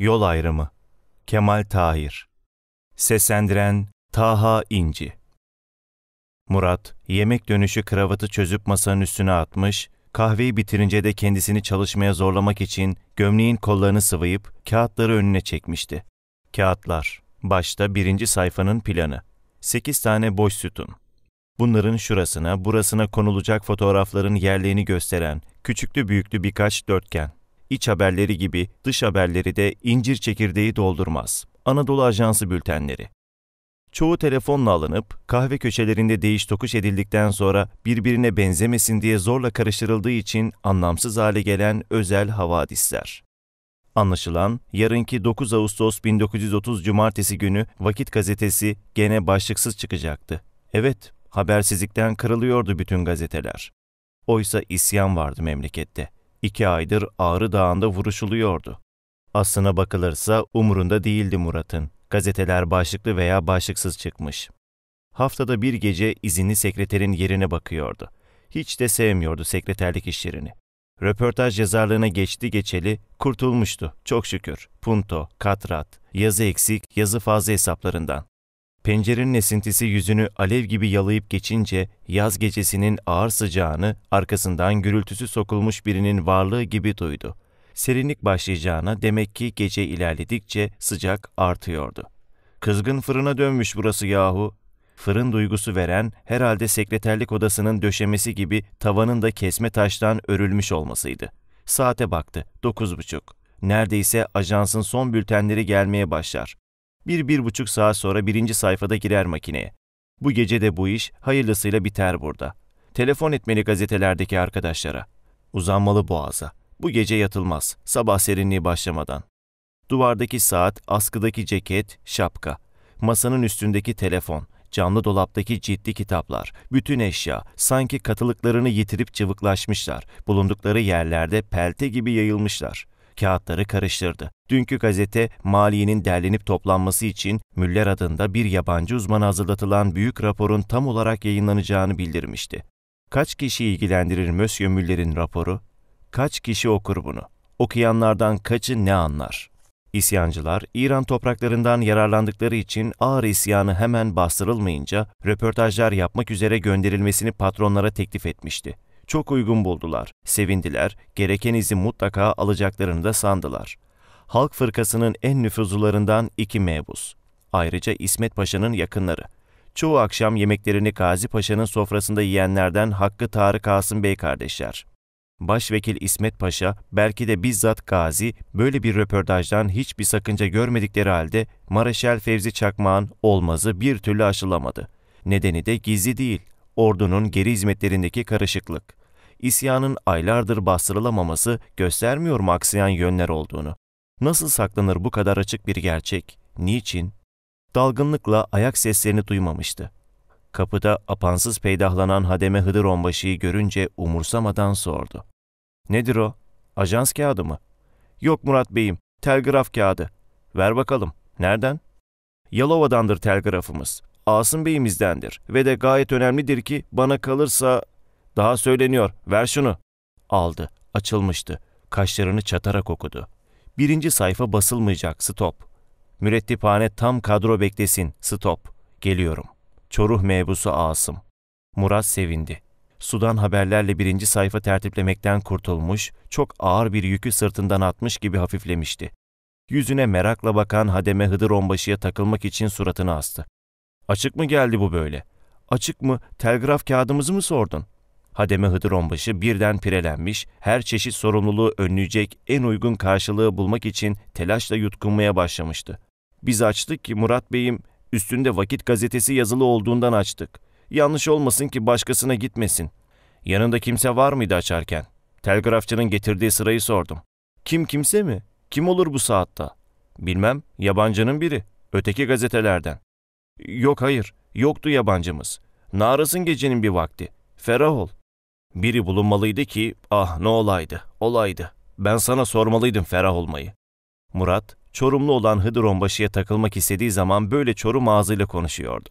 Yol Ayrımı Kemal Tahir Seslendiren Taha İnci Murat, yemek dönüşü kravatı çözüp masanın üstüne atmış, kahveyi bitirince de kendisini çalışmaya zorlamak için gömleğin kollarını sıvayıp kağıtları önüne çekmişti. Kağıtlar, başta birinci sayfanın planı. Sekiz tane boş sütun. Bunların şurasına, burasına konulacak fotoğrafların yerlerini gösteren küçüklü büyüklü birkaç dörtgen iç haberleri gibi dış haberleri de incir çekirdeği doldurmaz. Anadolu Ajansı bültenleri. Çoğu telefonla alınıp kahve köşelerinde değiş tokuş edildikten sonra birbirine benzemesin diye zorla karıştırıldığı için anlamsız hale gelen özel havadisler. Anlaşılan yarınki 9 Ağustos 1930 Cumartesi günü Vakit gazetesi gene başlıksız çıkacaktı. Evet, habersizlikten kırılıyordu bütün gazeteler. Oysa isyan vardı memlekette iki aydır Ağrı Dağı'nda vuruşuluyordu. Aslına bakılırsa umurunda değildi Murat'ın. Gazeteler başlıklı veya başlıksız çıkmış. Haftada bir gece izinli sekreterin yerine bakıyordu. Hiç de sevmiyordu sekreterlik işlerini. Röportaj yazarlığına geçti geçeli kurtulmuştu çok şükür. Punto, katrat, yazı eksik, yazı fazla hesaplarından. Pencerenin esintisi yüzünü alev gibi yalayıp geçince yaz gecesinin ağır sıcağını arkasından gürültüsü sokulmuş birinin varlığı gibi duydu. Serinlik başlayacağına demek ki gece ilerledikçe sıcak artıyordu. Kızgın fırına dönmüş burası yahu. Fırın duygusu veren herhalde sekreterlik odasının döşemesi gibi tavanın da kesme taştan örülmüş olmasıydı. Saate baktı. Dokuz buçuk. Neredeyse ajansın son bültenleri gelmeye başlar bir, bir buçuk saat sonra birinci sayfada girer makineye. Bu gece de bu iş hayırlısıyla biter burada. Telefon etmeli gazetelerdeki arkadaşlara. Uzanmalı boğaza. Bu gece yatılmaz, sabah serinliği başlamadan. Duvardaki saat, askıdaki ceket, şapka. Masanın üstündeki telefon, camlı dolaptaki ciddi kitaplar, bütün eşya sanki katılıklarını yitirip cıvıklaşmışlar, bulundukları yerlerde pelte gibi yayılmışlar kağıtları karıştırdı. Dünkü gazete maliyenin derlenip toplanması için Müller adında bir yabancı uzmana hazırlatılan büyük raporun tam olarak yayınlanacağını bildirmişti. Kaç kişi ilgilendirir Monsieur Müller'in raporu? Kaç kişi okur bunu? Okuyanlardan kaçı ne anlar? İsyancılar İran topraklarından yararlandıkları için ağır isyanı hemen bastırılmayınca röportajlar yapmak üzere gönderilmesini patronlara teklif etmişti çok uygun buldular. Sevindiler, gereken izi mutlaka alacaklarını da sandılar. Halk Fırkası'nın en nüfuzlularından iki mebus. Ayrıca İsmet Paşa'nın yakınları. Çoğu akşam yemeklerini Gazi Paşa'nın sofrasında yiyenlerden Hakkı Tarık Asım Bey kardeşler. Başvekil İsmet Paşa, belki de bizzat Gazi, böyle bir röportajdan hiçbir sakınca görmedikleri halde Mareşal Fevzi Çakmağ'ın olmazı bir türlü aşılamadı. Nedeni de gizli değil, ordunun geri hizmetlerindeki karışıklık isyanın aylardır bastırılamaması göstermiyor mu aksayan yönler olduğunu? Nasıl saklanır bu kadar açık bir gerçek? Niçin? Dalgınlıkla ayak seslerini duymamıştı. Kapıda apansız peydahlanan Hademe Hıdır onbaşıyı görünce umursamadan sordu. Nedir o? Ajans kağıdı mı? Yok Murat Bey'im, telgraf kağıdı. Ver bakalım, nereden? Yalova'dandır telgrafımız. Asım Bey'imizdendir ve de gayet önemlidir ki bana kalırsa daha söyleniyor. Ver şunu. Aldı. Açılmıştı. Kaşlarını çatarak okudu. Birinci sayfa basılmayacak. Stop. Mürettiphane tam kadro beklesin. Stop. Geliyorum. Çoruh mebusu Asım. Murat sevindi. Sudan haberlerle birinci sayfa tertiplemekten kurtulmuş, çok ağır bir yükü sırtından atmış gibi hafiflemişti. Yüzüne merakla bakan Hademe Hıdır Onbaşı'ya takılmak için suratını astı. Açık mı geldi bu böyle? Açık mı? Telgraf kağıdımızı mı sordun? Hademe Hıdır Onbaşı birden pirelenmiş, her çeşit sorumluluğu önleyecek en uygun karşılığı bulmak için telaşla yutkunmaya başlamıştı. Biz açtık ki Murat Bey'im üstünde vakit gazetesi yazılı olduğundan açtık. Yanlış olmasın ki başkasına gitmesin. Yanında kimse var mıydı açarken? Telgrafçının getirdiği sırayı sordum. Kim kimse mi? Kim olur bu saatte? Bilmem, yabancının biri. Öteki gazetelerden. Yok hayır, yoktu yabancımız. Narasın gecenin bir vakti. Ferah ol. Biri bulunmalıydı ki ah ne olaydı, olaydı. Ben sana sormalıydım ferah olmayı. Murat, Çorumlu olan Hıdır Onbaşı'ya takılmak istediği zaman böyle Çorum ağzıyla konuşuyordu.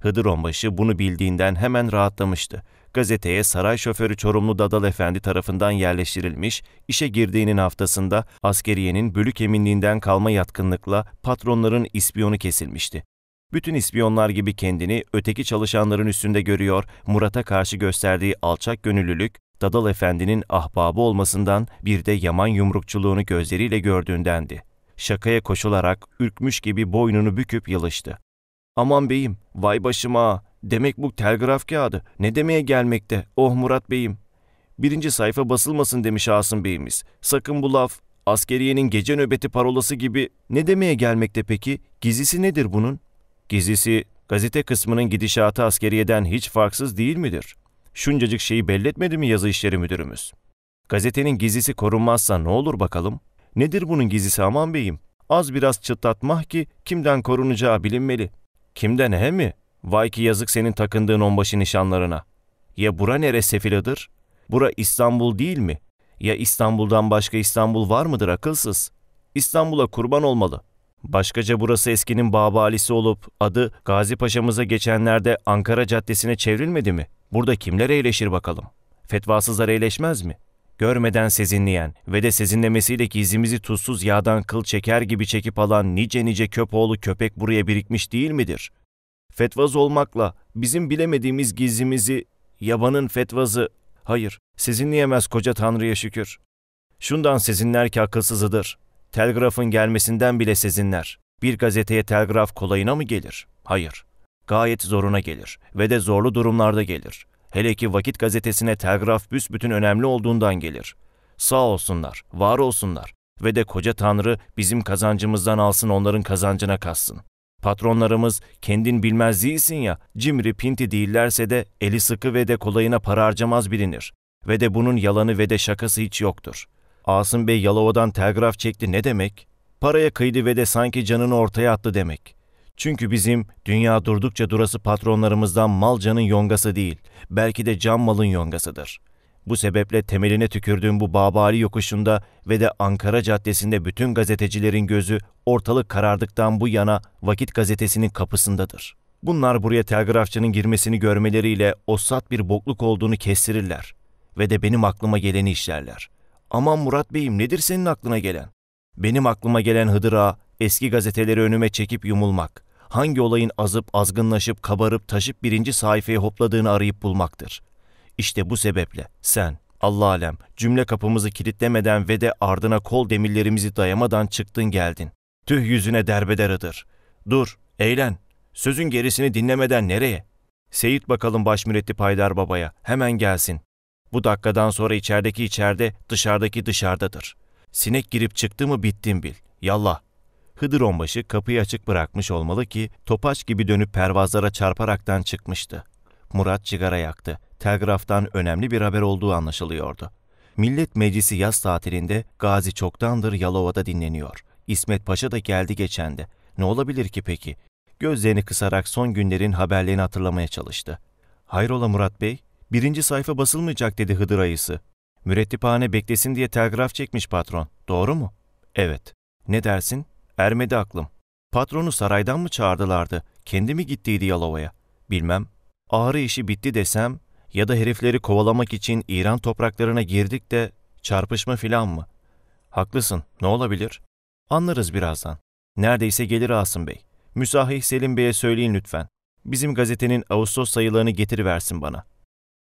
Hıdır Onbaşı bunu bildiğinden hemen rahatlamıştı. Gazeteye saray şoförü Çorumlu Dadal Efendi tarafından yerleştirilmiş, işe girdiğinin haftasında askeriyenin bölük eminliğinden kalma yatkınlıkla patronların ispiyonu kesilmişti bütün ispiyonlar gibi kendini öteki çalışanların üstünde görüyor, Murat'a karşı gösterdiği alçak gönüllülük, Dadal Efendi'nin ahbabı olmasından bir de yaman yumrukçuluğunu gözleriyle gördüğündendi. Şakaya koşularak ürkmüş gibi boynunu büküp yalıştı. ''Aman beyim, vay başıma, demek bu telgraf kağıdı, ne demeye gelmekte, oh Murat beyim.'' Birinci sayfa basılmasın demiş Asım Bey'imiz. Sakın bu laf, askeriyenin gece nöbeti parolası gibi ne demeye gelmekte peki, gizlisi nedir bunun? Gizlisi gazete kısmının gidişatı askeriyeden hiç farksız değil midir? Şuncacık şeyi belletmedi mi yazı işleri müdürümüz? Gazetenin gizlisi korunmazsa ne olur bakalım? Nedir bunun gizlisi aman beyim? Az biraz çıtlatmah ki kimden korunacağı bilinmeli. Kimden he mi? Vay ki yazık senin takındığın onbaşı nişanlarına. Ya bura nere sefiladır? Bura İstanbul değil mi? Ya İstanbul'dan başka İstanbul var mıdır akılsız? İstanbul'a kurban olmalı.'' Başkaca burası eskinin babalisi olup adı Gazi Paşa'mıza geçenlerde Ankara Caddesi'ne çevrilmedi mi? Burada kimler eğleşir bakalım? Fetvasızlar eğleşmez mi? Görmeden sezinleyen ve de sezinlemesiyle gizimizi tuzsuz yağdan kıl çeker gibi çekip alan nice nice köpoğlu köpek buraya birikmiş değil midir? Fetvaz olmakla bizim bilemediğimiz gizimizi, yabanın fetvazı, hayır, sezinleyemez koca Tanrı'ya şükür. Şundan sezinler ki akılsızıdır. Telgrafın gelmesinden bile sezinler. Bir gazeteye telgraf kolayına mı gelir? Hayır. Gayet zoruna gelir ve de zorlu durumlarda gelir. Hele ki Vakit gazetesine telgraf büsbütün önemli olduğundan gelir. Sağ olsunlar, var olsunlar ve de koca Tanrı bizim kazancımızdan alsın onların kazancına kassın. Patronlarımız kendin bilmez değilsin ya, cimri pinti değillerse de eli sıkı ve de kolayına para harcamaz bilinir. Ve de bunun yalanı ve de şakası hiç yoktur. Asım Bey Yalova'dan telgraf çekti ne demek? Paraya kıydı ve de sanki canını ortaya attı demek. Çünkü bizim dünya durdukça durası patronlarımızdan mal canın yongası değil, belki de can malın yongasıdır. Bu sebeple temeline tükürdüğüm bu Babali yokuşunda ve de Ankara Caddesi'nde bütün gazetecilerin gözü ortalık karardıktan bu yana Vakit Gazetesi'nin kapısındadır. Bunlar buraya telgrafçının girmesini görmeleriyle o sat bir bokluk olduğunu kestirirler ve de benim aklıma geleni işlerler. Aman Murat Bey'im nedir senin aklına gelen? Benim aklıma gelen Hıdır Ağa, eski gazeteleri önüme çekip yumulmak, hangi olayın azıp azgınlaşıp kabarıp taşıp birinci sayfaya hopladığını arayıp bulmaktır. İşte bu sebeple sen, Allah alem, cümle kapımızı kilitlemeden ve de ardına kol demirlerimizi dayamadan çıktın geldin. Tüh yüzüne derbeder Hıdır. Dur, eğlen. Sözün gerisini dinlemeden nereye? Seyit bakalım baş mürettip Baba'ya. Hemen gelsin. Bu dakikadan sonra içerideki içeride, dışarıdaki dışarıdadır. Sinek girip çıktı mı bittin bil. Yallah. Hıdır onbaşı kapıyı açık bırakmış olmalı ki topaç gibi dönüp pervazlara çarparaktan çıkmıştı. Murat cigara yaktı. Telgraftan önemli bir haber olduğu anlaşılıyordu. Millet Meclisi yaz tatilinde Gazi çoktandır Yalova'da dinleniyor. İsmet Paşa da geldi geçende. Ne olabilir ki peki? Gözlerini kısarak son günlerin haberlerini hatırlamaya çalıştı. Hayrola Murat Bey, Birinci sayfa basılmayacak dedi Hıdır ayısı. Mürettiphane beklesin diye telgraf çekmiş patron. Doğru mu? Evet. Ne dersin? Ermedi aklım. Patronu saraydan mı çağırdılardı? Kendi mi gittiydi Yalova'ya? Bilmem. Ağrı işi bitti desem ya da herifleri kovalamak için İran topraklarına girdik de çarpışma filan mı? Haklısın. Ne olabilir? Anlarız birazdan. Neredeyse gelir Asım Bey. Müsahih Selim Bey'e söyleyin lütfen. Bizim gazetenin Ağustos sayılarını getiriversin bana.''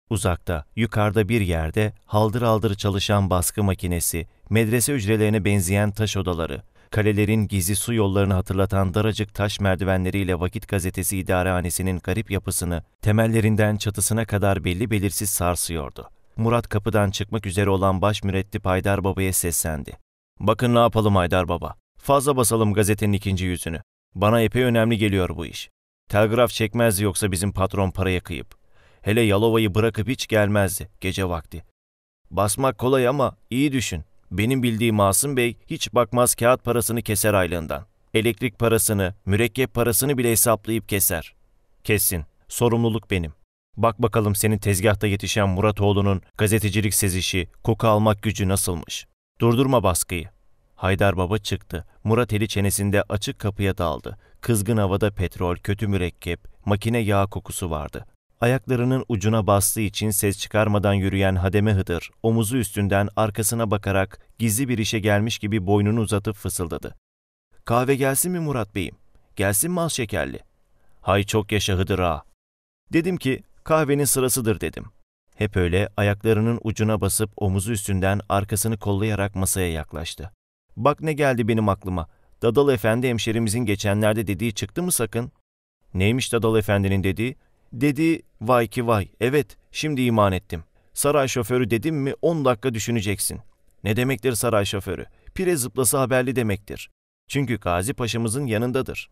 Uzakta, yukarıda bir yerde haldır aldır çalışan baskı makinesi, medrese hücrelerine benzeyen taş odaları, kalelerin gizli su yollarını hatırlatan daracık taş merdivenleriyle Vakit Gazetesi idarehanesinin garip yapısını temellerinden çatısına kadar belli belirsiz sarsıyordu. Murat kapıdan çıkmak üzere olan baş mürettip Haydar Baba'ya seslendi. ''Bakın ne yapalım Haydar Baba. Fazla basalım gazetenin ikinci yüzünü. Bana epey önemli geliyor bu iş. Telgraf çekmez yoksa bizim patron paraya kıyıp. Hele Yalova'yı bırakıp hiç gelmezdi gece vakti. Basmak kolay ama iyi düşün. Benim bildiğim Masum Bey hiç bakmaz kağıt parasını keser aylığından. Elektrik parasını, mürekkep parasını bile hesaplayıp keser. Kesin. Sorumluluk benim. Bak bakalım senin tezgahta yetişen Muratoğlu'nun gazetecilik sezişi, koku almak gücü nasılmış. Durdurma baskıyı. Haydar Baba çıktı. Murat eli çenesinde açık kapıya daldı. Kızgın havada petrol, kötü mürekkep, makine yağ kokusu vardı. Ayaklarının ucuna bastığı için ses çıkarmadan yürüyen Hademe Hıdır, omuzu üstünden arkasına bakarak gizli bir işe gelmiş gibi boynunu uzatıp fısıldadı. Kahve gelsin mi Murat Bey'im? Gelsin mal şekerli? Hay çok yaşa Hıdır ağa. Dedim ki kahvenin sırasıdır dedim. Hep öyle ayaklarının ucuna basıp omuzu üstünden arkasını kollayarak masaya yaklaştı. Bak ne geldi benim aklıma. Dadal Efendi hemşerimizin geçenlerde dediği çıktı mı sakın? Neymiş Dadal Efendi'nin dediği? Dedi vay ki vay evet şimdi iman ettim. Saray şoförü dedim mi 10 dakika düşüneceksin. Ne demektir saray şoförü? Pire zıplası haberli demektir. Çünkü Gazi Paşa'mızın yanındadır.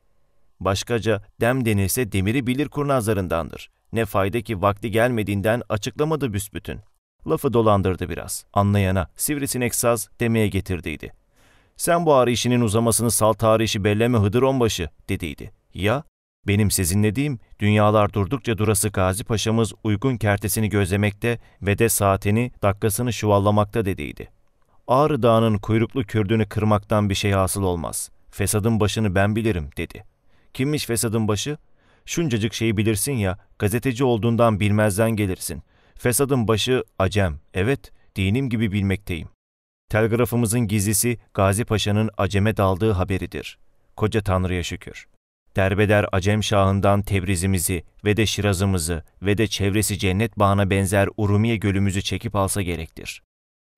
Başkaca dem denilse demiri bilir kurnazlarındandır. Ne fayda ki vakti gelmediğinden açıklamadı büsbütün. Lafı dolandırdı biraz. Anlayana sivrisinek saz demeye getirdiydi. Sen bu arayışının uzamasını sal tarihi belleme Hıdır Onbaşı dediydi. Ya benim sizinle diyeyim Dünyalar durdukça durası Gazi Paşa'mız uygun kertesini gözlemekte ve de saatini, dakikasını şuvallamakta dediydi. Ağrı Dağı'nın kuyruklu kürdünü kırmaktan bir şey hasıl olmaz. Fesadın başını ben bilirim dedi. Kimmiş fesadın başı? Şuncacık şeyi bilirsin ya, gazeteci olduğundan bilmezden gelirsin. Fesadın başı acem, evet, dinim gibi bilmekteyim. Telgrafımızın gizlisi Gazi Paşa'nın aceme daldığı haberidir. Koca Tanrı'ya şükür.'' Derbeder Acem Şahı'ndan Tebriz'imizi ve de Şiraz'ımızı ve de çevresi cennet bağına benzer Urumiye Gölümüzü çekip alsa gerektir.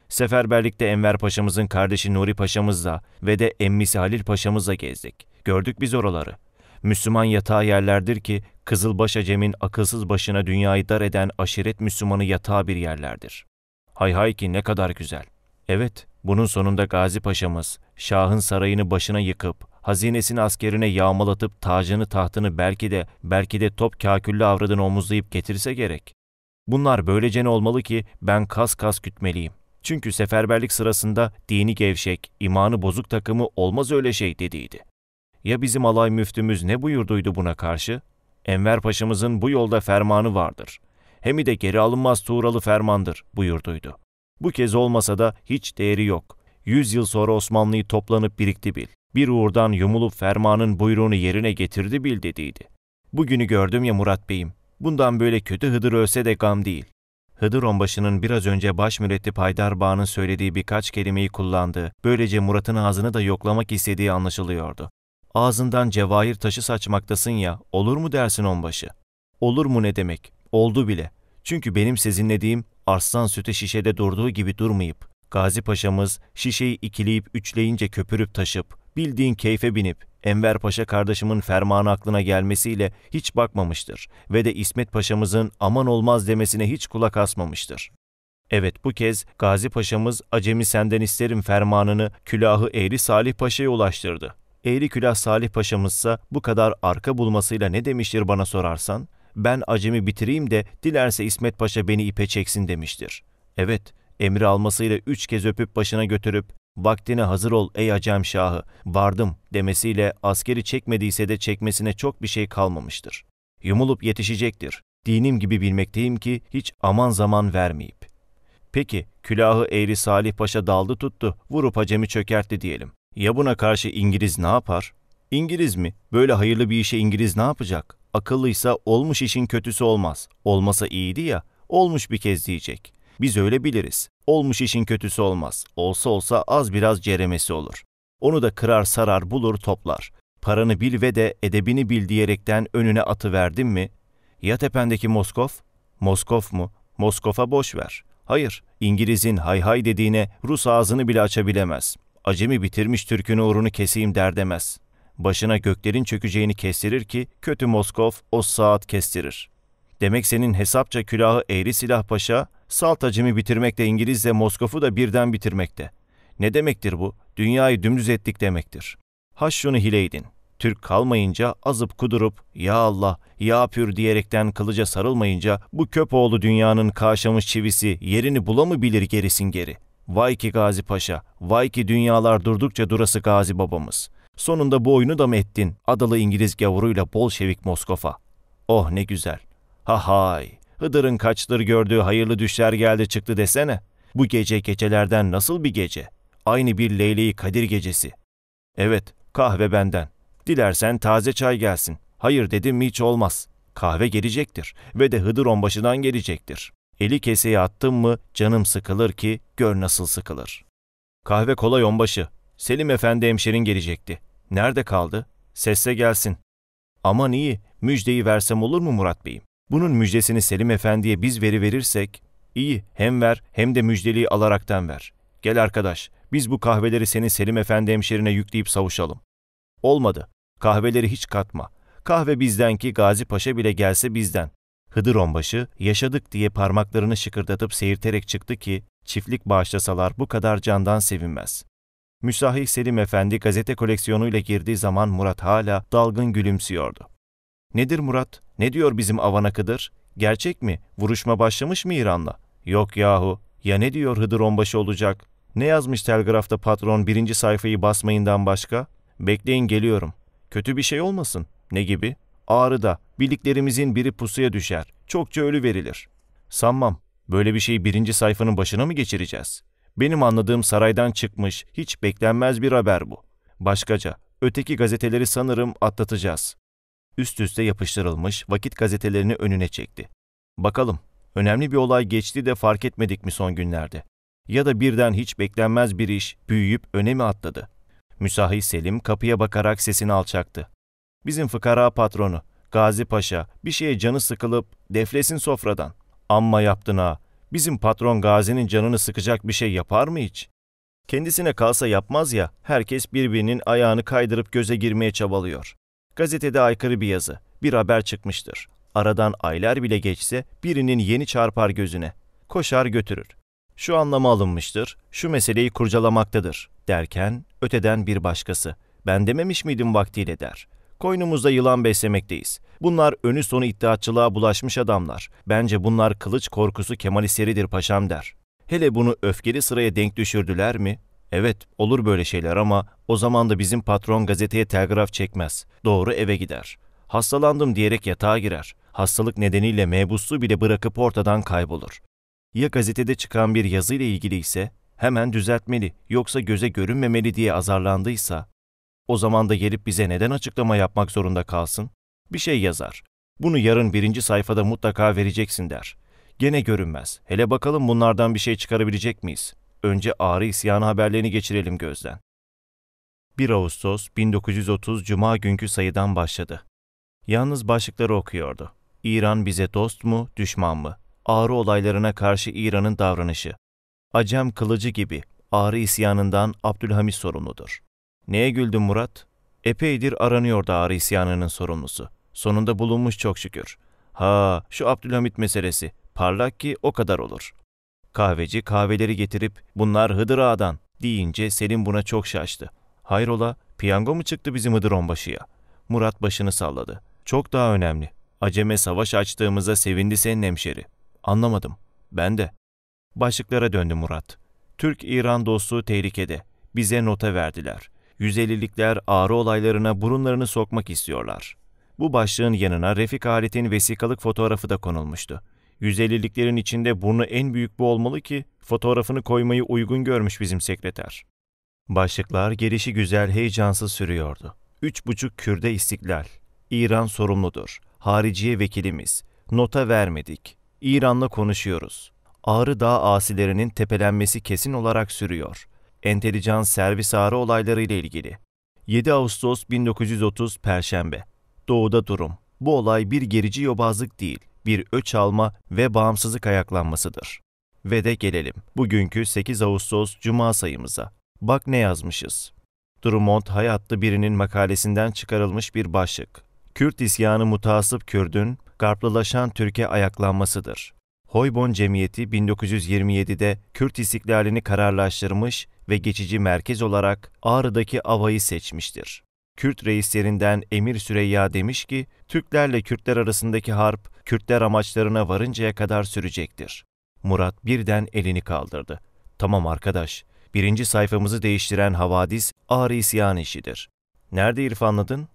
Seferberlikte Enver Paşa'mızın kardeşi Nuri Paşa'mızla ve de emmisi Halil Paşa'mızla gezdik. Gördük biz oraları. Müslüman yatağı yerlerdir ki Kızılbaş Acem'in akılsız başına dünyayı dar eden aşiret Müslümanı yatağı bir yerlerdir. Hay hay ki ne kadar güzel. Evet, bunun sonunda Gazi Paşa'mız, Şah'ın sarayını başına yıkıp hazinesini askerine yağmalatıp tacını tahtını belki de belki de top kaküllü avradını omuzlayıp getirse gerek. Bunlar böylece ne olmalı ki ben kas kas gütmeliyim. Çünkü seferberlik sırasında dini gevşek, imanı bozuk takımı olmaz öyle şey dediydi. Ya bizim alay müftümüz ne buyurduydu buna karşı? Enver Paşa'mızın bu yolda fermanı vardır. Hemi de geri alınmaz Tuğralı fermandır buyurduydu. Bu kez olmasa da hiç değeri yok. Yüz yıl sonra Osmanlı'yı toplanıp birikti bil bir uğurdan yumulup fermanın buyruğunu yerine getirdi bil dediydi. Bugünü gördüm ya Murat Bey'im, bundan böyle kötü Hıdır ölse de gam değil. Hıdır Onbaşı'nın biraz önce baş mürettip Haydar Bağ'ın söylediği birkaç kelimeyi kullandığı, böylece Murat'ın ağzını da yoklamak istediği anlaşılıyordu. Ağzından cevahir taşı saçmaktasın ya, olur mu dersin onbaşı? Olur mu ne demek, oldu bile. Çünkü benim sezinlediğim arslan sütü şişede durduğu gibi durmayıp, Gazi Paşa'mız şişeyi ikileyip üçleyince köpürüp taşıp, bildiğin keyfe binip Enver Paşa kardeşimin fermanı aklına gelmesiyle hiç bakmamıştır ve de İsmet Paşa'mızın aman olmaz demesine hiç kulak asmamıştır. Evet bu kez Gazi Paşa'mız acemi senden isterim fermanını külahı Eğri Salih Paşa'ya ulaştırdı. Eğri külah Salih Paşa'mızsa bu kadar arka bulmasıyla ne demiştir bana sorarsan? Ben acemi bitireyim de dilerse İsmet Paşa beni ipe çeksin demiştir. Evet, emri almasıyla üç kez öpüp başına götürüp vaktine hazır ol ey Acem Şahı, vardım demesiyle askeri çekmediyse de çekmesine çok bir şey kalmamıştır. Yumulup yetişecektir. Dinim gibi bilmekteyim ki hiç aman zaman vermeyip. Peki külahı eğri Salih Paşa daldı tuttu, vurup Acem'i çökertti diyelim. Ya buna karşı İngiliz ne yapar? İngiliz mi? Böyle hayırlı bir işe İngiliz ne yapacak? Akıllıysa olmuş işin kötüsü olmaz. Olmasa iyiydi ya, olmuş bir kez diyecek. Biz öyle biliriz. Olmuş işin kötüsü olmaz. Olsa olsa az biraz ceremesi olur. Onu da kırar sarar bulur toplar. Paranı bil ve de edebini bil diyerekten önüne atı verdim mi? Ya tependeki Moskov? Moskov mu? Moskova boş ver. Hayır, İngiliz'in hay hay dediğine Rus ağzını bile açabilemez. Acemi bitirmiş Türk'ün uğrunu keseyim der demez. Başına göklerin çökeceğini kestirir ki kötü Moskov o saat kestirir. Demek senin hesapça külahı eğri silah paşa, Saltacım'ı bitirmekle İngilizle Moskof'u da birden bitirmekte. Ne demektir bu? Dünyayı dümdüz ettik demektir. Ha şunu hileydin. Türk kalmayınca azıp kudurup ya Allah ya pür diyerekten kılıca sarılmayınca bu köpoğlu dünyanın kaşamış çivisi yerini bula mı bilir gerisin geri? Vay ki Gazi Paşa, vay ki dünyalar durdukça durası Gazi babamız. Sonunda bu oyunu da mı ettin adalı İngiliz gavuruyla bol şevik Moskova? Oh ne güzel. Ha hay. Hıdır'ın kaçtır gördüğü hayırlı düşler geldi çıktı desene. Bu gece gecelerden nasıl bir gece? Aynı bir Leyli Kadir gecesi. Evet, kahve benden. Dilersen taze çay gelsin. Hayır dedim hiç olmaz. Kahve gelecektir ve de Hıdır onbaşıdan gelecektir. Eli keseye attım mı canım sıkılır ki gör nasıl sıkılır. Kahve kolay onbaşı. Selim Efendi hemşerin gelecekti. Nerede kaldı? Sesse gelsin. Aman iyi, müjdeyi versem olur mu Murat Bey'im? Bunun müjdesini Selim Efendi'ye biz veri verirsek, iyi hem ver hem de müjdeliği alaraktan ver. Gel arkadaş, biz bu kahveleri senin Selim Efendi hemşerine yükleyip savuşalım. Olmadı. Kahveleri hiç katma. Kahve bizden ki Gazi Paşa bile gelse bizden. Hıdır onbaşı yaşadık diye parmaklarını şıkırdatıp seyirterek çıktı ki çiftlik bağışlasalar bu kadar candan sevinmez. Müsahih Selim Efendi gazete koleksiyonuyla girdiği zaman Murat hala dalgın gülümsüyordu. Nedir Murat? Ne diyor bizim Avana Kıdır? Gerçek mi? Vuruşma başlamış mı İran'la? Yok yahu. Ya ne diyor Hıdır Onbaşı olacak? Ne yazmış telgrafta patron birinci sayfayı basmayından başka? Bekleyin geliyorum. Kötü bir şey olmasın. Ne gibi? Ağrı'da Birliklerimizin biri pusuya düşer. Çokça ölü verilir. Sanmam. Böyle bir şeyi birinci sayfanın başına mı geçireceğiz? Benim anladığım saraydan çıkmış, hiç beklenmez bir haber bu. Başkaca, öteki gazeteleri sanırım atlatacağız üst üste yapıştırılmış vakit gazetelerini önüne çekti. Bakalım, önemli bir olay geçti de fark etmedik mi son günlerde? Ya da birden hiç beklenmez bir iş büyüyüp öne mi atladı? Müsahi Selim kapıya bakarak sesini alçaktı. Bizim fıkara patronu, Gazi Paşa, bir şeye canı sıkılıp deflesin sofradan. Amma yaptın ha, bizim patron Gazi'nin canını sıkacak bir şey yapar mı hiç? Kendisine kalsa yapmaz ya, herkes birbirinin ayağını kaydırıp göze girmeye çabalıyor. Gazetede aykırı bir yazı, bir haber çıkmıştır. Aradan aylar bile geçse birinin yeni çarpar gözüne. Koşar götürür. Şu anlama alınmıştır, şu meseleyi kurcalamaktadır derken öteden bir başkası. Ben dememiş miydim vaktiyle der. Koynumuzda yılan beslemekteyiz. Bunlar önü sonu iddiatçılığa bulaşmış adamlar. Bence bunlar kılıç korkusu Kemal paşam der. Hele bunu öfkeli sıraya denk düşürdüler mi Evet, olur böyle şeyler ama o zaman da bizim patron gazeteye telgraf çekmez. Doğru eve gider. Hastalandım diyerek yatağa girer. Hastalık nedeniyle mebusu bile bırakıp ortadan kaybolur. Ya gazetede çıkan bir yazıyla ilgili ise hemen düzeltmeli yoksa göze görünmemeli diye azarlandıysa o zaman da gelip bize neden açıklama yapmak zorunda kalsın? Bir şey yazar. Bunu yarın birinci sayfada mutlaka vereceksin der. Gene görünmez. Hele bakalım bunlardan bir şey çıkarabilecek miyiz? önce Ağrı isyanı haberlerini geçirelim gözden. 1 Ağustos 1930 Cuma günkü sayıdan başladı. Yalnız başlıkları okuyordu. İran bize dost mu, düşman mı? Ağrı olaylarına karşı İran'ın davranışı. Acem kılıcı gibi Ağrı isyanından Abdülhamit sorumludur. Neye güldün Murat? Epeydir aranıyordu Ağrı isyanının sorumlusu. Sonunda bulunmuş çok şükür. Ha, şu Abdülhamit meselesi. Parlak ki o kadar olur. Kahveci kahveleri getirip bunlar Hıdır Ağa'dan deyince Selim buna çok şaştı. Hayrola piyango mu çıktı bizim Hıdır Onbaşı'ya? Murat başını salladı. Çok daha önemli. Aceme savaş açtığımıza sevindi senin hemşeri. Anlamadım. Ben de. Başlıklara döndü Murat. Türk-İran dostluğu tehlikede. Bize nota verdiler. 150'likler ağrı olaylarına burunlarını sokmak istiyorlar. Bu başlığın yanına Refik Halit'in vesikalık fotoğrafı da konulmuştu. 150'liklerin içinde burnu en büyük bu olmalı ki fotoğrafını koymayı uygun görmüş bizim sekreter. Başlıklar gelişi güzel heyecansız sürüyordu. Üç buçuk kürde istiklal. İran sorumludur. Hariciye vekilimiz. Nota vermedik. İran'la konuşuyoruz. Ağrı Dağ asilerinin tepelenmesi kesin olarak sürüyor. Entelijans servis ağrı olaylarıyla ilgili. 7 Ağustos 1930 Perşembe. Doğuda durum. Bu olay bir gerici yobazlık değil bir öç alma ve bağımsızlık ayaklanmasıdır. Ve de gelelim bugünkü 8 Ağustos Cuma sayımıza. Bak ne yazmışız. Drummond Hayatlı birinin makalesinden çıkarılmış bir başlık. Kürt isyanı mutasip Kürd'ün garplılaşan Türkiye ayaklanmasıdır. Hoybon Cemiyeti 1927'de Kürt istiklalini kararlaştırmış ve geçici merkez olarak Ağrı'daki Ava'yı seçmiştir. Kürt reislerinden Emir Süreyya demiş ki, Türklerle Kürtler arasındaki harp Kürtler amaçlarına varıncaya kadar sürecektir. Murat birden elini kaldırdı. Tamam arkadaş, birinci sayfamızı değiştiren havadis ağır isyan işidir. Nerede irfanladın?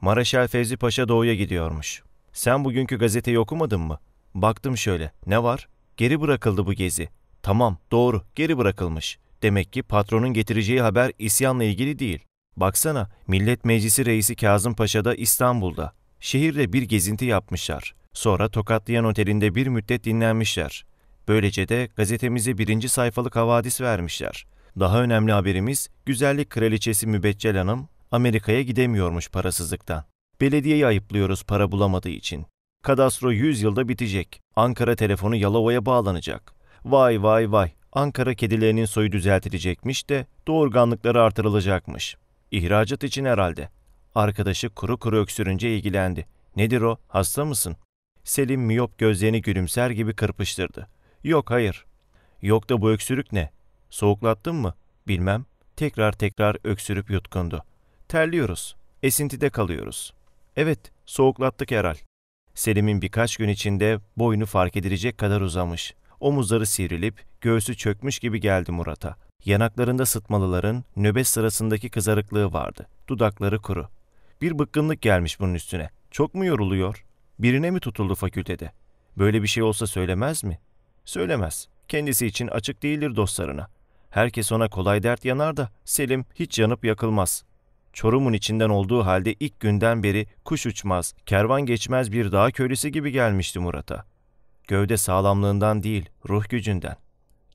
Maraşal Fevzi Paşa doğuya gidiyormuş. Sen bugünkü gazeteyi okumadın mı? Baktım şöyle, ne var? Geri bırakıldı bu gezi. Tamam, doğru, geri bırakılmış. Demek ki patronun getireceği haber isyanla ilgili değil. Baksana, Millet Meclisi Reisi Kazım Paşa da İstanbul'da. Şehirde bir gezinti yapmışlar. Sonra Tokatlayan Oteli'nde bir müddet dinlenmişler. Böylece de gazetemize birinci sayfalık havadis vermişler. Daha önemli haberimiz, güzellik kraliçesi Mübeccel Hanım Amerika'ya gidemiyormuş parasızlıktan. Belediyeyi ayıplıyoruz para bulamadığı için. Kadastro 100 yılda bitecek. Ankara telefonu Yalova'ya bağlanacak. Vay vay vay. Ankara kedilerinin soyu düzeltilecekmiş de doğurganlıkları artırılacakmış. İhracat için herhalde. Arkadaşı kuru kuru öksürünce ilgilendi. Nedir o? Hasta mısın? Selim miyop gözlerini gülümser gibi kırpıştırdı. Yok hayır. Yok da bu öksürük ne? Soğuklattın mı? Bilmem. Tekrar tekrar öksürüp yutkundu. Terliyoruz. Esintide kalıyoruz. Evet, soğuklattık herhal. Selim'in birkaç gün içinde boynu fark edilecek kadar uzamış. Omuzları sivrilip, göğsü çökmüş gibi geldi Murat'a. Yanaklarında sıtmalıların nöbet sırasındaki kızarıklığı vardı. Dudakları kuru. Bir bıkkınlık gelmiş bunun üstüne. Çok mu yoruluyor? Birine mi tutuldu fakültede? Böyle bir şey olsa söylemez mi? Söylemez. Kendisi için açık değildir dostlarına. Herkes ona kolay dert yanar da Selim hiç yanıp yakılmaz. Çorum'un içinden olduğu halde ilk günden beri kuş uçmaz, kervan geçmez bir dağ köylüsü gibi gelmişti Murat'a. Gövde sağlamlığından değil, ruh gücünden.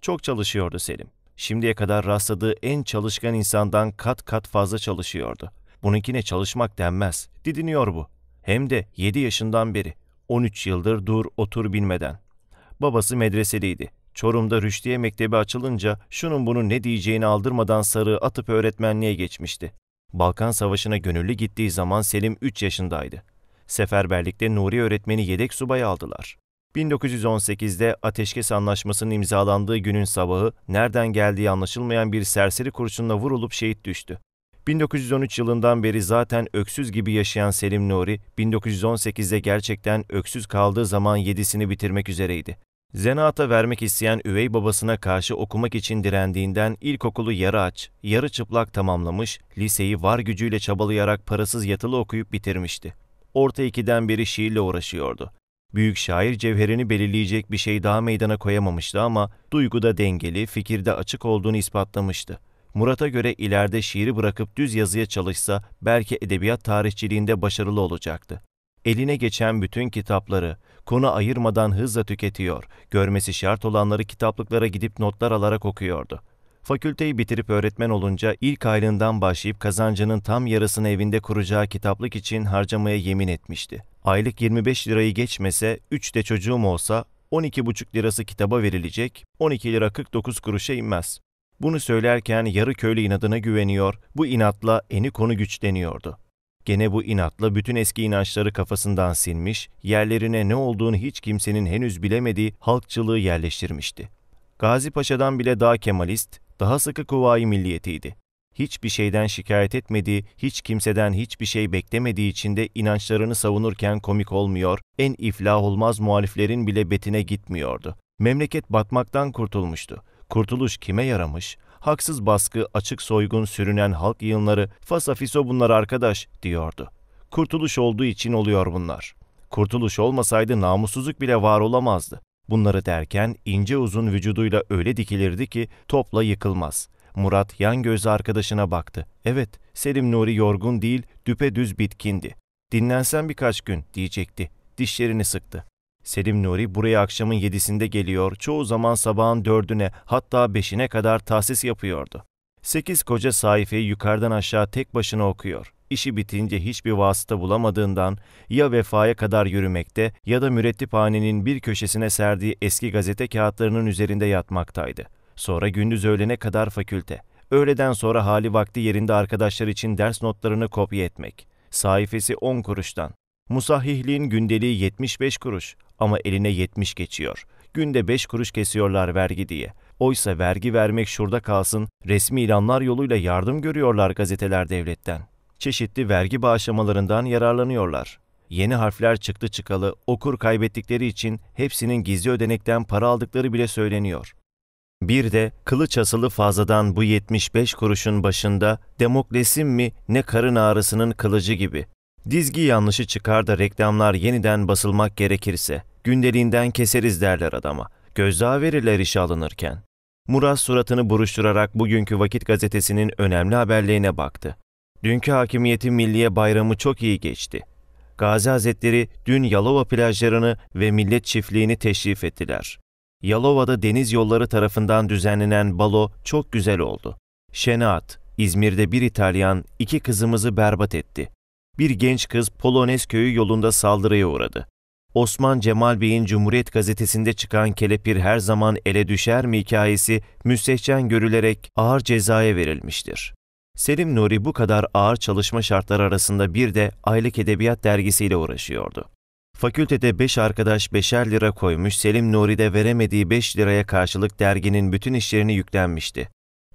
Çok çalışıyordu Selim. Şimdiye kadar rastladığı en çalışkan insandan kat kat fazla çalışıyordu. Bununkine çalışmak denmez. Didiniyor bu. Hem de 7 yaşından beri. 13 yıldır dur otur bilmeden. Babası medreseliydi. Çorum'da Rüşdiye Mektebi açılınca şunun bunun ne diyeceğini aldırmadan sarığı atıp öğretmenliğe geçmişti. Balkan Savaşı'na gönüllü gittiği zaman Selim 3 yaşındaydı. Seferberlikte Nuri öğretmeni yedek subay aldılar. 1918'de ateşkes anlaşmasının imzalandığı günün sabahı nereden geldiği anlaşılmayan bir serseri kurşunla vurulup şehit düştü. 1913 yılından beri zaten öksüz gibi yaşayan Selim Nuri, 1918'de gerçekten öksüz kaldığı zaman yedisini bitirmek üzereydi. Zenaata vermek isteyen üvey babasına karşı okumak için direndiğinden ilkokulu yarı aç, yarı çıplak tamamlamış, liseyi var gücüyle çabalayarak parasız yatılı okuyup bitirmişti. Orta ikiden beri şiirle uğraşıyordu. Büyük şair cevherini belirleyecek bir şey daha meydana koyamamıştı ama duyguda dengeli, fikirde açık olduğunu ispatlamıştı. Murat'a göre ileride şiiri bırakıp düz yazıya çalışsa belki edebiyat tarihçiliğinde başarılı olacaktı. Eline geçen bütün kitapları konu ayırmadan hızla tüketiyor, görmesi şart olanları kitaplıklara gidip notlar alarak okuyordu. Fakülteyi bitirip öğretmen olunca ilk aylığından başlayıp kazancının tam yarısını evinde kuracağı kitaplık için harcamaya yemin etmişti. Aylık 25 lirayı geçmese, 3 de çocuğum olsa 12,5 lirası kitaba verilecek, 12 lira 49 kuruşa inmez. Bunu söylerken yarı köylü inadına güveniyor, bu inatla eni konu güçleniyordu. Gene bu inatla bütün eski inançları kafasından silmiş, yerlerine ne olduğunu hiç kimsenin henüz bilemediği halkçılığı yerleştirmişti. Gazi Paşa'dan bile daha kemalist, daha sıkı kuvayi milliyetiydi. Hiçbir şeyden şikayet etmediği, hiç kimseden hiçbir şey beklemediği için de inançlarını savunurken komik olmuyor, en iflah olmaz muhaliflerin bile betine gitmiyordu. Memleket batmaktan kurtulmuştu. Kurtuluş kime yaramış? Haksız baskı, açık soygun, sürünen halk yığınları, fasafiso bunlar arkadaş diyordu. Kurtuluş olduğu için oluyor bunlar. Kurtuluş olmasaydı namussuzluk bile var olamazdı. Bunları derken ince uzun vücuduyla öyle dikilirdi ki topla yıkılmaz. Murat yan gözle arkadaşına baktı. Evet, Selim Nuri yorgun değil, düpedüz bitkindi. Dinlensen birkaç gün diyecekti. Dişlerini sıktı. Selim Nuri buraya akşamın yedisinde geliyor, çoğu zaman sabahın dördüne hatta beşine kadar tahsis yapıyordu. Sekiz koca sayfayı yukarıdan aşağı tek başına okuyor. İşi bitince hiçbir vasıta bulamadığından ya vefaya kadar yürümekte ya da mürettiphanenin bir köşesine serdiği eski gazete kağıtlarının üzerinde yatmaktaydı. Sonra gündüz öğlene kadar fakülte. Öğleden sonra hali vakti yerinde arkadaşlar için ders notlarını kopya etmek. Sayfesi 10 kuruştan. Musahihliğin gündeliği 75 kuruş ama eline 70 geçiyor. Günde 5 kuruş kesiyorlar vergi diye. Oysa vergi vermek şurada kalsın, resmi ilanlar yoluyla yardım görüyorlar gazeteler devletten. Çeşitli vergi bağışlamalarından yararlanıyorlar. Yeni harfler çıktı çıkalı, okur kaybettikleri için hepsinin gizli ödenekten para aldıkları bile söyleniyor. Bir de kılıç asılı fazladan bu 75 kuruşun başında Demokles'in mi ne karın ağrısının kılıcı gibi Dizgi yanlışı çıkar da reklamlar yeniden basılmak gerekirse, gündeliğinden keseriz derler adama. Gözdağı verirler işe alınırken. Murat suratını buruşturarak bugünkü Vakit gazetesinin önemli haberlerine baktı. Dünkü hakimiyeti milliye bayramı çok iyi geçti. Gazi Hazretleri dün Yalova plajlarını ve millet çiftliğini teşrif ettiler. Yalova'da deniz yolları tarafından düzenlenen balo çok güzel oldu. Şenaat, İzmir'de bir İtalyan iki kızımızı berbat etti bir genç kız Polonez köyü yolunda saldırıya uğradı. Osman Cemal Bey'in Cumhuriyet gazetesinde çıkan kelepir her zaman ele düşer mi hikayesi müstehcen görülerek ağır cezaya verilmiştir. Selim Nuri bu kadar ağır çalışma şartları arasında bir de aylık edebiyat dergisiyle uğraşıyordu. Fakültede beş arkadaş beşer lira koymuş, Selim Nuri de veremediği beş liraya karşılık derginin bütün işlerini yüklenmişti.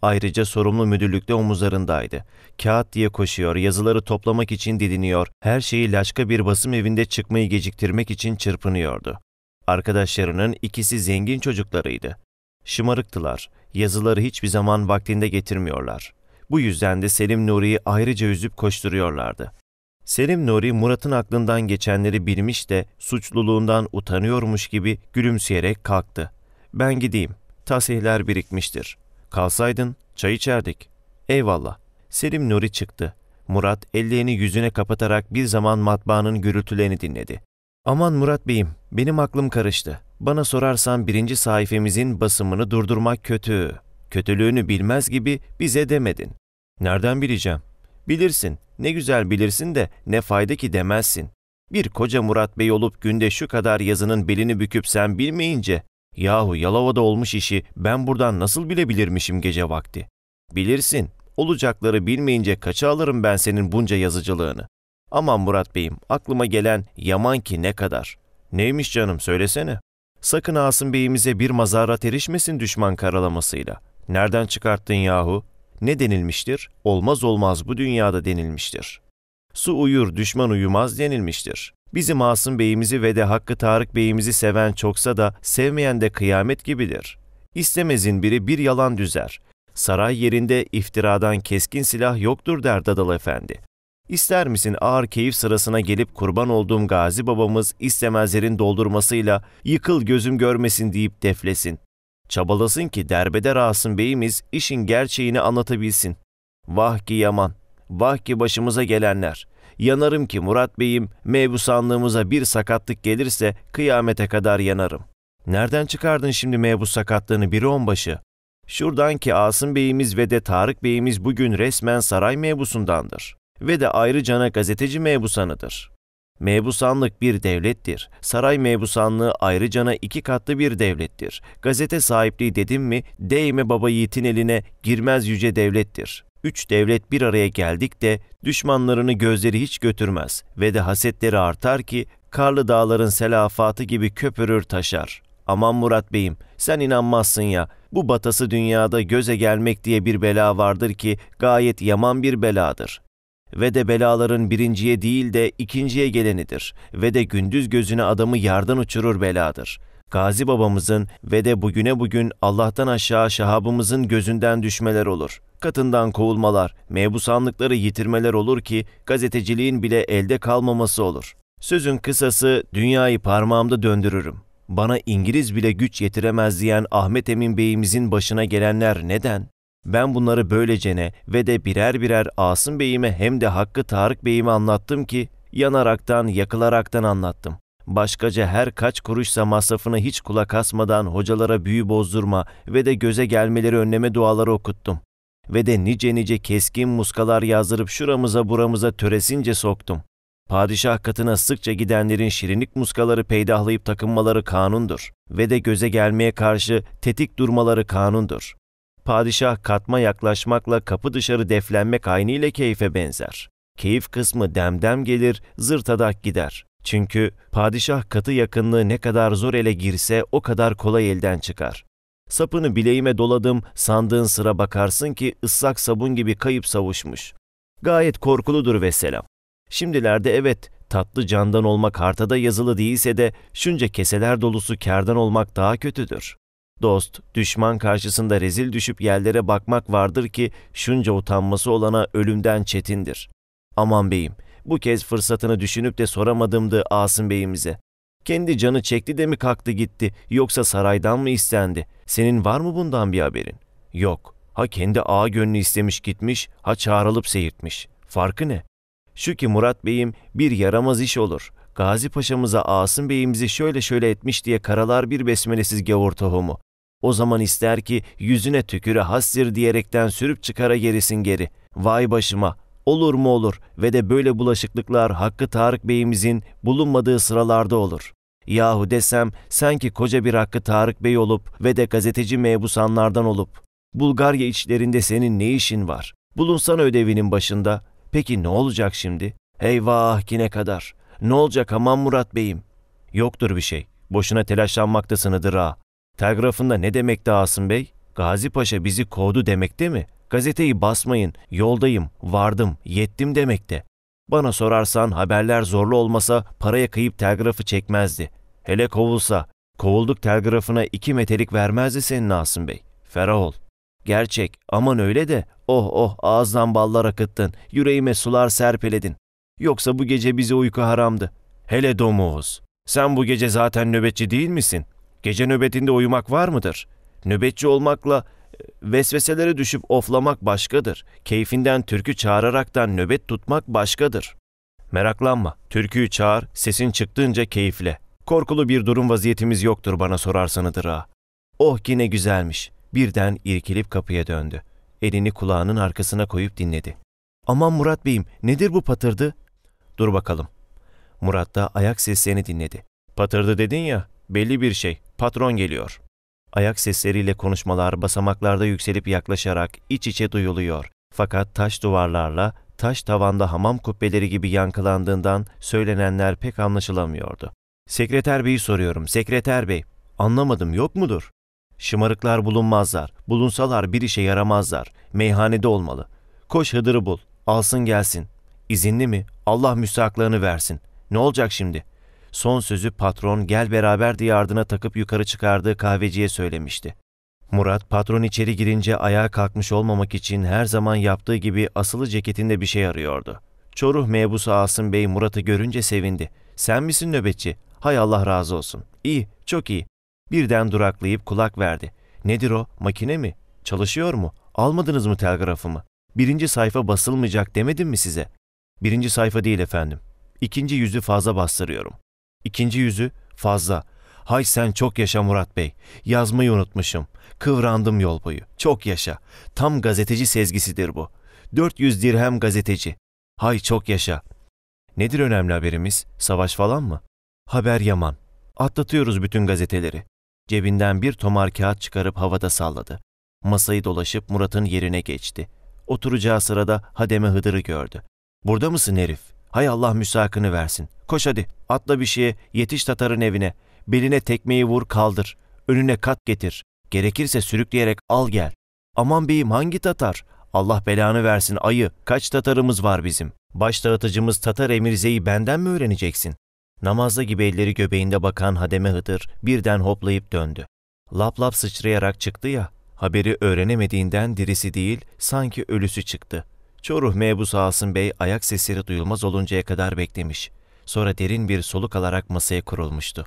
Ayrıca sorumlu müdürlükte omuzlarındaydı. Kağıt diye koşuyor, yazıları toplamak için didiniyor, her şeyi laşka bir basım evinde çıkmayı geciktirmek için çırpınıyordu. Arkadaşlarının ikisi zengin çocuklarıydı. Şımarıktılar, yazıları hiçbir zaman vaktinde getirmiyorlar. Bu yüzden de Selim Nuri'yi ayrıca üzüp koşturuyorlardı. Selim Nuri, Murat'ın aklından geçenleri bilmiş de suçluluğundan utanıyormuş gibi gülümseyerek kalktı. ''Ben gideyim, tasihler birikmiştir.'' Kalsaydın çay içerdik. Eyvallah. Selim Nuri çıktı. Murat ellerini yüzüne kapatarak bir zaman matbaanın gürültülerini dinledi. Aman Murat Bey'im, benim aklım karıştı. Bana sorarsan birinci sayfemizin basımını durdurmak kötü. Kötülüğünü bilmez gibi bize demedin. Nereden bileceğim? Bilirsin, ne güzel bilirsin de ne fayda ki demezsin. Bir koca Murat Bey olup günde şu kadar yazının belini büküp sen bilmeyince Yahu Yalova'da olmuş işi ben buradan nasıl bilebilirmişim gece vakti? Bilirsin, olacakları bilmeyince kaça alırım ben senin bunca yazıcılığını. Aman Murat Bey'im, aklıma gelen yaman ki ne kadar. Neymiş canım söylesene. Sakın Asım Bey'imize bir mazarat erişmesin düşman karalamasıyla. Nereden çıkarttın yahu? Ne denilmiştir? Olmaz olmaz bu dünyada denilmiştir. Su uyur düşman uyumaz denilmiştir. Bizi Masum Bey'imizi ve de Hakkı Tarık Bey'imizi seven çoksa da sevmeyen de kıyamet gibidir. İstemezin biri bir yalan düzer. Saray yerinde iftiradan keskin silah yoktur der Dadal Efendi. İster misin ağır keyif sırasına gelip kurban olduğum gazi babamız istemezlerin doldurmasıyla yıkıl gözüm görmesin deyip deflesin. Çabalasın ki derbede Rasım Bey'imiz işin gerçeğini anlatabilsin. Vah ki yaman, vah ki başımıza gelenler.'' Yanarım ki Murat Bey'im mebusanlığımıza bir sakatlık gelirse kıyamete kadar yanarım. Nereden çıkardın şimdi mebus sakatlığını bir onbaşı? Şuradan ki Asım Bey'imiz ve de Tarık Bey'imiz bugün resmen saray mebusundandır. Ve de ayrıca gazeteci mebusanıdır. Mebusanlık bir devlettir. Saray mebusanlığı ayrıca iki katlı bir devlettir. Gazete sahipliği dedim mi değme baba yiğitin eline girmez yüce devlettir üç devlet bir araya geldik de düşmanlarını gözleri hiç götürmez ve de hasetleri artar ki karlı dağların selafatı gibi köpürür taşar. Aman Murat Bey'im sen inanmazsın ya bu batası dünyada göze gelmek diye bir bela vardır ki gayet yaman bir beladır. Ve de belaların birinciye değil de ikinciye gelenidir ve de gündüz gözüne adamı yardan uçurur beladır.'' Gazi babamızın ve de bugüne bugün Allah'tan aşağı şahabımızın gözünden düşmeler olur. Katından kovulmalar, mebusanlıkları yitirmeler olur ki gazeteciliğin bile elde kalmaması olur. Sözün kısası dünyayı parmağımda döndürürüm. Bana İngiliz bile güç yetiremez diyen Ahmet Emin Bey'imizin başına gelenler neden? Ben bunları böylecene ve de birer birer Asım Bey'ime hem de Hakkı Tarık Bey'ime anlattım ki yanaraktan, yakılaraktan anlattım. Başkaca her kaç kuruşsa masrafını hiç kulak asmadan hocalara büyü bozdurma ve de göze gelmeleri önleme duaları okuttum. Ve de nice nice keskin muskalar yazdırıp şuramıza buramıza töresince soktum. Padişah katına sıkça gidenlerin şirinlik muskaları peydahlayıp takınmaları kanundur ve de göze gelmeye karşı tetik durmaları kanundur. Padişah katma yaklaşmakla kapı dışarı deflenmek aynı ile keyfe benzer. Keyif kısmı demdem gelir, zırtadak gider. Çünkü padişah katı yakınlığı ne kadar zor ele girse o kadar kolay elden çıkar. Sapını bileğime doladım, sandığın sıra bakarsın ki ıslak sabun gibi kayıp savuşmuş. Gayet korkuludur ve selam. Şimdilerde evet, tatlı candan olmak hartada yazılı değilse de şunca keseler dolusu kerdan olmak daha kötüdür. Dost, düşman karşısında rezil düşüp yerlere bakmak vardır ki şunca utanması olana ölümden çetindir. Aman beyim, bu kez fırsatını düşünüp de soramadımdı Asım Bey'imize. Kendi canı çekti de mi kalktı gitti yoksa saraydan mı istendi? Senin var mı bundan bir haberin? Yok. Ha kendi ağa gönlü istemiş gitmiş ha çağrılıp seyirtmiş. Farkı ne? Şu ki Murat Bey'im bir yaramaz iş olur. Gazi Paşa'mıza Asım Bey'imizi şöyle şöyle etmiş diye karalar bir besmelesiz gavur tohumu. O zaman ister ki yüzüne tüküre hastir diyerekten sürüp çıkara gerisin geri. Vay başıma olur mu olur ve de böyle bulaşıklıklar Hakkı Tarık Bey'imizin bulunmadığı sıralarda olur. Yahu desem sanki koca bir Hakkı Tarık Bey olup ve de gazeteci mebusanlardan olup Bulgarya içlerinde senin ne işin var? Bulunsan ödevinin başında. Peki ne olacak şimdi? Eyvah ki ne kadar. Ne olacak aman Murat Bey'im? Yoktur bir şey. Boşuna telaşlanmaktasınıdır ha. Telgrafında ne demek Asım Bey? Gazi Paşa bizi kovdu demekte mi? Gazeteyi basmayın, yoldayım, vardım, yettim demekte. Bana sorarsan haberler zorlu olmasa paraya kayıp telgrafı çekmezdi. Hele kovulsa, kovulduk telgrafına iki metelik vermezdi senin Asım Bey. Ferah ol. Gerçek, aman öyle de, oh oh ağızdan ballar akıttın, yüreğime sular serpeledin. Yoksa bu gece bize uyku haramdı. Hele domuz. sen bu gece zaten nöbetçi değil misin? Gece nöbetinde uyumak var mıdır? Nöbetçi olmakla vesveselere düşüp oflamak başkadır. Keyfinden türkü çağıraraktan nöbet tutmak başkadır. Meraklanma, türküyü çağır, sesin çıktığınca keyifle. Korkulu bir durum vaziyetimiz yoktur bana sorarsanıdır ha. Oh ki ne güzelmiş. Birden irkilip kapıya döndü. Elini kulağının arkasına koyup dinledi. Aman Murat Bey'im nedir bu patırdı? Dur bakalım. Murat da ayak seslerini dinledi. Patırdı dedin ya belli bir şey patron geliyor ayak sesleriyle konuşmalar basamaklarda yükselip yaklaşarak iç içe duyuluyor. Fakat taş duvarlarla, taş tavanda hamam kubbeleri gibi yankılandığından söylenenler pek anlaşılamıyordu. Sekreter Bey'i soruyorum. Sekreter Bey, anlamadım yok mudur? Şımarıklar bulunmazlar. Bulunsalar bir işe yaramazlar. Meyhanede olmalı. Koş Hıdır'ı bul. Alsın gelsin. İzinli mi? Allah müstaklarını versin. Ne olacak şimdi?'' son sözü patron gel beraber diye ardına takıp yukarı çıkardığı kahveciye söylemişti. Murat patron içeri girince ayağa kalkmış olmamak için her zaman yaptığı gibi asılı ceketinde bir şey arıyordu. Çoruh mebusu Asım Bey Murat'ı görünce sevindi. Sen misin nöbetçi? Hay Allah razı olsun. İyi, çok iyi. Birden duraklayıp kulak verdi. Nedir o? Makine mi? Çalışıyor mu? Almadınız mı telgrafımı? Birinci sayfa basılmayacak demedim mi size? Birinci sayfa değil efendim. İkinci yüzü fazla bastırıyorum. İkinci yüzü fazla. Hay sen çok yaşa Murat Bey. Yazmayı unutmuşum. Kıvrandım yol boyu. Çok yaşa. Tam gazeteci sezgisidir bu. 400 dirhem gazeteci. Hay çok yaşa. Nedir önemli haberimiz? Savaş falan mı? Haber yaman. Atlatıyoruz bütün gazeteleri. Cebinden bir tomar kağıt çıkarıp havada salladı. Masayı dolaşıp Murat'ın yerine geçti. Oturacağı sırada Hademe Hıdır'ı gördü. Burada mısın herif? Hay Allah müsakını versin. Koş hadi, atla bir şeye, yetiş Tatar'ın evine. Beline tekmeyi vur kaldır. Önüne kat getir. Gerekirse sürükleyerek al gel. Aman beyim hangi Tatar? Allah belanı versin ayı. Kaç Tatar'ımız var bizim? Baş dağıtıcımız Tatar Emirze'yi benden mi öğreneceksin? Namazda gibi elleri göbeğinde bakan Hademe Hıdır birden hoplayıp döndü. Lap lap sıçrayarak çıktı ya, haberi öğrenemediğinden dirisi değil, sanki ölüsü çıktı.'' Çoruh mebusu Asım Bey ayak sesleri duyulmaz oluncaya kadar beklemiş. Sonra derin bir soluk alarak masaya kurulmuştu.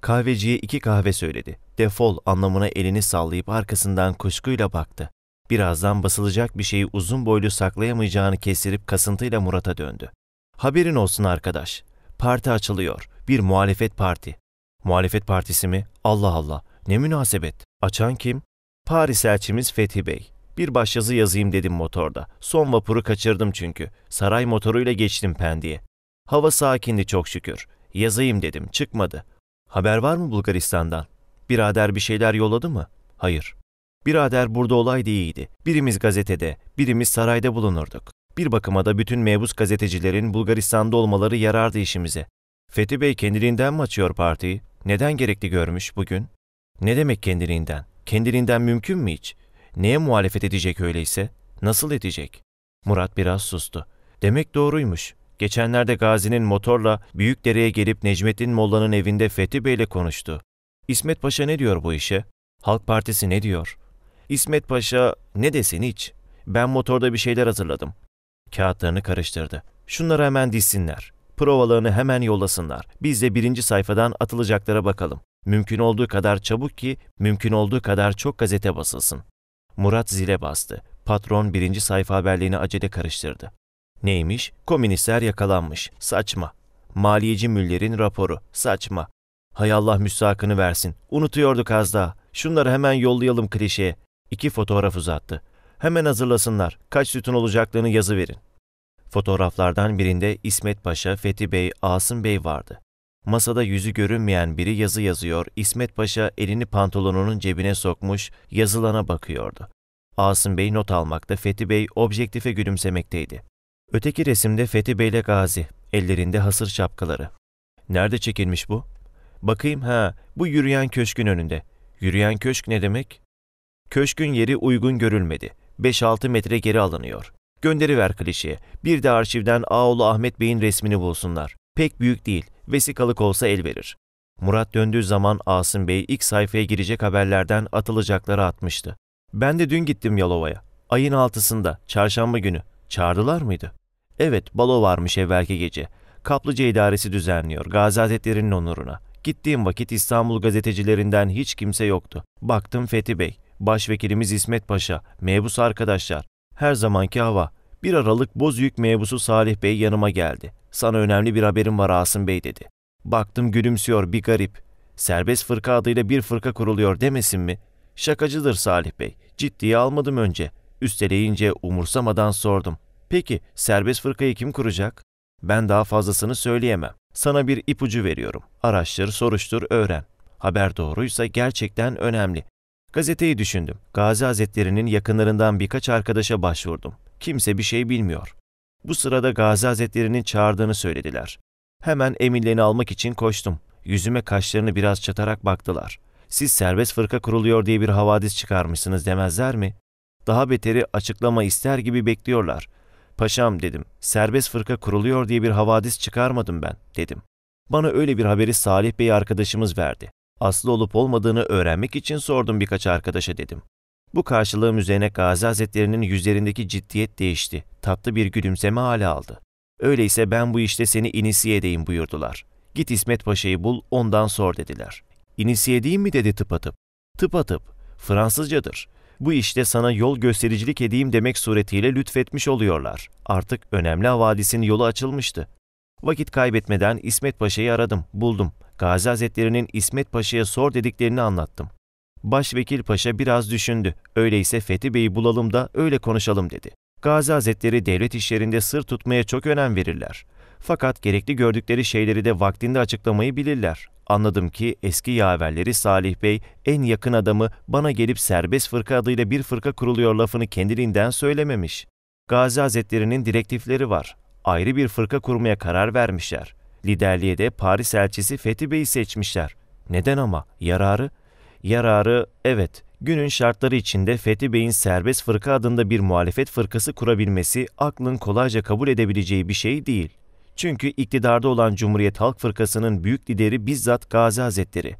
Kahveciye iki kahve söyledi. Defol anlamına elini sallayıp arkasından kuşkuyla baktı. Birazdan basılacak bir şeyi uzun boylu saklayamayacağını kestirip kasıntıyla Murat'a döndü. Haberin olsun arkadaş. Parti açılıyor. Bir muhalefet parti. Muhalefet partisi mi? Allah Allah. Ne münasebet. Açan kim? Paris elçimiz Fethi Bey. Bir başyazı yazayım dedim motorda. Son vapuru kaçırdım çünkü. Saray motoruyla geçtim pendiye. Hava sakindi çok şükür. Yazayım dedim, çıkmadı. Haber var mı Bulgaristan'dan? Birader bir şeyler yolladı mı? Hayır. Birader burada olay iyiydi. Birimiz gazetede, birimiz sarayda bulunurduk. Bir bakıma da bütün mebus gazetecilerin Bulgaristan'da olmaları yarardı işimize. Fethi Bey kendiliğinden mi açıyor partiyi? Neden gerekli görmüş bugün? Ne demek kendiliğinden? Kendiliğinden mümkün mü hiç? Neye muhalefet edecek öyleyse? Nasıl edecek? Murat biraz sustu. Demek doğruymuş. Geçenlerde Gazi'nin motorla Büyükdere'ye gelip Necmettin Molla'nın evinde Fethi Bey'le konuştu. İsmet Paşa ne diyor bu işe? Halk Partisi ne diyor? İsmet Paşa ne desin hiç? Ben motorda bir şeyler hazırladım. Kağıtlarını karıştırdı. Şunları hemen dizsinler. Provalarını hemen yollasınlar. Biz de birinci sayfadan atılacaklara bakalım. Mümkün olduğu kadar çabuk ki, mümkün olduğu kadar çok gazete basılsın. Murat zile bastı. Patron birinci sayfa haberlerini acele karıştırdı. Neymiş? Komünistler yakalanmış. Saçma. Maliyeci Müller'in raporu. Saçma. Hay Allah müstakını versin. Unutuyorduk az daha. Şunları hemen yollayalım klişeye. İki fotoğraf uzattı. Hemen hazırlasınlar. Kaç sütun olacaklarını yazı verin. Fotoğraflardan birinde İsmet Paşa, Fethi Bey, Asım Bey vardı. Masada yüzü görünmeyen biri yazı yazıyor, İsmet Paşa elini pantolonunun cebine sokmuş, yazılana bakıyordu. Asım Bey not almakta, Fethi Bey objektife gülümsemekteydi. Öteki resimde Fethi Bey ile Gazi, ellerinde hasır şapkaları. Nerede çekilmiş bu? Bakayım ha, bu yürüyen köşkün önünde. Yürüyen köşk ne demek? Köşkün yeri uygun görülmedi. 5-6 metre geri alınıyor. Gönderiver klişeye. Bir de arşivden Ağoğlu Ahmet Bey'in resmini bulsunlar. Pek büyük değil vesikalık olsa el verir. Murat döndüğü zaman Asım Bey ilk sayfaya girecek haberlerden atılacakları atmıştı. Ben de dün gittim Yalova'ya. Ayın altısında, çarşamba günü. Çağırdılar mıydı? Evet, balo varmış evvelki gece. Kaplıca idaresi düzenliyor, gazetelerin onuruna. Gittiğim vakit İstanbul gazetecilerinden hiç kimse yoktu. Baktım Fethi Bey, başvekilimiz İsmet Paşa, mebus arkadaşlar. Her zamanki hava, bir Aralık Bozüyük mebusu Salih Bey yanıma geldi. Sana önemli bir haberim var Asım Bey dedi. Baktım gülümsüyor bir garip. Serbest fırka adıyla bir fırka kuruluyor demesin mi? Şakacıdır Salih Bey. Ciddiye almadım önce. Üsteleyince umursamadan sordum. Peki serbest fırkayı kim kuracak? Ben daha fazlasını söyleyemem. Sana bir ipucu veriyorum. Araştır, soruştur, öğren. Haber doğruysa gerçekten önemli. Gazeteyi düşündüm. Gazi Hazretleri'nin yakınlarından birkaç arkadaşa başvurdum. Kimse bir şey bilmiyor. Bu sırada Gazi Hazretleri'nin çağırdığını söylediler. Hemen emirlerini almak için koştum. Yüzüme kaşlarını biraz çatarak baktılar. Siz serbest fırka kuruluyor diye bir havadis çıkarmışsınız demezler mi? Daha beteri açıklama ister gibi bekliyorlar. Paşam dedim, serbest fırka kuruluyor diye bir havadis çıkarmadım ben dedim. Bana öyle bir haberi Salih Bey arkadaşımız verdi aslı olup olmadığını öğrenmek için sordum birkaç arkadaşa dedim. Bu karşılığım üzerine Gazi Hazretlerinin yüzlerindeki ciddiyet değişti. Tatlı bir gülümseme hale aldı. Öyleyse ben bu işte seni inisiye edeyim buyurdular. Git İsmet Paşa'yı bul, ondan sor dediler. İnisiye edeyim mi dedi tıpatıp. Tıpatıp, Fransızcadır. Bu işte sana yol göstericilik edeyim demek suretiyle lütfetmiş oluyorlar. Artık önemli havadisin yolu açılmıştı. Vakit kaybetmeden İsmet Paşa'yı aradım, buldum. Gazi Hazretleri'nin İsmet Paşa'ya sor dediklerini anlattım. Başvekil Paşa biraz düşündü. Öyleyse Fethi Bey'i bulalım da öyle konuşalım dedi. Gazi Hazretleri devlet işlerinde sır tutmaya çok önem verirler. Fakat gerekli gördükleri şeyleri de vaktinde açıklamayı bilirler. Anladım ki eski yaverleri Salih Bey en yakın adamı bana gelip serbest fırka adıyla bir fırka kuruluyor lafını kendiliğinden söylememiş. Gazi Hazretleri'nin direktifleri var ayrı bir fırka kurmaya karar vermişler. Liderliğe de Paris elçisi Fethi Bey'i seçmişler. Neden ama? Yararı? Yararı evet. Günün şartları içinde Fethi Bey'in serbest fırka adında bir muhalefet fırkası kurabilmesi aklın kolayca kabul edebileceği bir şey değil. Çünkü iktidarda olan Cumhuriyet Halk Fırkası'nın büyük lideri bizzat Gazi Hazretleri.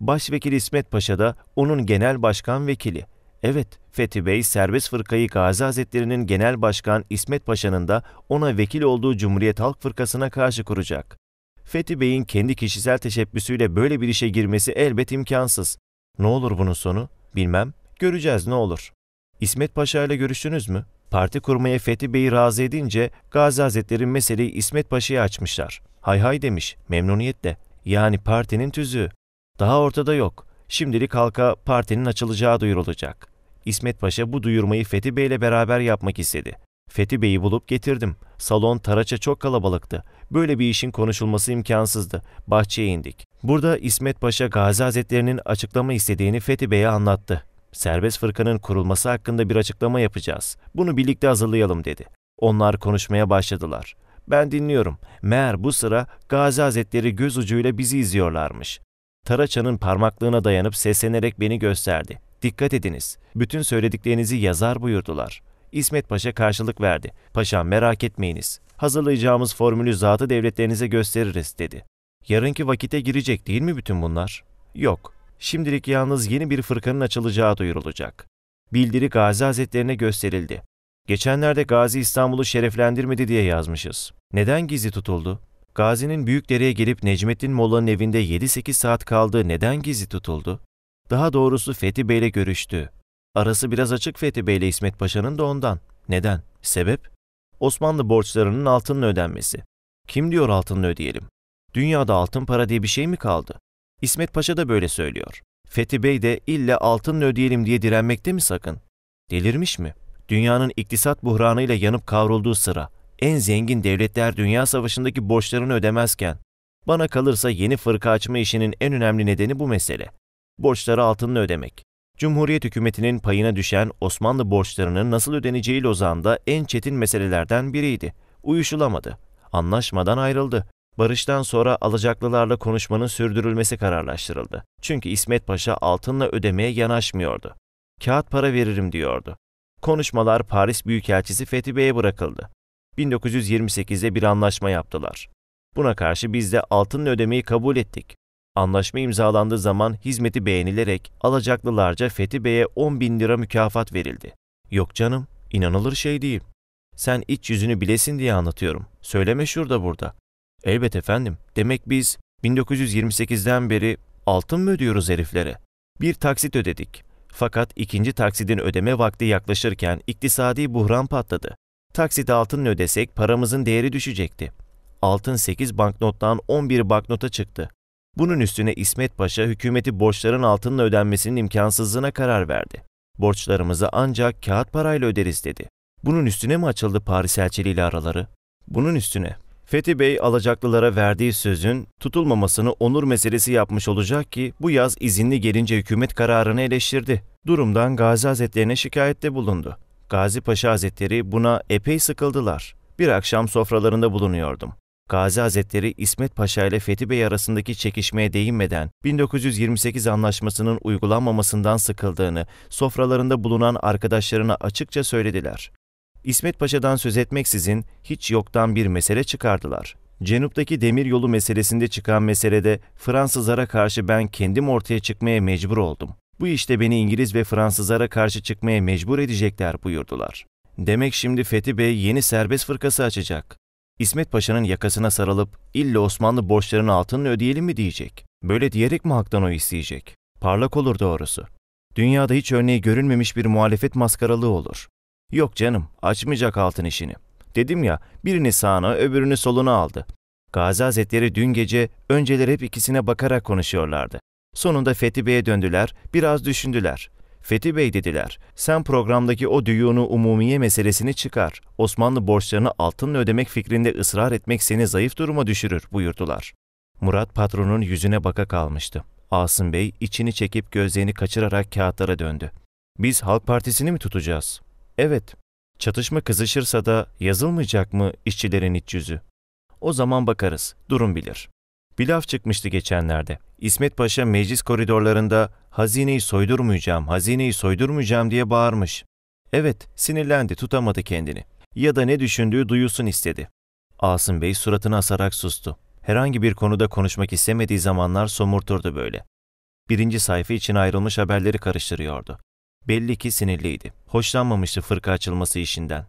Başvekil İsmet Paşa da onun genel başkan vekili. Evet, Fethi Bey Serbest Fırkayı Gazi Hazretleri'nin Genel Başkan İsmet Paşa'nın da ona vekil olduğu Cumhuriyet Halk Fırkası'na karşı kuracak. Fethi Bey'in kendi kişisel teşebbüsüyle böyle bir işe girmesi elbet imkansız. Ne olur bunun sonu? Bilmem, göreceğiz ne olur. İsmet Paşa ile görüştünüz mü? Parti kurmaya Fethi Bey'i razı edince Gazi Hazretleri meseleyi İsmet Paşa'ya açmışlar. Hay hay demiş, memnuniyetle. Yani partinin tüzüğü. Daha ortada yok. Şimdilik halka partinin açılacağı duyurulacak.'' İsmet Paşa bu duyurmayı Fethi Bey ile beraber yapmak istedi. Fethi Bey'i bulup getirdim. Salon taraça çok kalabalıktı. Böyle bir işin konuşulması imkansızdı. Bahçeye indik. Burada İsmet Paşa Gazi Hazretlerinin açıklama istediğini Fethi Bey'e anlattı. Serbest fırkanın kurulması hakkında bir açıklama yapacağız. Bunu birlikte hazırlayalım dedi. Onlar konuşmaya başladılar. Ben dinliyorum. Meğer bu sıra Gazi Hazretleri göz ucuyla bizi izliyorlarmış. Taraçanın parmaklığına dayanıp seslenerek beni gösterdi. Dikkat ediniz, bütün söylediklerinizi yazar buyurdular. İsmet Paşa karşılık verdi. Paşam merak etmeyiniz. Hazırlayacağımız formülü zatı devletlerinize gösteririz dedi. Yarınki vakite girecek değil mi bütün bunlar? Yok. Şimdilik yalnız yeni bir fırkanın açılacağı duyurulacak. Bildiri Gazi Hazretlerine gösterildi. Geçenlerde Gazi İstanbul'u şereflendirmedi diye yazmışız. Neden gizli tutuldu? Gazi'nin Büyükdere'ye gelip Necmettin Molla'nın evinde 7-8 saat kaldığı neden gizli tutuldu? Daha doğrusu Fethi Bey'le görüştü. Arası biraz açık Fethi Bey'le İsmet Paşa'nın da ondan. Neden? Sebep? Osmanlı borçlarının altının ödenmesi. Kim diyor altınını ödeyelim? Dünyada altın para diye bir şey mi kaldı? İsmet Paşa da böyle söylüyor. Fethi Bey de illa altınla ödeyelim diye direnmekte mi sakın? Delirmiş mi? Dünyanın iktisat buhranıyla yanıp kavrulduğu sıra, en zengin devletler Dünya Savaşı'ndaki borçlarını ödemezken, bana kalırsa yeni fırka açma işinin en önemli nedeni bu mesele borçları altında ödemek. Cumhuriyet hükümetinin payına düşen Osmanlı borçlarının nasıl ödeneceği Lozan'da en çetin meselelerden biriydi. Uyuşulamadı. Anlaşmadan ayrıldı. Barıştan sonra alacaklılarla konuşmanın sürdürülmesi kararlaştırıldı. Çünkü İsmet Paşa altınla ödemeye yanaşmıyordu. Kağıt para veririm diyordu. Konuşmalar Paris Büyükelçisi Fethi Bey'e bırakıldı. 1928'de bir anlaşma yaptılar. Buna karşı biz de altınla ödemeyi kabul ettik. Anlaşma imzalandığı zaman hizmeti beğenilerek alacaklılarca Fethi Bey'e 10 bin lira mükafat verildi. Yok canım, inanılır şey değil. Sen iç yüzünü bilesin diye anlatıyorum. Söyleme şurada burada. Elbet efendim. Demek biz 1928'den beri altın mı ödüyoruz heriflere? Bir taksit ödedik. Fakat ikinci taksidin ödeme vakti yaklaşırken iktisadi buhran patladı. Taksit altın ödesek paramızın değeri düşecekti. Altın 8 banknottan 11 banknota çıktı. Bunun üstüne İsmet Paşa hükümeti borçların altınla ödenmesinin imkansızlığına karar verdi. Borçlarımızı ancak kağıt parayla öderiz dedi. Bunun üstüne mi açıldı Paris elçiliğiyle araları? Bunun üstüne. Fethi Bey alacaklılara verdiği sözün tutulmamasını onur meselesi yapmış olacak ki bu yaz izinli gelince hükümet kararını eleştirdi. Durumdan Gazi Hazretlerine şikayette bulundu. Gazi Paşa Hazretleri buna epey sıkıldılar. Bir akşam sofralarında bulunuyordum. Gazi Hazretleri İsmet Paşa ile Fethi Bey arasındaki çekişmeye değinmeden 1928 anlaşmasının uygulanmamasından sıkıldığını sofralarında bulunan arkadaşlarına açıkça söylediler. İsmet Paşa'dan söz etmeksizin hiç yoktan bir mesele çıkardılar. Cenup'taki demir yolu meselesinde çıkan meselede Fransızlara karşı ben kendim ortaya çıkmaya mecbur oldum. Bu işte beni İngiliz ve Fransızlara karşı çıkmaya mecbur edecekler buyurdular. Demek şimdi Fethi Bey yeni serbest fırkası açacak. İsmet Paşa'nın yakasına sarılıp illa Osmanlı borçlarının altını ödeyelim mi diyecek. Böyle diyerek mi haktan o isteyecek? Parlak olur doğrusu. Dünyada hiç örneği görünmemiş bir muhalefet maskaralığı olur. Yok canım, açmayacak altın işini. Dedim ya, birini sağına öbürünü soluna aldı. Gazi Hazretleri dün gece önceleri hep ikisine bakarak konuşuyorlardı. Sonunda Fethi Bey'e döndüler, biraz düşündüler. Fethi Bey dediler, sen programdaki o düyunu umumiye meselesini çıkar. Osmanlı borçlarını altınla ödemek fikrinde ısrar etmek seni zayıf duruma düşürür buyurdular. Murat patronun yüzüne baka kalmıştı. Asım Bey içini çekip gözlerini kaçırarak kağıtlara döndü. Biz Halk Partisi'ni mi tutacağız? Evet. Çatışma kızışırsa da yazılmayacak mı işçilerin iç yüzü? O zaman bakarız, durum bilir. Bir laf çıkmıştı geçenlerde. İsmet Paşa meclis koridorlarında hazineyi soydurmayacağım, hazineyi soydurmayacağım diye bağırmış. Evet, sinirlendi, tutamadı kendini. Ya da ne düşündüğü duyulsun istedi. Asım Bey suratını asarak sustu. Herhangi bir konuda konuşmak istemediği zamanlar somurturdu böyle. Birinci sayfa için ayrılmış haberleri karıştırıyordu. Belli ki sinirliydi. Hoşlanmamıştı fırka açılması işinden.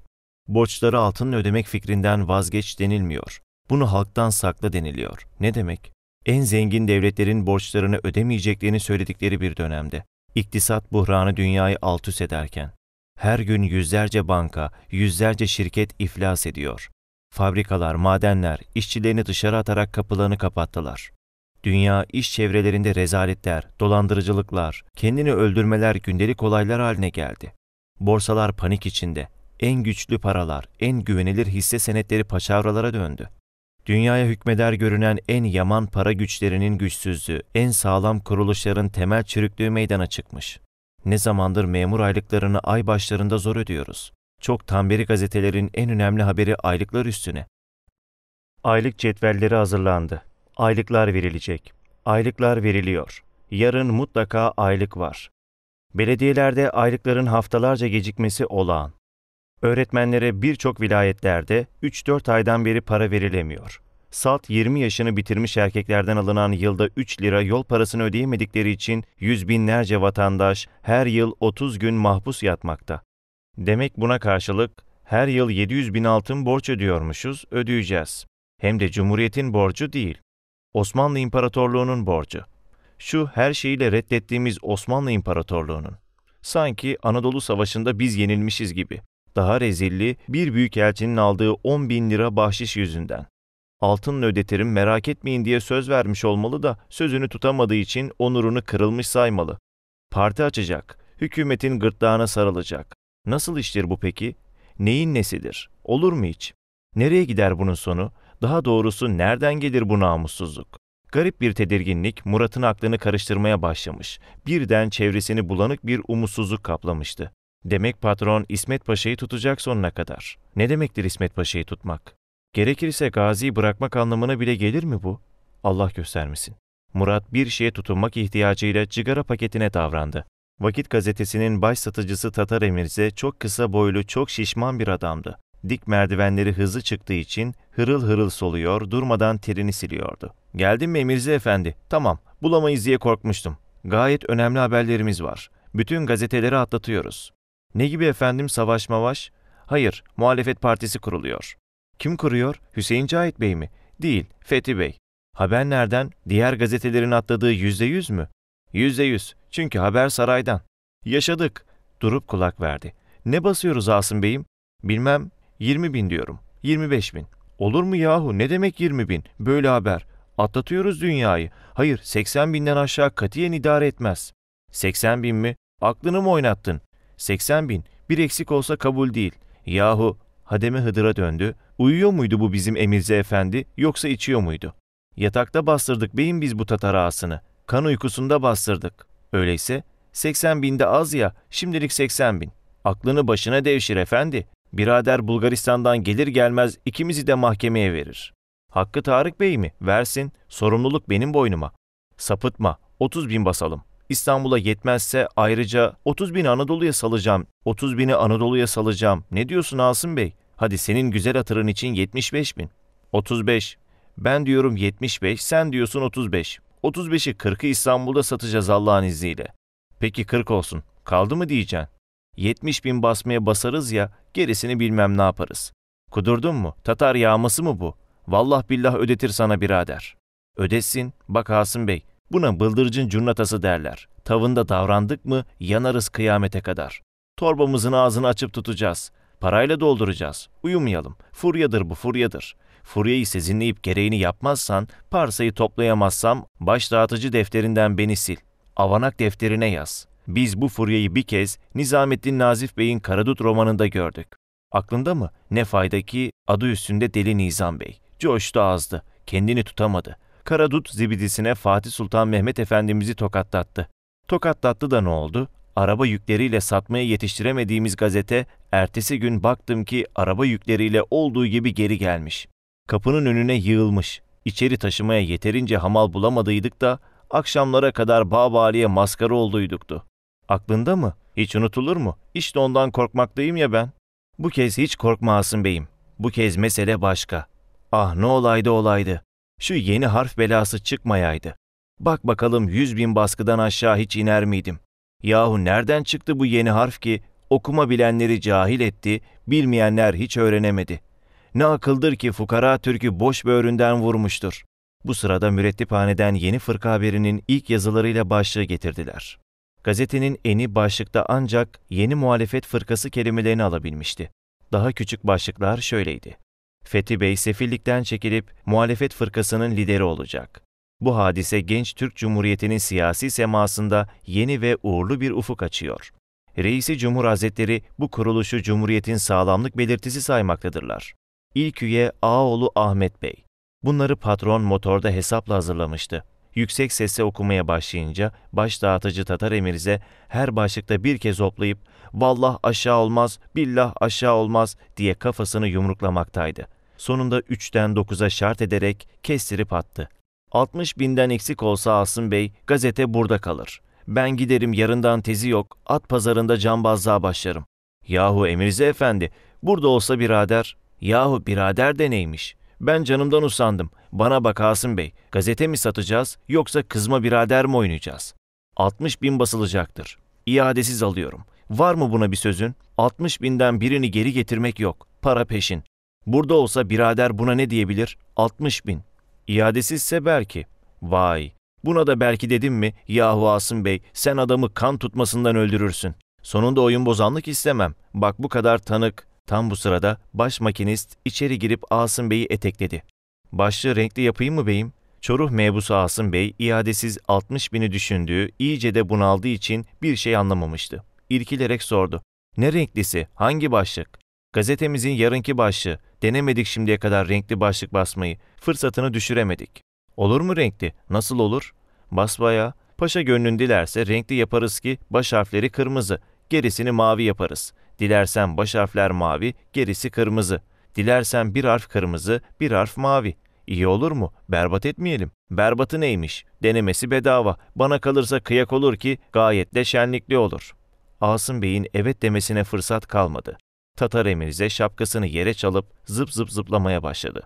Borçları altın ödemek fikrinden vazgeç denilmiyor. Bunu halktan sakla deniliyor. Ne demek? En zengin devletlerin borçlarını ödemeyeceklerini söyledikleri bir dönemde, iktisat buhranı dünyayı alt üst ederken, her gün yüzlerce banka, yüzlerce şirket iflas ediyor. Fabrikalar, madenler işçilerini dışarı atarak kapılarını kapattılar. Dünya iş çevrelerinde rezaletler, dolandırıcılıklar, kendini öldürmeler gündelik olaylar haline geldi. Borsalar panik içinde. En güçlü paralar, en güvenilir hisse senetleri paçavralara döndü. Dünyaya hükmeder görünen en yaman para güçlerinin güçsüzlüğü, en sağlam kuruluşların temel çürüklüğü meydana çıkmış. Ne zamandır memur aylıklarını ay başlarında zor ödüyoruz. Çok tamberi gazetelerin en önemli haberi aylıklar üstüne. Aylık cetvelleri hazırlandı. Aylıklar verilecek. Aylıklar veriliyor. Yarın mutlaka aylık var. Belediyelerde aylıkların haftalarca gecikmesi olağan. Öğretmenlere birçok vilayetlerde 3-4 aydan beri para verilemiyor. Salt 20 yaşını bitirmiş erkeklerden alınan yılda 3 lira yol parasını ödeyemedikleri için yüz binlerce vatandaş her yıl 30 gün mahpus yatmakta. Demek buna karşılık her yıl 700 bin altın borç ödüyormuşuz, ödeyeceğiz. Hem de Cumhuriyet'in borcu değil, Osmanlı İmparatorluğu'nun borcu. Şu her şeyiyle reddettiğimiz Osmanlı İmparatorluğu'nun. Sanki Anadolu Savaşı'nda biz yenilmişiz gibi. Daha rezilli bir büyük elçinin aldığı 10 bin lira bahşiş yüzünden. Altınla ödetirim merak etmeyin diye söz vermiş olmalı da sözünü tutamadığı için onurunu kırılmış saymalı. Parti açacak, hükümetin gırtlağına sarılacak. Nasıl iştir bu peki? Neyin nesidir? Olur mu hiç? Nereye gider bunun sonu? Daha doğrusu nereden gelir bu namussuzluk? Garip bir tedirginlik Murat'ın aklını karıştırmaya başlamış. Birden çevresini bulanık bir umutsuzluk kaplamıştı. Demek patron İsmet Paşa'yı tutacak sonuna kadar. Ne demektir İsmet Paşa'yı tutmak? Gerekirse gaziyi bırakmak anlamına bile gelir mi bu? Allah göstermesin. Murat bir şeye tutunmak ihtiyacıyla cigara paketine davrandı. Vakit gazetesinin baş satıcısı Tatar Emirze çok kısa boylu, çok şişman bir adamdı. Dik merdivenleri hızlı çıktığı için hırıl hırıl soluyor, durmadan terini siliyordu. Geldin mi Emirze efendi? Tamam, bulamayız diye korkmuştum. Gayet önemli haberlerimiz var. Bütün gazeteleri atlatıyoruz. Ne gibi efendim savaş mavaş? Hayır, muhalefet partisi kuruluyor. Kim kuruyor? Hüseyin Cahit Bey mi? Değil, Fethi Bey. Haber nereden? Diğer gazetelerin atladığı yüzde yüz mü? Yüzde yüz. Çünkü haber saraydan. Yaşadık. Durup kulak verdi. Ne basıyoruz Asım Bey'im? Bilmem, yirmi bin diyorum. Yirmi beş bin. Olur mu yahu? Ne demek yirmi bin? Böyle haber. Atlatıyoruz dünyayı. Hayır, seksen binden aşağı katiyen idare etmez. Seksen bin mi? Aklını mı oynattın? 80 bin, bir eksik olsa kabul değil. Yahu, hademe Hıdır'a döndü, uyuyor muydu bu bizim Emirze Efendi, yoksa içiyor muydu? Yatakta bastırdık beyim biz bu Tatar ağasını, kan uykusunda bastırdık. Öyleyse 80 bin de az ya, şimdilik 80 bin. Aklını başına devşir efendi. Birader Bulgaristan'dan gelir gelmez ikimizi de mahkemeye verir. Hakkı Tarık Bey mi? Versin. Sorumluluk benim boynuma. Sapıtma. 30 bin basalım.'' İstanbul'a yetmezse ayrıca 30 bin Anadolu'ya salacağım, 30 bini Anadolu'ya salacağım. Ne diyorsun Asım Bey? Hadi senin güzel hatırın için 75 bin. 35. Ben diyorum 75, sen diyorsun 35. 35'i 40'ı İstanbul'da satacağız Allah'ın izniyle. Peki 40 olsun. Kaldı mı diyeceksin? 70 bin basmaya basarız ya, gerisini bilmem ne yaparız. Kudurdun mu? Tatar yağması mı bu? Vallah billah ödetir sana birader. Ödesin. Bak Asım Bey, Buna bıldırcın curnatası derler. Tavında davrandık mı yanarız kıyamete kadar. Torbamızın ağzını açıp tutacağız. Parayla dolduracağız. Uyumayalım. Furyadır bu furyadır. Furyayı sezinleyip gereğini yapmazsan, parsayı toplayamazsam baş dağıtıcı defterinden beni sil. Avanak defterine yaz. Biz bu furyayı bir kez Nizamettin Nazif Bey'in Karadut romanında gördük. Aklında mı? Ne fayda adı üstünde Deli Nizam Bey. Coştu azdı. Kendini tutamadı. Karadut zibidisine Fatih Sultan Mehmet Efendimiz'i tokatlattı. Tokatlattı da ne oldu? Araba yükleriyle satmaya yetiştiremediğimiz gazete, ertesi gün baktım ki araba yükleriyle olduğu gibi geri gelmiş. Kapının önüne yığılmış. İçeri taşımaya yeterince hamal bulamadıydık da akşamlara kadar Bağbali'ye maskara olduyduktu. Aklında mı? Hiç unutulur mu? İşte ondan korkmaktayım ya ben. Bu kez hiç korkma Asım Bey'im. Bu kez mesele başka. Ah ne olaydı olaydı. Şu yeni harf belası çıkmayaydı. Bak bakalım yüz bin baskıdan aşağı hiç iner miydim? Yahu nereden çıktı bu yeni harf ki okuma bilenleri cahil etti, bilmeyenler hiç öğrenemedi. Ne akıldır ki fukara Türk'ü boş böğründen vurmuştur. Bu sırada mürettiphaneden yeni fırka haberinin ilk yazılarıyla başlığı getirdiler. Gazetenin eni başlıkta ancak yeni muhalefet fırkası kelimelerini alabilmişti. Daha küçük başlıklar şöyleydi. Fethi Bey sefillikten çekilip muhalefet fırkasının lideri olacak. Bu hadise genç Türk Cumhuriyeti'nin siyasi semasında yeni ve uğurlu bir ufuk açıyor. Reisi Cumhur Hazretleri bu kuruluşu Cumhuriyet'in sağlamlık belirtisi saymaktadırlar. İlk üye Ağoğlu Ahmet Bey. Bunları patron motorda hesapla hazırlamıştı. Yüksek sesle okumaya başlayınca baş dağıtıcı Tatar Emirize her başlıkta bir kez hoplayıp ''Vallah aşağı olmaz, billah aşağı olmaz'' diye kafasını yumruklamaktaydı. Sonunda 3'ten 9'a şart ederek kestirip attı. 60 binden eksik olsa Asım Bey gazete burada kalır. Ben giderim yarından tezi yok at pazarında cambazlığa başlarım. Yahu Emirze Efendi burada olsa birader. Yahu birader de neymiş? Ben canımdan usandım. Bana bak Asım Bey gazete mi satacağız yoksa kızma birader mi oynayacağız? 60 bin basılacaktır. İadesiz alıyorum. Var mı buna bir sözün? 60 binden birini geri getirmek yok. Para peşin. Burada olsa birader buna ne diyebilir? 60 bin. İadesizse belki. Vay. Buna da belki dedim mi? Yahu Asım Bey sen adamı kan tutmasından öldürürsün. Sonunda oyun bozanlık istemem. Bak bu kadar tanık. Tam bu sırada baş makinist içeri girip Asım Bey'i etekledi. Başlığı renkli yapayım mı beyim? Çoruh mebusu Asım Bey iadesiz 60 bini düşündüğü iyice de bunaldığı için bir şey anlamamıştı. İrkilerek sordu. Ne renklisi? Hangi başlık? Gazetemizin yarınki başlığı, denemedik şimdiye kadar renkli başlık basmayı, fırsatını düşüremedik. Olur mu renkli? Nasıl olur? Basbaya, paşa gönlün dilerse renkli yaparız ki baş harfleri kırmızı, gerisini mavi yaparız. Dilersen baş harfler mavi, gerisi kırmızı. Dilersen bir harf kırmızı, bir harf mavi. İyi olur mu? Berbat etmeyelim. Berbatı neymiş? Denemesi bedava. Bana kalırsa kıyak olur ki gayet de şenlikli olur. Asım Bey'in evet demesine fırsat kalmadı. Tatar Emirize şapkasını yere çalıp zıp zıp zıplamaya başladı.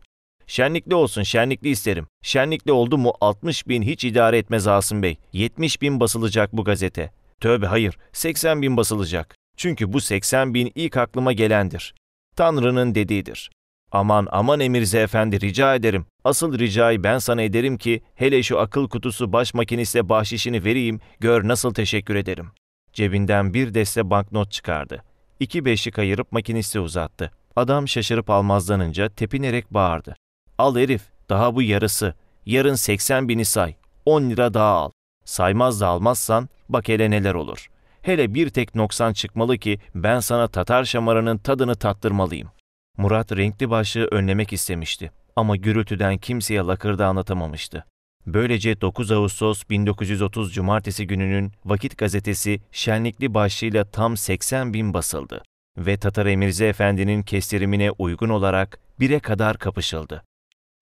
Şenlikli olsun, şenlikli isterim. Şenlikli oldu mu 60 bin hiç idare etmez Asım Bey. 70 bin basılacak bu gazete. Tövbe hayır, 80 bin basılacak. Çünkü bu 80 bin ilk aklıma gelendir. Tanrı'nın dediğidir. Aman aman Emirze Efendi rica ederim. Asıl ricayı ben sana ederim ki hele şu akıl kutusu baş makiniste bahşişini vereyim, gör nasıl teşekkür ederim. Cebinden bir deste banknot çıkardı iki beşlik ayırıp makiniste uzattı. Adam şaşırıp almazlanınca tepinerek bağırdı. Al herif, daha bu yarısı. Yarın 80 bini say, 10 lira daha al. Saymaz da almazsan bak hele neler olur. Hele bir tek noksan çıkmalı ki ben sana Tatar şamaranın tadını tattırmalıyım. Murat renkli başlığı önlemek istemişti ama gürültüden kimseye lakırdı anlatamamıştı. Böylece 9 Ağustos 1930 Cumartesi gününün Vakit gazetesi şenlikli başlığıyla tam 80 bin basıldı ve Tatar Emirze Efendi'nin kestirimine uygun olarak bire kadar kapışıldı.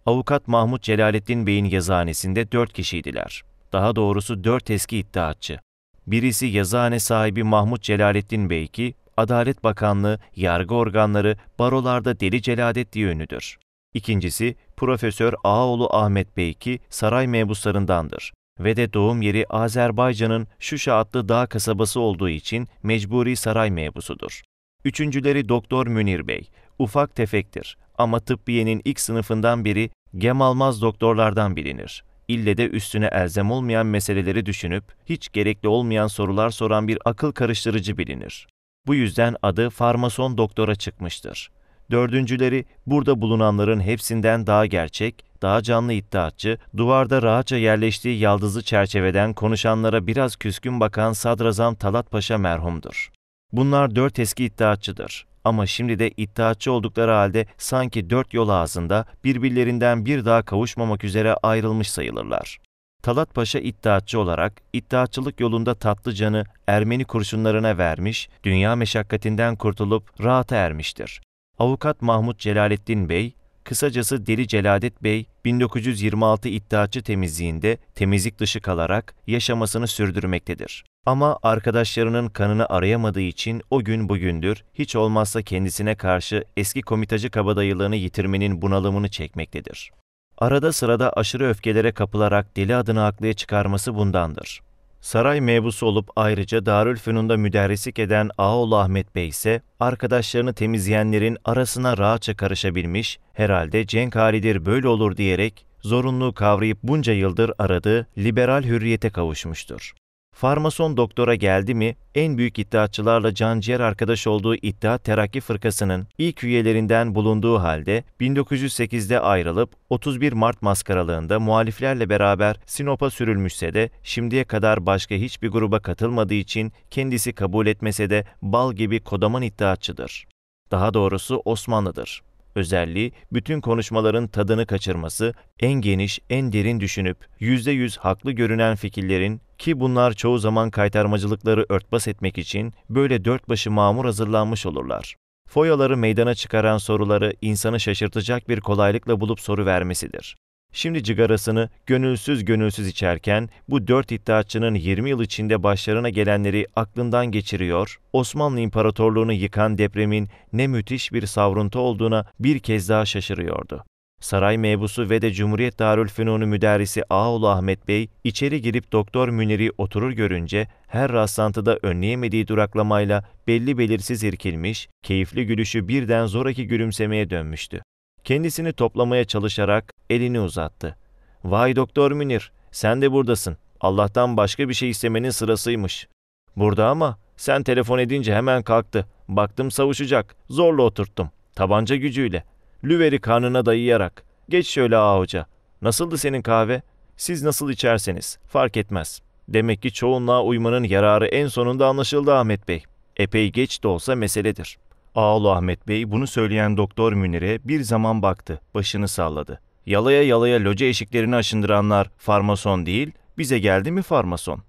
Avukat Mahmut Celalettin Bey'in yazıhanesinde dört kişiydiler. Daha doğrusu dört eski iddiatçı. Birisi yazıhane sahibi Mahmut Celalettin Bey ki, Adalet Bakanlığı, yargı organları, barolarda Deli Celadet diye ünlüdür. İkincisi Profesör Ağoğlu Ahmet Bey ki saray mebuslarındandır ve de doğum yeri Azerbaycan'ın Şuşa adlı dağ kasabası olduğu için mecburi saray mebusudur. Üçüncüleri Doktor Münir Bey, ufak tefektir ama tıbbiyenin ilk sınıfından biri gem almaz doktorlardan bilinir. İlle de üstüne elzem olmayan meseleleri düşünüp hiç gerekli olmayan sorular soran bir akıl karıştırıcı bilinir. Bu yüzden adı farmason doktora çıkmıştır. Dördüncüleri burada bulunanların hepsinden daha gerçek, daha canlı iddiatçı, duvarda rahatça yerleştiği yaldızı çerçeveden konuşanlara biraz küskün bakan Sadrazam Talat Paşa merhumdur. Bunlar dört eski iddiatçıdır ama şimdi de iddiatçı oldukları halde sanki dört yol ağzında birbirlerinden bir daha kavuşmamak üzere ayrılmış sayılırlar. Talat Paşa iddiatçı olarak iddiatçılık yolunda tatlı canı Ermeni kurşunlarına vermiş, dünya meşakkatinden kurtulup rahata ermiştir. Avukat Mahmut Celalettin Bey, kısacası Deli Celadet Bey, 1926 iddiaçı temizliğinde temizlik dışı kalarak yaşamasını sürdürmektedir. Ama arkadaşlarının kanını arayamadığı için o gün bugündür hiç olmazsa kendisine karşı eski komitacı kabadayılığını yitirmenin bunalımını çekmektedir. Arada sırada aşırı öfkelere kapılarak deli adını haklıya çıkarması bundandır. Saray mebusu olup ayrıca Darülfünun'da müderrislik eden Ağoğlu Ahmet Bey ise arkadaşlarını temizleyenlerin arasına rahatça karışabilmiş, herhalde Cenk halidir böyle olur diyerek zorunlu kavrayıp bunca yıldır aradığı liberal hürriyete kavuşmuştur. Farmason doktora geldi mi en büyük iddiatçılarla canciğer arkadaş olduğu iddia Terakki Fırkası'nın ilk üyelerinden bulunduğu halde 1908'de ayrılıp 31 Mart maskaralığında muhaliflerle beraber Sinop'a sürülmüşse de şimdiye kadar başka hiçbir gruba katılmadığı için kendisi kabul etmese de bal gibi kodaman iddiatçıdır. Daha doğrusu Osmanlı'dır özelliği bütün konuşmaların tadını kaçırması, en geniş, en derin düşünüp yüzde yüz haklı görünen fikirlerin ki bunlar çoğu zaman kaytarmacılıkları örtbas etmek için böyle dört başı mamur hazırlanmış olurlar. Foyaları meydana çıkaran soruları insanı şaşırtacak bir kolaylıkla bulup soru vermesidir. Şimdi cigarasını gönülsüz gönülsüz içerken bu dört iddiatçının 20 yıl içinde başlarına gelenleri aklından geçiriyor, Osmanlı İmparatorluğunu yıkan depremin ne müthiş bir savruntu olduğuna bir kez daha şaşırıyordu. Saray mebusu ve de Cumhuriyet Darülfünunu müderrisi Ağul Ahmet Bey içeri girip Doktor Münir'i oturur görünce her rastlantıda önleyemediği duraklamayla belli belirsiz irkilmiş, keyifli gülüşü birden zoraki gülümsemeye dönmüştü. Kendisini toplamaya çalışarak elini uzattı. ''Vay Doktor Münir, sen de buradasın. Allah'tan başka bir şey istemenin sırasıymış. Burada ama sen telefon edince hemen kalktı. Baktım savuşacak, zorla oturttum. Tabanca gücüyle.'' Lüveri karnına dayayarak. Geç şöyle ağa hoca. Nasıldı senin kahve? Siz nasıl içerseniz fark etmez. Demek ki çoğunluğa uymanın yararı en sonunda anlaşıldı Ahmet Bey. Epey geç de olsa meseledir. Ağaoğlu Ahmet Bey bunu söyleyen Doktor Münir'e bir zaman baktı, başını salladı. Yalaya yalaya loca eşiklerini aşındıranlar farmason değil, bize geldi mi farmason?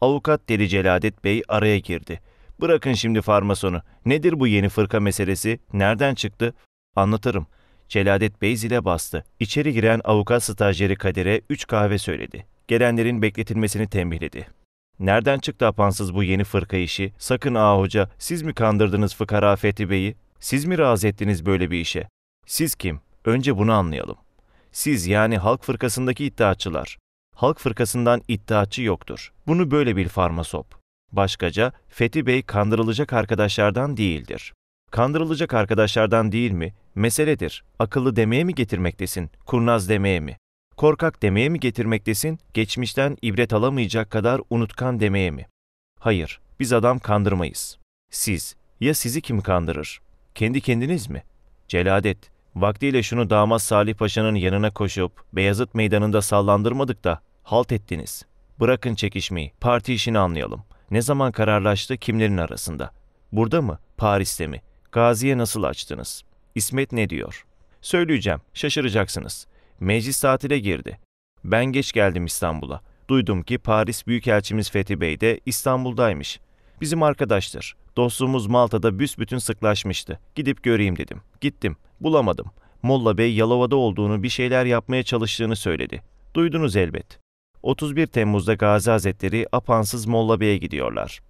Avukat Deli Celadet Bey araya girdi. Bırakın şimdi farmasonu. Nedir bu yeni fırka meselesi? Nereden çıktı? Anlatırım. Celadet Bey zile bastı. İçeri giren avukat stajyeri Kadir'e üç kahve söyledi. Gelenlerin bekletilmesini tembihledi. Nereden çıktı apansız bu yeni fırka işi? Sakın ağa hoca, siz mi kandırdınız fıkara Fethi Bey'i? Siz mi razı ettiniz böyle bir işe? Siz kim? Önce bunu anlayalım. Siz yani halk fırkasındaki iddiaçılar. Halk fırkasından iddiaçı yoktur. Bunu böyle bir Farmasop. Başkaca Fethi Bey kandırılacak arkadaşlardan değildir. Kandırılacak arkadaşlardan değil mi? Meseledir. Akıllı demeye mi getirmektesin? Kurnaz demeye mi? Korkak demeye mi getirmektesin? Geçmişten ibret alamayacak kadar unutkan demeye mi? Hayır, biz adam kandırmayız. Siz, ya sizi kim kandırır? Kendi kendiniz mi? Celadet, vaktiyle şunu damat Salih Paşa'nın yanına koşup Beyazıt Meydanı'nda sallandırmadık da halt ettiniz. Bırakın çekişmeyi, parti işini anlayalım. Ne zaman kararlaştı kimlerin arasında? Burada mı, Paris'te mi? Gazi'ye nasıl açtınız? İsmet ne diyor? Söyleyeceğim, şaşıracaksınız. Meclis tatile girdi. Ben geç geldim İstanbul'a. Duydum ki Paris Büyükelçimiz Fethi Bey de İstanbul'daymış. Bizim arkadaştır. Dostluğumuz Malta'da büsbütün sıklaşmıştı. Gidip göreyim dedim. Gittim. Bulamadım. Molla Bey Yalova'da olduğunu bir şeyler yapmaya çalıştığını söyledi. Duydunuz elbet. 31 Temmuz'da Gazi Hazretleri apansız Molla Bey'e gidiyorlar.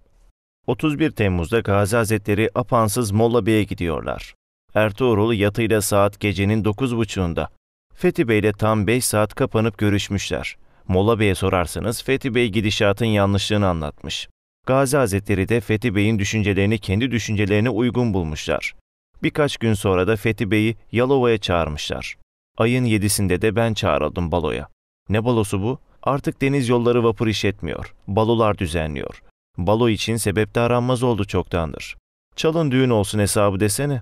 31 Temmuz'da Gazi Hazretleri Apansız Molla Bey'e gidiyorlar. Ertuğrul yatıyla saat gecenin 9.30'unda. Fethi Bey ile tam 5 saat kapanıp görüşmüşler. Molla Bey'e sorarsanız Fethi Bey gidişatın yanlışlığını anlatmış. Gazi Hazretleri de Fethi Bey'in düşüncelerini kendi düşüncelerine uygun bulmuşlar. Birkaç gün sonra da Fethi Bey'i Yalova'ya çağırmışlar. Ayın 7'sinde de ben çağrıldım baloya. Ne balosu bu? Artık deniz yolları vapur işletmiyor, balolar düzenliyor. Balo için sebep de aranmaz oldu çoktandır. Çalın düğün olsun hesabı desene.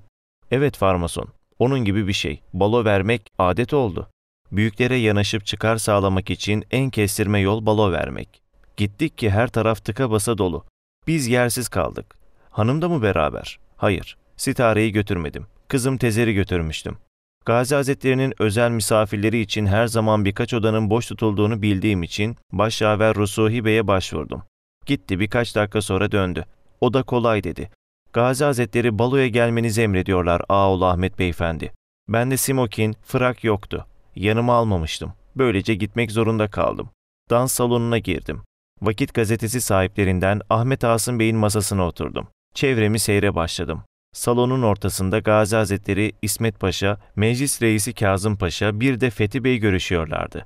Evet farmason, onun gibi bir şey. Balo vermek adet oldu. Büyüklere yanaşıp çıkar sağlamak için en kestirme yol balo vermek. Gittik ki her taraf tıka basa dolu. Biz yersiz kaldık. Hanım da mı beraber? Hayır, sitareyi götürmedim. Kızım tezeri götürmüştüm. Gazi Hazretleri'nin özel misafirleri için her zaman birkaç odanın boş tutulduğunu bildiğim için Başyaver Rusuhi Bey'e başvurdum. Gitti birkaç dakika sonra döndü. O da kolay dedi. Gazi Hazretleri baloya gelmenizi emrediyorlar Ağol Ahmet Beyefendi. Ben de Simokin, frak yoktu. Yanıma almamıştım. Böylece gitmek zorunda kaldım. Dans salonuna girdim. Vakit gazetesi sahiplerinden Ahmet Asım Bey'in masasına oturdum. Çevremi seyre başladım. Salonun ortasında Gazi Hazretleri, İsmet Paşa, Meclis Reisi Kazım Paşa bir de Fethi Bey görüşüyorlardı.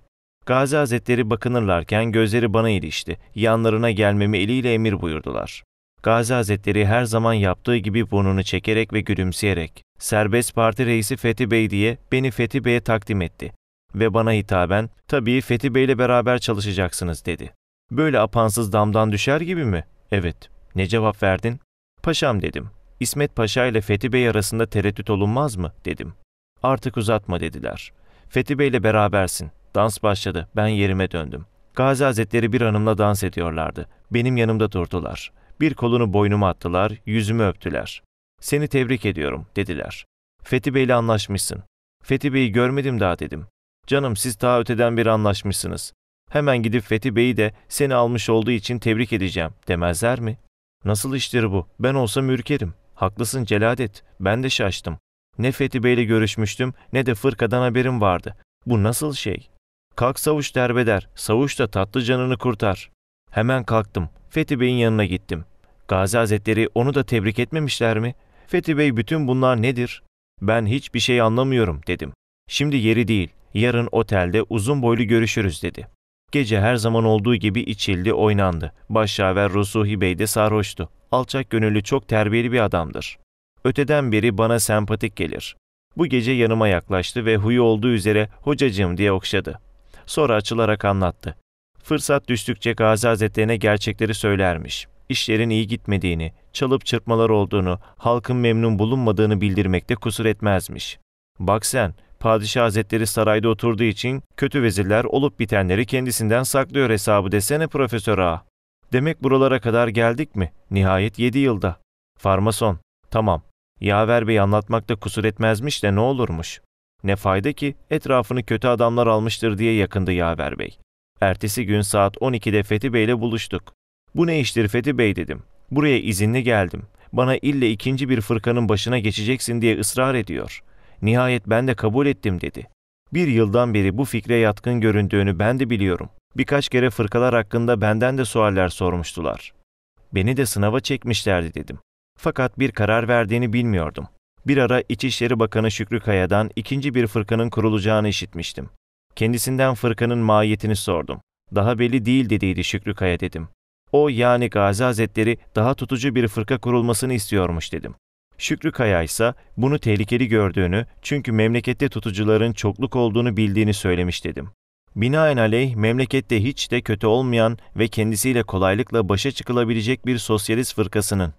Gazi Hazretleri bakınırlarken gözleri bana ilişti. Yanlarına gelmemi eliyle emir buyurdular. Gazi Hazretleri her zaman yaptığı gibi burnunu çekerek ve gülümseyerek, serbest parti reisi Fethi Bey diye beni Fethi Bey'e takdim etti ve bana hitaben, tabii Fethi Bey'le beraber çalışacaksınız dedi. Böyle apansız damdan düşer gibi mi? Evet. Ne cevap verdin? Paşam dedim. İsmet Paşa ile Fethi Bey arasında tereddüt olunmaz mı? dedim. Artık uzatma dediler. Fethi Beyle berabersin. Dans başladı. Ben yerime döndüm. Gazi Hazretleri bir hanımla dans ediyorlardı. Benim yanımda durdular. Bir kolunu boynuma attılar, yüzümü öptüler. Seni tebrik ediyorum, dediler. Fethi Bey'le anlaşmışsın. Fethi Bey'i görmedim daha dedim. Canım siz daha öteden bir anlaşmışsınız. Hemen gidip Fethi Bey'i de seni almış olduğu için tebrik edeceğim demezler mi? Nasıl iştir bu? Ben olsa mürkerim. Haklısın Celadet. Ben de şaştım. Ne Fethi Bey'le görüşmüştüm ne de fırkadan haberim vardı. Bu nasıl şey? Kalk Savuş derbeder, Savuş da tatlı canını kurtar. Hemen kalktım, Fethi Bey'in yanına gittim. Gazi Hazretleri onu da tebrik etmemişler mi? Fethi Bey bütün bunlar nedir? Ben hiçbir şey anlamıyorum dedim. Şimdi yeri değil, yarın otelde uzun boylu görüşürüz dedi. Gece her zaman olduğu gibi içildi, oynandı. Başşaver Rusuhi Bey de sarhoştu. Alçak gönüllü çok terbiyeli bir adamdır. Öteden beri bana sempatik gelir. Bu gece yanıma yaklaştı ve huyu olduğu üzere hocacığım diye okşadı. Sonra açılarak anlattı. Fırsat düştükçe Gazi Hazretlerine gerçekleri söylermiş. İşlerin iyi gitmediğini, çalıp çırpmalar olduğunu, halkın memnun bulunmadığını bildirmekte kusur etmezmiş. Bak sen, Padişah Hazretleri sarayda oturduğu için kötü vezirler olup bitenleri kendisinden saklıyor hesabı desene Profesör Ağa. Demek buralara kadar geldik mi? Nihayet yedi yılda. Farmason, tamam. Yaver Bey anlatmakta kusur etmezmiş de ne olurmuş. Ne fayda ki etrafını kötü adamlar almıştır diye yakındı Yaver Bey. Ertesi gün saat 12'de Fethi ile buluştuk. Bu ne iştir Fethi Bey dedim. Buraya izinli geldim. Bana ille ikinci bir fırkanın başına geçeceksin diye ısrar ediyor. Nihayet ben de kabul ettim dedi. Bir yıldan beri bu fikre yatkın göründüğünü ben de biliyorum. Birkaç kere fırkalar hakkında benden de sualler sormuştular. Beni de sınava çekmişlerdi dedim. Fakat bir karar verdiğini bilmiyordum. Bir ara İçişleri Bakanı Şükrü Kaya'dan ikinci bir fırkanın kurulacağını işitmiştim. Kendisinden fırkanın mahiyetini sordum. Daha belli değil dediydi Şükrü Kaya dedim. O yani Gazi Hazretleri daha tutucu bir fırka kurulmasını istiyormuş dedim. Şükrü Kaya ise bunu tehlikeli gördüğünü çünkü memlekette tutucuların çokluk olduğunu bildiğini söylemiş dedim. Binaenaleyh memlekette hiç de kötü olmayan ve kendisiyle kolaylıkla başa çıkılabilecek bir sosyalist fırkasının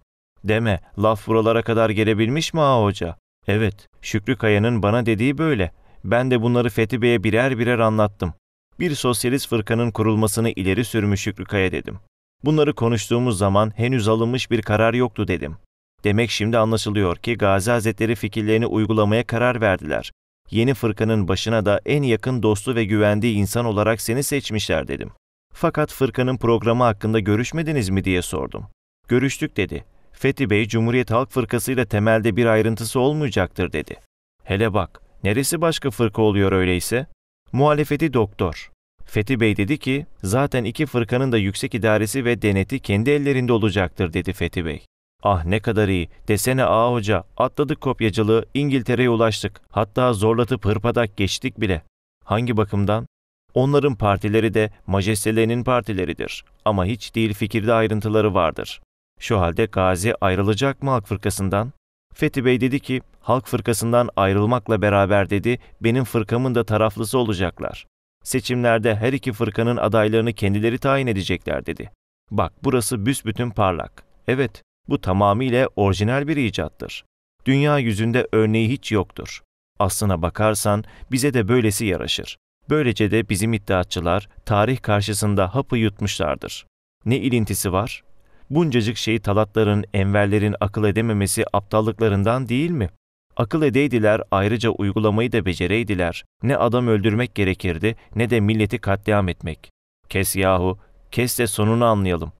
Deme, laf buralara kadar gelebilmiş mi Ağa Hoca? Evet, Şükrü Kaya'nın bana dediği böyle. Ben de bunları Fethi Bey'e birer birer anlattım. Bir sosyalist fırkanın kurulmasını ileri sürmüş Şükrü Kaya dedim. Bunları konuştuğumuz zaman henüz alınmış bir karar yoktu dedim. Demek şimdi anlaşılıyor ki Gazi Hazretleri fikirlerini uygulamaya karar verdiler. Yeni fırkanın başına da en yakın dostu ve güvendiği insan olarak seni seçmişler dedim. Fakat fırkanın programı hakkında görüşmediniz mi diye sordum. Görüştük dedi. Fethi Bey, Cumhuriyet Halk Fırkası ile temelde bir ayrıntısı olmayacaktır dedi. Hele bak, neresi başka fırka oluyor öyleyse? Muhalefeti doktor. Fethi Bey dedi ki, zaten iki fırkanın da yüksek idaresi ve deneti kendi ellerinde olacaktır dedi Fethi Bey. Ah ne kadar iyi, desene ağa hoca, atladık kopyacılığı, İngiltere'ye ulaştık, hatta zorlatıp hırpadak geçtik bile. Hangi bakımdan? Onların partileri de majestelerinin partileridir ama hiç değil fikirde ayrıntıları vardır. Şu halde Gazi ayrılacak mı Halk Fırkası'ndan? Fethi Bey dedi ki, Halk Fırkası'ndan ayrılmakla beraber dedi, benim fırkamın da taraflısı olacaklar. Seçimlerde her iki fırkanın adaylarını kendileri tayin edecekler dedi. Bak burası büsbütün parlak. Evet, bu tamamıyla orijinal bir icattır. Dünya yüzünde örneği hiç yoktur. Aslına bakarsan bize de böylesi yaraşır. Böylece de bizim iddiatçılar tarih karşısında hapı yutmuşlardır. Ne ilintisi var? Buncacık şeyi talatların, enverlerin akıl edememesi aptallıklarından değil mi? Akıl edeydiler, ayrıca uygulamayı da becereydiler. Ne adam öldürmek gerekirdi, ne de milleti katliam etmek. Kes yahu, kes de sonunu anlayalım.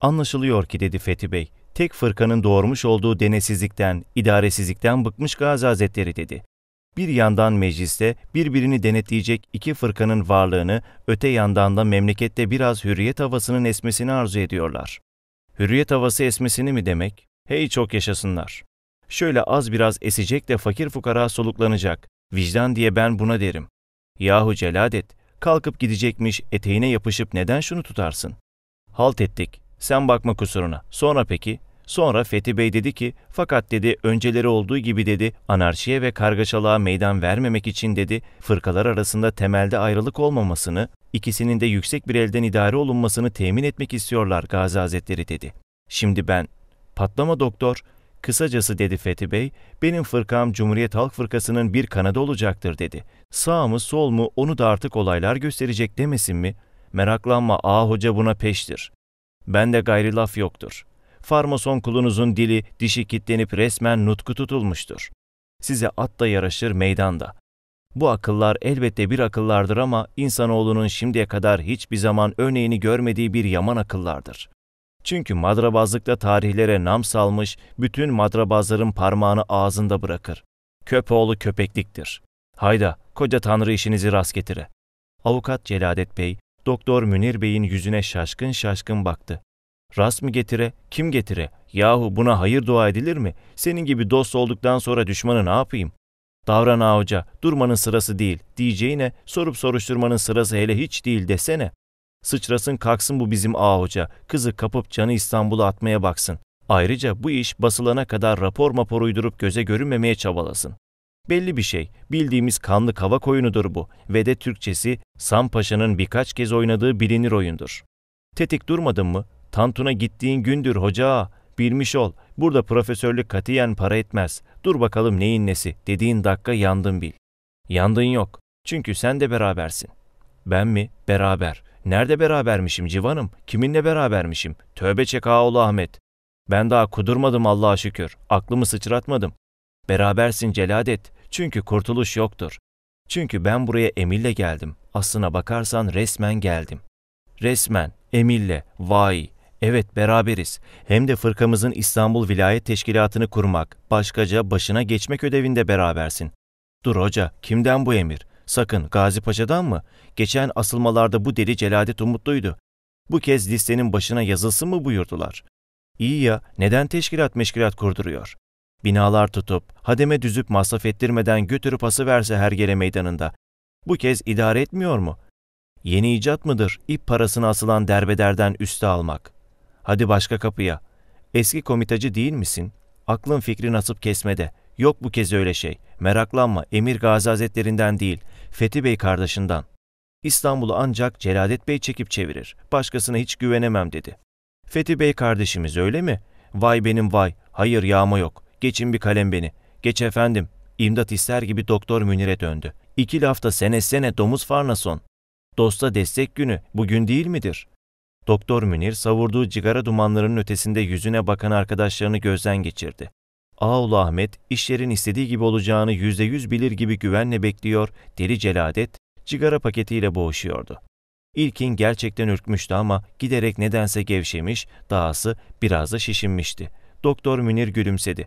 Anlaşılıyor ki dedi Fethi Bey, tek fırkanın doğurmuş olduğu denesizlikten, idaresizlikten bıkmış Gazi Hazretleri dedi. Bir yandan mecliste birbirini denetleyecek iki fırkanın varlığını, öte yandan da memlekette biraz hürriyet havasının esmesini arzu ediyorlar. Hürriyet havası esmesini mi demek? Hey çok yaşasınlar. Şöyle az biraz esecek de fakir fukara soluklanacak. Vicdan diye ben buna derim. Yahu celadet, kalkıp gidecekmiş eteğine yapışıp neden şunu tutarsın? Halt ettik, sen bakma kusuruna. Sonra peki? Sonra Fethi Bey dedi ki, fakat dedi önceleri olduğu gibi dedi, anarşiye ve kargaşalığa meydan vermemek için dedi, fırkalar arasında temelde ayrılık olmamasını, İkisinin de yüksek bir elden idare olunmasını temin etmek istiyorlar Gazi Hazretleri dedi. Şimdi ben, patlama doktor, kısacası dedi Fethi Bey, benim fırkam Cumhuriyet Halk Fırkası'nın bir kanadı olacaktır dedi. Sağ mı sol mu onu da artık olaylar gösterecek demesin mi? Meraklanma ağa ah hoca buna peştir. Ben de gayri laf yoktur. Farmason kulunuzun dili, dişi kitlenip resmen nutku tutulmuştur. Size at da yaraşır meydanda. Bu akıllar elbette bir akıllardır ama insanoğlunun şimdiye kadar hiçbir zaman örneğini görmediği bir yaman akıllardır. Çünkü madrabazlıkta tarihlere nam salmış, bütün madrabazların parmağını ağzında bırakır. Köpoğlu köpekliktir. Hayda, koca tanrı işinizi rast getire. Avukat Celadet Bey, Doktor Münir Bey'in yüzüne şaşkın şaşkın baktı. Rast mı getire, kim getire? Yahu buna hayır dua edilir mi? Senin gibi dost olduktan sonra düşmanı ne yapayım? Davran Ağa Hoca, durmanın sırası değil diyeceğine sorup soruşturmanın sırası hele hiç değil desene. Sıçrasın kalksın bu bizim Ağa Hoca, kızı kapıp canı İstanbul'a atmaya baksın. Ayrıca bu iş basılana kadar rapor mapor uydurup göze görünmemeye çabalasın. Belli bir şey, bildiğimiz kanlı kava koyunudur bu ve de Türkçesi Sam Paşa'nın birkaç kez oynadığı bilinir oyundur. Tetik durmadın mı? Tantun'a gittiğin gündür hoca, bilmiş ol, Burada profesörlük katiyen para etmez. Dur bakalım neyin nesi dediğin dakika yandın bil. Yandın yok. Çünkü sen de berabersin. Ben mi? Beraber. Nerede berabermişim civanım? Kiminle berabermişim? Tövbe çek ağoğlu Ahmet. Ben daha kudurmadım Allah'a şükür. Aklımı sıçratmadım. Berabersin celadet. Çünkü kurtuluş yoktur. Çünkü ben buraya Emille geldim. Aslına bakarsan resmen geldim. Resmen, Emille. vay, Evet beraberiz. Hem de fırkamızın İstanbul Vilayet Teşkilatı'nı kurmak, başkaca başına geçmek ödevinde berabersin. Dur hoca, kimden bu emir? Sakın Gazi Paşa'dan mı? Geçen asılmalarda bu deli Celadet Umutlu'ydu. Bu kez listenin başına yazılsın mı buyurdular. İyi ya, neden teşkilat meşkilat kurduruyor? Binalar tutup, hademe düzüp masraf ettirmeden götürüp pası verse her gele meydanında. Bu kez idare etmiyor mu? Yeni icat mıdır ip parasına asılan derbederden üste almak? Hadi başka kapıya. Eski komitacı değil misin? Aklın fikri nasip kesmede. Yok bu kez öyle şey. Meraklanma Emir Gazi Hazretlerinden değil, Fethi Bey kardeşinden. İstanbul'u ancak Celadet Bey çekip çevirir. Başkasına hiç güvenemem dedi. Fethi Bey kardeşimiz öyle mi? Vay benim vay. Hayır yağma yok. Geçin bir kalem beni. Geç efendim. İmdat ister gibi Doktor Münir'e döndü. İki lafta sene sene domuz farnason. Dosta destek günü bugün değil midir? Doktor Münir savurduğu cigara dumanlarının ötesinde yüzüne bakan arkadaşlarını gözden geçirdi. Ağul Ahmet, işlerin istediği gibi olacağını yüzde yüz bilir gibi güvenle bekliyor, deli celadet, cigara paketiyle boğuşuyordu. İlkin gerçekten ürkmüştü ama giderek nedense gevşemiş, dahası biraz da şişinmişti. Doktor Münir gülümsedi.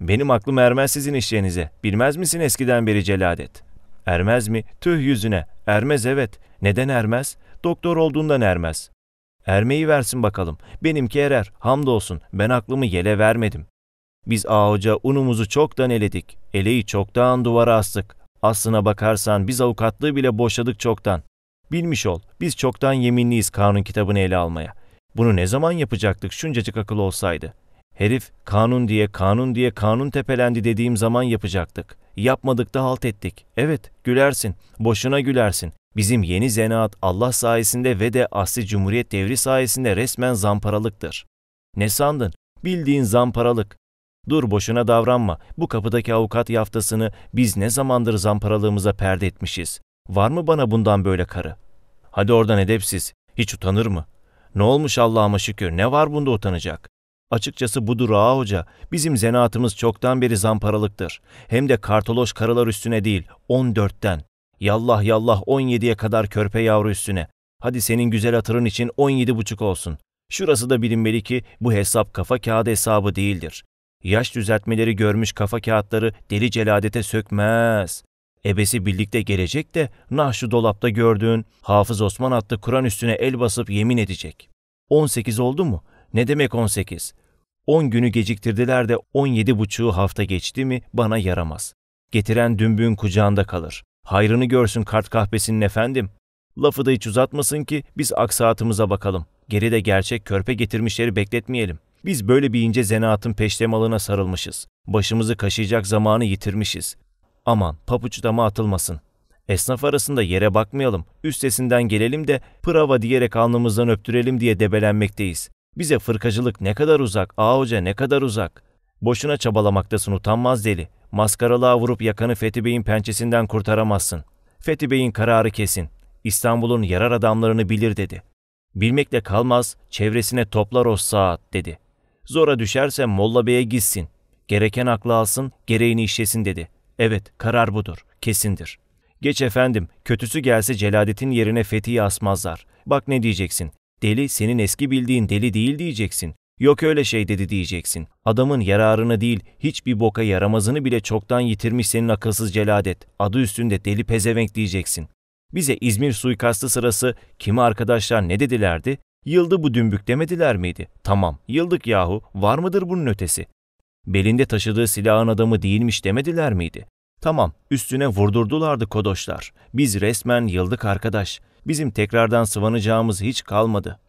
''Benim aklım ermez sizin işlerinize. Bilmez misin eskiden beri celadet?'' ''Ermez mi? Tüh yüzüne. Ermez evet. Neden ermez? Doktor olduğundan ermez. Ermeyi versin bakalım. Benimki erer. Hamdolsun ben aklımı yele vermedim. Biz ağaca unumuzu çoktan eledik. Eleyi çoktan duvara astık. Aslına bakarsan biz avukatlığı bile boşadık çoktan. Bilmiş ol, biz çoktan yeminliyiz kanun kitabını ele almaya. Bunu ne zaman yapacaktık şuncacık akıl olsaydı.'' Herif kanun diye kanun diye kanun tepelendi dediğim zaman yapacaktık. Yapmadık da halt ettik. Evet gülersin. Boşuna gülersin. Bizim yeni zenaat Allah sayesinde ve de asli cumhuriyet devri sayesinde resmen zamparalıktır. Ne sandın? Bildiğin zamparalık. Dur boşuna davranma. Bu kapıdaki avukat yaftasını biz ne zamandır zamparalığımıza perde etmişiz. Var mı bana bundan böyle karı? Hadi oradan edepsiz. Hiç utanır mı? Ne olmuş Allah'ıma şükür ne var bunda utanacak? Açıkçası budur ağa hoca, bizim zenaatımız çoktan beri zamparalıktır. Hem de kartoloş karılar üstüne değil, 14'ten. Yallah yallah 17'ye kadar körpe yavru üstüne. Hadi senin güzel hatırın için 17,5 olsun. Şurası da bilinmeli ki bu hesap kafa kağıdı hesabı değildir. Yaş düzeltmeleri görmüş kafa kağıtları deli celadete sökmez. Ebesi birlikte gelecek de nah şu dolapta gördüğün Hafız Osman adlı Kur'an üstüne el basıp yemin edecek. 18 oldu mu ne demek 18? 10 günü geciktirdiler de 17 buçuğu hafta geçti mi bana yaramaz. Getiren dümbüğün kucağında kalır. Hayrını görsün kart kahvesinin efendim. Lafı da hiç uzatmasın ki biz saatimize bakalım. Geride gerçek körpe getirmişleri bekletmeyelim. Biz böyle bir ince zenaatın peştemalına sarılmışız. Başımızı kaşıyacak zamanı yitirmişiz. Aman papuç dama atılmasın. Esnaf arasında yere bakmayalım, üstesinden gelelim de pırava diyerek alnımızdan öptürelim diye debelenmekteyiz. Bize fırkacılık ne kadar uzak, Ağa Hoca ne kadar uzak. Boşuna çabalamaktasın utanmaz deli. Maskaralığa vurup yakanı Fethi Bey'in pençesinden kurtaramazsın. Fethi Bey'in kararı kesin. İstanbul'un yarar adamlarını bilir dedi. Bilmekle kalmaz, çevresine toplar o saat dedi. Zora düşerse Molla Bey'e gitsin. Gereken aklı alsın, gereğini işlesin dedi. Evet, karar budur, kesindir. Geç efendim, kötüsü gelse Celadet'in yerine Fethi'yi asmazlar. Bak ne diyeceksin, Deli senin eski bildiğin deli değil diyeceksin. Yok öyle şey dedi diyeceksin. Adamın yararını değil, hiçbir boka yaramazını bile çoktan yitirmiş senin akılsız celadet. Adı üstünde deli pezevenk diyeceksin. Bize İzmir suikastı sırası kimi arkadaşlar ne dedilerdi? Yıldı bu dümbük demediler miydi? Tamam, yıldık yahu, var mıdır bunun ötesi? Belinde taşıdığı silahın adamı değilmiş demediler miydi? Tamam, üstüne vurdurdulardı kodoşlar. Biz resmen yıldık arkadaş.'' Bizim tekrardan sıvanacağımız hiç kalmadı.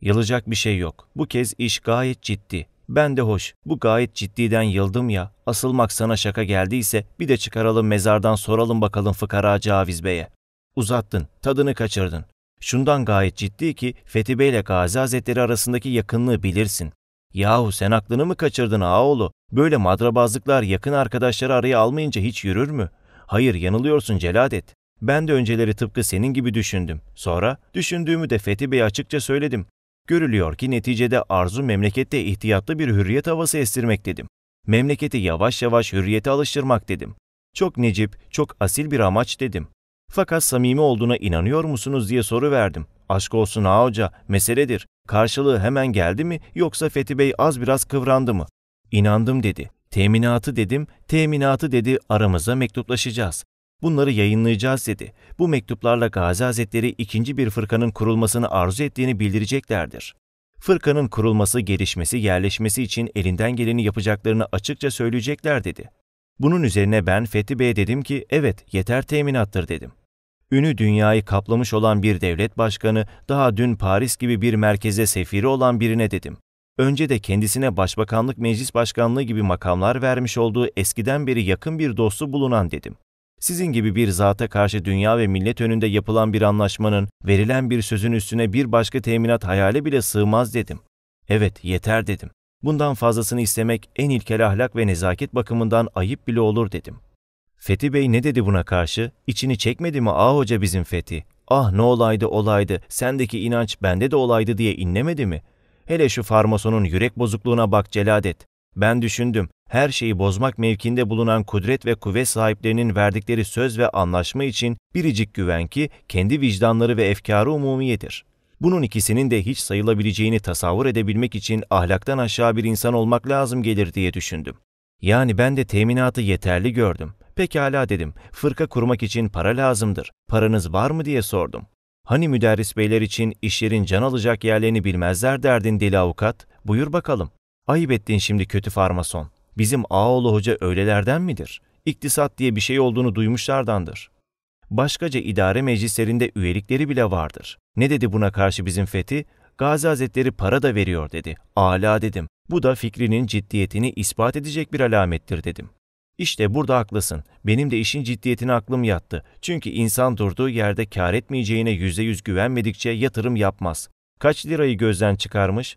Yılacak bir şey yok. Bu kez iş gayet ciddi. Ben de hoş, bu gayet ciddiden yıldım ya, asılmak sana şaka geldiyse bir de çıkaralım mezardan soralım bakalım fıkara Caviz Bey'e. Uzattın, tadını kaçırdın. Şundan gayet ciddi ki Fethi Bey ile Gazi Hazretleri arasındaki yakınlığı bilirsin. Yahu sen aklını mı kaçırdın ağoğlu? Böyle madrabazlıklar yakın arkadaşları araya almayınca hiç yürür mü? Hayır yanılıyorsun Celadet. Ben de önceleri tıpkı senin gibi düşündüm. Sonra düşündüğümü de Fethi Bey'e açıkça söyledim. Görülüyor ki neticede arzu memlekette ihtiyatlı bir hürriyet havası estirmek dedim. Memleketi yavaş yavaş hürriyete alıştırmak dedim. Çok necip, çok asil bir amaç dedim. Fakat samimi olduğuna inanıyor musunuz diye soru verdim. Aşk olsun ha hoca, meseledir. Karşılığı hemen geldi mi yoksa Fethi Bey az biraz kıvrandı mı? İnandım dedi. Teminatı dedim, teminatı dedi aramıza mektuplaşacağız. Bunları yayınlayacağız dedi. Bu mektuplarla Gazi Hazretleri ikinci bir fırkanın kurulmasını arzu ettiğini bildireceklerdir. Fırkanın kurulması, gelişmesi, yerleşmesi için elinden geleni yapacaklarını açıkça söyleyecekler dedi. Bunun üzerine ben Fethi Bey'e dedim ki evet yeter teminattır dedim. Ünü dünyayı kaplamış olan bir devlet başkanı daha dün Paris gibi bir merkeze sefiri olan birine dedim. Önce de kendisine başbakanlık meclis başkanlığı gibi makamlar vermiş olduğu eskiden beri yakın bir dostu bulunan dedim. Sizin gibi bir zata karşı dünya ve millet önünde yapılan bir anlaşmanın, verilen bir sözün üstüne bir başka teminat hayale bile sığmaz dedim. Evet, yeter dedim. Bundan fazlasını istemek en ilkel ahlak ve nezaket bakımından ayıp bile olur dedim. Fethi Bey ne dedi buna karşı? İçini çekmedi mi ah hoca bizim Fethi? Ah ne olaydı olaydı, sendeki inanç bende de olaydı diye inlemedi mi? Hele şu farmasonun yürek bozukluğuna bak Celadet. Ben düşündüm, her şeyi bozmak mevkinde bulunan kudret ve kuvvet sahiplerinin verdikleri söz ve anlaşma için biricik güven ki kendi vicdanları ve efkarı umumiyedir. Bunun ikisinin de hiç sayılabileceğini tasavvur edebilmek için ahlaktan aşağı bir insan olmak lazım gelir diye düşündüm. Yani ben de teminatı yeterli gördüm. Pekala dedim, fırka kurmak için para lazımdır. Paranız var mı diye sordum. Hani müderris beyler için işlerin can alacak yerlerini bilmezler derdin deli avukat, buyur bakalım. Ayıp ettin şimdi kötü farmason. Bizim Ağoğlu Hoca öylelerden midir? İktisat diye bir şey olduğunu duymuşlardandır. Başkaca idare meclislerinde üyelikleri bile vardır. Ne dedi buna karşı bizim Fethi? Gazi Hazretleri para da veriyor dedi. Ala dedim. Bu da fikrinin ciddiyetini ispat edecek bir alamettir dedim. İşte burada haklısın. Benim de işin ciddiyetine aklım yattı. Çünkü insan durduğu yerde kar etmeyeceğine yüzde yüz güvenmedikçe yatırım yapmaz. Kaç lirayı gözden çıkarmış?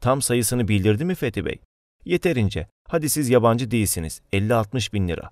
Tam sayısını bildirdi mi Fethi Bey? Yeterince. Hadi siz yabancı değilsiniz. 50-60 bin lira.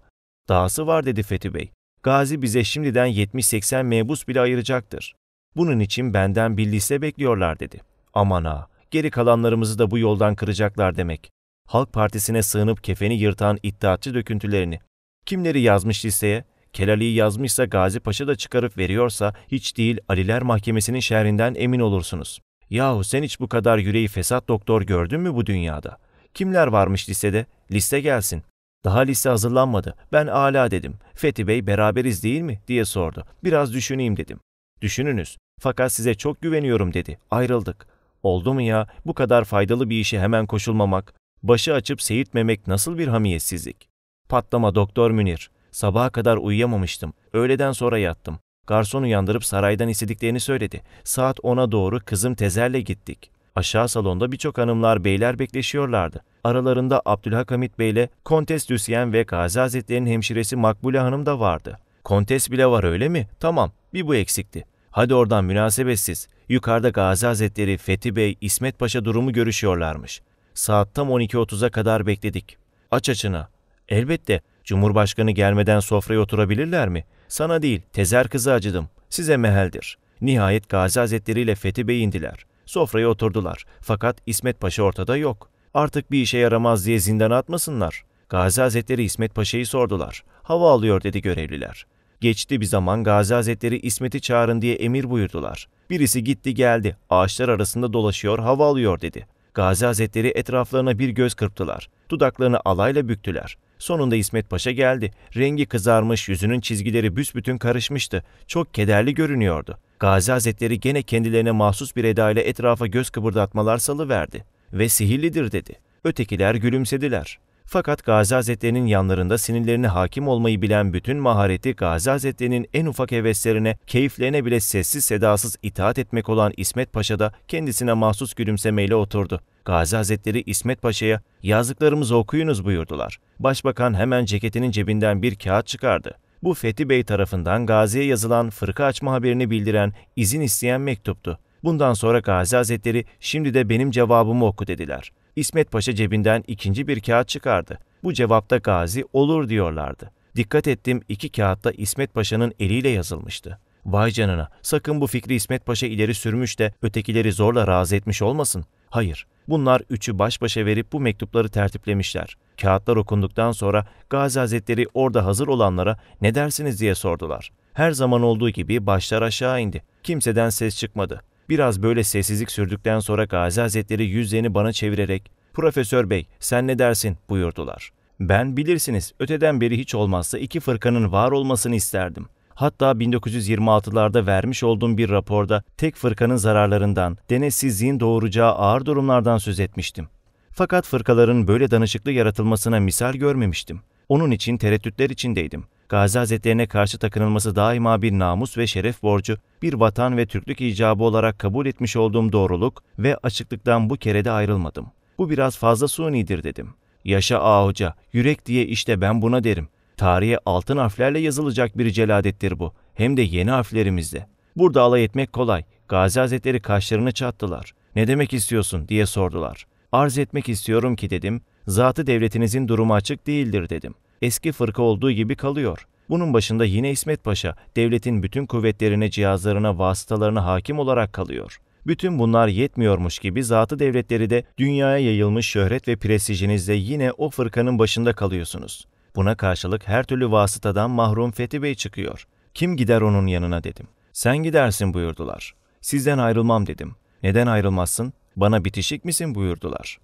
Dahası var dedi Fethi Bey. Gazi bize şimdiden 70-80 mebus bile ayıracaktır. Bunun için benden bir liste bekliyorlar dedi. Aman ha, geri kalanlarımızı da bu yoldan kıracaklar demek. Halk Partisi'ne sığınıp kefeni yırtan iddiatçı döküntülerini. Kimleri yazmış listeye? Kelali'yi yazmışsa Gazi Paşa da çıkarıp veriyorsa hiç değil Aliler Mahkemesi'nin şerrinden emin olursunuz. Yahu sen hiç bu kadar yüreği fesat doktor gördün mü bu dünyada? Kimler varmış lisede? Liste gelsin. Daha liste hazırlanmadı. Ben ala dedim. Fethi Bey beraberiz değil mi diye sordu. Biraz düşüneyim dedim. Düşününüz. Fakat size çok güveniyorum dedi. Ayrıldık. Oldu mu ya? Bu kadar faydalı bir işe hemen koşulmamak, başı açıp seyirtmemek nasıl bir hamiyetsizlik? Patlama Doktor Münir. Sabaha kadar uyuyamamıştım. Öğleden sonra yattım. Garson uyandırıp saraydan istediklerini söyledi. Saat 10'a doğru kızım Tezer'le gittik. Aşağı salonda birçok hanımlar beyler bekleşiyorlardı. Aralarında Abdülhakamit Bey ile Kontes Lüsyen ve Gazi Hazretleri'nin hemşiresi Makbule Hanım da vardı. Kontes bile var öyle mi? Tamam, bir bu eksikti. Hadi oradan münasebetsiz. Yukarıda Gazi Hazretleri, Fethi Bey, İsmet Paşa durumu görüşüyorlarmış. Saat tam 12.30'a kadar bekledik. Aç açına. Elbette. Cumhurbaşkanı gelmeden sofraya oturabilirler mi? Sana değil, tezer kızı acıdım. Size meheldir. Nihayet Gazi Hazretleri ile Fethi Bey indiler. Sofraya oturdular. Fakat İsmet Paşa ortada yok. Artık bir işe yaramaz diye zindana atmasınlar. Gazi Hazretleri İsmet Paşa'yı sordular. Hava alıyor dedi görevliler. Geçti bir zaman Gazi Hazretleri İsmet'i çağırın diye emir buyurdular. Birisi gitti geldi. Ağaçlar arasında dolaşıyor, hava alıyor dedi. Gazi Hazretleri etraflarına bir göz kırptılar. Dudaklarını alayla büktüler. Sonunda İsmet Paşa geldi. Rengi kızarmış, yüzünün çizgileri büsbütün karışmıştı. Çok kederli görünüyordu. Gazi Hazretleri gene kendilerine mahsus bir edayla etrafa göz kıpırdatmalar salıverdi ve sihirlidir dedi. Ötekiler gülümsediler. Fakat Gazi Hazretleri'nin yanlarında sinirlerine hakim olmayı bilen bütün mahareti Gazi Hazretleri'nin en ufak heveslerine, keyiflerine bile sessiz sedasız itaat etmek olan İsmet Paşa da kendisine mahsus gülümsemeyle oturdu. Gazi Hazretleri İsmet Paşa'ya yazdıklarımızı okuyunuz buyurdular. Başbakan hemen ceketinin cebinden bir kağıt çıkardı. Bu Fethi Bey tarafından Gazi'ye yazılan fırka açma haberini bildiren, izin isteyen mektuptu. Bundan sonra Gazi Hazretleri şimdi de benim cevabımı oku dediler. İsmet Paşa cebinden ikinci bir kağıt çıkardı. Bu cevapta Gazi olur diyorlardı. Dikkat ettim iki kağıtta İsmet Paşa'nın eliyle yazılmıştı. Vay canına sakın bu fikri İsmet Paşa ileri sürmüş de ötekileri zorla razı etmiş olmasın. Hayır, bunlar üçü baş başa verip bu mektupları tertiplemişler. Kağıtlar okunduktan sonra Gazi Hazretleri orada hazır olanlara ne dersiniz diye sordular. Her zaman olduğu gibi başlar aşağı indi. Kimseden ses çıkmadı. Biraz böyle sessizlik sürdükten sonra Gazi Hazretleri yüzlerini bana çevirerek ''Profesör Bey, sen ne dersin?'' buyurdular. Ben bilirsiniz öteden beri hiç olmazsa iki fırkanın var olmasını isterdim. Hatta 1926'larda vermiş olduğum bir raporda tek fırkanın zararlarından, denetsizliğin doğuracağı ağır durumlardan söz etmiştim. Fakat fırkaların böyle danışıklı yaratılmasına misal görmemiştim. Onun için tereddütler içindeydim. Gazi Hazretlerine karşı takınılması daima bir namus ve şeref borcu, bir vatan ve Türklük icabı olarak kabul etmiş olduğum doğruluk ve açıklıktan bu kerede ayrılmadım. Bu biraz fazla sunidir dedim. Yaşa ağa ah hoca, yürek diye işte ben buna derim. Tarihe altın harflerle yazılacak bir celadettir bu. Hem de yeni harflerimizde. Burada alay etmek kolay. Gazi Hazretleri kaşlarını çattılar. Ne demek istiyorsun diye sordular. Arz etmek istiyorum ki dedim. Zatı devletinizin durumu açık değildir dedim. Eski fırka olduğu gibi kalıyor. Bunun başında yine İsmet Paşa, devletin bütün kuvvetlerine, cihazlarına, vasıtalarına hakim olarak kalıyor. Bütün bunlar yetmiyormuş gibi zatı devletleri de dünyaya yayılmış şöhret ve prestijinizle yine o fırkanın başında kalıyorsunuz. Buna karşılık her türlü vasıtadan mahrum Fethi Bey çıkıyor. Kim gider onun yanına dedim. Sen gidersin buyurdular. Sizden ayrılmam dedim. Neden ayrılmazsın? Bana bitişik misin buyurdular.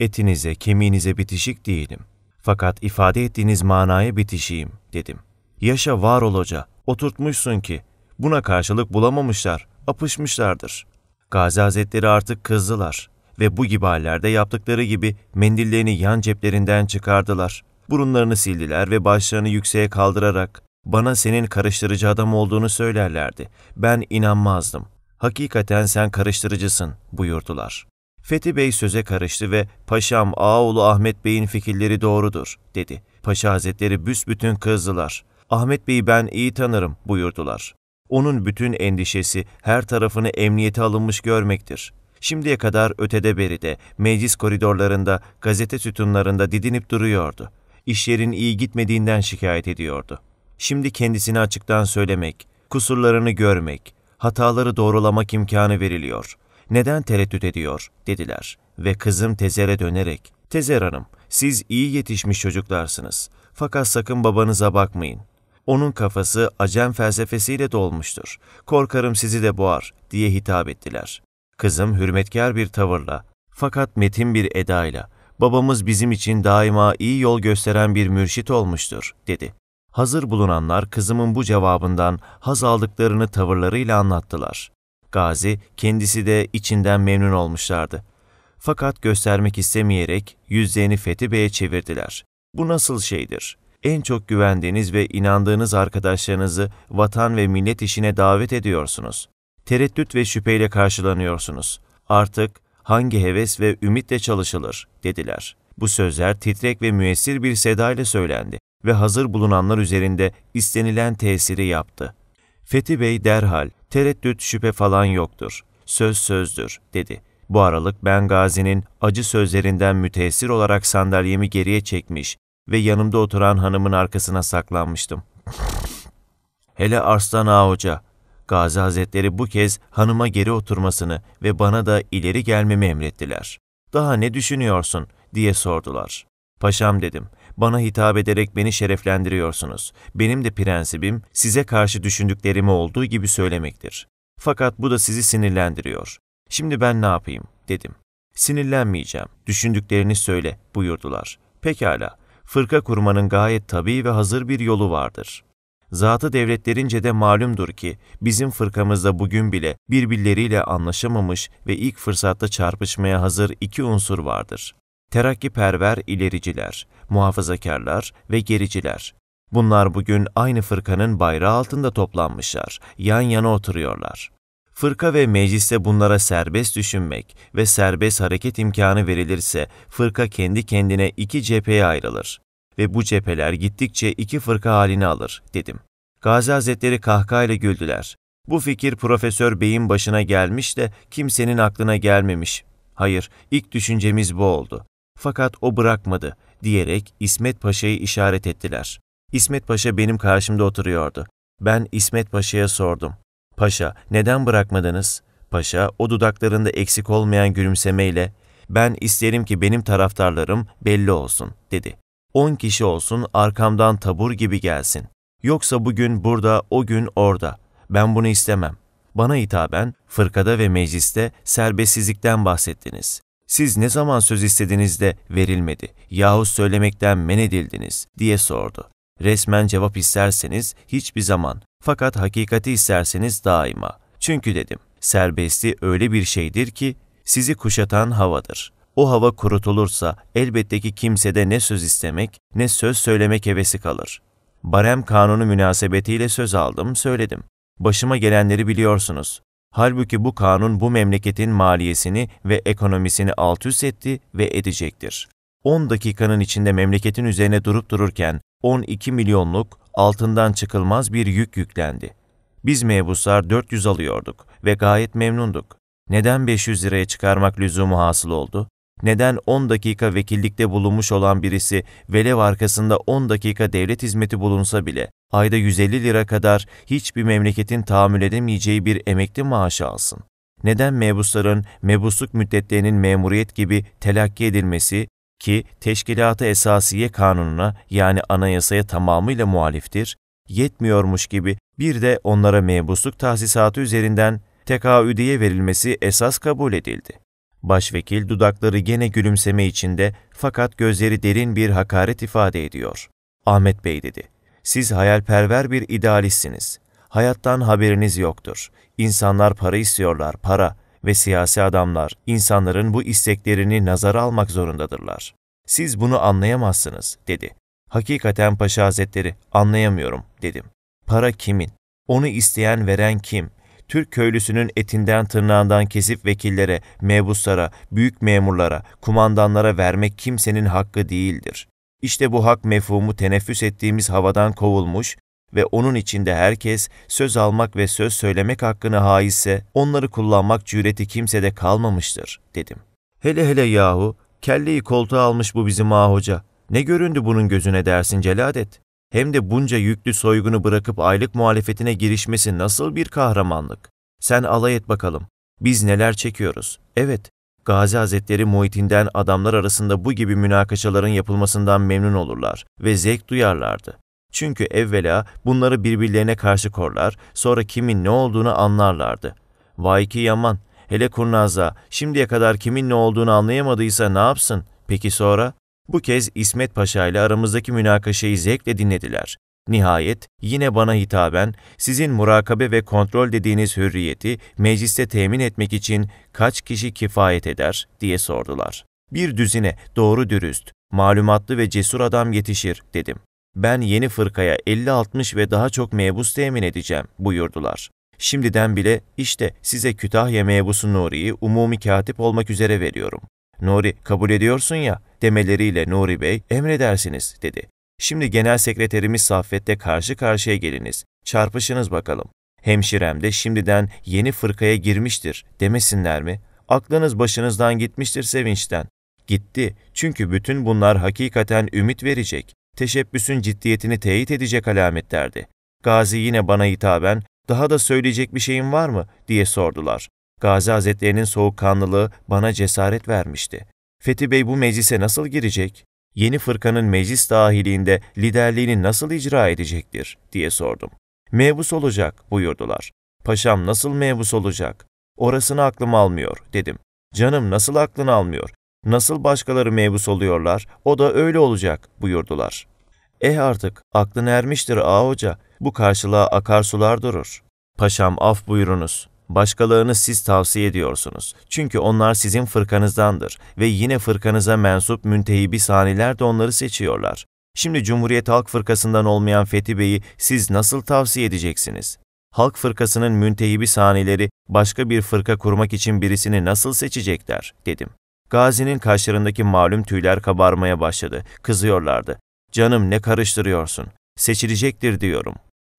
Etinize, kemiğinize bitişik değilim. Fakat ifade ettiğiniz manaya bitişiyim dedim. Yaşa var ol hoca, oturtmuşsun ki. Buna karşılık bulamamışlar, apışmışlardır. Gazi Hazretleri artık kızdılar ve bu gibi hallerde yaptıkları gibi mendillerini yan ceplerinden çıkardılar.'' Burunlarını sildiler ve başlarını yükseğe kaldırarak bana senin karıştırıcı adam olduğunu söylerlerdi. Ben inanmazdım. Hakikaten sen karıştırıcısın buyurdular. Fethi Bey söze karıştı ve Paşam Ağoğlu Ahmet Bey'in fikirleri doğrudur dedi. Paşa Hazretleri büsbütün kızdılar. Ahmet Bey'i ben iyi tanırım buyurdular. Onun bütün endişesi her tarafını emniyete alınmış görmektir. Şimdiye kadar ötede beride, meclis koridorlarında, gazete sütunlarında didinip duruyordu işlerin iyi gitmediğinden şikayet ediyordu. Şimdi kendisini açıktan söylemek, kusurlarını görmek, hataları doğrulamak imkanı veriliyor. Neden tereddüt ediyor, dediler. Ve kızım Tezer'e dönerek, Tezer Hanım, siz iyi yetişmiş çocuklarsınız. Fakat sakın babanıza bakmayın. Onun kafası acem felsefesiyle dolmuştur. Korkarım sizi de boğar, diye hitap ettiler. Kızım hürmetkar bir tavırla, fakat metin bir edayla, babamız bizim için daima iyi yol gösteren bir mürşit olmuştur, dedi. Hazır bulunanlar kızımın bu cevabından haz aldıklarını tavırlarıyla anlattılar. Gazi, kendisi de içinden memnun olmuşlardı. Fakat göstermek istemeyerek yüzlerini Fethi Bey'e çevirdiler. Bu nasıl şeydir? En çok güvendiğiniz ve inandığınız arkadaşlarınızı vatan ve millet işine davet ediyorsunuz. Tereddüt ve şüpheyle karşılanıyorsunuz. Artık hangi heves ve ümitle çalışılır, dediler. Bu sözler titrek ve müessir bir sedayla söylendi ve hazır bulunanlar üzerinde istenilen tesiri yaptı. Fethi Bey derhal, tereddüt şüphe falan yoktur, söz sözdür, dedi. Bu aralık ben Gazi'nin acı sözlerinden müteessir olarak sandalyemi geriye çekmiş ve yanımda oturan hanımın arkasına saklanmıştım. Hele Arslan Ağa Hoca, Gazi Hazretleri bu kez hanıma geri oturmasını ve bana da ileri gelmemi emrettiler. Daha ne düşünüyorsun diye sordular. Paşam dedim, bana hitap ederek beni şereflendiriyorsunuz. Benim de prensibim size karşı düşündüklerimi olduğu gibi söylemektir. Fakat bu da sizi sinirlendiriyor. Şimdi ben ne yapayım dedim. Sinirlenmeyeceğim, düşündüklerini söyle buyurdular. Pekala, fırka kurmanın gayet tabii ve hazır bir yolu vardır. Zatı devletlerince de malumdur ki bizim fırkamızda bugün bile birbirleriyle anlaşamamış ve ilk fırsatta çarpışmaya hazır iki unsur vardır. Terakkiperver ilericiler, muhafazakarlar ve gericiler. Bunlar bugün aynı fırkanın bayrağı altında toplanmışlar, yan yana oturuyorlar. Fırka ve mecliste bunlara serbest düşünmek ve serbest hareket imkanı verilirse fırka kendi kendine iki cepheye ayrılır ve bu cepheler gittikçe iki fırka halini alır, dedim. Gazi Hazretleri kahkahayla güldüler. Bu fikir Profesör Bey'in başına gelmiş de kimsenin aklına gelmemiş. Hayır, ilk düşüncemiz bu oldu. Fakat o bırakmadı, diyerek İsmet Paşa'yı işaret ettiler. İsmet Paşa benim karşımda oturuyordu. Ben İsmet Paşa'ya sordum. Paşa, neden bırakmadınız? Paşa, o dudaklarında eksik olmayan gülümsemeyle, ben isterim ki benim taraftarlarım belli olsun, dedi on kişi olsun arkamdan tabur gibi gelsin. Yoksa bugün burada, o gün orada. Ben bunu istemem. Bana hitaben, fırkada ve mecliste serbestsizlikten bahsettiniz. Siz ne zaman söz istediniz de verilmedi yahut söylemekten men edildiniz diye sordu. Resmen cevap isterseniz hiçbir zaman fakat hakikati isterseniz daima. Çünkü dedim, serbestli öyle bir şeydir ki sizi kuşatan havadır.'' O hava kurutulursa elbette ki kimsede ne söz istemek ne söz söylemek hevesi kalır. Barem kanunu münasebetiyle söz aldım, söyledim. Başıma gelenleri biliyorsunuz. Halbuki bu kanun bu memleketin maliyesini ve ekonomisini alt üst etti ve edecektir. 10 dakikanın içinde memleketin üzerine durup dururken 12 milyonluk altından çıkılmaz bir yük yüklendi. Biz mebuslar 400 alıyorduk ve gayet memnunduk. Neden 500 liraya çıkarmak lüzumu hasıl oldu? Neden 10 dakika vekillikte bulunmuş olan birisi velev arkasında 10 dakika devlet hizmeti bulunsa bile ayda 150 lira kadar hiçbir memleketin tahammül edemeyeceği bir emekli maaşı alsın? Neden mebusların mebusluk müddetlerinin memuriyet gibi telakki edilmesi ki teşkilat Esasiye Kanunu'na yani anayasaya tamamıyla muhaliftir, yetmiyormuş gibi bir de onlara mebusluk tahsisatı üzerinden tekaüdiye verilmesi esas kabul edildi. Başvekil dudakları gene gülümseme içinde fakat gözleri derin bir hakaret ifade ediyor. Ahmet Bey dedi. Siz hayalperver bir idealistsiniz. Hayattan haberiniz yoktur. İnsanlar para istiyorlar, para ve siyasi adamlar insanların bu isteklerini nazara almak zorundadırlar. Siz bunu anlayamazsınız, dedi. Hakikaten Paşa Hazretleri, anlayamıyorum, dedim. Para kimin? Onu isteyen veren kim? Türk köylüsünün etinden tırnağından kesip vekillere, mebuslara, büyük memurlara, kumandanlara vermek kimsenin hakkı değildir. İşte bu hak mefhumu teneffüs ettiğimiz havadan kovulmuş ve onun içinde herkes söz almak ve söz söylemek hakkını haizse onları kullanmak cüreti kimsede kalmamıştır, dedim. Hele hele yahu, kelleyi koltuğa almış bu bizim ağa hoca. Ne göründü bunun gözüne dersin Celadet? hem de bunca yüklü soygunu bırakıp aylık muhalefetine girişmesi nasıl bir kahramanlık? Sen alay et bakalım. Biz neler çekiyoruz? Evet, Gazi Hazretleri Muhittin'den adamlar arasında bu gibi münakaşaların yapılmasından memnun olurlar ve zevk duyarlardı. Çünkü evvela bunları birbirlerine karşı korlar, sonra kimin ne olduğunu anlarlardı. Vay ki yaman, hele kurnaza, şimdiye kadar kimin ne olduğunu anlayamadıysa ne yapsın? Peki sonra? Bu kez İsmet Paşa ile aramızdaki münakaşayı zevkle dinlediler. Nihayet yine bana hitaben sizin murakabe ve kontrol dediğiniz hürriyeti mecliste temin etmek için kaç kişi kifayet eder diye sordular. Bir düzine doğru dürüst, malumatlı ve cesur adam yetişir dedim. Ben yeni fırkaya 50-60 ve daha çok mebus temin edeceğim buyurdular. Şimdiden bile işte size Kütahya mebusu Nuri'yi umumi katip olmak üzere veriyorum. Nuri kabul ediyorsun ya demeleriyle Nuri Bey emredersiniz dedi. Şimdi genel sekreterimiz Saffet'te karşı karşıya geliniz. Çarpışınız bakalım. Hemşirem de şimdiden yeni fırkaya girmiştir demesinler mi? Aklınız başınızdan gitmiştir sevinçten. Gitti çünkü bütün bunlar hakikaten ümit verecek, teşebbüsün ciddiyetini teyit edecek alametlerdi. Gazi yine bana hitaben, daha da söyleyecek bir şeyin var mı diye sordular. Gazi Hazretlerinin soğukkanlılığı bana cesaret vermişti. Fethi Bey bu meclise nasıl girecek? Yeni fırkanın meclis dahiliğinde liderliğini nasıl icra edecektir diye sordum. Mebus olacak buyurdular. Paşam nasıl mebus olacak? Orasını aklım almıyor dedim. Canım nasıl aklını almıyor? Nasıl başkaları mebus oluyorlar? O da öyle olacak buyurdular. Eh artık aklın ermiştir ağa hoca. Bu karşılığa akarsular durur. Paşam af buyurunuz başkalarını siz tavsiye ediyorsunuz. Çünkü onlar sizin fırkanızdandır ve yine fırkanıza mensup müntehibi saniler de onları seçiyorlar. Şimdi Cumhuriyet Halk Fırkası'ndan olmayan Fethi Bey'i siz nasıl tavsiye edeceksiniz? Halk Fırkası'nın müntehibi sanileri başka bir fırka kurmak için birisini nasıl seçecekler, dedim. Gazi'nin kaşlarındaki malum tüyler kabarmaya başladı. Kızıyorlardı. Canım ne karıştırıyorsun? Seçilecektir diyorum.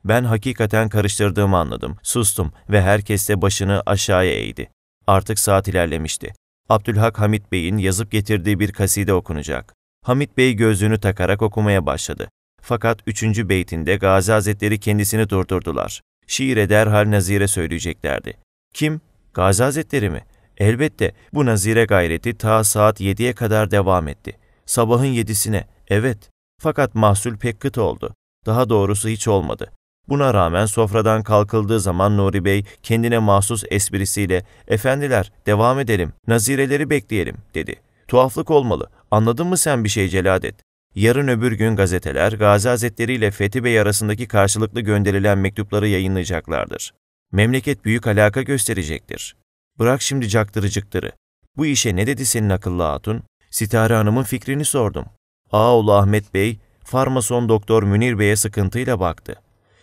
Ben hakikaten karıştırdığımı anladım. Sustum ve herkes de başını aşağıya eğdi. Artık saat ilerlemişti. Abdülhak Hamit Bey'in yazıp getirdiği bir kaside okunacak. Hamit Bey gözlüğünü takarak okumaya başladı. Fakat üçüncü beytinde Gazi Hazretleri kendisini durdurdular. Şiire derhal nazire söyleyeceklerdi. Kim? Gazi Hazretleri mi? Elbette bu nazire gayreti ta saat yediye kadar devam etti. Sabahın yedisine, evet. Fakat mahsul pek kıt oldu. Daha doğrusu hiç olmadı. Buna rağmen sofradan kalkıldığı zaman Nuri Bey kendine mahsus esprisiyle ''Efendiler devam edelim, nazireleri bekleyelim.'' dedi. ''Tuhaflık olmalı, anladın mı sen bir şey Celadet? Yarın öbür gün gazeteler Gazi Hazretleri ile Fethi Bey arasındaki karşılıklı gönderilen mektupları yayınlayacaklardır. Memleket büyük alaka gösterecektir. Bırak şimdi caktırıcıktırı. Bu işe ne dedi senin akıllı hatun? Sitare Hanım'ın fikrini sordum. Ağaoğlu Ahmet Bey, farmason doktor Münir Bey'e sıkıntıyla baktı.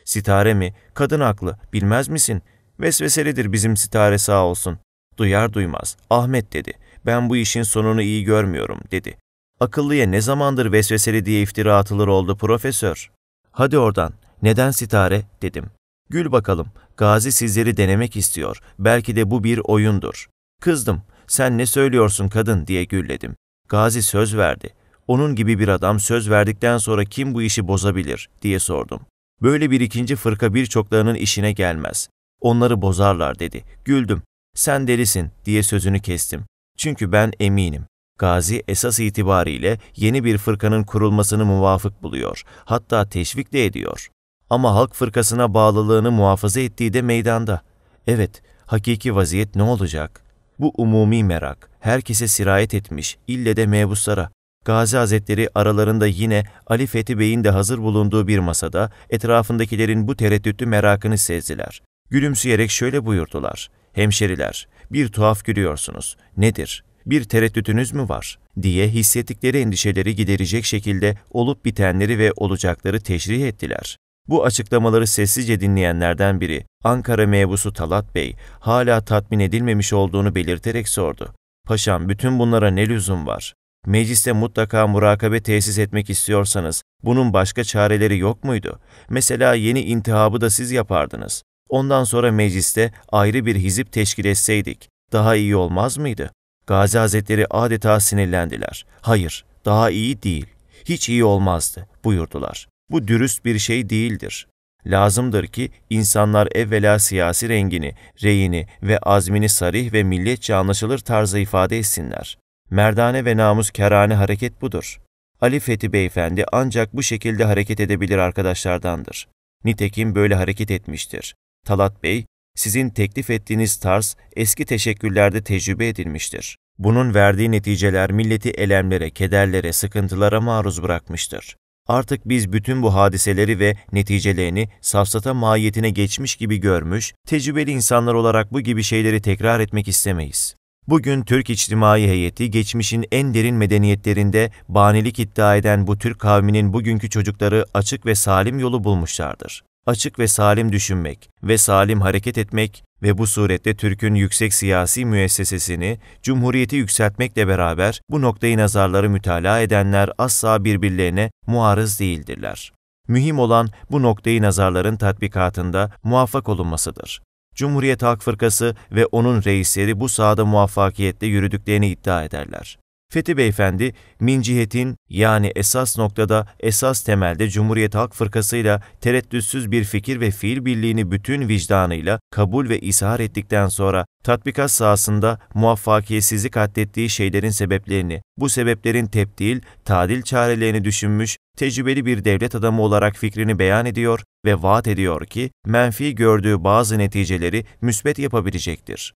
Sitare mi? Kadın aklı. Bilmez misin? Vesveselidir bizim sitare sağ olsun. Duyar duymaz. Ahmet dedi. Ben bu işin sonunu iyi görmüyorum dedi. Akıllıya ne zamandır vesveseli diye iftira atılır oldu profesör. Hadi oradan. Neden sitare? dedim. Gül bakalım. Gazi sizleri denemek istiyor. Belki de bu bir oyundur. Kızdım. Sen ne söylüyorsun kadın diye gülledim. Gazi söz verdi. Onun gibi bir adam söz verdikten sonra kim bu işi bozabilir diye sordum. Böyle bir ikinci fırka birçoklarının işine gelmez. Onları bozarlar dedi. Güldüm. Sen delisin diye sözünü kestim. Çünkü ben eminim. Gazi esas itibariyle yeni bir fırkanın kurulmasını muvafık buluyor. Hatta teşvik de ediyor. Ama halk fırkasına bağlılığını muhafaza ettiği de meydanda. Evet, hakiki vaziyet ne olacak? Bu umumi merak, herkese sirayet etmiş, ille de mebuslara, Gazi Hazretleri aralarında yine Ali Fethi Bey'in de hazır bulunduğu bir masada etrafındakilerin bu tereddütlü merakını sezdiler. Gülümseyerek şöyle buyurdular. Hemşeriler, bir tuhaf gülüyorsunuz. Nedir? Bir tereddütünüz mü var? diye hissettikleri endişeleri giderecek şekilde olup bitenleri ve olacakları teşrih ettiler. Bu açıklamaları sessizce dinleyenlerden biri, Ankara mebusu Talat Bey, hala tatmin edilmemiş olduğunu belirterek sordu. Paşam bütün bunlara ne lüzum var? Mecliste mutlaka murakabe tesis etmek istiyorsanız bunun başka çareleri yok muydu? Mesela yeni intihabı da siz yapardınız. Ondan sonra mecliste ayrı bir hizip teşkil etseydik daha iyi olmaz mıydı? Gazi Hazretleri adeta sinirlendiler. Hayır, daha iyi değil. Hiç iyi olmazdı buyurdular. Bu dürüst bir şey değildir. Lazımdır ki insanlar evvela siyasi rengini, reyini ve azmini sarih ve milletçe anlaşılır tarzda ifade etsinler. Merdane ve namus kerane hareket budur. Ali Fethi Beyefendi ancak bu şekilde hareket edebilir arkadaşlardandır. Nitekim böyle hareket etmiştir. Talat Bey, sizin teklif ettiğiniz tarz eski teşekkürlerde tecrübe edilmiştir. Bunun verdiği neticeler milleti elemlere, kederlere, sıkıntılara maruz bırakmıştır. Artık biz bütün bu hadiseleri ve neticelerini safsata mahiyetine geçmiş gibi görmüş, tecrübeli insanlar olarak bu gibi şeyleri tekrar etmek istemeyiz. Bugün Türk İçtimai Heyeti geçmişin en derin medeniyetlerinde banilik iddia eden bu Türk kavminin bugünkü çocukları açık ve salim yolu bulmuşlardır. Açık ve salim düşünmek ve salim hareket etmek ve bu surette Türk'ün yüksek siyasi müessesesini, cumhuriyeti yükseltmekle beraber bu noktayı nazarları mütalaa edenler asla birbirlerine muarız değildirler. Mühim olan bu noktayı nazarların tatbikatında muvaffak olunmasıdır. Cumhuriyet Halk Fırkası ve onun reisleri bu sahada muvaffakiyetle yürüdüklerini iddia ederler. Fethi Beyefendi, mincihetin yani esas noktada, esas temelde Cumhuriyet Halk Fırkası'yla tereddütsüz bir fikir ve fiil birliğini bütün vicdanıyla kabul ve ishar ettikten sonra tatbikat sahasında muvaffakiyetsizlik adettiği şeylerin sebeplerini, bu sebeplerin tepdil, tadil çarelerini düşünmüş, tecrübeli bir devlet adamı olarak fikrini beyan ediyor ve vaat ediyor ki, menfi gördüğü bazı neticeleri müsbet yapabilecektir.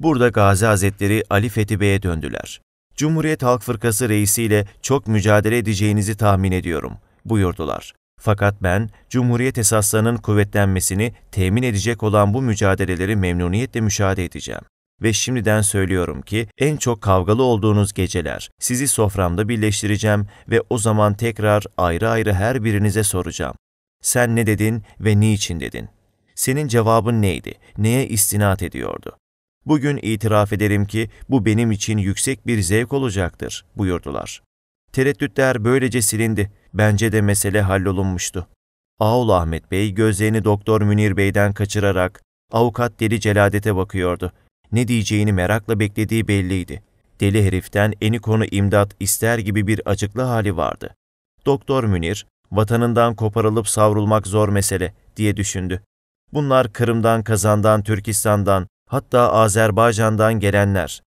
Burada Gazi Hazretleri Ali Fethi Bey'e döndüler. Cumhuriyet Halk Fırkası reisiyle çok mücadele edeceğinizi tahmin ediyorum, buyurdular. Fakat ben, Cumhuriyet esaslarının kuvvetlenmesini temin edecek olan bu mücadeleleri memnuniyetle müşahede edeceğim. Ve şimdiden söylüyorum ki en çok kavgalı olduğunuz geceler sizi soframda birleştireceğim ve o zaman tekrar ayrı ayrı her birinize soracağım. Sen ne dedin ve niçin dedin? Senin cevabın neydi? Neye istinat ediyordu? Bugün itiraf ederim ki bu benim için yüksek bir zevk olacaktır buyurdular. Tereddütler böylece silindi. Bence de mesele hallolunmuştu. Ağul Ahmet Bey gözlerini Doktor Münir Bey'den kaçırarak avukat Deli Celadet'e bakıyordu. Ne diyeceğini merakla beklediği belliydi. Deli heriften eni konu imdat ister gibi bir acıklı hali vardı. Doktor Münir, vatanından koparılıp savrulmak zor mesele diye düşündü. Bunlar Kırım'dan, Kazan'dan, Türkistan'dan, hatta Azerbaycan'dan gelenler,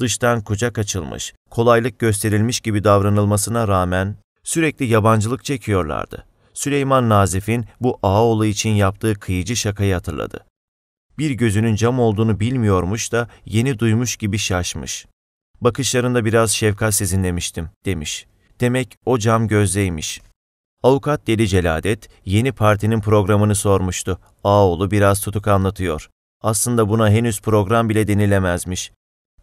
dıştan kucak açılmış, kolaylık gösterilmiş gibi davranılmasına rağmen sürekli yabancılık çekiyorlardı. Süleyman Nazif'in bu Ağaoğlu için yaptığı kıyıcı şakayı hatırladı. Bir gözünün cam olduğunu bilmiyormuş da yeni duymuş gibi şaşmış. Bakışlarında biraz şefkat sezinlemiştim, demiş. Demek o cam gözleymiş. Avukat Deli Celadet yeni partinin programını sormuştu. Ağoğlu biraz tutuk anlatıyor. Aslında buna henüz program bile denilemezmiş.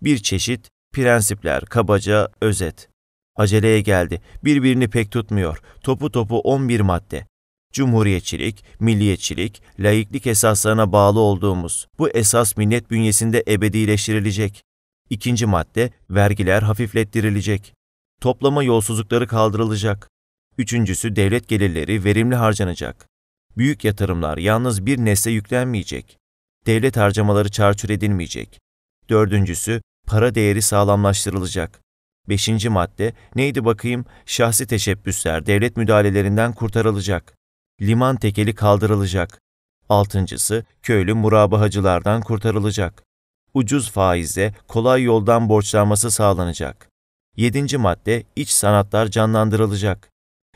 Bir çeşit prensipler, kabaca özet. Aceleye geldi. Birbirini pek tutmuyor. Topu topu 11 madde. Cumhuriyetçilik, milliyetçilik, laiklik esaslarına bağlı olduğumuz bu esas millet bünyesinde ebedileştirilecek. İkinci madde vergiler hafiflettirilecek. Toplama yolsuzlukları kaldırılacak. Üçüncüsü devlet gelirleri verimli harcanacak. Büyük yatırımlar yalnız bir nesle yüklenmeyecek devlet harcamaları çarçur edilmeyecek. Dördüncüsü, para değeri sağlamlaştırılacak. Beşinci madde, neydi bakayım, şahsi teşebbüsler devlet müdahalelerinden kurtarılacak. Liman tekeli kaldırılacak. Altıncısı, köylü murabahacılardan kurtarılacak. Ucuz faizle kolay yoldan borçlanması sağlanacak. Yedinci madde, iç sanatlar canlandırılacak.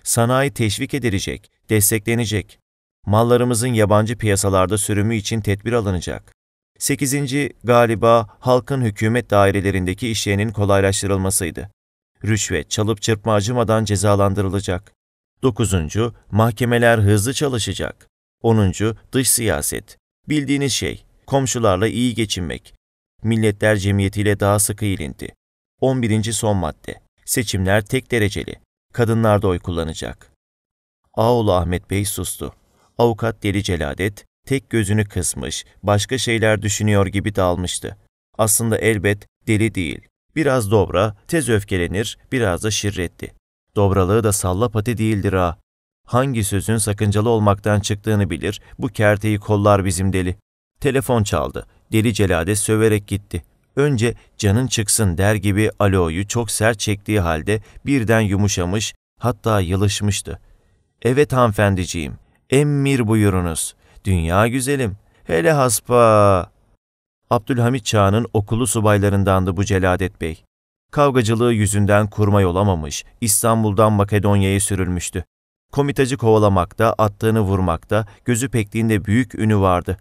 Sanayi teşvik edilecek, desteklenecek. Mallarımızın yabancı piyasalarda sürümü için tedbir alınacak. 8. galiba halkın hükümet dairelerindeki işlerinin kolaylaştırılmasıydı. Rüşvet, çalıp çırpma acımadan cezalandırılacak. 9. Mahkemeler hızlı çalışacak. 10. Dış siyaset. Bildiğiniz şey, komşularla iyi geçinmek. Milletler Cemiyeti'yle daha sıkı ilindi. 11. Son madde. Seçimler tek dereceli. Kadınlar da oy kullanacak. Ağoğlu Ahmet Bey sustu. Avukat Deli Celadet, tek gözünü kısmış, başka şeyler düşünüyor gibi dalmıştı. Aslında elbet deli değil. Biraz dobra, tez öfkelenir, biraz da şirretti. Dobralığı da salla pati değildir ha. Hangi sözün sakıncalı olmaktan çıktığını bilir, bu kerteyi kollar bizim deli. Telefon çaldı. Deli Celade söverek gitti. Önce canın çıksın der gibi aloyu çok sert çektiği halde birden yumuşamış, hatta yılışmıştı. Evet hanımefendiciğim, Emmir buyurunuz. Dünya güzelim. Hele haspa. Abdülhamit Çağ'ın okulu subaylarındandı bu Celadet Bey. Kavgacılığı yüzünden kurma yolamamış. İstanbul'dan Makedonya'ya sürülmüştü. Komitacı kovalamakta, attığını vurmakta, gözü pektiğinde büyük ünü vardı.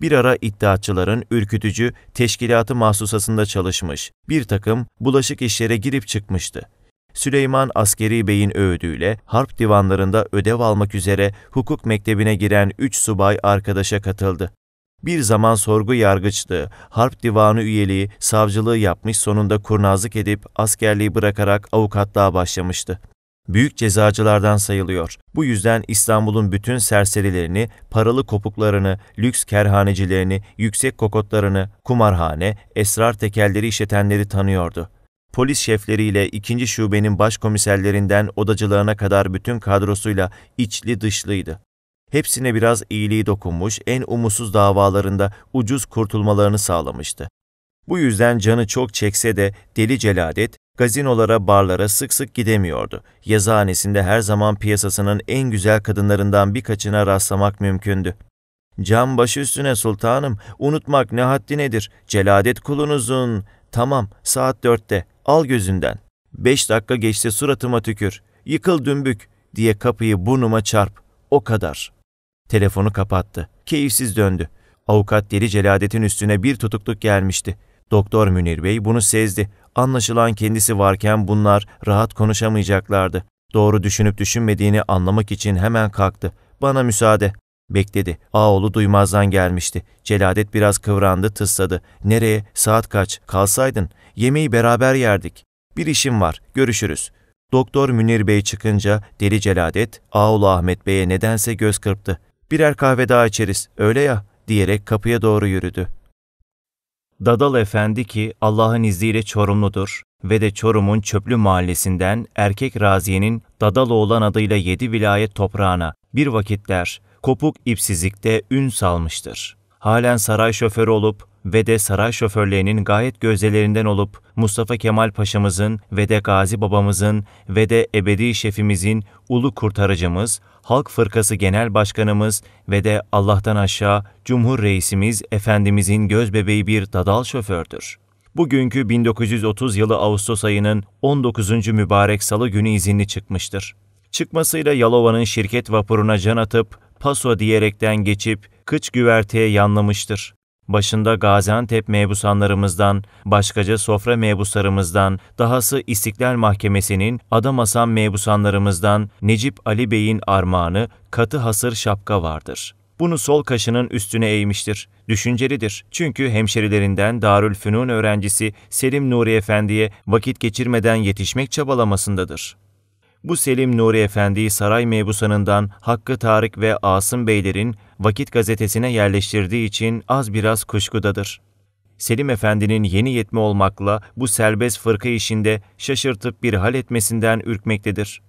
Bir ara iddiatçıların ürkütücü teşkilatı mahsusasında çalışmış, bir takım bulaşık işlere girip çıkmıştı. Süleyman Askeri Bey'in öğüdüyle harp divanlarında ödev almak üzere hukuk mektebine giren üç subay arkadaşa katıldı. Bir zaman sorgu yargıçlığı, harp divanı üyeliği, savcılığı yapmış sonunda kurnazlık edip askerliği bırakarak avukatlığa başlamıştı. Büyük cezacılardan sayılıyor. Bu yüzden İstanbul'un bütün serserilerini, paralı kopuklarını, lüks kerhanecilerini, yüksek kokotlarını, kumarhane, esrar tekelleri işletenleri tanıyordu polis şefleriyle ikinci şubenin başkomiserlerinden odacılarına kadar bütün kadrosuyla içli dışlıydı. Hepsine biraz iyiliği dokunmuş, en umutsuz davalarında ucuz kurtulmalarını sağlamıştı. Bu yüzden canı çok çekse de Deli Celadet, gazinolara, barlara sık sık gidemiyordu. Yazıhanesinde her zaman piyasasının en güzel kadınlarından birkaçına rastlamak mümkündü. Can başı üstüne sultanım, unutmak ne haddinedir, celadet kulunuzun Tamam, saat dörtte. Al gözünden. Beş dakika geçse suratıma tükür. Yıkıl dümbük diye kapıyı burnuma çarp. O kadar. Telefonu kapattı. Keyifsiz döndü. Avukat Deli Celadet'in üstüne bir tutukluk gelmişti. Doktor Münir Bey bunu sezdi. Anlaşılan kendisi varken bunlar rahat konuşamayacaklardı. Doğru düşünüp düşünmediğini anlamak için hemen kalktı. Bana müsaade. Bekledi. Ağoğlu duymazdan gelmişti. Celadet biraz kıvrandı, tısladı. Nereye? Saat kaç? Kalsaydın. Yemeği beraber yerdik. Bir işim var. Görüşürüz. Doktor Münir Bey çıkınca Deli Celadet, Ağoğlu Ahmet Bey'e nedense göz kırptı. Birer kahve daha içeriz, öyle ya, diyerek kapıya doğru yürüdü. Dadal Efendi ki Allah'ın izniyle Çorumludur ve de Çorum'un Çöplü Mahallesi'nden erkek Raziye'nin Dadaloğlan adıyla yedi vilayet toprağına bir vakitler kopuk ipsizlikte ün salmıştır. Halen saray şoförü olup ve de saray şoförlerinin gayet gözdelerinden olup Mustafa Kemal Paşa'mızın ve de Gazi babamızın ve de ebedi şefimizin ulu kurtarıcımız, Halk Fırkası Genel Başkanımız ve de Allah'tan aşağı Cumhur Reisimiz Efendimizin göz bebeği bir dadal şofördür. Bugünkü 1930 yılı Ağustos ayının 19. mübarek salı günü izinli çıkmıştır. Çıkmasıyla Yalova'nın şirket vapuruna can atıp Paso diyerekten geçip kıç güverteye yanlamıştır. Başında Gaziantep mebusanlarımızdan, başkaca sofra mebuslarımızdan, dahası İstiklal Mahkemesi'nin Adam Hasan mebusanlarımızdan Necip Ali Bey'in armağanı katı hasır şapka vardır. Bunu sol kaşının üstüne eğmiştir. Düşüncelidir. Çünkü hemşerilerinden Darülfünun öğrencisi Selim Nuri Efendi'ye vakit geçirmeden yetişmek çabalamasındadır. Bu Selim Nuri Efendi'yi saray mebusanından Hakkı Tarık ve Asım Beylerin Vakit gazetesine yerleştirdiği için az biraz kuşkudadır. Selim Efendi'nin yeni yetme olmakla bu serbest fırka işinde şaşırtıp bir hal etmesinden ürkmektedir.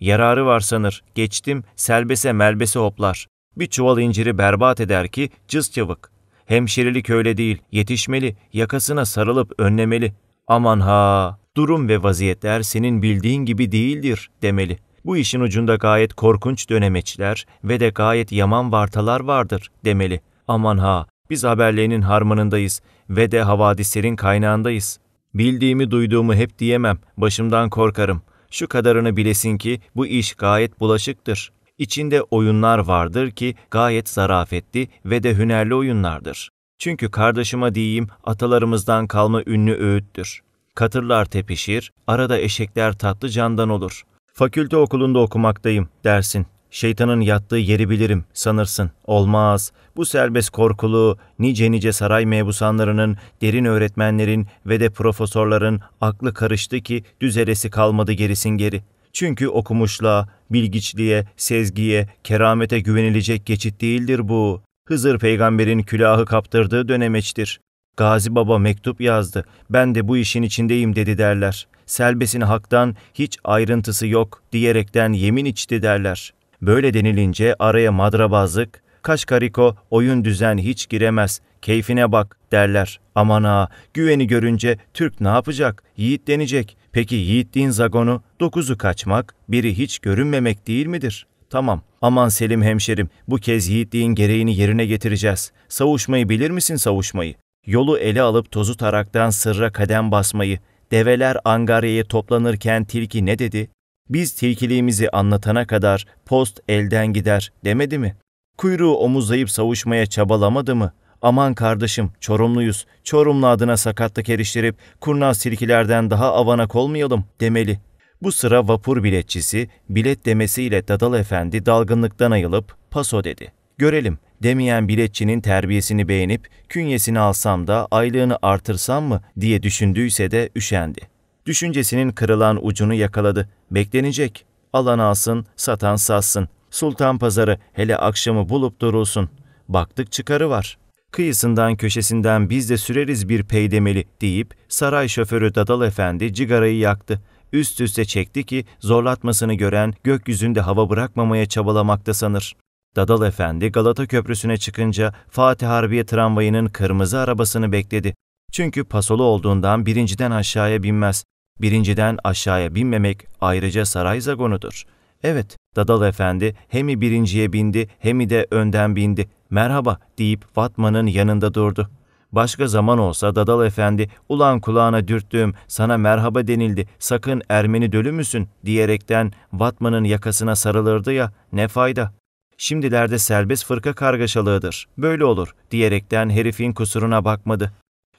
Yararı var sanır, geçtim, selbese melbese hoplar. Bir çuval inciri berbat eder ki cız çavık. Hemşerilik öyle değil, yetişmeli, yakasına sarılıp önlemeli. Aman ha, durum ve vaziyetler senin bildiğin gibi değildir demeli. Bu işin ucunda gayet korkunç dönemeçler ve de gayet yaman vartalar vardır demeli. Aman ha, biz haberlerinin harmanındayız ve de havadislerin kaynağındayız. Bildiğimi duyduğumu hep diyemem, başımdan korkarım. Şu kadarını bilesin ki bu iş gayet bulaşıktır. İçinde oyunlar vardır ki gayet zarafetli ve de hünerli oyunlardır. Çünkü kardeşime diyeyim atalarımızdan kalma ünlü öğüttür. Katırlar tepişir, arada eşekler tatlı candan olur. Fakülte okulunda okumaktayım dersin. Şeytanın yattığı yeri bilirim sanırsın. Olmaz. Bu serbest korkulu, nice nice saray mebusanlarının, derin öğretmenlerin ve de profesörlerin aklı karıştı ki düzelesi kalmadı gerisin geri. Çünkü okumuşluğa, bilgiçliğe, sezgiye, keramete güvenilecek geçit değildir bu. Hızır peygamberin külahı kaptırdığı dönemeçtir. Gazi Baba mektup yazdı. Ben de bu işin içindeyim dedi derler. Selbes'in haktan hiç ayrıntısı yok diyerekten yemin içti derler. Böyle denilince araya madrabazlık, kaşkariko oyun düzen hiç giremez, keyfine bak derler. Aman ha, güveni görünce Türk ne yapacak? Yiğit denecek. Peki yiğitliğin zagonu dokuzu kaçmak, biri hiç görünmemek değil midir? Tamam, aman Selim hemşerim bu kez yiğitliğin gereğini yerine getireceğiz. Savuşmayı bilir misin savuşmayı? Yolu ele alıp tozu taraktan sırra kadem basmayı, develer angareye toplanırken tilki ne dedi? Biz tilkiliğimizi anlatana kadar post elden gider demedi mi? Kuyruğu omuzlayıp savuşmaya çabalamadı mı? Aman kardeşim Çorumluyuz, Çorumlu adına sakatlık eriştirip kurnaz tilkilerden daha avanak olmayalım demeli. Bu sıra vapur biletçisi bilet demesiyle Dadal Efendi dalgınlıktan ayılıp paso dedi.'' görelim demeyen biletçinin terbiyesini beğenip künyesini alsam da aylığını artırsam mı diye düşündüyse de üşendi. Düşüncesinin kırılan ucunu yakaladı. Beklenecek. Alan alsın, satan satsın. Sultan pazarı hele akşamı bulup durulsun. Baktık çıkarı var. Kıyısından köşesinden biz de süreriz bir peydemeli deyip saray şoförü Dadal Efendi cigarayı yaktı üst üste çekti ki zorlatmasını gören gökyüzünde hava bırakmamaya çabalamakta sanır. Dadal Efendi Galata Köprüsü'ne çıkınca Fatih Harbiye tramvayının kırmızı arabasını bekledi. Çünkü pasolu olduğundan birinciden aşağıya binmez. Birinciden aşağıya binmemek ayrıca saray zagonudur. Evet, Dadal Efendi hemi birinciye bindi hemi de önden bindi. Merhaba deyip Fatma'nın yanında durdu. Başka zaman olsa Dadal Efendi, ulan kulağına dürttüğüm, sana merhaba denildi, sakın Ermeni dölü müsün diyerekten Vatman'ın yakasına sarılırdı ya, ne fayda. Şimdilerde serbest fırka kargaşalığıdır. Böyle olur diyerekten herifin kusuruna bakmadı.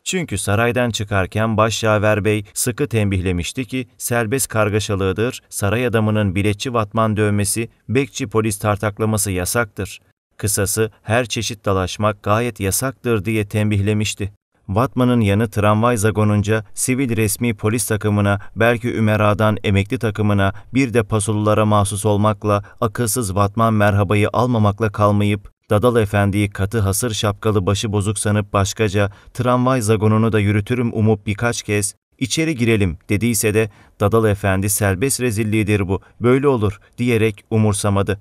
Çünkü saraydan çıkarken Başyaver Bey sıkı tembihlemişti ki serbest kargaşalığıdır, saray adamının biletçi vatman dövmesi, bekçi polis tartaklaması yasaktır. Kısası her çeşit dalaşmak gayet yasaktır diye tembihlemişti. Batman'ın yanı tramvay zagonunca sivil resmi polis takımına, belki Ümera'dan emekli takımına, bir de pasulullara mahsus olmakla akılsız Batman merhabayı almamakla kalmayıp Dadal Efendi'yi katı hasır şapkalı başı bozuk sanıp başkaca tramvay zagonunu da yürütürüm umup birkaç kez içeri girelim dediyse de Dadal Efendi serbest rezilliğidir bu böyle olur diyerek umursamadı.''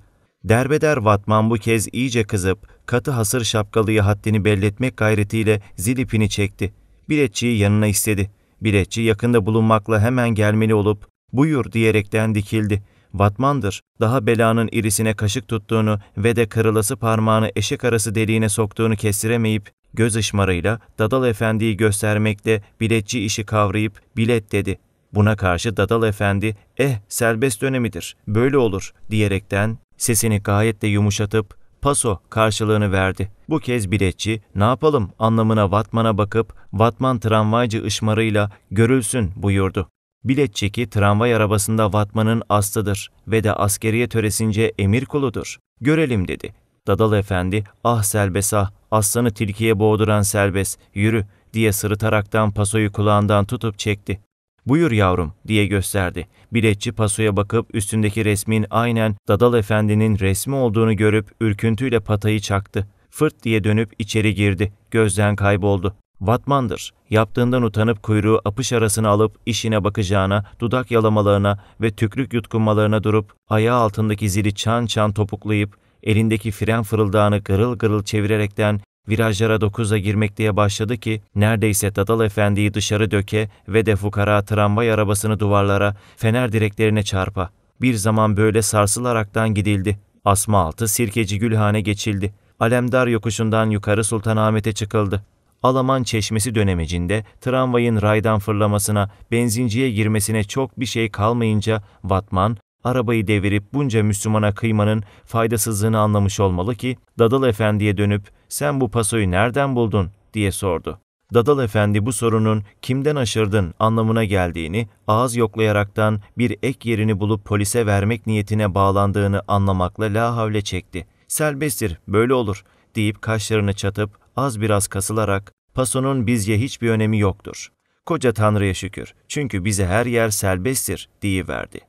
Derbeder Vatman bu kez iyice kızıp katı hasır şapkalıya haddini belletmek gayretiyle zil ipini çekti. Biletçiyi yanına istedi. Biletçi yakında bulunmakla hemen gelmeli olup buyur diyerekten dikildi. Vatmandır daha belanın irisine kaşık tuttuğunu ve de kırılası parmağını eşek arası deliğine soktuğunu kestiremeyip göz ışmarıyla Dadal Efendi'yi göstermekle biletçi işi kavrayıp bilet dedi. Buna karşı Dadal Efendi, eh serbest dönemidir, böyle olur diyerekten Sesini gayet de yumuşatıp paso karşılığını verdi. Bu kez biletçi ne yapalım anlamına Vatman'a bakıp Vatman tramvaycı ışmarıyla görülsün buyurdu. Bilet çeki tramvay arabasında Vatman'ın astıdır ve de askeriye töresince emir kuludur. Görelim dedi. Dadal efendi ah selbes ah aslanı tilkiye boğduran selbes yürü diye sırıtaraktan pasoyu kulağından tutup çekti. Buyur yavrum diye gösterdi. Biletçi pasoya bakıp üstündeki resmin aynen Dadal Efendi'nin resmi olduğunu görüp ürküntüyle patayı çaktı. Fırt diye dönüp içeri girdi. Gözden kayboldu. Vatmandır. Yaptığından utanıp kuyruğu apış arasına alıp işine bakacağına, dudak yalamalarına ve tüklük yutkunmalarına durup ayağı altındaki zili çan çan topuklayıp elindeki fren fırıldağını gırıl gırıl çevirerekten virajlara 9'a girmek diye başladı ki neredeyse Dadal Efendi'yi dışarı döke ve de fukara tramvay arabasını duvarlara, fener direklerine çarpa. Bir zaman böyle sarsılaraktan gidildi. Asma altı Sirkeci Gülhane geçildi. Alemdar yokuşundan yukarı Sultanahmet'e çıkıldı. Alaman çeşmesi dönemecinde tramvayın raydan fırlamasına, benzinciye girmesine çok bir şey kalmayınca Batman arabayı devirip bunca Müslümana kıymanın faydasızlığını anlamış olmalı ki, Dadal Efendi'ye dönüp, sen bu pasoyu nereden buldun diye sordu. Dadal Efendi bu sorunun kimden aşırdın anlamına geldiğini, ağız yoklayaraktan bir ek yerini bulup polise vermek niyetine bağlandığını anlamakla la havle çekti. Selbestir, böyle olur deyip kaşlarını çatıp az biraz kasılarak, pasonun bizce hiçbir önemi yoktur. Koca Tanrı'ya şükür, çünkü bize her yer selbesttir verdi.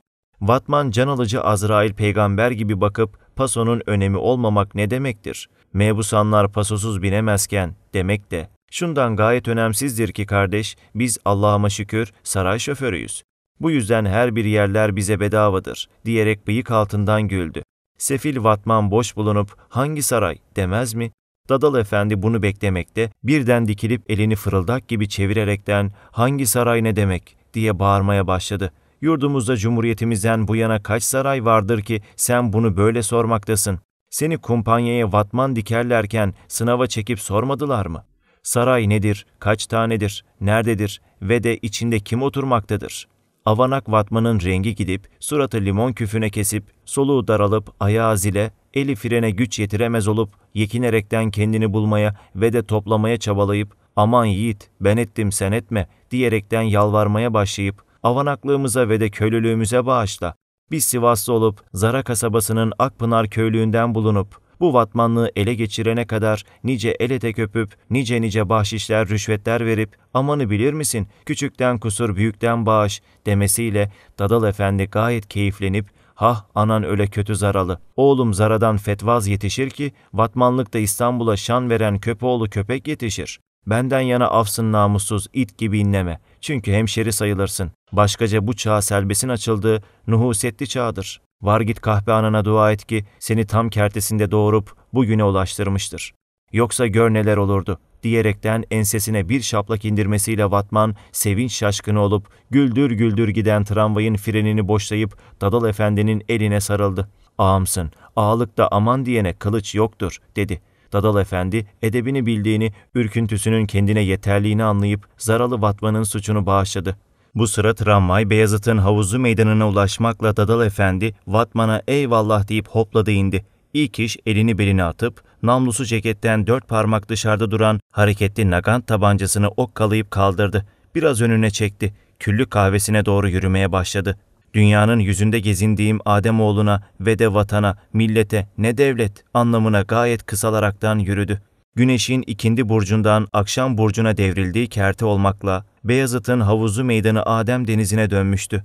Vatman can alıcı Azrail peygamber gibi bakıp pasonun önemi olmamak ne demektir? Mebusanlar pasosuz binemezken demek de. Şundan gayet önemsizdir ki kardeş, biz Allah'ıma şükür saray şoförüyüz. Bu yüzden her bir yerler bize bedavadır diyerek bıyık altından güldü. Sefil Vatman boş bulunup hangi saray demez mi? Dadal Efendi bunu beklemekte, birden dikilip elini fırıldak gibi çevirerekten hangi saray ne demek diye bağırmaya başladı.'' Yurdumuzda cumhuriyetimizden bu yana kaç saray vardır ki sen bunu böyle sormaktasın? Seni kumpanyaya vatman dikerlerken sınava çekip sormadılar mı? Saray nedir, kaç tanedir, nerededir ve de içinde kim oturmaktadır? Avanak vatmanın rengi gidip, suratı limon küfüne kesip, soluğu daralıp, ayağı zile, eli frene güç yetiremez olup, yekinerekten kendini bulmaya ve de toplamaya çabalayıp, aman yiğit ben ettim sen etme diyerekten yalvarmaya başlayıp, avanaklığımıza ve de köylülüğümüze bağışla. Biz Sivaslı olup Zara kasabasının Akpınar köylüğünden bulunup bu vatmanlığı ele geçirene kadar nice el ete köpüp, nice nice bahşişler, rüşvetler verip, amanı bilir misin, küçükten kusur, büyükten bağış demesiyle Dadal Efendi gayet keyiflenip, ha ah, anan öyle kötü zaralı. Oğlum zaradan fetvaz yetişir ki vatmanlıkta İstanbul'a şan veren köpoğlu köpek yetişir. Benden yana afsın namussuz it gibi inleme. Çünkü hemşeri sayılırsın. Başkaca bu çağ selbesin açıldığı nuhusetli çağdır. Var git kahpe anana dua et ki seni tam kertesinde doğurup bugüne ulaştırmıştır. Yoksa gör neler olurdu diyerekten ensesine bir şaplak indirmesiyle Vatman sevinç şaşkını olup güldür güldür giden tramvayın frenini boşlayıp Dadal Efendi'nin eline sarıldı. Ağamsın, ağalıkta aman diyene kılıç yoktur dedi. Dadal Efendi edebini bildiğini, ürküntüsünün kendine yeterliğini anlayıp zaralı Vatman'ın suçunu bağışladı. Bu sıra tramvay Beyazıt'ın havuzu meydanına ulaşmakla Dadal Efendi Vatman'a eyvallah deyip hopladı indi. İlk iş elini beline atıp namlusu ceketten dört parmak dışarıda duran hareketli nagant tabancasını okkalayıp kaldırdı. Biraz önüne çekti. Küllü kahvesine doğru yürümeye başladı dünyanın yüzünde gezindiğim Ademoğluna ve de vatana, millete, ne devlet anlamına gayet kısalaraktan yürüdü. Güneşin ikindi burcundan akşam burcuna devrildiği kerte olmakla Beyazıt'ın havuzu meydanı Adem denizine dönmüştü.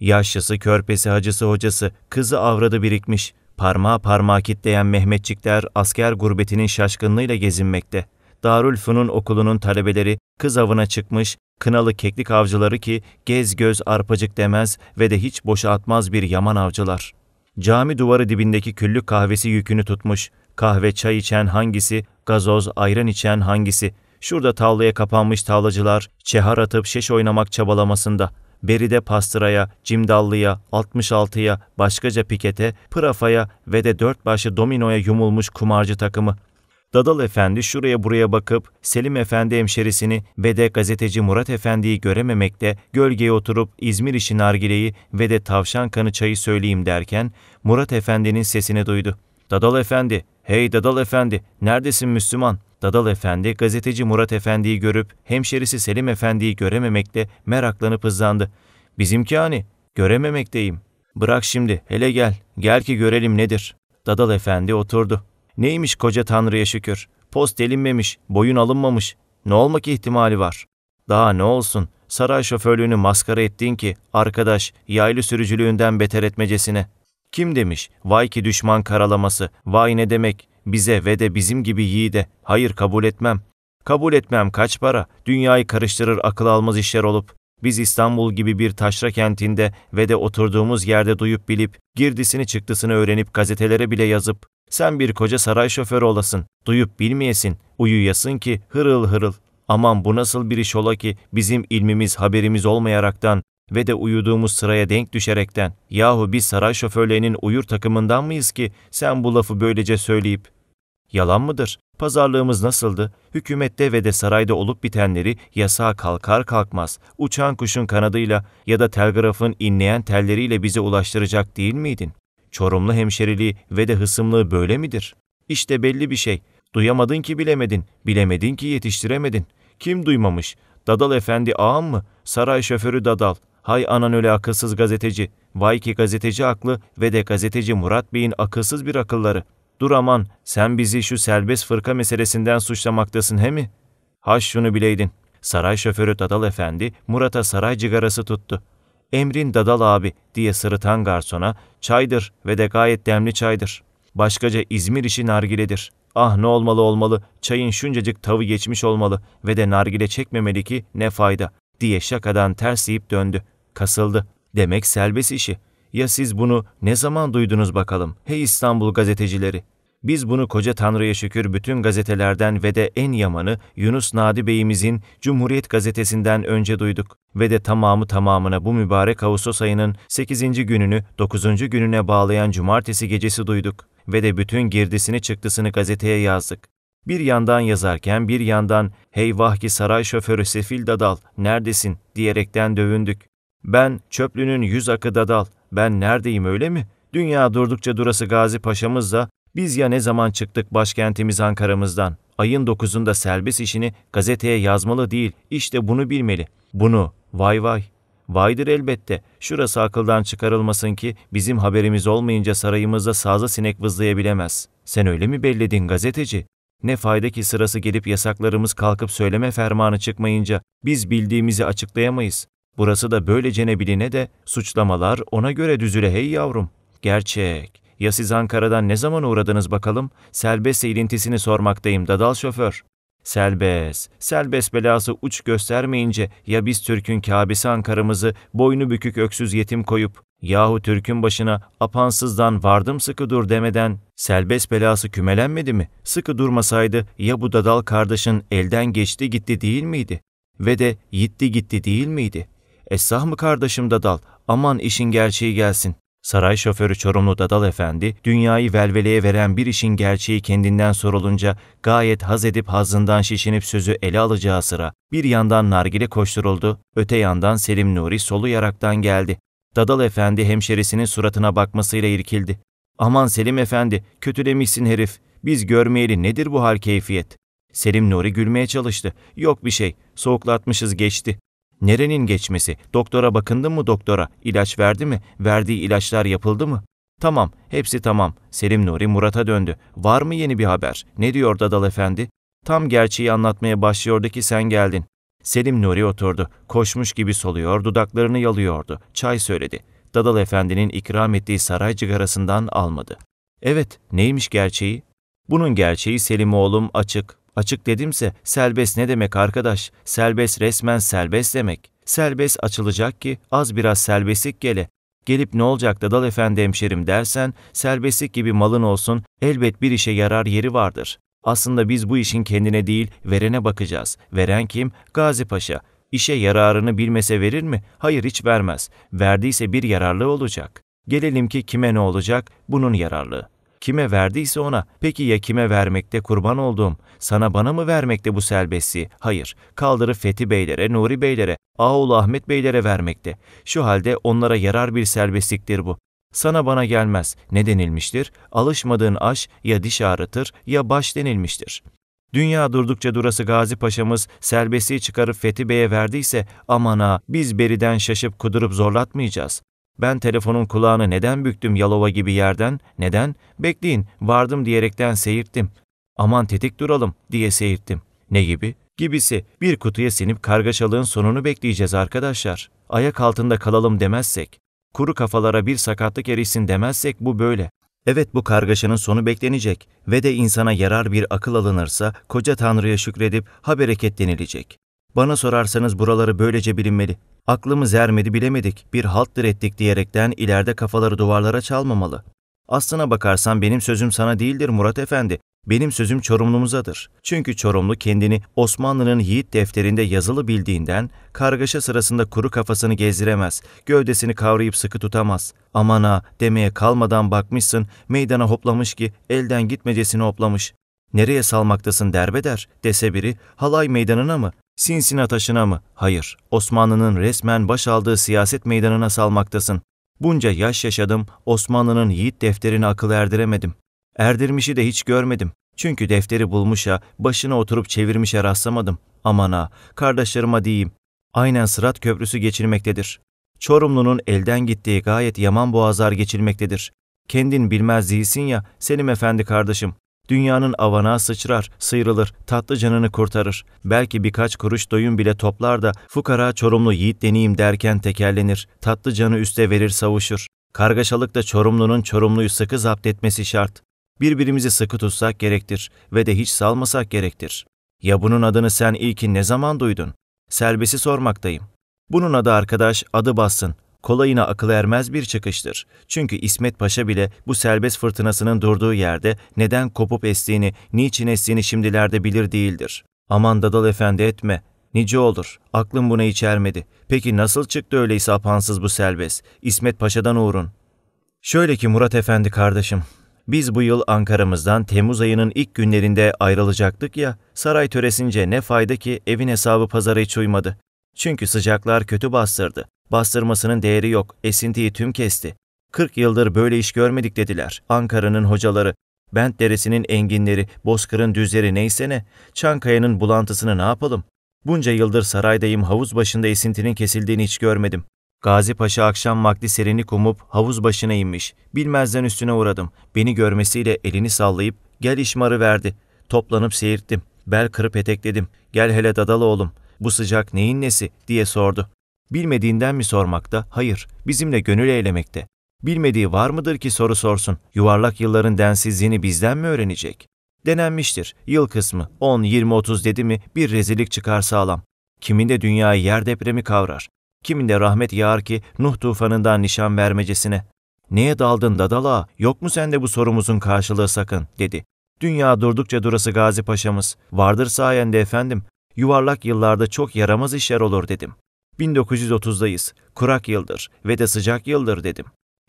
Yaşlısı, körpesi, hacısı, hocası, kızı avradı birikmiş. Parmağı parmağı kitleyen Mehmetçikler asker gurbetinin şaşkınlığıyla gezinmekte. Darülfünun okulunun talebeleri kız avına çıkmış, Kınalı keklik avcıları ki gez göz arpacık demez ve de hiç boşa atmaz bir yaman avcılar. Cami duvarı dibindeki küllük kahvesi yükünü tutmuş. Kahve çay içen hangisi, gazoz ayran içen hangisi. Şurada tavlaya kapanmış tavlacılar, çehar atıp şeş oynamak çabalamasında. Beride pastıraya, cimdallıya, 66'ya, başkaca pikete, pırafaya ve de dört başı dominoya yumulmuş kumarcı takımı. Dadal Efendi şuraya buraya bakıp Selim Efendi hemşerisini ve de gazeteci Murat Efendi'yi görememekte gölgeye oturup İzmir işi nargileyi ve de tavşan kanı çayı söyleyeyim derken Murat Efendi'nin sesini duydu. Dadal Efendi, hey Dadal Efendi, neredesin Müslüman? Dadal Efendi gazeteci Murat Efendi'yi görüp hemşerisi Selim Efendi'yi görememekte meraklanıp hızlandı. Bizimki hani, görememekteyim. Bırak şimdi, hele gel, gel ki görelim nedir. Dadal Efendi oturdu. Neymiş koca Tanrı'ya şükür? Post elinmemiş, boyun alınmamış. Ne olmak ihtimali var? Daha ne olsun? Saray şoförlüğünü maskara ettin ki arkadaş yaylı sürücülüğünden beter etmecesine. Kim demiş? Vay ki düşman karalaması. Vay ne demek? Bize ve de bizim gibi yiğide. Hayır kabul etmem. Kabul etmem kaç para? Dünyayı karıştırır akıl almaz işler olup. Biz İstanbul gibi bir taşra kentinde ve de oturduğumuz yerde duyup bilip, girdisini çıktısını öğrenip gazetelere bile yazıp, sen bir koca saray şoförü olasın, duyup bilmeyesin, uyuyasın ki hırıl hırıl. Aman bu nasıl bir iş ola ki bizim ilmimiz haberimiz olmayaraktan ve de uyuduğumuz sıraya denk düşerekten. Yahu biz saray şoförlerinin uyur takımından mıyız ki sen bu lafı böylece söyleyip? Yalan mıdır? Pazarlığımız nasıldı? Hükümette ve de sarayda olup bitenleri yasağa kalkar kalkmaz uçan kuşun kanadıyla ya da telgrafın inleyen telleriyle bize ulaştıracak değil miydin? Çorumlu hemşeriliği ve de hısımlığı böyle midir? İşte belli bir şey. Duyamadın ki bilemedin, bilemedin ki yetiştiremedin. Kim duymamış? Dadal efendi ağam mı? Saray şoförü Dadal. Hay anan öyle akılsız gazeteci. Vay ki gazeteci aklı ve de gazeteci Murat Bey'in akılsız bir akılları.'' Dur aman, sen bizi şu selbes fırka meselesinden suçlamaktasın he mi? Haş şunu bileydin. Saray şoförü Dadal Efendi, Murat'a saray cigarası tuttu. Emrin Dadal abi diye sırıtan garsona, çaydır ve de gayet demli çaydır. Başkaca İzmir işi nargiledir. Ah ne olmalı olmalı, çayın şuncacık tavı geçmiş olmalı ve de nargile çekmemeli ki ne fayda diye şakadan tersleyip döndü. Kasıldı. Demek selbes işi. Ya siz bunu ne zaman duydunuz bakalım hey İstanbul gazetecileri? Biz bunu koca Tanrı'ya şükür bütün gazetelerden ve de en yamanı Yunus Nadi Bey'imizin Cumhuriyet Gazetesi'nden önce duyduk ve de tamamı tamamına bu mübarek Ağustos ayının 8. gününü 9. gününe bağlayan cumartesi gecesi duyduk ve de bütün girdisini çıktısını gazeteye yazdık. Bir yandan yazarken bir yandan hey vahki saray şoförü Sefil Dadal neredesin diyerekten dövündük. Ben çöplünün yüz akı dadal, ben neredeyim öyle mi? Dünya durdukça durası Gazi Paşamızla. biz ya ne zaman çıktık başkentimiz Ankara'mızdan? Ayın dokuzunda serbest işini gazeteye yazmalı değil, işte bunu bilmeli. Bunu, vay vay, Vaydır elbette. Şurası akıldan çıkarılmasın ki bizim haberimiz olmayınca sarayımızda sazı sinek vızlayabilemez. Sen öyle mi belledin gazeteci? Ne fayda ki sırası gelip yasaklarımız kalkıp söyleme fermanı çıkmayınca biz bildiğimizi açıklayamayız. Burası da böylece ne biline de suçlamalar ona göre düzüle hey yavrum. Gerçek. Ya siz Ankara'dan ne zaman uğradınız bakalım? Selbest ilintisini sormaktayım dadal şoför. Selbes Selbes belası uç göstermeyince ya biz Türk'ün Kâbesi Ankara'mızı boynu bükük öksüz yetim koyup yahu Türk'ün başına apansızdan vardım sıkı dur demeden Selbes belası kümelenmedi mi? Sıkı durmasaydı ya bu dadal kardeşin elden geçti gitti değil miydi? Ve de yitti gitti değil miydi? Esah mı kardeşim Dadal? Aman işin gerçeği gelsin. Saray şoförü Çorumlu Dadal Efendi, dünyayı velveleye veren bir işin gerçeği kendinden sorulunca gayet haz edip hazından şişinip sözü ele alacağı sıra bir yandan nargile koşturuldu, öte yandan Selim Nuri solu yaraktan geldi. Dadal Efendi hemşerisinin suratına bakmasıyla irkildi. Aman Selim Efendi, kötülemişsin herif. Biz görmeyeli nedir bu hal keyfiyet? Selim Nuri gülmeye çalıştı. Yok bir şey, soğuklatmışız geçti. Nerenin geçmesi? Doktora bakındı mı doktora? İlaç verdi mi? Verdiği ilaçlar yapıldı mı? Tamam, hepsi tamam. Selim Nuri Murat'a döndü. Var mı yeni bir haber? Ne diyor Dadal Efendi? Tam gerçeği anlatmaya başlıyordu ki sen geldin. Selim Nuri oturdu. Koşmuş gibi soluyor, dudaklarını yalıyordu. Çay söyledi. Dadal Efendi'nin ikram ettiği saray cigarasından almadı. Evet, neymiş gerçeği? Bunun gerçeği Selim oğlum açık, Açık dedimse serbest ne demek arkadaş? Serbest resmen serbest demek. Serbest açılacak ki az biraz serbestlik gele. Gelip ne olacak da dal efendi hemşerim dersen serbestlik gibi malın olsun elbet bir işe yarar yeri vardır. Aslında biz bu işin kendine değil verene bakacağız. Veren kim? Gazi Paşa. İşe yararını bilmese verir mi? Hayır hiç vermez. Verdiyse bir yararlı olacak. Gelelim ki kime ne olacak? Bunun yararlığı. Kime verdiyse ona. Peki ya kime vermekte kurban olduğum? Sana bana mı vermekte bu selbesi? Hayır. Kaldırı Fethi Beylere, Nuri Beylere, Ağul Ahmet Beylere vermekte. Şu halde onlara yarar bir selbestliktir bu. Sana bana gelmez. Ne denilmiştir? Alışmadığın aş ya diş ağrıtır ya baş denilmiştir. Dünya durdukça durası Gazi Paşa'mız selbesi çıkarıp Fethi Bey'e verdiyse amana biz beriden şaşıp kudurup zorlatmayacağız. Ben telefonun kulağını neden büktüm Yalova gibi yerden, neden? Bekleyin, vardım diyerekten seyirttim. Aman tetik duralım diye seyirttim. Ne gibi? Gibisi, bir kutuya sinip kargaşalığın sonunu bekleyeceğiz arkadaşlar. Ayak altında kalalım demezsek, kuru kafalara bir sakatlık erişsin demezsek bu böyle. Evet bu kargaşanın sonu beklenecek ve de insana yarar bir akıl alınırsa koca Tanrı'ya şükredip ha bereket denilecek. Bana sorarsanız buraları böylece bilinmeli. Aklımız ermedi bilemedik, bir halttır ettik diyerekten ileride kafaları duvarlara çalmamalı. Aslına bakarsan benim sözüm sana değildir Murat Efendi. Benim sözüm Çorumlumuzadır. Çünkü Çorumlu kendini Osmanlı'nın yiğit defterinde yazılı bildiğinden kargaşa sırasında kuru kafasını gezdiremez, gövdesini kavrayıp sıkı tutamaz. Aman ha demeye kalmadan bakmışsın meydana hoplamış ki elden gitmecesini hoplamış. Nereye salmaktasın derbeder dese biri halay meydanına mı? Sinsina taşına mı? Hayır. Osmanlı'nın resmen baş aldığı siyaset meydanına salmaktasın. Bunca yaş yaşadım, Osmanlı'nın yiğit defterini akıl erdiremedim. Erdirmişi de hiç görmedim. Çünkü defteri bulmuşa, başına oturup çevirmişe rastlamadım. Aman ha, kardeşlerime diyeyim. Aynen Sırat Köprüsü geçilmektedir. Çorumlu'nun elden gittiği gayet yaman boğazlar geçilmektedir. Kendin bilmez değilsin ya, Selim Efendi kardeşim. Dünyanın avana sıçrar, sıyrılır, tatlı canını kurtarır. Belki birkaç kuruş doyum bile toplar da fukara çorumlu yiğit deneyim derken tekerlenir. Tatlı canı üste verir savuşur. Kargaşalıkta çorumlunun çorumluyu sıkı zapt etmesi şart. Birbirimizi sıkı tutsak gerektir ve de hiç salmasak gerektir. Ya bunun adını sen ilkin ne zaman duydun? Selbesi sormaktayım. Bunun adı arkadaş, adı bassın kolayına akıl ermez bir çıkıştır. Çünkü İsmet Paşa bile bu serbest fırtınasının durduğu yerde neden kopup estiğini, niçin estiğini şimdilerde bilir değildir. Aman Dadal Efendi etme, nice olur, aklım buna içermedi. Peki nasıl çıktı öyleyse apansız bu serbest? İsmet Paşa'dan uğrun. Şöyle ki Murat Efendi kardeşim, biz bu yıl Ankara'mızdan Temmuz ayının ilk günlerinde ayrılacaktık ya, saray töresince ne fayda ki evin hesabı pazara hiç uymadı. Çünkü sıcaklar kötü bastırdı. Bastırmasının değeri yok, esintiyi tüm kesti. 40 yıldır böyle iş görmedik dediler Ankara'nın hocaları. Bent Deresi'nin enginleri, Bozkır'ın düzleri neyse ne, Çankaya'nın bulantısını ne yapalım? Bunca yıldır saraydayım havuz başında esintinin kesildiğini hiç görmedim. Gazi Paşa akşam vakti serini kumup havuz başına inmiş. Bilmezden üstüne uğradım. Beni görmesiyle elini sallayıp gel işmarı verdi. Toplanıp seyirttim. Bel kırıp etekledim. Gel hele dadal oğlum. Bu sıcak neyin nesi diye sordu. Bilmediğinden mi sormakta? Hayır, bizimle gönül eylemekte. Bilmediği var mıdır ki soru sorsun? Yuvarlak yılların densizliğini bizden mi öğrenecek? Denenmiştir. Yıl kısmı 10, 20, 30 dedi mi bir rezillik çıkar sağlam. Kiminde dünyayı yer depremi kavrar. Kiminde rahmet yağar ki Nuh tufanından nişan vermecesine. Neye daldın dadala? Yok mu sende bu sorumuzun karşılığı sakın? dedi. Dünya durdukça durası Gazi Paşa'mız. Vardır sayende efendim. Yuvarlak yıllarda çok yaramaz işler olur dedim. 1930'dayız, kurak yıldır ve de sıcak yıldır dedim.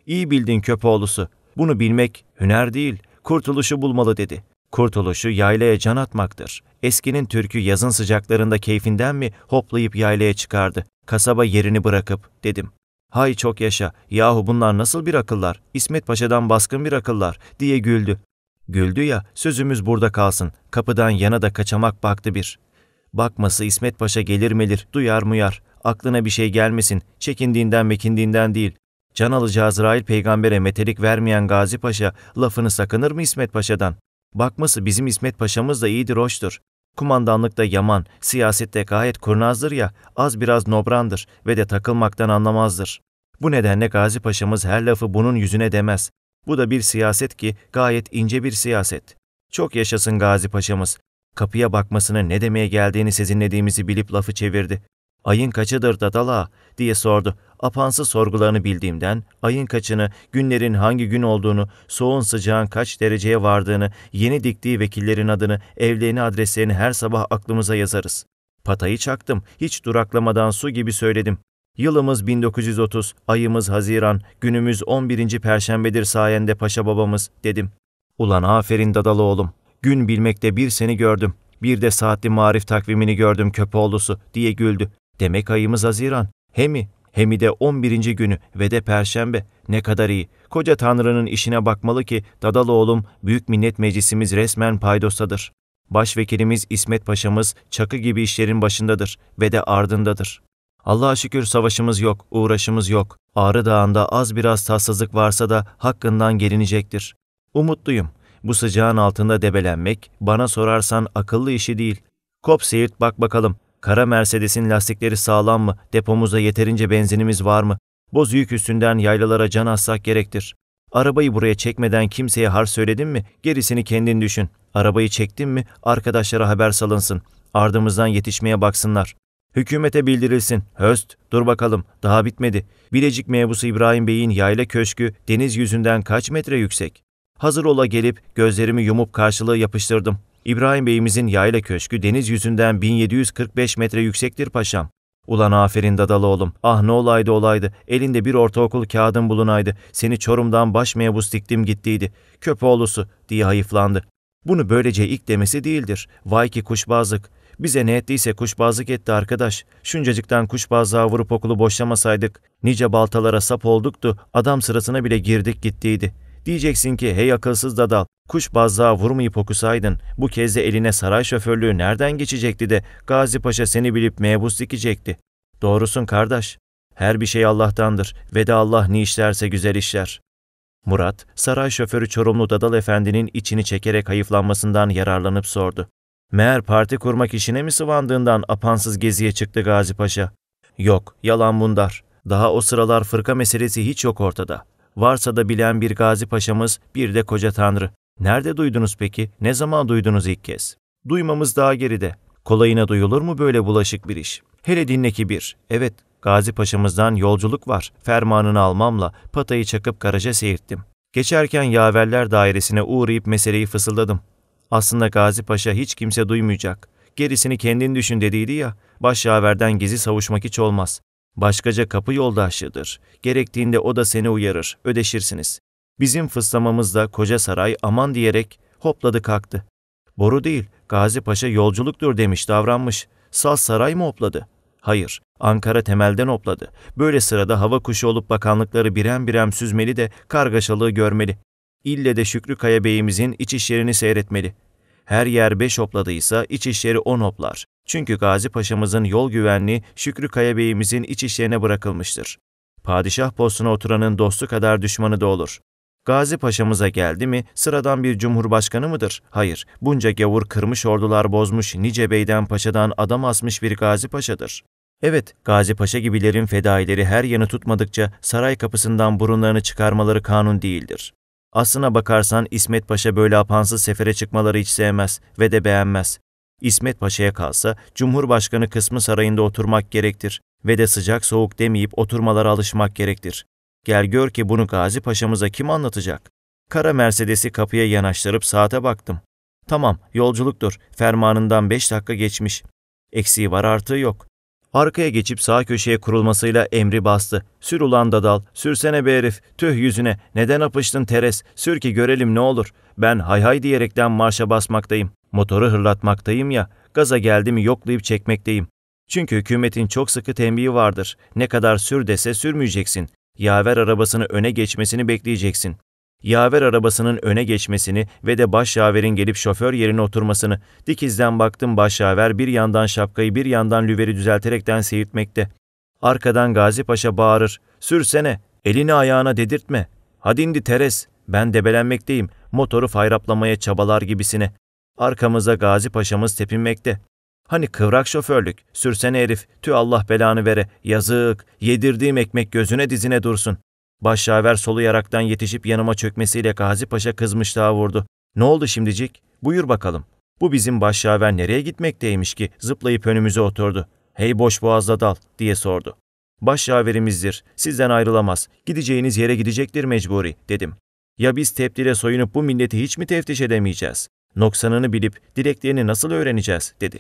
İyi bildin köpoğlusu, bunu bilmek hüner değil, kurtuluşu bulmalı dedi. Kurtuluşu yaylaya can atmaktır. Eskinin türkü yazın sıcaklarında keyfinden mi hoplayıp yaylaya çıkardı, kasaba yerini bırakıp dedim. Hay çok yaşa, yahu bunlar nasıl bir akıllar, İsmet Paşa'dan baskın bir akıllar diye güldü. Güldü ya, sözümüz burada kalsın, kapıdan yana da kaçamak baktı bir. Bakması İsmet Paşa gelir melir, duyar muyar, Aklına bir şey gelmesin. Çekindiğinden mekindiğinden değil. Can alıcı Azrail peygambere metelik vermeyen Gazi Paşa lafını sakınır mı İsmet Paşa'dan? Bakması bizim İsmet Paşa'mız da iyidir hoştur. Kumandanlıkta yaman, siyasette gayet kurnazdır ya, az biraz nobrandır ve de takılmaktan anlamazdır. Bu nedenle Gazi Paşa'mız her lafı bunun yüzüne demez. Bu da bir siyaset ki gayet ince bir siyaset. Çok yaşasın Gazi Paşa'mız. Kapıya bakmasının ne demeye geldiğini sezinlediğimizi bilip lafı çevirdi. Ayın kaçıdır Dadala diye sordu. Apansı sorgularını bildiğimden ayın kaçını, günlerin hangi gün olduğunu, soğun sıcağın kaç dereceye vardığını, yeni diktiği vekillerin adını, evlerini adreslerini her sabah aklımıza yazarız. Patayı çaktım, hiç duraklamadan su gibi söyledim. Yılımız 1930, ayımız Haziran, günümüz 11. Perşembedir sayende paşa babamız dedim. Ulan aferin dadalı oğlum, gün bilmekte bir seni gördüm, bir de saatli marif takvimini gördüm köpoğlusu diye güldü. Demek ayımız Haziran. Hemi, hemi de 11. günü ve de Perşembe. Ne kadar iyi. Koca Tanrı'nın işine bakmalı ki dadal oğlum Büyük Millet Meclisimiz resmen paydosadır. Başvekilimiz İsmet Paşa'mız çakı gibi işlerin başındadır ve de ardındadır. Allah'a şükür savaşımız yok, uğraşımız yok. Ağrı Dağı'nda az biraz tatsızlık varsa da hakkından gelinecektir. Umutluyum. Bu sıcağın altında debelenmek, bana sorarsan akıllı işi değil. Kop seyit bak bakalım, Kara Mercedes'in lastikleri sağlam mı? Depomuzda yeterince benzinimiz var mı? Boz yük üstünden yaylalara can assak gerektir. Arabayı buraya çekmeden kimseye har söyledin mi? Gerisini kendin düşün. Arabayı çektin mi? Arkadaşlara haber salınsın. Ardımızdan yetişmeye baksınlar. Hükümete bildirilsin. Höst, dur bakalım. Daha bitmedi. Bilecik mebusu İbrahim Bey'in yayla köşkü deniz yüzünden kaç metre yüksek? Hazır ola gelip gözlerimi yumup karşılığı yapıştırdım. İbrahim Bey'imizin yayla köşkü deniz yüzünden 1745 metre yüksektir paşam. Ulan aferin dadalı oğlum. Ah ne olaydı olaydı. Elinde bir ortaokul kağıdın bulunaydı. Seni Çorum'dan baş mebus diktim gittiydi. Köpoğlusu diye hayıflandı. Bunu böylece ilk demesi değildir. Vay ki kuşbazlık. Bize ne ettiyse kuşbazlık etti arkadaş. Şuncacıktan kuşbazlığa vurup okulu boşlamasaydık, nice baltalara sap olduktu, adam sırasına bile girdik gittiydi. Diyeceksin ki hey akılsız dadal, kuş bazlığa vurmayıp okusaydın, bu kez de eline saray şoförlüğü nereden geçecekti de Gazi Paşa seni bilip mebus dikecekti. Doğrusun kardeş. Her bir şey Allah'tandır ve de Allah ne işlerse güzel işler. Murat, saray şoförü Çorumlu Dadal Efendi'nin içini çekerek hayıflanmasından yararlanıp sordu. Meğer parti kurmak işine mi sıvandığından apansız geziye çıktı Gazi Paşa? Yok, yalan bundar. Daha o sıralar fırka meselesi hiç yok ortada. Varsa da bilen bir Gazi Paşa'mız, bir de koca tanrı. Nerede duydunuz peki? Ne zaman duydunuz ilk kez? Duymamız daha geride. Kolayına duyulur mu böyle bulaşık bir iş? Hele dinle ki bir. Evet, Gazi Paşa'mızdan yolculuk var. Fermanını almamla patayı çakıp garaja seyirttim. Geçerken yaverler dairesine uğrayıp meseleyi fısıldadım. Aslında Gazi Paşa hiç kimse duymayacak. Gerisini kendin düşün dediydi ya, baş yaverden gizli savuşmak hiç olmaz. Başkaca kapı yoldaşıdır. Gerektiğinde o da seni uyarır, ödeşirsiniz. Bizim fıslamamızda koca saray aman diyerek hopladı kalktı. Boru değil, Gazi Paşa yolculuktur demiş davranmış. Sal saray mı hopladı? Hayır, Ankara temelden hopladı. Böyle sırada hava kuşu olup bakanlıkları birem birem süzmeli de kargaşalığı görmeli. İlle de Şükrü Kaya Bey'imizin iç işlerini seyretmeli. Her yer beş hopladıysa iç işleri on hoplar. Çünkü Gazi Paşa'mızın yol güvenliği Şükrü Kaya Bey'imizin iç işlerine bırakılmıştır. Padişah postuna oturanın dostu kadar düşmanı da olur. Gazi Paşa'mıza geldi mi sıradan bir cumhurbaşkanı mıdır? Hayır, bunca gavur kırmış ordular bozmuş, nice beyden paşadan adam asmış bir Gazi Paşa'dır. Evet, Gazi Paşa gibilerin fedaileri her yanı tutmadıkça saray kapısından burunlarını çıkarmaları kanun değildir. Aslına bakarsan İsmet Paşa böyle apansız sefere çıkmaları hiç sevmez ve de beğenmez. İsmet Paşa'ya kalsa Cumhurbaşkanı kısmı sarayında oturmak gerektir ve de sıcak soğuk demeyip oturmalara alışmak gerektir. Gel gör ki bunu Gazi Paşa'mıza kim anlatacak? Kara Mercedes'i kapıya yanaştırıp saate baktım. Tamam, yolculuktur. Fermanından beş dakika geçmiş. Eksiği var artığı yok. Arkaya geçip sağ köşeye kurulmasıyla emri bastı. Sür ulan dadal, sürsene be herif, tüh yüzüne, neden apıştın teres, sür ki görelim ne olur. Ben hay hay diyerekten marşa basmaktayım. Motoru hırlatmaktayım ya, gaza geldi yoklayıp çekmekteyim. Çünkü hükümetin çok sıkı tembihi vardır. Ne kadar sür dese sürmeyeceksin. Yaver arabasını öne geçmesini bekleyeceksin yaver arabasının öne geçmesini ve de baş yaverin gelip şoför yerine oturmasını, dikizden baktım baş yaver bir yandan şapkayı bir yandan lüveri düzelterekten seyirtmekte. Arkadan Gazi Paşa bağırır, sürsene, elini ayağına dedirtme, hadi indi teres, ben debelenmekteyim, motoru fayraplamaya çabalar gibisine. Arkamıza Gazi Paşa'mız tepinmekte. Hani kıvrak şoförlük, sürsene herif, tü Allah belanı vere, yazık, yedirdiğim ekmek gözüne dizine dursun. Başyaver solu yaraktan yetişip yanıma çökmesiyle Gazi Paşa kızmış daha vurdu. Ne oldu şimdicik? Buyur bakalım. Bu bizim başyaver nereye gitmekteymiş ki zıplayıp önümüze oturdu. Hey boş boğazda dal diye sordu. Başyaverimizdir, sizden ayrılamaz, gideceğiniz yere gidecektir mecburi dedim. Ya biz tepdire soyunup bu milleti hiç mi teftiş edemeyeceğiz? Noksanını bilip dileklerini nasıl öğreneceğiz dedi.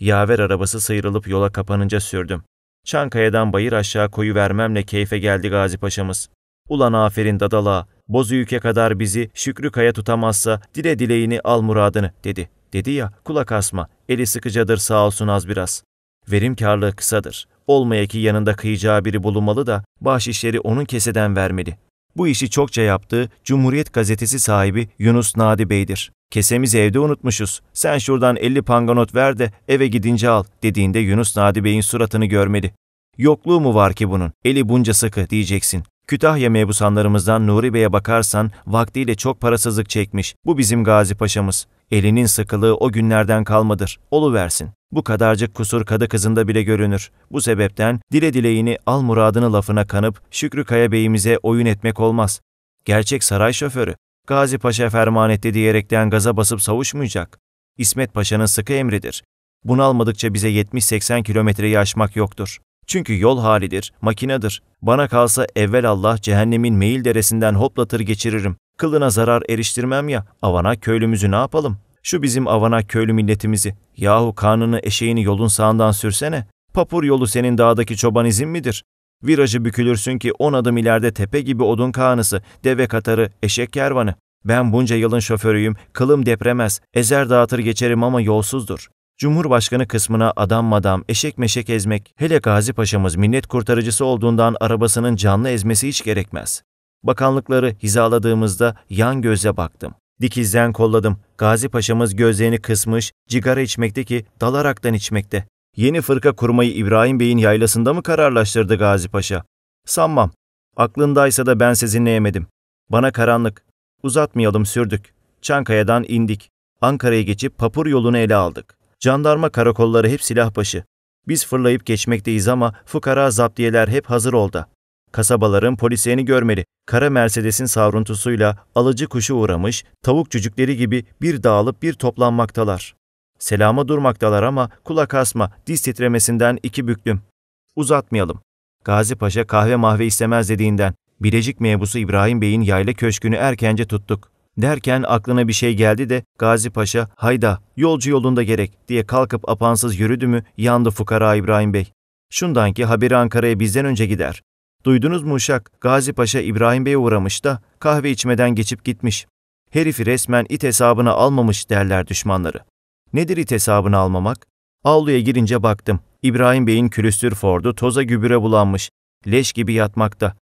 Yaver arabası sıyrılıp yola kapanınca sürdüm. Çankaya'dan bayır aşağı koyu vermemle keyfe geldi Gazi Paşa'mız. Ulan aferin dadala, Bozüyük'e kadar bizi Şükrü Kaya tutamazsa dile dileğini al muradını dedi. Dedi ya kulak asma, eli sıkıcadır sağ olsun az biraz. Verimkarlığı kısadır. Olmaya ki yanında kıyacağı biri bulunmalı da bağış işleri onun keseden vermeli. Bu işi çokça yaptığı Cumhuriyet Gazetesi sahibi Yunus Nadi Bey'dir. Kesemizi evde unutmuşuz. Sen şuradan 50 panganot ver de eve gidince al dediğinde Yunus Nadi Bey'in suratını görmeli. Yokluğu mu var ki bunun? Eli bunca sıkı diyeceksin. Kütahya mebusanlarımızdan Nuri Bey'e bakarsan vaktiyle çok parasızlık çekmiş. Bu bizim Gazi Paşa'mız. Elinin sıkılığı o günlerden kalmadır. Olu versin. Bu kadarcık kusur kadı kızında bile görünür. Bu sebepten dile dileğini al muradını lafına kanıp Şükrü Kaya Bey'imize oyun etmek olmaz. Gerçek saray şoförü. Gazi Paşa ferman etti diyerekten gaza basıp savuşmayacak. İsmet Paşa'nın sıkı emridir. Bunalmadıkça bize 70-80 kilometreyi aşmak yoktur. Çünkü yol halidir, makinedir. Bana kalsa evvel Allah cehennemin meyil deresinden hoplatır geçiririm. Kılına zarar eriştirmem ya, avanak köylümüzü ne yapalım? Şu bizim avanak köylü milletimizi, yahu kanını eşeğini yolun sağından sürsene. Papur yolu senin dağdaki çoban izin midir? Virajı bükülürsün ki on adım ileride tepe gibi odun kağnısı, deve katarı, eşek kervanı. Ben bunca yılın şoförüyüm, kılım depremez, ezer dağıtır geçerim ama yolsuzdur. Cumhurbaşkanı kısmına adam madam, eşek meşek ezmek, hele Gazi Paşa'mız millet kurtarıcısı olduğundan arabasının canlı ezmesi hiç gerekmez. Bakanlıkları hizaladığımızda yan gözle baktım. Dikizden kolladım. Gazi Paşa'mız gözlerini kısmış, cigara içmekte ki dalaraktan içmekte. Yeni fırka kurmayı İbrahim Bey'in yaylasında mı kararlaştırdı Gazi Paşa? Sanmam. Aklındaysa da ben sezinleyemedim. Bana karanlık. Uzatmayalım sürdük. Çankaya'dan indik. Ankara'yı geçip papur yolunu ele aldık. Jandarma karakolları hep silahbaşı. Biz fırlayıp geçmekteyiz ama fukara zaptiyeler hep hazır oldu. Kasabaların polisiyeni görmeli. Kara Mercedes'in savruntusuyla alıcı kuşu uğramış, tavuk cücükleri gibi bir dağılıp bir toplanmaktalar. Selama durmaktalar ama kulak asma, diz titremesinden iki büklüm. Uzatmayalım. Gazi Paşa kahve mahve istemez dediğinden, Bilecik mebusu İbrahim Bey'in yayla köşkünü erkence tuttuk. Derken aklına bir şey geldi de Gazi Paşa hayda yolcu yolunda gerek diye kalkıp apansız yürüdü mü yandı fukara İbrahim Bey. Şundan ki haberi Ankara'ya bizden önce gider. Duydunuz mu uşak Gazi Paşa İbrahim Bey'e uğramış da kahve içmeden geçip gitmiş. Herifi resmen it hesabına almamış derler düşmanları. Nedir it hesabına almamak? Avluya girince baktım. İbrahim Bey'in külüstür Ford'u toza gübüre bulanmış. Leş gibi yatmakta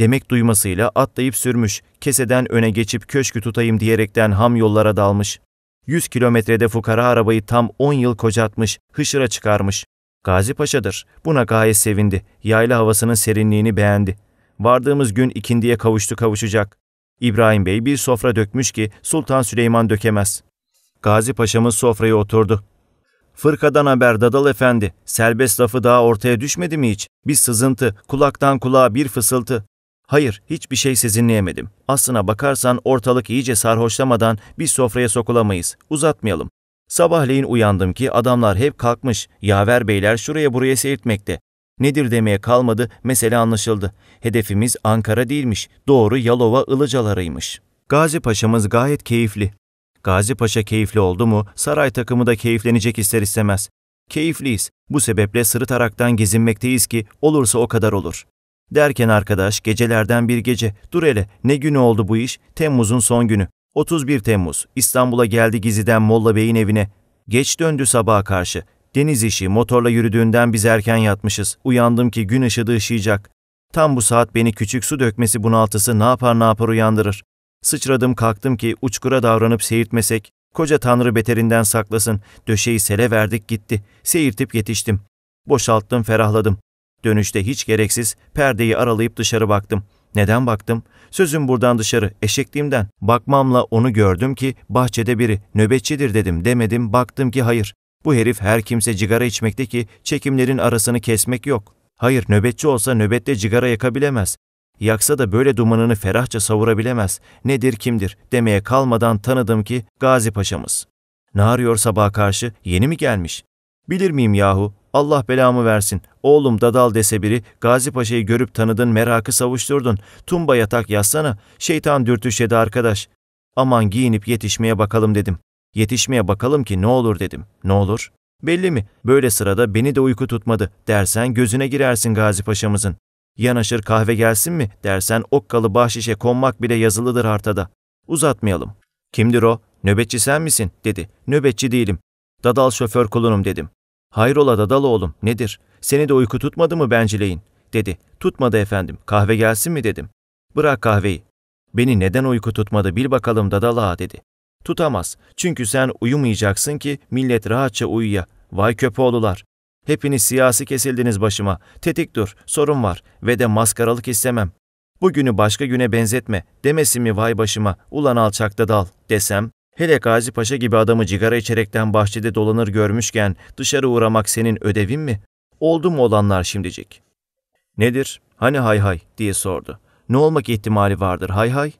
demek duymasıyla atlayıp sürmüş, keseden öne geçip köşkü tutayım diyerekten ham yollara dalmış. 100 kilometrede fukara arabayı tam 10 yıl kocatmış, hışıra çıkarmış. Gazi Paşa'dır. Buna gayet sevindi. Yayla havasının serinliğini beğendi. Vardığımız gün ikindiye kavuştu kavuşacak. İbrahim Bey bir sofra dökmüş ki Sultan Süleyman dökemez. Gazi Paşa'mız sofraya oturdu. Fırkadan haber Dadal Efendi, serbest lafı daha ortaya düşmedi mi hiç? Bir sızıntı, kulaktan kulağa bir fısıltı. Hayır, hiçbir şey sezinleyemedim. Aslına bakarsan ortalık iyice sarhoşlamadan bir sofraya sokulamayız. Uzatmayalım. Sabahleyin uyandım ki adamlar hep kalkmış. Yaver beyler şuraya buraya seyirtmekte. Nedir demeye kalmadı, mesele anlaşıldı. Hedefimiz Ankara değilmiş, doğru Yalova Ilıcalar'ıymış. Gazi Paşa'mız gayet keyifli. Gazi Paşa keyifli oldu mu, saray takımı da keyiflenecek ister istemez. Keyifliyiz. Bu sebeple sırıtaraktan gezinmekteyiz ki olursa o kadar olur. Derken arkadaş gecelerden bir gece, dur hele ne günü oldu bu iş? Temmuz'un son günü. 31 Temmuz, İstanbul'a geldi Gizi'den Molla Bey'in evine. Geç döndü sabaha karşı. Deniz işi motorla yürüdüğünden biz erken yatmışız. Uyandım ki gün ışığı ışıyacak. Tam bu saat beni küçük su dökmesi bunaltısı ne yapar ne yapar uyandırır. Sıçradım kalktım ki uçkura davranıp seyirtmesek, koca tanrı beterinden saklasın, döşeyi sele verdik gitti, seyirtip yetiştim. Boşalttım ferahladım. Dönüşte hiç gereksiz perdeyi aralayıp dışarı baktım. Neden baktım? Sözüm buradan dışarı, eşekliğimden. Bakmamla onu gördüm ki bahçede biri, nöbetçidir dedim, demedim, baktım ki hayır. Bu herif her kimse cigara içmekte ki çekimlerin arasını kesmek yok. Hayır, nöbetçi olsa nöbette cigara yakabilemez. Yaksa da böyle dumanını ferahça savurabilemez. Nedir kimdir demeye kalmadan tanıdım ki Gazi Paşa'mız. Ne arıyor sabaha karşı, yeni mi gelmiş? Bilir miyim yahu, Allah belamı versin. Oğlum dadal dese biri, Gazi Paşa'yı görüp tanıdın, merakı savuşturdun. Tumba yatak yazsana, şeytan dürtüşedi arkadaş. Aman giyinip yetişmeye bakalım dedim. Yetişmeye bakalım ki ne olur dedim. Ne olur? Belli mi? Böyle sırada beni de uyku tutmadı dersen gözüne girersin Gazi Paşa'mızın. Yanaşır kahve gelsin mi dersen okkalı bahşişe konmak bile yazılıdır artada. Uzatmayalım. Kimdir o? Nöbetçi sen misin? dedi. Nöbetçi değilim. Dadal şoför kulunum dedim. Hayrola dadal nedir? Seni de uyku tutmadı mı bencileyin? dedi. Tutmadı efendim. Kahve gelsin mi dedim. Bırak kahveyi. Beni neden uyku tutmadı bil bakalım dadal dedi. Tutamaz. Çünkü sen uyumayacaksın ki millet rahatça uyuya. Vay köpoğlular. Hepiniz siyasi kesildiniz başıma. Tetik dur, sorun var ve de maskaralık istemem. Bugünü başka güne benzetme, demesin mi vay başıma, ulan alçak dal desem, Hele Gazi Paşa gibi adamı cigara içerekten bahçede dolanır görmüşken dışarı uğramak senin ödevin mi? Oldu mu olanlar şimdicik? Nedir? Hani hay hay diye sordu. Ne olmak ihtimali vardır hay hay?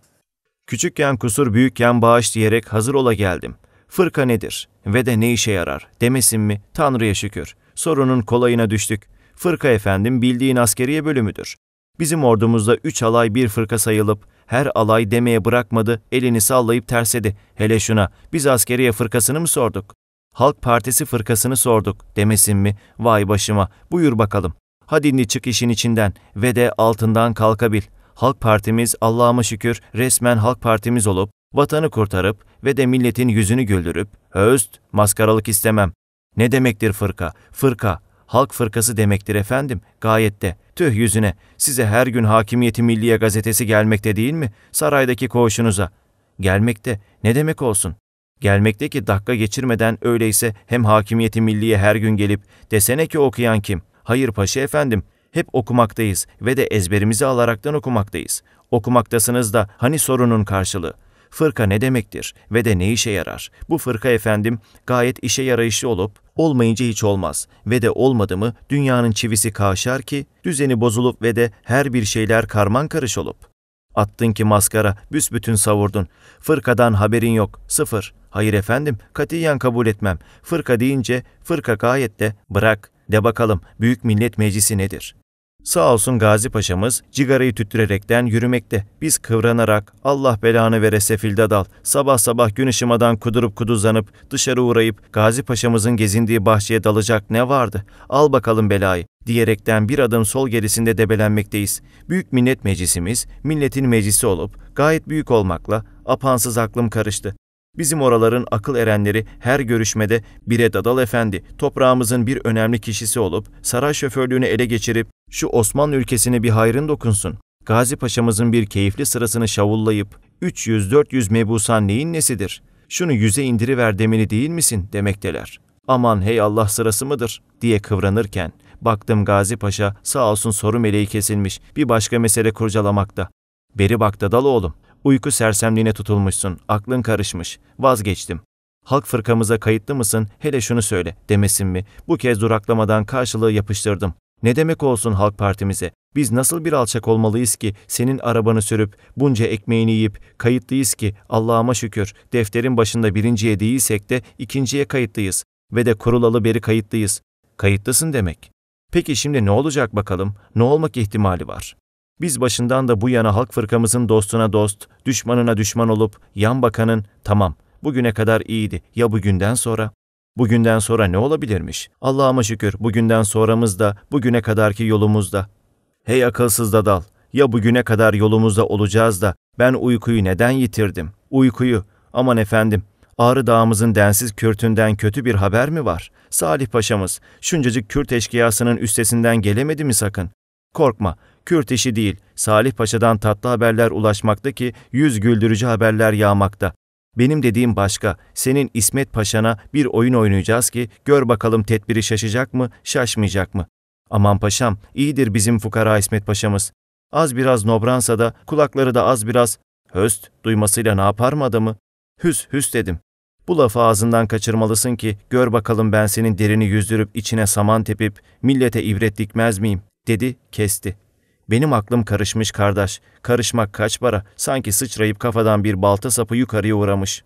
Küçükken kusur büyükken bağış diyerek hazır ola geldim. Fırka nedir ve de ne işe yarar demesin mi Tanrı'ya şükür. Sorunun kolayına düştük. Fırka efendim bildiğin askeriye bölümüdür. Bizim ordumuzda üç alay bir fırka sayılıp her alay demeye bırakmadı, elini sallayıp tersedi. Hele şuna, biz askeriye fırkasını mı sorduk? Halk Partisi fırkasını sorduk demesin mi? Vay başıma, buyur bakalım. Hadi ni çık işin içinden ve de altından kalkabil. Halk Partimiz Allah'ıma şükür resmen Halk Partimiz olup, vatanı kurtarıp ve de milletin yüzünü güldürüp, höst, maskaralık istemem. Ne demektir fırka? Fırka, halk fırkası demektir efendim, gayet de. Tüh yüzüne, size her gün Hakimiyeti Milliye gazetesi gelmekte değil mi? Saraydaki koğuşunuza. Gelmekte, ne demek olsun? Gelmekte ki dakika geçirmeden öyleyse hem Hakimiyeti Milliye her gün gelip, desene ki okuyan kim? Hayır paşa efendim, hep okumaktayız ve de ezberimizi alaraktan okumaktayız. Okumaktasınız da hani sorunun karşılığı.'' Fırka ne demektir ve de ne işe yarar? Bu fırka efendim gayet işe yarayışlı olup olmayınca hiç olmaz ve de olmadı mı dünyanın çivisi kaşar ki düzeni bozulup ve de her bir şeyler karman karış olup. Attın ki maskara, büsbütün savurdun. Fırkadan haberin yok, sıfır. Hayır efendim, katiyen kabul etmem. Fırka deyince, fırka gayet de, bırak, de bakalım Büyük Millet Meclisi nedir? Sağ olsun Gazi Paşa'mız cigarayı tüttürerekten yürümekte. Biz kıvranarak Allah belanı vere sefilde dal. Sabah sabah gün ışımadan kudurup kuduzlanıp dışarı uğrayıp Gazi Paşa'mızın gezindiği bahçeye dalacak ne vardı? Al bakalım belayı diyerekten bir adım sol gerisinde debelenmekteyiz. Büyük Millet Meclisimiz milletin meclisi olup gayet büyük olmakla apansız aklım karıştı. Bizim oraların akıl erenleri her görüşmede bire Dadal Efendi, toprağımızın bir önemli kişisi olup saray şoförlüğünü ele geçirip şu Osmanlı ülkesine bir hayrın dokunsun. Gazi Paşa'mızın bir keyifli sırasını şavullayıp 300-400 mebusan neyin nesidir? Şunu yüze indiriver demini değil misin demekteler. Aman hey Allah sırası mıdır diye kıvranırken baktım Gazi Paşa sağ olsun soru meleği kesilmiş bir başka mesele kurcalamakta. Beri bak Dadal oğlum Uyku sersemliğine tutulmuşsun, aklın karışmış, vazgeçtim. Halk fırkamıza kayıtlı mısın, hele şunu söyle, demesin mi? Bu kez duraklamadan karşılığı yapıştırdım. Ne demek olsun Halk Partimize? Biz nasıl bir alçak olmalıyız ki senin arabanı sürüp bunca ekmeğini yiyip kayıtlıyız ki Allah'ıma şükür defterin başında birinciye değilsek de ikinciye kayıtlıyız ve de kurulalı beri kayıtlıyız. Kayıtlısın demek. Peki şimdi ne olacak bakalım? Ne olmak ihtimali var? Biz başından da bu yana halk fırkamızın dostuna dost, düşmanına düşman olup yan bakanın tamam bugüne kadar iyiydi ya bugünden sonra? Bugünden sonra ne olabilirmiş? Allah'a şükür bugünden sonramızda, bugüne kadarki yolumuzda. Hey akılsız da dal, ya bugüne kadar yolumuzda olacağız da ben uykuyu neden yitirdim? Uykuyu, aman efendim, Ağrı Dağımızın densiz Kürt'ünden kötü bir haber mi var? Salih Paşa'mız, şuncacık Kürt eşkıyasının üstesinden gelemedi mi sakın? Korkma, Kürt işi değil, Salih Paşa'dan tatlı haberler ulaşmakta ki yüz güldürücü haberler yağmakta. Benim dediğim başka, senin İsmet Paşa'na bir oyun oynayacağız ki gör bakalım tedbiri şaşacak mı, şaşmayacak mı? Aman paşam, iyidir bizim fukara İsmet Paşa'mız. Az biraz nobransa da, kulakları da az biraz, höst duymasıyla ne yapar mı adamı? Hüs, hüs dedim. Bu lafı ağzından kaçırmalısın ki gör bakalım ben senin derini yüzdürüp içine saman tepip millete ibret dikmez miyim? dedi, kesti. Benim aklım karışmış kardeş. Karışmak kaç para? Sanki sıçrayıp kafadan bir balta sapı yukarıya uğramış.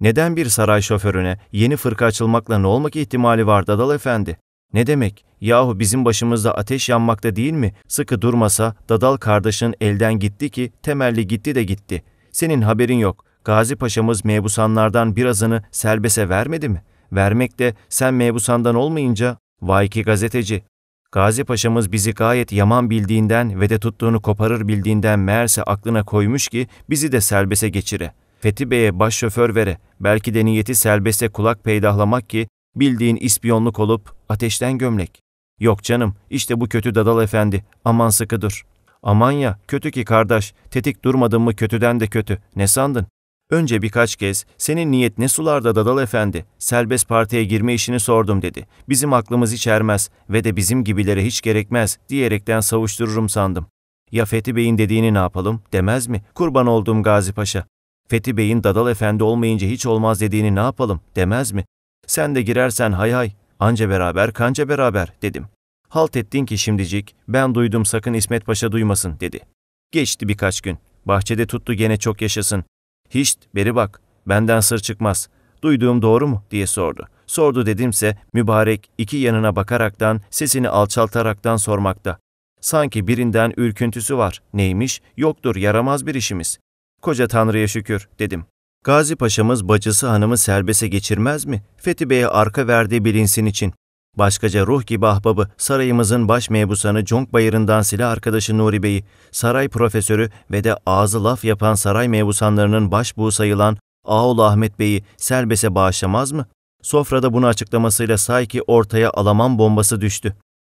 Neden bir saray şoförüne yeni fırka açılmakla ne olmak ihtimali var Dadal Efendi? Ne demek? Yahu bizim başımızda ateş yanmakta değil mi? Sıkı durmasa Dadal kardeşin elden gitti ki temelli gitti de gitti. Senin haberin yok. Gazi Paşa'mız mebusanlardan birazını serbese vermedi mi? Vermek de sen mebusandan olmayınca vay ki gazeteci Gazi Paşa'mız bizi gayet yaman bildiğinden ve de tuttuğunu koparır bildiğinden meğerse aklına koymuş ki bizi de serbese geçire. Fethi Bey'e baş şoför vere, belki de niyeti serbeste kulak peydahlamak ki bildiğin ispiyonluk olup ateşten gömlek. Yok canım, işte bu kötü dadal efendi, aman sıkı dur. Aman ya, kötü ki kardeş, tetik durmadın mı kötüden de kötü, ne sandın? Önce birkaç kez senin niyet ne sularda Dadal Efendi, selbest partiye girme işini sordum dedi. Bizim aklımız hiç ermez ve de bizim gibilere hiç gerekmez diyerekten savuştururum sandım. Ya Fethi Bey'in dediğini ne yapalım demez mi? Kurban olduğum Gazi Paşa. Fethi Bey'in Dadal Efendi olmayınca hiç olmaz dediğini ne yapalım demez mi? Sen de girersen hay hay, anca beraber kanca beraber dedim. Halt ettin ki şimdicik, ben duydum sakın İsmet Paşa duymasın dedi. Geçti birkaç gün. Bahçede tuttu gene çok yaşasın. Hiç beri bak, benden sır çıkmaz. Duyduğum doğru mu diye sordu. Sordu dedimse mübarek iki yanına bakaraktan, sesini alçaltaraktan sormakta. Sanki birinden ürküntüsü var. Neymiş? Yoktur, yaramaz bir işimiz. Koca Tanrı'ya şükür dedim. Gazi Paşa'mız bacısı hanımı serbese geçirmez mi? Fethi Bey'e arka verdiği bilinsin için. Başkaca ruh gibi ahbabı sarayımızın baş mebusanı Conk Bayırı'ndan silah arkadaşı Nuri Bey'i, saray profesörü ve de ağzı laf yapan saray mebusanlarının başbuğu sayılan Ağol Ahmet Bey'i serbese bağışlamaz mı? Sofrada bunu açıklamasıyla say ki ortaya Alaman bombası düştü.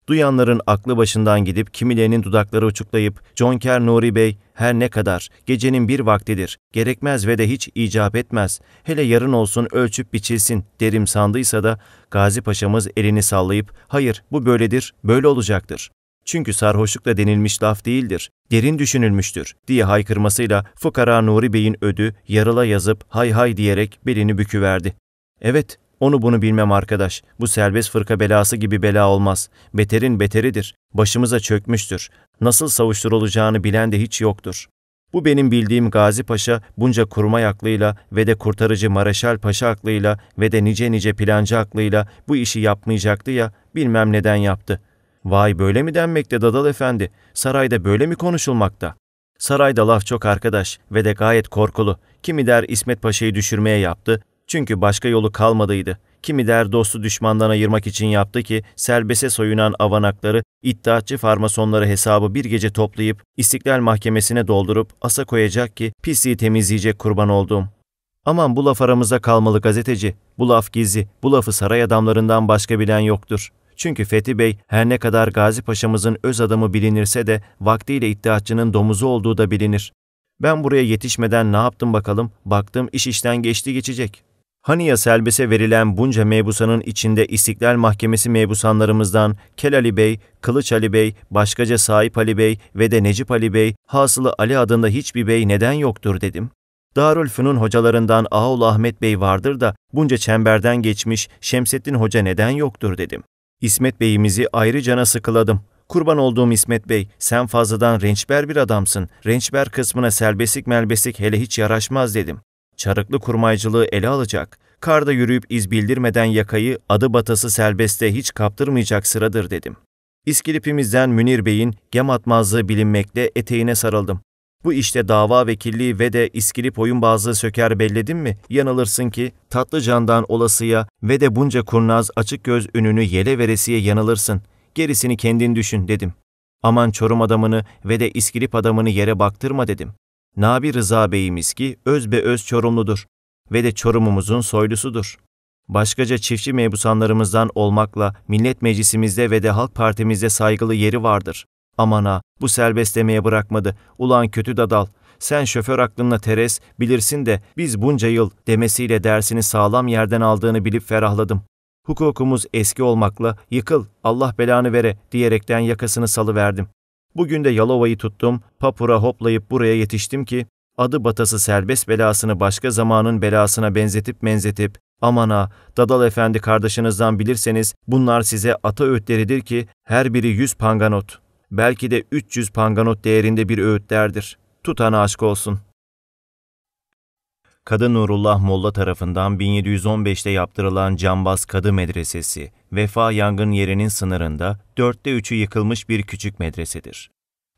Duyanların aklı başından gidip kimilerinin dudakları uçuklayıp Jonker Nuri Bey her ne kadar gecenin bir vaktidir, gerekmez ve de hiç icap etmez, hele yarın olsun ölçüp biçilsin derim sandıysa da Gazi Paşa'mız elini sallayıp hayır bu böyledir, böyle olacaktır. Çünkü sarhoşlukla denilmiş laf değildir, derin düşünülmüştür diye haykırmasıyla fukara Nuri Bey'in ödü yarıla yazıp hay hay diyerek belini büküverdi. Evet, onu bunu bilmem arkadaş. Bu serbest fırka belası gibi bela olmaz. Beterin beteridir. Başımıza çökmüştür. Nasıl savuşturulacağını bilen de hiç yoktur. Bu benim bildiğim Gazi Paşa bunca kurmay aklıyla ve de kurtarıcı Mareşal Paşa aklıyla ve de nice nice plancı aklıyla bu işi yapmayacaktı ya bilmem neden yaptı. Vay böyle mi denmekte Dadal Efendi? Sarayda böyle mi konuşulmakta? Sarayda laf çok arkadaş ve de gayet korkulu. Kimi der İsmet Paşa'yı düşürmeye yaptı, çünkü başka yolu kalmadıydı. Kimi der dostu düşmandan ayırmak için yaptı ki serbese soyunan avanakları iddiatçı farmasonları hesabı bir gece toplayıp istiklal Mahkemesi'ne doldurup asa koyacak ki pisliği temizleyecek kurban olduğum. Aman bu laf aramızda kalmalı gazeteci. Bu laf gizli. Bu lafı saray adamlarından başka bilen yoktur. Çünkü Fethi Bey her ne kadar Gazi Paşa'mızın öz adamı bilinirse de vaktiyle iddiatçının domuzu olduğu da bilinir. Ben buraya yetişmeden ne yaptım bakalım? Baktım iş işten geçti geçecek. Hani Selbes'e verilen bunca mebusanın içinde İstiklal Mahkemesi mebusanlarımızdan Kel Ali Bey, Kılıç Ali Bey, başkaca Sahip Ali Bey ve de Necip Ali Bey, hasılı Ali adında hiçbir bey neden yoktur dedim. Darülfünun hocalarından Ağul Ahmet Bey vardır da bunca çemberden geçmiş Şemsettin Hoca neden yoktur dedim. İsmet Bey'imizi ayrıcana sıkıladım. Kurban olduğum İsmet Bey, sen fazladan rençber bir adamsın. Rençber kısmına selbesik melbesik hele hiç yaraşmaz dedim çarıklı kurmaycılığı ele alacak, karda yürüyüp iz bildirmeden yakayı adı batası selbeste hiç kaptırmayacak sıradır dedim. İskilipimizden Münir Bey'in gem atmazlığı bilinmekte eteğine sarıldım. Bu işte dava vekilliği ve de iskilip oyunbazlığı söker belledim mi yanılırsın ki tatlı candan olasıya ve de bunca kurnaz açık göz ününü yele veresiye yanılırsın. Gerisini kendin düşün dedim. Aman çorum adamını ve de iskilip adamını yere baktırma dedim. Nabi Rıza Bey'imiz ki öz be öz Çorumludur ve de Çorum'umuzun soylusudur. Başkaca çiftçi mebusanlarımızdan olmakla millet meclisimizde ve de halk partimizde saygılı yeri vardır. Amana, bu serbestlemeye bırakmadı. Ulan kötü dadal, sen şoför aklınla teres, bilirsin de biz bunca yıl demesiyle dersini sağlam yerden aldığını bilip ferahladım. Hukukumuz eski olmakla yıkıl, Allah belanı vere diyerekten yakasını salıverdim. Bugün de Yalova'yı tuttum, papura hoplayıp buraya yetiştim ki, adı batası serbest belasını başka zamanın belasına benzetip benzetip, amana, Dadal Efendi kardeşinizden bilirseniz bunlar size ata öğütleridir ki her biri yüz panganot. Belki de 300 panganot değerinde bir öğütlerdir. Tutana aşk olsun. Kadı Nurullah Molla tarafından 1715'te yaptırılan Cambaz Kadı Medresesi, Vefa yangın yerinin sınırında dörtte üçü yıkılmış bir küçük medresedir.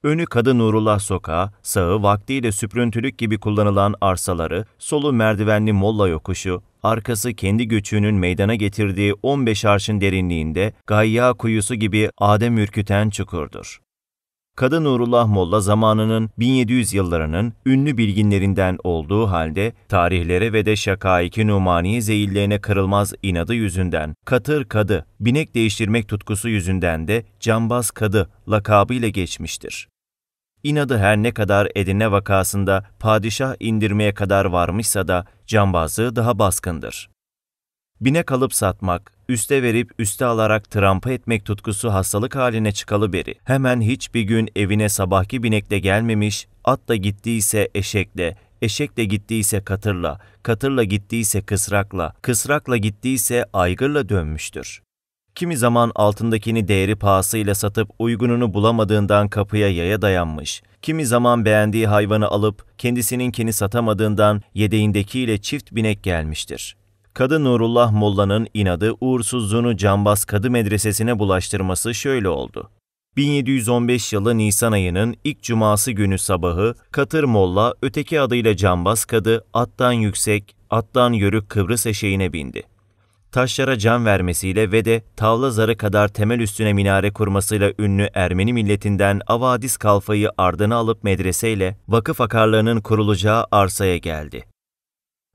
Önü Kadı Nurullah Sokağı, sağı vaktiyle süprüntülük gibi kullanılan arsaları, solu merdivenli molla yokuşu, arkası kendi göçüğünün meydana getirdiği 15 arşın derinliğinde gayya kuyusu gibi Adem ürküten çukurdur. Kadı Nurullah Molla zamanının 1700 yıllarının ünlü bilginlerinden olduğu halde tarihlere ve de şakaiki numani zeyillerine kırılmaz inadı yüzünden, katır kadı, binek değiştirmek tutkusu yüzünden de cambaz kadı lakabıyla geçmiştir. İnadı her ne kadar Edirne vakasında padişah indirmeye kadar varmışsa da cambazlığı daha baskındır. Bine kalıp satmak, üste verip üste alarak trampa etmek tutkusu hastalık haline çıkalı beri. Hemen hiçbir gün evine sabahki binekle gelmemiş, atla gittiyse eşekle, eşekle gittiyse katırla, katırla gittiyse kısrakla, kısrakla gittiyse aygırla dönmüştür. Kimi zaman altındakini değeri pahasıyla satıp uygununu bulamadığından kapıya yaya dayanmış, kimi zaman beğendiği hayvanı alıp kendisininkini satamadığından yedeğindekiyle çift binek gelmiştir. Kadı Nurullah Molla'nın inadı uğursuzluğunu Cambaz Kadı Medresesi'ne bulaştırması şöyle oldu. 1715 yılı Nisan ayının ilk cuması günü sabahı Katır Molla öteki adıyla Cambaz Kadı attan yüksek, attan yörük Kıbrıs eşeğine bindi. Taşlara can vermesiyle ve de tavla zarı kadar temel üstüne minare kurmasıyla ünlü Ermeni milletinden Avadis Kalfa'yı ardına alıp medreseyle vakıf akarlarının kurulacağı arsaya geldi.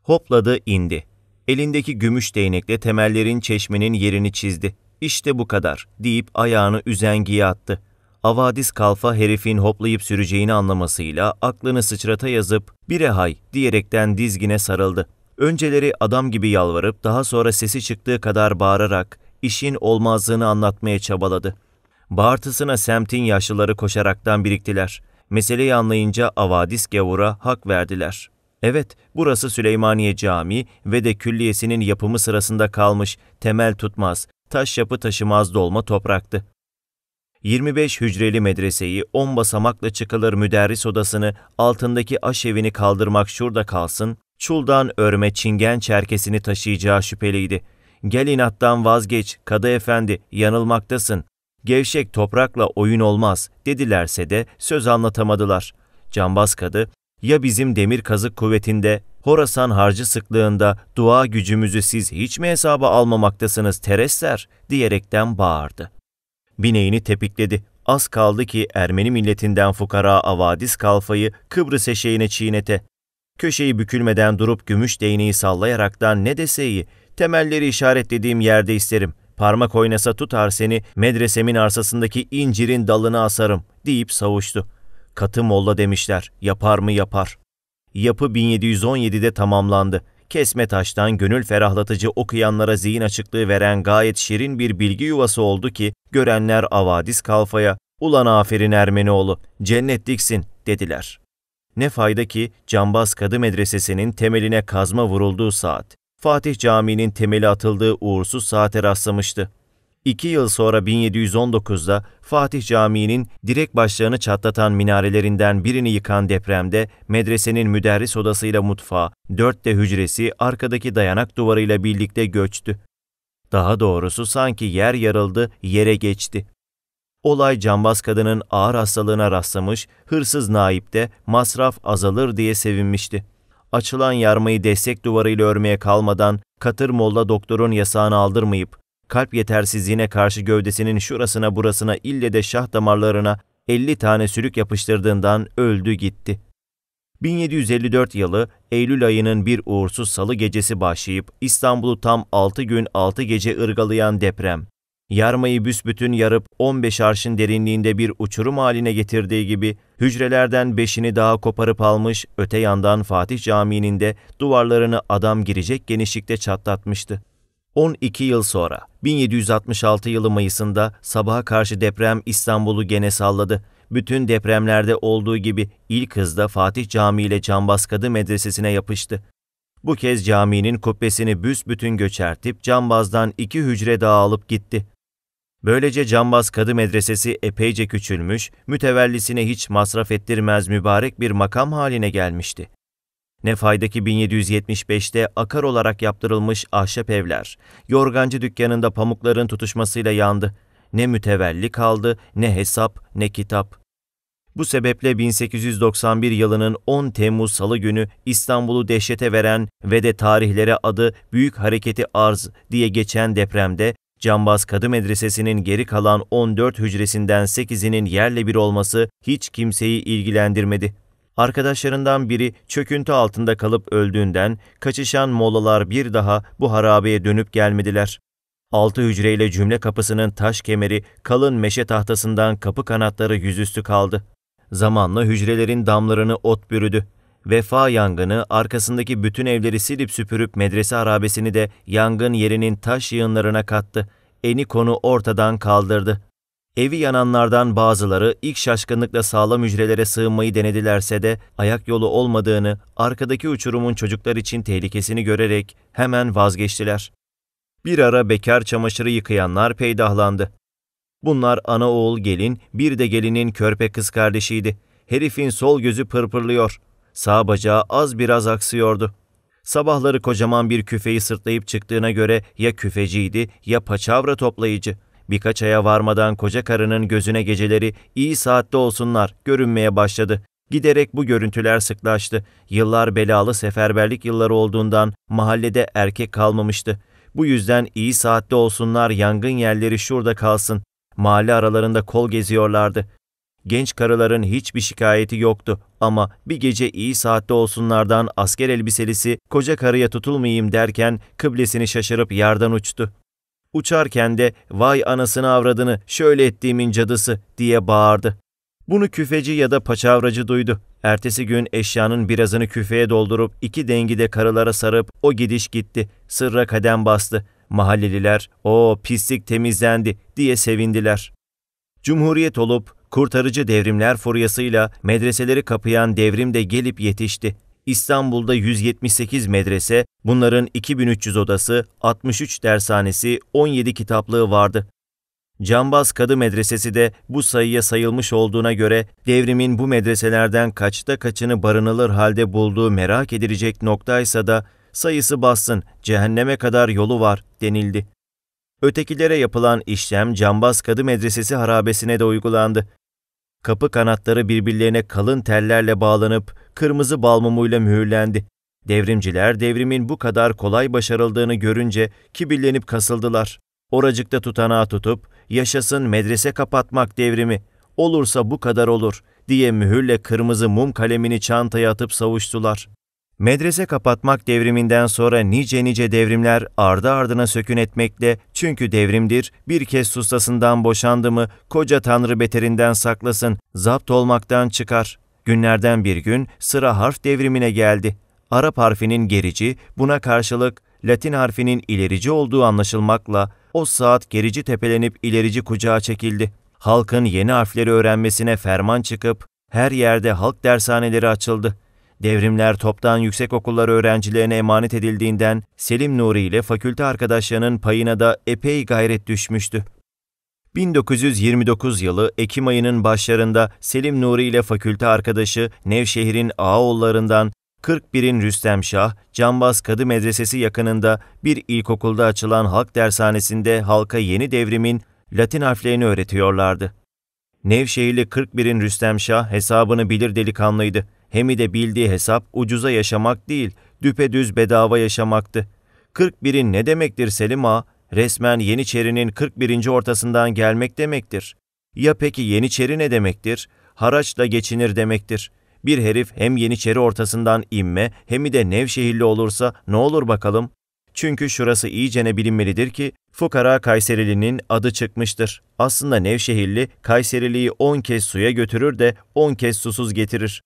Hopladı indi Elindeki gümüş değnekle temellerin çeşmenin yerini çizdi. İşte bu kadar deyip ayağını üzengiye attı. Avadis kalfa herifin hoplayıp süreceğini anlamasıyla aklını sıçrata yazıp e hay diyerekten dizgine sarıldı. Önceleri adam gibi yalvarıp daha sonra sesi çıktığı kadar bağırarak işin olmazlığını anlatmaya çabaladı. Bağırtısına semtin yaşlıları koşaraktan biriktiler. Meseleyi anlayınca Avadis gavura hak verdiler. Evet, burası Süleymaniye Camii ve de külliyesinin yapımı sırasında kalmış, temel tutmaz, taş yapı taşımaz dolma topraktı. 25 hücreli medreseyi 10 basamakla çıkılır müderris odasını, altındaki aş evini kaldırmak şurada kalsın, çuldan örme çingen çerkesini taşıyacağı şüpheliydi. Gel inattan vazgeç, kadı efendi, yanılmaktasın. Gevşek toprakla oyun olmaz dedilerse de söz anlatamadılar. Cambaz kadı ya bizim demir kazık kuvvetinde, Horasan harcı sıklığında dua gücümüzü siz hiç mi hesaba almamaktasınız teresler diyerekten bağırdı. Bineğini tepikledi. Az kaldı ki Ermeni milletinden fukara avadis kalfayı Kıbrıs eşeğine çiğnete. Köşeyi bükülmeden durup gümüş değneği sallayaraktan ne deseyi, temelleri işaretlediğim yerde isterim. Parmak oynasa tutar seni, medresemin arsasındaki incirin dalına asarım deyip savuştu. Katı molla demişler, yapar mı yapar. Yapı 1717'de tamamlandı. Kesme taştan gönül ferahlatıcı okuyanlara zihin açıklığı veren gayet şirin bir bilgi yuvası oldu ki, görenler avadis kalfaya, ulan aferin Ermenioğlu, cennet diksin dediler. Ne fayda ki Cambaz Kadı Medresesi'nin temeline kazma vurulduğu saat, Fatih Camii'nin temeli atıldığı uğursuz saate rastlamıştı. İki yıl sonra 1719'da Fatih Camii'nin direk başlığını çatlatan minarelerinden birini yıkan depremde medresenin müderris odasıyla mutfağı, dörtte hücresi arkadaki dayanak duvarıyla birlikte göçtü. Daha doğrusu sanki yer yarıldı, yere geçti. Olay cambaz kadının ağır hastalığına rastlamış, hırsız naip de masraf azalır diye sevinmişti. Açılan yarmayı destek duvarıyla örmeye kalmadan Katır Molla doktorun yasağını aldırmayıp kalp yetersizliğine karşı gövdesinin şurasına burasına ille de şah damarlarına 50 tane sürük yapıştırdığından öldü gitti. 1754 yılı Eylül ayının bir uğursuz salı gecesi başlayıp İstanbul'u tam 6 gün 6 gece ırgalayan deprem, yarmayı büsbütün yarıp 15 arşın derinliğinde bir uçurum haline getirdiği gibi hücrelerden beşini daha koparıp almış, öte yandan Fatih Camii'nin de duvarlarını adam girecek genişlikte çatlatmıştı. 12 yıl sonra 1766 yılı Mayıs'ında sabaha karşı deprem İstanbul'u gene salladı. Bütün depremlerde olduğu gibi ilk hızda Fatih Camii ile Cambaskadı Medresesi'ne yapıştı. Bu kez caminin kubbesini büsbütün göçertip cambazdan iki hücre daha alıp gitti. Böylece Cambaz Kadı Medresesi epeyce küçülmüş, mütevellisine hiç masraf ettirmez mübarek bir makam haline gelmişti. Nefay'daki 1775'te akar olarak yaptırılmış ahşap evler, yorgancı dükkanında pamukların tutuşmasıyla yandı. Ne mütevelli kaldı, ne hesap, ne kitap. Bu sebeple 1891 yılının 10 Temmuz Salı günü İstanbul'u dehşete veren ve de tarihlere adı Büyük Hareketi Arz diye geçen depremde Cambaz Kadı Medresesi'nin geri kalan 14 hücresinden 8'inin yerle bir olması hiç kimseyi ilgilendirmedi. Arkadaşlarından biri çöküntü altında kalıp öldüğünden kaçışan molalar bir daha bu harabeye dönüp gelmediler. Altı hücreyle cümle kapısının taş kemeri kalın meşe tahtasından kapı kanatları yüzüstü kaldı. Zamanla hücrelerin damlarını ot bürüdü. Vefa yangını arkasındaki bütün evleri silip süpürüp medrese arabesini de yangın yerinin taş yığınlarına kattı. Eni konu ortadan kaldırdı. Evi yananlardan bazıları ilk şaşkınlıkla sağlam hücrelere sığınmayı denedilerse de ayak yolu olmadığını, arkadaki uçurumun çocuklar için tehlikesini görerek hemen vazgeçtiler. Bir ara bekar çamaşırı yıkayanlar peydahlandı. Bunlar ana oğul gelin, bir de gelinin körpe kız kardeşiydi. Herifin sol gözü pırpırlıyor. Sağ bacağı az biraz aksıyordu. Sabahları kocaman bir küfeyi sırtlayıp çıktığına göre ya küfeciydi ya paçavra toplayıcı.'' Birkaç aya varmadan koca karının gözüne geceleri iyi saatte olsunlar görünmeye başladı. Giderek bu görüntüler sıklaştı. Yıllar belalı seferberlik yılları olduğundan mahallede erkek kalmamıştı. Bu yüzden iyi saatte olsunlar yangın yerleri şurada kalsın. Mahalle aralarında kol geziyorlardı. Genç karıların hiçbir şikayeti yoktu ama bir gece iyi saatte olsunlardan asker elbiselisi koca karıya tutulmayayım derken kıblesini şaşırıp yardan uçtu. Uçarken de vay anasını avradını şöyle ettiğimin cadısı diye bağırdı. Bunu küfeci ya da paçavracı duydu. Ertesi gün eşyanın birazını küfeye doldurup iki dengide karılara sarıp o gidiş gitti. Sırra kadem bastı. Mahalleliler o pislik temizlendi diye sevindiler. Cumhuriyet olup kurtarıcı devrimler furyasıyla medreseleri kapayan devrim de gelip yetişti. İstanbul'da 178 medrese, bunların 2300 odası, 63 dershanesi, 17 kitaplığı vardı. Cambaz Kadı Medresesi de bu sayıya sayılmış olduğuna göre devrimin bu medreselerden kaçta kaçını barınılır halde bulduğu merak edilecek noktaysa da sayısı bassın, cehenneme kadar yolu var denildi. Ötekilere yapılan işlem Cambaz Kadı Medresesi harabesine de uygulandı. Kapı kanatları birbirlerine kalın tellerle bağlanıp kırmızı bal mumuyla mühürlendi. Devrimciler devrimin bu kadar kolay başarıldığını görünce kibirlenip kasıldılar. Oracıkta tutanağı tutup yaşasın medrese kapatmak devrimi, olursa bu kadar olur diye mühürle kırmızı mum kalemini çantaya atıp savuştular. Medrese kapatmak devriminden sonra nice nice devrimler ardı ardına sökün etmekle çünkü devrimdir bir kez sustasından boşandı mı koca tanrı beterinden saklasın zapt olmaktan çıkar. Günlerden bir gün sıra harf devrimine geldi. Arap harfinin gerici, buna karşılık Latin harfinin ilerici olduğu anlaşılmakla o saat gerici tepelenip ilerici kucağa çekildi. Halkın yeni harfleri öğrenmesine ferman çıkıp her yerde halk dershaneleri açıldı. Devrimler toptan yüksek okullar öğrencilerine emanet edildiğinden Selim Nuri ile fakülte arkadaşlarının payına da epey gayret düşmüştü. 1929 yılı Ekim ayının başlarında Selim Nuri ile fakülte arkadaşı Nevşehir'in Ağaoğullarından 41'in Rüstem Şah, Cambaz Kadı Medresesi yakınında bir ilkokulda açılan halk dershanesinde halka yeni devrimin Latin harflerini öğretiyorlardı. Nevşehirli 41'in Rüstem Şah hesabını bilir delikanlıydı. Hemi de bildiği hesap ucuza yaşamak değil, düpedüz bedava yaşamaktı. 41'in ne demektir Selim Ağa? resmen Yeniçeri'nin 41. ortasından gelmek demektir. Ya peki Yeniçeri ne demektir? Haraçla geçinir demektir. Bir herif hem Yeniçeri ortasından inme hem de Nevşehirli olursa ne olur bakalım? Çünkü şurası iyicene bilinmelidir ki fukara Kayserili'nin adı çıkmıştır. Aslında Nevşehirli Kayserili'yi 10 kez suya götürür de 10 kez susuz getirir.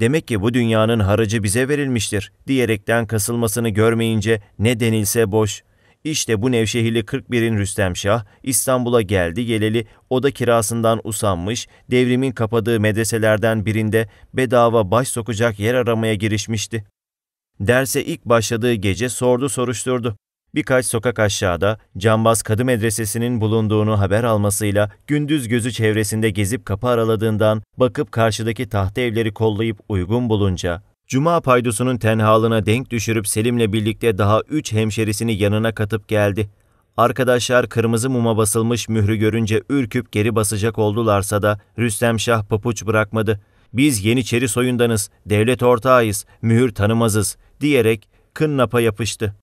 Demek ki bu dünyanın haracı bize verilmiştir diyerekten kasılmasını görmeyince ne denilse boş.'' İşte bu Nevşehirli 41'in Rüstem Şah İstanbul'a geldi geleli oda kirasından usanmış, devrimin kapadığı medreselerden birinde bedava baş sokacak yer aramaya girişmişti. Derse ilk başladığı gece sordu soruşturdu. Birkaç sokak aşağıda Cambaz Kadı Medresesi'nin bulunduğunu haber almasıyla gündüz gözü çevresinde gezip kapı araladığından bakıp karşıdaki tahta evleri kollayıp uygun bulunca Cuma paydusunun tenhalına denk düşürüp Selim'le birlikte daha üç hemşerisini yanına katıp geldi. Arkadaşlar kırmızı muma basılmış mührü görünce ürküp geri basacak oldularsa da Rüstem Şah papuç bırakmadı. Biz Yeniçeri soyundanız, devlet ortağıyız, mühür tanımazız diyerek kınnapa yapıştı.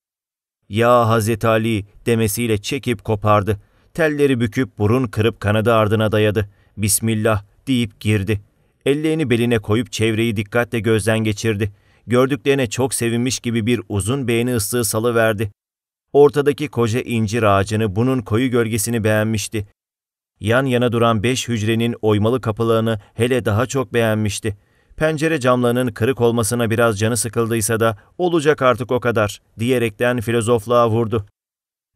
Ya Hazreti Ali demesiyle çekip kopardı. Telleri büküp burun kırıp kanadı ardına dayadı. Bismillah deyip girdi.'' Ellerini beline koyup çevreyi dikkatle gözden geçirdi. Gördüklerine çok sevinmiş gibi bir uzun beğeni ıslığı salıverdi. Ortadaki koca incir ağacını bunun koyu gölgesini beğenmişti. Yan yana duran beş hücrenin oymalı kapılarını hele daha çok beğenmişti. Pencere camlarının kırık olmasına biraz canı sıkıldıysa da olacak artık o kadar diyerekten filozofluğa vurdu.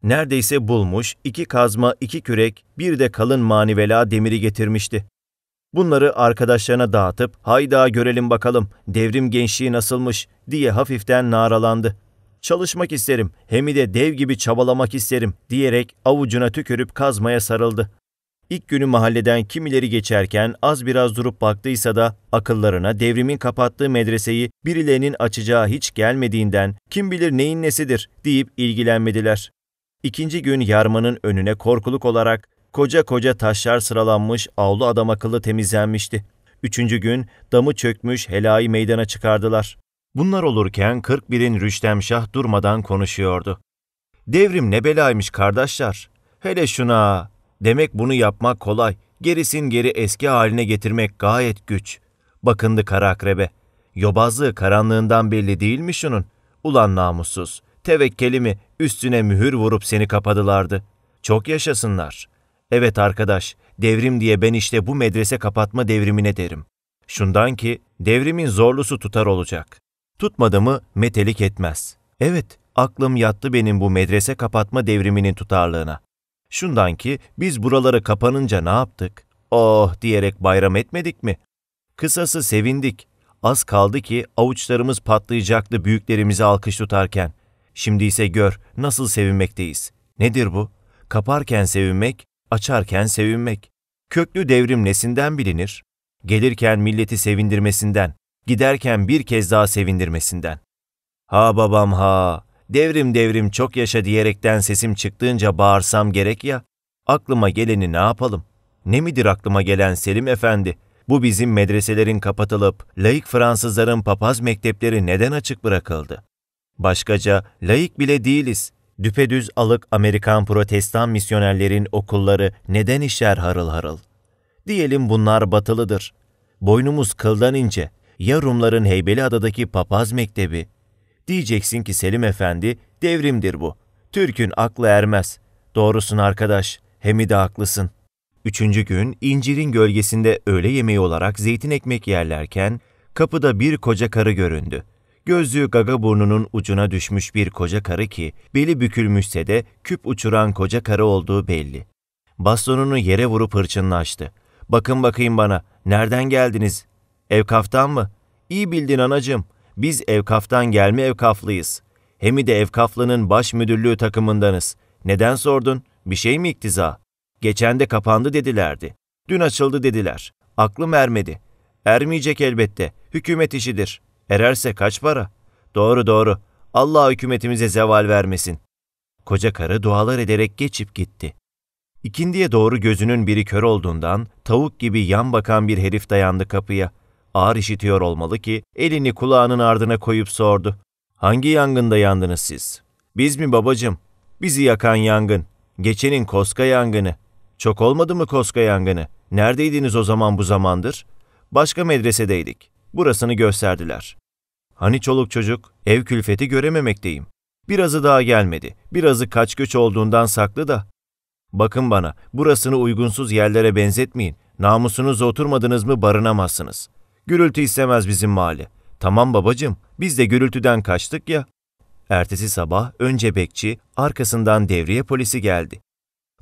Neredeyse bulmuş, iki kazma, iki kürek, bir de kalın manivela demiri getirmişti. Bunları arkadaşlarına dağıtıp hayda görelim bakalım devrim gençliği nasılmış diye hafiften naralandı. Çalışmak isterim, hemi de dev gibi çabalamak isterim diyerek avucuna tükürüp kazmaya sarıldı. İlk günü mahalleden kimileri geçerken az biraz durup baktıysa da akıllarına devrimin kapattığı medreseyi birilerinin açacağı hiç gelmediğinden kim bilir neyin nesidir deyip ilgilenmediler. İkinci gün yarmanın önüne korkuluk olarak Koca koca taşlar sıralanmış, avlu adam akıllı temizlenmişti. Üçüncü gün damı çökmüş helayı meydana çıkardılar. Bunlar olurken 41'in Rüştemşah durmadan konuşuyordu. Devrim ne belaymış kardeşler. Hele şuna. Demek bunu yapmak kolay. Gerisin geri eski haline getirmek gayet güç. Bakındı kara akrebe. Yobazlığı karanlığından belli değil mi şunun? Ulan namussuz. Tevekkelimi üstüne mühür vurup seni kapadılardı. Çok yaşasınlar. Evet arkadaş, devrim diye ben işte bu medrese kapatma devrimine derim. Şundan ki devrimin zorlusu tutar olacak. Tutmadı mı metelik etmez. Evet, aklım yattı benim bu medrese kapatma devriminin tutarlığına. Şundan ki biz buraları kapanınca ne yaptık? Oh diyerek bayram etmedik mi? Kısası sevindik. Az kaldı ki avuçlarımız patlayacaktı büyüklerimizi alkış tutarken. Şimdi ise gör nasıl sevinmekteyiz. Nedir bu? Kaparken sevinmek, açarken sevinmek. Köklü devrim nesinden bilinir? Gelirken milleti sevindirmesinden, giderken bir kez daha sevindirmesinden. Ha babam ha, devrim devrim çok yaşa diyerekten sesim çıktığınca bağırsam gerek ya, aklıma geleni ne yapalım? Ne midir aklıma gelen Selim Efendi? Bu bizim medreselerin kapatılıp, laik Fransızların papaz mektepleri neden açık bırakıldı? Başkaca, laik bile değiliz. Düpedüz alık Amerikan protestan misyonerlerin okulları neden işler harıl harıl? Diyelim bunlar batılıdır. Boynumuz kıldan ince. Ya Rumların Adadaki papaz mektebi? Diyeceksin ki Selim Efendi, devrimdir bu. Türk'ün aklı ermez. Doğrusun arkadaş, hemi de haklısın. Üçüncü gün incirin gölgesinde öğle yemeği olarak zeytin ekmek yerlerken kapıda bir koca karı göründü. Gözlüğü gaga burnunun ucuna düşmüş bir koca karı ki, beli bükülmüşse de küp uçuran koca karı olduğu belli. Bastonunu yere vurup hırçınlaştı. ''Bakın bakayım bana, nereden geldiniz? Evkaftan mı? İyi bildin anacım, biz Evkaftan gelme Evkaflıyız. Hemi de Evkaflı'nın baş müdürlüğü takımındanız. Neden sordun? Bir şey mi iktiza? Geçen de kapandı dedilerdi. Dün açıldı dediler. Aklım ermedi. Ermeyecek elbette. Hükümet işidir. Ererse kaç para? Doğru doğru. Allah hükümetimize zeval vermesin. Koca karı dualar ederek geçip gitti. İkindiye doğru gözünün biri kör olduğundan tavuk gibi yan bakan bir herif dayandı kapıya. Ağır işitiyor olmalı ki elini kulağının ardına koyup sordu. Hangi yangında yandınız siz? Biz mi babacım? Bizi yakan yangın. Geçenin koska yangını. Çok olmadı mı koska yangını? Neredeydiniz o zaman bu zamandır? Başka medresedeydik burasını gösterdiler. Hani çoluk çocuk, ev külfeti görememekteyim. Birazı daha gelmedi, birazı kaç göç olduğundan saklı da. Bakın bana, burasını uygunsuz yerlere benzetmeyin. Namusunuz oturmadınız mı barınamazsınız. Gürültü istemez bizim mahalle. Tamam babacım, biz de gürültüden kaçtık ya. Ertesi sabah önce bekçi, arkasından devriye polisi geldi.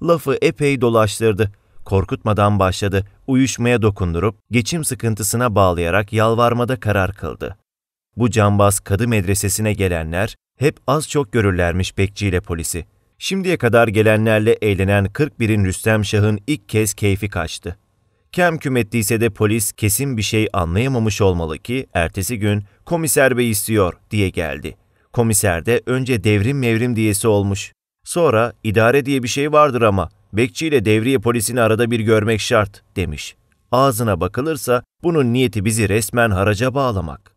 Lafı epey dolaştırdı korkutmadan başladı, uyuşmaya dokundurup, geçim sıkıntısına bağlayarak yalvarmada karar kıldı. Bu cambaz kadı medresesine gelenler hep az çok görürlermiş bekçi polisi. Şimdiye kadar gelenlerle eğlenen 41'in Rüstem Şah'ın ilk kez keyfi kaçtı. Kem küm ettiyse de polis kesin bir şey anlayamamış olmalı ki ertesi gün komiser bey istiyor diye geldi. Komiser de önce devrim mevrim diyesi olmuş. Sonra idare diye bir şey vardır ama Bekçiyle devriye polisini arada bir görmek şart demiş. Ağzına bakılırsa bunun niyeti bizi resmen haraca bağlamak.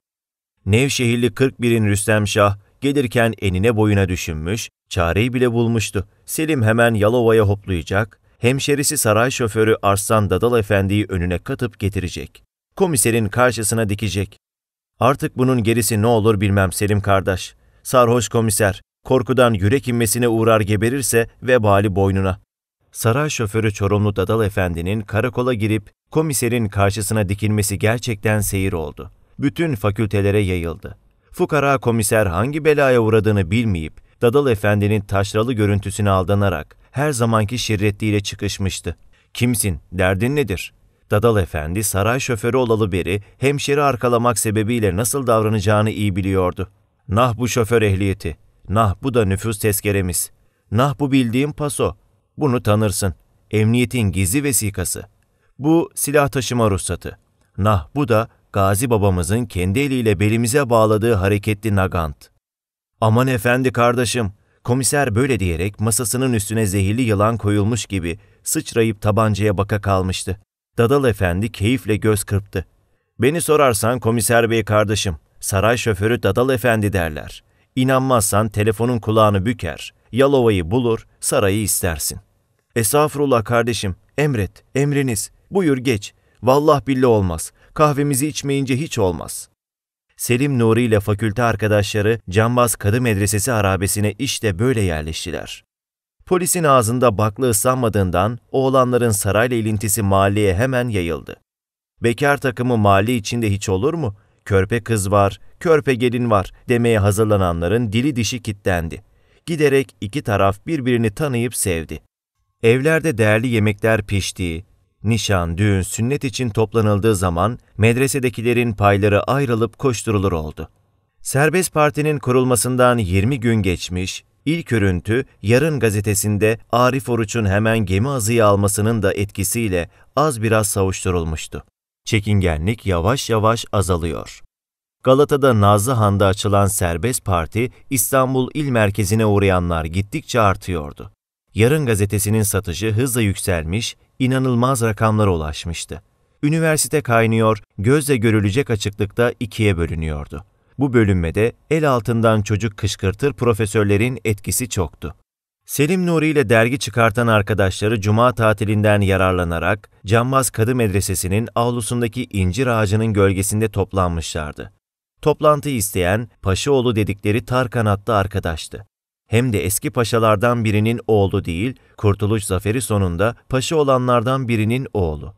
Nevşehirli 41'in Rüstem Şah gelirken enine boyuna düşünmüş, çareyi bile bulmuştu. Selim hemen Yalova'ya hoplayacak, hemşerisi saray şoförü Arslan Dadal Efendi'yi önüne katıp getirecek. Komiserin karşısına dikecek. Artık bunun gerisi ne olur bilmem Selim kardeş. Sarhoş komiser, korkudan yürek inmesine uğrar geberirse vebali boynuna saray şoförü Çorumlu Dadal Efendi'nin karakola girip komiserin karşısına dikilmesi gerçekten seyir oldu. Bütün fakültelere yayıldı. Fukara komiser hangi belaya uğradığını bilmeyip Dadal Efendi'nin taşralı görüntüsüne aldanarak her zamanki şirretliyle çıkışmıştı. Kimsin, derdin nedir? Dadal Efendi saray şoförü olalı beri hemşeri arkalamak sebebiyle nasıl davranacağını iyi biliyordu. Nah bu şoför ehliyeti, nah bu da nüfus tezkeremiz, nah bu bildiğim paso, bunu tanırsın. Emniyetin gizli vesikası. Bu silah taşıma ruhsatı. Nah bu da Gazi babamızın kendi eliyle belimize bağladığı hareketli nagant. Aman efendi kardeşim, komiser böyle diyerek masasının üstüne zehirli yılan koyulmuş gibi sıçrayıp tabancaya baka kalmıştı. Dadal efendi keyifle göz kırptı. Beni sorarsan komiser bey kardeşim, saray şoförü Dadal efendi derler. İnanmazsan telefonun kulağını büker, Yalova'yı bulur, sarayı istersin. Esafrullah kardeşim, emret, emriniz, buyur geç. Vallah billah olmaz, kahvemizi içmeyince hiç olmaz. Selim Nuri ile fakülte arkadaşları Cambaz Kadı Medresesi arabesine işte böyle yerleştiler. Polisin ağzında baklı ıslanmadığından oğlanların sarayla ilintisi mahalleye hemen yayıldı. Bekar takımı mahalle içinde hiç olur mu? Körpe kız var, körpe gelin var demeye hazırlananların dili dişi kitlendi. Giderek iki taraf birbirini tanıyıp sevdi evlerde değerli yemekler piştiği, nişan, düğün, sünnet için toplanıldığı zaman medresedekilerin payları ayrılıp koşturulur oldu. Serbest Parti'nin kurulmasından 20 gün geçmiş, ilk örüntü Yarın gazetesinde Arif Oruç'un hemen gemi azıyı almasının da etkisiyle az biraz savuşturulmuştu. Çekingenlik yavaş yavaş azalıyor. Galata'da Nazlı Han'da açılan Serbest Parti, İstanbul il merkezine uğrayanlar gittikçe artıyordu. Yarın gazetesinin satışı hızla yükselmiş, inanılmaz rakamlara ulaşmıştı. Üniversite kaynıyor, gözle görülecek açıklıkta ikiye bölünüyordu. Bu bölünmede el altından çocuk kışkırtır profesörlerin etkisi çoktu. Selim Nuri ile dergi çıkartan arkadaşları cuma tatilinden yararlanarak Cambaz Kadı Medresesi'nin avlusundaki incir ağacının gölgesinde toplanmışlardı. Toplantı isteyen Paşaoğlu dedikleri tar kanatlı arkadaştı hem de eski paşalardan birinin oğlu değil, Kurtuluş Zaferi sonunda paşa olanlardan birinin oğlu.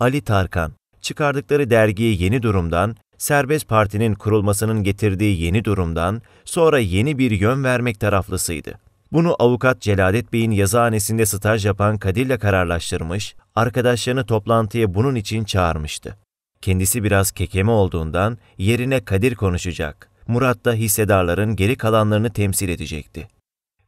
Ali Tarkan, çıkardıkları dergiyi yeni durumdan, Serbest Parti'nin kurulmasının getirdiği yeni durumdan, sonra yeni bir yön vermek taraflısıydı. Bunu avukat Celadet Bey'in yazıhanesinde staj yapan Kadir'le kararlaştırmış, arkadaşlarını toplantıya bunun için çağırmıştı. Kendisi biraz kekeme olduğundan yerine Kadir konuşacak. Murat da hissedarların geri kalanlarını temsil edecekti.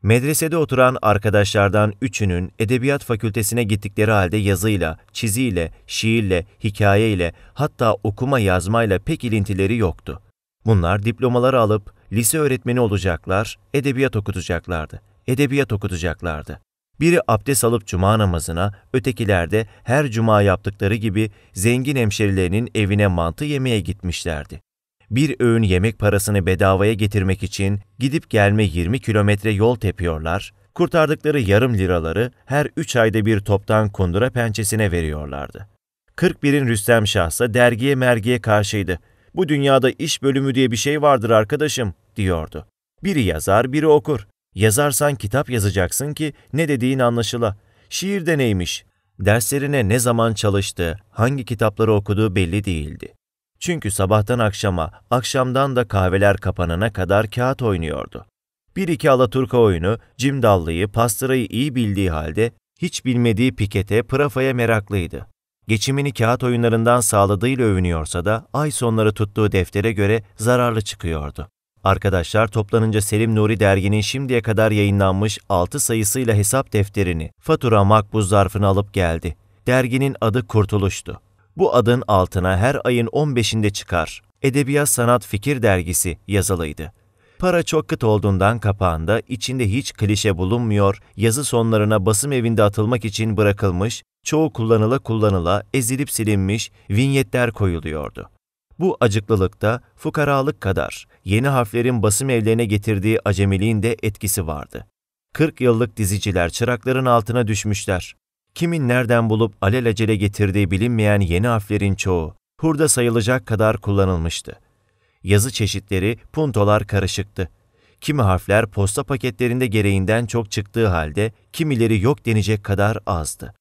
Medresede oturan arkadaşlardan üçünün edebiyat fakültesine gittikleri halde yazıyla, çiziyle, şiirle, hikayeyle hatta okuma yazmayla pek ilintileri yoktu. Bunlar diplomaları alıp lise öğretmeni olacaklar, edebiyat okutacaklardı. Edebiyat okutacaklardı. Biri abdest alıp cuma namazına, ötekiler de her cuma yaptıkları gibi zengin hemşerilerinin evine mantı yemeye gitmişlerdi bir öğün yemek parasını bedavaya getirmek için gidip gelme 20 kilometre yol tepiyorlar, kurtardıkları yarım liraları her 3 ayda bir toptan kundura pençesine veriyorlardı. 41'in Rüstem Şahsa dergiye mergiye karşıydı. Bu dünyada iş bölümü diye bir şey vardır arkadaşım, diyordu. Biri yazar, biri okur. Yazarsan kitap yazacaksın ki ne dediğin anlaşıla. Şiir de neymiş? Derslerine ne zaman çalıştı, hangi kitapları okuduğu belli değildi. Çünkü sabahtan akşama, akşamdan da kahveler kapanana kadar kağıt oynuyordu. Bir iki Alaturka oyunu, cimdallıyı, pastırayı iyi bildiği halde hiç bilmediği pikete, prafaya meraklıydı. Geçimini kağıt oyunlarından sağladığıyla övünüyorsa da ay sonları tuttuğu deftere göre zararlı çıkıyordu. Arkadaşlar toplanınca Selim Nuri derginin şimdiye kadar yayınlanmış 6 sayısıyla hesap defterini, fatura makbuz zarfını alıp geldi. Derginin adı Kurtuluş'tu bu adın altına her ayın 15'inde çıkar. Edebiyat Sanat Fikir Dergisi yazılıydı. Para çok kıt olduğundan kapağında içinde hiç klişe bulunmuyor, yazı sonlarına basım evinde atılmak için bırakılmış, çoğu kullanıla kullanıla ezilip silinmiş vinyetler koyuluyordu. Bu acıklılıkta fukaralık kadar yeni harflerin basım evlerine getirdiği acemiliğin de etkisi vardı. 40 yıllık diziciler çırakların altına düşmüşler kimin nereden bulup alelacele getirdiği bilinmeyen yeni harflerin çoğu hurda sayılacak kadar kullanılmıştı. Yazı çeşitleri, puntolar karışıktı. Kimi harfler posta paketlerinde gereğinden çok çıktığı halde kimileri yok denecek kadar azdı.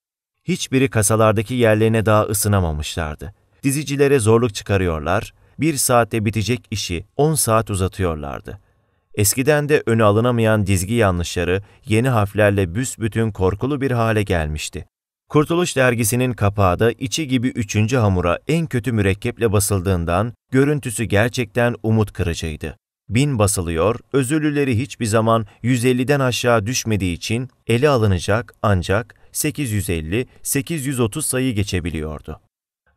Hiçbiri kasalardaki yerlerine daha ısınamamışlardı. Dizicilere zorluk çıkarıyorlar, bir saatte bitecek işi 10 saat uzatıyorlardı.'' Eskiden de öne alınamayan dizgi yanlışları yeni harflerle büsbütün korkulu bir hale gelmişti. Kurtuluş dergisinin kapağı da içi gibi üçüncü hamura en kötü mürekkeple basıldığından görüntüsü gerçekten umut kırıcıydı. Bin basılıyor, özürlüleri hiçbir zaman 150'den aşağı düşmediği için ele alınacak ancak 850-830 sayı geçebiliyordu.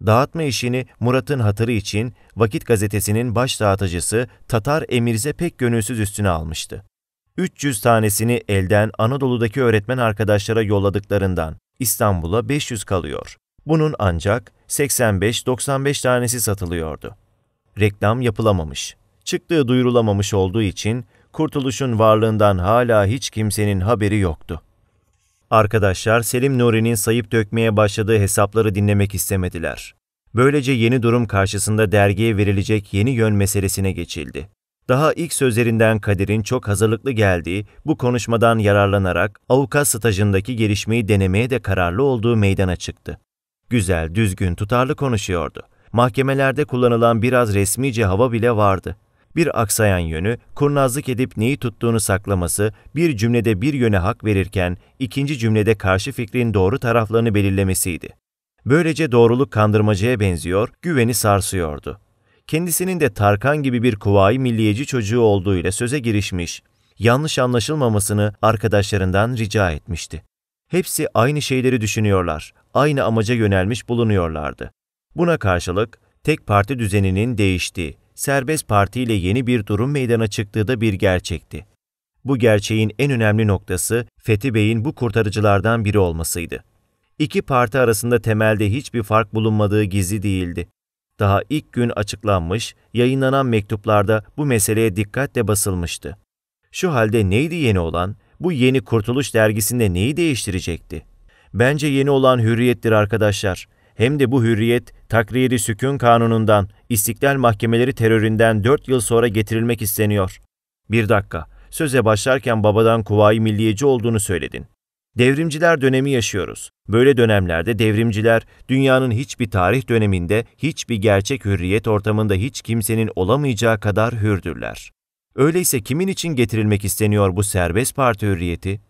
Dağıtma işini Murat'ın hatırı için Vakit gazetesinin baş dağıtıcısı Tatar Emirze pek gönülsüz üstüne almıştı. 300 tanesini elden Anadolu'daki öğretmen arkadaşlara yolladıklarından İstanbul'a 500 kalıyor. Bunun ancak 85-95 tanesi satılıyordu. Reklam yapılamamış. Çıktığı duyurulamamış olduğu için Kurtuluş'un varlığından hala hiç kimsenin haberi yoktu. Arkadaşlar Selim Nuri'nin sayıp dökmeye başladığı hesapları dinlemek istemediler. Böylece yeni durum karşısında dergiye verilecek yeni yön meselesine geçildi. Daha ilk sözlerinden Kadir'in çok hazırlıklı geldiği, bu konuşmadan yararlanarak avukat stajındaki gelişmeyi denemeye de kararlı olduğu meydana çıktı. Güzel, düzgün, tutarlı konuşuyordu. Mahkemelerde kullanılan biraz resmice hava bile vardı bir aksayan yönü, kurnazlık edip neyi tuttuğunu saklaması, bir cümlede bir yöne hak verirken ikinci cümlede karşı fikrin doğru taraflarını belirlemesiydi. Böylece doğruluk kandırmacaya benziyor, güveni sarsıyordu. Kendisinin de Tarkan gibi bir kuvayi milliyeci çocuğu olduğuyla söze girişmiş, yanlış anlaşılmamasını arkadaşlarından rica etmişti. Hepsi aynı şeyleri düşünüyorlar, aynı amaca yönelmiş bulunuyorlardı. Buna karşılık tek parti düzeninin değiştiği, Serbest Parti ile yeni bir durum meydana çıktığı da bir gerçekti. Bu gerçeğin en önemli noktası Fethi Bey'in bu kurtarıcılardan biri olmasıydı. İki parti arasında temelde hiçbir fark bulunmadığı gizli değildi. Daha ilk gün açıklanmış, yayınlanan mektuplarda bu meseleye dikkatle basılmıştı. Şu halde neydi yeni olan? Bu yeni Kurtuluş dergisinde neyi değiştirecekti? Bence yeni olan hürriyettir arkadaşlar hem de bu hürriyet takriri sükun kanunundan, istiklal Mahkemeleri teröründen 4 yıl sonra getirilmek isteniyor. Bir dakika, söze başlarken babadan kuvayi milliyeci olduğunu söyledin. Devrimciler dönemi yaşıyoruz. Böyle dönemlerde devrimciler dünyanın hiçbir tarih döneminde, hiçbir gerçek hürriyet ortamında hiç kimsenin olamayacağı kadar hürdürler. Öyleyse kimin için getirilmek isteniyor bu serbest parti hürriyeti?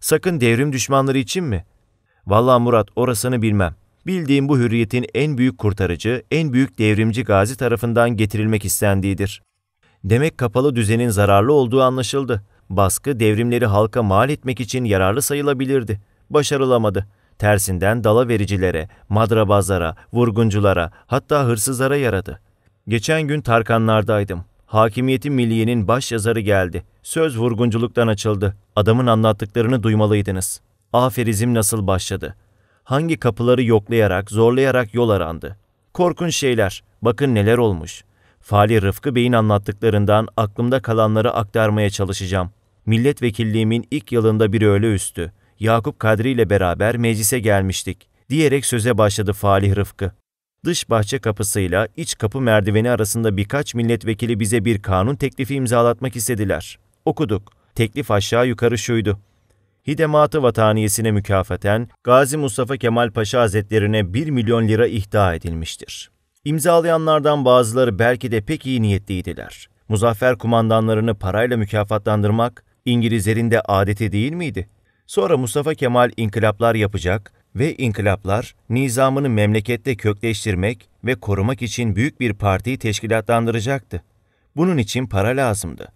Sakın devrim düşmanları için mi? Vallahi Murat orasını bilmem bildiğim bu hürriyetin en büyük kurtarıcı, en büyük devrimci gazi tarafından getirilmek istendiğidir. Demek kapalı düzenin zararlı olduğu anlaşıldı. Baskı devrimleri halka mal etmek için yararlı sayılabilirdi. Başarılamadı. Tersinden dala vericilere, madrabazlara, vurgunculara, hatta hırsızlara yaradı. Geçen gün Tarkanlardaydım. Hakimiyeti Milliye'nin baş yazarı geldi. Söz vurgunculuktan açıldı. Adamın anlattıklarını duymalıydınız. Aferizm nasıl başladı? hangi kapıları yoklayarak, zorlayarak yol arandı. Korkunç şeyler, bakın neler olmuş. Fali Rıfkı Bey'in anlattıklarından aklımda kalanları aktarmaya çalışacağım. Milletvekilliğimin ilk yılında bir öğle üstü. Yakup Kadri ile beraber meclise gelmiştik diyerek söze başladı Falih Rıfkı. Dış bahçe kapısıyla iç kapı merdiveni arasında birkaç milletvekili bize bir kanun teklifi imzalatmak istediler. Okuduk. Teklif aşağı yukarı şuydu hidematı vataniyesine mükafaten Gazi Mustafa Kemal Paşa Hazretlerine 1 milyon lira ihda edilmiştir. İmzalayanlardan bazıları belki de pek iyi niyetliydiler. Muzaffer kumandanlarını parayla mükafatlandırmak İngilizlerin de adeti değil miydi? Sonra Mustafa Kemal inkılaplar yapacak ve inkılaplar nizamını memlekette kökleştirmek ve korumak için büyük bir partiyi teşkilatlandıracaktı. Bunun için para lazımdı.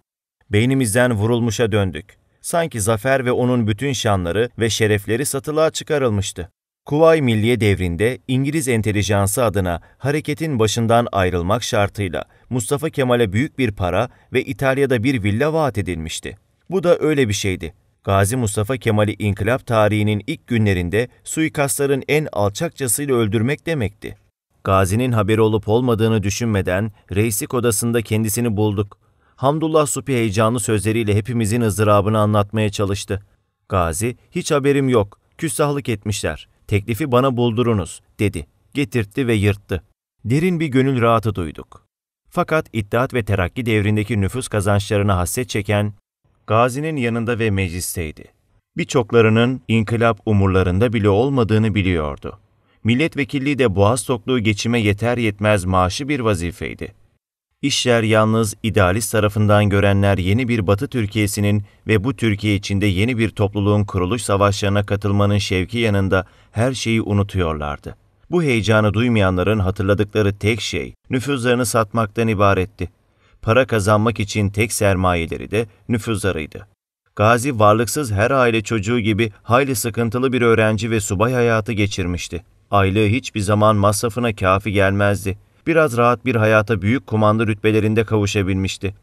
Beynimizden vurulmuşa döndük sanki zafer ve onun bütün şanları ve şerefleri satılığa çıkarılmıştı. Kuvay Milliye devrinde İngiliz entelijansı adına hareketin başından ayrılmak şartıyla Mustafa Kemal'e büyük bir para ve İtalya'da bir villa vaat edilmişti. Bu da öyle bir şeydi. Gazi Mustafa Kemal'i inkılap tarihinin ilk günlerinde suikastların en alçakçasıyla öldürmek demekti. Gazi'nin haberi olup olmadığını düşünmeden reislik odasında kendisini bulduk. Hamdullah Supi heyecanlı sözleriyle hepimizin ızdırabını anlatmaya çalıştı. Gazi, hiç haberim yok, küstahlık etmişler, teklifi bana buldurunuz, dedi. Getirtti ve yırttı. Derin bir gönül rahatı duyduk. Fakat İttihat ve Terakki devrindeki nüfus kazançlarına hasret çeken Gazi'nin yanında ve meclisteydi. Birçoklarının inkılap umurlarında bile olmadığını biliyordu. Milletvekilliği de boğaz tokluğu geçime yeter yetmez maaşı bir vazifeydi. İşler yalnız idealist tarafından görenler yeni bir Batı Türkiye'sinin ve bu Türkiye içinde yeni bir topluluğun kuruluş savaşlarına katılmanın şevki yanında her şeyi unutuyorlardı. Bu heyecanı duymayanların hatırladıkları tek şey nüfuzlarını satmaktan ibaretti. Para kazanmak için tek sermayeleri de nüfuzlarıydı. Gazi varlıksız her aile çocuğu gibi hayli sıkıntılı bir öğrenci ve subay hayatı geçirmişti. Aylığı hiçbir zaman masrafına kafi gelmezdi biraz rahat bir hayata büyük kumanda rütbelerinde kavuşabilmişti.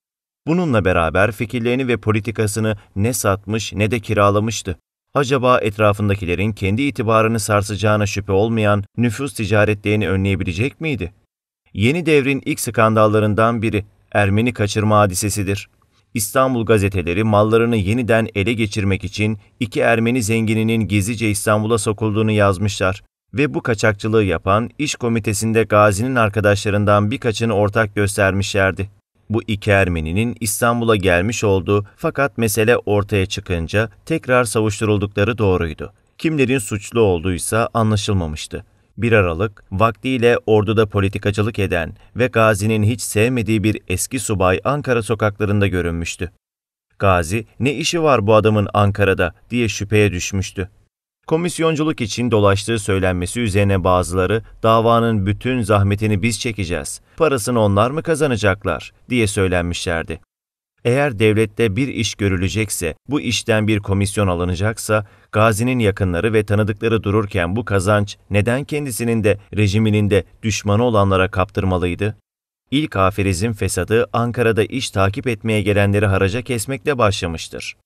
Bununla beraber fikirlerini ve politikasını ne satmış ne de kiralamıştı. Acaba etrafındakilerin kendi itibarını sarsacağına şüphe olmayan nüfus ticaretlerini önleyebilecek miydi? Yeni devrin ilk skandallarından biri Ermeni kaçırma hadisesidir. İstanbul gazeteleri mallarını yeniden ele geçirmek için iki Ermeni zengininin gizlice İstanbul'a sokulduğunu yazmışlar ve bu kaçakçılığı yapan iş komitesinde Gazi'nin arkadaşlarından birkaçını ortak göstermişlerdi. Bu iki Ermeninin İstanbul'a gelmiş olduğu fakat mesele ortaya çıkınca tekrar savuşturuldukları doğruydu. Kimlerin suçlu olduğuysa anlaşılmamıştı. 1 Aralık vaktiyle orduda politikacılık eden ve Gazi'nin hiç sevmediği bir eski subay Ankara sokaklarında görünmüştü. Gazi, ne işi var bu adamın Ankara'da diye şüpheye düşmüştü. Komisyonculuk için dolaştığı söylenmesi üzerine bazıları davanın bütün zahmetini biz çekeceğiz, parasını onlar mı kazanacaklar diye söylenmişlerdi. Eğer devlette bir iş görülecekse, bu işten bir komisyon alınacaksa, Gazi'nin yakınları ve tanıdıkları dururken bu kazanç neden kendisinin de rejiminin de düşmanı olanlara kaptırmalıydı? İlk aferizm fesadı Ankara'da iş takip etmeye gelenleri haraca kesmekle başlamıştır.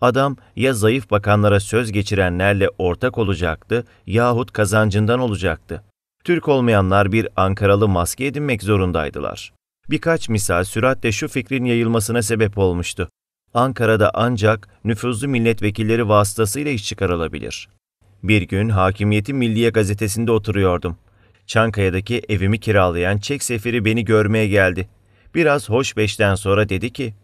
Adam ya zayıf bakanlara söz geçirenlerle ortak olacaktı yahut kazancından olacaktı. Türk olmayanlar bir Ankaralı maske edinmek zorundaydılar. Birkaç misal süratle şu fikrin yayılmasına sebep olmuştu. Ankara'da ancak nüfuzlu milletvekilleri vasıtasıyla iş çıkarılabilir. Bir gün Hakimiyeti Milliye gazetesinde oturuyordum. Çankaya'daki evimi kiralayan Çek sefiri beni görmeye geldi. Biraz hoş beşten sonra dedi ki,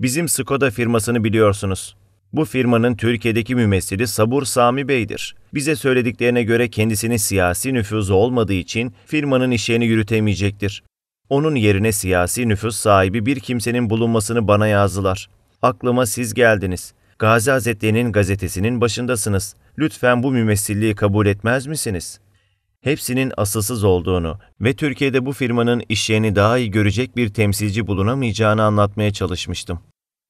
''Bizim Skoda firmasını biliyorsunuz. Bu firmanın Türkiye'deki mümessili Sabur Sami Bey'dir. Bize söylediklerine göre kendisinin siyasi nüfuzu olmadığı için firmanın işlerini yürütemeyecektir. Onun yerine siyasi nüfus sahibi bir kimsenin bulunmasını bana yazdılar. Aklıma siz geldiniz. Gazi Hazretleri'nin gazetesinin başındasınız. Lütfen bu mümessilliği kabul etmez misiniz? Hepsinin asılsız olduğunu ve Türkiye'de bu firmanın işlerini daha iyi görecek bir temsilci bulunamayacağını anlatmaya çalışmıştım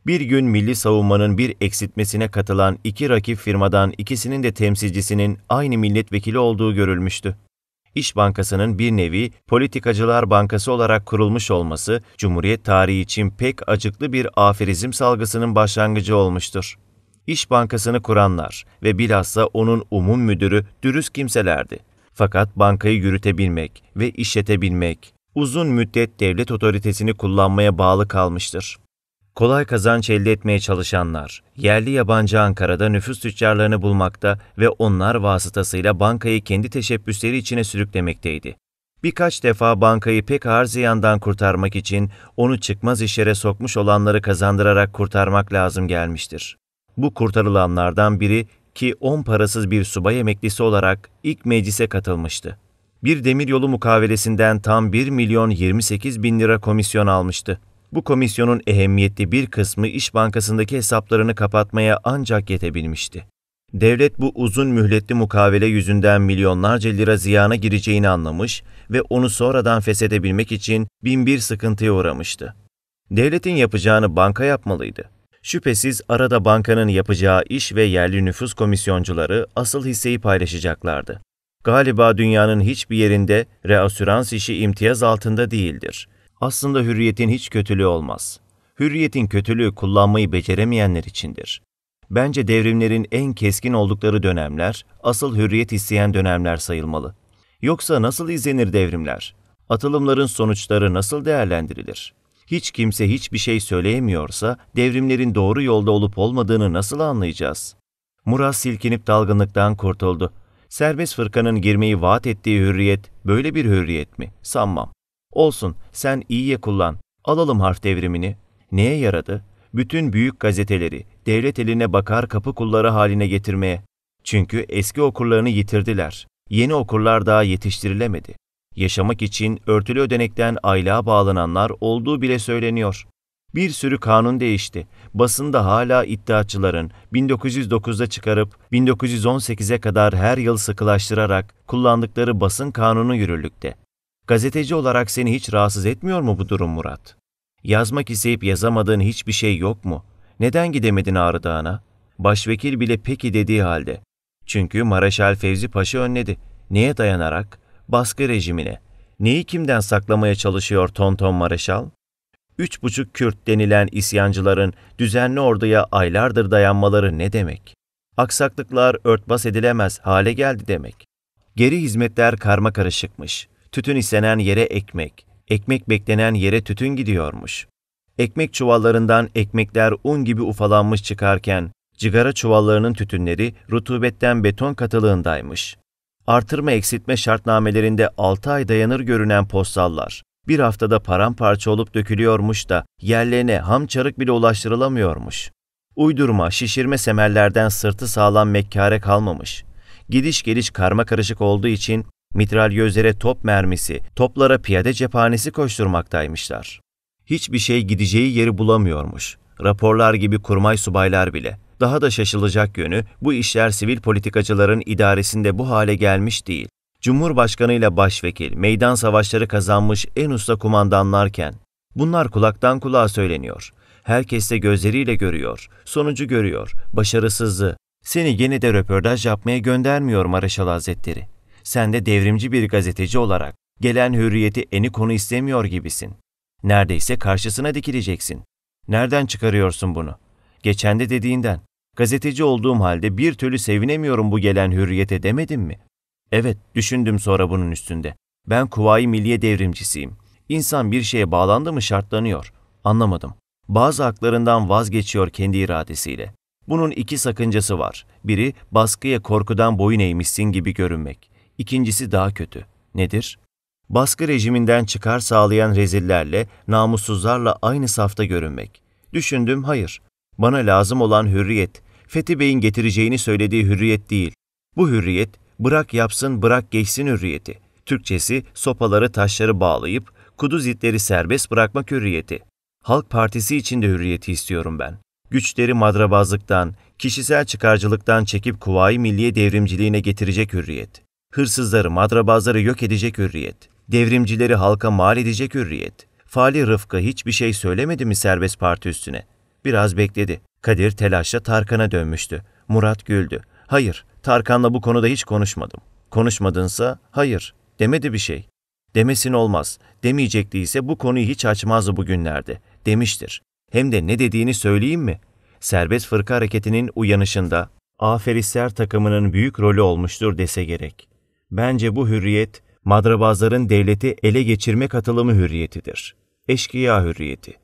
bir gün milli savunmanın bir eksitmesine katılan iki rakip firmadan ikisinin de temsilcisinin aynı milletvekili olduğu görülmüştü. İş Bankası'nın bir nevi politikacılar bankası olarak kurulmuş olması, Cumhuriyet tarihi için pek acıklı bir aferizm salgısının başlangıcı olmuştur. İş Bankası'nı kuranlar ve bilhassa onun umum müdürü dürüst kimselerdi. Fakat bankayı yürütebilmek ve işletebilmek uzun müddet devlet otoritesini kullanmaya bağlı kalmıştır kolay kazanç elde etmeye çalışanlar, yerli yabancı Ankara'da nüfus tüccarlarını bulmakta ve onlar vasıtasıyla bankayı kendi teşebbüsleri içine sürüklemekteydi. Birkaç defa bankayı pek ağır ziyandan kurtarmak için onu çıkmaz işlere sokmuş olanları kazandırarak kurtarmak lazım gelmiştir. Bu kurtarılanlardan biri ki on parasız bir subay emeklisi olarak ilk meclise katılmıştı. Bir demiryolu mukavelesinden tam 1 milyon 28 bin lira komisyon almıştı. Bu komisyonun ehemmiyetli bir kısmı İş Bankası'ndaki hesaplarını kapatmaya ancak yetebilmişti. Devlet bu uzun mühletli mukavele yüzünden milyonlarca lira ziyana gireceğini anlamış ve onu sonradan feshedebilmek için bin bir sıkıntıya uğramıştı. Devletin yapacağını banka yapmalıydı. Şüphesiz arada bankanın yapacağı iş ve yerli nüfus komisyoncuları asıl hisseyi paylaşacaklardı. Galiba dünyanın hiçbir yerinde reasürans işi imtiyaz altında değildir. Aslında hürriyetin hiç kötülüğü olmaz. Hürriyetin kötülüğü kullanmayı beceremeyenler içindir. Bence devrimlerin en keskin oldukları dönemler asıl hürriyet isteyen dönemler sayılmalı. Yoksa nasıl izlenir devrimler? Atılımların sonuçları nasıl değerlendirilir? Hiç kimse hiçbir şey söyleyemiyorsa devrimlerin doğru yolda olup olmadığını nasıl anlayacağız? Murat silkinip dalgınlıktan kurtuldu. Serbest fırkanın girmeyi vaat ettiği hürriyet böyle bir hürriyet mi? Sanmam. Olsun, sen iyiye kullan. Alalım harf devrimini. Neye yaradı? Bütün büyük gazeteleri devlet eline bakar kapı kulları haline getirmeye. Çünkü eski okurlarını yitirdiler. Yeni okurlar daha yetiştirilemedi. Yaşamak için örtülü ödenekten aylığa bağlananlar olduğu bile söyleniyor. Bir sürü kanun değişti. Basında hala iddiaçıların 1909'da çıkarıp 1918'e kadar her yıl sıkılaştırarak kullandıkları basın kanunu yürürlükte. Gazeteci olarak seni hiç rahatsız etmiyor mu bu durum Murat? Yazmak isteyip yazamadığın hiçbir şey yok mu? Neden gidemedin Ağrı Dağı'na? Başvekil bile peki dediği halde. Çünkü Mareşal Fevzi Paşa önledi. Neye dayanarak? Baskı rejimine. Neyi kimden saklamaya çalışıyor Tonton Mareşal? Üç buçuk Kürt denilen isyancıların düzenli orduya aylardır dayanmaları ne demek? Aksaklıklar örtbas edilemez hale geldi demek. Geri hizmetler karma karışıkmış. Tütün istenen yere ekmek, ekmek beklenen yere tütün gidiyormuş. Ekmek çuvallarından ekmekler un gibi ufalanmış çıkarken, cigara çuvallarının tütünleri rutubetten beton katılığındaymış. Artırma eksiltme şartnamelerinde 6 ay dayanır görünen postallar, bir haftada paramparça olup dökülüyormuş da yerlerine ham çarık bile ulaştırılamıyormuş. Uydurma, şişirme semerlerden sırtı sağlam mekkare kalmamış. Gidiş geliş karma karışık olduğu için Mitral mitralyözlere top mermisi, toplara piyade cephanesi koşturmaktaymışlar. Hiçbir şey gideceği yeri bulamıyormuş. Raporlar gibi kurmay subaylar bile. Daha da şaşılacak yönü bu işler sivil politikacıların idaresinde bu hale gelmiş değil. Cumhurbaşkanı ile başvekil, meydan savaşları kazanmış en usta kumandanlarken bunlar kulaktan kulağa söyleniyor. Herkes de gözleriyle görüyor, sonucu görüyor, başarısızlığı. Seni gene de röportaj yapmaya göndermiyor Mareşal Hazretleri.'' Sen de devrimci bir gazeteci olarak gelen hürriyeti eni konu istemiyor gibisin. Neredeyse karşısına dikileceksin. Nereden çıkarıyorsun bunu? Geçen de dediğinden. Gazeteci olduğum halde bir türlü sevinemiyorum bu gelen hürriyete demedin mi? Evet, düşündüm sonra bunun üstünde. Ben Kuvayi Milliye devrimcisiyim. İnsan bir şeye bağlandı mı şartlanıyor. Anlamadım. Bazı haklarından vazgeçiyor kendi iradesiyle. Bunun iki sakıncası var. Biri baskıya korkudan boyun eğmişsin gibi görünmek. İkincisi daha kötü. Nedir? Baskı rejiminden çıkar sağlayan rezillerle, namussuzlarla aynı safta görünmek. Düşündüm, hayır. Bana lazım olan hürriyet, Fethi Bey'in getireceğini söylediği hürriyet değil. Bu hürriyet, bırak yapsın bırak geçsin hürriyeti. Türkçesi sopaları taşları bağlayıp kuduz itleri serbest bırakmak hürriyeti. Halk Partisi için de hürriyeti istiyorum ben. Güçleri madrabazlıktan, kişisel çıkarcılıktan çekip kuvayi milliye devrimciliğine getirecek hürriyet. Hırsızları, madrabazları yok edecek hürriyet. Devrimcileri halka mal edecek hürriyet. Fali Rıfkı hiçbir şey söylemedi mi serbest parti üstüne? Biraz bekledi. Kadir telaşla Tarkan'a dönmüştü. Murat güldü. Hayır, Tarkan'la bu konuda hiç konuşmadım. Konuşmadınsa hayır, demedi bir şey. Demesin olmaz. Demeyecektiyse bu konuyu hiç açmazdı bugünlerde. Demiştir. Hem de ne dediğini söyleyeyim mi? Serbest fırka hareketinin uyanışında Aferisler takımının büyük rolü olmuştur dese gerek. Bence bu hürriyet, madrabazların devleti ele geçirme katılımı hürriyetidir. Eşkıya hürriyeti.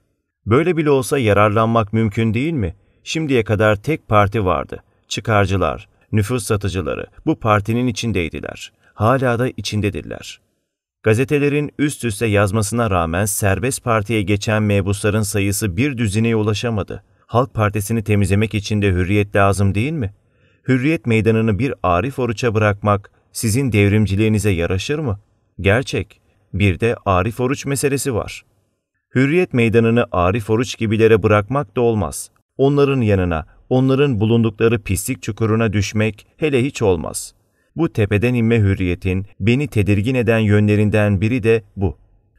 Böyle bile olsa yararlanmak mümkün değil mi? Şimdiye kadar tek parti vardı. Çıkarcılar, nüfus satıcıları bu partinin içindeydiler. Hala da içindedirler. Gazetelerin üst üste yazmasına rağmen serbest partiye geçen mebusların sayısı bir düzineye ulaşamadı. Halk Partisi'ni temizlemek için de hürriyet lazım değil mi? Hürriyet meydanını bir Arif Oruç'a bırakmak sizin devrimciliğinize yaraşır mı? Gerçek. Bir de Arif Oruç meselesi var. Hürriyet meydanını Arif Oruç gibilere bırakmak da olmaz. Onların yanına, onların bulundukları pislik çukuruna düşmek hele hiç olmaz. Bu tepeden inme hürriyetin beni tedirgin eden yönlerinden biri de bu.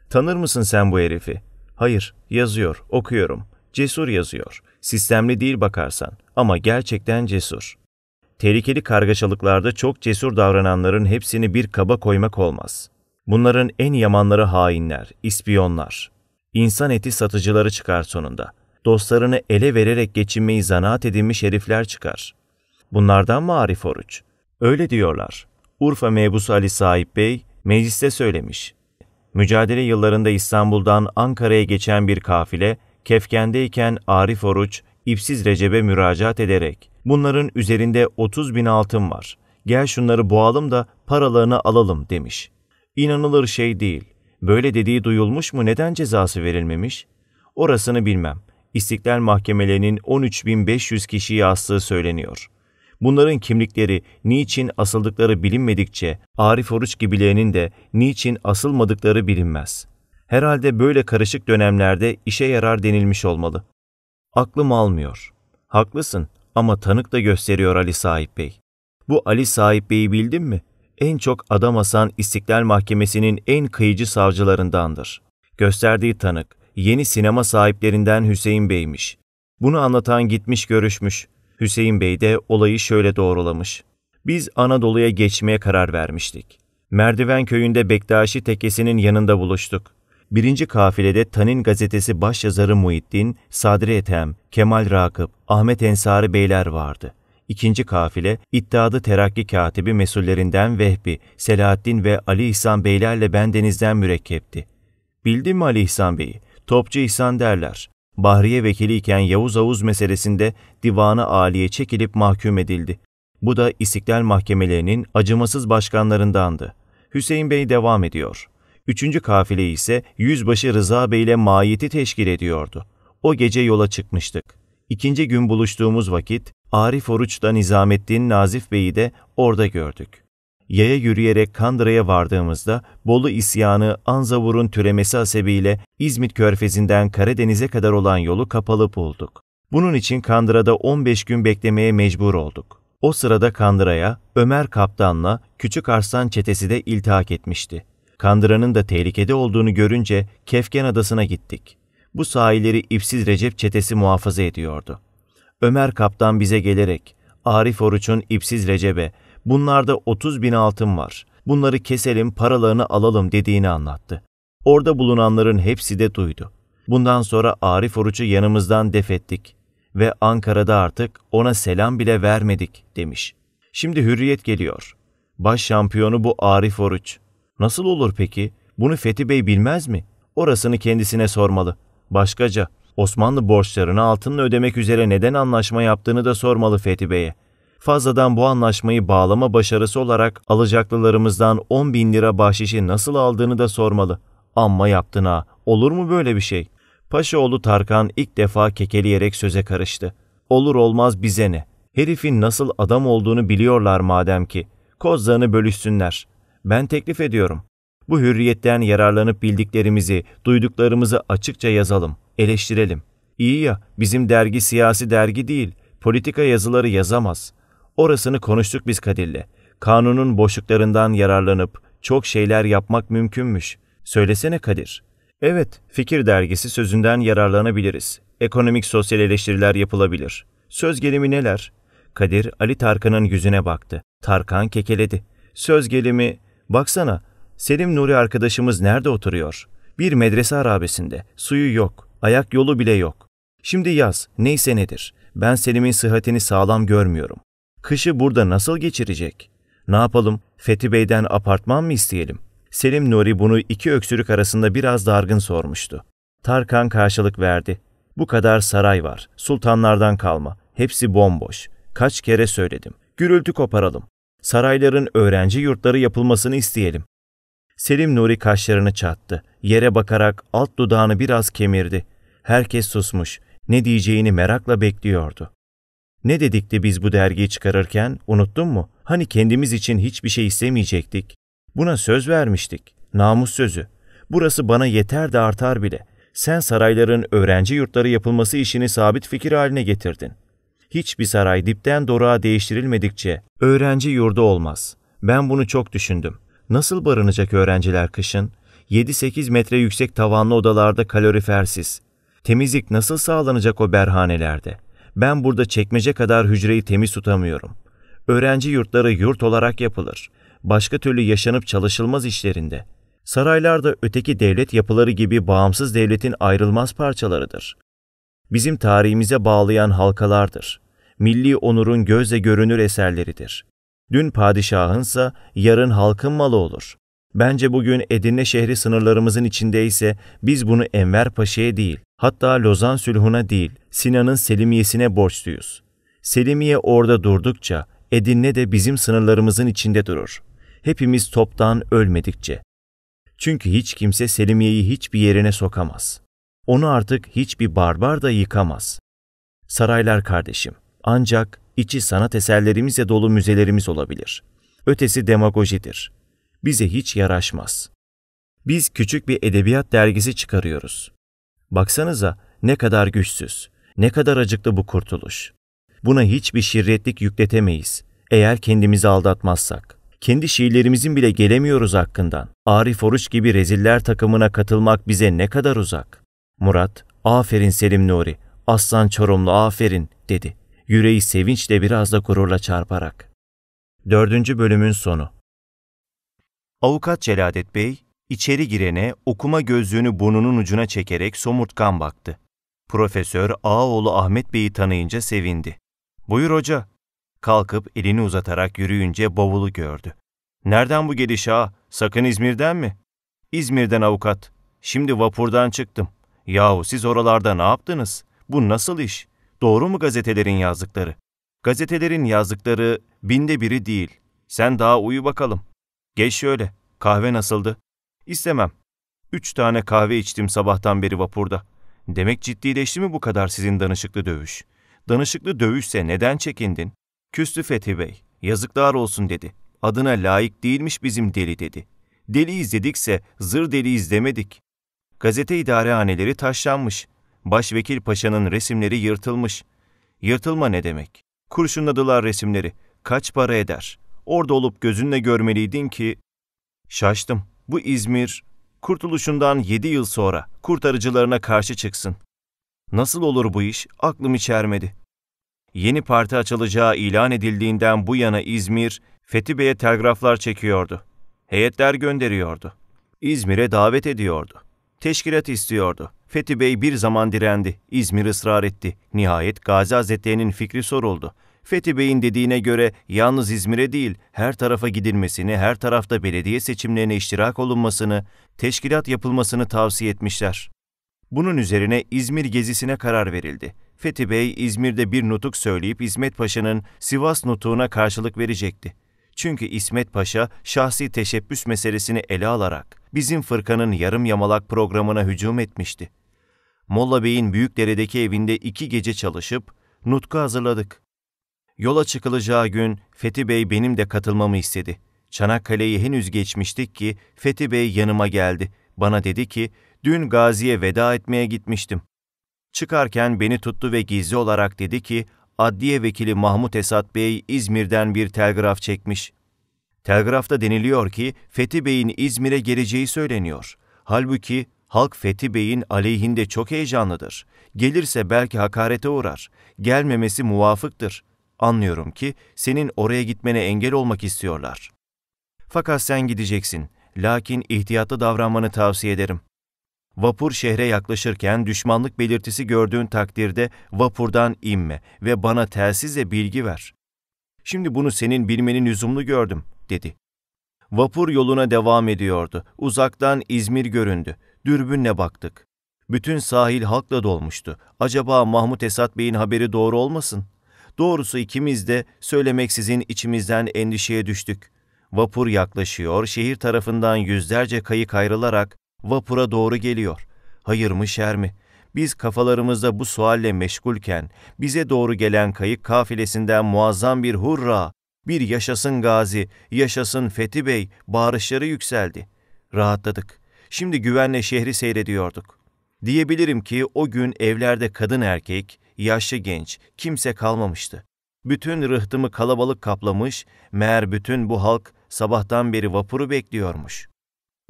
Tanır mısın sen bu herifi? Hayır, yazıyor, okuyorum. Cesur yazıyor. Sistemli değil bakarsan ama gerçekten cesur tehlikeli kargaşalıklarda çok cesur davrananların hepsini bir kaba koymak olmaz. Bunların en yamanları hainler, ispiyonlar. İnsan eti satıcıları çıkar sonunda. Dostlarını ele vererek geçinmeyi zanaat edinmiş herifler çıkar. Bunlardan mı Arif Oruç? Öyle diyorlar. Urfa mebusu Ali Sahip Bey mecliste söylemiş. Mücadele yıllarında İstanbul'dan Ankara'ya geçen bir kafile Kefken'deyken Arif Oruç, İpsiz Recep'e müracaat ederek Bunların üzerinde 30 bin altın var. Gel şunları boğalım da paralarını alalım demiş. İnanılır şey değil. Böyle dediği duyulmuş mu neden cezası verilmemiş? Orasını bilmem. İstiklal mahkemelerinin 13.500 kişiyi astığı söyleniyor. Bunların kimlikleri, niçin asıldıkları bilinmedikçe, Arif Oruç gibilerinin de niçin asılmadıkları bilinmez. Herhalde böyle karışık dönemlerde işe yarar denilmiş olmalı. Aklım almıyor. Haklısın, ama tanık da gösteriyor Ali Sahip Bey. Bu Ali Sahip Bey'i bildin mi? En çok adam asan İstiklal Mahkemesi'nin en kıyıcı savcılarındandır. Gösterdiği tanık, yeni sinema sahiplerinden Hüseyin Bey'miş. Bunu anlatan gitmiş görüşmüş. Hüseyin Bey de olayı şöyle doğrulamış. Biz Anadolu'ya geçmeye karar vermiştik. Merdiven köyünde Bektaşi tekesinin yanında buluştuk. Birinci kafilede Tanin gazetesi başyazarı Muhittin, Sadri Ethem, Kemal Rakıp, Ahmet Ensari Beyler vardı. İkinci kafile iddialı terakki katibi mesullerinden Vehbi, Selahattin ve Ali İhsan Beylerle bendenizden mürekkepti. Bildin mi Ali İhsan Bey'i? Topçu İhsan derler. Bahriye vekiliyken Yavuz Avuz meselesinde divanı aliye çekilip mahkum edildi. Bu da istiklal mahkemelerinin acımasız başkanlarındandı. Hüseyin Bey devam ediyor. Üçüncü kafile ise Yüzbaşı Rıza Bey ile mahiyeti teşkil ediyordu. O gece yola çıkmıştık. İkinci gün buluştuğumuz vakit Arif oruçta Nizamettin Nazif Bey'i de orada gördük. Yaya yürüyerek Kandıra'ya vardığımızda Bolu isyanı Anzavur'un türemesi hasebiyle İzmit körfezinden Karadeniz'e kadar olan yolu kapalı bulduk. Bunun için Kandıra'da 15 gün beklemeye mecbur olduk. O sırada Kandıra'ya Ömer Kaptan'la Küçük Arslan çetesi de iltihak etmişti. Kandıranın da tehlikede olduğunu görünce Kefken Adası'na gittik. Bu sahilleri İpsiz Recep çetesi muhafaza ediyordu. Ömer Kaptan bize gelerek, Arif Oruç'un İpsiz Recep'e, bunlarda 30 bin altın var, bunları keselim paralarını alalım dediğini anlattı. Orada bulunanların hepsi de duydu. Bundan sonra Arif Oruç'u yanımızdan def ettik ve Ankara'da artık ona selam bile vermedik demiş. Şimdi hürriyet geliyor. Baş şampiyonu bu Arif Oruç. Nasıl olur peki? Bunu Fethi Bey bilmez mi? Orasını kendisine sormalı. Başkaca Osmanlı borçlarını altınla ödemek üzere neden anlaşma yaptığını da sormalı Fethi Bey'e. Fazladan bu anlaşmayı bağlama başarısı olarak alacaklılarımızdan 10 bin lira bahşişi nasıl aldığını da sormalı. Amma yaptın ha, olur mu böyle bir şey? Paşaoğlu Tarkan ilk defa kekeleyerek söze karıştı. Olur olmaz bize ne? Herifin nasıl adam olduğunu biliyorlar madem ki. Kozlarını bölüşsünler. Ben teklif ediyorum. Bu hürriyetten yararlanıp bildiklerimizi, duyduklarımızı açıkça yazalım, eleştirelim. İyi ya, bizim dergi siyasi dergi değil, politika yazıları yazamaz. Orasını konuştuk biz Kadir'le. Kanunun boşluklarından yararlanıp çok şeyler yapmak mümkünmüş. Söylesene Kadir. Evet, Fikir Dergisi sözünden yararlanabiliriz. Ekonomik sosyal eleştiriler yapılabilir. Söz gelimi neler? Kadir Ali Tarkan'ın yüzüne baktı. Tarkan kekeledi. Söz gelimi Baksana, Selim Nuri arkadaşımız nerede oturuyor? Bir medrese arabesinde, Suyu yok, ayak yolu bile yok. Şimdi yaz, neyse nedir. Ben Selim'in sıhhatini sağlam görmüyorum. Kışı burada nasıl geçirecek? Ne yapalım, Fethi Bey'den apartman mı isteyelim? Selim Nuri bunu iki öksürük arasında biraz dargın sormuştu. Tarkan karşılık verdi. Bu kadar saray var, sultanlardan kalma, hepsi bomboş. Kaç kere söyledim, gürültü koparalım sarayların öğrenci yurtları yapılmasını isteyelim. Selim Nuri kaşlarını çattı. Yere bakarak alt dudağını biraz kemirdi. Herkes susmuş. Ne diyeceğini merakla bekliyordu. Ne dedik de biz bu dergiyi çıkarırken unuttun mu? Hani kendimiz için hiçbir şey istemeyecektik. Buna söz vermiştik. Namus sözü. Burası bana yeter de artar bile. Sen sarayların öğrenci yurtları yapılması işini sabit fikir haline getirdin hiçbir saray dipten doruğa değiştirilmedikçe öğrenci yurdu olmaz. Ben bunu çok düşündüm. Nasıl barınacak öğrenciler kışın? 7-8 metre yüksek tavanlı odalarda kalorifersiz. Temizlik nasıl sağlanacak o berhanelerde? Ben burada çekmece kadar hücreyi temiz tutamıyorum. Öğrenci yurtları yurt olarak yapılır. Başka türlü yaşanıp çalışılmaz işlerinde. Saraylar da öteki devlet yapıları gibi bağımsız devletin ayrılmaz parçalarıdır. Bizim tarihimize bağlayan halkalardır milli onurun gözle görünür eserleridir. Dün padişahınsa yarın halkın malı olur. Bence bugün Edirne şehri sınırlarımızın içinde ise biz bunu Enver Paşa'ya değil, hatta Lozan Sülhuna değil, Sinan'ın Selimiyesine borçluyuz. Selimiye orada durdukça Edirne de bizim sınırlarımızın içinde durur. Hepimiz toptan ölmedikçe. Çünkü hiç kimse Selimiye'yi hiçbir yerine sokamaz. Onu artık hiçbir barbar da yıkamaz. Saraylar kardeşim, ancak içi sanat eserlerimizle dolu müzelerimiz olabilir. Ötesi demagojidir. Bize hiç yaraşmaz. Biz küçük bir edebiyat dergisi çıkarıyoruz. Baksanıza ne kadar güçsüz, ne kadar acıklı bu kurtuluş. Buna hiçbir şirretlik yükletemeyiz eğer kendimizi aldatmazsak. Kendi şiirlerimizin bile gelemiyoruz hakkından. Arif Oruç gibi reziller takımına katılmak bize ne kadar uzak. Murat, aferin Selim Nuri, Aslan Çorumlu aferin dedi.'' yüreği sevinçle biraz da gururla çarparak. Dördüncü bölümün sonu. Avukat Celadet Bey, içeri girene okuma gözlüğünü burnunun ucuna çekerek somurtkan baktı. Profesör Ağaoğlu Ahmet Bey'i tanıyınca sevindi. Buyur hoca. Kalkıp elini uzatarak yürüyünce bavulu gördü. Nereden bu geliş ağa? Sakın İzmir'den mi? İzmir'den avukat. Şimdi vapurdan çıktım. Yahu siz oralarda ne yaptınız? Bu nasıl iş? Doğru mu gazetelerin yazdıkları? Gazetelerin yazdıkları binde biri değil. Sen daha uyu bakalım. Geç şöyle. Kahve nasıldı? İstemem. Üç tane kahve içtim sabahtan beri vapurda. Demek ciddileşti mi bu kadar sizin danışıklı dövüş? Danışıklı dövüşse neden çekindin? Küstü Fethi Bey. Yazıklar olsun dedi. Adına layık değilmiş bizim deli dedi. Deli izledikse zır deli izlemedik. Gazete idarehaneleri taşlanmış. Başvekil Paşa'nın resimleri yırtılmış. Yırtılma ne demek? Kurşunladılar resimleri. Kaç para eder? Orada olup gözünle görmeliydin ki... Şaştım. Bu İzmir, kurtuluşundan yedi yıl sonra kurtarıcılarına karşı çıksın. Nasıl olur bu iş aklım içermedi. Yeni parti açılacağı ilan edildiğinden bu yana İzmir, Fethi Bey'e telgraflar çekiyordu. Heyetler gönderiyordu. İzmir'e davet ediyordu. Teşkilat istiyordu. Fethi Bey bir zaman direndi, İzmir ısrar etti. Nihayet Gazi Hazretleri'nin fikri soruldu. Fethi Bey'in dediğine göre yalnız İzmir'e değil, her tarafa gidilmesini, her tarafta belediye seçimlerine iştirak olunmasını, teşkilat yapılmasını tavsiye etmişler. Bunun üzerine İzmir gezisine karar verildi. Fethi Bey İzmir'de bir nutuk söyleyip İsmet Paşa'nın Sivas nutuğuna karşılık verecekti. Çünkü İsmet Paşa şahsi teşebbüs meselesini ele alarak bizim fırkanın yarım yamalak programına hücum etmişti. Molla Bey'in Büyükdere'deki evinde iki gece çalışıp nutku hazırladık. Yola çıkılacağı gün Fethi Bey benim de katılmamı istedi. Çanakkale'yi henüz geçmiştik ki Fethi Bey yanıma geldi. Bana dedi ki, dün Gazi'ye veda etmeye gitmiştim. Çıkarken beni tuttu ve gizli olarak dedi ki, Adliye Vekili Mahmut Esat Bey İzmir'den bir telgraf çekmiş. Telgrafta deniliyor ki Fethi Bey'in İzmir'e geleceği söyleniyor. Halbuki halk Fethi Bey'in aleyhinde çok heyecanlıdır. Gelirse belki hakarete uğrar. Gelmemesi muvafıktır. Anlıyorum ki senin oraya gitmene engel olmak istiyorlar. Fakat sen gideceksin. Lakin ihtiyatlı davranmanı tavsiye ederim. Vapur şehre yaklaşırken düşmanlık belirtisi gördüğün takdirde vapurdan inme ve bana telsizle bilgi ver. Şimdi bunu senin bilmenin lüzumlu gördüm dedi. Vapur yoluna devam ediyordu. Uzaktan İzmir göründü. Dürbünle baktık. Bütün sahil halkla dolmuştu. Acaba Mahmut Esat Bey'in haberi doğru olmasın? Doğrusu ikimiz de söylemeksizin içimizden endişeye düştük. Vapur yaklaşıyor, şehir tarafından yüzlerce kayık ayrılarak vapura doğru geliyor. Hayır mı şer mi? Biz kafalarımızda bu sualle meşgulken bize doğru gelen kayık kafilesinden muazzam bir hurra bir yaşasın Gazi, yaşasın Fethi Bey bağırışları yükseldi. Rahatladık. Şimdi güvenle şehri seyrediyorduk. Diyebilirim ki o gün evlerde kadın erkek, yaşlı genç, kimse kalmamıştı. Bütün rıhtımı kalabalık kaplamış, meğer bütün bu halk sabahtan beri vapuru bekliyormuş.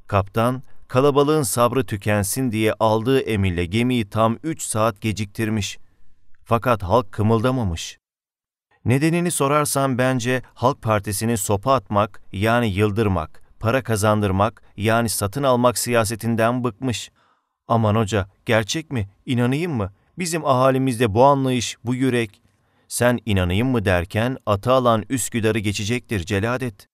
Kaptan, kalabalığın sabrı tükensin diye aldığı emirle gemiyi tam üç saat geciktirmiş. Fakat halk kımıldamamış. Nedenini sorarsan bence Halk Partisi'ni sopa atmak yani yıldırmak, para kazandırmak yani satın almak siyasetinden bıkmış. Aman hoca, gerçek mi? İnanayım mı? Bizim ahalimizde bu anlayış, bu yürek. Sen inanayım mı derken ata alan Üsküdar'ı geçecektir Celadet.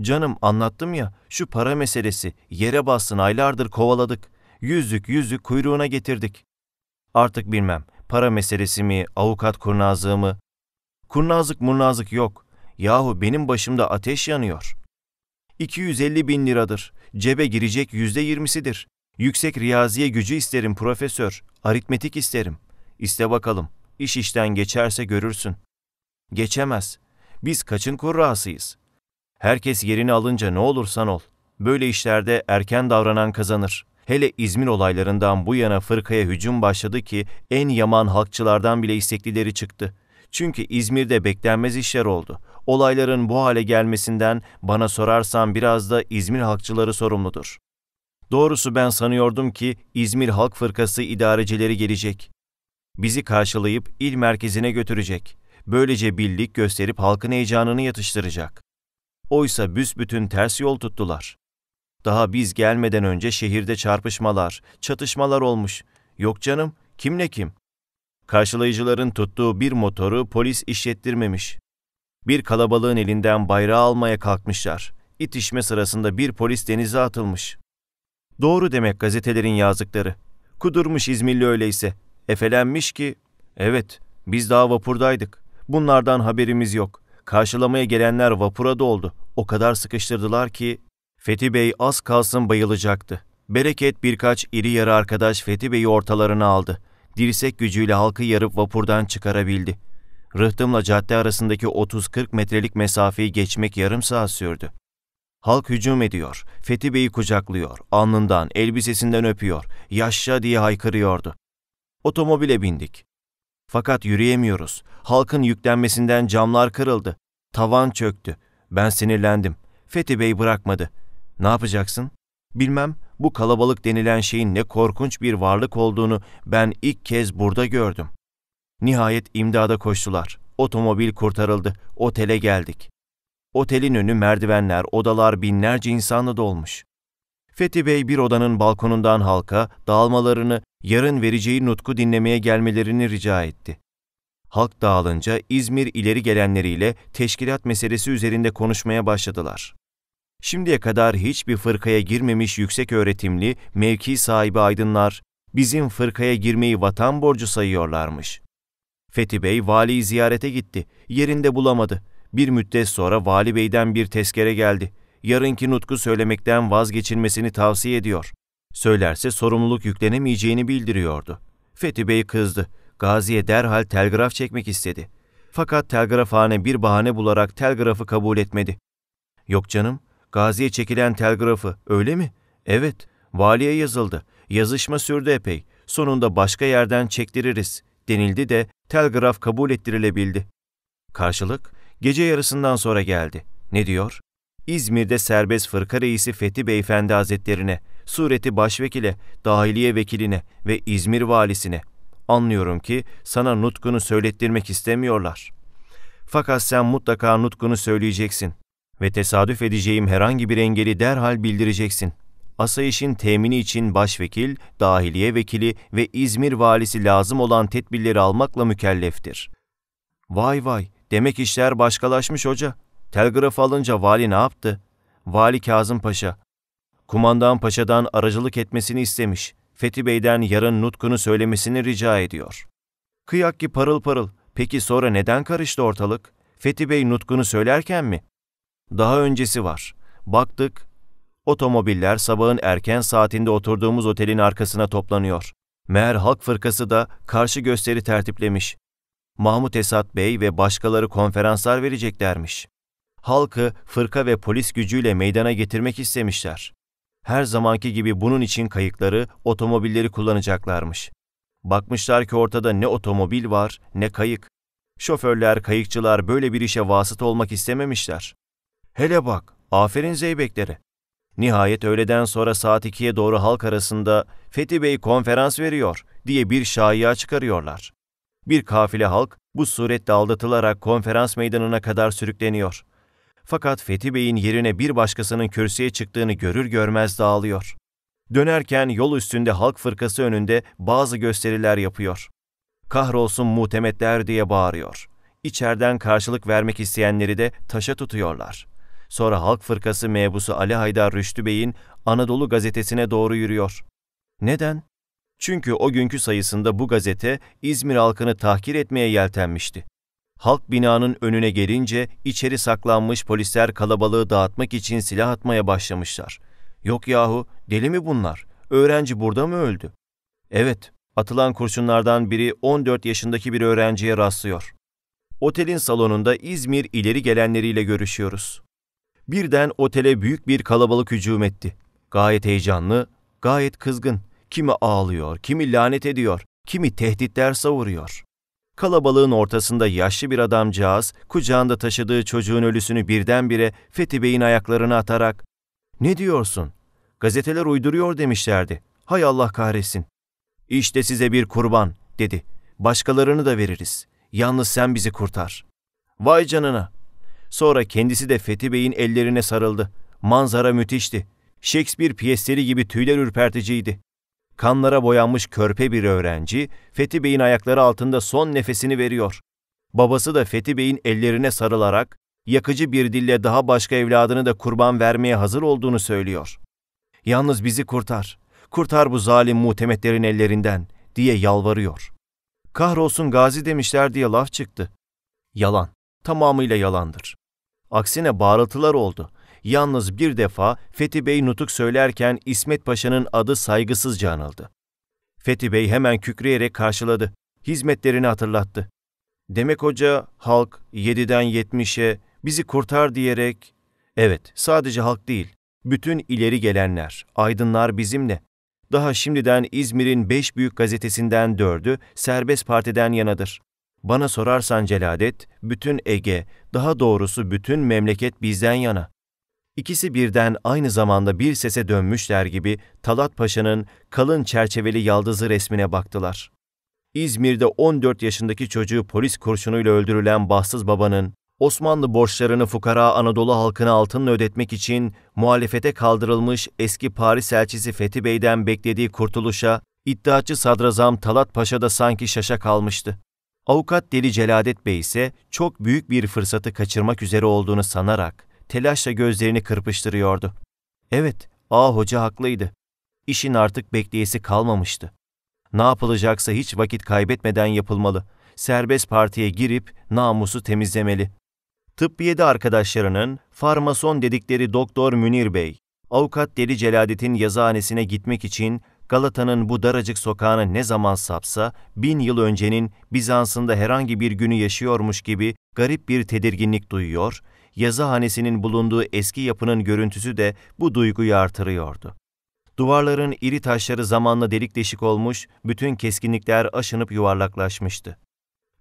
Canım anlattım ya, şu para meselesi yere bassın aylardır kovaladık. Yüzlük yüzlük kuyruğuna getirdik. Artık bilmem, para meselesi mi, avukat kurnazlığı mı, Kurnazlık murnazlık yok. Yahu benim başımda ateş yanıyor. 250 bin liradır. Cebe girecek yüzde yirmisidir. Yüksek riyaziye gücü isterim profesör. Aritmetik isterim. İste bakalım. İş işten geçerse görürsün. Geçemez. Biz kaçın kurrasıyız. Herkes yerini alınca ne olursan ol. Böyle işlerde erken davranan kazanır. Hele İzmir olaylarından bu yana fırkaya hücum başladı ki en yaman halkçılardan bile isteklileri çıktı.'' Çünkü İzmir'de beklenmez işler oldu. Olayların bu hale gelmesinden bana sorarsan biraz da İzmir halkçıları sorumludur. Doğrusu ben sanıyordum ki İzmir Halk Fırkası idarecileri gelecek. Bizi karşılayıp il merkezine götürecek. Böylece birlik gösterip halkın heyecanını yatıştıracak. Oysa büsbütün ters yol tuttular. Daha biz gelmeden önce şehirde çarpışmalar, çatışmalar olmuş. Yok canım, kimle kim? Karşılayıcıların tuttuğu bir motoru polis işlettirmemiş. Bir kalabalığın elinden bayrağı almaya kalkmışlar. İtişme sırasında bir polis denize atılmış. Doğru demek gazetelerin yazdıkları. Kudurmuş İzmirli öyleyse. Efelenmiş ki, evet biz daha vapurdaydık. Bunlardan haberimiz yok. Karşılamaya gelenler vapura doldu. O kadar sıkıştırdılar ki Fethi Bey az kalsın bayılacaktı. Bereket birkaç iri yarı arkadaş Fethi Bey'i ortalarına aldı dirsek gücüyle halkı yarıp vapurdan çıkarabildi. Rıhtımla cadde arasındaki 30-40 metrelik mesafeyi geçmek yarım saat sürdü. Halk hücum ediyor, Fethi Bey'i kucaklıyor, alnından, elbisesinden öpüyor, yaşa diye haykırıyordu. Otomobile bindik. Fakat yürüyemiyoruz. Halkın yüklenmesinden camlar kırıldı. Tavan çöktü. Ben sinirlendim. Fethi Bey bırakmadı. Ne yapacaksın? Bilmem bu kalabalık denilen şeyin ne korkunç bir varlık olduğunu ben ilk kez burada gördüm. Nihayet imdada koştular. Otomobil kurtarıldı. Otele geldik. Otelin önü merdivenler, odalar binlerce insanla dolmuş. Fethi Bey bir odanın balkonundan halka dağılmalarını, yarın vereceği nutku dinlemeye gelmelerini rica etti. Halk dağılınca İzmir ileri gelenleriyle teşkilat meselesi üzerinde konuşmaya başladılar. Şimdiye kadar hiçbir fırkaya girmemiş yüksek öğretimli, mevki sahibi aydınlar bizim fırkaya girmeyi vatan borcu sayıyorlarmış. Fethi Bey valiyi ziyarete gitti. Yerinde bulamadı. Bir müddet sonra vali beyden bir tezkere geldi. Yarınki nutku söylemekten vazgeçilmesini tavsiye ediyor. Söylerse sorumluluk yüklenemeyeceğini bildiriyordu. Fethi Bey kızdı. Gazi'ye derhal telgraf çekmek istedi. Fakat telgrafhane bir bahane bularak telgrafı kabul etmedi. Yok canım, Gazi'ye çekilen telgrafı, öyle mi? Evet, valiye yazıldı. Yazışma sürdü epey. Sonunda başka yerden çektiririz denildi de telgraf kabul ettirilebildi. Karşılık gece yarısından sonra geldi. Ne diyor? İzmir'de serbest fırka reisi Fethi Beyefendi Hazretlerine, sureti başvekile, dahiliye vekiline ve İzmir valisine. Anlıyorum ki sana nutkunu söylettirmek istemiyorlar. Fakat sen mutlaka nutkunu söyleyeceksin ve tesadüf edeceğim herhangi bir engeli derhal bildireceksin. Asayişin temini için başvekil, dahiliye vekili ve İzmir valisi lazım olan tedbirleri almakla mükelleftir. Vay vay, demek işler başkalaşmış hoca. Telgraf alınca vali ne yaptı? Vali Kazım Paşa, kumandan paşadan aracılık etmesini istemiş. Fethi Bey'den yarın nutkunu söylemesini rica ediyor. Kıyak ki parıl parıl, peki sonra neden karıştı ortalık? Fethi Bey nutkunu söylerken mi? Daha öncesi var. Baktık, otomobiller sabahın erken saatinde oturduğumuz otelin arkasına toplanıyor. Meğer halk fırkası da karşı gösteri tertiplemiş. Mahmut Esat Bey ve başkaları konferanslar vereceklermiş. Halkı fırka ve polis gücüyle meydana getirmek istemişler. Her zamanki gibi bunun için kayıkları, otomobilleri kullanacaklarmış. Bakmışlar ki ortada ne otomobil var ne kayık. Şoförler, kayıkçılar böyle bir işe vasıta olmak istememişler. Hele bak, aferin Zeybeklere. Nihayet öğleden sonra saat ikiye doğru halk arasında Fethi Bey konferans veriyor diye bir şaiya çıkarıyorlar. Bir kafile halk bu surette aldatılarak konferans meydanına kadar sürükleniyor. Fakat Fethi Bey'in yerine bir başkasının kürsüye çıktığını görür görmez dağılıyor. Dönerken yol üstünde halk fırkası önünde bazı gösteriler yapıyor. Kahrolsun muhtemetler diye bağırıyor. İçeriden karşılık vermek isteyenleri de taşa tutuyorlar.'' Sonra Halk Fırkası mebusu Ali Haydar Rüştü Bey'in Anadolu gazetesine doğru yürüyor. Neden? Çünkü o günkü sayısında bu gazete İzmir halkını tahkir etmeye yeltenmişti. Halk binanın önüne gelince içeri saklanmış polisler kalabalığı dağıtmak için silah atmaya başlamışlar. Yok yahu, deli mi bunlar? Öğrenci burada mı öldü? Evet, atılan kurşunlardan biri 14 yaşındaki bir öğrenciye rastlıyor. Otelin salonunda İzmir ileri gelenleriyle görüşüyoruz. Birden otele büyük bir kalabalık hücum etti. Gayet heyecanlı, gayet kızgın. Kimi ağlıyor, kimi lanet ediyor, kimi tehditler savuruyor. Kalabalığın ortasında yaşlı bir adamcağız, kucağında taşıdığı çocuğun ölüsünü birdenbire Fethi Bey'in ayaklarına atarak ''Ne diyorsun? Gazeteler uyduruyor.'' demişlerdi. ''Hay Allah kahretsin.'' ''İşte size bir kurban.'' dedi. ''Başkalarını da veririz. Yalnız sen bizi kurtar.'' ''Vay canına, Sonra kendisi de Fethi Bey'in ellerine sarıldı. Manzara müthişti. Shakespeare piyesleri gibi tüyler ürperticiydi. Kanlara boyanmış körpe bir öğrenci, Fethi Bey'in ayakları altında son nefesini veriyor. Babası da Fethi Bey'in ellerine sarılarak, yakıcı bir dille daha başka evladını da kurban vermeye hazır olduğunu söylüyor. Yalnız bizi kurtar, kurtar bu zalim muhtemetlerin ellerinden diye yalvarıyor. Kahrolsun gazi demişler diye laf çıktı. Yalan, tamamıyla yalandır. Aksine bağırtılar oldu. Yalnız bir defa Fethi Bey nutuk söylerken İsmet Paşa'nın adı saygısızca anıldı. Fethi Bey hemen kükreyerek karşıladı. Hizmetlerini hatırlattı. Demek hoca halk yediden yetmişe bizi kurtar diyerek evet sadece halk değil bütün ileri gelenler aydınlar bizimle. Daha şimdiden İzmir'in beş büyük gazetesinden dördü serbest partiden yanadır. Bana sorarsan Celadet, bütün Ege, daha doğrusu bütün memleket bizden yana. İkisi birden aynı zamanda bir sese dönmüşler gibi Talat Paşa'nın kalın çerçeveli yaldızı resmine baktılar. İzmir'de 14 yaşındaki çocuğu polis kurşunuyla öldürülen bahtsız babanın, Osmanlı borçlarını fukara Anadolu halkına altınla ödetmek için muhalefete kaldırılmış eski Paris elçisi Fethi Bey'den beklediği kurtuluşa, iddiaçı sadrazam Talat Paşa da sanki şaşa kalmıştı. Avukat Deli Celadet Bey ise çok büyük bir fırsatı kaçırmak üzere olduğunu sanarak telaşla gözlerini kırpıştırıyordu. Evet, A hoca haklıydı. İşin artık bekleyesi kalmamıştı. Ne yapılacaksa hiç vakit kaybetmeden yapılmalı. Serbest partiye girip namusu temizlemeli. Tıbbiyede arkadaşlarının farmason dedikleri Doktor Münir Bey, avukat Deli Celadet'in yazıhanesine gitmek için Galata'nın bu daracık sokağına ne zaman sapsa, bin yıl öncenin Bizans'ın da herhangi bir günü yaşıyormuş gibi garip bir tedirginlik duyuyor, yazıhanesinin bulunduğu eski yapının görüntüsü de bu duyguyu artırıyordu. Duvarların iri taşları zamanla delik deşik olmuş, bütün keskinlikler aşınıp yuvarlaklaşmıştı.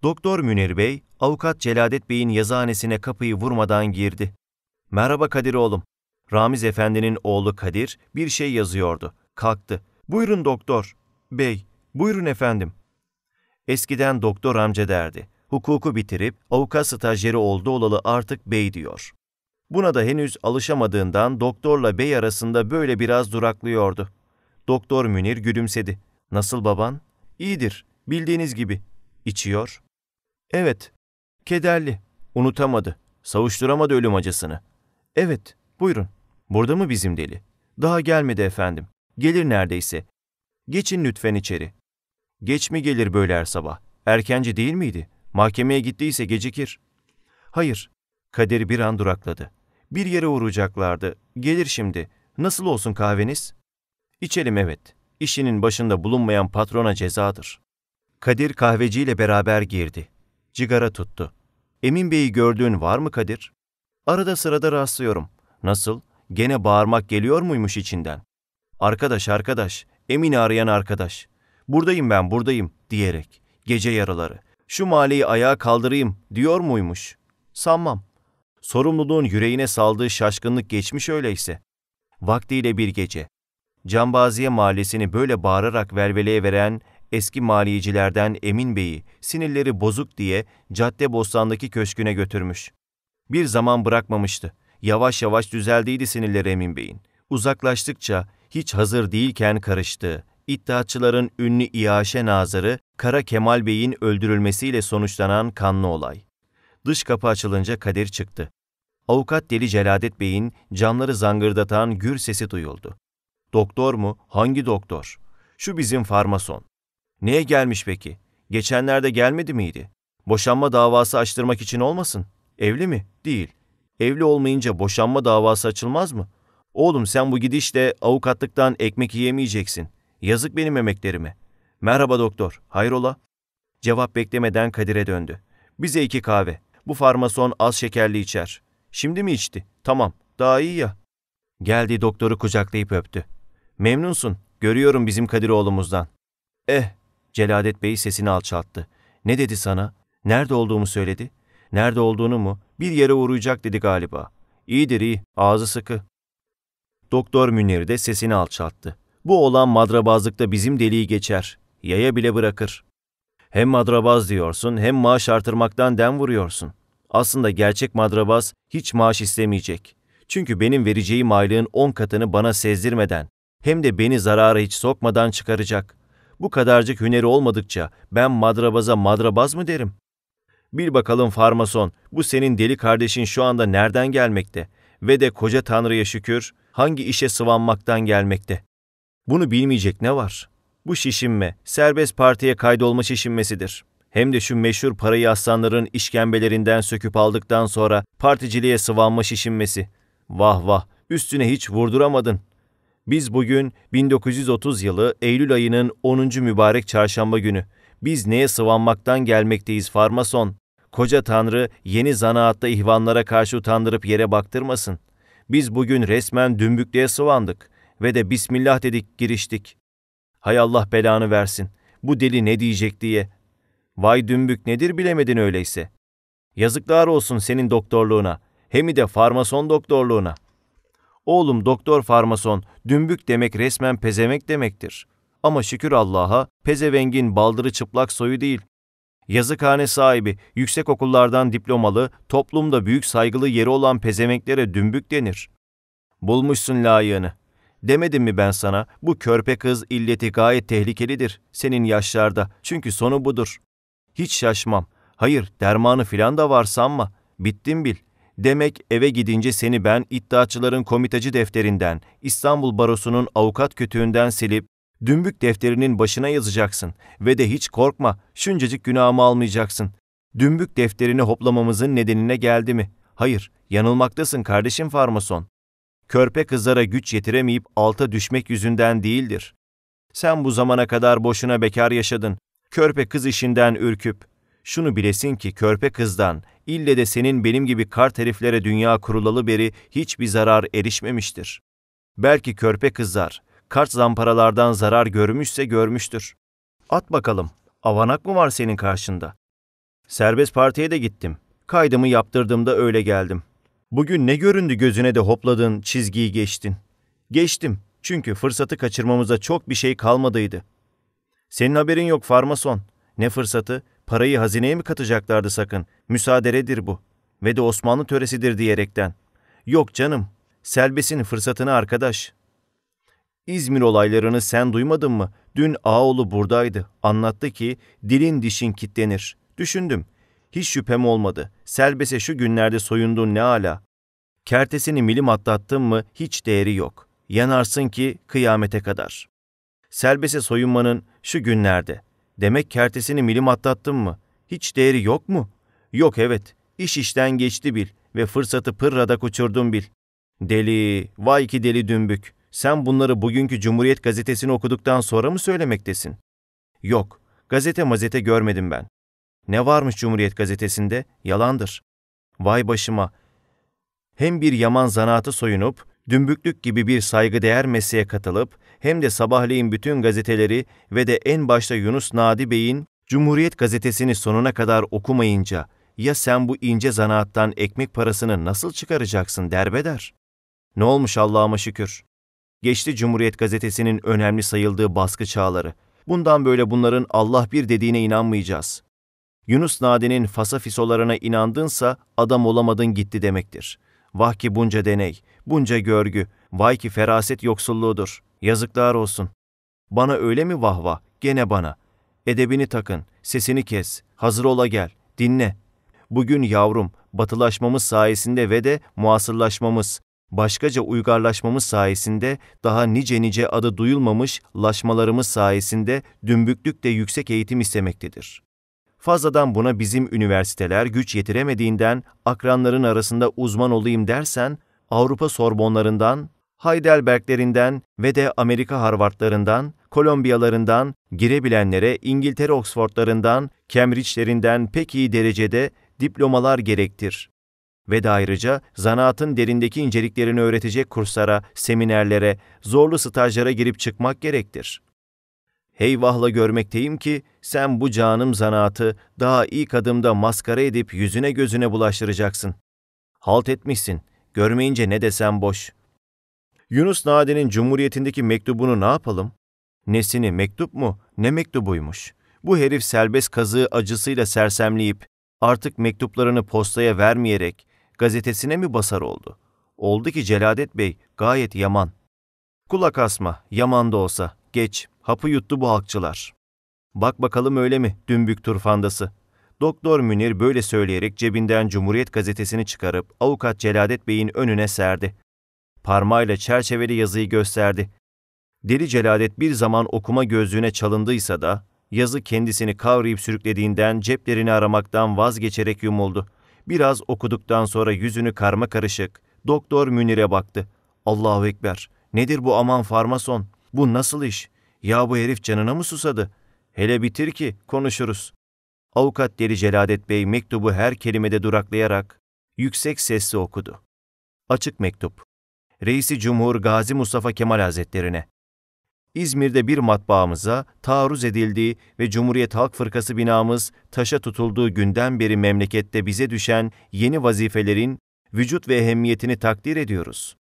Doktor Münir Bey, avukat Celadet Bey'in yazıhanesine kapıyı vurmadan girdi. Merhaba Kadir oğlum. Ramiz Efendi'nin oğlu Kadir bir şey yazıyordu. Kalktı. Buyurun doktor. Bey, buyurun efendim. Eskiden doktor amca derdi. Hukuku bitirip avukat stajyeri oldu olalı artık bey diyor. Buna da henüz alışamadığından doktorla bey arasında böyle biraz duraklıyordu. Doktor Münir gülümsedi. Nasıl baban? İyidir, bildiğiniz gibi. İçiyor. Evet, kederli. Unutamadı, savuşturamadı ölüm acısını. Evet, buyurun. Burada mı bizim deli? Daha gelmedi efendim. Gelir neredeyse. Geçin lütfen içeri. Geç mi gelir böyle her sabah? Erkenci değil miydi? Mahkemeye gittiyse gecikir. Hayır. Kadir bir an durakladı. Bir yere uğrayacaklardı. Gelir şimdi. Nasıl olsun kahveniz? İçelim evet. İşinin başında bulunmayan patrona cezadır. Kadir kahveciyle beraber girdi. Cigara tuttu. Emin Bey'i gördüğün var mı Kadir? Arada sırada rastlıyorum. Nasıl? Gene bağırmak geliyor muymuş içinden? Arkadaş arkadaş, Emin'i arayan arkadaş. Buradayım ben buradayım diyerek. Gece yaraları. Şu mahalleyi ayağa kaldırayım diyor muymuş? Sanmam. Sorumluluğun yüreğine saldığı şaşkınlık geçmiş öyleyse. Vaktiyle bir gece. Cambaziye mahallesini böyle bağırarak velveleye veren eski maliyecilerden Emin Bey'i sinirleri bozuk diye cadde bostandaki köşküne götürmüş. Bir zaman bırakmamıştı. Yavaş yavaş düzeldiydi sinirleri Emin Bey'in. Uzaklaştıkça hiç hazır değilken karıştı. İddiatçıların ünlü İAŞe nazırı Kara Kemal Bey'in öldürülmesiyle sonuçlanan kanlı olay. Dış kapı açılınca Kadir çıktı. Avukat Deli Celadet Bey'in camları zangırdatan gür sesi duyuldu. Doktor mu? Hangi doktor? Şu bizim farmason. Neye gelmiş peki? Geçenlerde gelmedi miydi? Boşanma davası açtırmak için olmasın? Evli mi? Değil. Evli olmayınca boşanma davası açılmaz mı? Oğlum sen bu gidişle avukatlıktan ekmek yiyemeyeceksin. Yazık benim emeklerime. Merhaba doktor. Hayrola? Cevap beklemeden Kadir'e döndü. Bize iki kahve. Bu farmason az şekerli içer. Şimdi mi içti? Tamam. Daha iyi ya. Geldi doktoru kucaklayıp öptü. Memnunsun. Görüyorum bizim Kadir oğlumuzdan. Eh. Celadet Bey sesini alçalttı. Ne dedi sana? Nerede olduğumu söyledi. Nerede olduğunu mu? Bir yere uğrayacak dedi galiba. İyidir iyi. Ağzı sıkı. Doktor Münir de sesini alçalttı. Bu olan madrabazlıkta bizim deliği geçer. Yaya bile bırakır. Hem madrabaz diyorsun hem maaş artırmaktan dem vuruyorsun. Aslında gerçek madrabaz hiç maaş istemeyecek. Çünkü benim vereceği aylığın on katını bana sezdirmeden hem de beni zarara hiç sokmadan çıkaracak. Bu kadarcık hüneri olmadıkça ben madrabaza madrabaz mı derim? Bil bakalım farmason, bu senin deli kardeşin şu anda nereden gelmekte? Ve de koca tanrıya şükür, hangi işe sıvanmaktan gelmekte? Bunu bilmeyecek ne var? Bu şişinme, serbest partiye kaydolma şişinmesidir. Hem de şu meşhur parayı aslanların işkembelerinden söküp aldıktan sonra particiliğe sıvanma şişinmesi. Vah vah, üstüne hiç vurduramadın. Biz bugün 1930 yılı Eylül ayının 10. mübarek çarşamba günü. Biz neye sıvanmaktan gelmekteyiz farmason? Koca Tanrı yeni zanaatta ihvanlara karşı utandırıp yere baktırmasın. Biz bugün resmen dümbüklüğe sıvandık ve de Bismillah dedik giriştik. Hay Allah belanı versin, bu deli ne diyecek diye. Vay dümbük nedir bilemedin öyleyse. Yazıklar olsun senin doktorluğuna, hemi de farmason doktorluğuna. Oğlum doktor farmason, dümbük demek resmen pezemek demektir. Ama şükür Allah'a pezevengin baldırı çıplak soyu değil, Yazıkhane sahibi, yüksek okullardan diplomalı, toplumda büyük saygılı yeri olan pezemeklere dümbük denir. Bulmuşsun layığını. Demedim mi ben sana, bu körpe kız illeti gayet tehlikelidir senin yaşlarda, çünkü sonu budur. Hiç şaşmam. Hayır, dermanı filan da var sanma. Bittim bil. Demek eve gidince seni ben iddiaçıların komitacı defterinden, İstanbul Barosu'nun avukat kütüğünden silip Dümbük defterinin başına yazacaksın ve de hiç korkma, şuncacık günahımı almayacaksın. Dümbük defterini hoplamamızın nedenine geldi mi? Hayır, yanılmaktasın kardeşim farmason. Körpe kızlara güç yetiremeyip alta düşmek yüzünden değildir. Sen bu zamana kadar boşuna bekar yaşadın. Körpe kız işinden ürküp. Şunu bilesin ki körpe kızdan, ille de senin benim gibi kar teriflere dünya kurulalı beri hiçbir zarar erişmemiştir. Belki körpe kızlar, kart zamparalardan zarar görmüşse görmüştür. At bakalım, avanak mı var senin karşında? Serbest partiye de gittim. Kaydımı yaptırdığımda öyle geldim. Bugün ne göründü gözüne de hopladın, çizgiyi geçtin. Geçtim. Çünkü fırsatı kaçırmamıza çok bir şey kalmadıydı. Senin haberin yok farmason. Ne fırsatı? Parayı hazineye mi katacaklardı sakın? Müsaderedir bu. Ve de Osmanlı töresidir diyerekten. Yok canım. Selbes'in fırsatını arkadaş. İzmir olaylarını sen duymadın mı? Dün Ağoğlu buradaydı. Anlattı ki dilin dişin kitlenir. Düşündüm. Hiç şüphem olmadı. Serbese şu günlerde soyundun ne ala. Kertesini milim atlattın mı hiç değeri yok. Yanarsın ki kıyamete kadar. Serbese soyunmanın şu günlerde. Demek kertesini milim atlattın mı? Hiç değeri yok mu? Yok evet. İş işten geçti bil ve fırsatı pırrada uçurdun bil. Deli, vay ki deli dümbük. Sen bunları bugünkü Cumhuriyet gazetesini okuduktan sonra mı söylemektesin? Yok, gazete mazete görmedim ben. Ne varmış Cumhuriyet gazetesinde? Yalandır. Vay başıma. Hem bir yaman zanaatı soyunup, dümbüklük gibi bir saygı değer mesleğe katılıp, hem de sabahleyin bütün gazeteleri ve de en başta Yunus Nadi Bey'in Cumhuriyet gazetesini sonuna kadar okumayınca, ya sen bu ince zanaattan ekmek parasını nasıl çıkaracaksın derbeder? Ne olmuş Allah'ıma şükür. Geçti Cumhuriyet Gazetesi'nin önemli sayıldığı baskı çağları. Bundan böyle bunların Allah bir dediğine inanmayacağız. Yunus Nadi'nin fasafisolarına inandınsa adam olamadın gitti demektir. Vah ki bunca deney, bunca görgü, vay ki feraset yoksulluğudur. Yazıklar olsun. Bana öyle mi vahva, gene bana. Edebini takın, sesini kes, hazır ola gel, dinle. Bugün yavrum, batılaşmamız sayesinde ve de muasırlaşmamız, başkaca uygarlaşmamız sayesinde daha nice nice adı duyulmamış laşmalarımız sayesinde dümbüklükle yüksek eğitim istemektedir. Fazladan buna bizim üniversiteler güç yetiremediğinden akranların arasında uzman olayım dersen Avrupa Sorbonlarından, Heidelberglerinden ve de Amerika Harvardlarından, Kolombiyalarından, girebilenlere İngiltere Oxfordlarından, Cambridge'lerinden pek iyi derecede diplomalar gerektir ve de ayrıca zanaatın derindeki inceliklerini öğretecek kurslara, seminerlere, zorlu stajlara girip çıkmak gerektir. Heyvahla görmekteyim ki sen bu canım zanaatı daha ilk adımda maskara edip yüzüne gözüne bulaştıracaksın. Halt etmişsin, görmeyince ne desem boş. Yunus Nadi'nin Cumhuriyetindeki mektubunu ne yapalım? Nesini, mektup mu? Ne mektubuymuş? Bu herif serbest kazığı acısıyla sersemleyip artık mektuplarını postaya vermeyerek, gazetesine mi basar oldu? Oldu ki Celadet Bey gayet yaman. Kulak asma, yaman da olsa. Geç, hapı yuttu bu halkçılar. Bak bakalım öyle mi, dümbük turfandası? Doktor Münir böyle söyleyerek cebinden Cumhuriyet gazetesini çıkarıp avukat Celadet Bey'in önüne serdi. Parmağıyla çerçeveli yazıyı gösterdi. Deli Celadet bir zaman okuma gözlüğüne çalındıysa da yazı kendisini kavrayıp sürüklediğinden ceplerini aramaktan vazgeçerek yumuldu. Biraz okuduktan sonra yüzünü karma karışık Doktor Münir'e baktı. Allahu Ekber. Nedir bu aman farmason? Bu nasıl iş? Ya bu herif canına mı susadı? Hele bitir ki konuşuruz. Avukat Deli Celadet Bey mektubu her kelimede duraklayarak yüksek sesle okudu. Açık mektup. Reisi Cumhur Gazi Mustafa Kemal Hazretlerine İzmir'de bir matbaamıza taarruz edildiği ve Cumhuriyet Halk Fırkası binamız taşa tutulduğu günden beri memlekette bize düşen yeni vazifelerin vücut ve ehemmiyetini takdir ediyoruz.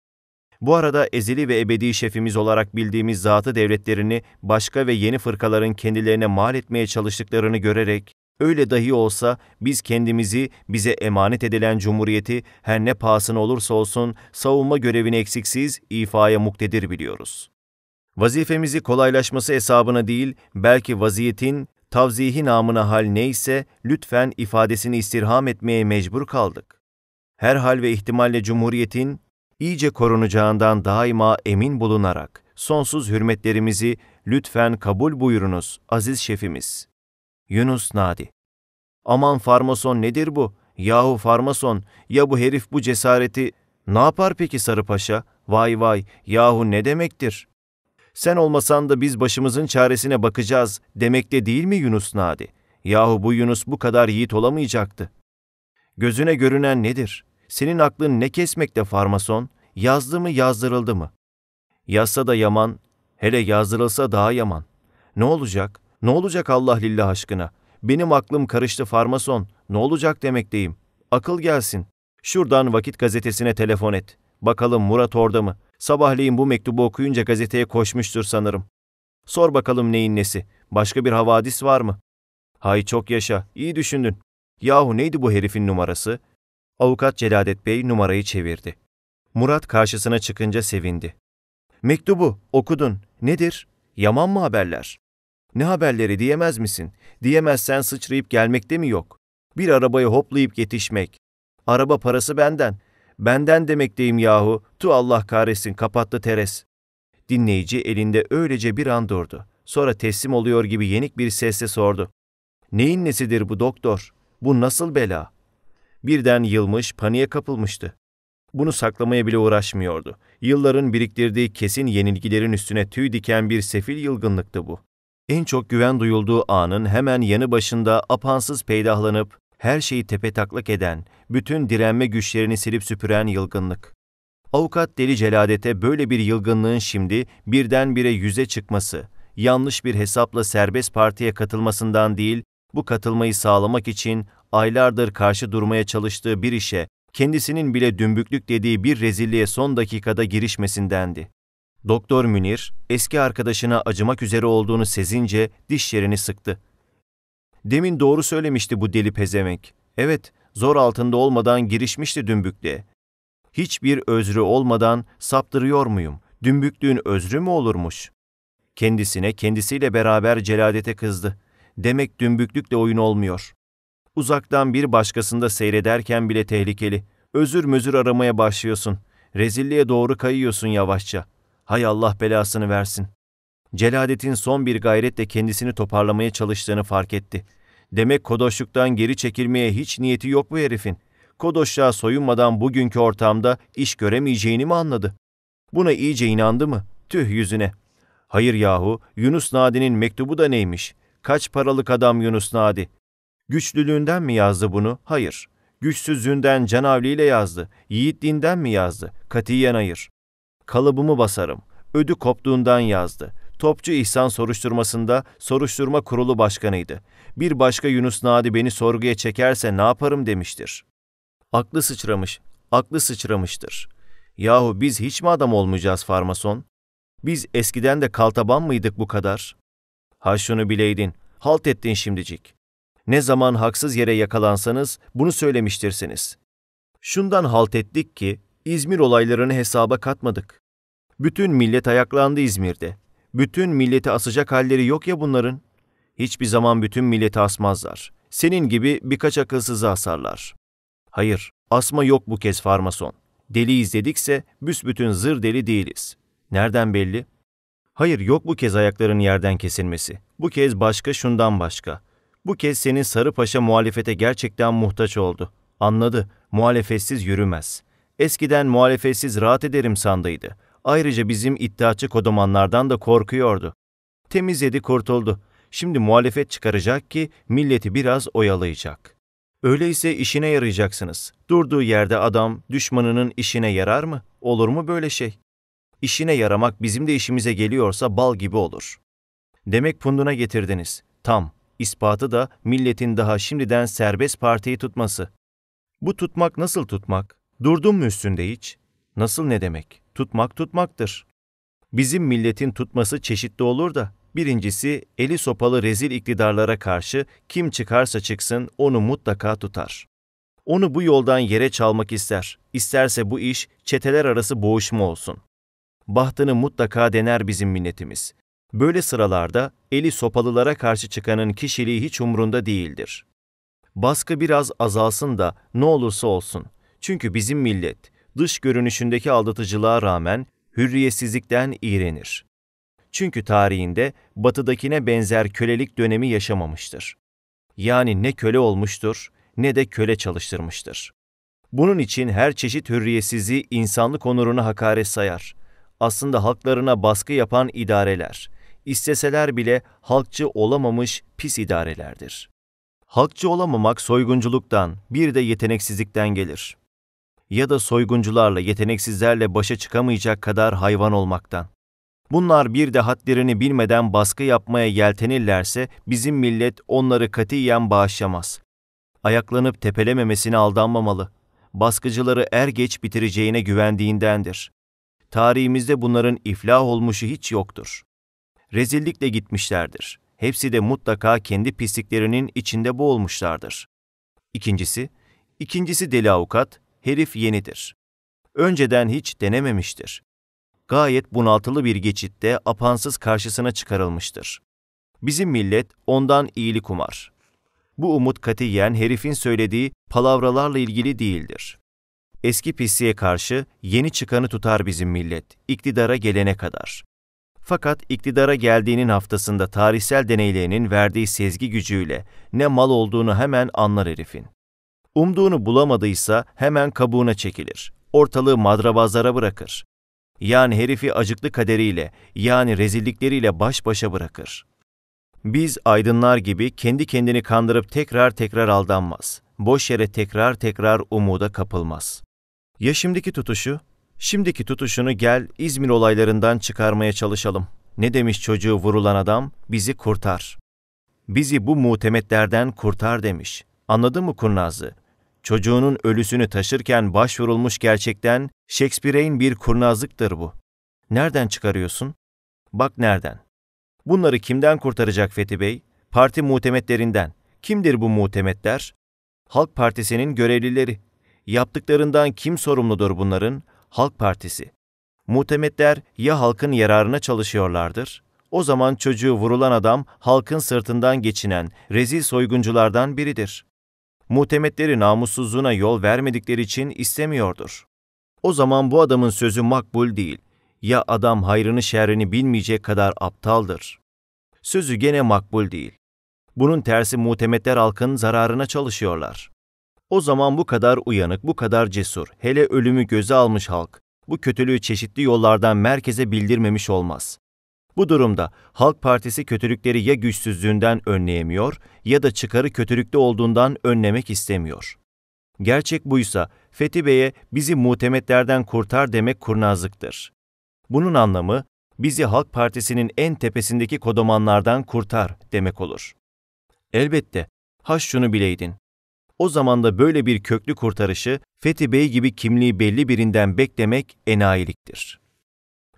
Bu arada ezeli ve ebedi şefimiz olarak bildiğimiz zatı devletlerini başka ve yeni fırkaların kendilerine mal etmeye çalıştıklarını görerek, öyle dahi olsa biz kendimizi bize emanet edilen cumhuriyeti her ne pahasına olursa olsun savunma görevini eksiksiz ifaya muktedir biliyoruz. Vazifemizi kolaylaşması hesabına değil, belki vaziyetin, tavzihi namına hal neyse, lütfen ifadesini istirham etmeye mecbur kaldık. Her hal ve ihtimalle Cumhuriyet'in, iyice korunacağından daima emin bulunarak, sonsuz hürmetlerimizi lütfen kabul buyurunuz aziz şefimiz. Yunus Nadi Aman farmason nedir bu? Yahu farmason, ya bu herif bu cesareti... Ne yapar peki Sarı Paşa? Vay vay, yahu ne demektir? sen olmasan da biz başımızın çaresine bakacağız demekle değil mi Yunus Nadi? Yahu bu Yunus bu kadar yiğit olamayacaktı. Gözüne görünen nedir? Senin aklın ne kesmekte farmason? Yazdı mı yazdırıldı mı? Yazsa da yaman, hele yazdırılsa daha yaman. Ne olacak? Ne olacak Allah lillah aşkına? Benim aklım karıştı farmason. Ne olacak demekteyim. Akıl gelsin. Şuradan Vakit Gazetesi'ne telefon et. Bakalım Murat orada mı? Sabahleyin bu mektubu okuyunca gazeteye koşmuştur sanırım. Sor bakalım neyin nesi? Başka bir havadis var mı? Hay çok yaşa, iyi düşündün. Yahu neydi bu herifin numarası? Avukat Celadet Bey numarayı çevirdi. Murat karşısına çıkınca sevindi. Mektubu okudun. Nedir? Yaman mı haberler? Ne haberleri diyemez misin? Diyemezsen sıçrayıp gelmekte mi yok? Bir arabayı hoplayıp yetişmek. Araba parası benden. Benden demekteyim yahu. Tu Allah kahretsin kapattı teres. Dinleyici elinde öylece bir an durdu. Sonra teslim oluyor gibi yenik bir sesle sordu. Neyin nesidir bu doktor? Bu nasıl bela? Birden yılmış, paniğe kapılmıştı. Bunu saklamaya bile uğraşmıyordu. Yılların biriktirdiği kesin yenilgilerin üstüne tüy diken bir sefil yılgınlıktı bu. En çok güven duyulduğu anın hemen yanı başında apansız peydahlanıp her şeyi tepe taklak eden, bütün direnme güçlerini silip süpüren yılgınlık. Avukat Deli Celadet'e böyle bir yılgınlığın şimdi birdenbire yüze çıkması, yanlış bir hesapla serbest partiye katılmasından değil, bu katılmayı sağlamak için aylardır karşı durmaya çalıştığı bir işe, kendisinin bile dümbüklük dediği bir rezilliğe son dakikada girişmesindendi. Doktor Münir, eski arkadaşına acımak üzere olduğunu sezince dişlerini sıktı. Demin doğru söylemişti bu deli pezemek. Evet, zor altında olmadan girişmişti dümbükle. Hiçbir özrü olmadan saptırıyor muyum? Dümbüklüğün özrü mü olurmuş? Kendisine, kendisiyle beraber celadete kızdı. Demek dümbüklükle oyun olmuyor. Uzaktan bir başkasında seyrederken bile tehlikeli. Özür müzür aramaya başlıyorsun. Rezilliğe doğru kayıyorsun yavaşça. Hay Allah belasını versin. Celadet'in son bir gayretle kendisini toparlamaya çalıştığını fark etti. Demek Kodoşluk'tan geri çekilmeye hiç niyeti yok bu herifin. Kodoşluğa soyunmadan bugünkü ortamda iş göremeyeceğini mi anladı? Buna iyice inandı mı? Tüh yüzüne. Hayır yahu, Yunus Nadi'nin mektubu da neymiş? Kaç paralık adam Yunus Nadi? Güçlülüğünden mi yazdı bunu? Hayır. Güçsüzlüğünden canavliyle yazdı. Yiğitliğinden mi yazdı? Katiyen hayır. Kalıbımı basarım. Ödü koptuğundan yazdı. Topçu İhsan soruşturmasında soruşturma kurulu başkanıydı bir başka Yunus Nadi beni sorguya çekerse ne yaparım demiştir. Aklı sıçramış, aklı sıçramıştır. Yahu biz hiç mi adam olmayacağız farmason? Biz eskiden de kaltaban mıydık bu kadar? Ha şunu bileydin, halt ettin şimdicik. Ne zaman haksız yere yakalansanız bunu söylemiştirsiniz. Şundan halt ettik ki İzmir olaylarını hesaba katmadık. Bütün millet ayaklandı İzmir'de. Bütün milleti asacak halleri yok ya bunların. Hiçbir zaman bütün milleti asmazlar. Senin gibi birkaç akılsızı asarlar. Hayır, asma yok bu kez farmason. Deli izledikse büsbütün zır deli değiliz. Nereden belli? Hayır yok bu kez ayakların yerden kesilmesi. Bu kez başka şundan başka. Bu kez senin Sarı Paşa muhalefete gerçekten muhtaç oldu. Anladı, muhalefetsiz yürümez. Eskiden muhalefetsiz rahat ederim sandıydı. Ayrıca bizim iddiaçı kodomanlardan da korkuyordu. Temizledi kurtuldu. Şimdi muhalefet çıkaracak ki milleti biraz oyalayacak. Öyleyse işine yarayacaksınız. Durduğu yerde adam düşmanının işine yarar mı? Olur mu böyle şey? İşine yaramak bizim de işimize geliyorsa bal gibi olur. Demek punduna getirdiniz. Tam. İspatı da milletin daha şimdiden serbest partiyi tutması. Bu tutmak nasıl tutmak? Durdun mu üstünde hiç? Nasıl ne demek? Tutmak tutmaktır. Bizim milletin tutması çeşitli olur da Birincisi, eli sopalı rezil iktidarlara karşı kim çıkarsa çıksın onu mutlaka tutar. Onu bu yoldan yere çalmak ister. İsterse bu iş çeteler arası boğuşma olsun. Bahtını mutlaka dener bizim minnetimiz. Böyle sıralarda eli sopalılara karşı çıkanın kişiliği hiç umrunda değildir. Baskı biraz azalsın da ne olursa olsun. Çünkü bizim millet dış görünüşündeki aldatıcılığa rağmen hürriyetsizlikten iğrenir. Çünkü tarihinde batıdakine benzer kölelik dönemi yaşamamıştır. Yani ne köle olmuştur ne de köle çalıştırmıştır. Bunun için her çeşit hürriyetsizliği insanlık onuruna hakaret sayar. Aslında halklarına baskı yapan idareler, isteseler bile halkçı olamamış pis idarelerdir. Halkçı olamamak soygunculuktan, bir de yeteneksizlikten gelir. Ya da soyguncularla, yeteneksizlerle başa çıkamayacak kadar hayvan olmaktan. Bunlar bir de hadlerini bilmeden baskı yapmaya yeltenirlerse bizim millet onları katiyen bağışlamaz. Ayaklanıp tepelememesine aldanmamalı. Baskıcıları er geç bitireceğine güvendiğindendir. Tarihimizde bunların iflah olmuşu hiç yoktur. Rezillikle gitmişlerdir. Hepsi de mutlaka kendi pisliklerinin içinde boğulmuşlardır. İkincisi, ikincisi deli avukat, herif yenidir. Önceden hiç denememiştir gayet bunaltılı bir geçitte apansız karşısına çıkarılmıştır. Bizim millet ondan iyilik umar. Bu umut katiyen herifin söylediği palavralarla ilgili değildir. Eski pisliğe karşı yeni çıkanı tutar bizim millet, iktidara gelene kadar. Fakat iktidara geldiğinin haftasında tarihsel deneylerinin verdiği sezgi gücüyle ne mal olduğunu hemen anlar herifin. Umduğunu bulamadıysa hemen kabuğuna çekilir, ortalığı madrabazlara bırakır yani herifi acıklı kaderiyle, yani rezillikleriyle baş başa bırakır. Biz aydınlar gibi kendi kendini kandırıp tekrar tekrar aldanmaz. Boş yere tekrar tekrar umuda kapılmaz. Ya şimdiki tutuşu? Şimdiki tutuşunu gel İzmir olaylarından çıkarmaya çalışalım. Ne demiş çocuğu vurulan adam? Bizi kurtar. Bizi bu muhtemetlerden kurtar demiş. Anladın mı kurnazı? çocuğunun ölüsünü taşırken başvurulmuş gerçekten Shakespeare'in bir kurnazlıktır bu. Nereden çıkarıyorsun? Bak nereden. Bunları kimden kurtaracak Fethi Bey? Parti muhtemetlerinden. Kimdir bu muhtemetler? Halk Partisi'nin görevlileri. Yaptıklarından kim sorumludur bunların? Halk Partisi. Muhtemetler ya halkın yararına çalışıyorlardır? O zaman çocuğu vurulan adam halkın sırtından geçinen rezil soygunculardan biridir muhtemetleri namussuzluğuna yol vermedikleri için istemiyordur. O zaman bu adamın sözü makbul değil. Ya adam hayrını şerrini bilmeyecek kadar aptaldır. Sözü gene makbul değil. Bunun tersi muhtemetler halkın zararına çalışıyorlar. O zaman bu kadar uyanık, bu kadar cesur, hele ölümü göze almış halk, bu kötülüğü çeşitli yollardan merkeze bildirmemiş olmaz. Bu durumda Halk Partisi kötülükleri ya güçsüzlüğünden önleyemiyor ya da çıkarı kötülükte olduğundan önlemek istemiyor. Gerçek buysa Fethi Bey'e bizi muhtemetlerden kurtar demek kurnazlıktır. Bunun anlamı bizi Halk Partisi'nin en tepesindeki kodomanlardan kurtar demek olur. Elbette, ha şunu bileydin. O zaman da böyle bir köklü kurtarışı Fethi Bey gibi kimliği belli birinden beklemek enayiliktir.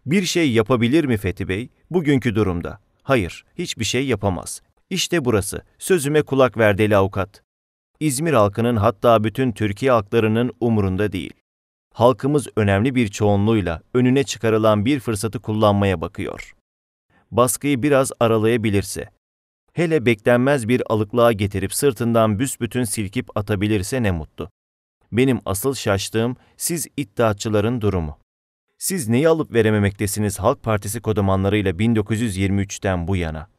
Bir şey yapabilir mi Fethi Bey? Bugünkü durumda. Hayır, hiçbir şey yapamaz. İşte burası. Sözüme kulak ver deli avukat. İzmir halkının hatta bütün Türkiye halklarının umurunda değil. Halkımız önemli bir çoğunluğuyla önüne çıkarılan bir fırsatı kullanmaya bakıyor. Baskıyı biraz aralayabilirse, hele beklenmez bir alıklığa getirip sırtından büsbütün silkip atabilirse ne mutlu. Benim asıl şaştığım siz iddiatçıların durumu. Siz neyi alıp verememektesiniz Halk Partisi kodamanlarıyla 1923'ten bu yana?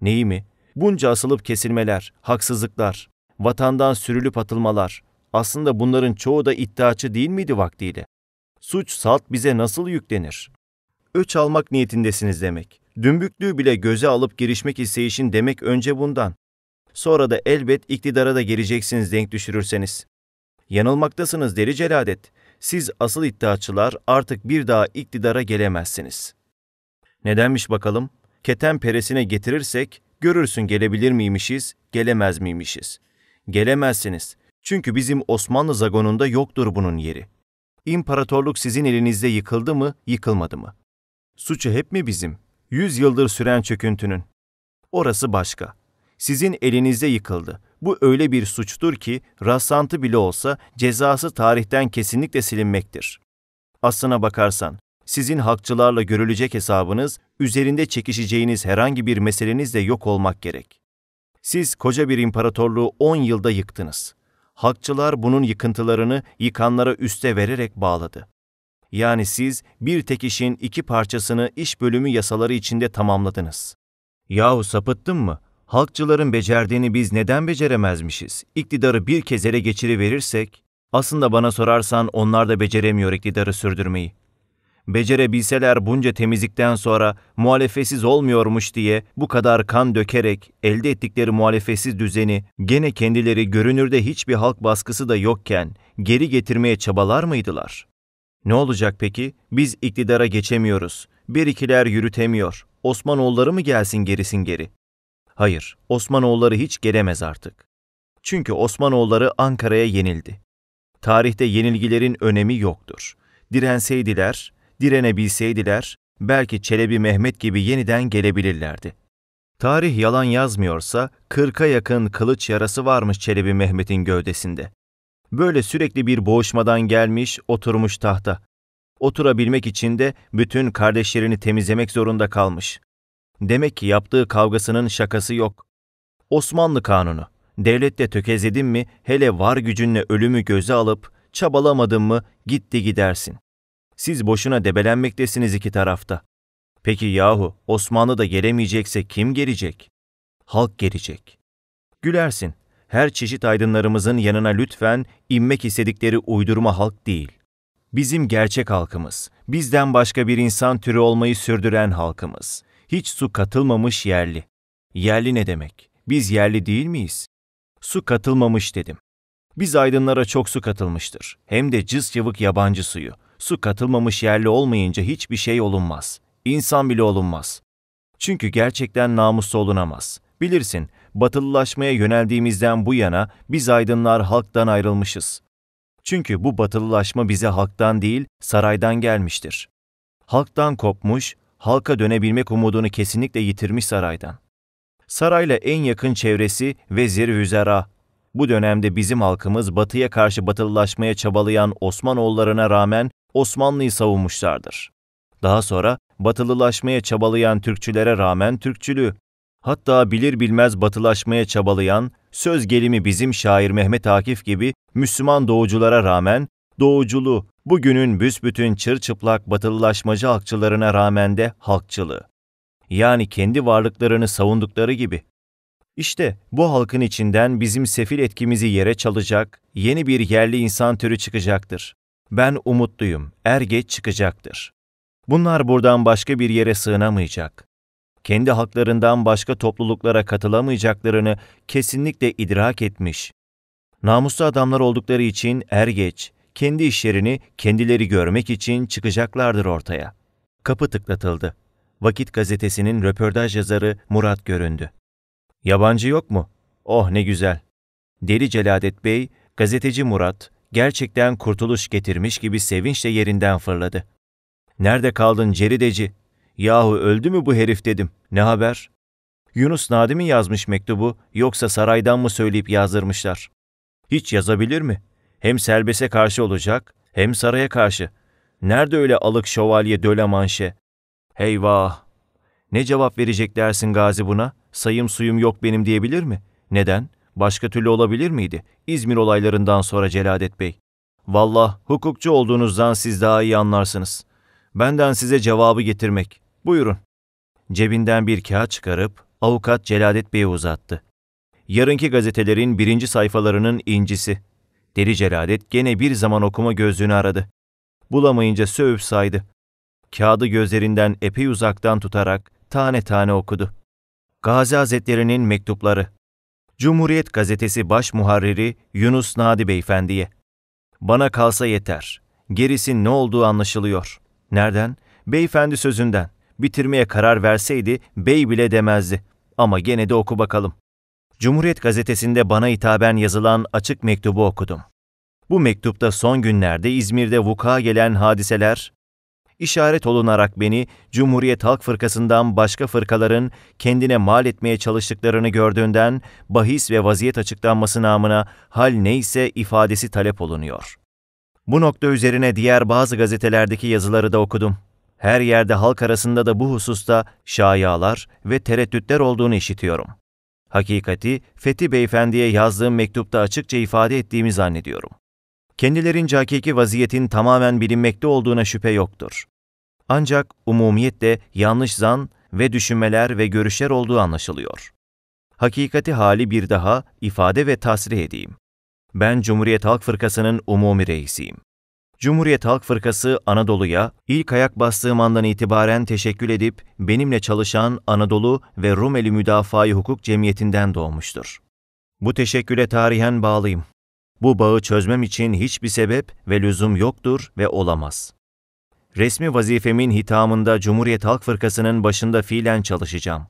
Neyi mi? Bunca asılıp kesilmeler, haksızlıklar, vatandan sürülüp atılmalar. Aslında bunların çoğu da iddiaçı değil miydi vaktiyle? Suç salt bize nasıl yüklenir? Öç almak niyetindesiniz demek. Dümbüklüğü bile göze alıp girişmek isteyişin demek önce bundan. Sonra da elbet iktidara da geleceksiniz denk düşürürseniz. Yanılmaktasınız deli celadet siz asıl iddiaçılar artık bir daha iktidara gelemezsiniz. Nedenmiş bakalım? Keten peresine getirirsek görürsün gelebilir miymişiz, gelemez miymişiz. Gelemezsiniz. Çünkü bizim Osmanlı zagonunda yoktur bunun yeri. İmparatorluk sizin elinizde yıkıldı mı, yıkılmadı mı? Suçu hep mi bizim? Yüz yıldır süren çöküntünün. Orası başka. Sizin elinizde yıkıldı. Bu öyle bir suçtur ki rastlantı bile olsa cezası tarihten kesinlikle silinmektir. Aslına bakarsan, sizin hakçılarla görülecek hesabınız, üzerinde çekişeceğiniz herhangi bir de yok olmak gerek. Siz koca bir imparatorluğu 10 yılda yıktınız. Hakçılar bunun yıkıntılarını yıkanlara üste vererek bağladı. Yani siz bir tek işin iki parçasını iş bölümü yasaları içinde tamamladınız. Yahu sapıttın mı? halkçıların becerdiğini biz neden beceremezmişiz? İktidarı bir kez ele geçiriverirsek, aslında bana sorarsan onlar da beceremiyor iktidarı sürdürmeyi. Becerebilseler bunca temizlikten sonra muhalefetsiz olmuyormuş diye bu kadar kan dökerek elde ettikleri muhalefetsiz düzeni gene kendileri görünürde hiçbir halk baskısı da yokken geri getirmeye çabalar mıydılar? Ne olacak peki? Biz iktidara geçemiyoruz. Bir ikiler yürütemiyor. Osmanoğulları mı gelsin gerisin geri? Hayır, Osmanoğulları hiç gelemez artık. Çünkü Osmanoğulları Ankara'ya yenildi. Tarihte yenilgilerin önemi yoktur. Direnseydiler, direnebilseydiler, belki Çelebi Mehmet gibi yeniden gelebilirlerdi. Tarih yalan yazmıyorsa, kırka yakın kılıç yarası varmış Çelebi Mehmet'in gövdesinde. Böyle sürekli bir boğuşmadan gelmiş, oturmuş tahta. Oturabilmek için de bütün kardeşlerini temizlemek zorunda kalmış. Demek ki yaptığı kavgasının şakası yok. Osmanlı kanunu. Devlette tökezledin mi, hele var gücünle ölümü göze alıp, çabalamadın mı, gitti gidersin. Siz boşuna debelenmektesiniz iki tarafta. Peki yahu Osmanlı da gelemeyecekse kim gelecek? Halk gelecek. Gülersin. Her çeşit aydınlarımızın yanına lütfen inmek istedikleri uydurma halk değil. Bizim gerçek halkımız, bizden başka bir insan türü olmayı sürdüren halkımız hiç su katılmamış yerli. Yerli ne demek? Biz yerli değil miyiz? Su katılmamış dedim. Biz aydınlara çok su katılmıştır. Hem de cız cıvık yabancı suyu. Su katılmamış yerli olmayınca hiçbir şey olunmaz. İnsan bile olunmaz. Çünkü gerçekten namuslu olunamaz. Bilirsin, batılılaşmaya yöneldiğimizden bu yana biz aydınlar halktan ayrılmışız. Çünkü bu batılılaşma bize halktan değil, saraydan gelmiştir. Halktan kopmuş, halka dönebilmek umudunu kesinlikle yitirmiş saraydan. Sarayla en yakın çevresi Vezir Hüzera. Bu dönemde bizim halkımız batıya karşı batılılaşmaya çabalayan Osmanoğullarına rağmen Osmanlı'yı savunmuşlardır. Daha sonra batılılaşmaya çabalayan Türkçülere rağmen Türkçülü, hatta bilir bilmez batılaşmaya çabalayan, söz gelimi bizim şair Mehmet Akif gibi Müslüman doğuculara rağmen doğuculu bugünün büsbütün çırçıplak batılılaşmacı halkçılarına rağmen de halkçılığı. Yani kendi varlıklarını savundukları gibi. İşte bu halkın içinden bizim sefil etkimizi yere çalacak yeni bir yerli insan türü çıkacaktır. Ben umutluyum, er geç çıkacaktır. Bunlar buradan başka bir yere sığınamayacak. Kendi haklarından başka topluluklara katılamayacaklarını kesinlikle idrak etmiş. Namuslu adamlar oldukları için er geç, kendi işlerini kendileri görmek için çıkacaklardır ortaya. Kapı tıklatıldı. Vakit gazetesinin röportaj yazarı Murat göründü. Yabancı yok mu? Oh ne güzel. Deli Celadet Bey, gazeteci Murat, gerçekten kurtuluş getirmiş gibi sevinçle yerinden fırladı. Nerede kaldın Cerideci? Yahu öldü mü bu herif dedim. Ne haber? Yunus Nadi yazmış mektubu yoksa saraydan mı söyleyip yazdırmışlar? Hiç yazabilir mi? Hem serbese karşı olacak, hem saraya karşı. Nerede öyle alık şövalye döle manşe? Heyvah! Ne cevap verecek dersin Gazi buna? Sayım suyum yok benim diyebilir mi? Neden? Başka türlü olabilir miydi? İzmir olaylarından sonra Celadet Bey. Vallah hukukçu olduğunuzdan siz daha iyi anlarsınız. Benden size cevabı getirmek. Buyurun. Cebinden bir kağıt çıkarıp avukat Celadet Bey'e uzattı. Yarınki gazetelerin birinci sayfalarının incisi. Deli Celadet gene bir zaman okuma gözlüğünü aradı. Bulamayınca sövüp saydı. Kağıdı gözlerinden epey uzaktan tutarak tane tane okudu. Gazi Hazretleri'nin mektupları. Cumhuriyet Gazetesi Baş Muharriri Yunus Nadi Beyefendi'ye. Bana kalsa yeter. Gerisin ne olduğu anlaşılıyor. Nereden? Beyefendi sözünden. Bitirmeye karar verseydi bey bile demezdi. Ama gene de oku bakalım. Cumhuriyet gazetesinde bana hitaben yazılan açık mektubu okudum. Bu mektupta son günlerde İzmir'de vuku'a gelen hadiseler, işaret olunarak beni Cumhuriyet Halk Fırkası'ndan başka fırkaların kendine mal etmeye çalıştıklarını gördüğünden bahis ve vaziyet açıklanması namına hal neyse ifadesi talep olunuyor. Bu nokta üzerine diğer bazı gazetelerdeki yazıları da okudum. Her yerde halk arasında da bu hususta şayalar ve tereddütler olduğunu işitiyorum. Hakikati Fethi Beyefendi'ye yazdığım mektupta açıkça ifade ettiğimi zannediyorum. Kendilerince hakiki vaziyetin tamamen bilinmekte olduğuna şüphe yoktur. Ancak umumiyetle yanlış zan ve düşünmeler ve görüşler olduğu anlaşılıyor. Hakikati hali bir daha ifade ve tasrih edeyim. Ben Cumhuriyet Halk Fırkası'nın umumi reisiyim. Cumhuriyet Halk Fırkası Anadolu'ya ilk ayak bastığım andan itibaren teşekkül edip benimle çalışan Anadolu ve Rumeli Müdafaa-i Hukuk Cemiyeti'nden doğmuştur. Bu teşekküle tarihen bağlıyım. Bu bağı çözmem için hiçbir sebep ve lüzum yoktur ve olamaz. Resmi vazifemin hitamında Cumhuriyet Halk Fırkası'nın başında fiilen çalışacağım.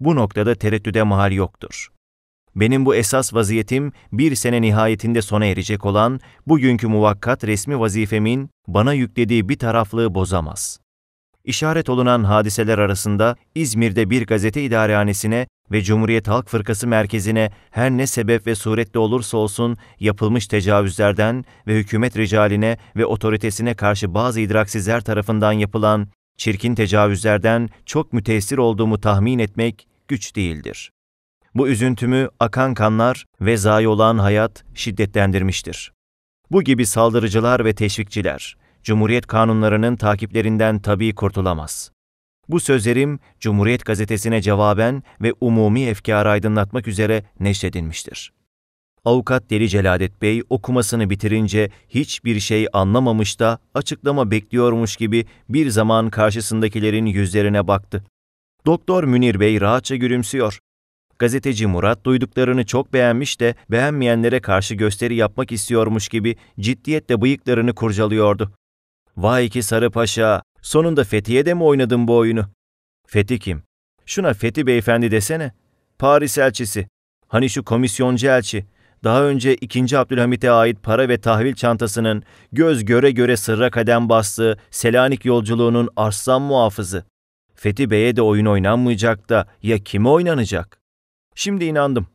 Bu noktada tereddüde mahal yoktur. Benim bu esas vaziyetim bir sene nihayetinde sona erecek olan bugünkü muvakkat resmi vazifemin bana yüklediği bir taraflığı bozamaz. İşaret olunan hadiseler arasında İzmir'de bir gazete idarehanesine ve Cumhuriyet Halk Fırkası merkezine her ne sebep ve suretle olursa olsun yapılmış tecavüzlerden ve hükümet ricaline ve otoritesine karşı bazı idraksizler tarafından yapılan çirkin tecavüzlerden çok müteessir olduğumu tahmin etmek güç değildir. Bu üzüntümü akan kanlar ve zayi olan hayat şiddetlendirmiştir. Bu gibi saldırıcılar ve teşvikçiler, Cumhuriyet kanunlarının takiplerinden tabii kurtulamaz. Bu sözlerim Cumhuriyet gazetesine cevaben ve umumi efkarı aydınlatmak üzere neşredilmiştir. Avukat Deli Celadet Bey okumasını bitirince hiçbir şey anlamamış da açıklama bekliyormuş gibi bir zaman karşısındakilerin yüzlerine baktı. Doktor Münir Bey rahatça gülümsüyor. Gazeteci Murat duyduklarını çok beğenmiş de beğenmeyenlere karşı gösteri yapmak istiyormuş gibi ciddiyetle bıyıklarını kurcalıyordu. Vay ki Sarı Paşa, sonunda Fethiye'de mi oynadın bu oyunu? Fethi kim? Şuna Fethi beyefendi desene. Paris elçisi. Hani şu komisyoncu elçi. Daha önce 2. Abdülhamit'e ait para ve tahvil çantasının göz göre göre sırra kadem bastığı Selanik yolculuğunun arslan muhafızı. Fethi Bey'e de oyun oynanmayacak da ya kime oynanacak? Şimdi inandım.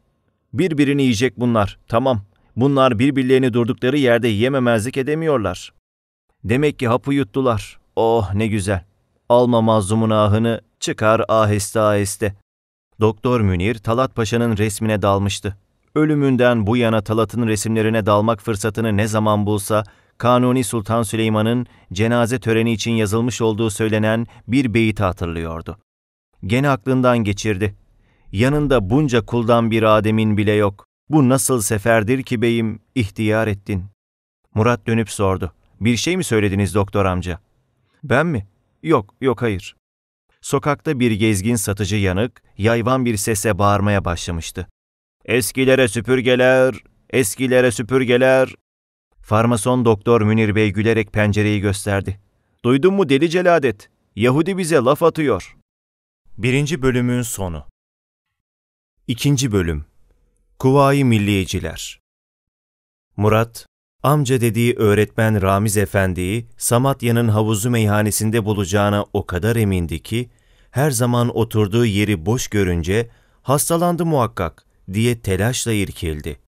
Birbirini yiyecek bunlar, tamam. Bunlar birbirlerini durdukları yerde yememezlik edemiyorlar. Demek ki hapı yuttular. Oh ne güzel. Alma mazlumun ahını, çıkar aheste aheste. Doktor Münir, Talat Paşa'nın resmine dalmıştı. Ölümünden bu yana Talat'ın resimlerine dalmak fırsatını ne zaman bulsa, Kanuni Sultan Süleyman'ın cenaze töreni için yazılmış olduğu söylenen bir beyti hatırlıyordu. Gene aklından geçirdi yanında bunca kuldan bir Adem'in bile yok. Bu nasıl seferdir ki beyim, ihtiyar ettin. Murat dönüp sordu. Bir şey mi söylediniz doktor amca? Ben mi? Yok, yok hayır. Sokakta bir gezgin satıcı yanık, yayvan bir sese bağırmaya başlamıştı. Eskilere süpürgeler, eskilere süpürgeler. Farmason doktor Münir Bey gülerek pencereyi gösterdi. Duydun mu deli celadet? Yahudi bize laf atıyor. Birinci bölümün sonu. 2. Bölüm Kuvayi Milliyeciler Murat, amca dediği öğretmen Ramiz Efendi'yi Samatya'nın havuzu meyhanesinde bulacağına o kadar emindi ki, her zaman oturduğu yeri boş görünce hastalandı muhakkak diye telaşla irkildi.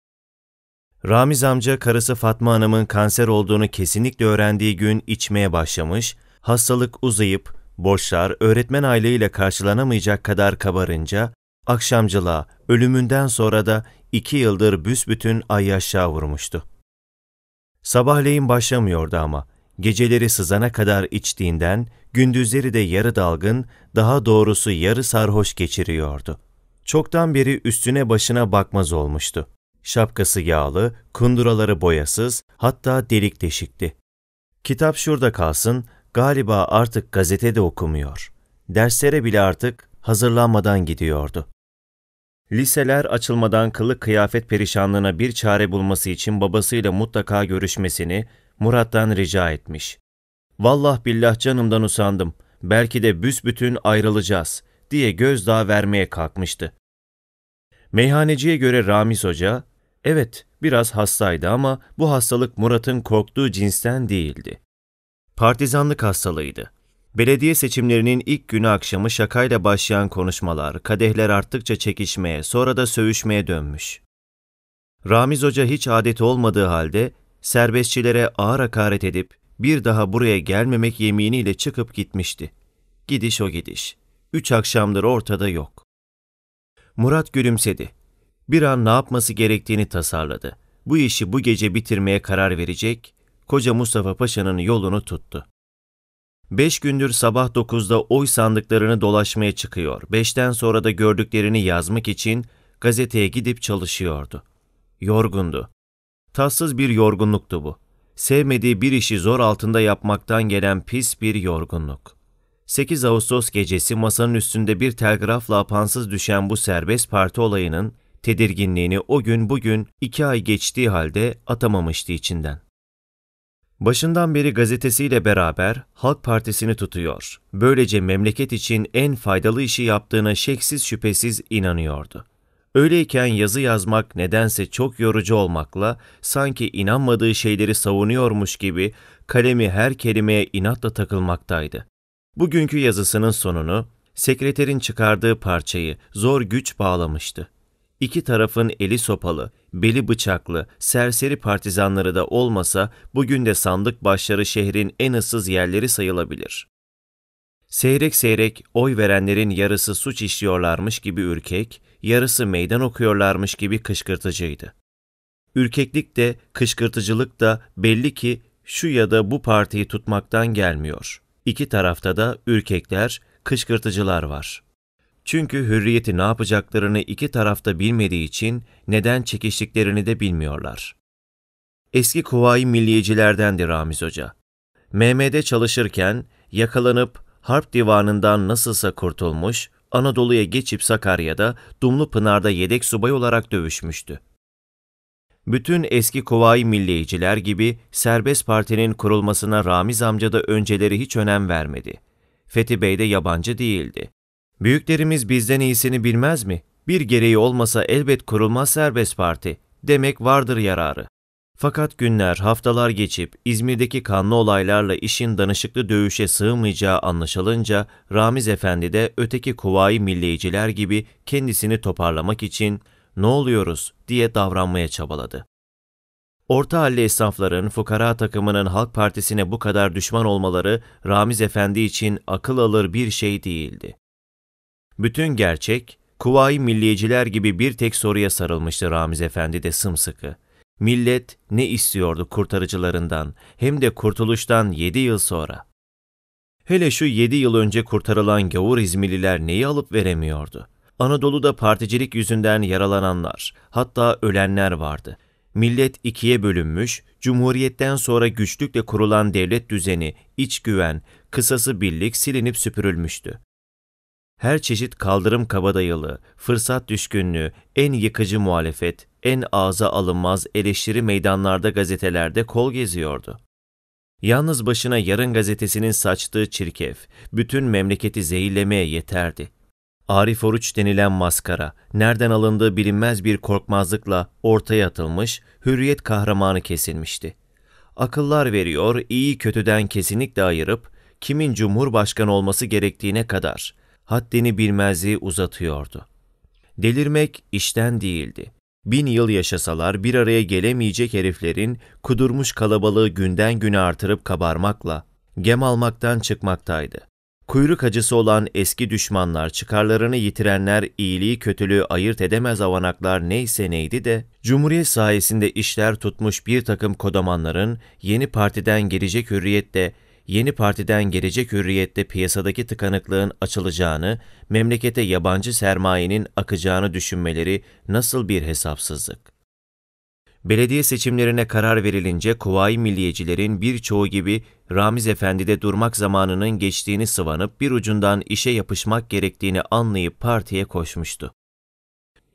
Ramiz amca karısı Fatma Hanım'ın kanser olduğunu kesinlikle öğrendiği gün içmeye başlamış, hastalık uzayıp borçlar öğretmen aileyle karşılanamayacak kadar kabarınca akşamcılığa, ölümünden sonra da iki yıldır büsbütün ay aşağı vurmuştu. Sabahleyin başlamıyordu ama, geceleri sızana kadar içtiğinden, gündüzleri de yarı dalgın, daha doğrusu yarı sarhoş geçiriyordu. Çoktan beri üstüne başına bakmaz olmuştu. Şapkası yağlı, kunduraları boyasız, hatta delik deşikti. Kitap şurada kalsın, galiba artık gazetede okumuyor. Derslere bile artık hazırlanmadan gidiyordu. Liseler açılmadan kılık kıyafet perişanlığına bir çare bulması için babasıyla mutlaka görüşmesini Murat'tan rica etmiş. Vallah billah canımdan usandım, belki de büsbütün ayrılacağız diye gözdağı vermeye kalkmıştı. Meyhaneciye göre Ramiz Hoca, evet biraz hastaydı ama bu hastalık Murat'ın korktuğu cinsten değildi. Partizanlık hastalığıydı. Belediye seçimlerinin ilk günü akşamı şakayla başlayan konuşmalar, kadehler arttıkça çekişmeye, sonra da sövüşmeye dönmüş. Ramiz Hoca hiç adeti olmadığı halde serbestçilere ağır hakaret edip bir daha buraya gelmemek yeminiyle çıkıp gitmişti. Gidiş o gidiş. Üç akşamdır ortada yok. Murat gülümsedi. Bir an ne yapması gerektiğini tasarladı. Bu işi bu gece bitirmeye karar verecek, koca Mustafa Paşa'nın yolunu tuttu. Beş gündür sabah dokuzda oy sandıklarını dolaşmaya çıkıyor. Beşten sonra da gördüklerini yazmak için gazeteye gidip çalışıyordu. Yorgundu. Tatsız bir yorgunluktu bu. Sevmediği bir işi zor altında yapmaktan gelen pis bir yorgunluk. 8 Ağustos gecesi masanın üstünde bir telgrafla apansız düşen bu serbest parti olayının tedirginliğini o gün bugün iki ay geçtiği halde atamamıştı içinden. Başından beri gazetesiyle beraber Halk Partisi'ni tutuyor. Böylece memleket için en faydalı işi yaptığına şeksiz şüphesiz inanıyordu. Öyleyken yazı yazmak nedense çok yorucu olmakla sanki inanmadığı şeyleri savunuyormuş gibi kalemi her kelimeye inatla takılmaktaydı. Bugünkü yazısının sonunu sekreterin çıkardığı parçayı zor güç bağlamıştı. İki tarafın eli sopalı, beli bıçaklı, serseri partizanları da olmasa bugün de sandık başları şehrin en ıssız yerleri sayılabilir. Seyrek seyrek oy verenlerin yarısı suç işliyorlarmış gibi ürkek, yarısı meydan okuyorlarmış gibi kışkırtıcıydı. Ürkeklik de, kışkırtıcılık da belli ki şu ya da bu partiyi tutmaktan gelmiyor. İki tarafta da ürkekler, kışkırtıcılar var.'' Çünkü hürriyeti ne yapacaklarını iki tarafta bilmediği için neden çekiştiklerini de bilmiyorlar. Eski kuvayi milliyecilerdendi Ramiz Hoca. MM'de çalışırken yakalanıp harp divanından nasılsa kurtulmuş, Anadolu'ya geçip Sakarya'da Dumlu Pınar'da yedek subay olarak dövüşmüştü. Bütün eski kuvayi milliyeciler gibi serbest partinin kurulmasına Ramiz amca da önceleri hiç önem vermedi. Fethi Bey de yabancı değildi. Büyüklerimiz bizden iyisini bilmez mi? Bir gereği olmasa elbet kurulmaz serbest parti. Demek vardır yararı. Fakat günler, haftalar geçip İzmir'deki kanlı olaylarla işin danışıklı dövüşe sığmayacağı anlaşılınca Ramiz Efendi de öteki kuvayi milliyeciler gibi kendisini toparlamak için ne oluyoruz diye davranmaya çabaladı. Orta halli esnafların fukara takımının Halk Partisi'ne bu kadar düşman olmaları Ramiz Efendi için akıl alır bir şey değildi. Bütün gerçek, Kuvayi milliyeciler gibi bir tek soruya sarılmıştı Ramiz Efendi de sımsıkı. Millet ne istiyordu kurtarıcılarından hem de kurtuluştan yedi yıl sonra? Hele şu yedi yıl önce kurtarılan gavur İzmirliler neyi alıp veremiyordu? Anadolu'da particilik yüzünden yaralananlar, hatta ölenler vardı. Millet ikiye bölünmüş, Cumhuriyet'ten sonra güçlükle kurulan devlet düzeni, iç güven, kısası birlik silinip süpürülmüştü her çeşit kaldırım kabadayılı, fırsat düşkünlüğü, en yıkıcı muhalefet, en ağza alınmaz eleştiri meydanlarda gazetelerde kol geziyordu. Yalnız başına Yarın gazetesinin saçtığı çirkef, bütün memleketi zehirlemeye yeterdi. Arif Oruç denilen maskara, nereden alındığı bilinmez bir korkmazlıkla ortaya atılmış, hürriyet kahramanı kesilmişti. Akıllar veriyor, iyi kötüden kesinlikle ayırıp, kimin cumhurbaşkanı olması gerektiğine kadar, haddini bilmezliği uzatıyordu. Delirmek işten değildi. Bin yıl yaşasalar bir araya gelemeyecek heriflerin kudurmuş kalabalığı günden güne artırıp kabarmakla, gem almaktan çıkmaktaydı. Kuyruk acısı olan eski düşmanlar, çıkarlarını yitirenler, iyiliği kötülüğü ayırt edemez avanaklar neyse neydi de, Cumhuriyet sayesinde işler tutmuş bir takım kodamanların yeni partiden gelecek hürriyetle yeni partiden gelecek hürriyette piyasadaki tıkanıklığın açılacağını, memlekete yabancı sermayenin akacağını düşünmeleri nasıl bir hesapsızlık? Belediye seçimlerine karar verilince Kuvayi Milliyecilerin birçoğu gibi Ramiz Efendi'de durmak zamanının geçtiğini sıvanıp bir ucundan işe yapışmak gerektiğini anlayıp partiye koşmuştu.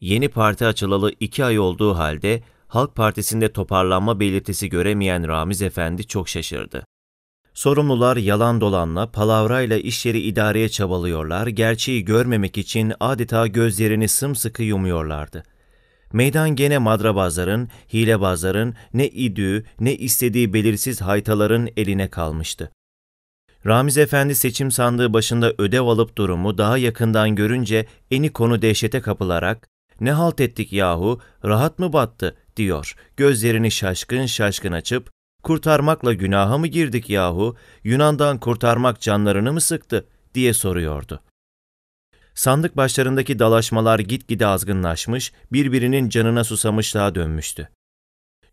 Yeni parti açılalı iki ay olduğu halde Halk Partisi'nde toparlanma belirtisi göremeyen Ramiz Efendi çok şaşırdı. Sorumlular yalan dolanla, palavrayla iş yeri idareye çabalıyorlar, gerçeği görmemek için adeta gözlerini sımsıkı yumuyorlardı. Meydan gene madrabazların, hilebazların, ne idüğü ne istediği belirsiz haytaların eline kalmıştı. Ramiz Efendi seçim sandığı başında ödev alıp durumu daha yakından görünce eni konu dehşete kapılarak ''Ne halt ettik yahu, rahat mı battı?'' diyor. Gözlerini şaşkın şaşkın açıp kurtarmakla günaha mı girdik yahu, Yunan'dan kurtarmak canlarını mı sıktı diye soruyordu. Sandık başlarındaki dalaşmalar gitgide azgınlaşmış, birbirinin canına susamışlığa dönmüştü.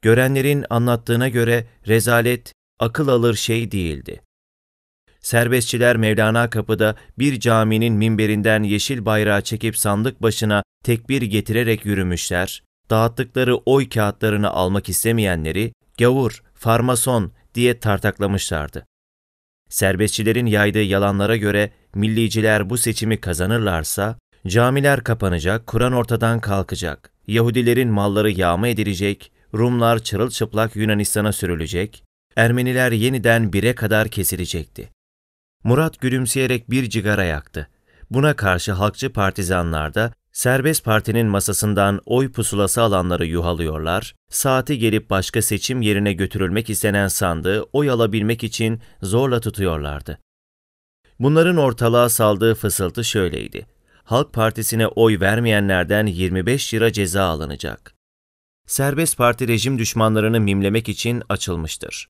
Görenlerin anlattığına göre rezalet akıl alır şey değildi. Serbestçiler Mevlana kapıda bir caminin minberinden yeşil bayrağı çekip sandık başına tekbir getirerek yürümüşler, dağıttıkları oy kağıtlarını almak istemeyenleri gavur farmason diye tartaklamışlardı. Serbestçilerin yaydığı yalanlara göre milliciler bu seçimi kazanırlarsa camiler kapanacak, Kur'an ortadan kalkacak, Yahudilerin malları yağma edilecek, Rumlar çırılçıplak Yunanistan'a sürülecek, Ermeniler yeniden bire kadar kesilecekti. Murat gülümseyerek bir cigara yaktı. Buna karşı halkçı partizanlar da Serbest Parti'nin masasından oy pusulası alanları yuhalıyorlar, saati gelip başka seçim yerine götürülmek istenen sandığı oy alabilmek için zorla tutuyorlardı. Bunların ortalığa saldığı fısıltı şöyleydi. Halk Partisi'ne oy vermeyenlerden 25 lira ceza alınacak. Serbest Parti rejim düşmanlarını mimlemek için açılmıştır.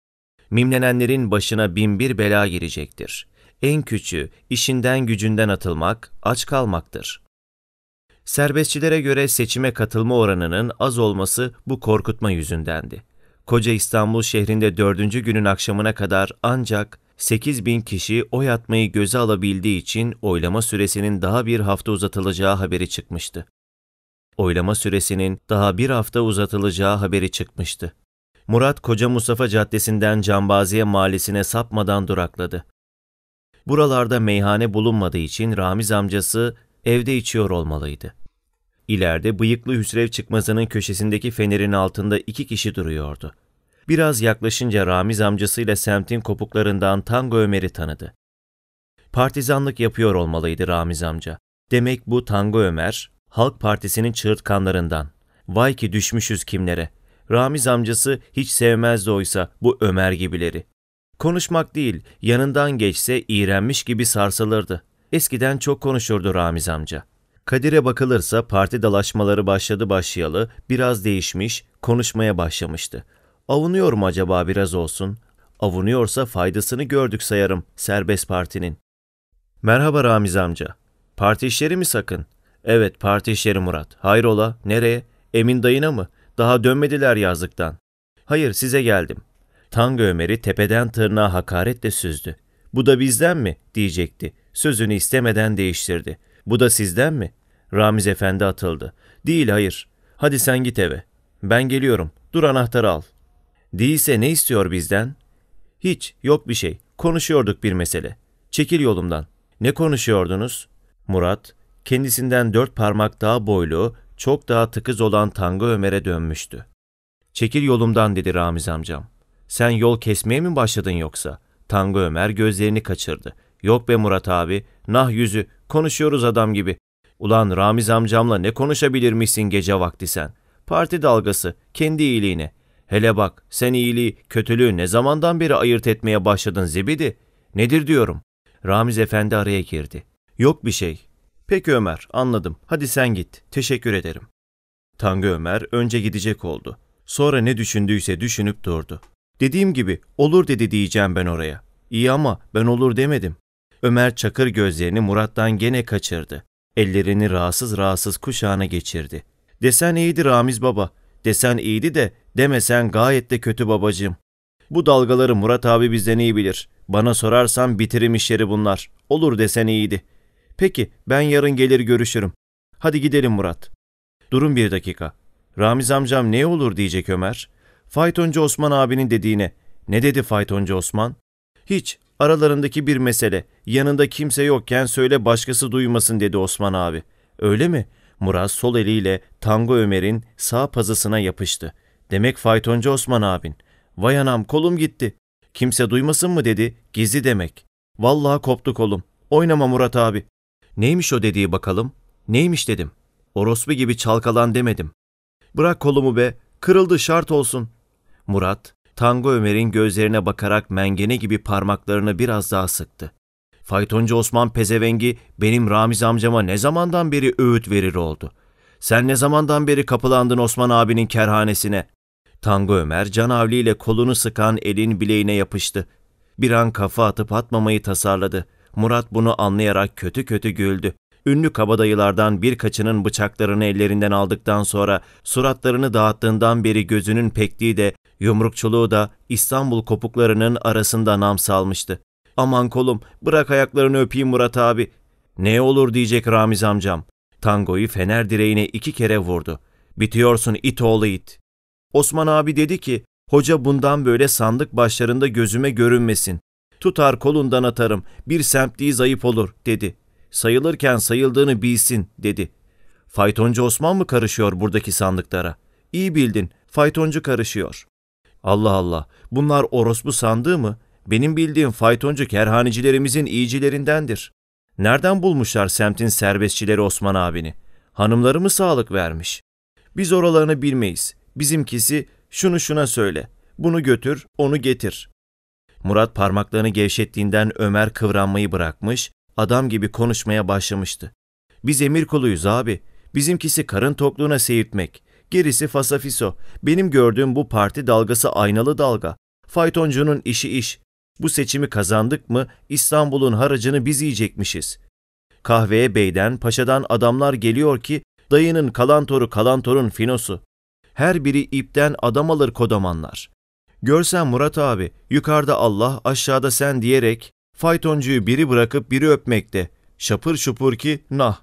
Mimlenenlerin başına binbir bela girecektir. En küçüğü işinden gücünden atılmak, aç kalmaktır. Serbestçilere göre seçime katılma oranının az olması bu korkutma yüzündendi. Koca İstanbul şehrinde dördüncü günün akşamına kadar ancak 8 bin kişi oy atmayı göze alabildiği için oylama süresinin daha bir hafta uzatılacağı haberi çıkmıştı. Oylama süresinin daha bir hafta uzatılacağı haberi çıkmıştı. Murat Koca Mustafa Caddesi'nden Cambaziye Mahallesi'ne sapmadan durakladı. Buralarda meyhane bulunmadığı için Ramiz amcası evde içiyor olmalıydı. İleride bıyıklı Hüsrev çıkmazının köşesindeki fenerin altında iki kişi duruyordu. Biraz yaklaşınca Ramiz amcasıyla semtin kopuklarından Tango Ömer'i tanıdı. Partizanlık yapıyor olmalıydı Ramiz amca. Demek bu Tango Ömer, Halk Partisi'nin çığırtkanlarından. Vay ki düşmüşüz kimlere. Ramiz amcası hiç sevmezdi oysa bu Ömer gibileri. Konuşmak değil, yanından geçse iğrenmiş gibi sarsılırdı. Eskiden çok konuşurdu Ramiz amca. Kadir'e bakılırsa parti dalaşmaları başladı başlayalı, biraz değişmiş, konuşmaya başlamıştı. Avunuyor mu acaba biraz olsun? Avunuyorsa faydasını gördük sayarım serbest partinin. Merhaba Ramiz amca. Parti işleri mi sakın? Evet parti işleri Murat. Hayrola? Nereye? Emin dayına mı? Daha dönmediler yazlıktan. Hayır size geldim. Tango Ömer'i tepeden tırnağa hakaretle süzdü. Bu da bizden mi? diyecekti. Sözünü istemeden değiştirdi. Bu da sizden mi? Ramiz Efendi atıldı. Değil hayır. Hadi sen git eve. Ben geliyorum. Dur anahtarı al. Değilse ne istiyor bizden? Hiç, yok bir şey. Konuşuyorduk bir mesele. Çekil yolumdan. Ne konuşuyordunuz? Murat, kendisinden dört parmak daha boylu, çok daha tıkız olan Tango Ömer'e dönmüştü. Çekil yolumdan dedi Ramiz amcam. Sen yol kesmeye mi başladın yoksa? Tango Ömer gözlerini kaçırdı. Yok be Murat abi, nah yüzü, konuşuyoruz adam gibi. Ulan Ramiz amcamla ne konuşabilirmişsin gece vakti sen? Parti dalgası, kendi iyiliğine. Hele bak, sen iyiliği, kötülüğü ne zamandan beri ayırt etmeye başladın zibidi? Nedir diyorum? Ramiz efendi araya girdi. Yok bir şey. Peki Ömer, anladım. Hadi sen git. Teşekkür ederim. Tangı Ömer önce gidecek oldu. Sonra ne düşündüyse düşünüp durdu. Dediğim gibi olur dedi diyeceğim ben oraya. İyi ama ben olur demedim. Ömer çakır gözlerini Murat'tan gene kaçırdı. Ellerini rahatsız rahatsız kuşağına geçirdi. Desen iyiydi Ramiz baba. Desen iyiydi de demesen gayet de kötü babacığım. Bu dalgaları Murat abi bizden iyi bilir. Bana sorarsan bitirim işleri bunlar. Olur desen iyiydi. Peki ben yarın gelir görüşürüm. Hadi gidelim Murat. Durun bir dakika. Ramiz amcam ne olur diyecek Ömer. Faytoncu Osman abinin dediğine. Ne dedi Faytoncu Osman? Hiç Aralarındaki bir mesele. Yanında kimse yokken söyle başkası duymasın dedi Osman abi. Öyle mi? Murat sol eliyle Tango Ömer'in sağ pazısına yapıştı. Demek faytoncu Osman abin. Vay anam kolum gitti. Kimse duymasın mı dedi. Gizli demek. Vallahi koptu kolum. Oynama Murat abi. Neymiş o dediği bakalım. Neymiş dedim. Orospu gibi çalkalan demedim. Bırak kolumu be. Kırıldı şart olsun. Murat Tango Ömer'in gözlerine bakarak mengene gibi parmaklarını biraz daha sıktı. Faytoncu Osman Pezevengi benim Ramiz amcama ne zamandan beri öğüt verir oldu. Sen ne zamandan beri kapılandın Osman abinin kerhanesine? Tango Ömer canavli ile kolunu sıkan elin bileğine yapıştı. Bir an kafa atıp atmamayı tasarladı. Murat bunu anlayarak kötü kötü güldü. Ünlü kabadayılardan birkaçının bıçaklarını ellerinden aldıktan sonra suratlarını dağıttığından beri gözünün pekliği de Yumrukçuluğu da İstanbul kopuklarının arasında nam salmıştı. Aman kolum bırak ayaklarını öpeyim Murat abi. Ne olur diyecek Ramiz amcam. Tangoyu fener direğine iki kere vurdu. Bitiyorsun it oğlu it. Osman abi dedi ki hoca bundan böyle sandık başlarında gözüme görünmesin. Tutar kolundan atarım bir semtliği zayıf olur dedi. Sayılırken sayıldığını bilsin dedi. Faytoncu Osman mı karışıyor buradaki sandıklara? İyi bildin faytoncu karışıyor. Allah Allah, bunlar orospu sandığı mı? Benim bildiğim faytoncu kerhanecilerimizin iyicilerindendir. Nereden bulmuşlar semtin serbestçileri Osman abini? Hanımları mı sağlık vermiş? Biz oralarını bilmeyiz. Bizimkisi şunu şuna söyle, bunu götür, onu getir. Murat parmaklarını gevşettiğinden Ömer kıvranmayı bırakmış, adam gibi konuşmaya başlamıştı. Biz emir kuluyuz abi. Bizimkisi karın tokluğuna seyirtmek. Gerisi fasafiso. Benim gördüğüm bu parti dalgası aynalı dalga. Faytoncunun işi iş. Bu seçimi kazandık mı İstanbul'un haracını biz yiyecekmişiz. Kahveye beyden, paşadan adamlar geliyor ki dayının kalantoru kalantorun finosu. Her biri ipten adam alır kodamanlar. Görsen Murat abi, yukarıda Allah, aşağıda sen diyerek faytoncuyu biri bırakıp biri öpmekte. Şapır şupur ki nah.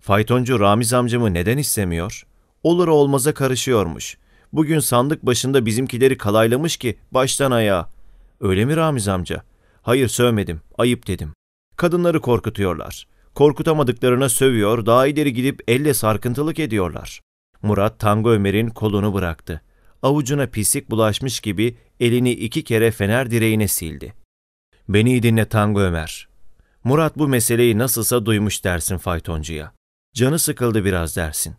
Faytoncu Ramiz amcamı neden istemiyor? olur olmaza karışıyormuş. Bugün sandık başında bizimkileri kalaylamış ki baştan ayağa. Öyle mi Ramiz amca? Hayır sövmedim, ayıp dedim. Kadınları korkutuyorlar. Korkutamadıklarına sövüyor, daha ileri gidip elle sarkıntılık ediyorlar. Murat Tango Ömer'in kolunu bıraktı. Avucuna pislik bulaşmış gibi elini iki kere fener direğine sildi. Beni iyi dinle Tango Ömer. Murat bu meseleyi nasılsa duymuş dersin faytoncuya. Canı sıkıldı biraz dersin.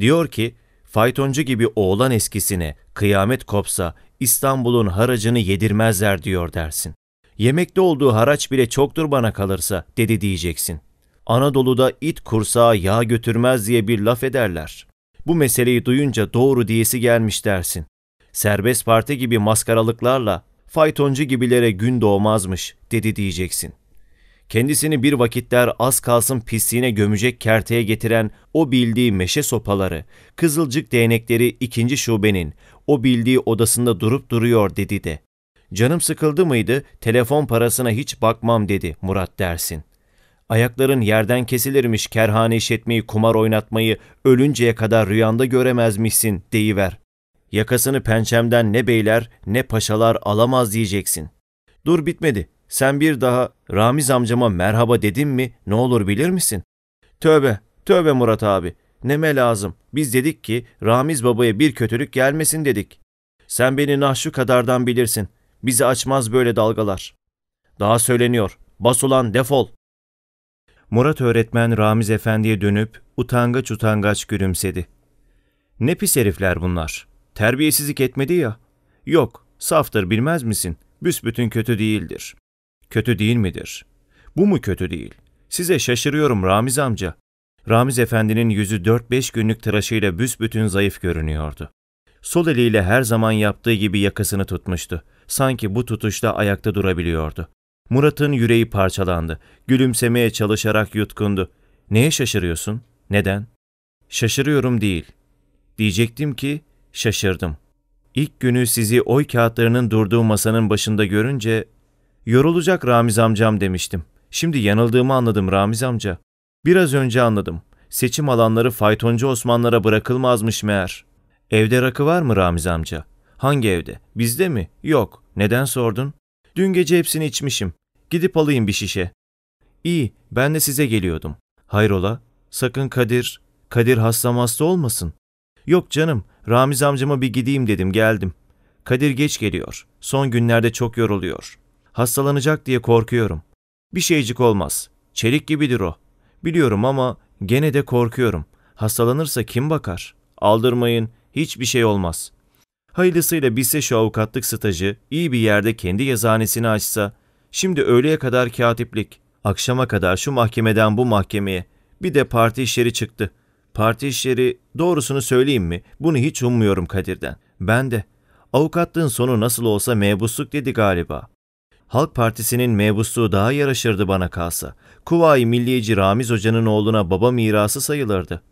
Diyor ki, faytoncu gibi oğlan eskisine kıyamet kopsa İstanbul'un haracını yedirmezler diyor dersin. Yemekte olduğu haraç bile çoktur bana kalırsa dedi diyeceksin. Anadolu'da it kursağa yağ götürmez diye bir laf ederler. Bu meseleyi duyunca doğru diyesi gelmiş dersin. Serbest parti gibi maskaralıklarla faytoncu gibilere gün doğmazmış dedi diyeceksin.'' kendisini bir vakitler az kalsın pisliğine gömecek kerteye getiren o bildiği meşe sopaları, kızılcık değnekleri ikinci şubenin, o bildiği odasında durup duruyor dedi de. Canım sıkıldı mıydı, telefon parasına hiç bakmam dedi Murat Dersin. Ayakların yerden kesilirmiş kerhane işletmeyi, kumar oynatmayı, ölünceye kadar rüyanda göremezmişsin deyiver. Yakasını pençemden ne beyler ne paşalar alamaz diyeceksin. Dur bitmedi. Sen bir daha Ramiz amcama merhaba dedin mi ne olur bilir misin? Tövbe, tövbe Murat abi. Neme lazım. Biz dedik ki Ramiz babaya bir kötülük gelmesin dedik. Sen beni nahşu kadardan bilirsin. Bizi açmaz böyle dalgalar. Daha söyleniyor. Bas ulan defol. Murat öğretmen Ramiz efendiye dönüp utangaç utangaç gülümsedi. Ne pis herifler bunlar. Terbiyesizlik etmedi ya. Yok, saftır bilmez misin? Büsbütün kötü değildir. Kötü değil midir? Bu mu kötü değil? Size şaşırıyorum Ramiz amca. Ramiz efendinin yüzü dört beş günlük tıraşıyla büsbütün zayıf görünüyordu. Sol eliyle her zaman yaptığı gibi yakasını tutmuştu. Sanki bu tutuşla ayakta durabiliyordu. Murat'ın yüreği parçalandı. Gülümsemeye çalışarak yutkundu. Neye şaşırıyorsun? Neden? Şaşırıyorum değil. Diyecektim ki şaşırdım. İlk günü sizi oy kağıtlarının durduğu masanın başında görünce Yorulacak Ramiz amcam demiştim. Şimdi yanıldığımı anladım Ramiz amca. Biraz önce anladım. Seçim alanları faytoncu Osmanlara bırakılmazmış meğer. Evde rakı var mı Ramiz amca? Hangi evde? Bizde mi? Yok. Neden sordun? Dün gece hepsini içmişim. Gidip alayım bir şişe. İyi, ben de size geliyordum. Hayrola? Sakın Kadir, Kadir hasta hasta olmasın. Yok canım, Ramiz amcama bir gideyim dedim geldim. Kadir geç geliyor. Son günlerde çok yoruluyor.'' Hastalanacak diye korkuyorum. Bir şeycik olmaz. Çelik gibidir o. Biliyorum ama gene de korkuyorum. Hastalanırsa kim bakar? Aldırmayın, hiçbir şey olmaz. Hayırlısıyla bitse şu avukatlık stajı, iyi bir yerde kendi yazhanesini açsa, şimdi öğleye kadar katiplik, akşama kadar şu mahkemeden bu mahkemeye, bir de parti işleri çıktı. Parti işleri, doğrusunu söyleyeyim mi? Bunu hiç ummuyorum Kadir'den. Ben de. Avukatlığın sonu nasıl olsa mebusluk dedi galiba. Halk Partisi'nin mebusluğu daha yaraşırdı bana kalsa. Kuvayi Milliyeci Ramiz Hoca'nın oğluna baba mirası sayılırdı.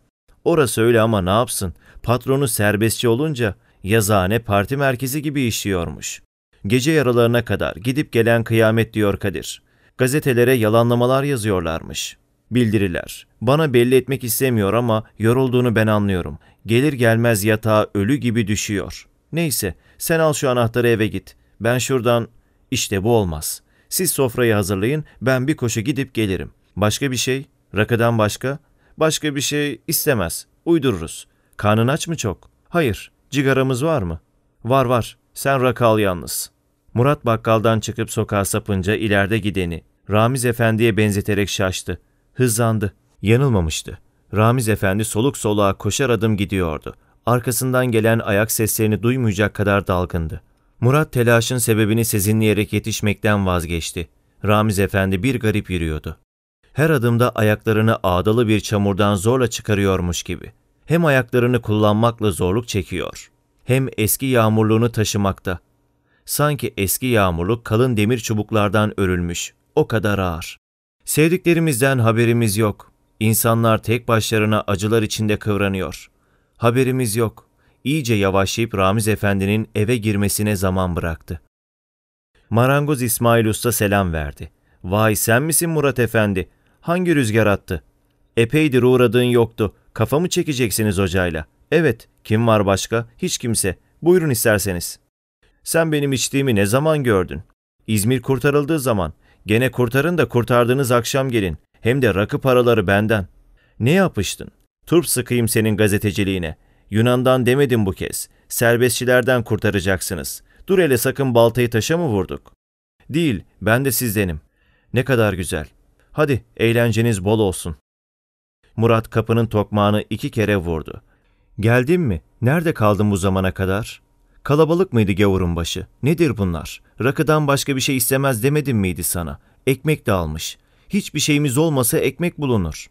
Orası öyle ama ne yapsın? Patronu serbestçi olunca yazıhane parti merkezi gibi işliyormuş. Gece yaralarına kadar gidip gelen kıyamet diyor Kadir. Gazetelere yalanlamalar yazıyorlarmış. Bildiriler. Bana belli etmek istemiyor ama yorulduğunu ben anlıyorum. Gelir gelmez yatağa ölü gibi düşüyor. Neyse sen al şu anahtarı eve git. Ben şuradan işte bu olmaz. Siz sofrayı hazırlayın, ben bir koşa gidip gelirim. Başka bir şey? Rakıdan başka? Başka bir şey istemez. Uydururuz. Karnın aç mı çok? Hayır. Cigaramız var mı? Var var. Sen rakı al yalnız. Murat bakkaldan çıkıp sokağa sapınca ileride gideni, Ramiz Efendi'ye benzeterek şaştı. Hızlandı. Yanılmamıştı. Ramiz Efendi soluk soluğa koşar adım gidiyordu. Arkasından gelen ayak seslerini duymayacak kadar dalgındı. Murat telaşın sebebini sezinleyerek yetişmekten vazgeçti. Ramiz Efendi bir garip yürüyordu. Her adımda ayaklarını ağdalı bir çamurdan zorla çıkarıyormuş gibi. Hem ayaklarını kullanmakla zorluk çekiyor. Hem eski yağmurluğunu taşımakta. Sanki eski yağmurluk kalın demir çubuklardan örülmüş. O kadar ağır. Sevdiklerimizden haberimiz yok. İnsanlar tek başlarına acılar içinde kıvranıyor. Haberimiz yok iyice yavaşlayıp Ramiz Efendi'nin eve girmesine zaman bıraktı. Marangoz İsmail Usta selam verdi. ''Vay sen misin Murat Efendi? Hangi rüzgar attı? Epeydir uğradığın yoktu. Kafamı çekeceksiniz hocayla. Evet, kim var başka? Hiç kimse. Buyurun isterseniz.'' ''Sen benim içtiğimi ne zaman gördün? İzmir kurtarıldığı zaman. Gene kurtarın da kurtardığınız akşam gelin. Hem de rakı paraları benden. Ne yapıştın? Turp sıkayım senin gazeteciliğine. Yunan'dan demedim bu kez. Serbestçilerden kurtaracaksınız. Dur hele sakın baltayı taşa mı vurduk? Değil, ben de sizdenim. Ne kadar güzel. Hadi eğlenceniz bol olsun. Murat kapının tokmağını iki kere vurdu. Geldim mi? Nerede kaldım bu zamana kadar? Kalabalık mıydı gavurun başı? Nedir bunlar? Rakıdan başka bir şey istemez demedim miydi sana? Ekmek de almış. Hiçbir şeyimiz olmasa ekmek bulunur.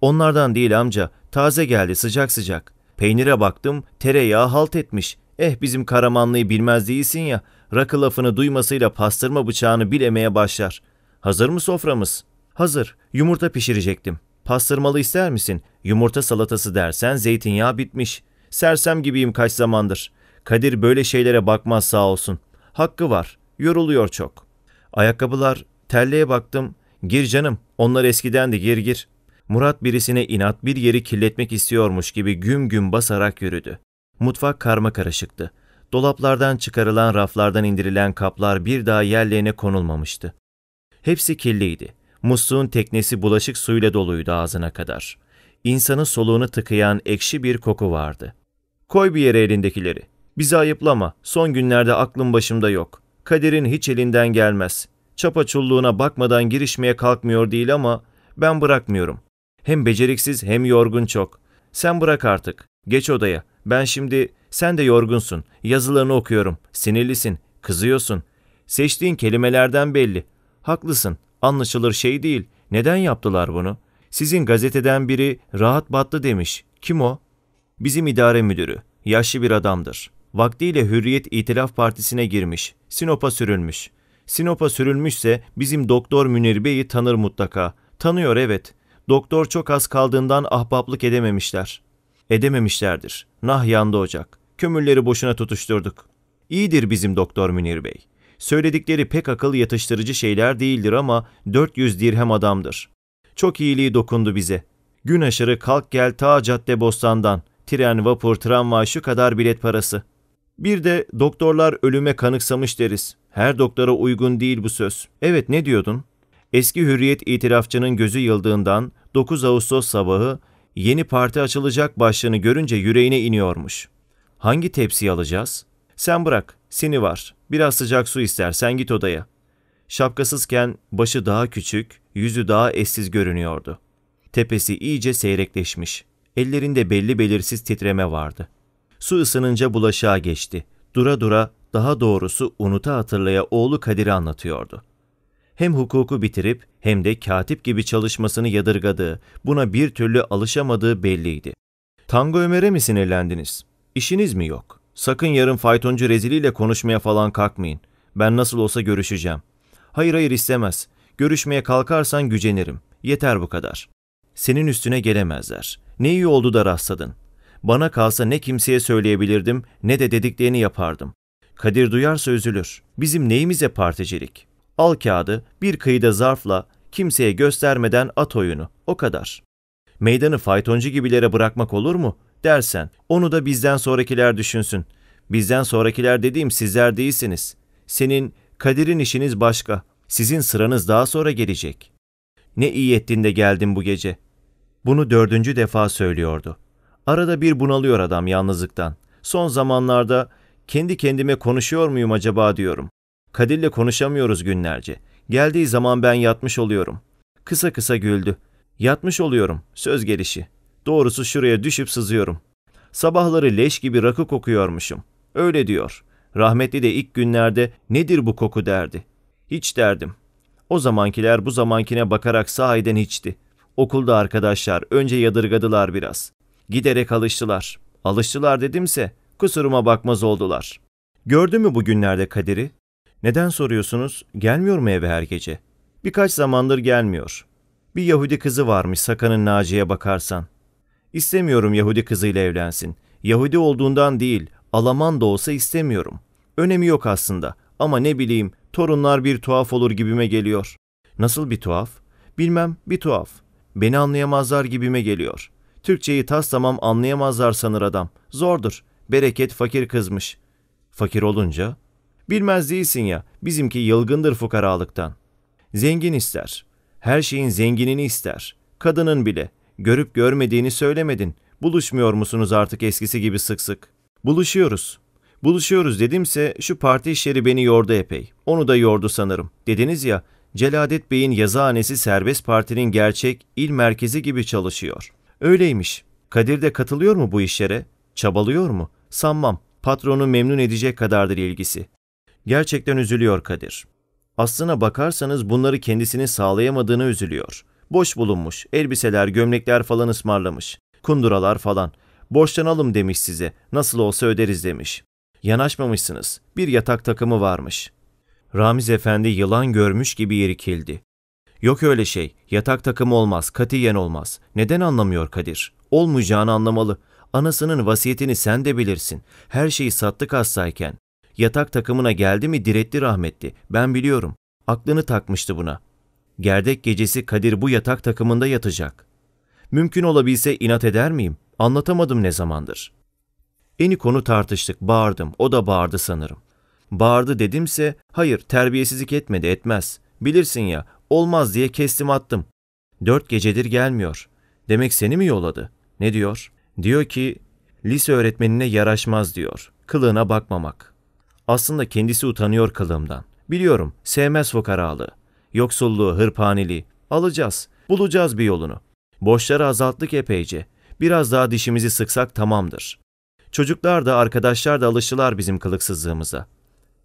Onlardan değil amca. Taze geldi sıcak sıcak. Peynire baktım, tereyağı halt etmiş. Eh bizim Karamanlı'yı bilmez değilsin ya, rakı lafını duymasıyla pastırma bıçağını bilemeye başlar. Hazır mı soframız? Hazır, yumurta pişirecektim. Pastırmalı ister misin? Yumurta salatası dersen zeytinyağı bitmiş. Sersem gibiyim kaç zamandır. Kadir böyle şeylere bakmaz sağ olsun. Hakkı var, yoruluyor çok. Ayakkabılar, terliğe baktım. Gir canım, onlar eskiden eskidendi gir gir. Murat birisine inat bir yeri kirletmek istiyormuş gibi güm güm basarak yürüdü. Mutfak karma karışıktı. Dolaplardan çıkarılan raflardan indirilen kaplar bir daha yerlerine konulmamıştı. Hepsi kirliydi. Musluğun teknesi bulaşık suyla doluydu ağzına kadar. İnsanın soluğunu tıkayan ekşi bir koku vardı. Koy bir yere elindekileri. Bizi ayıplama. Son günlerde aklım başımda yok. Kaderin hiç elinden gelmez. Çapaçulluğuna bakmadan girişmeye kalkmıyor değil ama ben bırakmıyorum. Hem beceriksiz hem yorgun çok. Sen bırak artık. Geç odaya. Ben şimdi sen de yorgunsun. Yazılarını okuyorum. Sinirlisin. Kızıyorsun. Seçtiğin kelimelerden belli. Haklısın. Anlaşılır şey değil. Neden yaptılar bunu? Sizin gazeteden biri rahat battı demiş. Kim o? Bizim idare müdürü. Yaşlı bir adamdır. Vaktiyle Hürriyet İtilaf Partisi'ne girmiş. Sinop'a sürülmüş. Sinop'a sürülmüşse bizim doktor Münir Bey'i tanır mutlaka. Tanıyor evet. Doktor çok az kaldığından ahbaplık edememişler. Edememişlerdir. Nah yandı ocak. Kömürleri boşuna tutuşturduk. İyidir bizim doktor Münir Bey. Söyledikleri pek akıl yatıştırıcı şeyler değildir ama 400 dirhem adamdır. Çok iyiliği dokundu bize. Gün aşırı kalk gel ta cadde bostandan. Tren, vapur, tramvay şu kadar bilet parası. Bir de doktorlar ölüme kanıksamış deriz. Her doktora uygun değil bu söz. Evet ne diyordun? Eski hürriyet itirafçının gözü yıldığından 9 Ağustos sabahı yeni parti açılacak başlığını görünce yüreğine iniyormuş. Hangi tepsi alacağız? Sen bırak, seni var. Biraz sıcak su istersen git odaya. Şapkasızken başı daha küçük, yüzü daha eşsiz görünüyordu. Tepesi iyice seyrekleşmiş. Ellerinde belli belirsiz titreme vardı. Su ısınınca bulaşığa geçti. Dura dura, daha doğrusu unuta hatırlaya oğlu Kadir'i anlatıyordu.'' hem hukuku bitirip hem de katip gibi çalışmasını yadırgadığı, buna bir türlü alışamadığı belliydi. Tango Ömer'e mi sinirlendiniz? İşiniz mi yok? Sakın yarın faytoncu reziliyle konuşmaya falan kalkmayın. Ben nasıl olsa görüşeceğim. Hayır hayır istemez. Görüşmeye kalkarsan gücenirim. Yeter bu kadar. Senin üstüne gelemezler. Ne iyi oldu da rastladın. Bana kalsa ne kimseye söyleyebilirdim ne de dediklerini yapardım. Kadir duyarsa üzülür. Bizim neyimize particilik? Al kağıdı, bir kıyıda zarfla, kimseye göstermeden at oyunu. O kadar. Meydanı faytoncu gibilere bırakmak olur mu? Dersen, onu da bizden sonrakiler düşünsün. Bizden sonrakiler dediğim sizler değilsiniz. Senin, Kadir'in işiniz başka. Sizin sıranız daha sonra gelecek. Ne iyi ettin de geldin bu gece. Bunu dördüncü defa söylüyordu. Arada bir bunalıyor adam yalnızlıktan. Son zamanlarda kendi kendime konuşuyor muyum acaba diyorum. Kadir'le konuşamıyoruz günlerce. Geldiği zaman ben yatmış oluyorum. Kısa kısa güldü. Yatmış oluyorum, söz gelişi. Doğrusu şuraya düşüp sızıyorum. Sabahları leş gibi rakı kokuyormuşum. Öyle diyor. Rahmetli de ilk günlerde nedir bu koku derdi. Hiç derdim. O zamankiler bu zamankine bakarak sahiden içti. Okulda arkadaşlar önce yadırgadılar biraz. Giderek alıştılar. Alıştılar dedimse kusuruma bakmaz oldular. Gördü mü bugünlerde Kadir'i? Neden soruyorsunuz? Gelmiyor mu eve her gece? Birkaç zamandır gelmiyor. Bir Yahudi kızı varmış Sakan'ın Naci'ye bakarsan. İstemiyorum Yahudi kızıyla evlensin. Yahudi olduğundan değil, Alaman da olsa istemiyorum. Önemi yok aslında ama ne bileyim torunlar bir tuhaf olur gibime geliyor. Nasıl bir tuhaf? Bilmem bir tuhaf. Beni anlayamazlar gibime geliyor. Türkçeyi tas tamam anlayamazlar sanır adam. Zordur. Bereket fakir kızmış. Fakir olunca Bilmez değilsin ya, bizimki yılgındır fukaralıktan. Zengin ister, her şeyin zenginini ister. Kadının bile, görüp görmediğini söylemedin. Buluşmuyor musunuz artık eskisi gibi sık sık? Buluşuyoruz. Buluşuyoruz dedimse şu parti işleri beni yordu epey. Onu da yordu sanırım. Dediniz ya, Celadet Bey'in yazıhanesi serbest partinin gerçek il merkezi gibi çalışıyor. Öyleymiş. Kadir de katılıyor mu bu işlere? Çabalıyor mu? Sanmam. Patronu memnun edecek kadardır ilgisi. Gerçekten üzülüyor Kadir. Aslına bakarsanız bunları kendisini sağlayamadığını üzülüyor. Boş bulunmuş, elbiseler, gömlekler falan ısmarlamış. Kunduralar falan. Borçlanalım demiş size, nasıl olsa öderiz demiş. Yanaşmamışsınız, bir yatak takımı varmış. Ramiz Efendi yılan görmüş gibi irkildi. Yok öyle şey, yatak takımı olmaz, katiyen olmaz. Neden anlamıyor Kadir? Olmayacağını anlamalı. Anasının vasiyetini sen de bilirsin. Her şeyi sattık hastayken. Yatak takımına geldi mi diretti rahmetli. Ben biliyorum. Aklını takmıştı buna. Gerdek gecesi Kadir bu yatak takımında yatacak. Mümkün olabilse inat eder miyim? Anlatamadım ne zamandır. Eni konu tartıştık, bağırdım. O da bağırdı sanırım. Bağırdı dedimse, hayır terbiyesizlik etmedi, etmez. Bilirsin ya, olmaz diye kestim attım. Dört gecedir gelmiyor. Demek seni mi yolladı? Ne diyor? Diyor ki, lise öğretmenine yaraşmaz diyor. Kılığına bakmamak. Aslında kendisi utanıyor kılığımdan. Biliyorum, sevmez fukaralığı. Yoksulluğu, hırpaniliği. Alacağız, bulacağız bir yolunu. Borçları azalttık epeyce. Biraz daha dişimizi sıksak tamamdır. Çocuklar da arkadaşlar da alışılar bizim kılıksızlığımıza.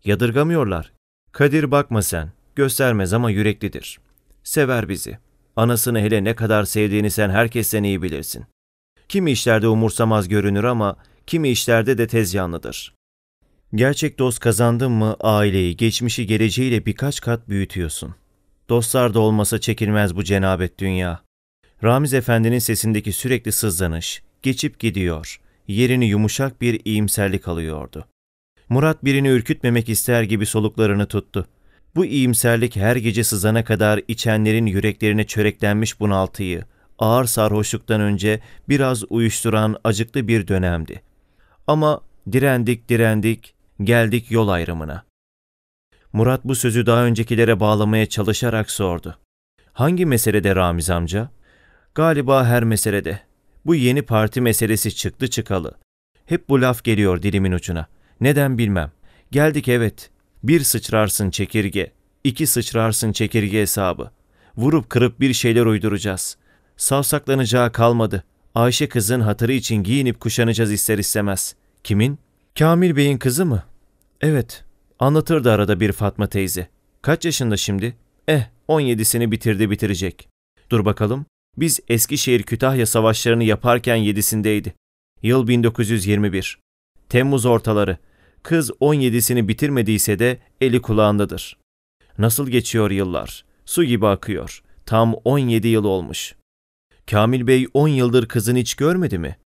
Yadırgamıyorlar. Kadir bakma sen, göstermez ama yüreklidir. Sever bizi. Anasını hele ne kadar sevdiğini sen herkesten iyi bilirsin. Kimi işlerde umursamaz görünür ama kimi işlerde de tez yanlıdır. Gerçek dost kazandın mı aileyi, geçmişi, geleceğiyle birkaç kat büyütüyorsun. Dostlar da olmasa çekilmez bu cenabet dünya. Ramiz Efendi'nin sesindeki sürekli sızlanış, geçip gidiyor, yerini yumuşak bir iyimserlik alıyordu. Murat birini ürkütmemek ister gibi soluklarını tuttu. Bu iyimserlik her gece sızana kadar içenlerin yüreklerine çöreklenmiş bunaltıyı, ağır sarhoşluktan önce biraz uyuşturan acıklı bir dönemdi. Ama direndik direndik, Geldik yol ayrımına. Murat bu sözü daha öncekilere bağlamaya çalışarak sordu. Hangi meselede Ramiz amca? Galiba her meselede. Bu yeni parti meselesi çıktı çıkalı. Hep bu laf geliyor dilimin ucuna. Neden bilmem. Geldik evet. Bir sıçrarsın çekirge, İki sıçrarsın çekirge hesabı. Vurup kırıp bir şeyler uyduracağız. Savsaklanacağı kalmadı. Ayşe kızın hatırı için giyinip kuşanacağız ister istemez. Kimin? Kamil Bey'in kızı mı? Evet. Anlatırdı arada bir Fatma teyze. Kaç yaşında şimdi? Eh, 17'sini bitirdi bitirecek. Dur bakalım. Biz Eskişehir-Kütahya savaşlarını yaparken 7'sindeydi. Yıl 1921. Temmuz ortaları. Kız 17'sini bitirmediyse de eli kulağındadır. Nasıl geçiyor yıllar? Su gibi akıyor. Tam 17 yıl olmuş. Kamil Bey 10 yıldır kızını hiç görmedi mi?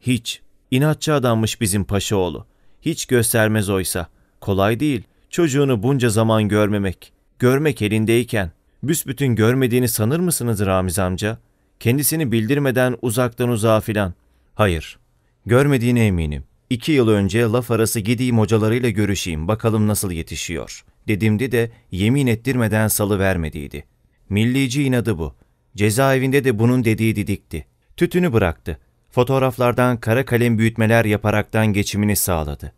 Hiç. İnatçı adammış bizim paşaoğlu. Hiç göstermez oysa. Kolay değil. Çocuğunu bunca zaman görmemek. Görmek elindeyken. Büsbütün görmediğini sanır mısınız Ramiz amca? Kendisini bildirmeden uzaktan uzağa filan. Hayır. Görmediğine eminim. İki yıl önce laf arası gideyim hocalarıyla görüşeyim bakalım nasıl yetişiyor. Dedimdi de yemin ettirmeden salı vermediydi. Millici inadı bu. Cezaevinde de bunun dediği didikti. Tütünü bıraktı fotoğraflardan kara kalem büyütmeler yaparaktan geçimini sağladı.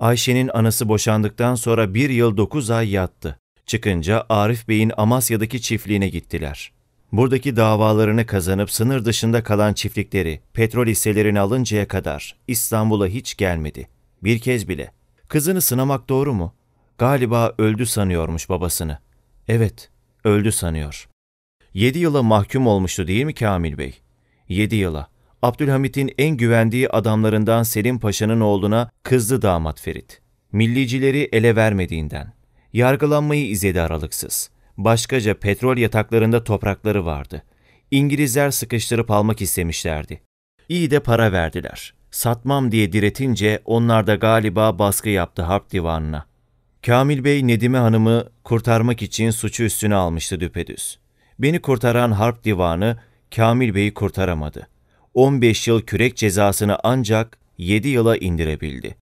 Ayşe'nin anası boşandıktan sonra bir yıl dokuz ay yattı. Çıkınca Arif Bey'in Amasya'daki çiftliğine gittiler. Buradaki davalarını kazanıp sınır dışında kalan çiftlikleri, petrol hisselerini alıncaya kadar İstanbul'a hiç gelmedi. Bir kez bile. Kızını sınamak doğru mu? Galiba öldü sanıyormuş babasını. Evet, öldü sanıyor. Yedi yıla mahkum olmuştu değil mi Kamil Bey? Yedi yıla. Abdülhamit'in en güvendiği adamlarından Selim Paşa'nın oğluna kızdı damat Ferit. Millicileri ele vermediğinden. Yargılanmayı izledi aralıksız. Başkaca petrol yataklarında toprakları vardı. İngilizler sıkıştırıp almak istemişlerdi. İyi de para verdiler. Satmam diye diretince onlar da galiba baskı yaptı harp divanına. Kamil Bey Nedime Hanım'ı kurtarmak için suçu üstüne almıştı düpedüz. Beni kurtaran harp divanı Kamil Bey'i kurtaramadı. 15 yıl kürek cezasını ancak 7 yıla indirebildi.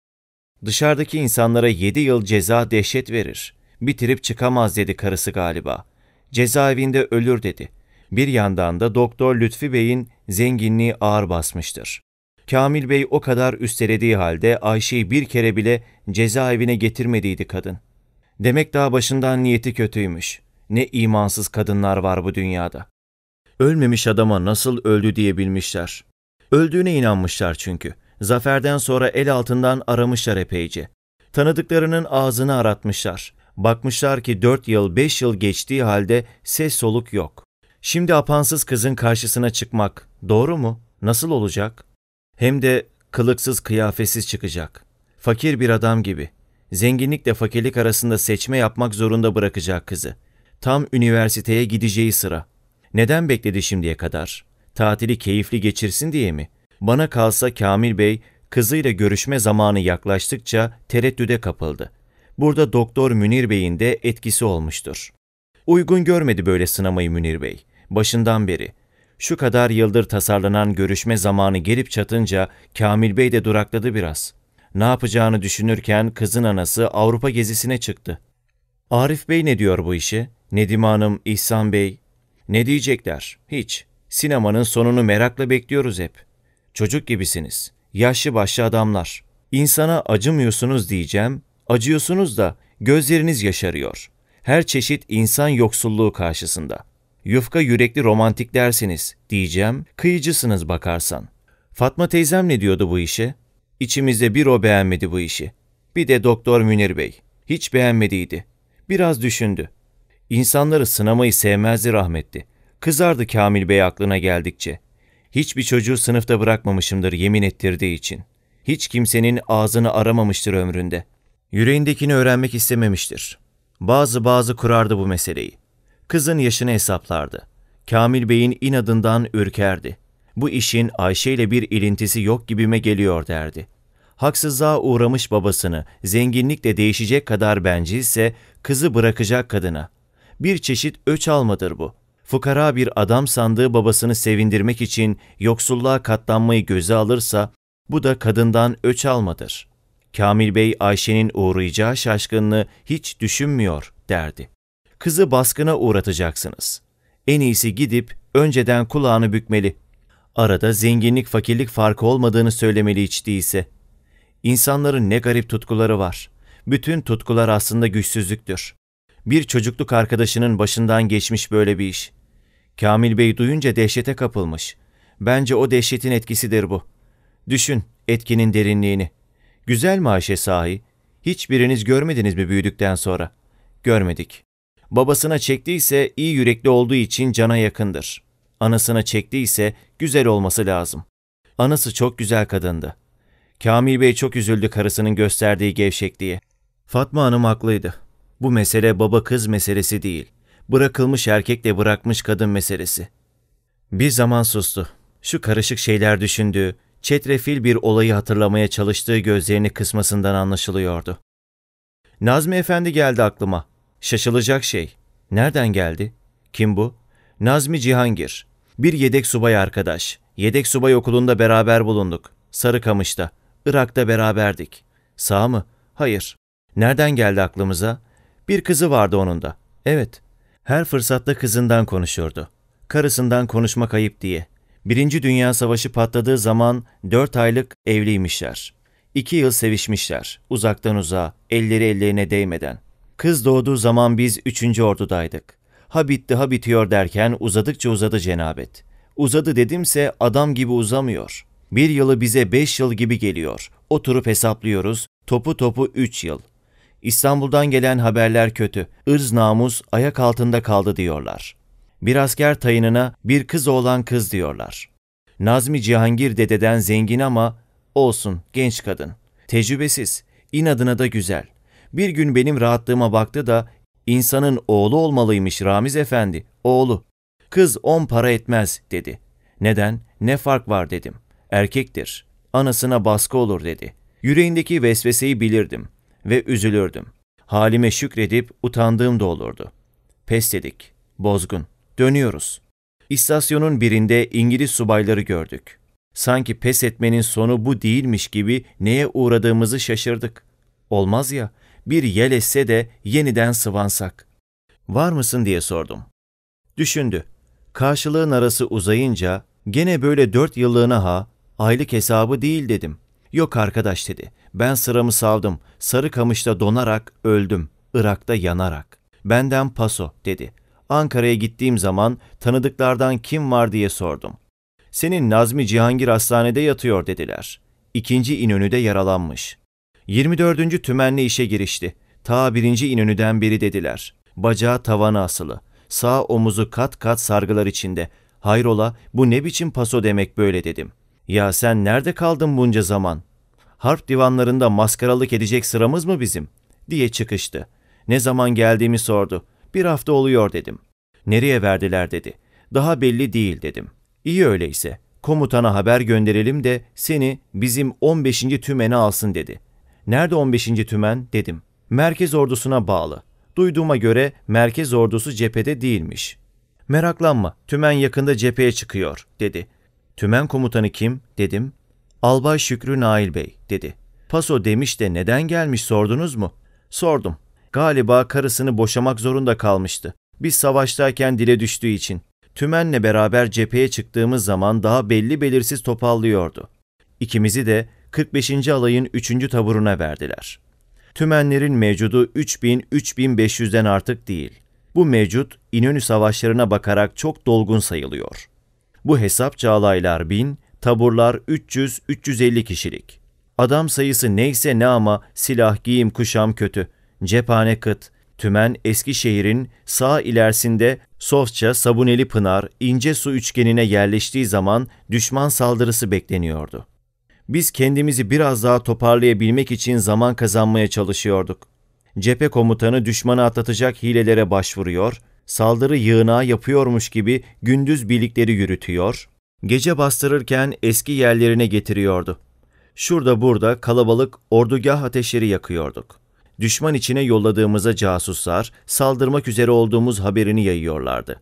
Dışarıdaki insanlara 7 yıl ceza dehşet verir. Bitirip çıkamaz dedi karısı galiba. Cezaevinde ölür dedi. Bir yandan da Doktor Lütfi Bey'in zenginliği ağır basmıştır. Kamil Bey o kadar üstelediği halde Ayşe'yi bir kere bile cezaevine getirmediydi kadın. Demek daha başından niyeti kötüymüş. Ne imansız kadınlar var bu dünyada ölmemiş adama nasıl öldü diyebilmişler. Öldüğüne inanmışlar çünkü. Zaferden sonra el altından aramışlar epeyce. Tanıdıklarının ağzını aratmışlar. Bakmışlar ki dört yıl beş yıl geçtiği halde ses soluk yok. Şimdi apansız kızın karşısına çıkmak doğru mu? Nasıl olacak? Hem de kılıksız kıyafetsiz çıkacak. Fakir bir adam gibi. Zenginlikle fakirlik arasında seçme yapmak zorunda bırakacak kızı. Tam üniversiteye gideceği sıra. Neden bekledi şimdiye kadar? Tatili keyifli geçirsin diye mi? Bana kalsa Kamil Bey kızıyla görüşme zamanı yaklaştıkça tereddüde kapıldı. Burada Doktor Münir Bey'in de etkisi olmuştur. Uygun görmedi böyle sınamayı Münir Bey. Başından beri. Şu kadar yıldır tasarlanan görüşme zamanı gelip çatınca Kamil Bey de durakladı biraz. Ne yapacağını düşünürken kızın anası Avrupa gezisine çıktı. Arif Bey ne diyor bu işe? Nedim Hanım, İhsan Bey, ne diyecekler? Hiç. Sinemanın sonunu merakla bekliyoruz hep. Çocuk gibisiniz. Yaşlı başlı adamlar. İnsana acımıyorsunuz diyeceğim. Acıyorsunuz da gözleriniz yaşarıyor. Her çeşit insan yoksulluğu karşısında. Yufka yürekli romantik dersiniz diyeceğim. Kıyıcısınız bakarsan. Fatma teyzem ne diyordu bu işe? İçimizde bir o beğenmedi bu işi. Bir de Doktor Münir Bey. Hiç beğenmediydi. Biraz düşündü. İnsanları sınamayı sevmezdi rahmetli. Kızardı Kamil Bey aklına geldikçe. Hiçbir çocuğu sınıfta bırakmamışımdır yemin ettirdiği için. Hiç kimsenin ağzını aramamıştır ömründe. Yüreğindekini öğrenmek istememiştir. Bazı bazı kurardı bu meseleyi. Kızın yaşını hesaplardı. Kamil Bey'in inadından ürkerdi. Bu işin Ayşe ile bir ilintisi yok gibime geliyor derdi. Haksızlığa uğramış babasını zenginlikle değişecek kadar bencilse kızı bırakacak kadına.'' bir çeşit öç almadır bu. Fukara bir adam sandığı babasını sevindirmek için yoksulluğa katlanmayı göze alırsa bu da kadından öç almadır. Kamil Bey Ayşe'nin uğrayacağı şaşkınlığı hiç düşünmüyor derdi. Kızı baskına uğratacaksınız. En iyisi gidip önceden kulağını bükmeli. Arada zenginlik fakirlik farkı olmadığını söylemeli hiç değilse. İnsanların ne garip tutkuları var. Bütün tutkular aslında güçsüzlüktür. Bir çocukluk arkadaşının başından geçmiş böyle bir iş. Kamil Bey duyunca dehşete kapılmış. Bence o dehşetin etkisidir bu. Düşün etkinin derinliğini. Güzel mi Ayşe sahi? Hiçbiriniz görmediniz mi büyüdükten sonra? Görmedik. Babasına çektiyse iyi yürekli olduğu için cana yakındır. Anasına çektiyse güzel olması lazım. Anası çok güzel kadındı. Kamil Bey çok üzüldü karısının gösterdiği gevşekliğe. Fatma Hanım haklıydı. Bu mesele baba kız meselesi değil. Bırakılmış erkekle bırakmış kadın meselesi. Bir zaman sustu. Şu karışık şeyler düşündüğü, çetrefil bir olayı hatırlamaya çalıştığı gözlerini kısmasından anlaşılıyordu. Nazmi Efendi geldi aklıma. Şaşılacak şey. Nereden geldi? Kim bu? Nazmi Cihangir. Bir yedek subay arkadaş. Yedek subay okulunda beraber bulunduk. Sarıkamış'ta. Irak'ta beraberdik. Sağ mı? Hayır. Nereden geldi aklımıza? Bir kızı vardı onun da. Evet. Her fırsatta kızından konuşurdu. Karısından konuşmak ayıp diye. Birinci Dünya Savaşı patladığı zaman dört aylık evliymişler. İki yıl sevişmişler, uzaktan uzağa, elleri ellerine değmeden. Kız doğduğu zaman biz üçüncü ordudaydık. Ha bitti ha bitiyor derken uzadıkça uzadı cenabet. Uzadı dedimse adam gibi uzamıyor. Bir yılı bize beş yıl gibi geliyor. Oturup hesaplıyoruz, topu topu üç yıl. İstanbul'dan gelen haberler kötü. Irz namus ayak altında kaldı diyorlar. Bir asker tayınına bir kız oğlan kız diyorlar. Nazmi Cihangir dededen zengin ama olsun genç kadın. Tecrübesiz, inadına da güzel. Bir gün benim rahatlığıma baktı da insanın oğlu olmalıymış Ramiz Efendi, oğlu. Kız on para etmez dedi. Neden? Ne fark var dedim. Erkektir. Anasına baskı olur dedi. Yüreğindeki vesveseyi bilirdim ve üzülürdüm. Halime şükredip utandığım da olurdu. Pes dedik, bozgun, dönüyoruz. İstasyonun birinde İngiliz subayları gördük. Sanki pes etmenin sonu bu değilmiş gibi neye uğradığımızı şaşırdık. Olmaz ya, bir yel esse de yeniden sıvansak. Var mısın diye sordum. Düşündü. Karşılığın arası uzayınca gene böyle dört yıllığına ha, aylık hesabı değil dedim. Yok arkadaş dedi. Ben sıramı savdım. Sarıkamış'ta donarak öldüm. Irak'ta yanarak. Benden paso dedi. Ankara'ya gittiğim zaman tanıdıklardan kim var diye sordum. Senin Nazmi Cihangir hastanede yatıyor dediler. İkinci İnönü'de yaralanmış. 24. tümenli işe girişti. Ta birinci İnönü'den biri dediler. Bacağı tavana asılı. Sağ omuzu kat kat sargılar içinde. Hayrola bu ne biçim paso demek böyle dedim. Ya sen nerede kaldın bunca zaman? harp divanlarında maskaralık edecek sıramız mı bizim? diye çıkıştı. Ne zaman geldiğimi sordu. Bir hafta oluyor dedim. Nereye verdiler dedi. Daha belli değil dedim. İyi öyleyse. Komutana haber gönderelim de seni bizim 15. tümene alsın dedi. Nerede 15. tümen dedim. Merkez ordusuna bağlı. Duyduğuma göre merkez ordusu cephede değilmiş. Meraklanma, tümen yakında cepheye çıkıyor dedi. Tümen komutanı kim dedim. Albay Şükrü Nail Bey dedi. Paso demiş de neden gelmiş sordunuz mu? Sordum. Galiba karısını boşamak zorunda kalmıştı. Biz savaştayken dile düştüğü için. Tümen'le beraber cepheye çıktığımız zaman daha belli belirsiz topallıyordu. İkimizi de 45. alayın 3. taburuna verdiler. Tümenlerin mevcudu 3000-3500'den artık değil. Bu mevcut İnönü savaşlarına bakarak çok dolgun sayılıyor. Bu hesap Çağlaylar 1000, Taburlar 300-350 kişilik. Adam sayısı neyse ne ama silah, giyim, kuşam kötü. Cephane kıt. Tümen Eskişehir'in sağ ilerisinde Sosça Sabuneli Pınar ince su üçgenine yerleştiği zaman düşman saldırısı bekleniyordu. Biz kendimizi biraz daha toparlayabilmek için zaman kazanmaya çalışıyorduk. Cephe komutanı düşmanı atlatacak hilelere başvuruyor, saldırı yığına yapıyormuş gibi gündüz birlikleri yürütüyor, Gece bastırırken eski yerlerine getiriyordu. Şurada burada kalabalık ordugah ateşleri yakıyorduk. Düşman içine yolladığımıza casuslar saldırmak üzere olduğumuz haberini yayıyorlardı.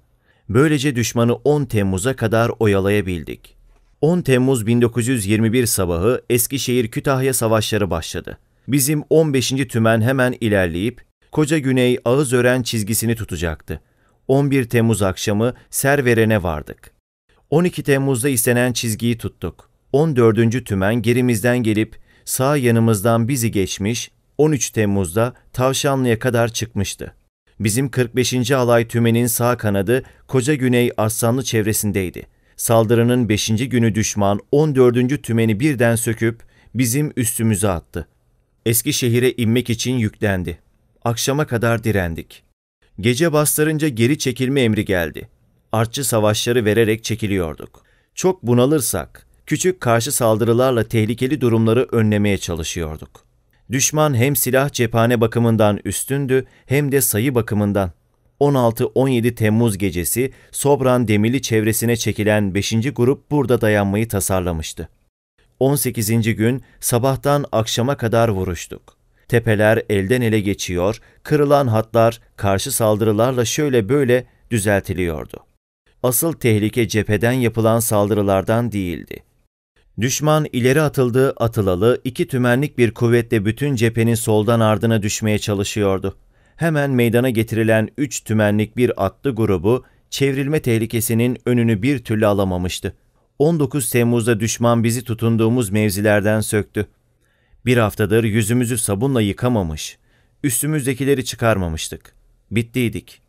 Böylece düşmanı 10 Temmuz'a kadar oyalayabildik. 10 Temmuz 1921 sabahı Eskişehir-Kütahya savaşları başladı. Bizim 15. tümen hemen ilerleyip Koca Güney Ağızören çizgisini tutacaktı. 11 Temmuz akşamı Serveren'e vardık. 12 Temmuz'da istenen çizgiyi tuttuk. 14. tümen gerimizden gelip sağ yanımızdan bizi geçmiş, 13 Temmuz'da Tavşanlı'ya kadar çıkmıştı. Bizim 45. Alay tümenin sağ kanadı Koca Güney Arslanlı çevresindeydi. Saldırının 5. günü düşman 14. tümeni birden söküp bizim üstümüze attı. Eskişehir'e inmek için yüklendi. Akşama kadar direndik. Gece bastırınca geri çekilme emri geldi artçı savaşları vererek çekiliyorduk. Çok bunalırsak, küçük karşı saldırılarla tehlikeli durumları önlemeye çalışıyorduk. Düşman hem silah cephane bakımından üstündü hem de sayı bakımından. 16-17 Temmuz gecesi Sobran Demili çevresine çekilen 5. grup burada dayanmayı tasarlamıştı. 18. gün sabahtan akşama kadar vuruştuk. Tepeler elden ele geçiyor, kırılan hatlar karşı saldırılarla şöyle böyle düzeltiliyordu asıl tehlike cepheden yapılan saldırılardan değildi. Düşman ileri atıldığı atılalı iki tümenlik bir kuvvetle bütün cephenin soldan ardına düşmeye çalışıyordu. Hemen meydana getirilen üç tümenlik bir atlı grubu çevrilme tehlikesinin önünü bir türlü alamamıştı. 19 Temmuz'da düşman bizi tutunduğumuz mevzilerden söktü. Bir haftadır yüzümüzü sabunla yıkamamış, üstümüzdekileri çıkarmamıştık. Bittiydik.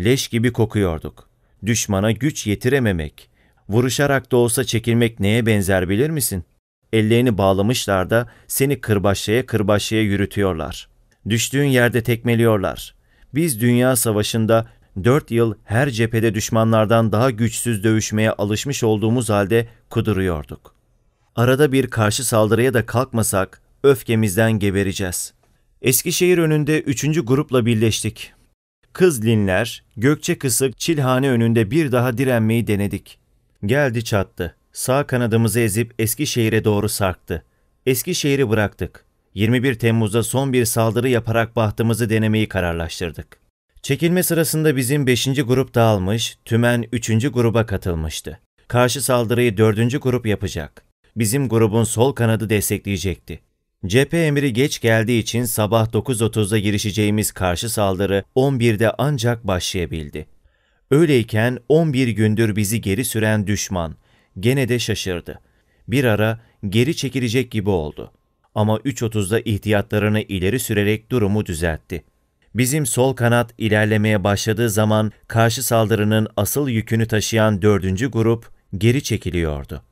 Leş gibi kokuyorduk. Düşmana güç yetirememek, vuruşarak da olsa çekilmek neye benzer bilir misin? Ellerini bağlamışlar da seni kırbaçlaya kırbaçlaya yürütüyorlar. Düştüğün yerde tekmeliyorlar. Biz dünya savaşında dört yıl her cephede düşmanlardan daha güçsüz dövüşmeye alışmış olduğumuz halde kuduruyorduk. Arada bir karşı saldırıya da kalkmasak öfkemizden gebereceğiz. Eskişehir önünde üçüncü grupla birleştik. Kızlinler, Gökçe Kısık, Çilhane önünde bir daha direnmeyi denedik. Geldi çattı. Sağ kanadımızı ezip Eskişehir'e doğru sarktı. Eskişehir'i bıraktık. 21 Temmuz'da son bir saldırı yaparak bahtımızı denemeyi kararlaştırdık. Çekilme sırasında bizim 5. grup dağılmış, Tümen 3. gruba katılmıştı. Karşı saldırıyı 4. grup yapacak. Bizim grubun sol kanadı destekleyecekti. Cephe emri geç geldiği için sabah 9.30'da girişeceğimiz karşı saldırı 11'de ancak başlayabildi. Öyleyken 11 gündür bizi geri süren düşman gene de şaşırdı. Bir ara geri çekilecek gibi oldu. Ama 3.30'da ihtiyatlarını ileri sürerek durumu düzeltti. Bizim sol kanat ilerlemeye başladığı zaman karşı saldırının asıl yükünü taşıyan 4. grup geri çekiliyordu.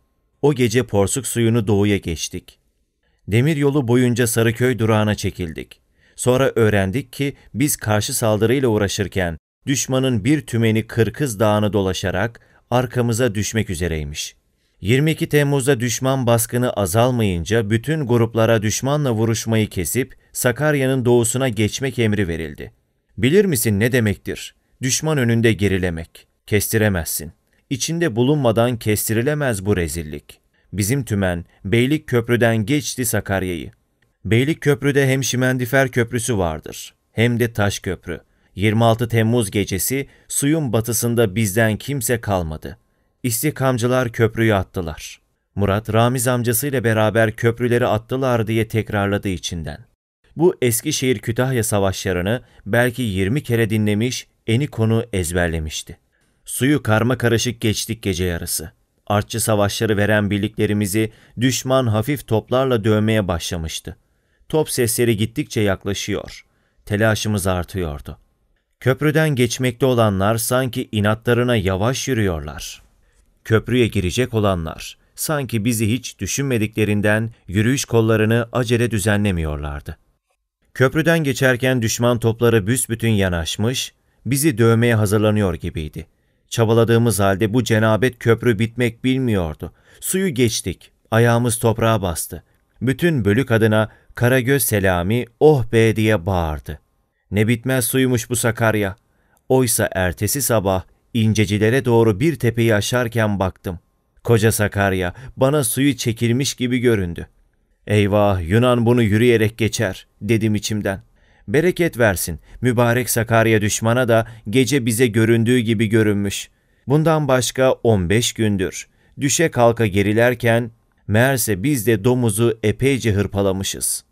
O gece porsuk suyunu doğuya geçtik. Demir yolu boyunca Sarıköy durağına çekildik. Sonra öğrendik ki biz karşı saldırıyla uğraşırken düşmanın bir tümeni Kırkız Dağı'nı dolaşarak arkamıza düşmek üzereymiş. 22 Temmuz'da düşman baskını azalmayınca bütün gruplara düşmanla vuruşmayı kesip Sakarya'nın doğusuna geçmek emri verildi. Bilir misin ne demektir? Düşman önünde gerilemek. Kestiremezsin. İçinde bulunmadan kestirilemez bu rezillik. Bizim tümen Beylik Köprü'den geçti Sakarya'yı. Beylik Köprü'de hem Şimendifer Köprüsü vardır hem de Taş Köprü. 26 Temmuz gecesi suyun batısında bizden kimse kalmadı. İstikamcılar köprüyü attılar. Murat Ramiz amcasıyla beraber köprüleri attılar diye tekrarladı içinden. Bu Eskişehir-Kütahya savaşlarını belki 20 kere dinlemiş, eni konu ezberlemişti. Suyu karma karışık geçtik gece yarısı artçı savaşları veren birliklerimizi düşman hafif toplarla dövmeye başlamıştı. Top sesleri gittikçe yaklaşıyor. Telaşımız artıyordu. Köprüden geçmekte olanlar sanki inatlarına yavaş yürüyorlar. Köprüye girecek olanlar sanki bizi hiç düşünmediklerinden yürüyüş kollarını acele düzenlemiyorlardı. Köprüden geçerken düşman topları büsbütün yanaşmış, bizi dövmeye hazırlanıyor gibiydi.'' Çabaladığımız halde bu cenabet köprü bitmek bilmiyordu. Suyu geçtik. Ayağımız toprağa bastı. Bütün bölük adına Karagöz Selami oh be diye bağırdı. Ne bitmez suymuş bu Sakarya. Oysa ertesi sabah incecilere doğru bir tepeyi aşarken baktım. Koca Sakarya bana suyu çekilmiş gibi göründü. Eyvah Yunan bunu yürüyerek geçer dedim içimden bereket versin. Mübarek Sakarya düşmana da gece bize göründüğü gibi görünmüş. Bundan başka 15 gündür. Düşe kalka gerilerken meğerse biz de domuzu epeyce hırpalamışız.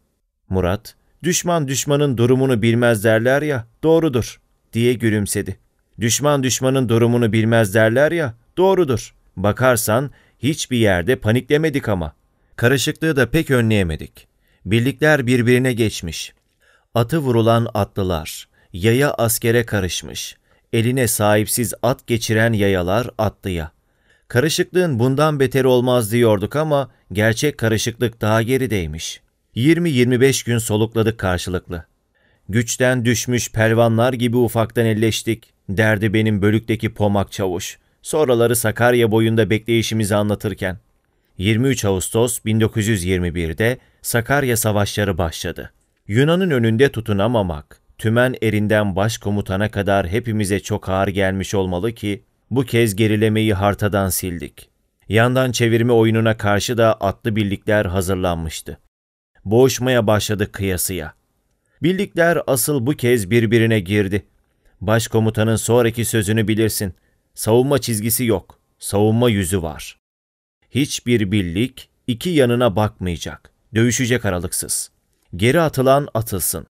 Murat, düşman düşmanın durumunu bilmez derler ya, doğrudur diye gülümsedi. Düşman düşmanın durumunu bilmez derler ya, doğrudur. Bakarsan hiçbir yerde paniklemedik ama. Karışıklığı da pek önleyemedik. Birlikler birbirine geçmiş. Atı vurulan atlılar, yaya askere karışmış, eline sahipsiz at geçiren yayalar atlıya. Karışıklığın bundan beter olmaz diyorduk ama gerçek karışıklık daha gerideymiş. 20-25 gün solukladık karşılıklı. Güçten düşmüş pervanlar gibi ufaktan elleştik, derdi benim bölükteki pomak çavuş. Sonraları Sakarya boyunda bekleyişimizi anlatırken. 23 Ağustos 1921'de Sakarya savaşları başladı. Yunan'ın önünde tutunamamak, tümen erinden başkomutana kadar hepimize çok ağır gelmiş olmalı ki bu kez gerilemeyi hartadan sildik. Yandan çevirme oyununa karşı da atlı birlikler hazırlanmıştı. Boğuşmaya başladı kıyasıya. Birlikler asıl bu kez birbirine girdi. Başkomutanın sonraki sözünü bilirsin. Savunma çizgisi yok, savunma yüzü var. Hiçbir birlik iki yanına bakmayacak, dövüşecek aralıksız.'' Geri atılan atılsın.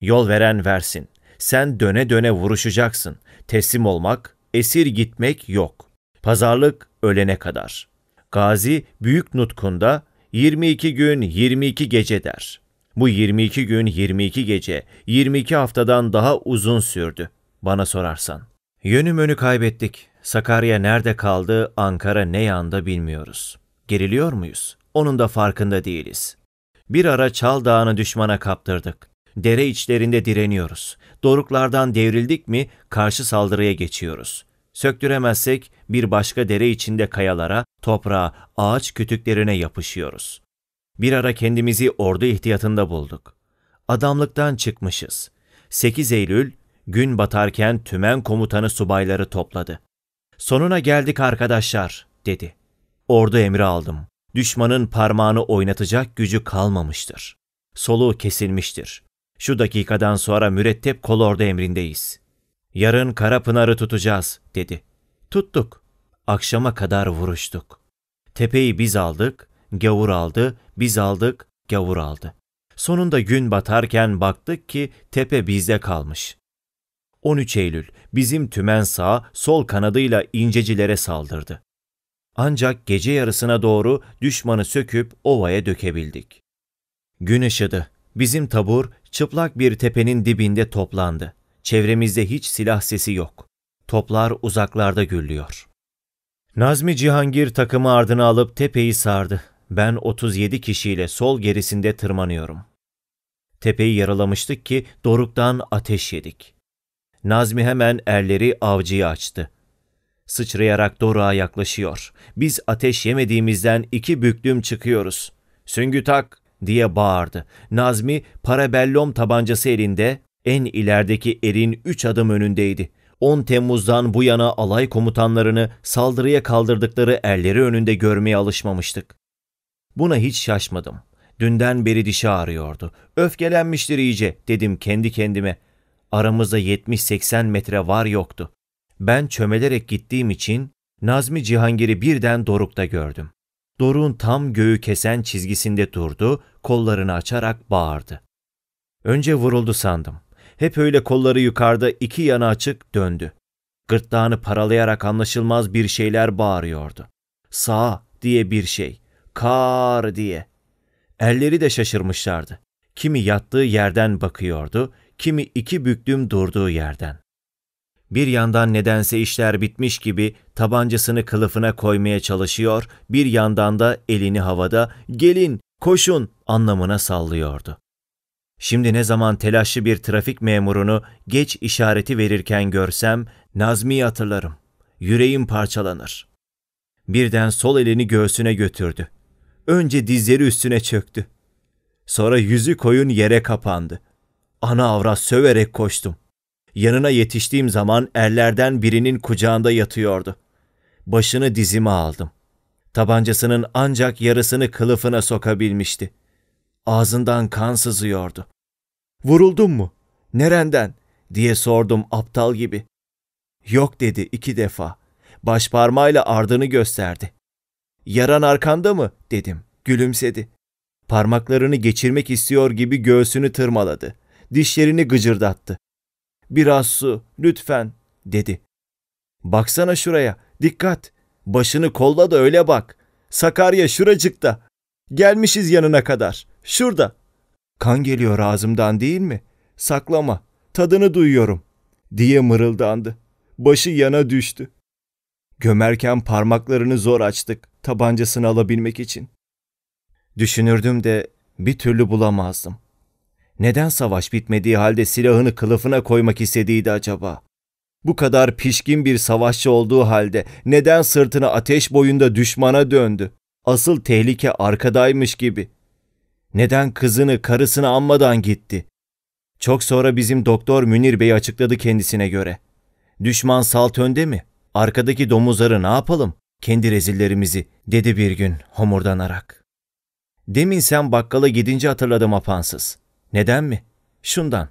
Yol veren versin. Sen döne döne vuruşacaksın. Teslim olmak, esir gitmek yok. Pazarlık ölene kadar. Gazi büyük nutkunda 22 gün 22 gece der. Bu 22 gün 22 gece 22 haftadan daha uzun sürdü bana sorarsan. Yönü önü kaybettik. Sakarya nerede kaldı, Ankara ne yanda bilmiyoruz. Geriliyor muyuz? Onun da farkında değiliz. Bir ara Çal Dağı'nı düşmana kaptırdık. Dere içlerinde direniyoruz. Doruklardan devrildik mi karşı saldırıya geçiyoruz. Söktüremezsek bir başka dere içinde kayalara, toprağa, ağaç kütüklerine yapışıyoruz. Bir ara kendimizi ordu ihtiyatında bulduk. Adamlıktan çıkmışız. 8 Eylül gün batarken tümen komutanı subayları topladı. Sonuna geldik arkadaşlar dedi. Ordu emri aldım düşmanın parmağını oynatacak gücü kalmamıştır. Soluğu kesilmiştir. Şu dakikadan sonra mürettep kolordu emrindeyiz. Yarın Karapınar'ı tutacağız, dedi. Tuttuk. Akşama kadar vuruştuk. Tepeyi biz aldık, gavur aldı, biz aldık, gavur aldı. Sonunda gün batarken baktık ki tepe bizde kalmış. 13 Eylül bizim tümen sağ sol kanadıyla incecilere saldırdı. Ancak gece yarısına doğru düşmanı söküp ovaya dökebildik. Gün ışıdı. Bizim tabur çıplak bir tepenin dibinde toplandı. Çevremizde hiç silah sesi yok. Toplar uzaklarda gürlüyor. Nazmi Cihangir takımı ardına alıp tepeyi sardı. Ben 37 kişiyle sol gerisinde tırmanıyorum. Tepeyi yaralamıştık ki doruktan ateş yedik. Nazmi hemen erleri avcıyı açtı. Sıçrayarak Doruk'a yaklaşıyor. Biz ateş yemediğimizden iki büklüm çıkıyoruz. Süngü diye bağırdı. Nazmi parabellum tabancası elinde en ilerideki erin üç adım önündeydi. 10 Temmuz'dan bu yana alay komutanlarını saldırıya kaldırdıkları erleri önünde görmeye alışmamıştık. Buna hiç şaşmadım. Dünden beri dişi ağrıyordu. Öfkelenmiştir iyice dedim kendi kendime. Aramızda 70-80 metre var yoktu. Ben çömelerek gittiğim için Nazmi Cihangir'i birden Doruk'ta gördüm. Doruk'un tam göğü kesen çizgisinde durdu, kollarını açarak bağırdı. Önce vuruldu sandım. Hep öyle kolları yukarıda iki yana açık döndü. Gırtlağını paralayarak anlaşılmaz bir şeyler bağırıyordu. Sağ diye bir şey, kar diye. Elleri de şaşırmışlardı. Kimi yattığı yerden bakıyordu, kimi iki büklüm durduğu yerden. Bir yandan nedense işler bitmiş gibi tabancasını kılıfına koymaya çalışıyor, bir yandan da elini havada "Gelin, koşun!" anlamına sallıyordu. Şimdi ne zaman telaşlı bir trafik memurunu geç işareti verirken görsem Nazmi'yi hatırlarım. Yüreğim parçalanır. Birden sol elini göğsüne götürdü. Önce dizleri üstüne çöktü. Sonra yüzü koyun yere kapandı. Ana avrat söverek koştum.'' Yanına yetiştiğim zaman erlerden birinin kucağında yatıyordu. Başını dizime aldım. Tabancasının ancak yarısını kılıfına sokabilmişti. Ağzından kan sızıyordu. ''Vuruldun mu? Nerenden?'' diye sordum aptal gibi. ''Yok'' dedi iki defa. Başparmağıyla ardını gösterdi. ''Yaran arkanda mı?'' dedim. Gülümsedi. Parmaklarını geçirmek istiyor gibi göğsünü tırmaladı. Dişlerini gıcırdattı biraz su, lütfen, dedi. Baksana şuraya, dikkat, başını kolla da öyle bak. Sakarya şuracıkta. Gelmişiz yanına kadar, şurada. Kan geliyor ağzımdan değil mi? Saklama, tadını duyuyorum, diye mırıldandı. Başı yana düştü. Gömerken parmaklarını zor açtık tabancasını alabilmek için. Düşünürdüm de bir türlü bulamazdım. Neden savaş bitmediği halde silahını kılıfına koymak istediydi acaba? Bu kadar pişkin bir savaşçı olduğu halde neden sırtını ateş boyunda düşmana döndü? Asıl tehlike arkadaymış gibi. Neden kızını, karısını anmadan gitti? Çok sonra bizim doktor Münir Bey açıkladı kendisine göre. Düşman salt önde mi? Arkadaki domuzları ne yapalım? Kendi rezillerimizi, dedi bir gün homurdanarak. Demin sen bakkala gidince hatırladım apansız. Neden mi? Şundan.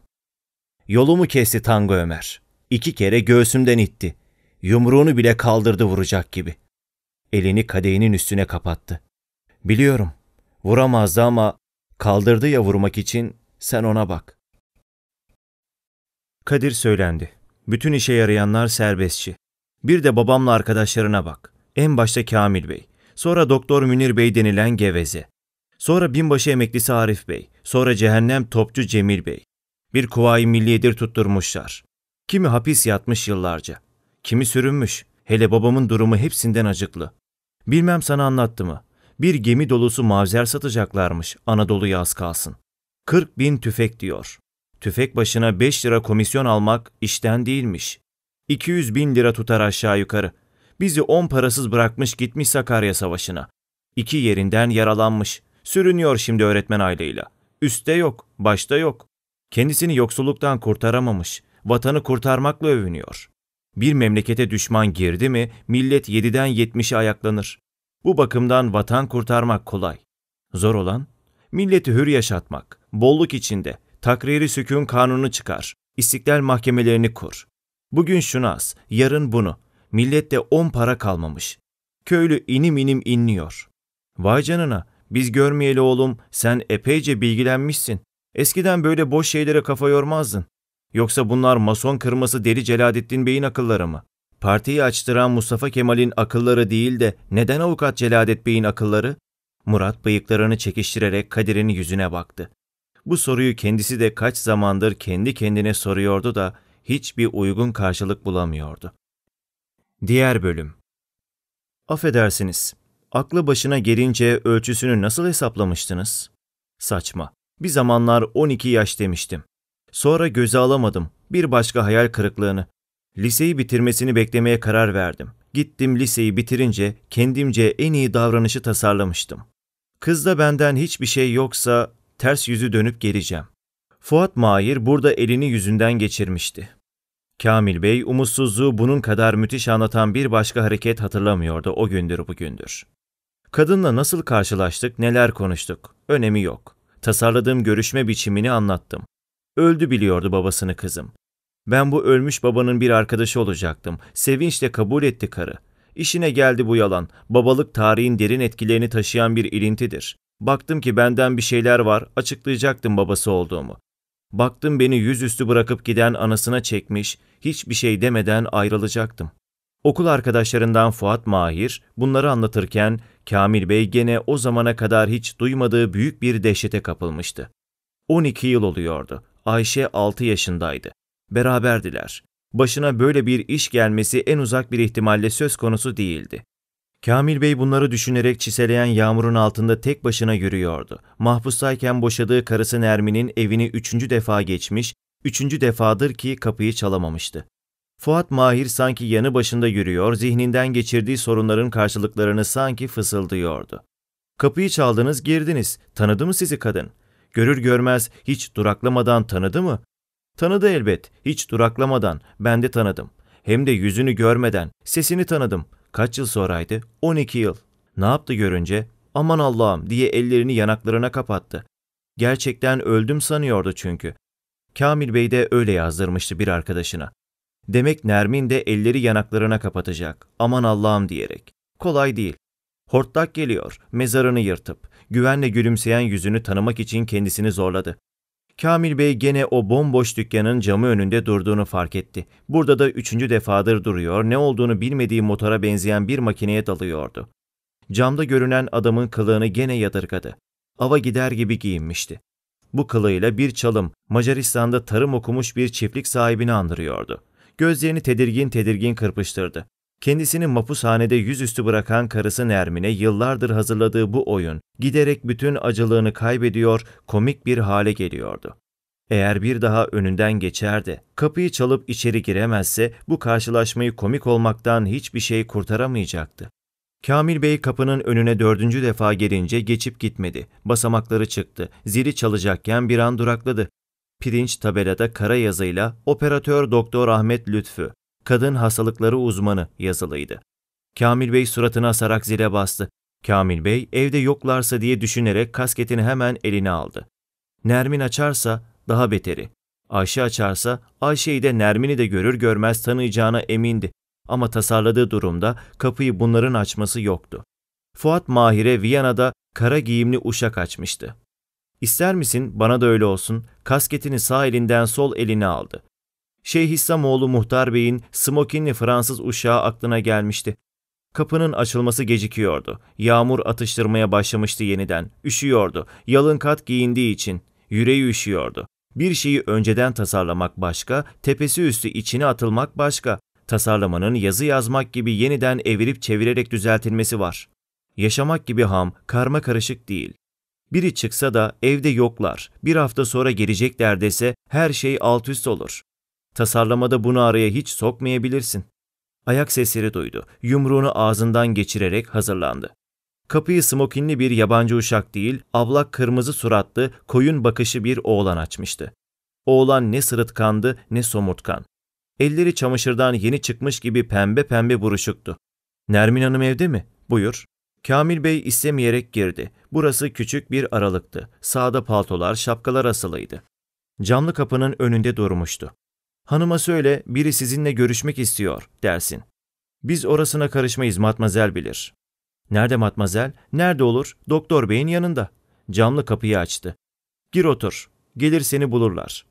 Yolumu kesti Tango Ömer. İki kere göğsümden itti. Yumruğunu bile kaldırdı vuracak gibi. Elini kadehinin üstüne kapattı. Biliyorum. Vuramazdı ama kaldırdı ya vurmak için sen ona bak. Kadir söylendi. Bütün işe yarayanlar serbestçi. Bir de babamla arkadaşlarına bak. En başta Kamil Bey. Sonra Doktor Münir Bey denilen geveze. Sonra binbaşı emeklisi Arif Bey sonra cehennem topçu Cemil Bey. Bir kuvayi milliyedir tutturmuşlar. Kimi hapis yatmış yıllarca. Kimi sürünmüş. Hele babamın durumu hepsinden acıklı. Bilmem sana anlattı mı? Bir gemi dolusu mavzer satacaklarmış Anadolu'ya az kalsın. 40 bin tüfek diyor. Tüfek başına 5 lira komisyon almak işten değilmiş. 200 bin lira tutar aşağı yukarı. Bizi 10 parasız bırakmış gitmiş Sakarya Savaşı'na. İki yerinden yaralanmış. Sürünüyor şimdi öğretmen aileyle. Üste yok, başta yok. Kendisini yoksulluktan kurtaramamış, vatanı kurtarmakla övünüyor. Bir memlekete düşman girdi mi millet yediden yetmişe ayaklanır. Bu bakımdan vatan kurtarmak kolay. Zor olan milleti hür yaşatmak, bolluk içinde, takriri sükun kanunu çıkar, istiklal mahkemelerini kur. Bugün şunu az, yarın bunu. Millette on para kalmamış. Köylü inim inim inliyor. Vay canına, biz görmeyeli oğlum, sen epeyce bilgilenmişsin. Eskiden böyle boş şeylere kafa yormazdın. Yoksa bunlar mason kırması deli Celalettin Bey'in akılları mı? Partiyi açtıran Mustafa Kemal'in akılları değil de neden avukat Celadet Bey'in akılları? Murat bıyıklarını çekiştirerek Kadir'in yüzüne baktı. Bu soruyu kendisi de kaç zamandır kendi kendine soruyordu da hiçbir uygun karşılık bulamıyordu. Diğer bölüm Affedersiniz aklı başına gelince ölçüsünü nasıl hesaplamıştınız? Saçma. Bir zamanlar 12 yaş demiştim. Sonra göze alamadım bir başka hayal kırıklığını. Liseyi bitirmesini beklemeye karar verdim. Gittim liseyi bitirince kendimce en iyi davranışı tasarlamıştım. Kızda benden hiçbir şey yoksa ters yüzü dönüp geleceğim. Fuat Mahir burada elini yüzünden geçirmişti. Kamil Bey umutsuzluğu bunun kadar müthiş anlatan bir başka hareket hatırlamıyordu o gündür bugündür. Kadınla nasıl karşılaştık, neler konuştuk, önemi yok. Tasarladığım görüşme biçimini anlattım. Öldü biliyordu babasını kızım. Ben bu ölmüş babanın bir arkadaşı olacaktım. Sevinçle kabul etti karı. İşine geldi bu yalan. Babalık tarihin derin etkilerini taşıyan bir ilintidir. Baktım ki benden bir şeyler var, açıklayacaktım babası olduğumu. Baktım beni yüzüstü bırakıp giden anasına çekmiş, hiçbir şey demeden ayrılacaktım. Okul arkadaşlarından Fuat Mahir bunları anlatırken Kamil Bey gene o zamana kadar hiç duymadığı büyük bir dehşete kapılmıştı. 12 yıl oluyordu. Ayşe 6 yaşındaydı. Beraberdiler. Başına böyle bir iş gelmesi en uzak bir ihtimalle söz konusu değildi. Kamil Bey bunları düşünerek çiseleyen yağmurun altında tek başına yürüyordu. Mahpustayken boşadığı karısı Nermin'in evini üçüncü defa geçmiş, üçüncü defadır ki kapıyı çalamamıştı. Fuat Mahir sanki yanı başında yürüyor, zihninden geçirdiği sorunların karşılıklarını sanki fısıldıyordu. Kapıyı çaldınız, girdiniz. Tanıdı mı sizi kadın? Görür görmez hiç duraklamadan tanıdı mı? Tanıdı elbet, hiç duraklamadan. Ben de tanıdım. Hem de yüzünü görmeden, sesini tanıdım. Kaç yıl sonraydı? 12 yıl. Ne yaptı görünce? Aman Allah'ım diye ellerini yanaklarına kapattı. Gerçekten öldüm sanıyordu çünkü. Kamil Bey de öyle yazdırmıştı bir arkadaşına. Demek Nermin de elleri yanaklarına kapatacak. Aman Allah'ım diyerek. Kolay değil. Hortlak geliyor, mezarını yırtıp, güvenle gülümseyen yüzünü tanımak için kendisini zorladı. Kamil Bey gene o bomboş dükkanın camı önünde durduğunu fark etti. Burada da üçüncü defadır duruyor, ne olduğunu bilmediği motora benzeyen bir makineye dalıyordu. Camda görünen adamın kılığını gene yadırgadı. Ava gider gibi giyinmişti. Bu kılığıyla bir çalım, Macaristan'da tarım okumuş bir çiftlik sahibini andırıyordu. Gözlerini tedirgin tedirgin kırpıştırdı. Kendisini mapushanede yüzüstü bırakan karısı Nermin'e yıllardır hazırladığı bu oyun giderek bütün acılığını kaybediyor, komik bir hale geliyordu. Eğer bir daha önünden geçerdi, kapıyı çalıp içeri giremezse bu karşılaşmayı komik olmaktan hiçbir şey kurtaramayacaktı. Kamil Bey kapının önüne dördüncü defa gelince geçip gitmedi. Basamakları çıktı. Zili çalacakken bir an durakladı. Pirinç tabelada kara yazıyla Operatör Doktor Ahmet Lütfü kadın hastalıkları uzmanı yazılıydı. Kamil Bey suratına asarak zile bastı. Kamil Bey evde yoklarsa diye düşünerek kasketini hemen eline aldı. Nermin açarsa daha beteri. Ayşe açarsa Ayşe'yi de Nermin'i de görür görmez tanıyacağına emindi. Ama tasarladığı durumda kapıyı bunların açması yoktu. Fuat Mahir'e Viyana'da kara giyimli uşak açmıştı. İster misin bana da öyle olsun, kasketini sağ elinden sol eline aldı. Şeyhistamoğlu Muhtar Bey'in smokinli Fransız uşağı aklına gelmişti. Kapının açılması gecikiyordu. Yağmur atıştırmaya başlamıştı yeniden. Üşüyordu. Yalın kat giyindiği için. Yüreği üşüyordu. Bir şeyi önceden tasarlamak başka, tepesi üstü içine atılmak başka. Tasarlamanın yazı yazmak gibi yeniden evirip çevirerek düzeltilmesi var. Yaşamak gibi ham, karma karışık değil. Biri çıksa da evde yoklar, bir hafta sonra gelecekler dese her şey alt üst olur. Tasarlamada bunu araya hiç sokmayabilirsin. Ayak sesleri duydu. Yumruğunu ağzından geçirerek hazırlandı. Kapıyı smokinli bir yabancı uşak değil, ablak kırmızı suratlı, koyun bakışı bir oğlan açmıştı. Oğlan ne sırıtkandı ne somurtkan. Elleri çamaşırdan yeni çıkmış gibi pembe pembe buruşuktu. Nermin Hanım evde mi? Buyur. Kamil Bey istemeyerek girdi. Burası küçük bir aralıktı. Sağda paltolar, şapkalar asılıydı. Camlı kapının önünde durmuştu hanıma söyle biri sizinle görüşmek istiyor dersin. Biz orasına karışmayız matmazel bilir. Nerede matmazel? Nerede olur? Doktor beyin yanında. Camlı kapıyı açtı. Gir otur. Gelir seni bulurlar.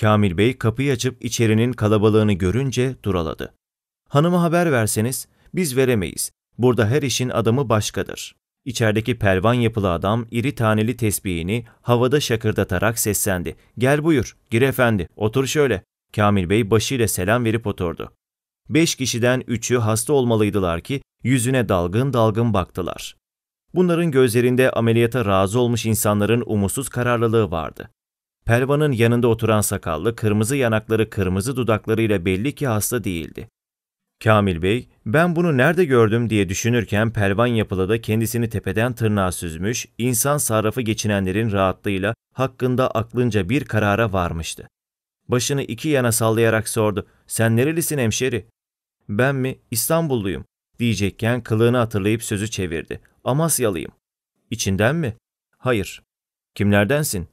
Kamil Bey kapıyı açıp içerinin kalabalığını görünce duraladı. Hanıma haber verseniz biz veremeyiz. Burada her işin adamı başkadır. İçerideki pervan yapılı adam iri taneli tesbihini havada şakırdatarak seslendi. Gel buyur, gir efendi, otur şöyle. Kamil Bey başıyla selam verip oturdu. Beş kişiden üçü hasta olmalıydılar ki yüzüne dalgın dalgın baktılar. Bunların gözlerinde ameliyata razı olmuş insanların umutsuz kararlılığı vardı. Pervan'ın yanında oturan sakallı, kırmızı yanakları kırmızı dudaklarıyla belli ki hasta değildi. Kamil Bey, ben bunu nerede gördüm diye düşünürken Pervan yapılıda kendisini tepeden tırnağa süzmüş, insan sarrafı geçinenlerin rahatlığıyla hakkında aklınca bir karara varmıştı. Başını iki yana sallayarak sordu. Sen nerelisin hemşeri? Ben mi? İstanbulluyum. Diyecekken kılığını hatırlayıp sözü çevirdi. Amasyalıyım. İçinden mi? Hayır. Kimlerdensin?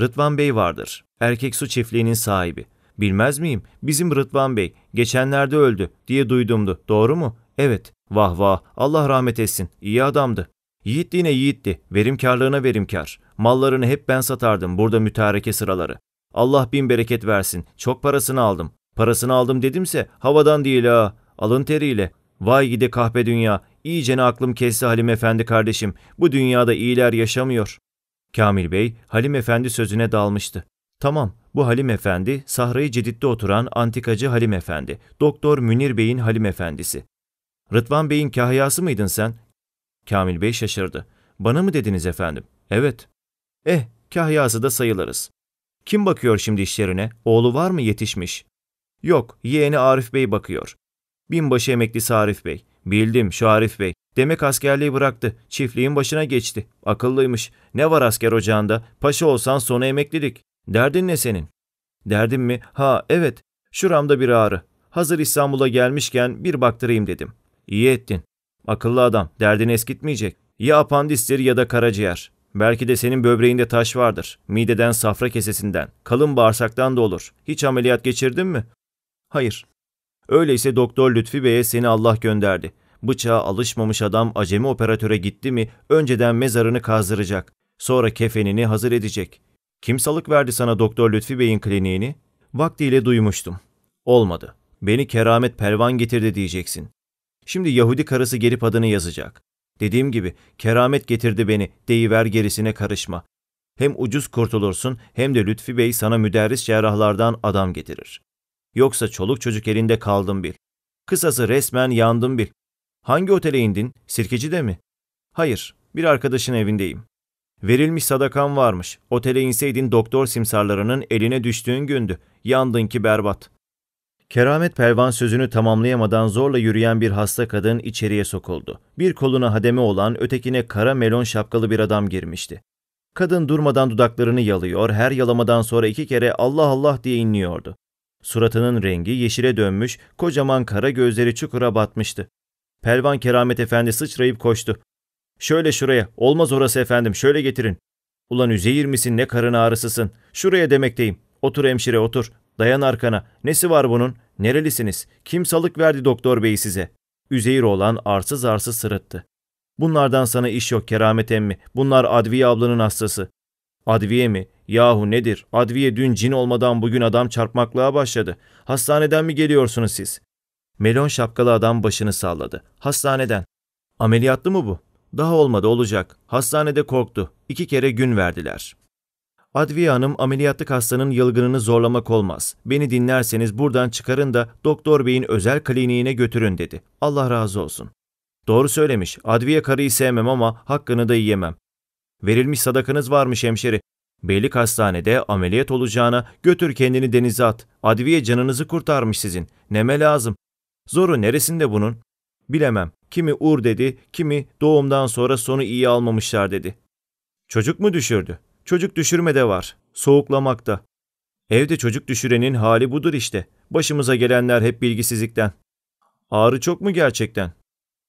Rıdvan Bey vardır. Erkek su çiftliğinin sahibi. Bilmez miyim? Bizim Rıdvan Bey geçenlerde öldü diye duydumdu. Doğru mu? Evet. Vah vah. Allah rahmet etsin. İyi adamdı. Yiğitliğine yiğitti. Verimkarlığına verimkar. Mallarını hep ben satardım burada mütareke sıraları. Allah bin bereket versin. Çok parasını aldım. Parasını aldım dedimse havadan değil ha. Alın teriyle. Vay gidi kahpe dünya. İyicene aklım kesti Halim Efendi kardeşim. Bu dünyada iyiler yaşamıyor. Kamil Bey, Halim Efendi sözüne dalmıştı. Tamam, bu Halim Efendi, Sahra'yı Cedid'de oturan antikacı Halim Efendi, Doktor Münir Bey'in Halim Efendisi. Rıdvan Bey'in kahyası mıydın sen? Kamil Bey şaşırdı. Bana mı dediniz efendim? Evet. Eh, kahyası da sayılırız. Kim bakıyor şimdi işlerine? Oğlu var mı yetişmiş? Yok, yeğeni Arif Bey bakıyor. Binbaşı emeklisi Arif Bey. Bildim şu Arif Bey. Demek askerliği bıraktı. Çiftliğin başına geçti. Akıllıymış. Ne var asker ocağında? Paşa olsan sona emeklilik. Derdin ne senin? Derdim mi? Ha evet. Şuramda bir ağrı. Hazır İstanbul'a gelmişken bir baktırayım dedim. İyi ettin. Akıllı adam. Derdini eskitmeyecek. Ya apandistir ya da karaciğer. Belki de senin böbreğinde taş vardır. Mideden safra kesesinden, kalın bağırsaktan da olur. Hiç ameliyat geçirdin mi? Hayır. Öyleyse Doktor Lütfi Bey'e seni Allah gönderdi. Bıçağa alışmamış adam acemi operatöre gitti mi önceden mezarını kazdıracak. Sonra kefenini hazır edecek. Kim salık verdi sana Doktor Lütfi Bey'in kliniğini? Vaktiyle duymuştum. Olmadı. Beni keramet pervan getirdi diyeceksin. Şimdi Yahudi karısı gelip adını yazacak. Dediğim gibi keramet getirdi beni deyiver gerisine karışma. Hem ucuz kurtulursun hem de Lütfi Bey sana müderris cerrahlardan adam getirir. Yoksa çoluk çocuk elinde kaldım bil. Kısası resmen yandım bil. Hangi otele indin? Sirkeci'de mi? Hayır, bir arkadaşın evindeyim. Verilmiş sadakan varmış. Otele inseydin doktor simsarlarının eline düştüğün gündü. Yandın ki berbat. Keramet pervan sözünü tamamlayamadan zorla yürüyen bir hasta kadın içeriye sokuldu. Bir koluna hademe olan ötekine kara melon şapkalı bir adam girmişti. Kadın durmadan dudaklarını yalıyor, her yalamadan sonra iki kere Allah Allah diye inliyordu. Suratının rengi yeşile dönmüş, kocaman kara gözleri çukura batmıştı. Pervan Keramet Efendi sıçrayıp koştu. ''Şöyle şuraya, olmaz orası efendim, şöyle getirin.'' ''Ulan Üzeyir misin ne karın ağrısısın, şuraya demekteyim. Otur hemşire otur, Dayan arkana. Nesi var bunun? Nerelisiniz? Kim salık verdi doktor bey size? Üzeyir olan arsız arsız sırıttı. Bunlardan sana iş yok keramet emmi. Bunlar Adviye ablanın hastası. Adviye mi? Yahu nedir? Adviye dün cin olmadan bugün adam çarpmaklığa başladı. Hastaneden mi geliyorsunuz siz? Melon şapkalı adam başını salladı. Hastaneden. Ameliyatlı mı bu? Daha olmadı olacak. Hastanede korktu. İki kere gün verdiler.'' Adviye Hanım ameliyatlık hastanın yılgınını zorlamak olmaz. Beni dinlerseniz buradan çıkarın da doktor beyin özel kliniğine götürün dedi. Allah razı olsun. Doğru söylemiş. Adviye karıyı sevmem ama hakkını da yiyemem. Verilmiş sadakanız varmış hemşeri. Beylik hastanede ameliyat olacağına götür kendini denize at. Adviye canınızı kurtarmış sizin. Neme lazım? Zoru neresinde bunun? Bilemem. Kimi Ur dedi, kimi doğumdan sonra sonu iyi almamışlar dedi. Çocuk mu düşürdü? Çocuk düşürme de var. Soğuklamakta. Evde çocuk düşürenin hali budur işte. Başımıza gelenler hep bilgisizlikten. Ağrı çok mu gerçekten?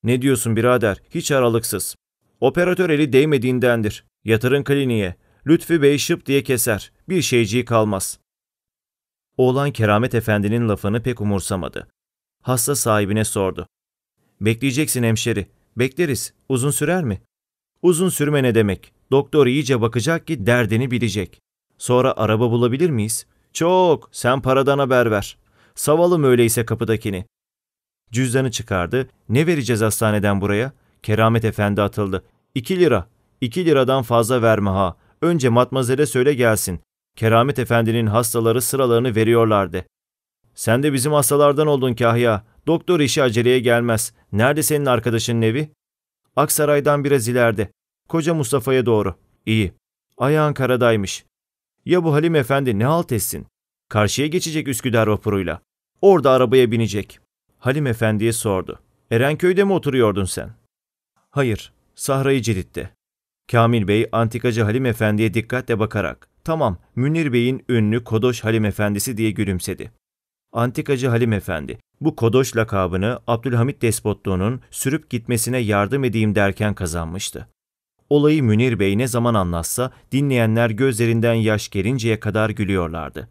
Ne diyorsun birader? Hiç aralıksız. Operatör eli değmediğindendir. Yatırın kliniğe. Lütfü Bey şıp diye keser. Bir şeyciği kalmaz. Oğlan Keramet Efendi'nin lafını pek umursamadı. Hasta sahibine sordu. Bekleyeceksin hemşeri. Bekleriz. Uzun sürer mi? Uzun sürme ne demek? Doktor iyice bakacak ki derdini bilecek. Sonra araba bulabilir miyiz? Çok, sen paradan haber ver. Savalım öyleyse kapıdakini. Cüzdanı çıkardı. Ne vereceğiz hastaneden buraya? Keramet Efendi atıldı. İki lira. İki liradan fazla verme ha. Önce matmazele söyle gelsin. Keramet Efendi'nin hastaları sıralarını veriyorlardı. Sen de bizim hastalardan oldun Kahya. Doktor işi aceleye gelmez. Nerede senin arkadaşının evi? Aksaray'dan biraz ileride. Koca Mustafa'ya doğru. İyi. Ayağın karadaymış. Ya bu Halim Efendi ne halt etsin? Karşıya geçecek Üsküdar vapuruyla. Orada arabaya binecek. Halim Efendi'ye sordu. Erenköy'de mi oturuyordun sen? Hayır, Sahra'yı Cilit'te. Kamil Bey antikacı Halim Efendi'ye dikkatle bakarak tamam Münir Bey'in ünlü Kodoş Halim Efendisi diye gülümsedi. Antikacı Halim Efendi bu Kodoş lakabını Abdülhamit Despotluğu'nun sürüp gitmesine yardım edeyim derken kazanmıştı. Olayı Münir Bey ne zaman anlatsa dinleyenler gözlerinden yaş gelinceye kadar gülüyorlardı.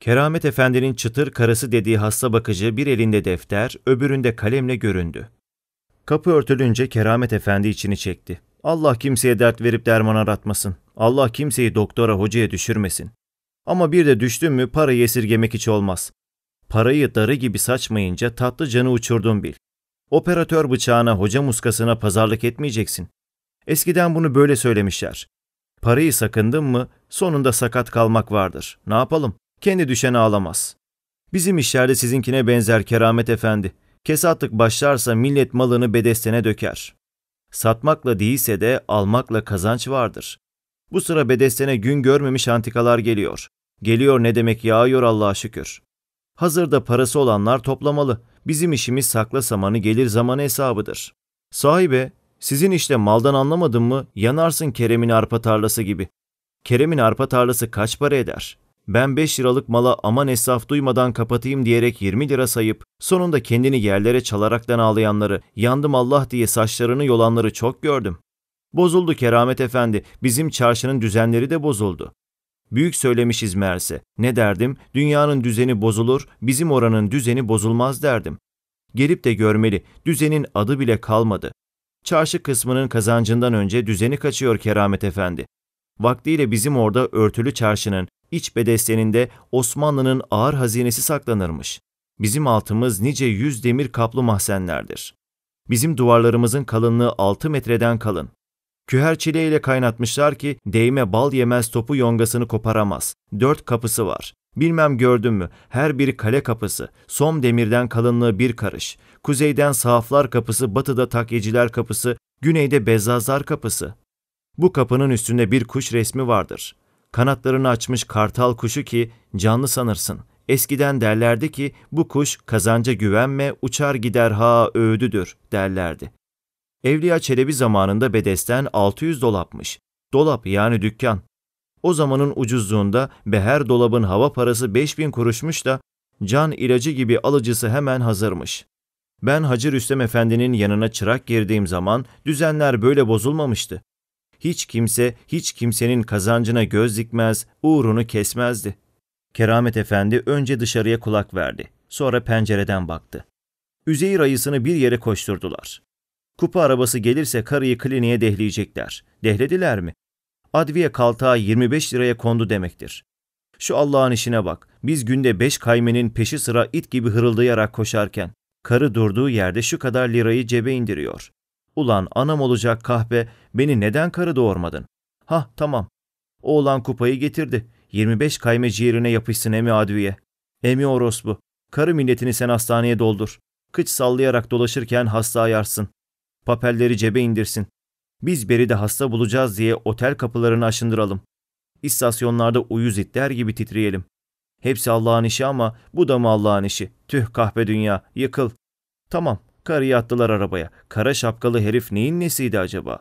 Keramet Efendi'nin çıtır karısı dediği hasta bakıcı bir elinde defter, öbüründe kalemle göründü. Kapı örtülünce Keramet Efendi içini çekti. Allah kimseye dert verip derman aratmasın. Allah kimseyi doktora hocaya düşürmesin. Ama bir de düştün mü parayı esirgemek hiç olmaz. Parayı darı gibi saçmayınca tatlı canı uçurdun bil. Operatör bıçağına hoca muskasına pazarlık etmeyeceksin. Eskiden bunu böyle söylemişler. Parayı sakındın mı sonunda sakat kalmak vardır. Ne yapalım? Kendi düşen ağlamaz. Bizim işlerde sizinkine benzer Keramet Efendi. Kesatlık başlarsa millet malını bedestene döker. Satmakla değilse de almakla kazanç vardır. Bu sıra bedestene gün görmemiş antikalar geliyor. Geliyor ne demek yağıyor Allah'a şükür. Hazırda parası olanlar toplamalı. Bizim işimiz sakla samanı gelir zamanı hesabıdır. Sahibe sizin işte maldan anlamadın mı yanarsın Kerem'in arpa tarlası gibi. Kerem'in arpa tarlası kaç para eder? Ben 5 liralık mala aman esraf duymadan kapatayım diyerek 20 lira sayıp sonunda kendini yerlere çalaraktan ağlayanları, yandım Allah diye saçlarını yolanları çok gördüm. Bozuldu Keramet Efendi, bizim çarşının düzenleri de bozuldu. Büyük söylemişiz meğerse. Ne derdim? Dünyanın düzeni bozulur, bizim oranın düzeni bozulmaz derdim. Gelip de görmeli, düzenin adı bile kalmadı. Çarşı kısmının kazancından önce düzeni kaçıyor Keramet Efendi. Vaktiyle bizim orada örtülü çarşının iç bedesteninde Osmanlı'nın ağır hazinesi saklanırmış. Bizim altımız nice yüz demir kaplı mahzenlerdir. Bizim duvarlarımızın kalınlığı altı metreden kalın. Küher çileyle kaynatmışlar ki değme bal yemez topu yongasını koparamaz. Dört kapısı var. Bilmem gördün mü, her biri kale kapısı, som demirden kalınlığı bir karış, kuzeyden sahaflar kapısı, batıda takyeciler kapısı, güneyde bezazlar kapısı. Bu kapının üstünde bir kuş resmi vardır. Kanatlarını açmış kartal kuşu ki canlı sanırsın. Eskiden derlerdi ki bu kuş kazanca güvenme uçar gider ha öğüdüdür derlerdi. Evliya Çelebi zamanında bedesten 600 dolapmış. Dolap yani dükkan. O zamanın ucuzluğunda beher dolabın hava parası 5000 kuruşmuş da can ilacı gibi alıcısı hemen hazırmış. Ben Hacı Rüstem Efendi'nin yanına çırak girdiğim zaman düzenler böyle bozulmamıştı. Hiç kimse hiç kimsenin kazancına göz dikmez, uğrunu kesmezdi. Keramet Efendi önce dışarıya kulak verdi, sonra pencereden baktı. Üzeyir ayısını bir yere koşturdular. Kupa arabası gelirse karıyı kliniğe dehleyecekler. Dehlediler mi? adviye kaltağı 25 liraya kondu demektir. Şu Allah'ın işine bak. Biz günde beş kaymenin peşi sıra it gibi hırıldayarak koşarken, karı durduğu yerde şu kadar lirayı cebe indiriyor. Ulan anam olacak kahpe, beni neden karı doğurmadın? Hah tamam. Oğlan kupayı getirdi. 25 kayme ciğerine yapışsın Emi Adviye. Emi orospu. Karı milletini sen hastaneye doldur. Kıç sallayarak dolaşırken hasta yarsın. Papelleri cebe indirsin. Biz Beri'de hasta bulacağız diye otel kapılarını aşındıralım. İstasyonlarda uyuz itler gibi titreyelim. Hepsi Allah'ın işi ama bu da mı Allah'ın işi? Tüh kahpe dünya, yıkıl. Tamam, karıyı attılar arabaya. Kara şapkalı herif neyin nesiydi acaba?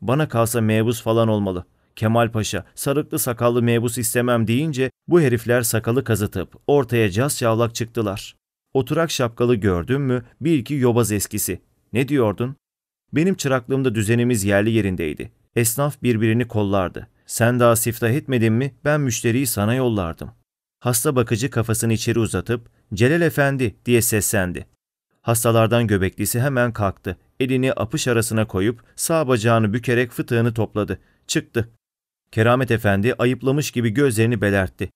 Bana kalsa mebus falan olmalı. Kemal Paşa, sarıklı sakallı mebus istemem deyince bu herifler sakalı kazıtıp ortaya caz çavlak çıktılar. Oturak şapkalı gördün mü bir iki yobaz eskisi. Ne diyordun? Benim çıraklığımda düzenimiz yerli yerindeydi. Esnaf birbirini kollardı. Sen daha siftah etmedin mi ben müşteriyi sana yollardım. Hasta bakıcı kafasını içeri uzatıp Celal Efendi diye seslendi. Hastalardan göbeklisi hemen kalktı. Elini apış arasına koyup sağ bacağını bükerek fıtığını topladı. Çıktı. Keramet Efendi ayıplamış gibi gözlerini belertti.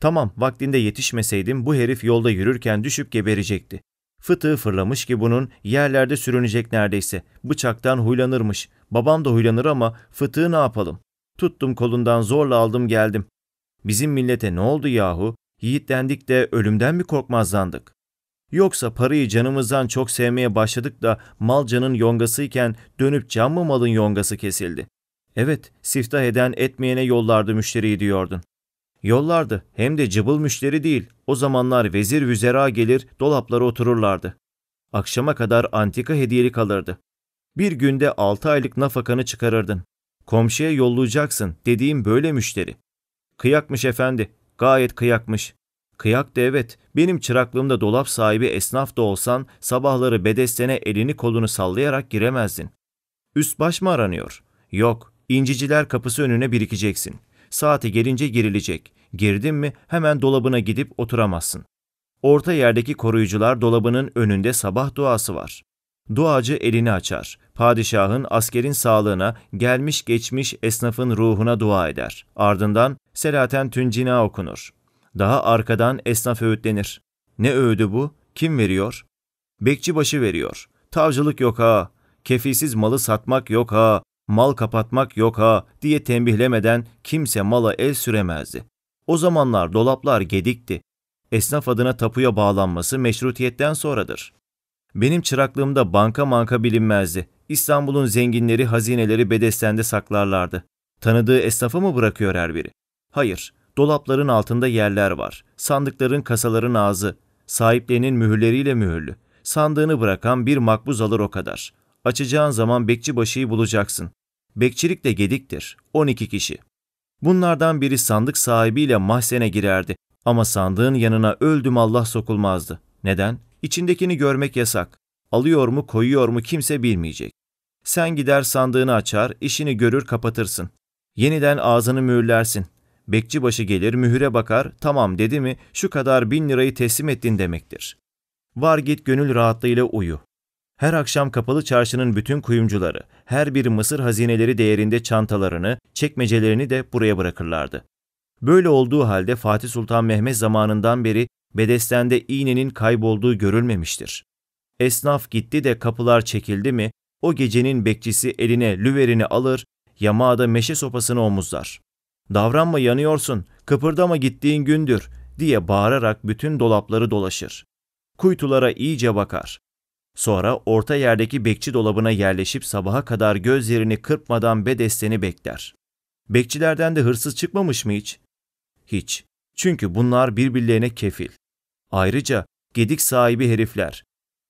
Tamam vaktinde yetişmeseydim bu herif yolda yürürken düşüp geberecekti. Fıtığı fırlamış ki bunun yerlerde sürünecek neredeyse. Bıçaktan huylanırmış. Babam da huylanır ama fıtığı ne yapalım? Tuttum kolundan zorla aldım geldim. Bizim millete ne oldu yahu? Yiğitlendik de ölümden mi korkmazlandık? Yoksa parayı canımızdan çok sevmeye başladık da mal canın yongasıyken dönüp can mı malın yongası kesildi? Evet, siftah eden etmeyene yollardı müşteriyi diyordun. Yollardı hem de cıbıl müşteri değil. O zamanlar vezir vüzera gelir dolaplara otururlardı. Akşama kadar antika hediyeli kalırdı. Bir günde altı aylık nafakanı çıkarırdın. Komşuya yollayacaksın dediğim böyle müşteri. Kıyakmış efendi, gayet kıyakmış. Kıyak da evet, benim çıraklığımda dolap sahibi esnaf da olsan sabahları bedestene elini kolunu sallayarak giremezdin. Üst baş mı aranıyor? Yok, inciciler kapısı önüne birikeceksin. Saati gelince girilecek. Girdin mi hemen dolabına gidip oturamazsın. Orta yerdeki koruyucular dolabının önünde sabah duası var. Duacı elini açar. Padişahın askerin sağlığına, gelmiş geçmiş esnafın ruhuna dua eder. Ardından Selaten Tüncina okunur. Daha arkadan esnaf öğütlenir. Ne öğüdü bu? Kim veriyor? Bekçibaşı veriyor. Tavcılık yok ha. Kefisiz malı satmak yok ha mal kapatmak yok ha diye tembihlemeden kimse mala el süremezdi. O zamanlar dolaplar gedikti. Esnaf adına tapuya bağlanması meşrutiyetten sonradır. Benim çıraklığımda banka manka bilinmezdi. İstanbul'un zenginleri hazineleri bedestende saklarlardı. Tanıdığı esnafı mı bırakıyor her biri? Hayır, dolapların altında yerler var. Sandıkların kasaların ağzı, sahiplerinin mühürleriyle mühürlü. Sandığını bırakan bir makbuz alır o kadar. Açacağın zaman bekçi başıyı bulacaksın. Bekçilik de gediktir. 12 kişi. Bunlardan biri sandık sahibiyle mahzene girerdi. Ama sandığın yanına öldüm Allah sokulmazdı. Neden? İçindekini görmek yasak. Alıyor mu koyuyor mu kimse bilmeyecek. Sen gider sandığını açar, işini görür kapatırsın. Yeniden ağzını mühürlersin. Bekçi başı gelir mühüre bakar, tamam dedi mi şu kadar bin lirayı teslim ettin demektir. Var git gönül rahatlığıyla uyu. Her akşam kapalı çarşının bütün kuyumcuları, her bir mısır hazineleri değerinde çantalarını, çekmecelerini de buraya bırakırlardı. Böyle olduğu halde Fatih Sultan Mehmet zamanından beri bedestende iğnenin kaybolduğu görülmemiştir. Esnaf gitti de kapılar çekildi mi, o gecenin bekçisi eline lüverini alır, yamağda meşe sopasını omuzlar. Davranma yanıyorsun, kıpırdama gittiğin gündür diye bağırarak bütün dolapları dolaşır. Kuytulara iyice bakar. Sonra orta yerdeki bekçi dolabına yerleşip sabaha kadar gözlerini kırpmadan bedesteni bekler. Bekçilerden de hırsız çıkmamış mı hiç? Hiç. Çünkü bunlar birbirlerine kefil. Ayrıca gedik sahibi herifler.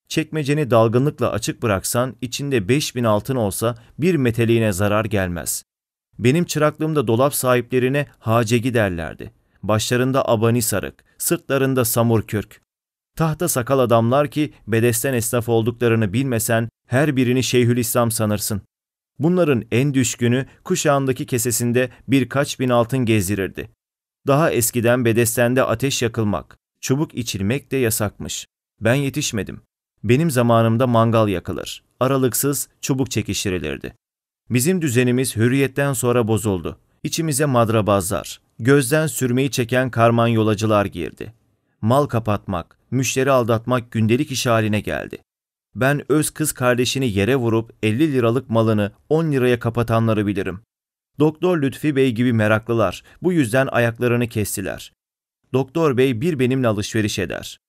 Çekmeceni dalgınlıkla açık bıraksan içinde 5000 altın olsa bir meteliğine zarar gelmez. Benim çıraklığımda dolap sahiplerine hacegi derlerdi. Başlarında abani sarık, sırtlarında samur kürk. Tahta sakal adamlar ki bedesten esnaf olduklarını bilmesen her birini Şeyhülislam sanırsın. Bunların en düşkünü kuşağındaki kesesinde birkaç bin altın gezdirirdi. Daha eskiden bedestende ateş yakılmak, çubuk içilmek de yasakmış. Ben yetişmedim. Benim zamanımda mangal yakılır. Aralıksız çubuk çekiştirilirdi. Bizim düzenimiz hürriyetten sonra bozuldu. İçimize madrabazlar, gözden sürmeyi çeken karman yolacılar girdi mal kapatmak, müşteri aldatmak gündelik iş haline geldi. Ben öz kız kardeşini yere vurup 50 liralık malını 10 liraya kapatanları bilirim. Doktor Lütfi Bey gibi meraklılar bu yüzden ayaklarını kestiler. Doktor Bey bir benimle alışveriş eder.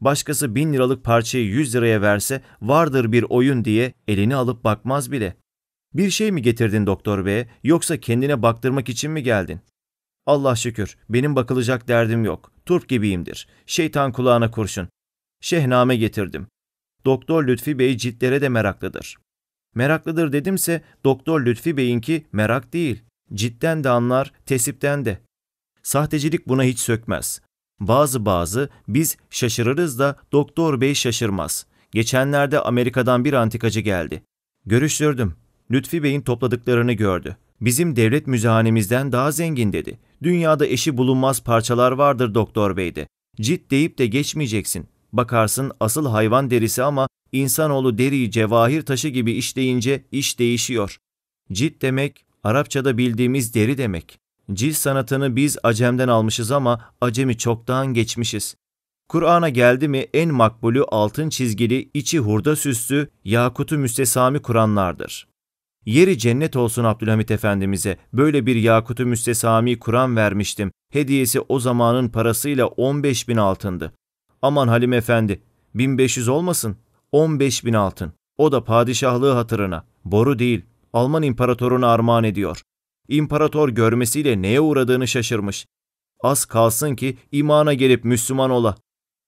Başkası bin liralık parçayı 100 liraya verse vardır bir oyun diye elini alıp bakmaz bile. Bir şey mi getirdin doktor Bey? yoksa kendine baktırmak için mi geldin? Allah şükür benim bakılacak derdim yok. Turp gibiyimdir. Şeytan kulağına kurşun. Şehname getirdim. Doktor Lütfi Bey ciltlere de meraklıdır. Meraklıdır dedimse Doktor Lütfi Bey'inki merak değil. Cidden de anlar, tesipten de. Sahtecilik buna hiç sökmez. Bazı bazı biz şaşırırız da Doktor Bey şaşırmaz. Geçenlerde Amerika'dan bir antikacı geldi. Görüştürdüm. Lütfi Bey'in topladıklarını gördü. Bizim devlet müzehanemizden daha zengin dedi. Dünyada eşi bulunmaz parçalar vardır doktor beydi. Cilt deyip de geçmeyeceksin. Bakarsın asıl hayvan derisi ama insanoğlu deriyi cevahir taşı gibi işleyince iş değişiyor. Cilt demek Arapçada bildiğimiz deri demek. Cilt sanatını biz Acem'den almışız ama Acem'i çoktan geçmişiz. Kur'an'a geldi mi en makbulü altın çizgili, içi hurda süslü, yakutu müstesami Kur'anlardır. Yeri cennet olsun Abdülhamit Efendimiz'e böyle bir yakutu müstesami Kur'an vermiştim. Hediyesi o zamanın parasıyla 15 bin altındı. Aman Halim Efendi 1500 olmasın 15 bin altın. O da padişahlığı hatırına, boru değil, Alman imparatoruna armağan ediyor. İmparator görmesiyle neye uğradığını şaşırmış. Az kalsın ki imana gelip Müslüman ola.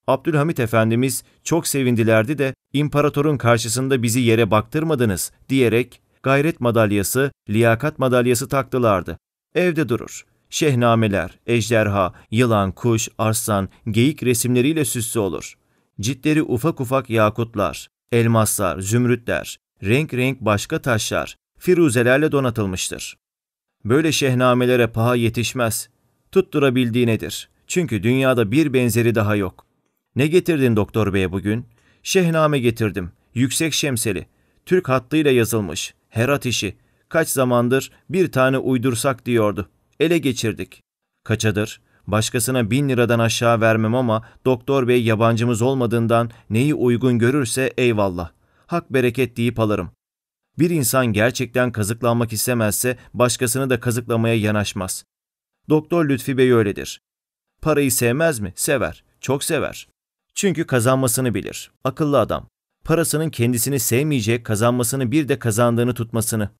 Abdülhamit Efendimiz çok sevindilerdi de imparatorun karşısında bizi yere baktırmadınız diyerek gayret madalyası, liyakat madalyası taktılardı. Evde durur. Şehnameler, ejderha, yılan, kuş, arslan, geyik resimleriyle süslü olur. Ciltleri ufak ufak yakutlar, elmaslar, zümrütler, renk renk başka taşlar, firuzelerle donatılmıştır. Böyle şehnamelere paha yetişmez. Tutturabildiği nedir? Çünkü dünyada bir benzeri daha yok. Ne getirdin doktor bey bugün? Şehname getirdim. Yüksek şemseli. Türk hattıyla yazılmış. Her işi. Kaç zamandır bir tane uydursak diyordu. Ele geçirdik. Kaçadır? Başkasına bin liradan aşağı vermem ama doktor bey yabancımız olmadığından neyi uygun görürse eyvallah. Hak bereket deyip alırım. Bir insan gerçekten kazıklanmak istemezse başkasını da kazıklamaya yanaşmaz. Doktor Lütfi Bey öyledir. Parayı sevmez mi? Sever. Çok sever. Çünkü kazanmasını bilir. Akıllı adam parasının kendisini sevmeyecek, kazanmasını bir de kazandığını tutmasını.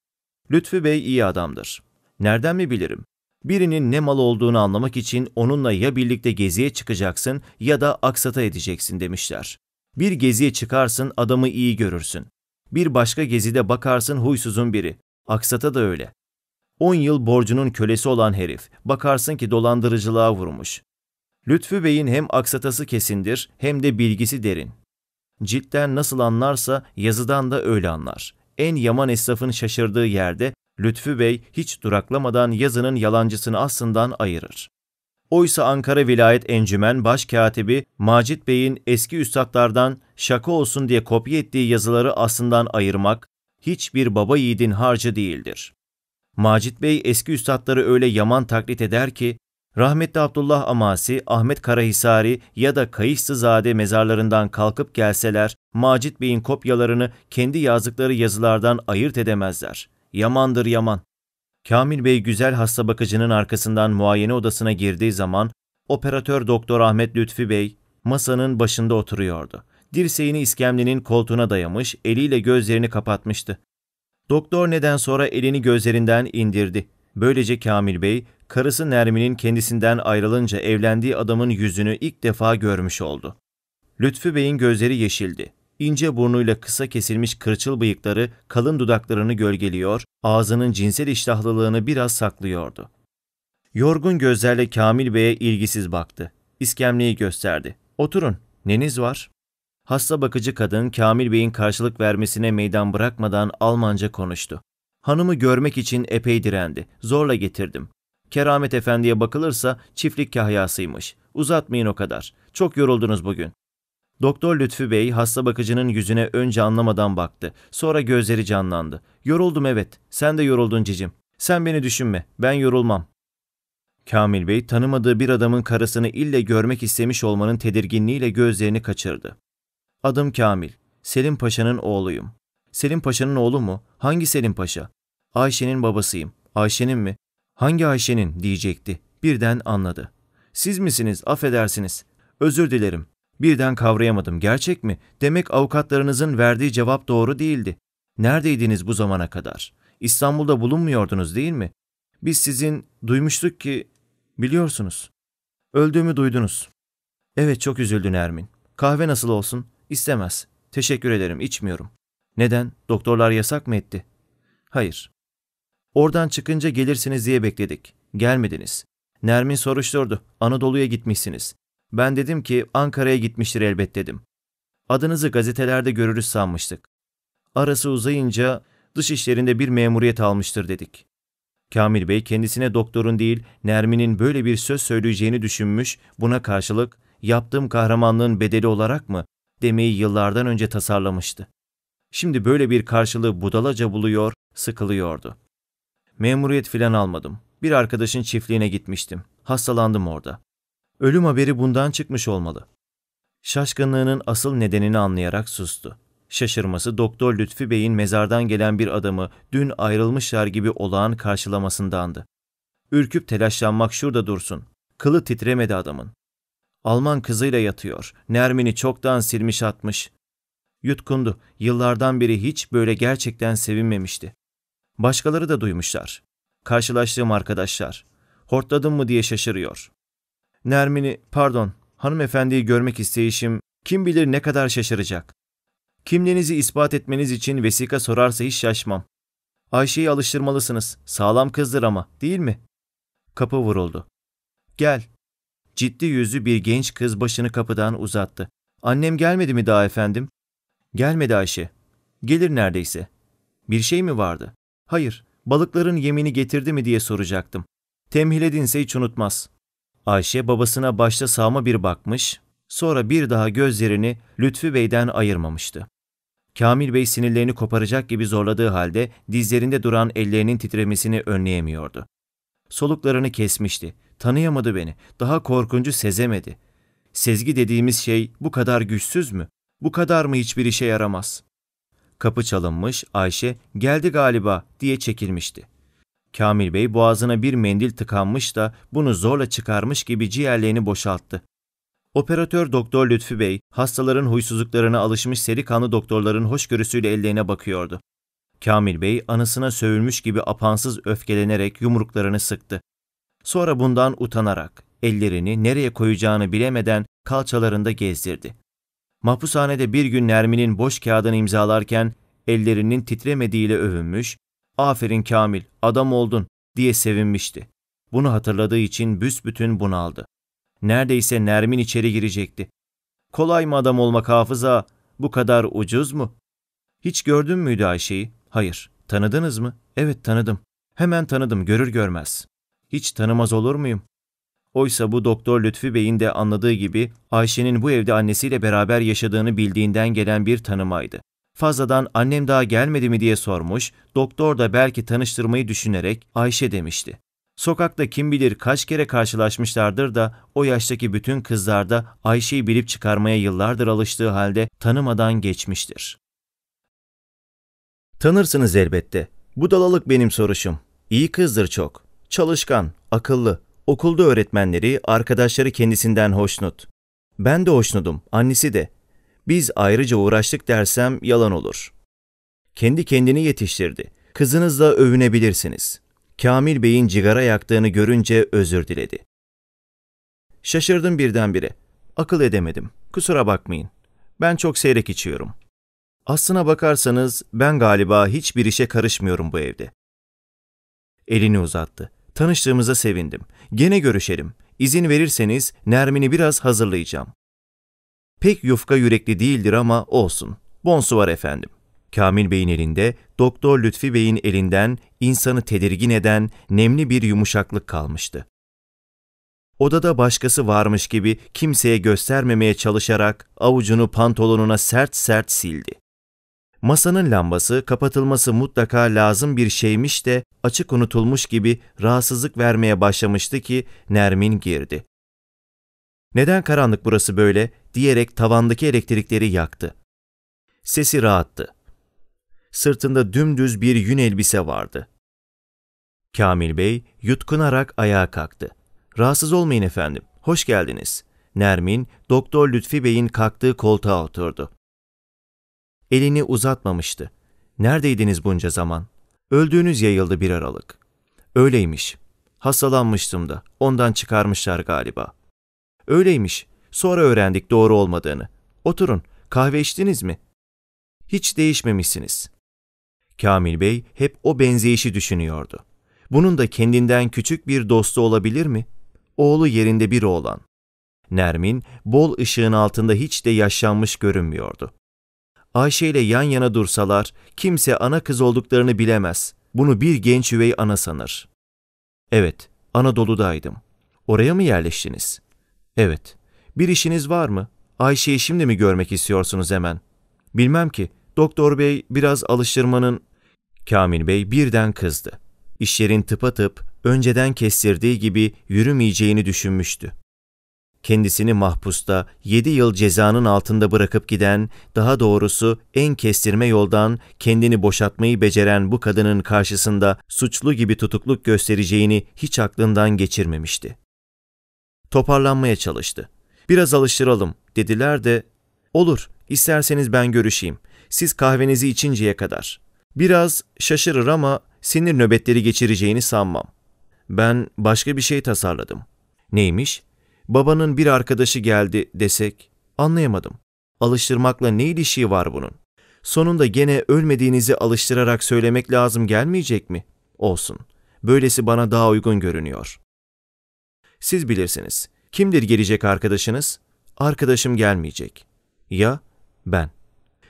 Lütfü Bey iyi adamdır. Nereden mi bilirim? Birinin ne mal olduğunu anlamak için onunla ya birlikte geziye çıkacaksın ya da aksata edeceksin demişler. Bir geziye çıkarsın adamı iyi görürsün. Bir başka gezide bakarsın huysuzun biri. Aksata da öyle. 10 yıl borcunun kölesi olan herif. Bakarsın ki dolandırıcılığa vurmuş. Lütfü Bey'in hem aksatası kesindir hem de bilgisi derin. Ciltten nasıl anlarsa yazıdan da öyle anlar. En yaman esnafın şaşırdığı yerde Lütfü Bey hiç duraklamadan yazının yalancısını aslından ayırır. Oysa Ankara Vilayet Encümen Başkatibi Macit Bey'in eski üstadlardan şaka olsun diye kopya ettiği yazıları aslından ayırmak hiçbir baba yiğidin harcı değildir. Macit Bey eski üstadları öyle yaman taklit eder ki Rahmetli Abdullah Amasi, Ahmet Karahisari ya da Kayışsızade mezarlarından kalkıp gelseler, Macit Bey'in kopyalarını kendi yazdıkları yazılardan ayırt edemezler. Yamandır yaman. Kamil Bey güzel hasta bakıcının arkasından muayene odasına girdiği zaman, operatör doktor Ahmet Lütfi Bey masanın başında oturuyordu. Dirseğini iskemlenin koltuğuna dayamış, eliyle gözlerini kapatmıştı. Doktor neden sonra elini gözlerinden indirdi. Böylece Kamil Bey, karısı Nermin'in kendisinden ayrılınca evlendiği adamın yüzünü ilk defa görmüş oldu. Lütfü Bey'in gözleri yeşildi. İnce burnuyla kısa kesilmiş kırçıl bıyıkları kalın dudaklarını gölgeliyor, ağzının cinsel iştahlılığını biraz saklıyordu. Yorgun gözlerle Kamil Bey'e ilgisiz baktı. İskemleyi gösterdi. Oturun, neniz var? Hasta bakıcı kadın Kamil Bey'in karşılık vermesine meydan bırakmadan Almanca konuştu. Hanımı görmek için epey direndi. Zorla getirdim. Keramet Efendi'ye bakılırsa çiftlik kahyasıymış. Uzatmayın o kadar. Çok yoruldunuz bugün. Doktor Lütfü Bey hasta bakıcının yüzüne önce anlamadan baktı. Sonra gözleri canlandı. Yoruldum evet. Sen de yoruldun cicim. Sen beni düşünme. Ben yorulmam. Kamil Bey tanımadığı bir adamın karısını ille görmek istemiş olmanın tedirginliğiyle gözlerini kaçırdı. Adım Kamil. Selim Paşa'nın oğluyum. Selim Paşa'nın oğlu mu? Hangi Selim Paşa? Ayşe'nin babasıyım. Ayşe'nin mi? Hangi Ayşe'nin diyecekti. Birden anladı. Siz misiniz? Affedersiniz. Özür dilerim. Birden kavrayamadım. Gerçek mi? Demek avukatlarınızın verdiği cevap doğru değildi. Neredeydiniz bu zamana kadar? İstanbul'da bulunmuyordunuz değil mi? Biz sizin duymuştuk ki biliyorsunuz. Öldüğümü duydunuz. Evet çok üzüldün Ermin. Kahve nasıl olsun? İstemez. Teşekkür ederim içmiyorum. Neden? Doktorlar yasak mı etti? Hayır. Oradan çıkınca gelirsiniz diye bekledik. Gelmediniz. Nermin soruşturdu. Anadolu'ya gitmişsiniz. Ben dedim ki Ankara'ya gitmiştir elbet dedim. Adınızı gazetelerde görürüz sanmıştık. Arası uzayınca dış işlerinde bir memuriyet almıştır dedik. Kamil Bey kendisine doktorun değil Nermin'in böyle bir söz söyleyeceğini düşünmüş, buna karşılık yaptığım kahramanlığın bedeli olarak mı demeyi yıllardan önce tasarlamıştı. Şimdi böyle bir karşılığı budalaca buluyor, sıkılıyordu. Memuriyet filan almadım. Bir arkadaşın çiftliğine gitmiştim. Hastalandım orada. Ölüm haberi bundan çıkmış olmalı. Şaşkınlığının asıl nedenini anlayarak sustu. Şaşırması Doktor Lütfi Bey'in mezardan gelen bir adamı dün ayrılmışlar gibi olağan karşılamasındandı. Ürküp telaşlanmak şurada dursun. Kılı titremedi adamın. Alman kızıyla yatıyor. Nermin'i çoktan silmiş atmış. Yutkundu. Yıllardan beri hiç böyle gerçekten sevinmemişti. Başkaları da duymuşlar. Karşılaştığım arkadaşlar. Hortladım mı diye şaşırıyor. Nermin'i, pardon, hanımefendiyi görmek isteyişim kim bilir ne kadar şaşıracak. Kimliğinizi ispat etmeniz için vesika sorarsa hiç şaşmam. Ayşe'yi alıştırmalısınız. Sağlam kızdır ama, değil mi? Kapı vuruldu. Gel. Ciddi yüzlü bir genç kız başını kapıdan uzattı. Annem gelmedi mi daha efendim? Gelmedi Ayşe. Gelir neredeyse. Bir şey mi vardı? Hayır, balıkların yemini getirdi mi diye soracaktım. Temhil edinse hiç unutmaz. Ayşe babasına başta sağma bir bakmış, sonra bir daha gözlerini Lütfü Bey'den ayırmamıştı. Kamil Bey sinirlerini koparacak gibi zorladığı halde dizlerinde duran ellerinin titremesini önleyemiyordu. Soluklarını kesmişti. Tanıyamadı beni. Daha korkuncu sezemedi. Sezgi dediğimiz şey bu kadar güçsüz mü? Bu kadar mı hiçbir işe yaramaz? Kapı çalınmış, Ayşe geldi galiba diye çekilmişti. Kamil Bey boğazına bir mendil tıkanmış da bunu zorla çıkarmış gibi ciğerlerini boşalttı. Operatör Doktor Lütfü Bey, hastaların huysuzluklarına alışmış seri kanlı doktorların hoşgörüsüyle ellerine bakıyordu. Kamil Bey anısına sövülmüş gibi apansız öfkelenerek yumruklarını sıktı. Sonra bundan utanarak ellerini nereye koyacağını bilemeden kalçalarında gezdirdi. Mahpushanede bir gün Nermin'in boş kağıdını imzalarken ellerinin titremediğiyle övünmüş, aferin Kamil, adam oldun diye sevinmişti. Bunu hatırladığı için büsbütün bunaldı. Neredeyse Nermin içeri girecekti. Kolay mı adam olmak hafıza, bu kadar ucuz mu? Hiç gördün müydü Ayşe'yi? Hayır. Tanıdınız mı? Evet tanıdım. Hemen tanıdım görür görmez. Hiç tanımaz olur muyum? Oysa bu Doktor Lütfü Bey'in de anladığı gibi Ayşe'nin bu evde annesiyle beraber yaşadığını bildiğinden gelen bir tanımaydı. Fazladan annem daha gelmedi mi diye sormuş, doktor da belki tanıştırmayı düşünerek Ayşe demişti. Sokakta kim bilir kaç kere karşılaşmışlardır da o yaştaki bütün kızlarda Ayşe'yi bilip çıkarmaya yıllardır alıştığı halde tanımadan geçmiştir. Tanırsınız elbette. Bu dalalık benim soruşum. İyi kızdır çok. Çalışkan, akıllı, Okulda öğretmenleri, arkadaşları kendisinden hoşnut. Ben de hoşnudum, annesi de. Biz ayrıca uğraştık dersem yalan olur. Kendi kendini yetiştirdi. Kızınızla övünebilirsiniz. Kamil Bey'in cigara yaktığını görünce özür diledi. Şaşırdım birdenbire. Akıl edemedim. Kusura bakmayın. Ben çok seyrek içiyorum. Aslına bakarsanız ben galiba hiçbir işe karışmıyorum bu evde. Elini uzattı. Tanıştığımıza sevindim. Gene görüşelim. İzin verirseniz Nermin'i biraz hazırlayacağım. Pek yufka yürekli değildir ama olsun. Bonsu var efendim. Kamil Bey'in elinde, Doktor Lütfi Bey'in elinden insanı tedirgin eden nemli bir yumuşaklık kalmıştı. Odada başkası varmış gibi kimseye göstermemeye çalışarak avucunu pantolonuna sert sert sildi. Masanın lambası kapatılması mutlaka lazım bir şeymiş de açık unutulmuş gibi rahatsızlık vermeye başlamıştı ki Nermin girdi. Neden karanlık burası böyle diyerek tavandaki elektrikleri yaktı. Sesi rahattı. Sırtında dümdüz bir yün elbise vardı. Kamil Bey yutkunarak ayağa kalktı. Rahatsız olmayın efendim, hoş geldiniz. Nermin, Doktor Lütfi Bey'in kalktığı koltuğa oturdu. Elini uzatmamıştı. Neredeydiniz bunca zaman? Öldüğünüz yayıldı bir aralık. Öyleymiş. Hastalanmıştım da. Ondan çıkarmışlar galiba. Öyleymiş. Sonra öğrendik doğru olmadığını. Oturun. Kahve içtiniz mi? Hiç değişmemişsiniz. Kamil Bey hep o benzeyişi düşünüyordu. Bunun da kendinden küçük bir dostu olabilir mi? Oğlu yerinde bir oğlan. Nermin bol ışığın altında hiç de yaşlanmış görünmüyordu. Ayşe ile yan yana dursalar kimse ana kız olduklarını bilemez. Bunu bir genç üvey ana sanır. Evet, Anadolu'daydım. Oraya mı yerleştiniz? Evet. Bir işiniz var mı? Ayşe'yi şimdi mi görmek istiyorsunuz hemen? Bilmem ki. Doktor bey biraz alıştırmanın... Kamil bey birden kızdı. İşlerin tıpatıp önceden kestirdiği gibi yürümeyeceğini düşünmüştü kendisini mahpusta yedi yıl cezanın altında bırakıp giden, daha doğrusu en kestirme yoldan kendini boşaltmayı beceren bu kadının karşısında suçlu gibi tutukluk göstereceğini hiç aklından geçirmemişti. Toparlanmaya çalıştı. Biraz alıştıralım dediler de, olur isterseniz ben görüşeyim, siz kahvenizi içinceye kadar. Biraz şaşırır ama sinir nöbetleri geçireceğini sanmam. Ben başka bir şey tasarladım. Neymiş? babanın bir arkadaşı geldi desek anlayamadım. Alıştırmakla ne ilişiği var bunun? Sonunda gene ölmediğinizi alıştırarak söylemek lazım gelmeyecek mi? Olsun. Böylesi bana daha uygun görünüyor. Siz bilirsiniz. Kimdir gelecek arkadaşınız? Arkadaşım gelmeyecek. Ya ben.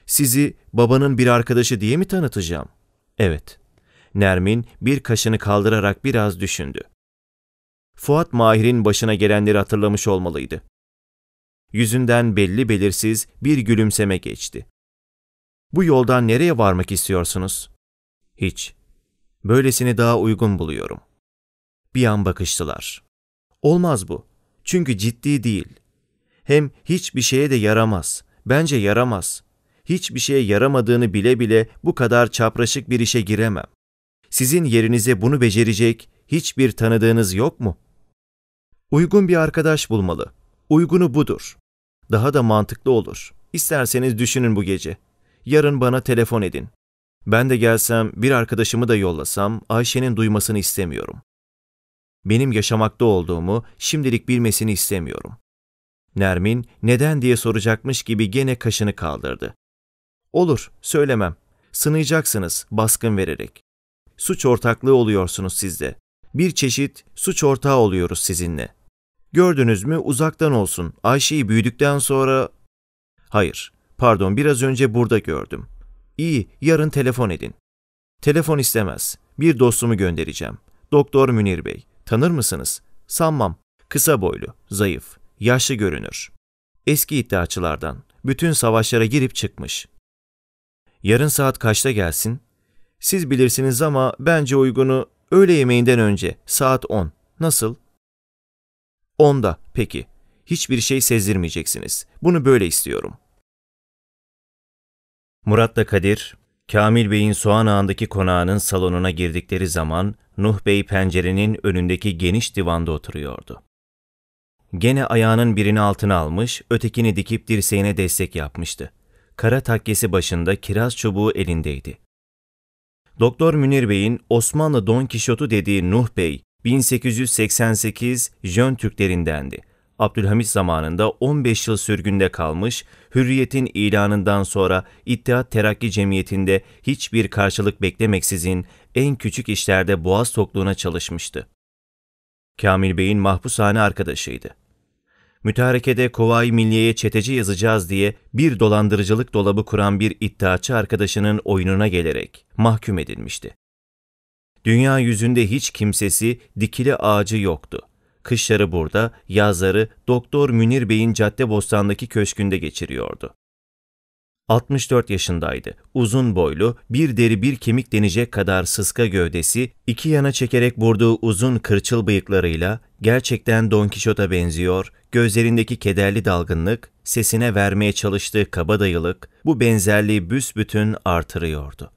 Sizi babanın bir arkadaşı diye mi tanıtacağım? Evet. Nermin bir kaşını kaldırarak biraz düşündü. Fuat Mahir'in başına gelenleri hatırlamış olmalıydı. Yüzünden belli belirsiz bir gülümseme geçti. Bu yoldan nereye varmak istiyorsunuz? Hiç. Böylesini daha uygun buluyorum. Bir an bakıştılar. Olmaz bu. Çünkü ciddi değil. Hem hiçbir şeye de yaramaz. Bence yaramaz. Hiçbir şeye yaramadığını bile bile bu kadar çapraşık bir işe giremem. Sizin yerinize bunu becerecek hiçbir tanıdığınız yok mu?'' Uygun bir arkadaş bulmalı. Uygunu budur. Daha da mantıklı olur. İsterseniz düşünün bu gece. Yarın bana telefon edin. Ben de gelsem, bir arkadaşımı da yollasam Ayşe'nin duymasını istemiyorum. Benim yaşamakta olduğumu şimdilik bilmesini istemiyorum. Nermin neden diye soracakmış gibi gene kaşını kaldırdı. Olur, söylemem. Sınayacaksınız baskın vererek. Suç ortaklığı oluyorsunuz sizde. Bir çeşit suç ortağı oluyoruz sizinle. Gördünüz mü uzaktan olsun. Ayşe'yi büyüdükten sonra... Hayır, pardon biraz önce burada gördüm. İyi, yarın telefon edin. Telefon istemez. Bir dostumu göndereceğim. Doktor Münir Bey. Tanır mısınız? Sanmam. Kısa boylu, zayıf, yaşlı görünür. Eski iddiaçılardan. Bütün savaşlara girip çıkmış. Yarın saat kaçta gelsin? Siz bilirsiniz ama bence uygunu öğle yemeğinden önce saat 10. Nasıl? Onda peki hiçbir şey sezdirmeyeceksiniz. Bunu böyle istiyorum. Murat'la Kadir, Kamil Bey'in Soğan Ağa'ndaki konağının salonuna girdikleri zaman Nuh Bey pencerenin önündeki geniş divanda oturuyordu. Gene ayağının birini altına almış, ötekini dikip dirseğine destek yapmıştı. Kara takkesi başında kiraz çubuğu elindeydi. Doktor Münir Bey'in Osmanlı Don Kişot'u dediği Nuh Bey, 1888 Jön Türklerindendi. Abdülhamit zamanında 15 yıl sürgünde kalmış, hürriyetin ilanından sonra İttihat Terakki Cemiyeti'nde hiçbir karşılık beklemeksizin en küçük işlerde boğaz tokluğuna çalışmıştı. Kamil Bey'in mahpushane arkadaşıydı. Mütarekede Kuvayi Milliye'ye çeteci yazacağız diye bir dolandırıcılık dolabı kuran bir iddiaçı arkadaşının oyununa gelerek mahkum edilmişti. Dünya yüzünde hiç kimsesi dikili ağacı yoktu. Kışları burada, yazları Doktor Münir Bey'in Caddebostan'daki köşkünde geçiriyordu. 64 yaşındaydı. Uzun boylu, bir deri bir kemik denecek kadar sıska gövdesi, iki yana çekerek vurduğu uzun kırçıl bıyıklarıyla gerçekten Don Kişot'a benziyor, gözlerindeki kederli dalgınlık, sesine vermeye çalıştığı kabadayılık bu benzerliği büsbütün artırıyordu.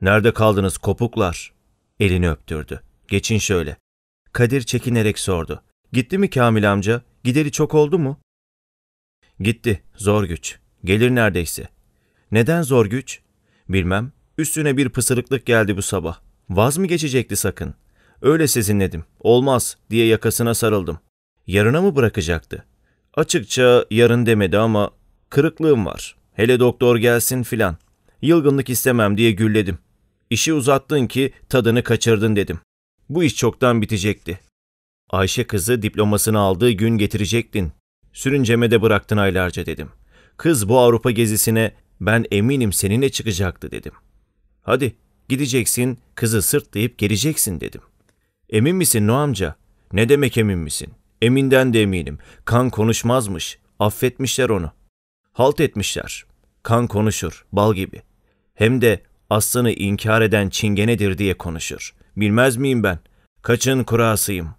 Nerede kaldınız kopuklar? Elini öptürdü. Geçin şöyle. Kadir çekinerek sordu. Gitti mi Kamil amca? Gideri çok oldu mu? Gitti. Zor güç. Gelir neredeyse. Neden zor güç? Bilmem. Üstüne bir pısırıklık geldi bu sabah. Vaz mı geçecekti sakın? Öyle sezinledim. Olmaz diye yakasına sarıldım. Yarına mı bırakacaktı? Açıkça yarın demedi ama kırıklığım var. Hele doktor gelsin filan. Yılgınlık istemem diye gülledim. İşi uzattın ki tadını kaçırdın dedim. Bu iş çoktan bitecekti. Ayşe kızı diplomasını aldığı gün getirecektin. Sürünceme de bıraktın aylarca dedim. Kız bu Avrupa gezisine ben eminim seninle çıkacaktı dedim. Hadi gideceksin kızı sırtlayıp geleceksin dedim. Emin misin No amca? Ne demek emin misin? Eminden de eminim. Kan konuşmazmış. Affetmişler onu. Halt etmişler. Kan konuşur, bal gibi. Hem de aslını inkar eden çingenedir diye konuşur. Bilmez miyim ben? Kaçın kurasıyım.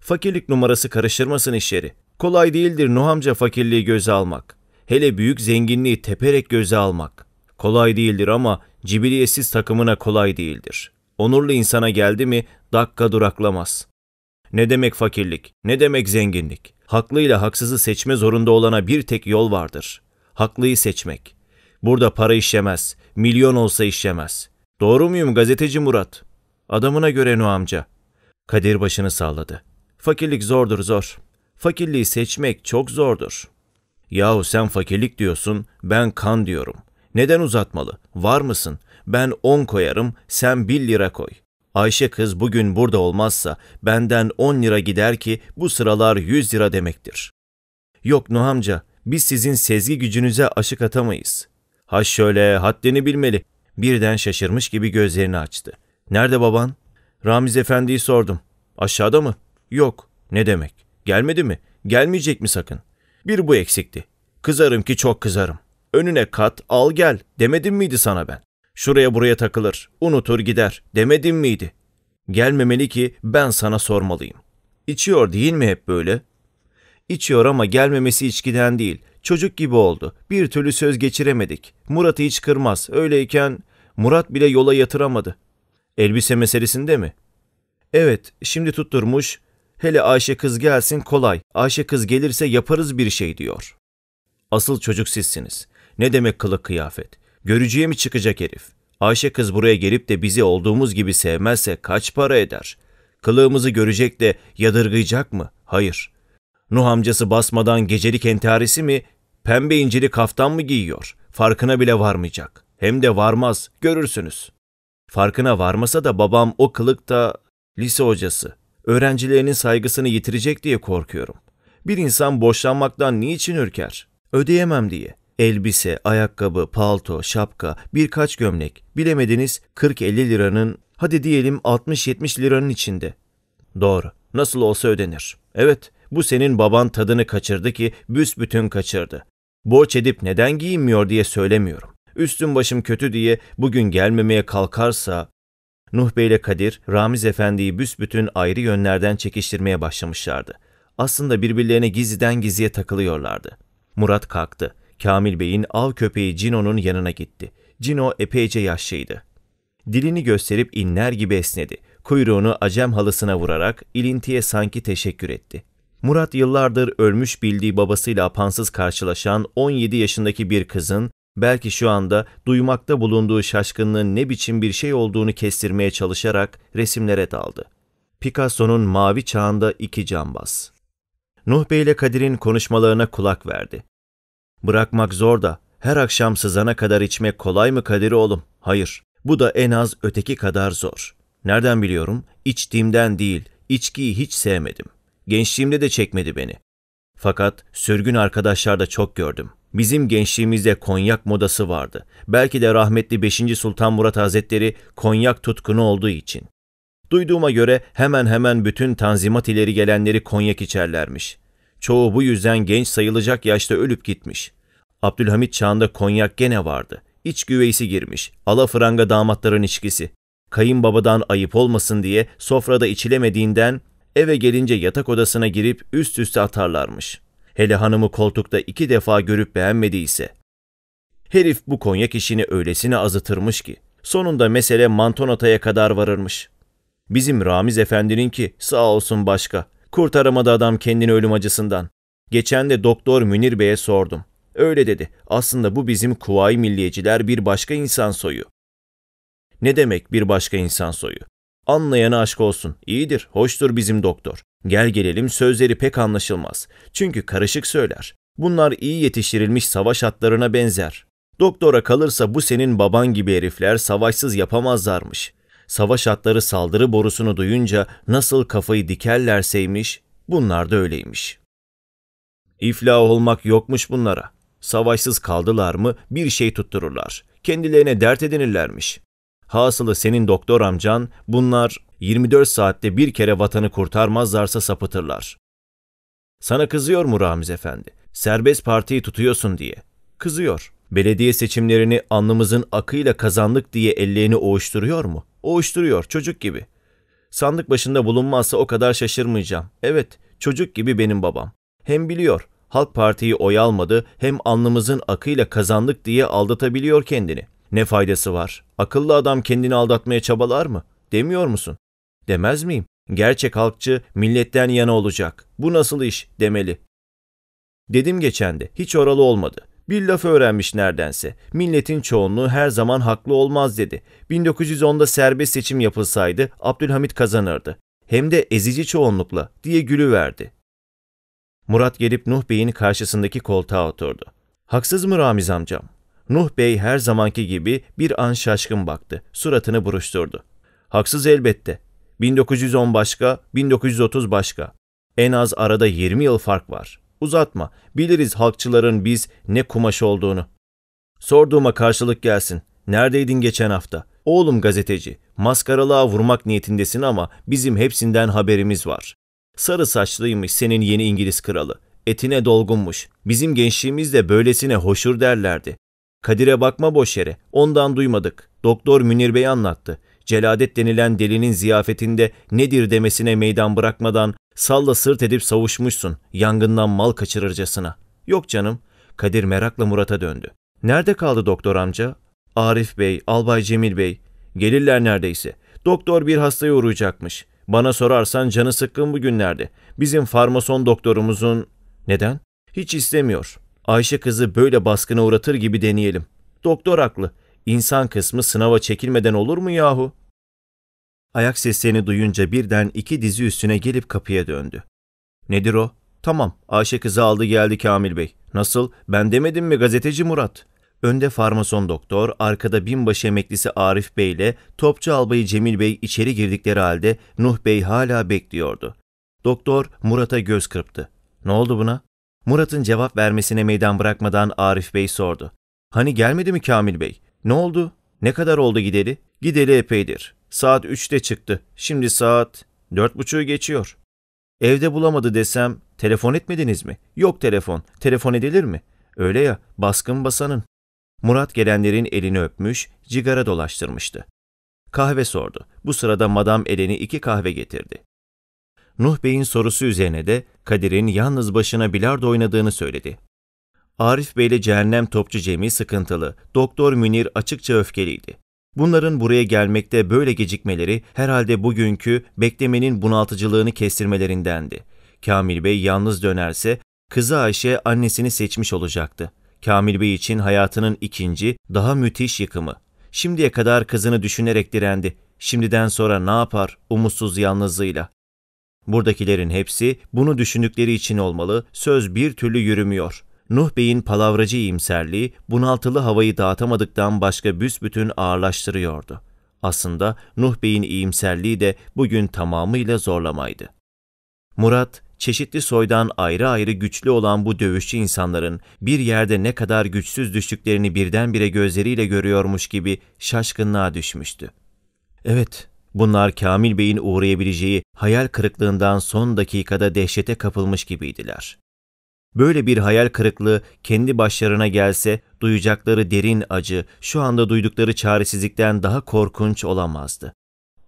Fakirlik numarası karıştırmasın işleri. Kolay değildir Nuh amca fakirliği göze almak. Hele büyük zenginliği teperek göze almak. Kolay değildir ama cibiliyetsiz takımına kolay değildir. Onurlu insana geldi mi dakika duraklamaz. Ne demek fakirlik, ne demek zenginlik? Haklıyla haksızı seçme zorunda olana bir tek yol vardır. Haklıyı seçmek. Burada para işlemez, Milyon olsa işlemez. Doğru muyum gazeteci Murat? Adamına göre Nuh amca. Kadir başını salladı. Fakirlik zordur zor. Fakirliği seçmek çok zordur. Yahu sen fakirlik diyorsun, ben kan diyorum. Neden uzatmalı? Var mısın? Ben on koyarım, sen bir lira koy. Ayşe kız bugün burada olmazsa benden on lira gider ki bu sıralar yüz lira demektir. Yok Nuh amca, biz sizin sezgi gücünüze aşık atamayız. Ha şöyle haddini bilmeli. Birden şaşırmış gibi gözlerini açtı. Nerede baban? Ramiz Efendi'yi sordum. Aşağıda mı? Yok. Ne demek? Gelmedi mi? Gelmeyecek mi sakın? Bir bu eksikti. Kızarım ki çok kızarım. Önüne kat, al gel. Demedim miydi sana ben? Şuraya buraya takılır, unutur gider. Demedim miydi? Gelmemeli ki ben sana sormalıyım. İçiyor değil mi hep böyle? İçiyor ama gelmemesi içkiden değil. Çocuk gibi oldu. Bir türlü söz geçiremedik. Murat'ı hiç kırmaz. Öyleyken Murat bile yola yatıramadı. Elbise meselesinde mi? Evet, şimdi tutturmuş. Hele Ayşe kız gelsin kolay. Ayşe kız gelirse yaparız bir şey diyor. Asıl çocuk sizsiniz. Ne demek kılık kıyafet? Görücüye mi çıkacak herif? Ayşe kız buraya gelip de bizi olduğumuz gibi sevmezse kaç para eder? Kılığımızı görecek de yadırgayacak mı? Hayır. Nuh amcası basmadan gecelik entarisi mi Pembe incili kaftan mı giyiyor? Farkına bile varmayacak. Hem de varmaz, görürsünüz. Farkına varmasa da babam o kılıkta lise hocası. Öğrencilerinin saygısını yitirecek diye korkuyorum. Bir insan boşlanmaktan niçin ürker? Ödeyemem diye. Elbise, ayakkabı, palto, şapka, birkaç gömlek. Bilemediniz 40-50 liranın, hadi diyelim 60-70 liranın içinde. Doğru. Nasıl olsa ödenir. Evet, bu senin baban tadını kaçırdı ki büsbütün kaçırdı. Borç edip neden giyinmiyor diye söylemiyorum. Üstüm başım kötü diye bugün gelmemeye kalkarsa Nuh Bey ile Kadir, Ramiz Efendi'yi büsbütün ayrı yönlerden çekiştirmeye başlamışlardı. Aslında birbirlerine gizliden gizliye takılıyorlardı. Murat kalktı. Kamil Bey'in av köpeği Cino'nun yanına gitti. Cino epeyce yaşlıydı. Dilini gösterip inler gibi esnedi. Kuyruğunu acem halısına vurarak ilintiye sanki teşekkür etti. Murat yıllardır ölmüş bildiği babasıyla apansız karşılaşan 17 yaşındaki bir kızın belki şu anda duymakta bulunduğu şaşkınlığın ne biçim bir şey olduğunu kestirmeye çalışarak resimlere daldı. Picasso'nun Mavi Çağında iki Cambaz. Nuh Bey ile Kadir'in konuşmalarına kulak verdi. Bırakmak zor da her akşam sızana kadar içmek kolay mı Kadir oğlum? Hayır. Bu da en az öteki kadar zor. Nereden biliyorum? İçtiğimden değil, içkiyi hiç sevmedim. Gençliğimde de çekmedi beni. Fakat sürgün arkadaşlar da çok gördüm. Bizim gençliğimizde konyak modası vardı. Belki de rahmetli 5. Sultan Murat Hazretleri konyak tutkunu olduğu için. Duyduğuma göre hemen hemen bütün tanzimat ileri gelenleri konyak içerlermiş. Çoğu bu yüzden genç sayılacak yaşta ölüp gitmiş. Abdülhamit çağında konyak gene vardı. İç güveysi girmiş. Alafranga damatların içkisi. Kayınbabadan ayıp olmasın diye sofrada içilemediğinden eve gelince yatak odasına girip üst üste atarlarmış. Hele hanımı koltukta iki defa görüp beğenmediyse. Herif bu konyak işini öylesine azıtırmış ki. Sonunda mesele Mantonata'ya kadar varırmış. Bizim Ramiz Efendi'nin ki sağ olsun başka. Kurtaramadı adam kendini ölüm acısından. Geçen de Doktor Münir Bey'e sordum. Öyle dedi. Aslında bu bizim Kuvayi Milliyeciler bir başka insan soyu. Ne demek bir başka insan soyu? Anlayana aşk olsun. İyidir, hoştur bizim doktor. Gel gelelim sözleri pek anlaşılmaz. Çünkü karışık söyler. Bunlar iyi yetiştirilmiş savaş atlarına benzer. Doktora kalırsa bu senin baban gibi herifler savaşsız yapamazlarmış. Savaş atları saldırı borusunu duyunca nasıl kafayı dikerlerseymiş, bunlar da öyleymiş. İflah olmak yokmuş bunlara. Savaşsız kaldılar mı bir şey tuttururlar. Kendilerine dert edinirlermiş. Hasılı senin doktor amcan, bunlar 24 saatte bir kere vatanı kurtarmazlarsa sapıtırlar. Sana kızıyor mu Ramiz Efendi? Serbest partiyi tutuyorsun diye. Kızıyor. Belediye seçimlerini alnımızın akıyla kazandık diye ellerini oğuşturuyor mu? Oğuşturuyor, çocuk gibi. Sandık başında bulunmazsa o kadar şaşırmayacağım. Evet, çocuk gibi benim babam. Hem biliyor, Halk Parti'yi oy almadı hem alnımızın akıyla kazandık diye aldatabiliyor kendini. Ne faydası var? Akıllı adam kendini aldatmaya çabalar mı? Demiyor musun? Demez miyim? Gerçek halkçı milletten yana olacak. Bu nasıl iş demeli. Dedim geçen de hiç oralı olmadı. Bir laf öğrenmiş neredense. Milletin çoğunluğu her zaman haklı olmaz dedi. 1910'da serbest seçim yapılsaydı Abdülhamit kazanırdı. Hem de ezici çoğunlukla diye gülüverdi. Murat gelip Nuh Bey'in karşısındaki koltuğa oturdu. Haksız mı Ramiz amcam? Nuh Bey her zamanki gibi bir an şaşkın baktı. Suratını buruşturdu. Haksız elbette. 1910 başka, 1930 başka. En az arada 20 yıl fark var. Uzatma. Biliriz halkçıların biz ne kumaş olduğunu. Sorduğuma karşılık gelsin. Neredeydin geçen hafta? Oğlum gazeteci. Maskaralığa vurmak niyetindesin ama bizim hepsinden haberimiz var. Sarı saçlıymış senin yeni İngiliz kralı. Etine dolgunmuş. Bizim gençliğimizde böylesine hoşur derlerdi. Kadir'e bakma boş yere. Ondan duymadık. Doktor Münir Bey anlattı. Celadet denilen delinin ziyafetinde nedir demesine meydan bırakmadan salla sırt edip savuşmuşsun yangından mal kaçırırcasına. Yok canım. Kadir merakla Murat'a döndü. Nerede kaldı doktor amca? Arif Bey, Albay Cemil Bey. Gelirler neredeyse. Doktor bir hastayı uğrayacakmış. Bana sorarsan canı sıkkın bugünlerde. Bizim farmason doktorumuzun... Neden? Hiç istemiyor. Ayşe kızı böyle baskına uğratır gibi deneyelim. Doktor haklı. İnsan kısmı sınava çekilmeden olur mu yahu? Ayak seslerini duyunca birden iki dizi üstüne gelip kapıya döndü. Nedir o? Tamam, Ayşe kızı aldı geldi Kamil Bey. Nasıl? Ben demedim mi gazeteci Murat? Önde farmason doktor, arkada binbaşı emeklisi Arif Bey ile topçu albayı Cemil Bey içeri girdikleri halde Nuh Bey hala bekliyordu. Doktor Murat'a göz kırptı. Ne oldu buna? Murat'ın cevap vermesine meydan bırakmadan Arif Bey sordu. Hani gelmedi mi Kamil Bey? Ne oldu? Ne kadar oldu gideli? Gideli epeydir. Saat üçte çıktı. Şimdi saat dört buçuğu geçiyor. Evde bulamadı desem telefon etmediniz mi? Yok telefon. Telefon edilir mi? Öyle ya baskın basanın. Murat gelenlerin elini öpmüş, cigara dolaştırmıştı. Kahve sordu. Bu sırada Madam Eleni iki kahve getirdi. Nuh Bey'in sorusu üzerine de Kadir'in yalnız başına bilardo oynadığını söyledi. Arif Bey ile Cehennem Topçu Cem'i sıkıntılı, Doktor Münir açıkça öfkeliydi. Bunların buraya gelmekte böyle gecikmeleri herhalde bugünkü beklemenin bunaltıcılığını kestirmelerindendi. Kamil Bey yalnız dönerse kızı Ayşe annesini seçmiş olacaktı. Kamil Bey için hayatının ikinci, daha müthiş yıkımı. Şimdiye kadar kızını düşünerek direndi. Şimdiden sonra ne yapar umutsuz yalnızlığıyla? Buradakilerin hepsi bunu düşündükleri için olmalı, söz bir türlü yürümüyor. Nuh Bey'in palavracı iyimserliği bunaltılı havayı dağıtamadıktan başka büsbütün ağırlaştırıyordu. Aslında Nuh Bey'in iyimserliği de bugün tamamıyla zorlamaydı. Murat, çeşitli soydan ayrı ayrı güçlü olan bu dövüşçü insanların bir yerde ne kadar güçsüz düştüklerini birdenbire gözleriyle görüyormuş gibi şaşkınlığa düşmüştü. Evet, Bunlar Kamil Bey'in uğrayabileceği hayal kırıklığından son dakikada dehşete kapılmış gibiydiler. Böyle bir hayal kırıklığı kendi başlarına gelse duyacakları derin acı şu anda duydukları çaresizlikten daha korkunç olamazdı.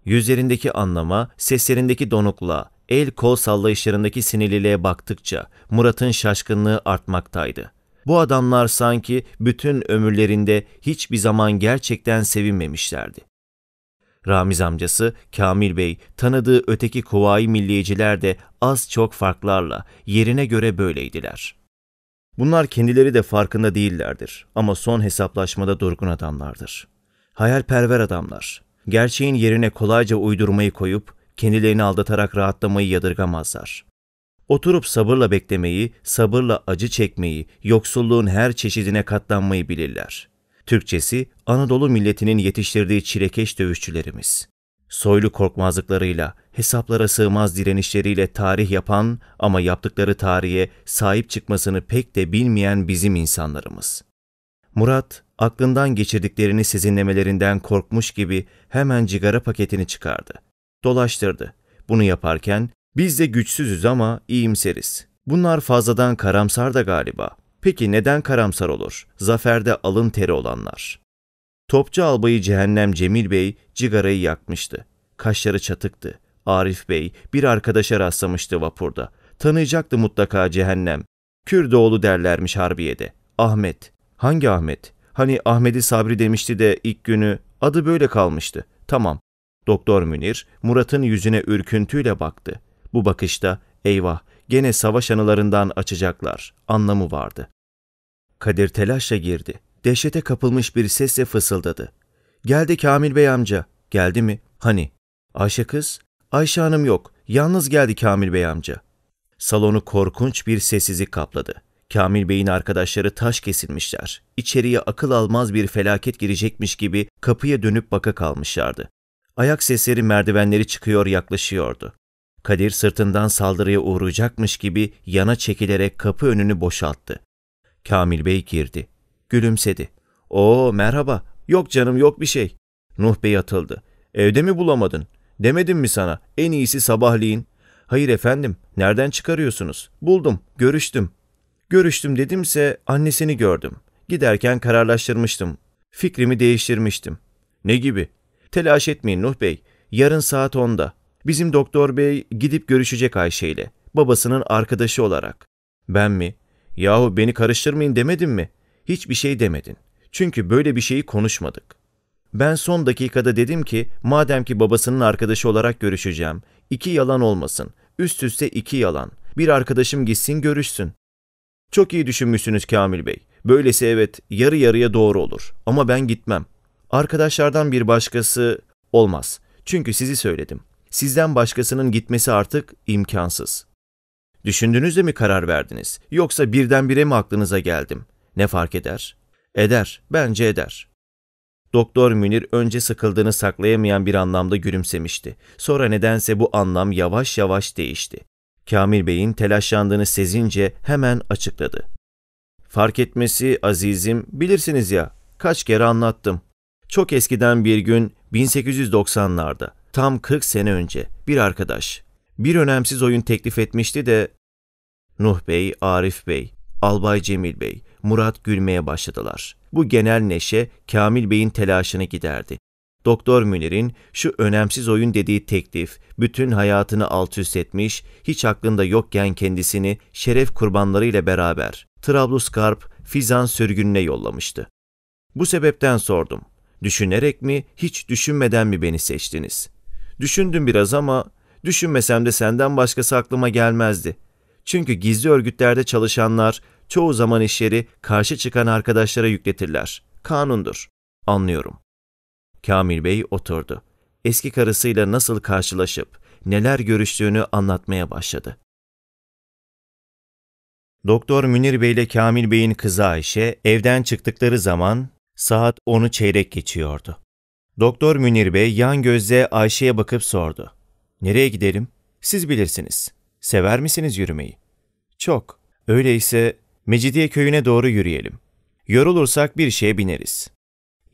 Yüzlerindeki anlama, seslerindeki donukla, el kol sallayışlarındaki sinirliliğe baktıkça Murat'ın şaşkınlığı artmaktaydı. Bu adamlar sanki bütün ömürlerinde hiçbir zaman gerçekten sevinmemişlerdi. Ramiz amcası Kamil Bey tanıdığı öteki kuvayi milliyeciler de az çok farklarla yerine göre böyleydiler. Bunlar kendileri de farkında değillerdir ama son hesaplaşmada durgun adamlardır. Hayalperver adamlar. Gerçeğin yerine kolayca uydurmayı koyup kendilerini aldatarak rahatlamayı yadırgamazlar. Oturup sabırla beklemeyi, sabırla acı çekmeyi, yoksulluğun her çeşidine katlanmayı bilirler.'' Türkçesi Anadolu milletinin yetiştirdiği çilekeş dövüşçülerimiz. Soylu korkmazlıklarıyla, hesaplara sığmaz direnişleriyle tarih yapan ama yaptıkları tarihe sahip çıkmasını pek de bilmeyen bizim insanlarımız. Murat, aklından geçirdiklerini sizinlemelerinden korkmuş gibi hemen cigara paketini çıkardı. Dolaştırdı. Bunu yaparken, biz de güçsüzüz ama iyimseriz. Bunlar fazladan karamsar da galiba. Peki neden karamsar olur? Zaferde alın teri olanlar. Topçu albayı Cehennem Cemil Bey cigarayı yakmıştı. Kaşları çatıktı. Arif Bey bir arkadaşa rastlamıştı vapurda. Tanıyacaktı mutlaka Cehennem. Kürdoğlu derlermiş Harbiye'de. Ahmet. Hangi Ahmet? Hani Ahmet'i Sabri demişti de ilk günü adı böyle kalmıştı. Tamam. Doktor Münir Murat'ın yüzüne ürküntüyle baktı. Bu bakışta eyvah gene savaş anılarından açacaklar, anlamı vardı. Kadir telaşla girdi. Dehşete kapılmış bir sesle fısıldadı. Geldi Kamil Bey amca. Geldi mi? Hani? Ayşe kız? Ayşe hanım yok. Yalnız geldi Kamil Bey amca. Salonu korkunç bir sessizlik kapladı. Kamil Bey'in arkadaşları taş kesilmişler. İçeriye akıl almaz bir felaket girecekmiş gibi kapıya dönüp baka kalmışlardı. Ayak sesleri merdivenleri çıkıyor yaklaşıyordu. Kadir sırtından saldırıya uğrayacakmış gibi yana çekilerek kapı önünü boşalttı. Kamil Bey girdi. Gülümsedi. Oo merhaba. Yok canım yok bir şey. Nuh Bey atıldı. Evde mi bulamadın? Demedim mi sana? En iyisi sabahleyin. Hayır efendim. Nereden çıkarıyorsunuz? Buldum. Görüştüm. Görüştüm dedimse annesini gördüm. Giderken kararlaştırmıştım. Fikrimi değiştirmiştim. Ne gibi? Telaş etmeyin Nuh Bey. Yarın saat onda. Bizim doktor bey gidip görüşecek Ayşe ile, babasının arkadaşı olarak. Ben mi? Yahu beni karıştırmayın demedim mi? Hiçbir şey demedin. Çünkü böyle bir şeyi konuşmadık. Ben son dakikada dedim ki, madem ki babasının arkadaşı olarak görüşeceğim, iki yalan olmasın, üst üste iki yalan. Bir arkadaşım gitsin görüşsün. Çok iyi düşünmüşsünüz Kamil Bey. Böylesi evet yarı yarıya doğru olur ama ben gitmem. Arkadaşlardan bir başkası olmaz. Çünkü sizi söyledim. Sizden başkasının gitmesi artık imkansız. Düşündünüz de mi karar verdiniz? Yoksa birdenbire mi aklınıza geldim? Ne fark eder? Eder, bence eder. Doktor Münir önce sıkıldığını saklayamayan bir anlamda gülümsemişti. Sonra nedense bu anlam yavaş yavaş değişti. Kamil Bey'in telaşlandığını sezince hemen açıkladı. Fark etmesi azizim, bilirsiniz ya, kaç kere anlattım. Çok eskiden bir gün 1890'larda Tam 40 sene önce bir arkadaş bir önemsiz oyun teklif etmişti de Nuh Bey, Arif Bey, Albay Cemil Bey, Murat gülmeye başladılar. Bu genel neşe Kamil Bey'in telaşını giderdi. Doktor Münir'in şu önemsiz oyun dediği teklif bütün hayatını alt üst etmiş, hiç aklında yokken kendisini şeref kurbanlarıyla beraber Trablusgarp Fizan sürgününe yollamıştı. Bu sebepten sordum. Düşünerek mi, hiç düşünmeden mi beni seçtiniz? Düşündüm biraz ama düşünmesem de senden başkası aklıma gelmezdi. Çünkü gizli örgütlerde çalışanlar çoğu zaman işleri karşı çıkan arkadaşlara yükletirler. Kanundur. Anlıyorum. Kamil Bey oturdu. Eski karısıyla nasıl karşılaşıp neler görüştüğünü anlatmaya başladı. Doktor Münir Bey ile Kamil Bey'in kızı Ayşe evden çıktıkları zaman saat 10'u çeyrek geçiyordu. Doktor Münir Bey yan gözle Ayşe'ye bakıp sordu. Nereye gidelim? Siz bilirsiniz. Sever misiniz yürümeyi? Çok. Öyleyse Mecidiye köyüne doğru yürüyelim. Yorulursak bir şeye bineriz.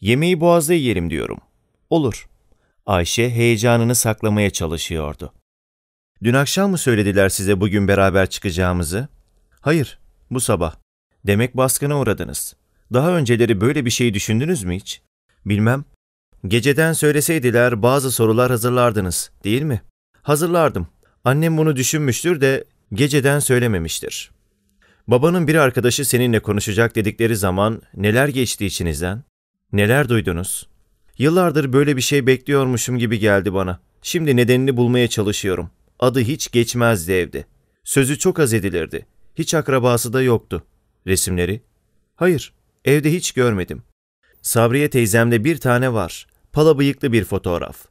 Yemeği boğazda yiyelim diyorum. Olur. Ayşe heyecanını saklamaya çalışıyordu. Dün akşam mı söylediler size bugün beraber çıkacağımızı? Hayır, bu sabah. Demek baskına uğradınız. Daha önceleri böyle bir şey düşündünüz mü hiç? Bilmem, Geceden söyleseydiler bazı sorular hazırlardınız, değil mi? Hazırlardım. Annem bunu düşünmüştür de geceden söylememiştir. Babanın bir arkadaşı seninle konuşacak dedikleri zaman neler geçti içinizden? Neler duydunuz? Yıllardır böyle bir şey bekliyormuşum gibi geldi bana. Şimdi nedenini bulmaya çalışıyorum. Adı hiç geçmezdi evde. Sözü çok az edilirdi. Hiç akrabası da yoktu. Resimleri? Hayır, evde hiç görmedim. Sabriye teyzemde bir tane var pala bıyıklı bir fotoğraf.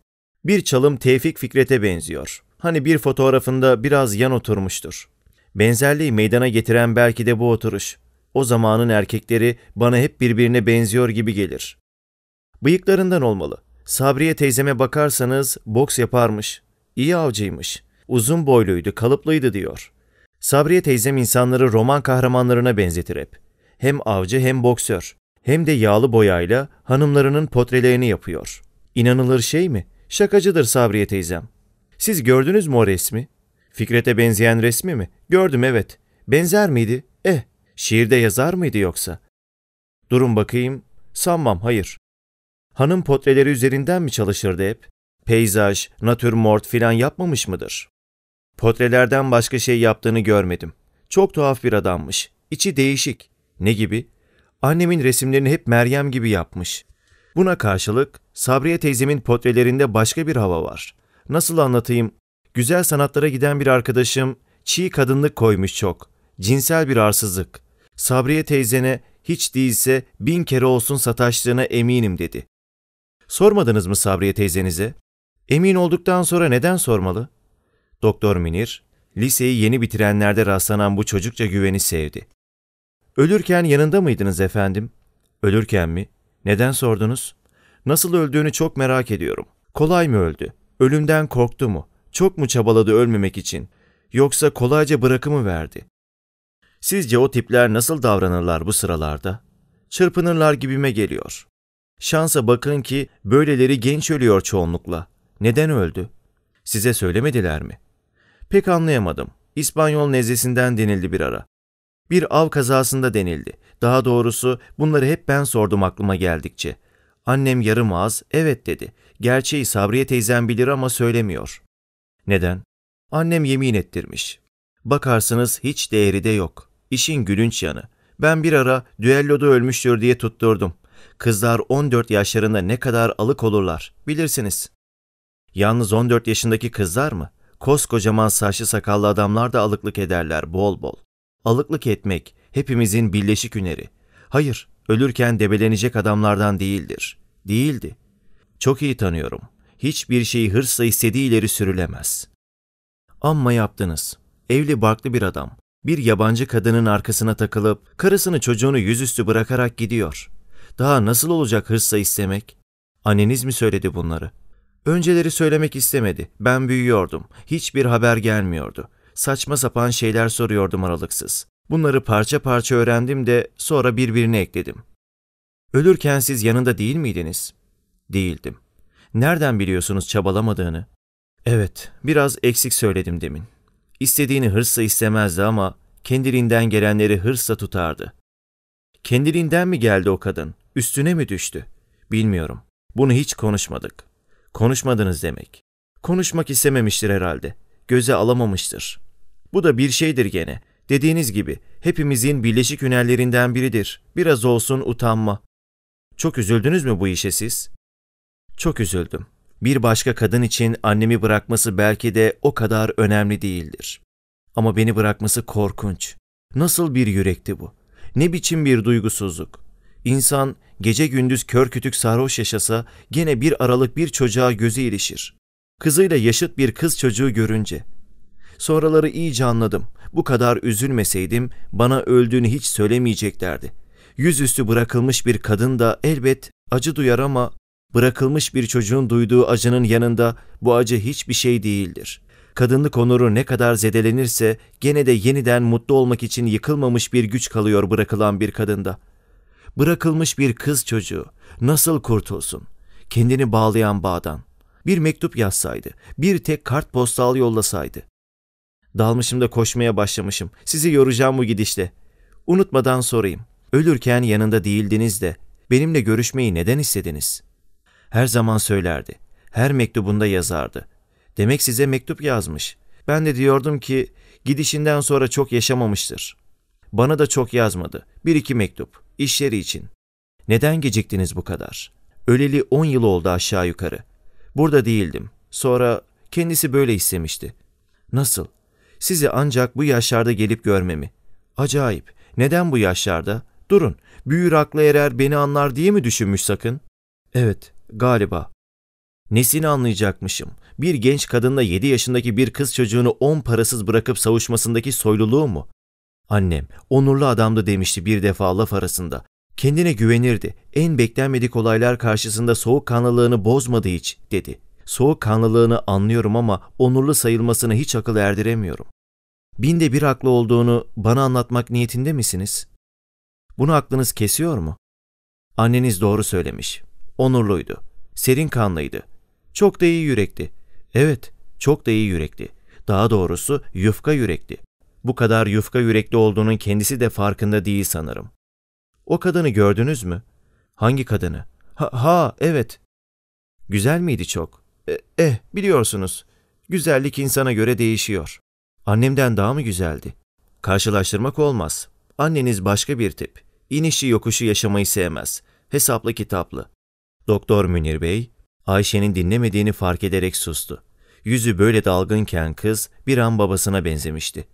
Bir çalım Tevfik Fikret'e benziyor. Hani bir fotoğrafında biraz yan oturmuştur. Benzerliği meydana getiren belki de bu oturuş. O zamanın erkekleri bana hep birbirine benziyor gibi gelir. Bıyıklarından olmalı. Sabriye teyzeme bakarsanız boks yaparmış. İyi avcıymış. Uzun boyluydu, kalıplıydı diyor. Sabriye teyzem insanları roman kahramanlarına benzetir hep. Hem avcı hem boksör hem de yağlı boyayla hanımlarının potrelerini yapıyor. İnanılır şey mi? Şakacıdır Sabriye teyzem. Siz gördünüz mü o resmi? Fikret'e benzeyen resmi mi? Gördüm evet. Benzer miydi? Eh, şiirde yazar mıydı yoksa? Durun bakayım. Sanmam, hayır. Hanım potreleri üzerinden mi çalışırdı hep? Peyzaj, natürmort filan yapmamış mıdır? Potrelerden başka şey yaptığını görmedim. Çok tuhaf bir adammış. İçi değişik. Ne gibi? Annemin resimlerini hep Meryem gibi yapmış. Buna karşılık Sabriye teyzemin portrelerinde başka bir hava var. Nasıl anlatayım? Güzel sanatlara giden bir arkadaşım çiğ kadınlık koymuş çok. Cinsel bir arsızlık. Sabriye teyzene hiç değilse bin kere olsun sataştığına eminim dedi. Sormadınız mı Sabriye teyzenize? Emin olduktan sonra neden sormalı? Doktor Minir, liseyi yeni bitirenlerde rastlanan bu çocukça güveni sevdi. Ölürken yanında mıydınız efendim? Ölürken mi? Neden sordunuz? Nasıl öldüğünü çok merak ediyorum. Kolay mı öldü? Ölümden korktu mu? Çok mu çabaladı ölmemek için? Yoksa kolayca bırakımı verdi? Sizce o tipler nasıl davranırlar bu sıralarda? Çırpınırlar gibime geliyor. Şansa bakın ki böyleleri genç ölüyor çoğunlukla. Neden öldü? Size söylemediler mi? Pek anlayamadım. İspanyol nezlesinden denildi bir ara. Bir av kazasında denildi. Daha doğrusu bunları hep ben sordum aklıma geldikçe. Annem yarım ağız evet dedi. Gerçeği Sabriye teyzem bilir ama söylemiyor. Neden? Annem yemin ettirmiş. Bakarsınız hiç değeri de yok. İşin gülünç yanı. Ben bir ara düelloda ölmüştür diye tutturdum. Kızlar 14 yaşlarında ne kadar alık olurlar bilirsiniz. Yalnız 14 yaşındaki kızlar mı? Koskocaman saçlı sakallı adamlar da alıklık ederler bol bol. Alıklık etmek hepimizin birleşik hüneri. Hayır, ölürken debelenecek adamlardan değildir. Değildi. Çok iyi tanıyorum. Hiçbir şeyi hırsla istediği ileri sürülemez. Amma yaptınız. Evli barklı bir adam. Bir yabancı kadının arkasına takılıp karısını çocuğunu yüzüstü bırakarak gidiyor. Daha nasıl olacak hırsla istemek? Anneniz mi söyledi bunları? Önceleri söylemek istemedi. Ben büyüyordum. Hiçbir haber gelmiyordu saçma sapan şeyler soruyordum aralıksız. Bunları parça parça öğrendim de sonra birbirine ekledim. Ölürken siz yanında değil miydiniz? Değildim. Nereden biliyorsunuz çabalamadığını? Evet, biraz eksik söyledim demin. İstediğini hırsla istemezdi ama kendiliğinden gelenleri hırsla tutardı. Kendiliğinden mi geldi o kadın? Üstüne mi düştü? Bilmiyorum. Bunu hiç konuşmadık. Konuşmadınız demek. Konuşmak istememiştir herhalde. Göze alamamıştır. Bu da bir şeydir gene. Dediğiniz gibi hepimizin birleşik hünerlerinden biridir. Biraz olsun utanma. Çok üzüldünüz mü bu işe siz? Çok üzüldüm. Bir başka kadın için annemi bırakması belki de o kadar önemli değildir. Ama beni bırakması korkunç. Nasıl bir yürekti bu? Ne biçim bir duygusuzluk? İnsan gece gündüz kör kütük sarhoş yaşasa gene bir aralık bir çocuğa gözü ilişir. Kızıyla yaşıt bir kız çocuğu görünce Sonraları iyice anladım. Bu kadar üzülmeseydim bana öldüğünü hiç söylemeyeceklerdi. Yüzüstü bırakılmış bir kadın da elbet acı duyar ama bırakılmış bir çocuğun duyduğu acının yanında bu acı hiçbir şey değildir. Kadınlık onuru ne kadar zedelenirse gene de yeniden mutlu olmak için yıkılmamış bir güç kalıyor bırakılan bir kadında. Bırakılmış bir kız çocuğu nasıl kurtulsun? Kendini bağlayan bağdan. Bir mektup yazsaydı, bir tek kartpostal yollasaydı, Dalmışım da koşmaya başlamışım. Sizi yoracağım bu gidişle. Unutmadan sorayım. Ölürken yanında değildiniz de benimle görüşmeyi neden istediniz? Her zaman söylerdi. Her mektubunda yazardı. Demek size mektup yazmış. Ben de diyordum ki gidişinden sonra çok yaşamamıştır. Bana da çok yazmadı. Bir iki mektup. İşleri için. Neden geciktiniz bu kadar? Öleli on yıl oldu aşağı yukarı. Burada değildim. Sonra kendisi böyle istemişti. Nasıl? Sizi ancak bu yaşlarda gelip görmemi. Acayip. Neden bu yaşlarda? Durun. Büyür akla erer beni anlar diye mi düşünmüş sakın? Evet, galiba. Nesini anlayacakmışım? Bir genç kadınla yedi yaşındaki bir kız çocuğunu on parasız bırakıp savuşmasındaki soyluluğu mu? Annem, onurlu adamdı demişti bir defa laf arasında. Kendine güvenirdi. En beklenmedik olaylar karşısında soğukkanlılığını bozmadı hiç, dedi. Soğukkanlılığını anlıyorum ama onurlu sayılmasını hiç akıl erdiremiyorum. Binde bir haklı olduğunu bana anlatmak niyetinde misiniz? Bunu aklınız kesiyor mu? Anneniz doğru söylemiş. Onurluydu. Serin kanlıydı. Çok da iyi yürekli. Evet, çok da iyi yürekli. Daha doğrusu yufka yürekli. Bu kadar yufka yürekli olduğunun kendisi de farkında değil sanırım. O kadını gördünüz mü? Hangi kadını? Ha, ha evet. Güzel miydi çok? E, eh, biliyorsunuz, güzellik insana göre değişiyor. Annemden daha mı güzeldi? Karşılaştırmak olmaz. Anneniz başka bir tip. İnişi yokuşu yaşamayı sevmez. Hesaplı kitaplı. Doktor Münir Bey, Ayşe'nin dinlemediğini fark ederek sustu. Yüzü böyle dalgınken kız bir an babasına benzemişti.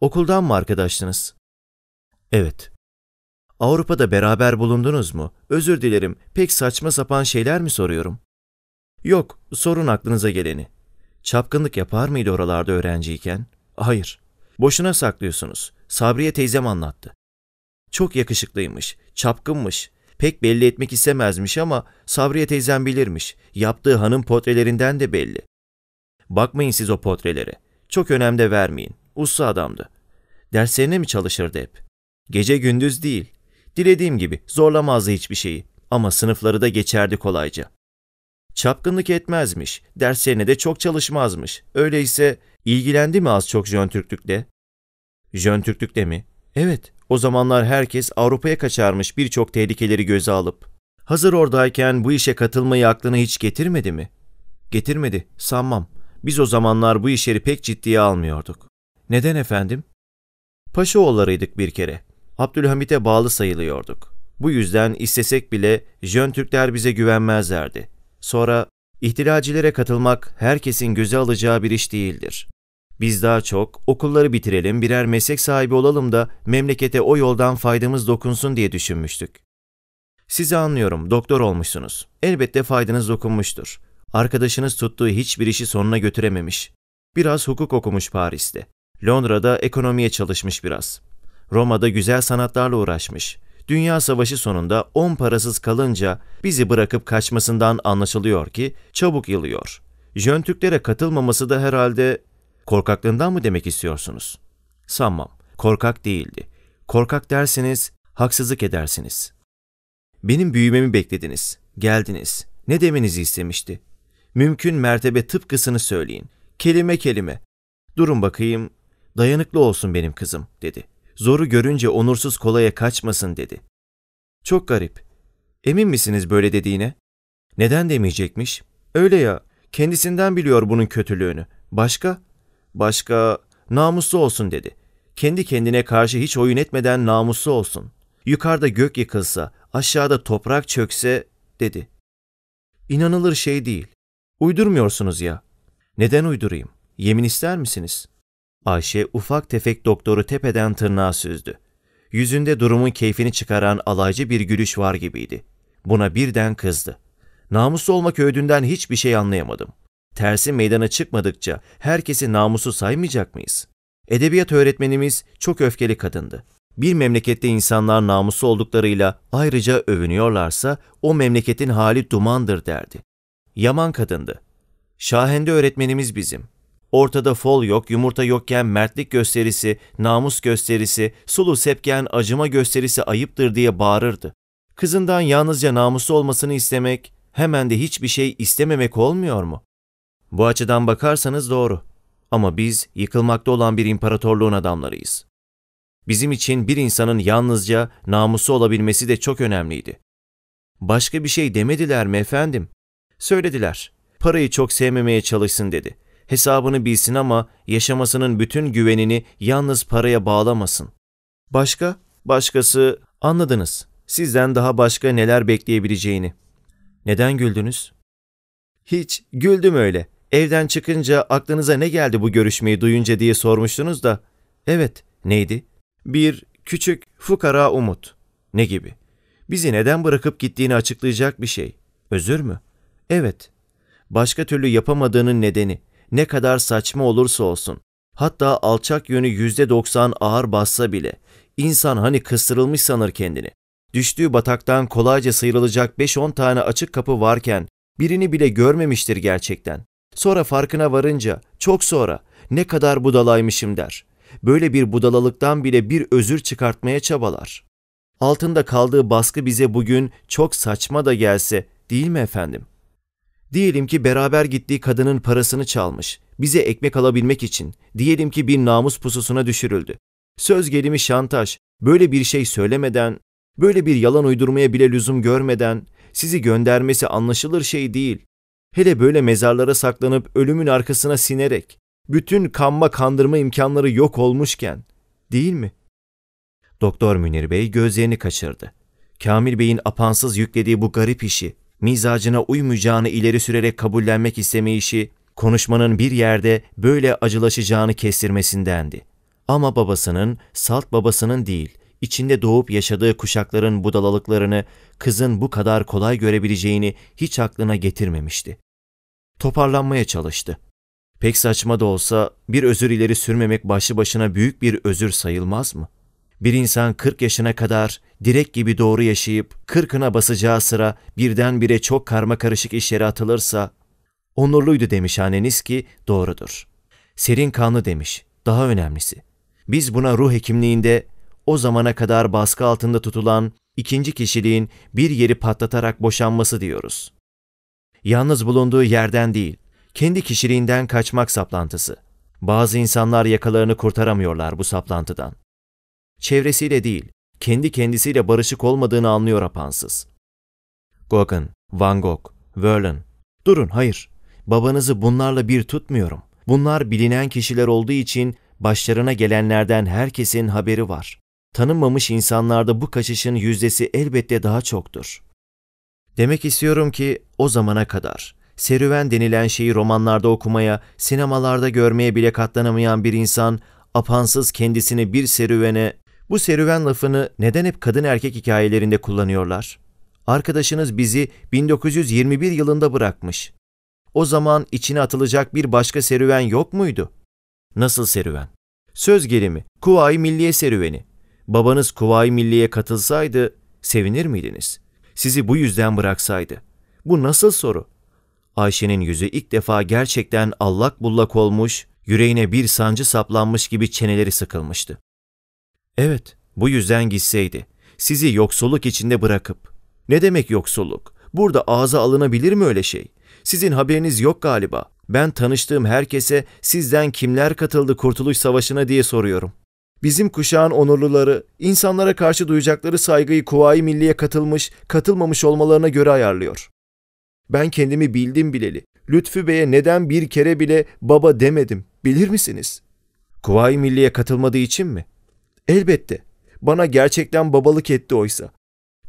Okuldan mı arkadaştınız? Evet. Avrupa'da beraber bulundunuz mu? Özür dilerim, pek saçma sapan şeyler mi soruyorum? Yok, sorun aklınıza geleni. Çapkınlık yapar mıydı oralarda öğrenciyken? Hayır. Boşuna saklıyorsunuz. Sabriye teyzem anlattı. Çok yakışıklıymış, çapkınmış. Pek belli etmek istemezmiş ama Sabriye teyzem bilirmiş. Yaptığı hanım portrelerinden de belli. Bakmayın siz o portrelere. Çok önemde de vermeyin. Uslu adamdı. Derslerine mi çalışırdı hep? Gece gündüz değil. Dilediğim gibi zorlamazdı hiçbir şeyi. Ama sınıfları da geçerdi kolayca. Çapkınlık etmezmiş, derslerine de çok çalışmazmış. Öyleyse ilgilendi mi az çok Jöntürklükle? Jöntürklükle mi? Evet, o zamanlar herkes Avrupa'ya kaçarmış birçok tehlikeleri göze alıp. Hazır oradayken bu işe katılmayı aklına hiç getirmedi mi? Getirmedi, sanmam. Biz o zamanlar bu işleri pek ciddiye almıyorduk. Neden efendim? Paşaoğullarıydık bir kere. Abdülhamit'e bağlı sayılıyorduk. Bu yüzden istesek bile Jön Türkler bize güvenmezlerdi. Sonra ihtilalcilere katılmak herkesin göze alacağı bir iş değildir. Biz daha çok okulları bitirelim, birer meslek sahibi olalım da memlekete o yoldan faydamız dokunsun diye düşünmüştük. Sizi anlıyorum, doktor olmuşsunuz. Elbette faydanız dokunmuştur. Arkadaşınız tuttuğu hiçbir işi sonuna götürememiş. Biraz hukuk okumuş Paris'te. Londra'da ekonomiye çalışmış biraz. Roma'da güzel sanatlarla uğraşmış. Dünya Savaşı sonunda on parasız kalınca bizi bırakıp kaçmasından anlaşılıyor ki çabuk yılıyor. Jöntüklere katılmaması da herhalde korkaklığından mı demek istiyorsunuz? Sanmam. Korkak değildi. Korkak derseniz haksızlık edersiniz. Benim büyümemi beklediniz. Geldiniz. Ne demenizi istemişti? Mümkün mertebe tıpkısını söyleyin. Kelime kelime. Durun bakayım. Dayanıklı olsun benim kızım, dedi zoru görünce onursuz kolaya kaçmasın dedi. Çok garip. Emin misiniz böyle dediğine? Neden demeyecekmiş? Öyle ya, kendisinden biliyor bunun kötülüğünü. Başka? Başka, namuslu olsun dedi. Kendi kendine karşı hiç oyun etmeden namuslu olsun. Yukarıda gök yıkılsa, aşağıda toprak çökse, dedi. İnanılır şey değil. Uydurmuyorsunuz ya. Neden uydurayım? Yemin ister misiniz?'' Ayşe ufak tefek doktoru tepeden tırnağa süzdü. Yüzünde durumun keyfini çıkaran alaycı bir gülüş var gibiydi. Buna birden kızdı. Namuslu olmak öğüdünden hiçbir şey anlayamadım. Tersi meydana çıkmadıkça herkesi namusu saymayacak mıyız? Edebiyat öğretmenimiz çok öfkeli kadındı. Bir memlekette insanlar namuslu olduklarıyla ayrıca övünüyorlarsa o memleketin hali dumandır derdi. Yaman kadındı. Şahende öğretmenimiz bizim. Ortada fol yok, yumurta yokken mertlik gösterisi, namus gösterisi, sulu sepken acıma gösterisi ayıptır diye bağırırdı. Kızından yalnızca namuslu olmasını istemek, hemen de hiçbir şey istememek olmuyor mu? Bu açıdan bakarsanız doğru. Ama biz yıkılmakta olan bir imparatorluğun adamlarıyız. Bizim için bir insanın yalnızca namusu olabilmesi de çok önemliydi. Başka bir şey demediler mi efendim? Söylediler. Parayı çok sevmemeye çalışsın dedi hesabını bilsin ama yaşamasının bütün güvenini yalnız paraya bağlamasın. Başka? Başkası anladınız. Sizden daha başka neler bekleyebileceğini. Neden güldünüz? Hiç, güldüm öyle. Evden çıkınca aklınıza ne geldi bu görüşmeyi duyunca diye sormuştunuz da. Evet, neydi? Bir küçük fukara umut. Ne gibi? Bizi neden bırakıp gittiğini açıklayacak bir şey. Özür mü? Evet. Başka türlü yapamadığının nedeni ne kadar saçma olursa olsun, hatta alçak yönü yüzde doksan ağır bassa bile, insan hani kıstırılmış sanır kendini. Düştüğü bataktan kolayca sıyrılacak 5-10 tane açık kapı varken birini bile görmemiştir gerçekten. Sonra farkına varınca, çok sonra, ne kadar budalaymışım der. Böyle bir budalalıktan bile bir özür çıkartmaya çabalar. Altında kaldığı baskı bize bugün çok saçma da gelse değil mi efendim? Diyelim ki beraber gittiği kadının parasını çalmış, bize ekmek alabilmek için, diyelim ki bir namus pususuna düşürüldü. Söz gelimi şantaj, böyle bir şey söylemeden, böyle bir yalan uydurmaya bile lüzum görmeden, sizi göndermesi anlaşılır şey değil. Hele böyle mezarlara saklanıp ölümün arkasına sinerek, bütün kanma kandırma imkanları yok olmuşken, değil mi? Doktor Münir Bey gözlerini kaçırdı. Kamil Bey'in apansız yüklediği bu garip işi, mizacına uymayacağını ileri sürerek kabullenmek istemeyişi, konuşmanın bir yerde böyle acılaşacağını kestirmesindendi. Ama babasının, salt babasının değil, içinde doğup yaşadığı kuşakların budalalıklarını kızın bu kadar kolay görebileceğini hiç aklına getirmemişti. Toparlanmaya çalıştı. Pek saçma da olsa bir özür ileri sürmemek başlı başına büyük bir özür sayılmaz mı?'' Bir insan 40 yaşına kadar direk gibi doğru yaşayıp 40'ına basacağı sıra birdenbire çok karma karışık işlere atılırsa onurluydu demiş anneniz ki doğrudur. Serin kanlı demiş. Daha önemlisi. Biz buna ruh hekimliğinde o zamana kadar baskı altında tutulan ikinci kişiliğin bir yeri patlatarak boşanması diyoruz. Yalnız bulunduğu yerden değil, kendi kişiliğinden kaçmak saplantısı. Bazı insanlar yakalarını kurtaramıyorlar bu saplantıdan. Çevresiyle değil, kendi kendisiyle barışık olmadığını anlıyor apansız. Gauguin, Van Gogh, Verlaine. Durun, hayır. Babanızı bunlarla bir tutmuyorum. Bunlar bilinen kişiler olduğu için başlarına gelenlerden herkesin haberi var. Tanınmamış insanlarda bu kaçışın yüzdesi elbette daha çoktur. Demek istiyorum ki o zamana kadar serüven denilen şeyi romanlarda okumaya, sinemalarda görmeye bile katlanamayan bir insan apansız kendisini bir serüvene bu serüven lafını neden hep kadın erkek hikayelerinde kullanıyorlar? Arkadaşınız bizi 1921 yılında bırakmış. O zaman içine atılacak bir başka serüven yok muydu? Nasıl serüven? Söz gelimi, Kuvayi Milliye serüveni. Babanız Kuvayi Milliye katılsaydı sevinir miydiniz? Sizi bu yüzden bıraksaydı. Bu nasıl soru? Ayşe'nin yüzü ilk defa gerçekten allak bullak olmuş, yüreğine bir sancı saplanmış gibi çeneleri sıkılmıştı. Evet, bu yüzden gitseydi. Sizi yoksulluk içinde bırakıp. Ne demek yoksulluk? Burada ağza alınabilir mi öyle şey? Sizin haberiniz yok galiba. Ben tanıştığım herkese sizden kimler katıldı Kurtuluş Savaşı'na diye soruyorum. Bizim kuşağın onurluları, insanlara karşı duyacakları saygıyı Kuvayi Milliye katılmış, katılmamış olmalarına göre ayarlıyor. Ben kendimi bildim bileli. Lütfü Bey'e neden bir kere bile baba demedim, bilir misiniz? Kuvayi Milliye katılmadığı için mi? Elbette. Bana gerçekten babalık etti oysa.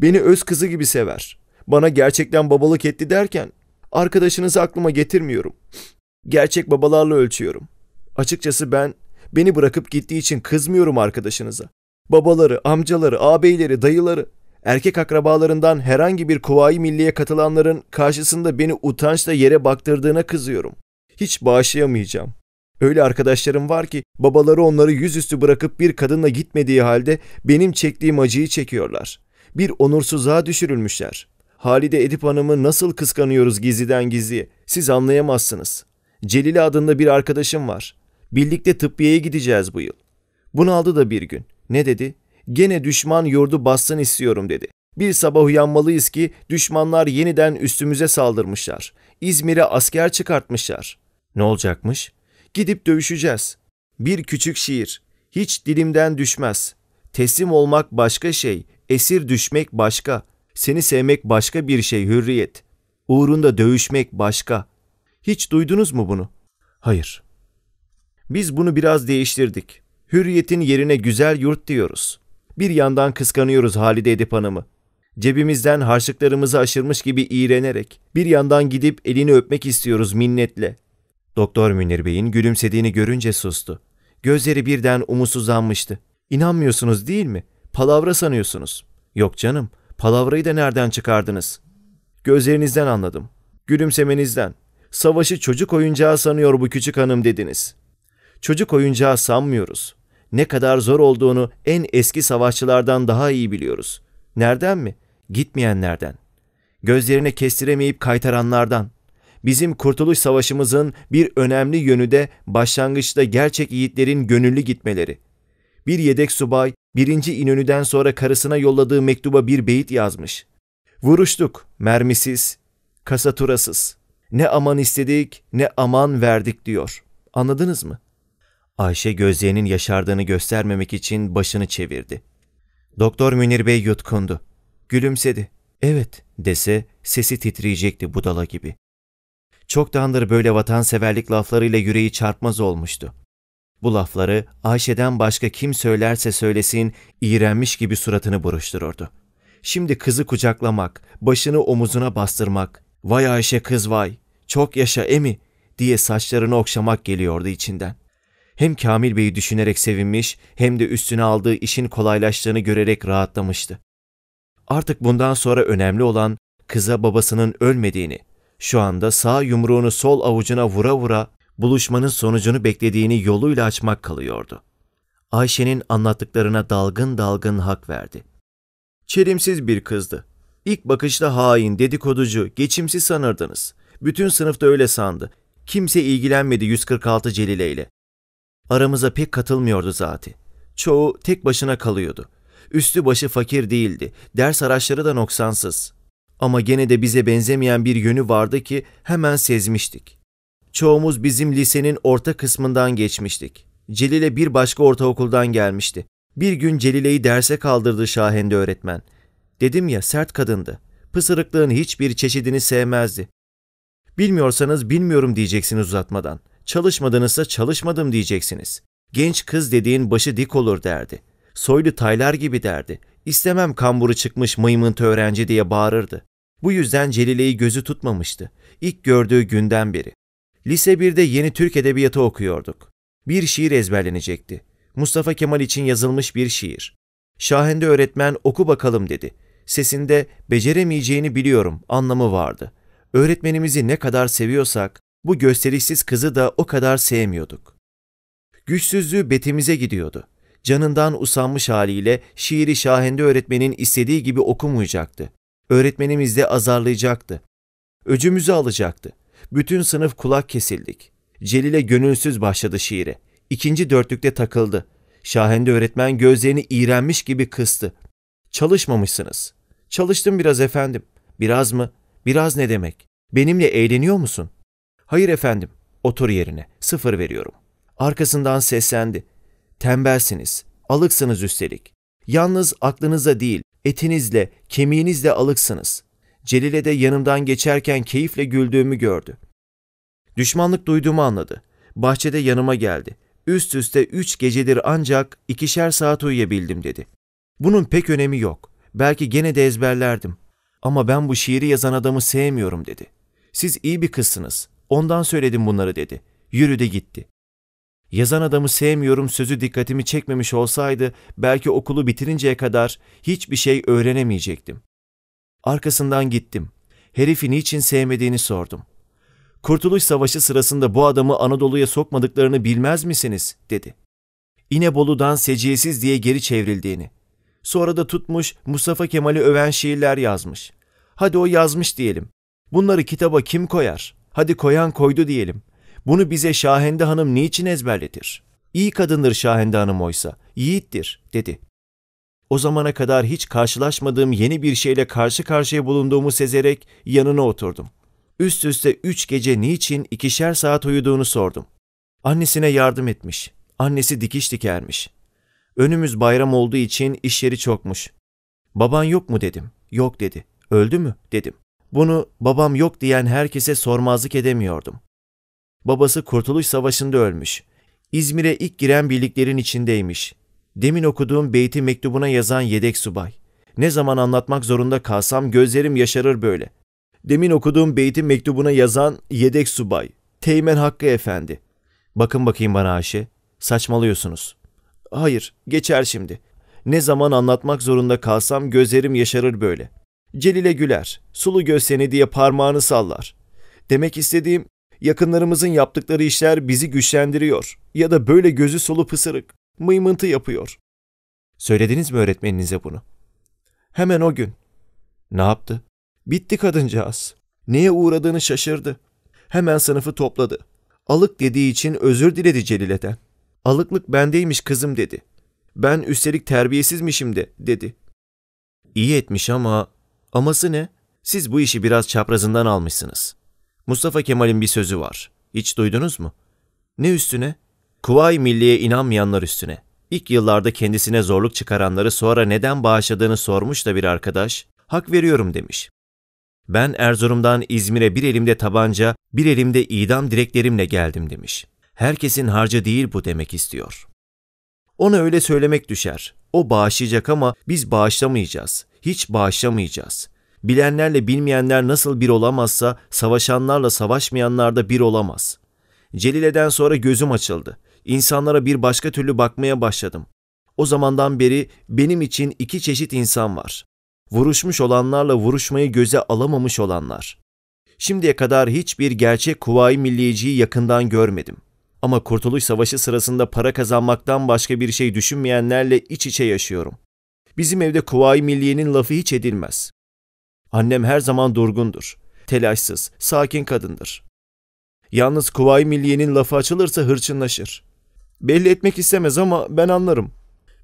Beni öz kızı gibi sever. Bana gerçekten babalık etti derken arkadaşınızı aklıma getirmiyorum. Gerçek babalarla ölçüyorum. Açıkçası ben beni bırakıp gittiği için kızmıyorum arkadaşınıza. Babaları, amcaları, ağabeyleri, dayıları, erkek akrabalarından herhangi bir kuvayi milliye katılanların karşısında beni utançla yere baktırdığına kızıyorum. Hiç bağışlayamayacağım. Öyle arkadaşlarım var ki babaları onları yüzüstü bırakıp bir kadınla gitmediği halde benim çektiğim acıyı çekiyorlar. Bir onursuzluğa düşürülmüşler. Halide Edip Hanım'ı nasıl kıskanıyoruz gizliden gizliye siz anlayamazsınız. Celil adında bir arkadaşım var. Birlikte tıbbiyeye gideceğiz bu yıl. Bunu aldı da bir gün. Ne dedi? Gene düşman yurdu bassın istiyorum dedi. Bir sabah uyanmalıyız ki düşmanlar yeniden üstümüze saldırmışlar. İzmir'e asker çıkartmışlar. Ne olacakmış? Gidip dövüşeceğiz. Bir küçük şiir. Hiç dilimden düşmez. Teslim olmak başka şey, esir düşmek başka. Seni sevmek başka bir şey hürriyet. Uğrunda dövüşmek başka. Hiç duydunuz mu bunu? Hayır. Biz bunu biraz değiştirdik. Hürriyetin yerine güzel yurt diyoruz. Bir yandan kıskanıyoruz Halide Edip Hanım'ı cebimizden harçlıklarımızı aşırmış gibi iğrenerek, bir yandan gidip elini öpmek istiyoruz minnetle. Doktor Münir Bey'in gülümsediğini görünce sustu. Gözleri birden umutsuzlanmıştı. İnanmıyorsunuz değil mi? Palavra sanıyorsunuz. Yok canım, palavrayı da nereden çıkardınız? Gözlerinizden anladım. Gülümsemenizden. Savaşı çocuk oyuncağı sanıyor bu küçük hanım dediniz. Çocuk oyuncağı sanmıyoruz. Ne kadar zor olduğunu en eski savaşçılardan daha iyi biliyoruz. Nereden mi? Gitmeyenlerden. Gözlerine kestiremeyip kaytaranlardan.'' bizim kurtuluş savaşımızın bir önemli yönü de başlangıçta gerçek yiğitlerin gönüllü gitmeleri. Bir yedek subay, birinci İnönü'den sonra karısına yolladığı mektuba bir beyit yazmış. Vuruştuk, mermisiz, kasaturasız. Ne aman istedik, ne aman verdik diyor. Anladınız mı? Ayşe gözlerinin yaşardığını göstermemek için başını çevirdi. Doktor Münir Bey yutkundu. Gülümsedi. Evet dese sesi titriyecekti budala gibi çoktandır böyle vatanseverlik laflarıyla yüreği çarpmaz olmuştu. Bu lafları Ayşe'den başka kim söylerse söylesin iğrenmiş gibi suratını buruştururdu. Şimdi kızı kucaklamak, başını omuzuna bastırmak, vay Ayşe kız vay, çok yaşa emi diye saçlarını okşamak geliyordu içinden. Hem Kamil Bey'i düşünerek sevinmiş hem de üstüne aldığı işin kolaylaştığını görerek rahatlamıştı. Artık bundan sonra önemli olan kıza babasının ölmediğini, şu anda sağ yumruğunu sol avucuna vura vura buluşmanın sonucunu beklediğini yoluyla açmak kalıyordu. Ayşe'nin anlattıklarına dalgın dalgın hak verdi. Çelimsiz bir kızdı. İlk bakışta hain, dedikoducu, geçimsiz sanırdınız. Bütün sınıfta öyle sandı. Kimse ilgilenmedi 146 Celile ile. Aramıza pek katılmıyordu zati. Çoğu tek başına kalıyordu. Üstü başı fakir değildi. Ders araçları da noksansız. Ama gene de bize benzemeyen bir yönü vardı ki hemen sezmiştik. Çoğumuz bizim lisenin orta kısmından geçmiştik. Celile bir başka ortaokuldan gelmişti. Bir gün Celile'yi derse kaldırdı Şahende öğretmen. Dedim ya sert kadındı. Pısırıklığın hiçbir çeşidini sevmezdi. Bilmiyorsanız bilmiyorum diyeceksiniz uzatmadan. Çalışmadınızsa çalışmadım diyeceksiniz. Genç kız dediğin başı dik olur derdi. Soylu taylar gibi derdi. İstemem kamburu çıkmış mıymıntı öğrenci diye bağırırdı. Bu yüzden Celile'yi gözü tutmamıştı. İlk gördüğü günden beri. Lise 1'de yeni Türk Edebiyatı okuyorduk. Bir şiir ezberlenecekti. Mustafa Kemal için yazılmış bir şiir. Şahende öğretmen oku bakalım dedi. Sesinde beceremeyeceğini biliyorum anlamı vardı. Öğretmenimizi ne kadar seviyorsak bu gösterişsiz kızı da o kadar sevmiyorduk. Güçsüzlüğü betimize gidiyordu. Canından usanmış haliyle şiiri Şahende öğretmenin istediği gibi okumayacaktı. Öğretmenimiz de azarlayacaktı. Öcümüzü alacaktı. Bütün sınıf kulak kesildik. Celil'e gönülsüz başladı şiire. İkinci dörtlükte takıldı. Şahende öğretmen gözlerini iğrenmiş gibi kıstı. Çalışmamışsınız. Çalıştım biraz efendim. Biraz mı? Biraz ne demek? Benimle eğleniyor musun? Hayır efendim. Otur yerine. Sıfır veriyorum. Arkasından seslendi. Tembelsiniz. Alıksınız üstelik. Yalnız aklınıza değil, etinizle, kemiğinizle alıksınız. Celile de yanımdan geçerken keyifle güldüğümü gördü. Düşmanlık duyduğumu anladı. Bahçede yanıma geldi. Üst üste üç gecedir ancak ikişer saat uyuyabildim dedi. Bunun pek önemi yok. Belki gene de ezberlerdim. Ama ben bu şiiri yazan adamı sevmiyorum dedi. Siz iyi bir kızsınız. Ondan söyledim bunları dedi. Yürü de gitti. Yazan adamı sevmiyorum sözü dikkatimi çekmemiş olsaydı belki okulu bitirinceye kadar hiçbir şey öğrenemeyecektim. Arkasından gittim. Herifi niçin sevmediğini sordum. Kurtuluş Savaşı sırasında bu adamı Anadolu'ya sokmadıklarını bilmez misiniz? dedi. İnebolu'dan seciyesiz diye geri çevrildiğini. Sonra da tutmuş Mustafa Kemal'i öven şiirler yazmış. Hadi o yazmış diyelim. Bunları kitaba kim koyar? Hadi koyan koydu diyelim. Bunu bize Şahende Hanım niçin ezberletir? İyi kadındır Şahende Hanım oysa, yiğittir, dedi. O zamana kadar hiç karşılaşmadığım yeni bir şeyle karşı karşıya bulunduğumu sezerek yanına oturdum. Üst üste üç gece niçin ikişer saat uyuduğunu sordum. Annesine yardım etmiş. Annesi dikiş dikermiş. Önümüz bayram olduğu için iş yeri çokmuş. Baban yok mu dedim. Yok dedi. Öldü mü dedim. Bunu babam yok diyen herkese sormazlık edemiyordum. Babası Kurtuluş Savaşı'nda ölmüş. İzmir'e ilk giren birliklerin içindeymiş. Demin okuduğum beyti mektubuna yazan yedek subay. Ne zaman anlatmak zorunda kalsam gözlerim yaşarır böyle. Demin okuduğum beyti mektubuna yazan yedek subay. Teğmen Hakkı Efendi. Bakın bakayım bana Ayşe. Saçmalıyorsunuz. Hayır, geçer şimdi. Ne zaman anlatmak zorunda kalsam gözlerim yaşarır böyle. Celile güler, sulu göz seni diye parmağını sallar. Demek istediğim Yakınlarımızın yaptıkları işler bizi güçlendiriyor ya da böyle gözü solup ısırık, mıymıntı yapıyor. Söylediniz mi öğretmeninize bunu? Hemen o gün. Ne yaptı? Bitti kadıncağız. Neye uğradığını şaşırdı. Hemen sınıfı topladı. Alık dediği için özür diledi Celile'den. Alıklık bendeymiş kızım dedi. Ben üstelik terbiyesizmişim de dedi. İyi etmiş ama aması ne? Siz bu işi biraz çaprazından almışsınız. Mustafa Kemal'in bir sözü var. Hiç duydunuz mu? Ne üstüne? Kuvayi Milliye inanmayanlar üstüne. İlk yıllarda kendisine zorluk çıkaranları sonra neden bağışladığını sormuş da bir arkadaş, hak veriyorum demiş. Ben Erzurum'dan İzmir'e bir elimde tabanca, bir elimde idam direklerimle geldim demiş. Herkesin harcı değil bu demek istiyor. Ona öyle söylemek düşer. O bağışlayacak ama biz bağışlamayacağız. Hiç bağışlamayacağız. Bilenlerle bilmeyenler nasıl bir olamazsa savaşanlarla savaşmayanlar da bir olamaz. Celile'den sonra gözüm açıldı. İnsanlara bir başka türlü bakmaya başladım. O zamandan beri benim için iki çeşit insan var. Vuruşmuş olanlarla vuruşmayı göze alamamış olanlar. Şimdiye kadar hiçbir gerçek kuvayi milliyeciyi yakından görmedim. Ama Kurtuluş Savaşı sırasında para kazanmaktan başka bir şey düşünmeyenlerle iç içe yaşıyorum. Bizim evde kuvayi milliyenin lafı hiç edilmez. Annem her zaman durgundur. Telaşsız, sakin kadındır. Yalnız Kuvayi Milliye'nin lafı açılırsa hırçınlaşır. Belli etmek istemez ama ben anlarım.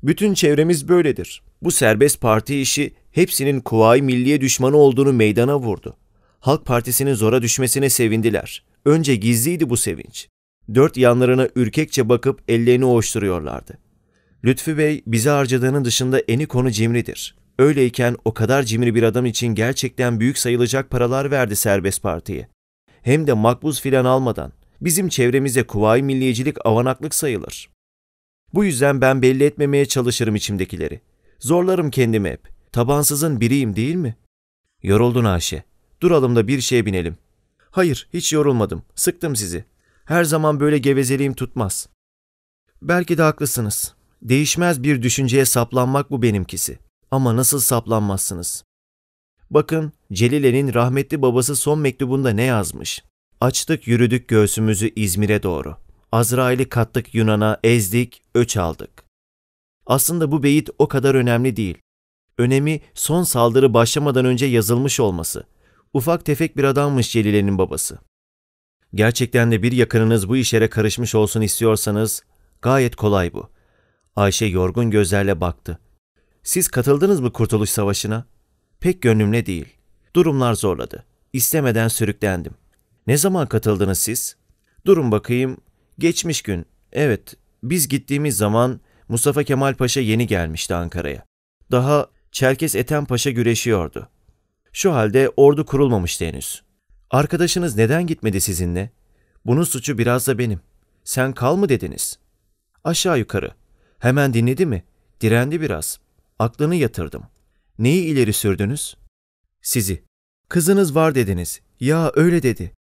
Bütün çevremiz böyledir. Bu serbest parti işi hepsinin Kuvayi Milliye düşmanı olduğunu meydana vurdu. Halk Partisi'nin zora düşmesine sevindiler. Önce gizliydi bu sevinç. Dört yanlarına ürkekçe bakıp ellerini oğuşturuyorlardı. Lütfü Bey bize harcadığının dışında eni konu cimridir. Öyleyken o kadar cimri bir adam için gerçekten büyük sayılacak paralar verdi serbest partiye. Hem de makbuz filan almadan. Bizim çevremizde kuvayi milliyecilik avanaklık sayılır. Bu yüzden ben belli etmemeye çalışırım içimdekileri. Zorlarım kendimi hep. Tabansızın biriyim değil mi? Yoruldun Ayşe. Duralım da bir şeye binelim. Hayır, hiç yorulmadım. Sıktım sizi. Her zaman böyle gevezeliğim tutmaz. Belki de haklısınız. Değişmez bir düşünceye saplanmak bu benimkisi. Ama nasıl saplanmazsınız? Bakın Celile'nin rahmetli babası son mektubunda ne yazmış? Açtık yürüdük göğsümüzü İzmir'e doğru. Azrail'i kattık Yunan'a, ezdik, öç aldık. Aslında bu beyit o kadar önemli değil. Önemi son saldırı başlamadan önce yazılmış olması. Ufak tefek bir adammış Celile'nin babası. Gerçekten de bir yakınınız bu işlere karışmış olsun istiyorsanız gayet kolay bu. Ayşe yorgun gözlerle baktı. Siz katıldınız mı Kurtuluş Savaşı'na? Pek gönlümle değil. Durumlar zorladı. İstemeden sürüklendim. Ne zaman katıldınız siz? Durun bakayım. Geçmiş gün. Evet, biz gittiğimiz zaman Mustafa Kemal Paşa yeni gelmişti Ankara'ya. Daha Çerkes Eten Paşa güreşiyordu. Şu halde ordu kurulmamıştı henüz. Arkadaşınız neden gitmedi sizinle? Bunun suçu biraz da benim. Sen kal mı dediniz? Aşağı yukarı. Hemen dinledi mi? Direndi biraz aklını yatırdım. Neyi ileri sürdünüz? Sizi. Kızınız var dediniz. Ya öyle dedi.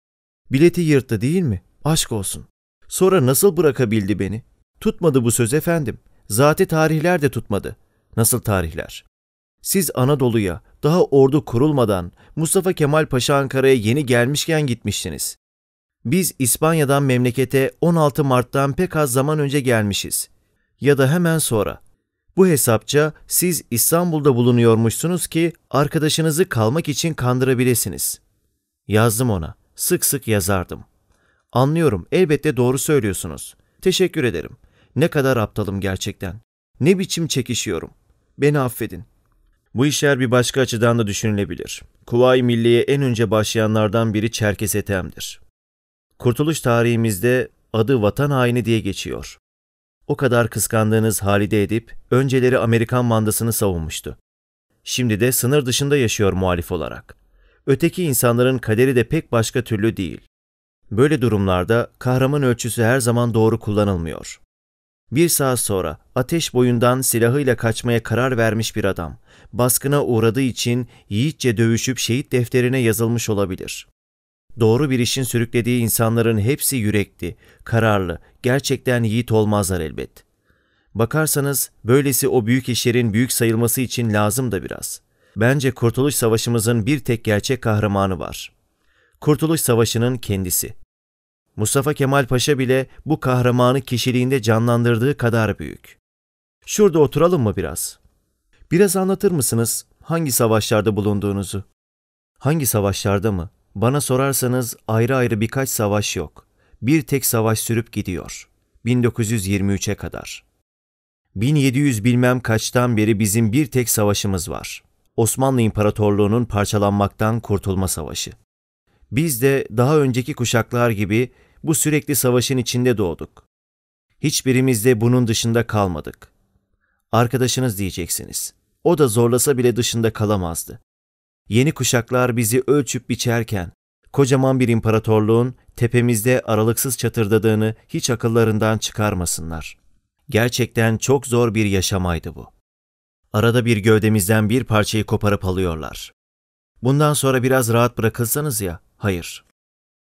Bileti yırttı değil mi? Aşk olsun. Sonra nasıl bırakabildi beni? Tutmadı bu söz efendim. Zati tarihler de tutmadı. Nasıl tarihler? Siz Anadolu'ya, daha ordu kurulmadan Mustafa Kemal Paşa Ankara'ya yeni gelmişken gitmiştiniz. Biz İspanya'dan memlekete 16 Mart'tan pek az zaman önce gelmişiz. Ya da hemen sonra. Bu hesapça siz İstanbul'da bulunuyormuşsunuz ki arkadaşınızı kalmak için kandırabilirsiniz. Yazdım ona. Sık sık yazardım. Anlıyorum, elbette doğru söylüyorsunuz. Teşekkür ederim. Ne kadar aptalım gerçekten. Ne biçim çekişiyorum. Beni affedin. Bu işler bir başka açıdan da düşünülebilir. Kuvayi Milliye en önce başlayanlardan biri Çerkes Ethem'dir. Kurtuluş tarihimizde adı vatan haini diye geçiyor o kadar kıskandığınız Halide Edip, önceleri Amerikan mandasını savunmuştu. Şimdi de sınır dışında yaşıyor muhalif olarak. Öteki insanların kaderi de pek başka türlü değil. Böyle durumlarda kahraman ölçüsü her zaman doğru kullanılmıyor. Bir saat sonra ateş boyundan silahıyla kaçmaya karar vermiş bir adam, baskına uğradığı için yiğitçe dövüşüp şehit defterine yazılmış olabilir. Doğru bir işin sürüklediği insanların hepsi yürekli, kararlı, gerçekten yiğit olmazlar elbet. Bakarsanız böylesi o büyük işlerin büyük sayılması için lazım da biraz. Bence Kurtuluş Savaşımızın bir tek gerçek kahramanı var. Kurtuluş Savaşı'nın kendisi. Mustafa Kemal Paşa bile bu kahramanı kişiliğinde canlandırdığı kadar büyük. Şurada oturalım mı biraz? Biraz anlatır mısınız hangi savaşlarda bulunduğunuzu? Hangi savaşlarda mı? Bana sorarsanız ayrı ayrı birkaç savaş yok. Bir tek savaş sürüp gidiyor. 1923'e kadar. 1700 bilmem kaçtan beri bizim bir tek savaşımız var. Osmanlı İmparatorluğu'nun parçalanmaktan kurtulma savaşı. Biz de daha önceki kuşaklar gibi bu sürekli savaşın içinde doğduk. Hiçbirimiz de bunun dışında kalmadık. Arkadaşınız diyeceksiniz. O da zorlasa bile dışında kalamazdı. Yeni kuşaklar bizi ölçüp biçerken, kocaman bir imparatorluğun tepemizde aralıksız çatırdadığını hiç akıllarından çıkarmasınlar. Gerçekten çok zor bir yaşamaydı bu. Arada bir gövdemizden bir parçayı koparıp alıyorlar. Bundan sonra biraz rahat bırakılsanız ya, hayır.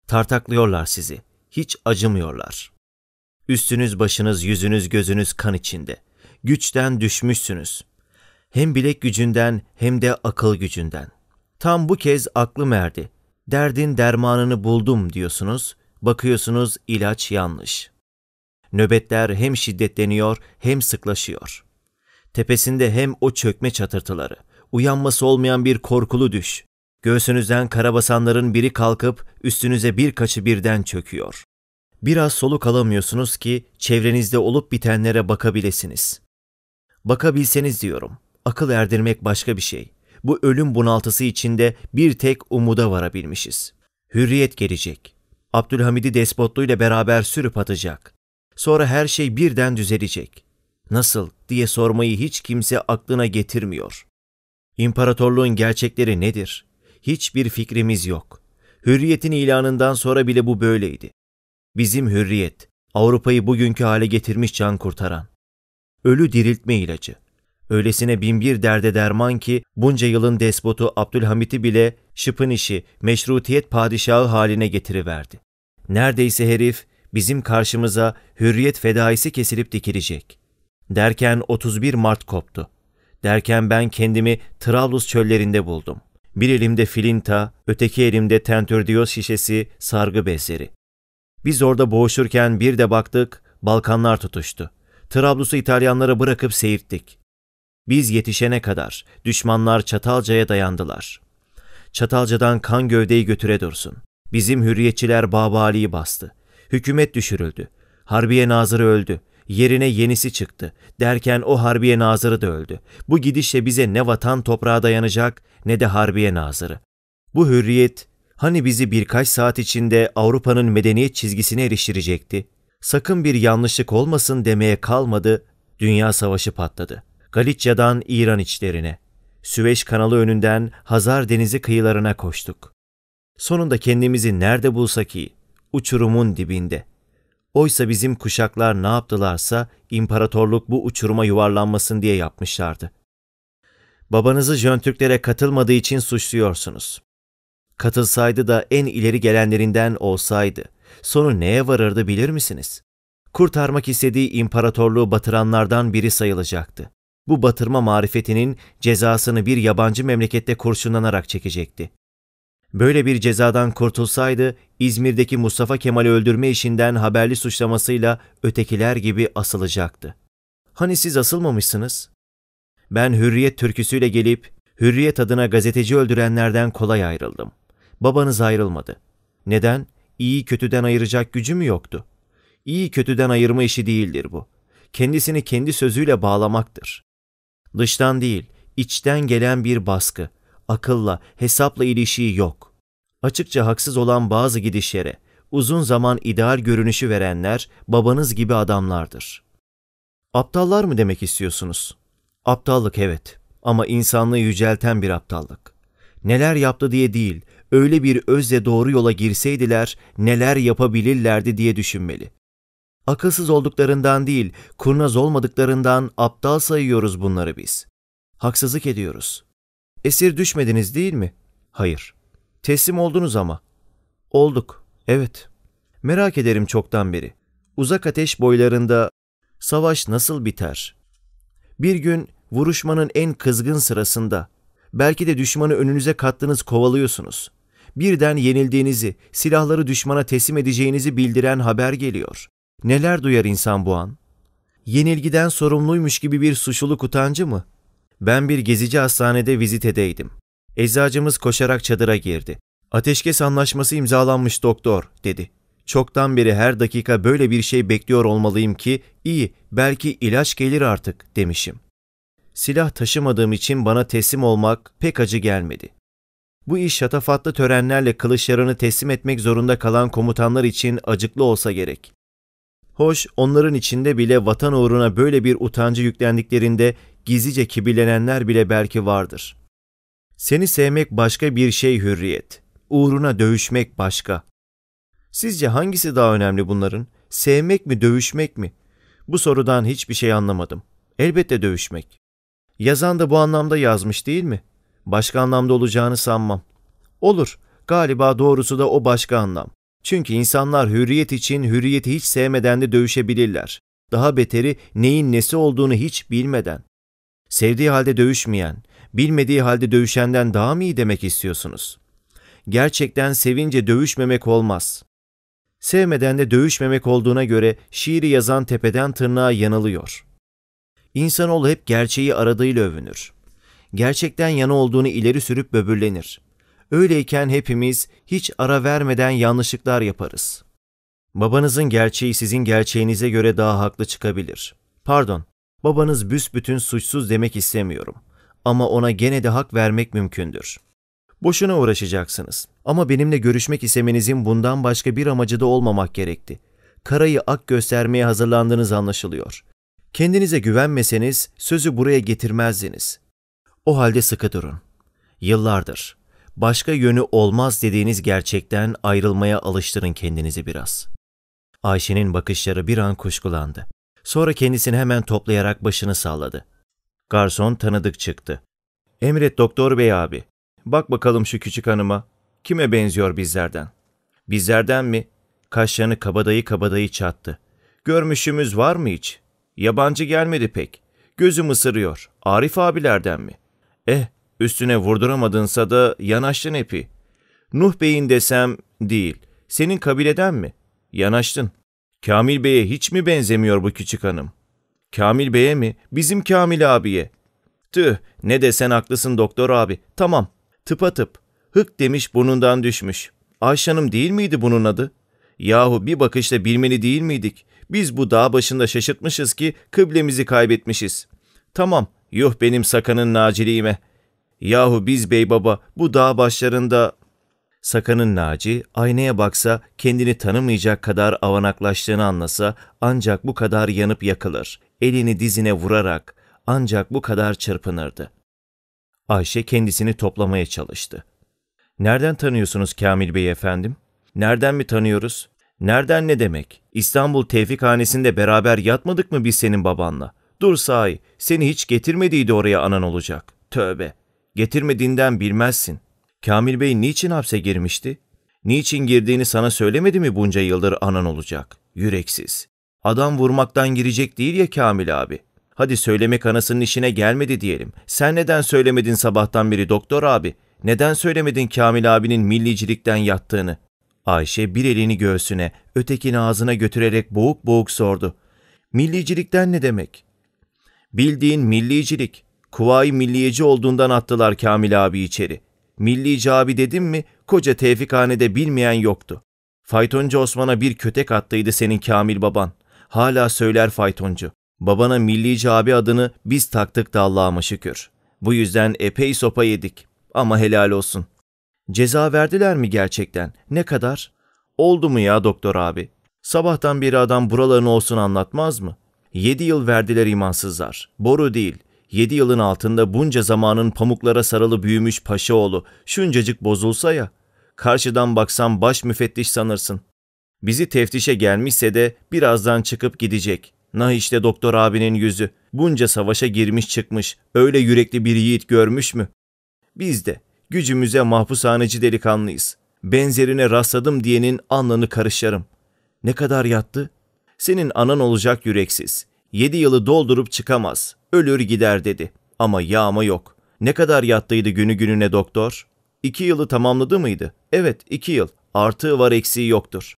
Tartaklıyorlar sizi, hiç acımıyorlar. Üstünüz, başınız, yüzünüz, gözünüz kan içinde. Güçten düşmüşsünüz. Hem bilek gücünden hem de akıl gücünden. Tam bu kez aklım erdi. Derdin dermanını buldum diyorsunuz, bakıyorsunuz ilaç yanlış. Nöbetler hem şiddetleniyor hem sıklaşıyor. Tepesinde hem o çökme çatırtıları, uyanması olmayan bir korkulu düş. Göğsünüzden karabasanların biri kalkıp üstünüze birkaçı birden çöküyor. Biraz soluk alamıyorsunuz ki çevrenizde olup bitenlere bakabilesiniz. Bakabilseniz diyorum. Akıl erdirmek başka bir şey bu ölüm bunaltısı içinde bir tek umuda varabilmişiz. Hürriyet gelecek. Abdülhamid'i despotluğuyla beraber sürüp atacak. Sonra her şey birden düzelecek. Nasıl diye sormayı hiç kimse aklına getirmiyor. İmparatorluğun gerçekleri nedir? Hiçbir fikrimiz yok. Hürriyetin ilanından sonra bile bu böyleydi. Bizim hürriyet, Avrupa'yı bugünkü hale getirmiş can kurtaran. Ölü diriltme ilacı. Öylesine binbir derde derman ki bunca yılın despotu Abdülhamit'i bile şıpın işi, meşrutiyet padişahı haline getiriverdi. Neredeyse herif bizim karşımıza hürriyet fedaisi kesilip dikilecek. Derken 31 Mart koptu. Derken ben kendimi Trablus çöllerinde buldum. Bir elimde filinta, öteki elimde tentördiyoz şişesi, sargı bezleri. Biz orada boğuşurken bir de baktık, Balkanlar tutuştu. Trablus'u İtalyanlara bırakıp seyirttik. Biz yetişene kadar düşmanlar Çatalca'ya dayandılar. Çatalca'dan kan gövdeyi götüre dursun. Bizim hürriyetçiler Babali'yi bastı. Hükümet düşürüldü. Harbiye Nazırı öldü. Yerine yenisi çıktı. Derken o Harbiye Nazırı da öldü. Bu gidişle bize ne vatan toprağa dayanacak ne de Harbiye Nazırı. Bu hürriyet hani bizi birkaç saat içinde Avrupa'nın medeniyet çizgisine eriştirecekti. Sakın bir yanlışlık olmasın demeye kalmadı, Dünya Savaşı patladı.'' Galicia'dan İran içlerine, Süveyş kanalı önünden Hazar denizi kıyılarına koştuk. Sonunda kendimizi nerede bulsak iyi, uçurumun dibinde. Oysa bizim kuşaklar ne yaptılarsa imparatorluk bu uçuruma yuvarlanmasın diye yapmışlardı. Babanızı Jöntürklere katılmadığı için suçluyorsunuz. Katılsaydı da en ileri gelenlerinden olsaydı, sonu neye varırdı bilir misiniz? Kurtarmak istediği imparatorluğu batıranlardan biri sayılacaktı bu batırma marifetinin cezasını bir yabancı memlekette kurşunlanarak çekecekti. Böyle bir cezadan kurtulsaydı İzmir'deki Mustafa Kemal'i öldürme işinden haberli suçlamasıyla ötekiler gibi asılacaktı. Hani siz asılmamışsınız? Ben hürriyet türküsüyle gelip hürriyet adına gazeteci öldürenlerden kolay ayrıldım. Babanız ayrılmadı. Neden? İyi kötüden ayıracak gücü mü yoktu? İyi kötüden ayırma işi değildir bu. Kendisini kendi sözüyle bağlamaktır. Dıştan değil, içten gelen bir baskı. Akılla, hesapla ilişiği yok. Açıkça haksız olan bazı gidişlere, uzun zaman ideal görünüşü verenler babanız gibi adamlardır. Aptallar mı demek istiyorsunuz? Aptallık evet ama insanlığı yücelten bir aptallık. Neler yaptı diye değil, öyle bir özle doğru yola girseydiler neler yapabilirlerdi diye düşünmeli. Akılsız olduklarından değil, kurnaz olmadıklarından aptal sayıyoruz bunları biz. Haksızlık ediyoruz. Esir düşmediniz değil mi? Hayır. Teslim oldunuz ama. Olduk. Evet. Merak ederim çoktan beri. Uzak ateş boylarında savaş nasıl biter? Bir gün vuruşmanın en kızgın sırasında belki de düşmanı önünüze kattınız kovalıyorsunuz. Birden yenildiğinizi, silahları düşmana teslim edeceğinizi bildiren haber geliyor. Neler duyar insan bu an? Yenilgiden sorumluymuş gibi bir suçluluk utancı mı? Ben bir gezici hastanede vizitedeydim. Eczacımız koşarak çadıra girdi. Ateşkes anlaşması imzalanmış doktor, dedi. Çoktan beri her dakika böyle bir şey bekliyor olmalıyım ki, iyi, belki ilaç gelir artık, demişim. Silah taşımadığım için bana teslim olmak pek acı gelmedi. Bu iş şatafatlı törenlerle kılıçlarını teslim etmek zorunda kalan komutanlar için acıklı olsa gerek. Hoş onların içinde bile vatan uğruna böyle bir utancı yüklendiklerinde gizlice kibirlenenler bile belki vardır. Seni sevmek başka bir şey hürriyet. Uğruna dövüşmek başka. Sizce hangisi daha önemli bunların? Sevmek mi dövüşmek mi? Bu sorudan hiçbir şey anlamadım. Elbette dövüşmek. Yazan da bu anlamda yazmış değil mi? Başka anlamda olacağını sanmam. Olur. Galiba doğrusu da o başka anlam. Çünkü insanlar hürriyet için hürriyeti hiç sevmeden de dövüşebilirler. Daha beteri neyin nesi olduğunu hiç bilmeden. Sevdiği halde dövüşmeyen, bilmediği halde dövüşenden daha mı iyi demek istiyorsunuz? Gerçekten sevince dövüşmemek olmaz. Sevmeden de dövüşmemek olduğuna göre şiiri yazan tepeden tırnağa yanılıyor. İnsanoğlu hep gerçeği aradığıyla övünür. Gerçekten yanı olduğunu ileri sürüp böbürlenir. Öyleyken hepimiz hiç ara vermeden yanlışlıklar yaparız. Babanızın gerçeği sizin gerçeğinize göre daha haklı çıkabilir. Pardon, babanız büsbütün suçsuz demek istemiyorum. Ama ona gene de hak vermek mümkündür. Boşuna uğraşacaksınız. Ama benimle görüşmek istemenizin bundan başka bir amacı da olmamak gerekti. Karayı ak göstermeye hazırlandığınız anlaşılıyor. Kendinize güvenmeseniz sözü buraya getirmezdiniz. O halde sıkı durun. Yıllardır başka yönü olmaz dediğiniz gerçekten ayrılmaya alıştırın kendinizi biraz. Ayşe'nin bakışları bir an kuşkulandı. Sonra kendisini hemen toplayarak başını salladı. Garson tanıdık çıktı. Emret doktor bey abi. Bak bakalım şu küçük hanıma. Kime benziyor bizlerden? Bizlerden mi? Kaşlarını kabadayı kabadayı çattı. Görmüşümüz var mı hiç? Yabancı gelmedi pek. Gözüm ısırıyor. Arif abilerden mi? Eh, Üstüne vurduramadınsa da yanaştın epi. Nuh Bey'in desem değil, senin kabileden mi? Yanaştın. Kamil Bey'e hiç mi benzemiyor bu küçük hanım? Kamil Bey'e mi? Bizim Kamil abiye. Tüh, ne desen haklısın doktor abi. Tamam, tıpatıp. Hık demiş burnundan düşmüş. Ayşe Hanım değil miydi bunun adı? Yahu bir bakışta bilmeli değil miydik? Biz bu dağ başında şaşırtmışız ki kıblemizi kaybetmişiz. Tamam, yuh benim sakanın naciliğime. Yahu biz bey baba bu dağ başlarında... Sakanın Naci aynaya baksa kendini tanımayacak kadar avanaklaştığını anlasa ancak bu kadar yanıp yakılır. Elini dizine vurarak ancak bu kadar çırpınırdı. Ayşe kendisini toplamaya çalıştı. Nereden tanıyorsunuz Kamil Bey efendim? Nereden mi tanıyoruz? Nereden ne demek? İstanbul Tevfik Hanesinde beraber yatmadık mı biz senin babanla? Dur say seni hiç getirmediydi oraya anan olacak. Tövbe, Getirmediğinden bilmezsin. Kamil Bey niçin hapse girmişti? Niçin girdiğini sana söylemedi mi bunca yıldır anan olacak? Yüreksiz. Adam vurmaktan girecek değil ya Kamil abi. Hadi söylemek anasının işine gelmedi diyelim. Sen neden söylemedin sabahtan beri doktor abi? Neden söylemedin Kamil abinin millicilikten yattığını? Ayşe bir elini göğsüne, ötekini ağzına götürerek boğuk boğuk sordu. Millicilikten ne demek? Bildiğin millicilik. Kuvayi milliyeci olduğundan attılar Kamil abi içeri. Millici abi dedim mi koca tevfikhanede bilmeyen yoktu. Faytoncu Osman'a bir kötek attıydı senin Kamil baban. Hala söyler faytoncu. Babana millici abi adını biz taktık da Allah'ıma şükür. Bu yüzden epey sopa yedik. Ama helal olsun. Ceza verdiler mi gerçekten? Ne kadar? Oldu mu ya doktor abi? Sabahtan beri adam buralarını olsun anlatmaz mı? Yedi yıl verdiler imansızlar. Boru değil. Yedi yılın altında bunca zamanın pamuklara sarılı büyümüş Paşaoğlu şuncacık bozulsa ya, karşıdan baksan baş müfettiş sanırsın. Bizi teftişe gelmişse de birazdan çıkıp gidecek. Nah işte doktor abinin yüzü. Bunca savaşa girmiş çıkmış. Öyle yürekli bir yiğit görmüş mü? Biz de gücümüze mahpushaneci delikanlıyız. Benzerine rastladım diyenin anlını karışlarım. Ne kadar yattı? Senin anan olacak yüreksiz. Yedi yılı doldurup çıkamaz. Ölür gider dedi. Ama yağma yok. Ne kadar yattıydı günü gününe doktor? İki yılı tamamladı mıydı? Evet iki yıl. Artığı var eksiği yoktur.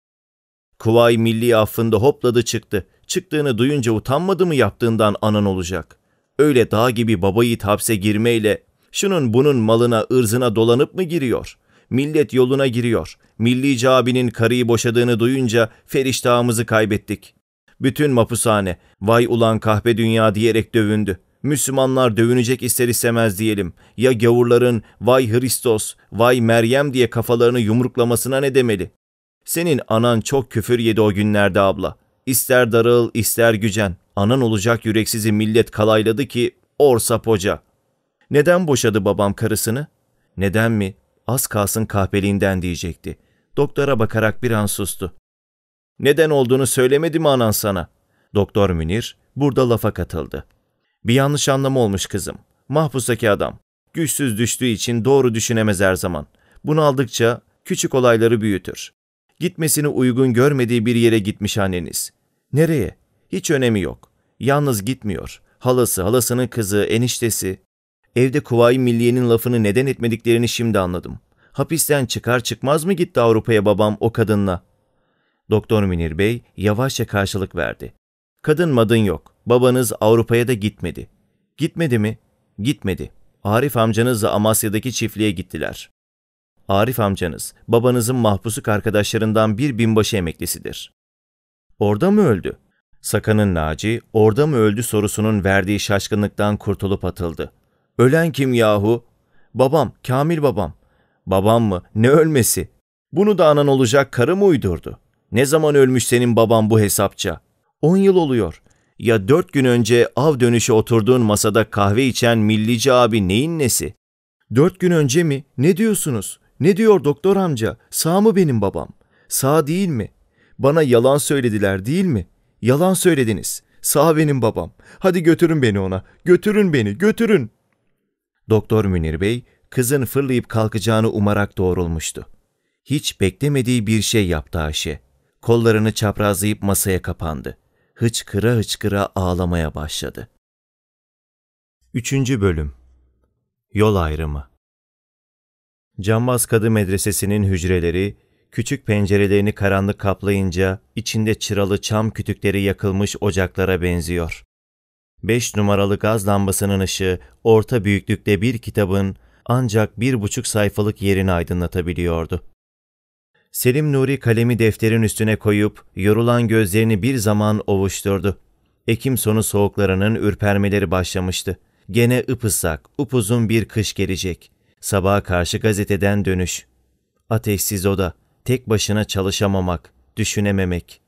Kuvay milli affında hopladı çıktı. Çıktığını duyunca utanmadı mı yaptığından anan olacak. Öyle dağ gibi babayı hapse girmeyle şunun bunun malına ırzına dolanıp mı giriyor? Millet yoluna giriyor. Milli abinin karıyı boşadığını duyunca feriştahımızı kaybettik. Bütün mapushane, vay ulan kahpe dünya diyerek dövündü. Müslümanlar dövünecek ister istemez diyelim. Ya gavurların vay Hristos, vay Meryem diye kafalarını yumruklamasına ne demeli? Senin anan çok küfür yedi o günlerde abla. İster darıl, ister gücen. Anan olacak yüreksizi millet kalayladı ki orsa poca. Neden boşadı babam karısını? Neden mi? Az kalsın kahpeliğinden diyecekti. Doktora bakarak bir an sustu. Neden olduğunu söylemedi mi anan sana? Doktor Münir burada lafa katıldı. Bir yanlış anlama olmuş kızım. Mahpustaki adam. Güçsüz düştüğü için doğru düşünemez her zaman. Bunu aldıkça küçük olayları büyütür. Gitmesini uygun görmediği bir yere gitmiş anneniz. Nereye? Hiç önemi yok. Yalnız gitmiyor. Halası, halasının kızı, eniştesi. Evde Kuvayi Milliye'nin lafını neden etmediklerini şimdi anladım. Hapisten çıkar çıkmaz mı gitti Avrupa'ya babam o kadınla? Doktor Münir Bey yavaşça karşılık verdi. Kadın madın yok. Babanız Avrupa'ya da gitmedi. Gitmedi mi? Gitmedi. Arif amcanızla Amasya'daki çiftliğe gittiler. Arif amcanız, babanızın mahpusuk arkadaşlarından bir binbaşı emeklisidir. Orada mı öldü? Sakan'ın Naci, orada mı öldü sorusunun verdiği şaşkınlıktan kurtulup atıldı. Ölen kim yahu? Babam, Kamil babam. Babam mı? Ne ölmesi? Bunu da anan olacak karı mı uydurdu? Ne zaman ölmüş senin baban bu hesapça? On yıl oluyor. Ya dört gün önce av dönüşe oturduğun masada kahve içen millici abi neyin nesi? Dört gün önce mi? Ne diyorsunuz? Ne diyor doktor amca? Sağ mı benim babam? Sağ değil mi? Bana yalan söylediler değil mi? Yalan söylediniz. Sağ benim babam. Hadi götürün beni ona. Götürün beni, götürün. Doktor Münir Bey, kızın fırlayıp kalkacağını umarak doğrulmuştu. Hiç beklemediği bir şey yaptı Ayşe kollarını çaprazlayıp masaya kapandı. Hıçkıra hıçkıra ağlamaya başladı. Üçüncü Bölüm Yol Ayrımı Cambaz Kadı Medresesi'nin hücreleri, küçük pencerelerini karanlık kaplayınca içinde çıralı çam kütükleri yakılmış ocaklara benziyor. Beş numaralı gaz lambasının ışığı orta büyüklükte bir kitabın ancak bir buçuk sayfalık yerini aydınlatabiliyordu. Selim Nuri kalemi defterin üstüne koyup yorulan gözlerini bir zaman ovuşturdu. Ekim sonu soğuklarının ürpermeleri başlamıştı. Gene ıpıslak, upuzun bir kış gelecek. Sabaha karşı gazeteden dönüş. Ateşsiz oda, tek başına çalışamamak, düşünememek.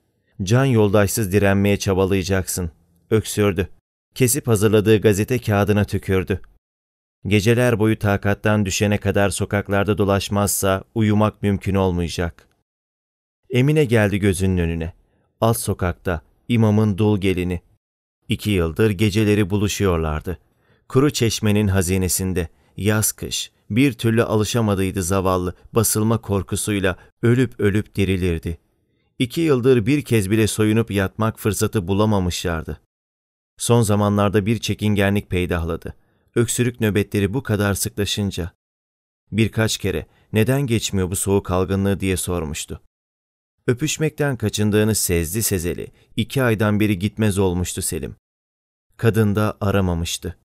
Can yoldaşsız direnmeye çabalayacaksın. Öksürdü. Kesip hazırladığı gazete kağıdına tükürdü. Geceler boyu takattan düşene kadar sokaklarda dolaşmazsa uyumak mümkün olmayacak. Emine geldi gözünün önüne. Alt sokakta, imamın dul gelini. İki yıldır geceleri buluşuyorlardı. Kuru çeşmenin hazinesinde, yaz kış, bir türlü alışamadıydı zavallı, basılma korkusuyla ölüp ölüp dirilirdi. İki yıldır bir kez bile soyunup yatmak fırsatı bulamamışlardı. Son zamanlarda bir çekingenlik peydahladı.'' öksürük nöbetleri bu kadar sıklaşınca birkaç kere neden geçmiyor bu soğuk algınlığı diye sormuştu. Öpüşmekten kaçındığını sezdi sezeli İki aydan beri gitmez olmuştu Selim. Kadın da aramamıştı.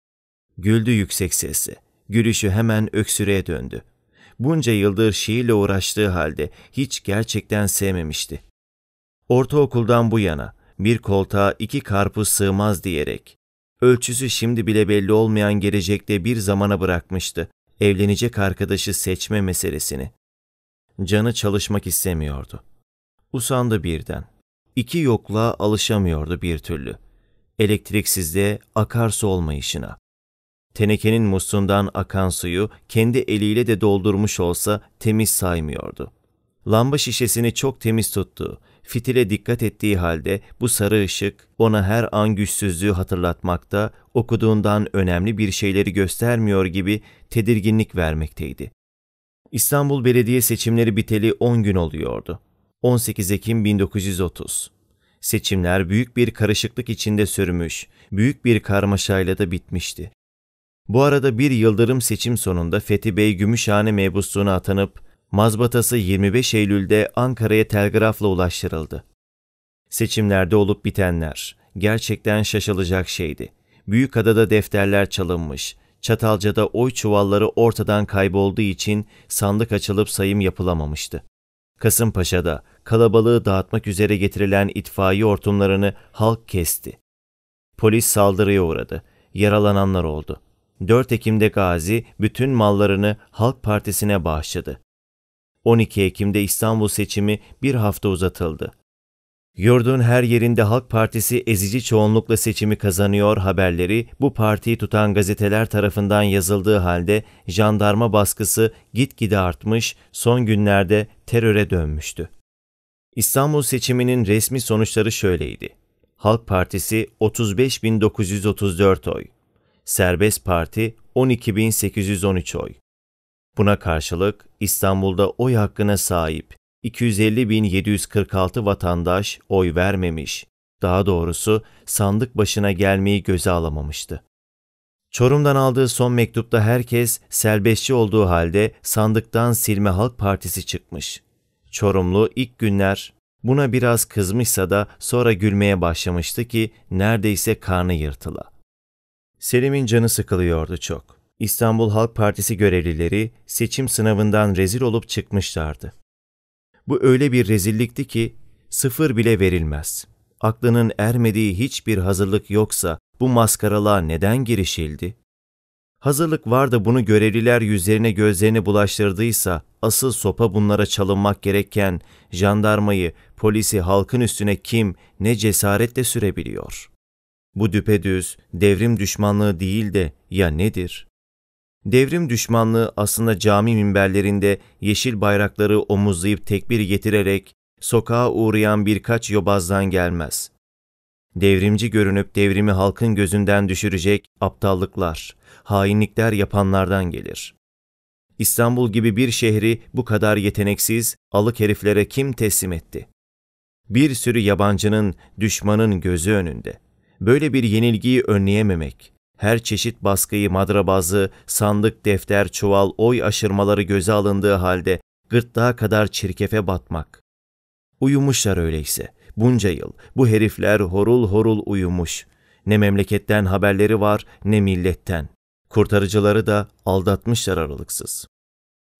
Güldü yüksek sesle. Gülüşü hemen öksürüğe döndü. Bunca yıldır şiirle uğraştığı halde hiç gerçekten sevmemişti. Ortaokuldan bu yana bir koltuğa iki karpuz sığmaz diyerek ölçüsü şimdi bile belli olmayan gelecekte bir zamana bırakmıştı evlenecek arkadaşı seçme meselesini. Canı çalışmak istemiyordu. Usandı birden. İki yokluğa alışamıyordu bir türlü. Elektriksizliğe, akarsu olmayışına. Tenekenin musluğundan akan suyu kendi eliyle de doldurmuş olsa temiz saymıyordu. Lamba şişesini çok temiz tuttu. Fitile dikkat ettiği halde bu sarı ışık ona her an güçsüzlüğü hatırlatmakta, okuduğundan önemli bir şeyleri göstermiyor gibi tedirginlik vermekteydi. İstanbul Belediye seçimleri biteli 10 gün oluyordu. 18 Ekim 1930. Seçimler büyük bir karışıklık içinde sürmüş, büyük bir karmaşayla da bitmişti. Bu arada bir yıldırım seçim sonunda Fethi Bey Gümüşhane mebusluğuna atanıp mazbatası 25 Eylül'de Ankara'ya telgrafla ulaştırıldı. Seçimlerde olup bitenler gerçekten şaşılacak şeydi. Büyükada'da defterler çalınmış, Çatalca'da oy çuvalları ortadan kaybolduğu için sandık açılıp sayım yapılamamıştı. Kasımpaşa'da kalabalığı dağıtmak üzere getirilen itfaiye hortumlarını halk kesti. Polis saldırıya uğradı. Yaralananlar oldu. 4 Ekim'de Gazi bütün mallarını Halk Partisi'ne bağışladı. 12 Ekim'de İstanbul seçimi bir hafta uzatıldı. Yurdun her yerinde Halk Partisi ezici çoğunlukla seçimi kazanıyor haberleri bu partiyi tutan gazeteler tarafından yazıldığı halde jandarma baskısı gitgide artmış, son günlerde teröre dönmüştü. İstanbul seçiminin resmi sonuçları şöyleydi. Halk Partisi 35.934 oy, Serbest Parti 12.813 oy, Buna karşılık İstanbul'da oy hakkına sahip 250.746 vatandaş oy vermemiş. Daha doğrusu sandık başına gelmeyi göze alamamıştı. Çorum'dan aldığı son mektupta herkes serbestçi olduğu halde sandıktan Silme Halk Partisi çıkmış. Çorumlu ilk günler buna biraz kızmışsa da sonra gülmeye başlamıştı ki neredeyse karnı yırtıla. Selim'in canı sıkılıyordu çok. İstanbul Halk Partisi görevlileri seçim sınavından rezil olup çıkmışlardı. Bu öyle bir rezillikti ki sıfır bile verilmez. Aklının ermediği hiçbir hazırlık yoksa bu maskaralığa neden girişildi? Hazırlık var da bunu görevliler yüzlerine gözlerini bulaştırdıysa asıl sopa bunlara çalınmak gerekken jandarmayı, polisi halkın üstüne kim ne cesaretle sürebiliyor? Bu düpedüz devrim düşmanlığı değil de ya nedir? Devrim düşmanlığı aslında cami minberlerinde yeşil bayrakları omuzlayıp tekbir getirerek sokağa uğrayan birkaç yobazdan gelmez. Devrimci görünüp devrimi halkın gözünden düşürecek aptallıklar, hainlikler yapanlardan gelir. İstanbul gibi bir şehri bu kadar yeteneksiz, alık heriflere kim teslim etti? Bir sürü yabancının, düşmanın gözü önünde. Böyle bir yenilgiyi önleyememek, her çeşit baskıyı madrabazı, sandık, defter, çuval, oy aşırmaları göze alındığı halde gırtlağa kadar çirkefe batmak. Uyumuşlar öyleyse. Bunca yıl bu herifler horul horul uyumuş. Ne memleketten haberleri var ne milletten. Kurtarıcıları da aldatmışlar aralıksız.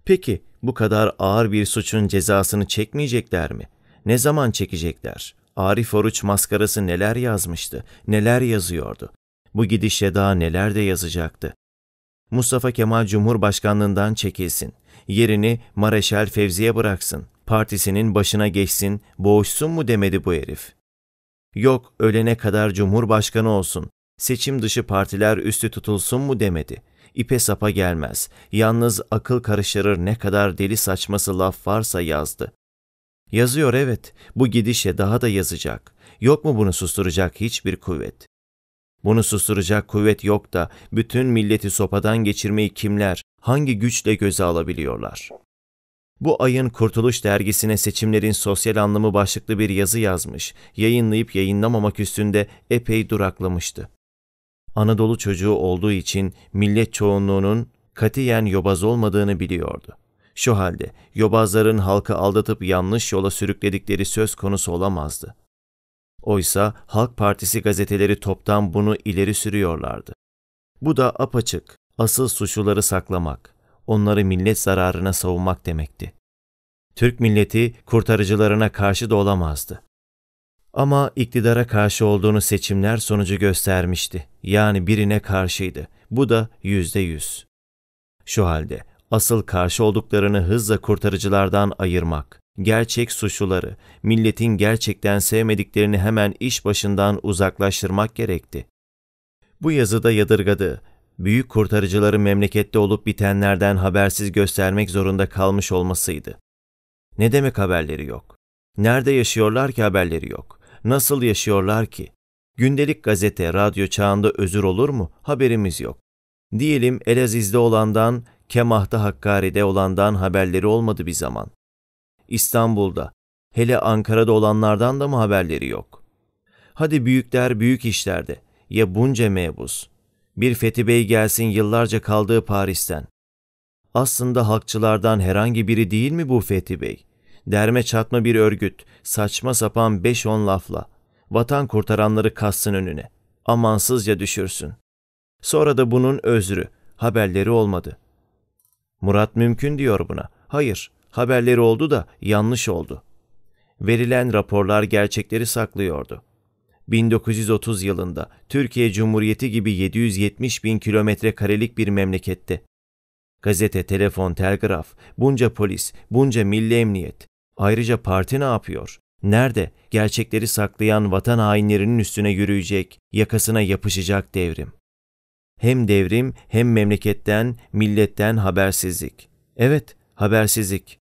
Peki bu kadar ağır bir suçun cezasını çekmeyecekler mi? Ne zaman çekecekler? Arif Oruç maskarası neler yazmıştı, neler yazıyordu? Bu gidişle daha neler de yazacaktı. Mustafa Kemal Cumhurbaşkanlığından çekilsin. Yerini Mareşal Fevzi'ye bıraksın. Partisinin başına geçsin, boğuşsun mu demedi bu herif. Yok ölene kadar Cumhurbaşkanı olsun, seçim dışı partiler üstü tutulsun mu demedi. İpe sapa gelmez, yalnız akıl karıştırır ne kadar deli saçması laf varsa yazdı. Yazıyor evet, bu gidişe daha da yazacak. Yok mu bunu susturacak hiçbir kuvvet? Bunu susturacak kuvvet yok da bütün milleti sopadan geçirmeyi kimler, hangi güçle göze alabiliyorlar? Bu ayın Kurtuluş dergisine seçimlerin sosyal anlamı başlıklı bir yazı yazmış, yayınlayıp yayınlamamak üstünde epey duraklamıştı. Anadolu çocuğu olduğu için millet çoğunluğunun katiyen yobaz olmadığını biliyordu. Şu halde yobazların halkı aldatıp yanlış yola sürükledikleri söz konusu olamazdı. Oysa Halk Partisi gazeteleri toptan bunu ileri sürüyorlardı. Bu da apaçık, asıl suçluları saklamak, onları millet zararına savunmak demekti. Türk milleti kurtarıcılarına karşı da olamazdı. Ama iktidara karşı olduğunu seçimler sonucu göstermişti. Yani birine karşıydı. Bu da yüzde yüz. Şu halde asıl karşı olduklarını hızla kurtarıcılardan ayırmak, gerçek suçluları, milletin gerçekten sevmediklerini hemen iş başından uzaklaştırmak gerekti. Bu yazıda Yadırga'dı, büyük kurtarıcıları memlekette olup bitenlerden habersiz göstermek zorunda kalmış olmasıydı. Ne demek haberleri yok? Nerede yaşıyorlar ki haberleri yok? Nasıl yaşıyorlar ki? Gündelik gazete, radyo çağında özür olur mu? Haberimiz yok. Diyelim Elaziz'de olandan, Kemah'ta Hakkari'de olandan haberleri olmadı bir zaman. İstanbul'da, hele Ankara'da olanlardan da mı haberleri yok? Hadi büyükler büyük işlerde, ya bunca mebus. Bir Fethi Bey gelsin yıllarca kaldığı Paris'ten. Aslında halkçılardan herhangi biri değil mi bu Fethi Bey? Derme çatma bir örgüt, saçma sapan beş on lafla. Vatan kurtaranları kassın önüne. Amansızca düşürsün. Sonra da bunun özrü, haberleri olmadı. Murat mümkün diyor buna. Hayır, haberleri oldu da yanlış oldu. Verilen raporlar gerçekleri saklıyordu. 1930 yılında Türkiye Cumhuriyeti gibi 770 bin kilometre karelik bir memlekette. Gazete, telefon, telgraf, bunca polis, bunca milli emniyet. Ayrıca parti ne yapıyor? Nerede? Gerçekleri saklayan vatan hainlerinin üstüne yürüyecek, yakasına yapışacak devrim. Hem devrim hem memleketten, milletten habersizlik. Evet, habersizlik.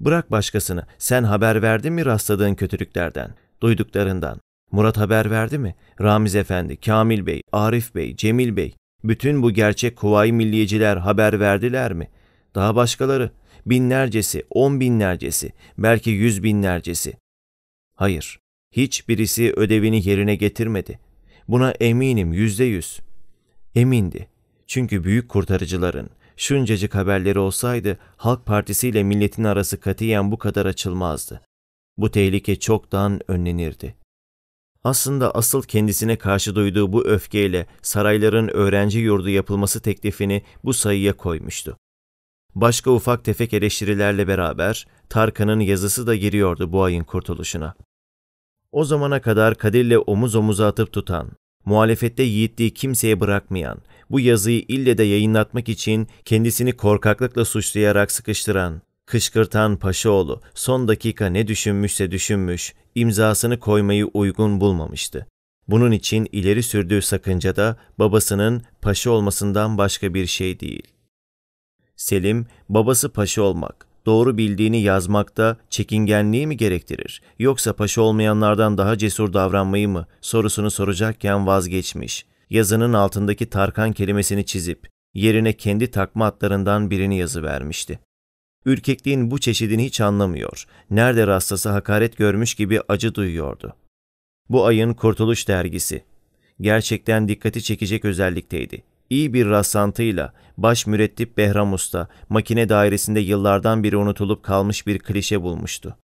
Bırak başkasını, sen haber verdin mi rastladığın kötülüklerden, duyduklarından? Murat haber verdi mi? Ramiz Efendi, Kamil Bey, Arif Bey, Cemil Bey, bütün bu gerçek kuvayi milliyeciler haber verdiler mi? Daha başkaları, binlercesi, on binlercesi, belki yüz binlercesi. Hayır, hiçbirisi ödevini yerine getirmedi. Buna eminim yüzde yüz. Emindi. Çünkü büyük kurtarıcıların, şuncacık haberleri olsaydı Halk Partisi ile milletin arası katiyen bu kadar açılmazdı. Bu tehlike çoktan önlenirdi. Aslında asıl kendisine karşı duyduğu bu öfkeyle sarayların öğrenci yurdu yapılması teklifini bu sayıya koymuştu. Başka ufak tefek eleştirilerle beraber Tarkan'ın yazısı da giriyordu bu ayın kurtuluşuna. O zamana kadar Kadir'le omuz omuza atıp tutan, muhalefette yiğitliği kimseye bırakmayan, bu yazıyı ille de yayınlatmak için kendisini korkaklıkla suçlayarak sıkıştıran, kışkırtan Paşaoğlu son dakika ne düşünmüşse düşünmüş, imzasını koymayı uygun bulmamıştı. Bunun için ileri sürdüğü sakınca da babasının paşa olmasından başka bir şey değil. Selim, babası paşa olmak, doğru bildiğini yazmakta çekingenliği mi gerektirir? Yoksa paşa olmayanlardan daha cesur davranmayı mı? sorusunu soracakken vazgeçmiş. Yazının altındaki Tarkan kelimesini çizip yerine kendi takma atlarından birini yazı vermişti. Ürkekliğin bu çeşidini hiç anlamıyor. Nerede rastlasa hakaret görmüş gibi acı duyuyordu. Bu ayın Kurtuluş dergisi gerçekten dikkati çekecek özellikteydi iyi bir rastlantıyla baş mürettip Behram Usta makine dairesinde yıllardan beri unutulup kalmış bir klişe bulmuştu.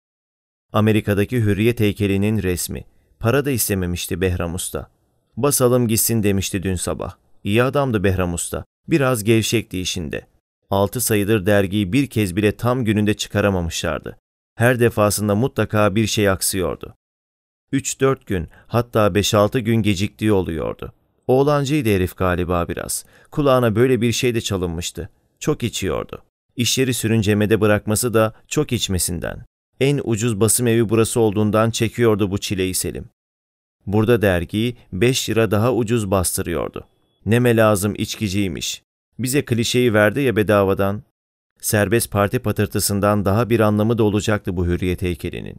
Amerika'daki hürriyet heykelinin resmi. Para da istememişti Behram Usta. Basalım gitsin demişti dün sabah. İyi adamdı Behram Usta. Biraz gevşekti işinde. Altı sayıdır dergiyi bir kez bile tam gününde çıkaramamışlardı. Her defasında mutlaka bir şey aksıyordu. 3-4 gün hatta 5-6 gün geciktiği oluyordu. Oğlancıydı herif galiba biraz. Kulağına böyle bir şey de çalınmıştı. Çok içiyordu. İşleri sürüncemede bırakması da çok içmesinden. En ucuz basım evi burası olduğundan çekiyordu bu çileyi Selim. Burada dergiyi 5 lira daha ucuz bastırıyordu. Neme lazım içkiciymiş. Bize klişeyi verdi ya bedavadan. Serbest parti patırtısından daha bir anlamı da olacaktı bu hürriyet heykelinin.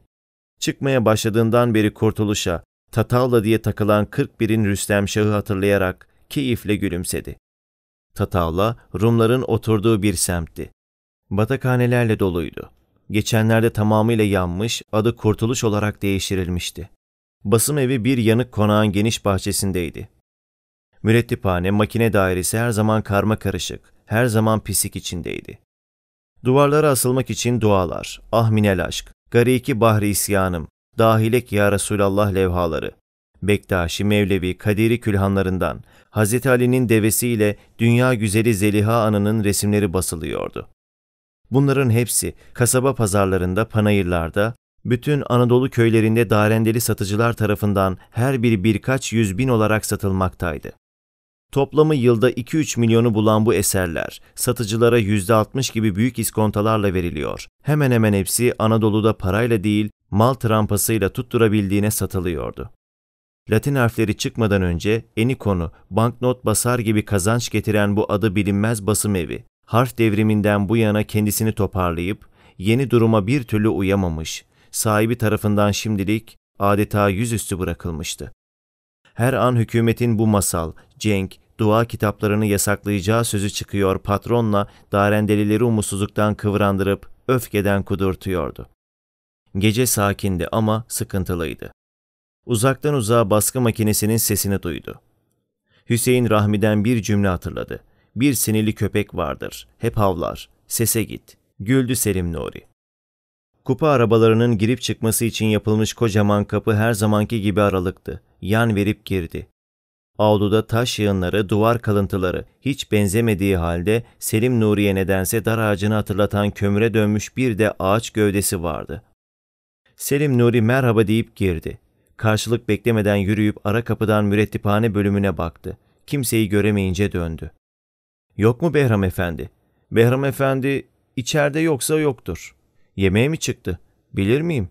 Çıkmaya başladığından beri kurtuluşa, Tatavla diye takılan 41'in Rüstem Şah'ı hatırlayarak keyifle gülümsedi. Tatavla, Rumların oturduğu bir semtti. Batakhanelerle doluydu. Geçenlerde tamamıyla yanmış, adı Kurtuluş olarak değiştirilmişti. Basım evi bir yanık konağın geniş bahçesindeydi. Mürettiphane, makine dairesi her zaman karma karışık, her zaman pislik içindeydi. Duvarlara asılmak için dualar, ah minel aşk, gariki bahri isyanım, Dahilek Ya Resulallah levhaları, Bektaşi, Mevlevi, Kadiri külhanlarından Hz. Ali'nin devesiyle dünya güzeli Zeliha Ana'nın resimleri basılıyordu. Bunların hepsi kasaba pazarlarında, panayırlarda, bütün Anadolu köylerinde darendeli satıcılar tarafından her biri birkaç yüz bin olarak satılmaktaydı. Toplamı yılda 2-3 milyonu bulan bu eserler satıcılara %60 gibi büyük iskontalarla veriliyor. Hemen hemen hepsi Anadolu'da parayla değil mal trampasıyla tutturabildiğine satılıyordu. Latin harfleri çıkmadan önce Enikonu, banknot basar gibi kazanç getiren bu adı bilinmez basım evi, harf devriminden bu yana kendisini toparlayıp, yeni duruma bir türlü uyamamış, sahibi tarafından şimdilik adeta yüzüstü bırakılmıştı. Her an hükümetin bu masal, cenk, dua kitaplarını yasaklayacağı sözü çıkıyor patronla darendelileri umutsuzluktan kıvrandırıp öfkeden kudurtuyordu. Gece sakindi ama sıkıntılıydı. Uzaktan uzağa baskı makinesinin sesini duydu. Hüseyin Rahmi'den bir cümle hatırladı. Bir sinirli köpek vardır. Hep havlar. Sese git. Güldü Selim Nuri. Kupa arabalarının girip çıkması için yapılmış kocaman kapı her zamanki gibi aralıktı. Yan verip girdi. Avluda taş yığınları, duvar kalıntıları, hiç benzemediği halde Selim Nuri'ye nedense dar ağacını hatırlatan kömüre dönmüş bir de ağaç gövdesi vardı. Selim Nuri merhaba deyip girdi. Karşılık beklemeden yürüyüp ara kapıdan mürettiphane bölümüne baktı. Kimseyi göremeyince döndü. Yok mu Behram Efendi? Behram Efendi içeride yoksa yoktur. Yemeğe mi çıktı? Bilir miyim?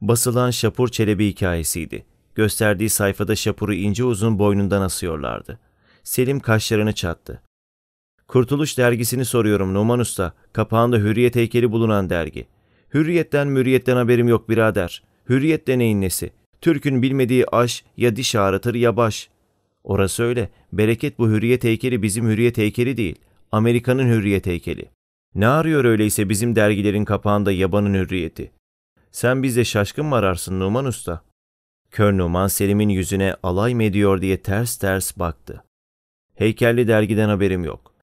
Basılan Şapur Çelebi hikayesiydi. Gösterdiği sayfada Şapur'u ince uzun boynundan asıyorlardı. Selim kaşlarını çattı. Kurtuluş dergisini soruyorum Numan Usta. Kapağında hürriyet heykeli bulunan dergi. Hürriyetten mürriyetten haberim yok birader. Hürriyet deneyin nesi? Türk'ün bilmediği aş ya diş ağrıtır ya baş. Orası öyle. Bereket bu hürriyet heykeli bizim hürriyet heykeli değil. Amerika'nın hürriyet heykeli. Ne arıyor öyleyse bizim dergilerin kapağında yabanın hürriyeti? Sen bize şaşkın mı ararsın Numan Usta? Kör Numan Selim'in yüzüne alay mı ediyor diye ters ters baktı. Heykelli dergiden haberim yok.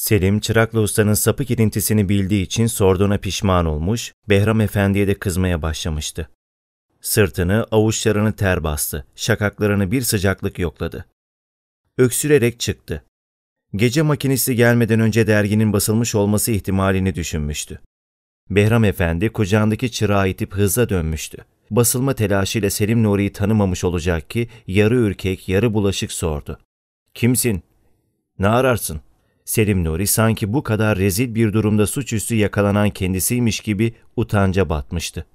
Selim, Çıraklı Usta'nın sapık ilintisini bildiği için sorduğuna pişman olmuş, Behram Efendi'ye de kızmaya başlamıştı. Sırtını, avuçlarını ter bastı, şakaklarını bir sıcaklık yokladı. Öksürerek çıktı. Gece makinisti gelmeden önce derginin basılmış olması ihtimalini düşünmüştü. Behram Efendi kucağındaki çırağı itip hızla dönmüştü. Basılma telaşıyla Selim Nuri'yi tanımamış olacak ki yarı ürkek, yarı bulaşık sordu. ''Kimsin? Ne ararsın?'' Selim Nuri sanki bu kadar rezil bir durumda suçüstü yakalanan kendisiymiş gibi utanca batmıştı.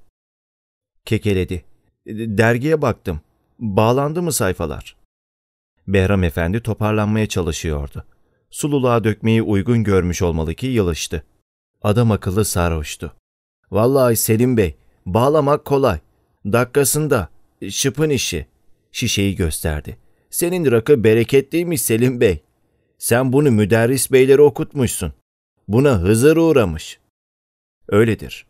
Kekeledi. E, dergiye baktım. Bağlandı mı sayfalar? Behram Efendi toparlanmaya çalışıyordu. Sululuğa dökmeyi uygun görmüş olmalı ki yılıştı. Adam akıllı sarhoştu. Vallahi Selim Bey, bağlamak kolay. Dakikasında, e, şıpın işi. Şişeyi gösterdi. Senin rakı bereketliymiş Selim Bey. Sen bunu müderris beylere okutmuşsun. Buna Hızır uğramış. Öyledir.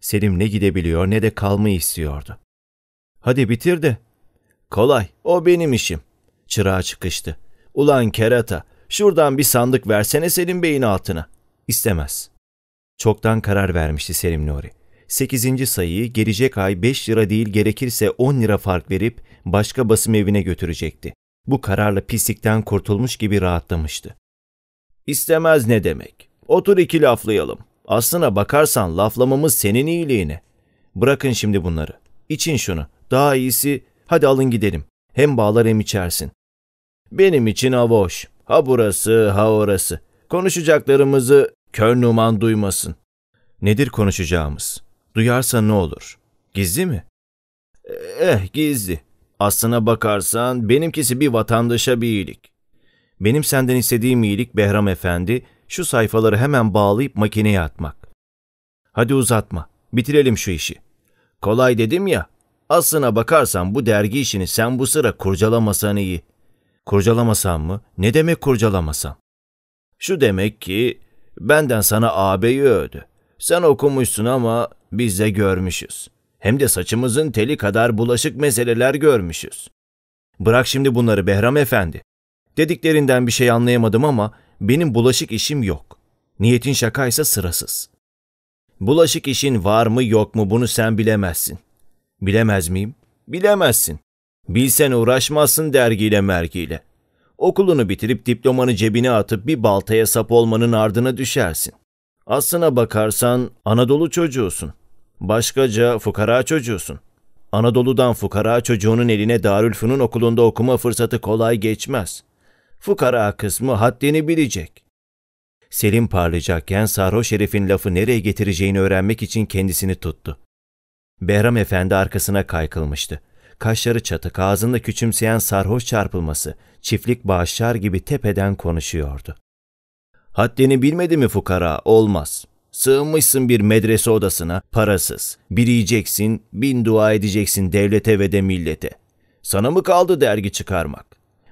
Selim ne gidebiliyor ne de kalmayı istiyordu. Hadi bitir de. Kolay, o benim işim. Çırağa çıkıştı. Ulan kerata, şuradan bir sandık versene Selim Bey'in altına. İstemez. Çoktan karar vermişti Selim Nuri. Sekizinci sayıyı gelecek ay beş lira değil gerekirse on lira fark verip başka basım evine götürecekti. Bu kararla pislikten kurtulmuş gibi rahatlamıştı. İstemez ne demek? Otur iki laflayalım. Aslına bakarsan laflamamız senin iyiliğine. Bırakın şimdi bunları. İçin şunu. Daha iyisi hadi alın gidelim. Hem bağlar hem içersin. Benim için avoş. Ha burası ha orası. Konuşacaklarımızı kör numan duymasın. Nedir konuşacağımız? Duyarsa ne olur? Gizli mi? Eh gizli. Aslına bakarsan benimkisi bir vatandaşa bir iyilik. Benim senden istediğim iyilik Behram Efendi, şu sayfaları hemen bağlayıp makineye atmak. Hadi uzatma, bitirelim şu işi. Kolay dedim ya, aslına bakarsan bu dergi işini sen bu sıra kurcalamasan iyi. Kurcalamasam mı? Ne demek kurcalamasam? Şu demek ki benden sana ağabeyi ödü. Sen okumuşsun ama biz de görmüşüz. Hem de saçımızın teli kadar bulaşık meseleler görmüşüz. Bırak şimdi bunları Behram Efendi. Dediklerinden bir şey anlayamadım ama benim bulaşık işim yok. Niyetin şakaysa sırasız. Bulaşık işin var mı yok mu bunu sen bilemezsin. Bilemez miyim? Bilemezsin. Bilsen uğraşmazsın dergiyle mergiyle. Okulunu bitirip diplomanı cebine atıp bir baltaya sap olmanın ardına düşersin. Aslına bakarsan Anadolu çocuğusun. Başkaca fukara çocuğusun. Anadolu'dan fukara çocuğunun eline Darülfünun okulunda okuma fırsatı kolay geçmez. Fukara kısmı haddini bilecek. Selim parlayacakken sarhoş herifin lafı nereye getireceğini öğrenmek için kendisini tuttu. Behram Efendi arkasına kaykılmıştı. Kaşları çatık, ağzında küçümseyen sarhoş çarpılması, çiftlik bağışlar gibi tepeden konuşuyordu. Haddini bilmedi mi fukara? Olmaz. Sığınmışsın bir medrese odasına parasız. Biriyeceksin, bin dua edeceksin devlete ve de millete. Sana mı kaldı dergi çıkarmak?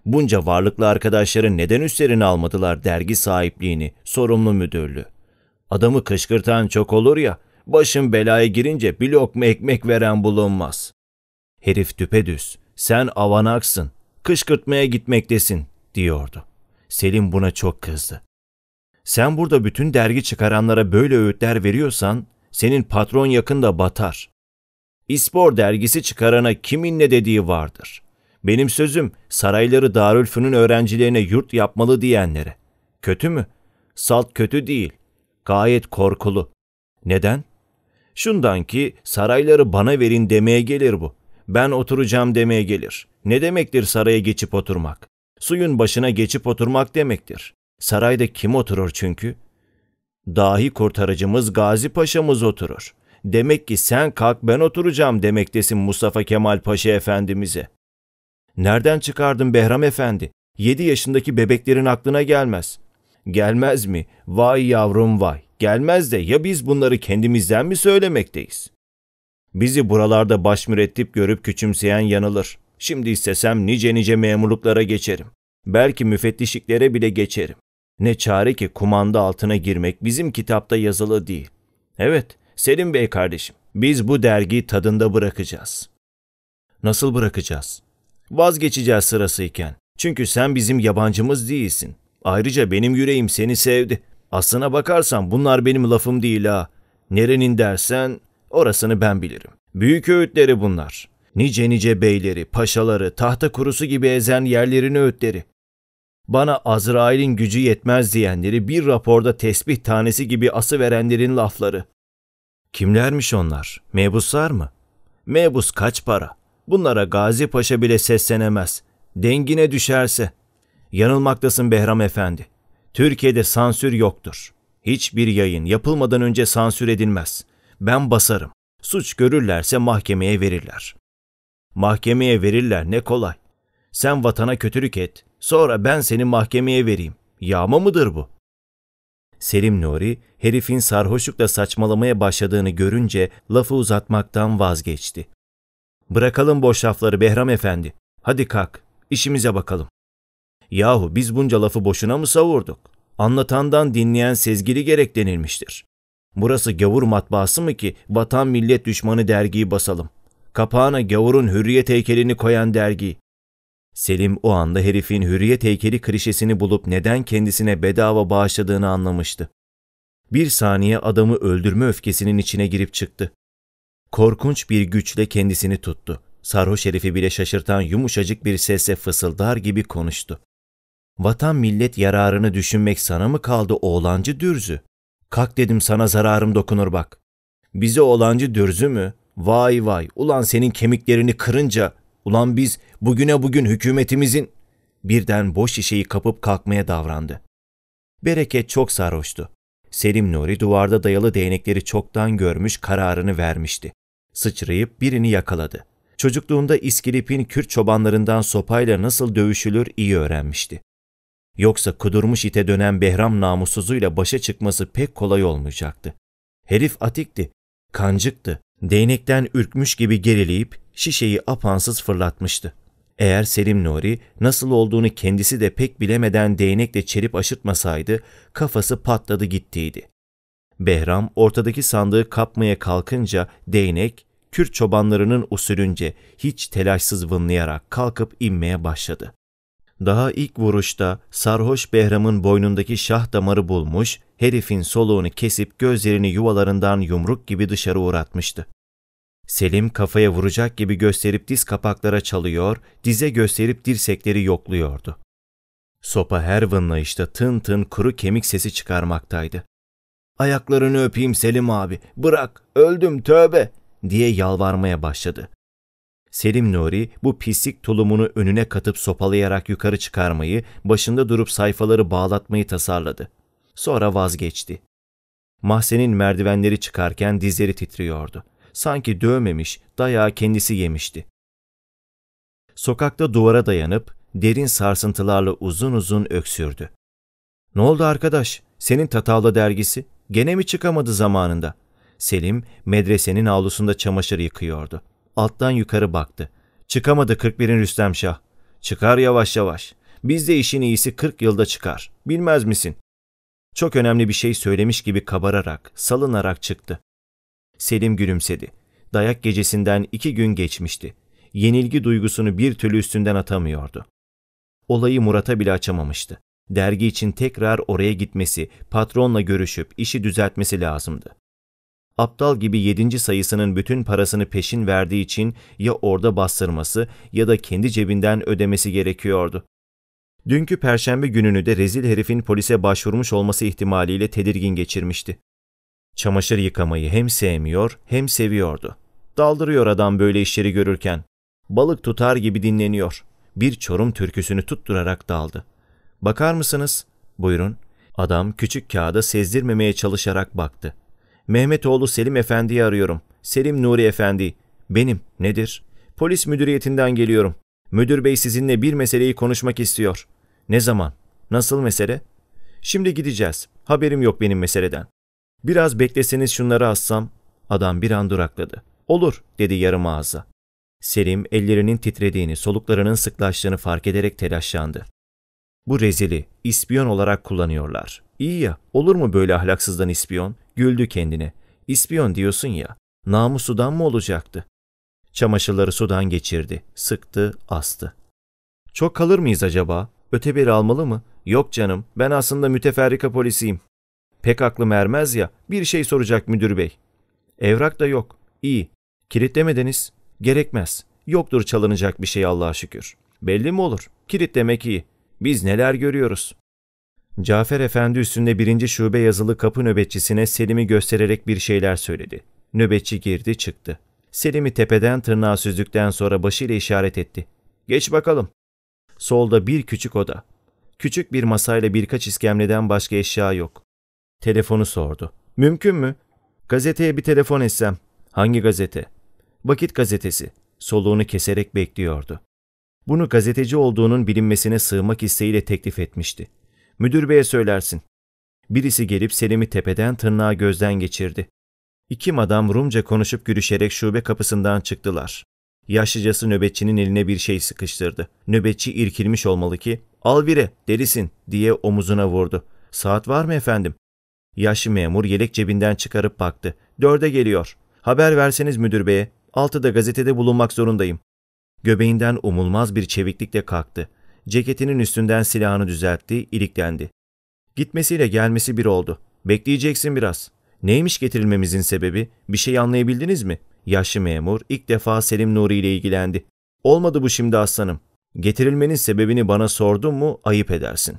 Bunca varlıklı arkadaşların neden üstlerini almadılar dergi sahipliğini, sorumlu müdürlü. Adamı kışkırtan çok olur ya, başın belaya girince bir lokma ekmek veren bulunmaz. Herif düpedüz, sen avanaksın, kışkırtmaya gitmektesin, diyordu. Selim buna çok kızdı. Sen burada bütün dergi çıkaranlara böyle öğütler veriyorsan senin patron yakında batar. İspor dergisi çıkarana kimin ne dediği vardır. Benim sözüm sarayları Darülfünun öğrencilerine yurt yapmalı diyenlere. Kötü mü? Salt kötü değil. Gayet korkulu. Neden? Şundan ki sarayları bana verin demeye gelir bu. Ben oturacağım demeye gelir. Ne demektir saraya geçip oturmak? Suyun başına geçip oturmak demektir. Sarayda kim oturur çünkü? Dahi kurtarıcımız Gazi Paşa'mız oturur. Demek ki sen kalk ben oturacağım demektesin Mustafa Kemal Paşa Efendimiz'e. Nereden çıkardın Behram Efendi? Yedi yaşındaki bebeklerin aklına gelmez. Gelmez mi? Vay yavrum vay. Gelmez de ya biz bunları kendimizden mi söylemekteyiz? Bizi buralarda baş mürettip görüp küçümseyen yanılır. Şimdi istesem nice nice memurluklara geçerim. Belki müfettişliklere bile geçerim. Ne çare ki kumanda altına girmek bizim kitapta yazılı değil. Evet, Selim Bey kardeşim, biz bu dergiyi tadında bırakacağız. Nasıl bırakacağız? Vazgeçeceğiz sırasıyken. Çünkü sen bizim yabancımız değilsin. Ayrıca benim yüreğim seni sevdi. Aslına bakarsan bunlar benim lafım değil ha. Nerenin dersen orasını ben bilirim. Büyük öğütleri bunlar. Nice nice beyleri, paşaları, tahta kurusu gibi ezen yerlerini öğütleri. Bana Azrail'in gücü yetmez diyenleri bir raporda tesbih tanesi gibi ası verenlerin lafları. Kimlermiş onlar? Mebuslar mı? Mebus kaç para? Bunlara Gazi Paşa bile seslenemez. Dengine düşerse. Yanılmaktasın Behram Efendi. Türkiye'de sansür yoktur. Hiçbir yayın yapılmadan önce sansür edilmez. Ben basarım. Suç görürlerse mahkemeye verirler. Mahkemeye verirler ne kolay. Sen vatana kötülük et, Sonra ben seni mahkemeye vereyim. Yağma mıdır bu? Selim Nuri, herifin sarhoşlukla saçmalamaya başladığını görünce lafı uzatmaktan vazgeçti. Bırakalım boş lafları Behram Efendi. Hadi kalk, işimize bakalım. Yahu biz bunca lafı boşuna mı savurduk? Anlatandan dinleyen sezgili gerek denilmiştir. Burası gavur matbaası mı ki vatan millet düşmanı dergiyi basalım? Kapağına gavurun hürriyet heykelini koyan dergi. Selim o anda herifin hürriyet heykeli krişesini bulup neden kendisine bedava bağışladığını anlamıştı. Bir saniye adamı öldürme öfkesinin içine girip çıktı. Korkunç bir güçle kendisini tuttu. Sarhoş herifi bile şaşırtan yumuşacık bir sesle fısıldar gibi konuştu. Vatan millet yararını düşünmek sana mı kaldı oğlancı dürzü? Kalk dedim sana zararım dokunur bak. Bize oğlancı dürzü mü? Vay vay ulan senin kemiklerini kırınca Ulan biz bugüne bugün hükümetimizin... Birden boş şişeyi kapıp kalkmaya davrandı. Bereket çok sarhoştu. Selim Nuri duvarda dayalı değnekleri çoktan görmüş kararını vermişti. Sıçrayıp birini yakaladı. Çocukluğunda İskilip'in Kürt çobanlarından sopayla nasıl dövüşülür iyi öğrenmişti. Yoksa kudurmuş ite dönen Behram namussuzuyla başa çıkması pek kolay olmayacaktı. Herif atikti, kancıktı, Değnekten ürkmüş gibi gerileyip şişeyi apansız fırlatmıştı. Eğer Selim Nuri nasıl olduğunu kendisi de pek bilemeden değnekle çelip aşırtmasaydı kafası patladı gittiydi. Behram ortadaki sandığı kapmaya kalkınca değnek Kürt çobanlarının usulünce hiç telaşsız vınlayarak kalkıp inmeye başladı. Daha ilk vuruşta sarhoş Behram'ın boynundaki şah damarı bulmuş, herifin soluğunu kesip gözlerini yuvalarından yumruk gibi dışarı uğratmıştı. Selim kafaya vuracak gibi gösterip diz kapaklara çalıyor, dize gösterip dirsekleri yokluyordu. Sopa her vınlayışta tın tın kuru kemik sesi çıkarmaktaydı. Ayaklarını öpeyim Selim abi, bırak, öldüm tövbe diye yalvarmaya başladı. Selim Nuri bu pislik tulumunu önüne katıp sopalayarak yukarı çıkarmayı, başında durup sayfaları bağlatmayı tasarladı. Sonra vazgeçti. Mahsen'in merdivenleri çıkarken dizleri titriyordu. Sanki dövmemiş, dayağı kendisi yemişti. Sokakta duvara dayanıp derin sarsıntılarla uzun uzun öksürdü. Ne oldu arkadaş? Senin Tatavla dergisi gene mi çıkamadı zamanında? Selim medresenin avlusunda çamaşır yıkıyordu. Alttan yukarı baktı. Çıkamadı 41'in Rüstem Şah. Çıkar yavaş yavaş. Biz de işin iyisi 40 yılda çıkar. Bilmez misin? Çok önemli bir şey söylemiş gibi kabararak, salınarak çıktı. Selim gülümsedi. Dayak gecesinden iki gün geçmişti. Yenilgi duygusunu bir türlü üstünden atamıyordu. Olayı Murat'a bile açamamıştı. Dergi için tekrar oraya gitmesi, patronla görüşüp işi düzeltmesi lazımdı. Aptal gibi yedinci sayısının bütün parasını peşin verdiği için ya orada bastırması ya da kendi cebinden ödemesi gerekiyordu. Dünkü perşembe gününü de rezil herifin polise başvurmuş olması ihtimaliyle tedirgin geçirmişti. Çamaşır yıkamayı hem sevmiyor hem seviyordu. Daldırıyor adam böyle işleri görürken. Balık tutar gibi dinleniyor. Bir çorum türküsünü tutturarak daldı. Bakar mısınız? Buyurun. Adam küçük kağıda sezdirmemeye çalışarak baktı. Mehmetoğlu Selim Efendi'yi arıyorum. Selim Nuri Efendi. Benim. Nedir? Polis müdüriyetinden geliyorum. Müdür bey sizinle bir meseleyi konuşmak istiyor. Ne zaman? Nasıl mesele? Şimdi gideceğiz. Haberim yok benim meseleden. Biraz bekleseniz şunları assam. Adam bir an durakladı. Olur dedi yarım ağza. Selim ellerinin titrediğini, soluklarının sıklaştığını fark ederek telaşlandı. Bu rezili ispiyon olarak kullanıyorlar. İyi ya, olur mu böyle ahlaksızdan ispiyon? Güldü kendine. İspiyon diyorsun ya, namu sudan mı olacaktı? Çamaşırları sudan geçirdi, sıktı, astı. Çok kalır mıyız acaba? Öte Öteberi almalı mı? Yok canım, ben aslında müteferrika polisiyim. Pek aklım ermez ya, bir şey soracak müdür bey. Evrak da yok. İyi. Kilitlemediniz. Gerekmez. Yoktur çalınacak bir şey Allah'a şükür. Belli mi olur? Kilitlemek iyi. Biz neler görüyoruz. Cafer Efendi üstünde birinci şube yazılı kapı nöbetçisine Selim'i göstererek bir şeyler söyledi. Nöbetçi girdi çıktı. Selim'i tepeden tırnağa süzdükten sonra başıyla işaret etti. Geç bakalım. Solda bir küçük oda. Küçük bir masayla birkaç iskemleden başka eşya yok. Telefonu sordu. Mümkün mü? Gazeteye bir telefon etsem. Hangi gazete? Vakit gazetesi. Soluğunu keserek bekliyordu. Bunu gazeteci olduğunun bilinmesine sığmak isteğiyle teklif etmişti. Müdür beye söylersin. Birisi gelip Selim'i tepeden tırnağa gözden geçirdi. İki madam Rumca konuşup gülüşerek şube kapısından çıktılar. Yaşlıcası nöbetçinin eline bir şey sıkıştırdı. Nöbetçi irkilmiş olmalı ki ''Al biri, delisin'' diye omuzuna vurdu. ''Saat var mı efendim?'' Yaşlı memur yelek cebinden çıkarıp baktı. ''Dörde geliyor. Haber verseniz müdür beye. Altıda gazetede bulunmak zorundayım.'' Göbeğinden umulmaz bir çeviklikle kalktı. Ceketinin üstünden silahını düzeltti, iliklendi. Gitmesiyle gelmesi bir oldu. Bekleyeceksin biraz. Neymiş getirilmemizin sebebi? Bir şey anlayabildiniz mi? Yaşlı memur ilk defa Selim Nuri ile ilgilendi. Olmadı bu şimdi aslanım. Getirilmenin sebebini bana sordun mu ayıp edersin.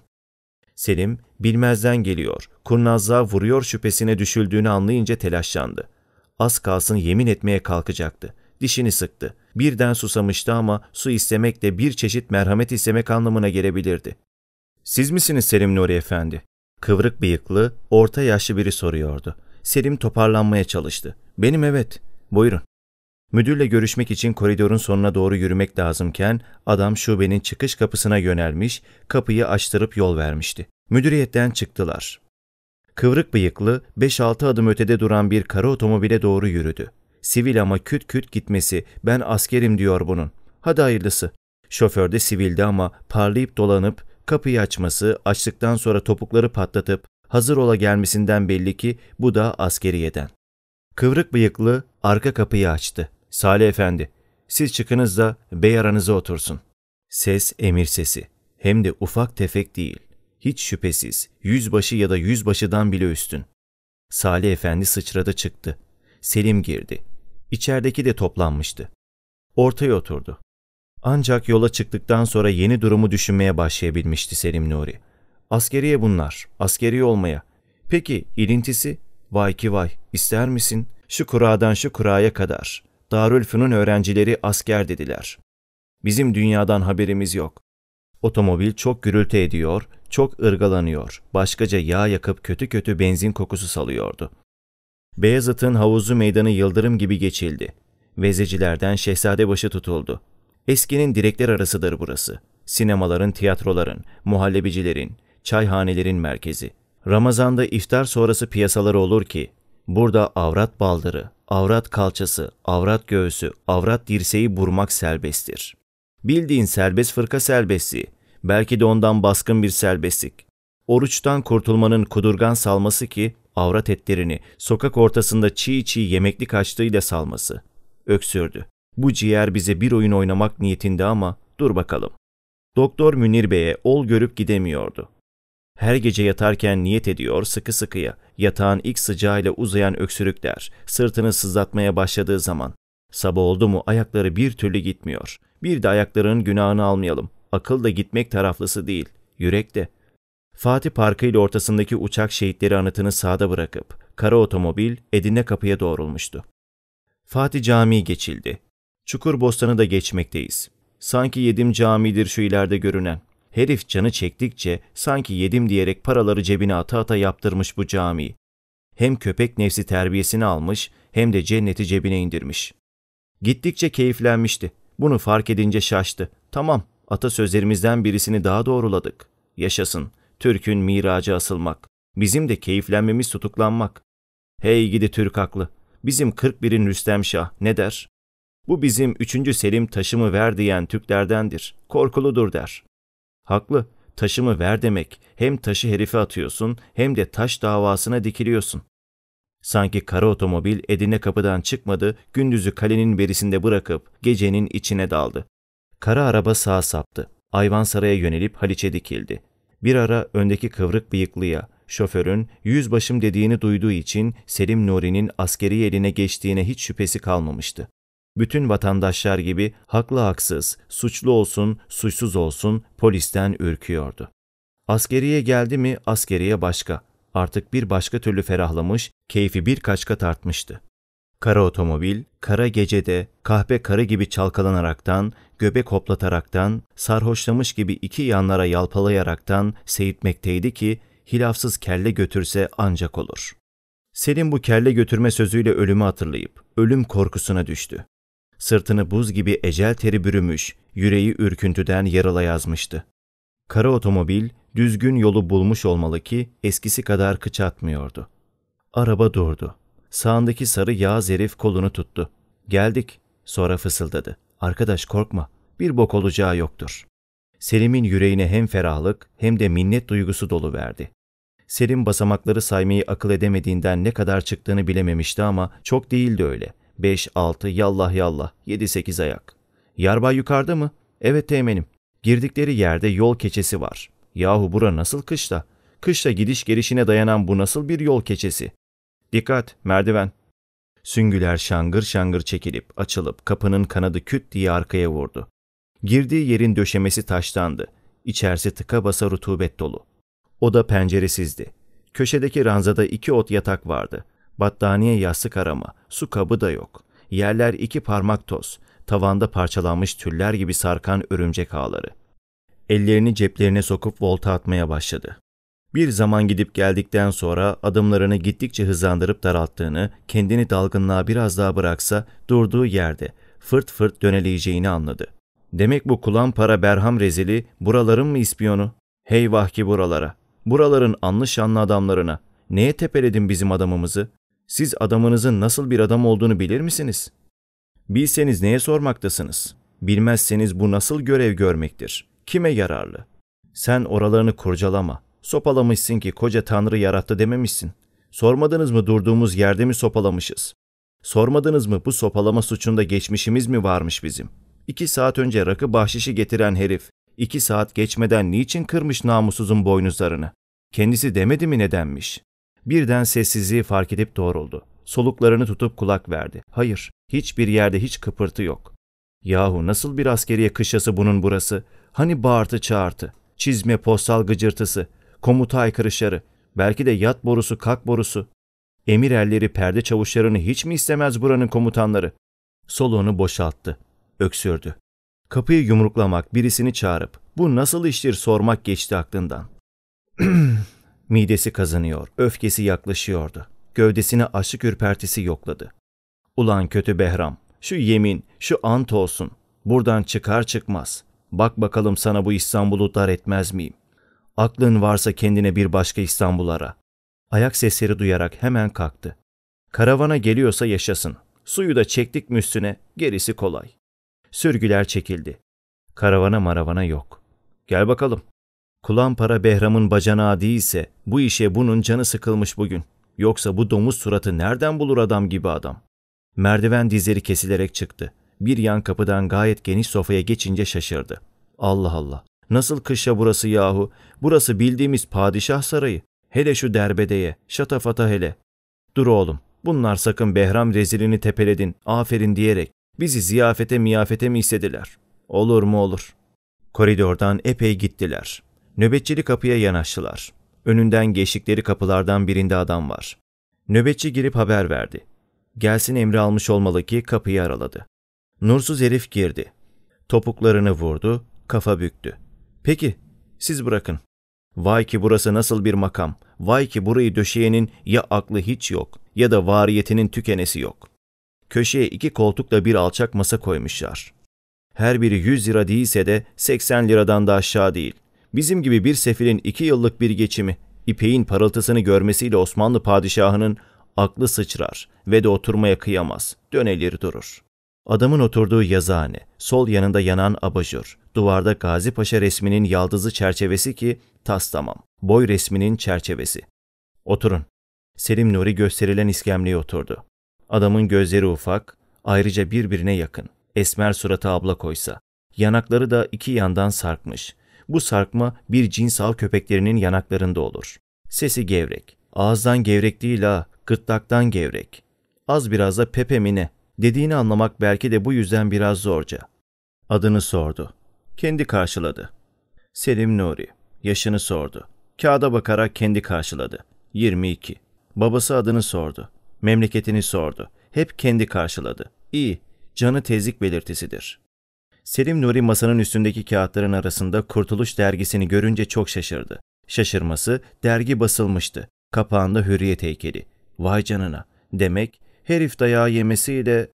Selim bilmezden geliyor, kurnazlığa vuruyor şüphesine düşüldüğünü anlayınca telaşlandı. Az kalsın yemin etmeye kalkacaktı. Dişini sıktı. Birden susamıştı ama su istemek de bir çeşit merhamet istemek anlamına gelebilirdi. Siz misiniz Selim Nuri Efendi? Kıvrık bıyıklı, orta yaşlı biri soruyordu. Selim toparlanmaya çalıştı. Benim evet. Buyurun. Müdürle görüşmek için koridorun sonuna doğru yürümek lazımken adam şubenin çıkış kapısına yönelmiş, kapıyı açtırıp yol vermişti. Müdüriyetten çıktılar. Kıvrık bıyıklı, 5-6 adım ötede duran bir kara otomobile doğru yürüdü. Sivil ama küt küt gitmesi, ben askerim diyor bunun. Hadi hayırlısı. Şoför de sivildi ama parlayıp dolanıp kapıyı açması, açtıktan sonra topukları patlatıp hazır ola gelmesinden belli ki bu da askeriyeden. Kıvrık bıyıklı arka kapıyı açtı. Salih Efendi, siz çıkınız da bey aranıza otursun. Ses emir sesi. Hem de ufak tefek değil. Hiç şüphesiz yüzbaşı ya da yüzbaşıdan bile üstün. Salih Efendi sıçradı çıktı. Selim girdi. İçerideki de toplanmıştı. Ortaya oturdu. Ancak yola çıktıktan sonra yeni durumu düşünmeye başlayabilmişti Selim Nuri. Askeriye bunlar, askeri olmaya. Peki ilintisi? Vay ki vay, ister misin? Şu kuradan şu kuraya kadar. Darülfünun öğrencileri asker dediler. Bizim dünyadan haberimiz yok. Otomobil çok gürültü ediyor, çok ırgalanıyor. Başkaca yağ yakıp kötü kötü benzin kokusu salıyordu. Beyazıt'ın havuzu meydanı yıldırım gibi geçildi. Vezecilerden başı tutuldu. Eskinin direkler arasıdır burası. Sinemaların, tiyatroların, muhallebicilerin, çayhanelerin merkezi.'' Ramazanda iftar sonrası piyasaları olur ki, burada avrat baldırı, avrat kalçası, avrat göğsü, avrat dirseği burmak serbesttir. Bildiğin serbest fırka serbestliği, belki de ondan baskın bir serbestlik. Oruçtan kurtulmanın kudurgan salması ki, avrat etlerini sokak ortasında çiğ çiğ yemeklik açtığıyla salması. Öksürdü. Bu ciğer bize bir oyun oynamak niyetinde ama dur bakalım. Doktor Münir Bey'e ol görüp gidemiyordu. Her gece yatarken niyet ediyor sıkı sıkıya, yatağın ilk sıcağıyla uzayan öksürükler, sırtını sızlatmaya başladığı zaman. Sabah oldu mu ayakları bir türlü gitmiyor. Bir de ayakların günahını almayalım. Akıl da gitmek taraflısı değil, yürek de. Fatih Parkı ile ortasındaki uçak şehitleri anıtını sağda bırakıp, kara otomobil Edirne kapıya doğrulmuştu. Fatih Camii geçildi. Çukur Bostanı da geçmekteyiz. Sanki yedim camidir şu ileride görünen. Herif canı çektikçe sanki yedim diyerek paraları cebine ata ata yaptırmış bu camiyi. Hem köpek nefsi terbiyesini almış hem de cenneti cebine indirmiş. Gittikçe keyiflenmişti. Bunu fark edince şaştı. Tamam, atasözlerimizden birisini daha doğruladık. Yaşasın, Türk'ün miracı asılmak. Bizim de keyiflenmemiz tutuklanmak. Hey gidi Türk haklı. bizim 41'in Rüstem Şah ne der? Bu bizim 3. Selim taşımı ver diyen Türklerdendir, korkuludur der. Haklı. Taşımı ver demek. Hem taşı herife atıyorsun hem de taş davasına dikiliyorsun. Sanki kara otomobil Edirne kapıdan çıkmadı, gündüzü kalenin berisinde bırakıp gecenin içine daldı. Kara araba sağa saptı. Ayvansaray'a yönelip Haliç'e dikildi. Bir ara öndeki kıvrık bıyıklıya, şoförün yüzbaşım dediğini duyduğu için Selim Nuri'nin askeri eline geçtiğine hiç şüphesi kalmamıştı bütün vatandaşlar gibi haklı haksız, suçlu olsun, suçsuz olsun polisten ürküyordu. Askeriye geldi mi askeriye başka. Artık bir başka türlü ferahlamış, keyfi birkaç kat artmıştı. Kara otomobil, kara gecede, kahpe karı gibi çalkalanaraktan, göbek hoplataraktan, sarhoşlamış gibi iki yanlara yalpalayaraktan seyitmekteydi ki, hilafsız kelle götürse ancak olur. Selim bu kelle götürme sözüyle ölümü hatırlayıp, ölüm korkusuna düştü. Sırtını buz gibi ecel teri bürümüş, yüreği ürküntüden yarıla yazmıştı. Kara otomobil düzgün yolu bulmuş olmalı ki eskisi kadar kıç atmıyordu. Araba durdu. Sağındaki sarı yağ zerif kolunu tuttu. Geldik. Sonra fısıldadı. Arkadaş korkma. Bir bok olacağı yoktur. Selim'in yüreğine hem ferahlık hem de minnet duygusu dolu verdi. Selim basamakları saymayı akıl edemediğinden ne kadar çıktığını bilememişti ama çok değildi öyle. 5, 6, yallah yallah, 7, 8 ayak. Yarbay yukarıda mı? Evet teğmenim. Girdikleri yerde yol keçesi var. Yahu bura nasıl kışta? Kışta gidiş gelişine dayanan bu nasıl bir yol keçesi? Dikkat, merdiven. Süngüler şangır şangır çekilip, açılıp kapının kanadı küt diye arkaya vurdu. Girdiği yerin döşemesi taştandı. İçerisi tıka basa rutubet dolu. Oda penceresizdi. Köşedeki ranzada iki ot yatak vardı. Battaniye yastık arama, su kabı da yok. Yerler iki parmak toz, tavanda parçalanmış tüller gibi sarkan örümcek ağları. Ellerini ceplerine sokup volta atmaya başladı. Bir zaman gidip geldikten sonra adımlarını gittikçe hızlandırıp daralttığını, kendini dalgınlığa biraz daha bıraksa durduğu yerde fırt fırt döneleyeceğini anladı. Demek bu kulan para Berham rezili buraların mı ispiyonu? Hey vahki buralara. Buraların anlı şanlı adamlarına. Neye tepeledin bizim adamımızı? Siz adamınızın nasıl bir adam olduğunu bilir misiniz? Bilseniz neye sormaktasınız? Bilmezseniz bu nasıl görev görmektir? Kime yararlı? Sen oralarını kurcalama. Sopalamışsın ki koca Tanrı yarattı dememişsin. Sormadınız mı durduğumuz yerde mi sopalamışız? Sormadınız mı bu sopalama suçunda geçmişimiz mi varmış bizim? İki saat önce rakı bahşişi getiren herif, iki saat geçmeden niçin kırmış namussuzun boynuzlarını? Kendisi demedi mi nedenmiş? Birden sessizliği fark edip doğruldu. Soluklarını tutup kulak verdi. Hayır, hiçbir yerde hiç kıpırtı yok. Yahu nasıl bir askeriye kışlası bunun burası? Hani bağırtı çağırtı, çizme postal gıcırtısı, komuta aykırışları, belki de yat borusu kalk borusu. Emir elleri perde çavuşlarını hiç mi istemez buranın komutanları? Soluğunu boşalttı. Öksürdü. Kapıyı yumruklamak, birisini çağırıp bu nasıl iştir sormak geçti aklından. Midesi kazanıyor, öfkesi yaklaşıyordu. Gövdesini aşık ürpertisi yokladı. Ulan kötü Behram, şu yemin, şu ant olsun. Buradan çıkar çıkmaz. Bak bakalım sana bu İstanbul'u dar etmez miyim? Aklın varsa kendine bir başka İstanbul ara. Ayak sesleri duyarak hemen kalktı. Karavana geliyorsa yaşasın. Suyu da çektik müstün'e, gerisi kolay. Sürgüler çekildi. Karavana maravana yok. Gel bakalım, Kulan para Behram'ın bacanağı değilse bu işe bunun canı sıkılmış bugün. Yoksa bu domuz suratı nereden bulur adam gibi adam? Merdiven dizleri kesilerek çıktı. Bir yan kapıdan gayet geniş sofaya geçince şaşırdı. Allah Allah. Nasıl kışla burası yahu? Burası bildiğimiz padişah sarayı. Hele şu derbedeye, şatafata hele. Dur oğlum, bunlar sakın Behram rezilini tepeledin, aferin diyerek bizi ziyafete miyafete mi istediler? Olur mu olur. Koridordan epey gittiler. Nöbetçili kapıya yanaştılar. Önünden geçtikleri kapılardan birinde adam var. Nöbetçi girip haber verdi. Gelsin emri almış olmalı ki kapıyı araladı. Nursuz herif girdi. Topuklarını vurdu, kafa büktü. Peki, siz bırakın. Vay ki burası nasıl bir makam. Vay ki burayı döşeyenin ya aklı hiç yok ya da variyetinin tükenesi yok. Köşeye iki koltukla bir alçak masa koymuşlar. Her biri 100 lira değilse de 80 liradan da aşağı değil. Bizim gibi bir sefilin iki yıllık bir geçimi, ipeğin parıltısını görmesiyle Osmanlı padişahının aklı sıçrar ve de oturmaya kıyamaz, Döneleri durur. Adamın oturduğu yazıhane, sol yanında yanan abajur, duvarda Gazi Paşa resminin yaldızı çerçevesi ki tas tamam, boy resminin çerçevesi. Oturun. Selim Nuri gösterilen iskemleye oturdu. Adamın gözleri ufak, ayrıca birbirine yakın. Esmer suratı abla koysa. Yanakları da iki yandan sarkmış. Bu sarkma bir cins av köpeklerinin yanaklarında olur. Sesi gevrek. Ağızdan gevrek değil ha, gırtlaktan gevrek. Az biraz da pepemine. Dediğini anlamak belki de bu yüzden biraz zorca. Adını sordu. Kendi karşıladı. Selim Nuri. Yaşını sordu. Kağıda bakarak kendi karşıladı. 22. Babası adını sordu. Memleketini sordu. Hep kendi karşıladı. İyi, canı tezlik belirtisidir. Selim Nuri masanın üstündeki kağıtların arasında Kurtuluş dergisini görünce çok şaşırdı. Şaşırması dergi basılmıştı. Kapağında hürriyet heykeli. Vay canına. Demek herif dayağı yemesiyle...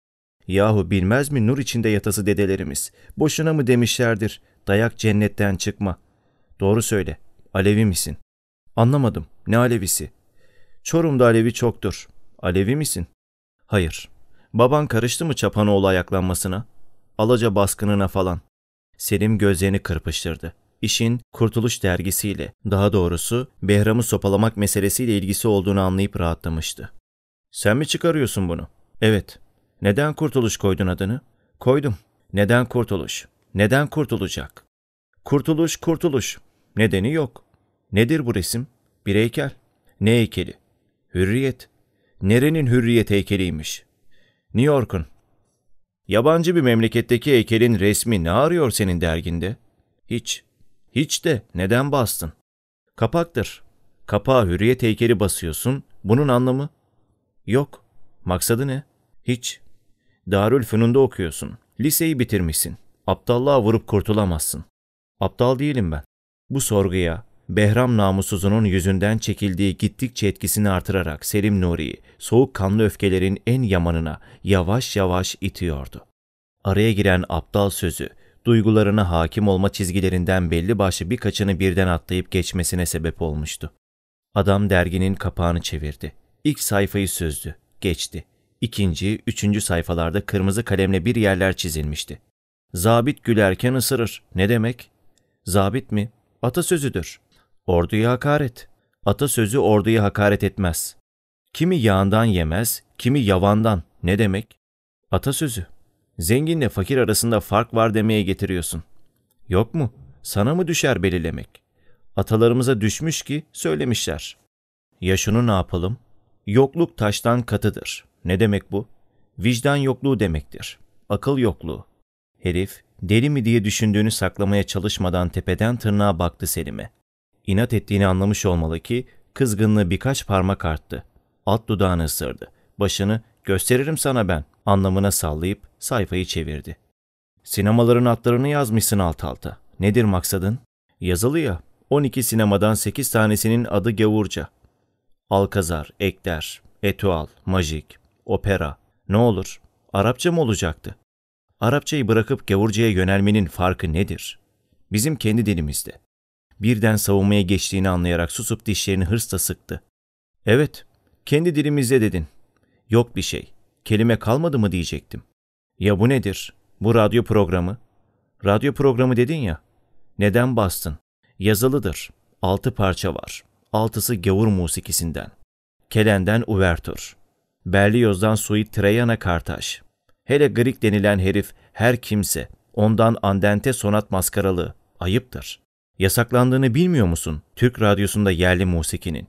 Yahu bilmez mi nur içinde yatası dedelerimiz. Boşuna mı demişlerdir. Dayak cennetten çıkma. Doğru söyle. Alevi misin? Anlamadım. Ne Alevisi? Çorum'da Alevi çoktur. Alevi misin? Hayır. Baban karıştı mı Çapanoğlu ayaklanmasına? Alaca baskınına falan. Selim gözlerini kırpıştırdı. İşin Kurtuluş dergisiyle, daha doğrusu Behram'ı sopalamak meselesiyle ilgisi olduğunu anlayıp rahatlamıştı. Sen mi çıkarıyorsun bunu? Evet. Neden Kurtuluş koydun adını? Koydum. Neden Kurtuluş? Neden kurtulacak? Kurtuluş, kurtuluş. Nedeni yok. Nedir bu resim? Bir heykel. Ne heykeli? Hürriyet. Nerenin hürriyet heykeliymiş? New York'un. Yabancı bir memleketteki heykelin resmi ne arıyor senin derginde? Hiç. Hiç de neden bastın? Kapaktır. Kapağa hürriyet heykeli basıyorsun. Bunun anlamı? Yok. Maksadı ne? Hiç. Darül Fünun'da okuyorsun. Liseyi bitirmişsin. Aptallığa vurup kurtulamazsın. Aptal değilim ben. Bu sorguya, Behram namussuzunun yüzünden çekildiği gittikçe etkisini artırarak Selim Nuri'yi soğuk kanlı öfkelerin en yamanına yavaş yavaş itiyordu. Araya giren aptal sözü, duygularına hakim olma çizgilerinden belli başlı birkaçını birden atlayıp geçmesine sebep olmuştu. Adam derginin kapağını çevirdi. İlk sayfayı sözdü, geçti. İkinci, üçüncü sayfalarda kırmızı kalemle bir yerler çizilmişti. Zabit gülerken ısırır. Ne demek? Zabit mi? Atasözüdür. Orduya hakaret. Atasözü orduya hakaret etmez. Kimi yağından yemez, kimi yavandan. Ne demek? Atasözü. Zenginle fakir arasında fark var demeye getiriyorsun. Yok mu? Sana mı düşer belirlemek? Atalarımıza düşmüş ki söylemişler. Ya şunu ne yapalım? Yokluk taştan katıdır. Ne demek bu? Vicdan yokluğu demektir. Akıl yokluğu. Herif, deli mi diye düşündüğünü saklamaya çalışmadan tepeden tırnağa baktı Selim'e inat ettiğini anlamış olmalı ki kızgınlığı birkaç parmak arttı. Alt dudağını ısırdı. Başını gösteririm sana ben anlamına sallayıp sayfayı çevirdi. Sinemaların adlarını yazmışsın alt alta. Nedir maksadın? Yazılı ya. 12 sinemadan 8 tanesinin adı gavurca. Alkazar, Ekler, Etual, Majik, Opera. Ne olur? Arapça mı olacaktı? Arapçayı bırakıp gavurcaya yönelmenin farkı nedir? Bizim kendi dilimizde birden savunmaya geçtiğini anlayarak susup dişlerini hırsla sıktı. Evet, kendi dilimizde dedin. Yok bir şey. Kelime kalmadı mı diyecektim. Ya bu nedir? Bu radyo programı. Radyo programı dedin ya. Neden bastın? Yazılıdır. Altı parça var. Altısı gavur musikisinden. Kelen'den Uvertür. Berlioz'dan Suit Treyana Kartaş. Hele Grik denilen herif her kimse. Ondan Andente sonat maskaralı. Ayıptır. Yasaklandığını bilmiyor musun Türk radyosunda yerli musikinin?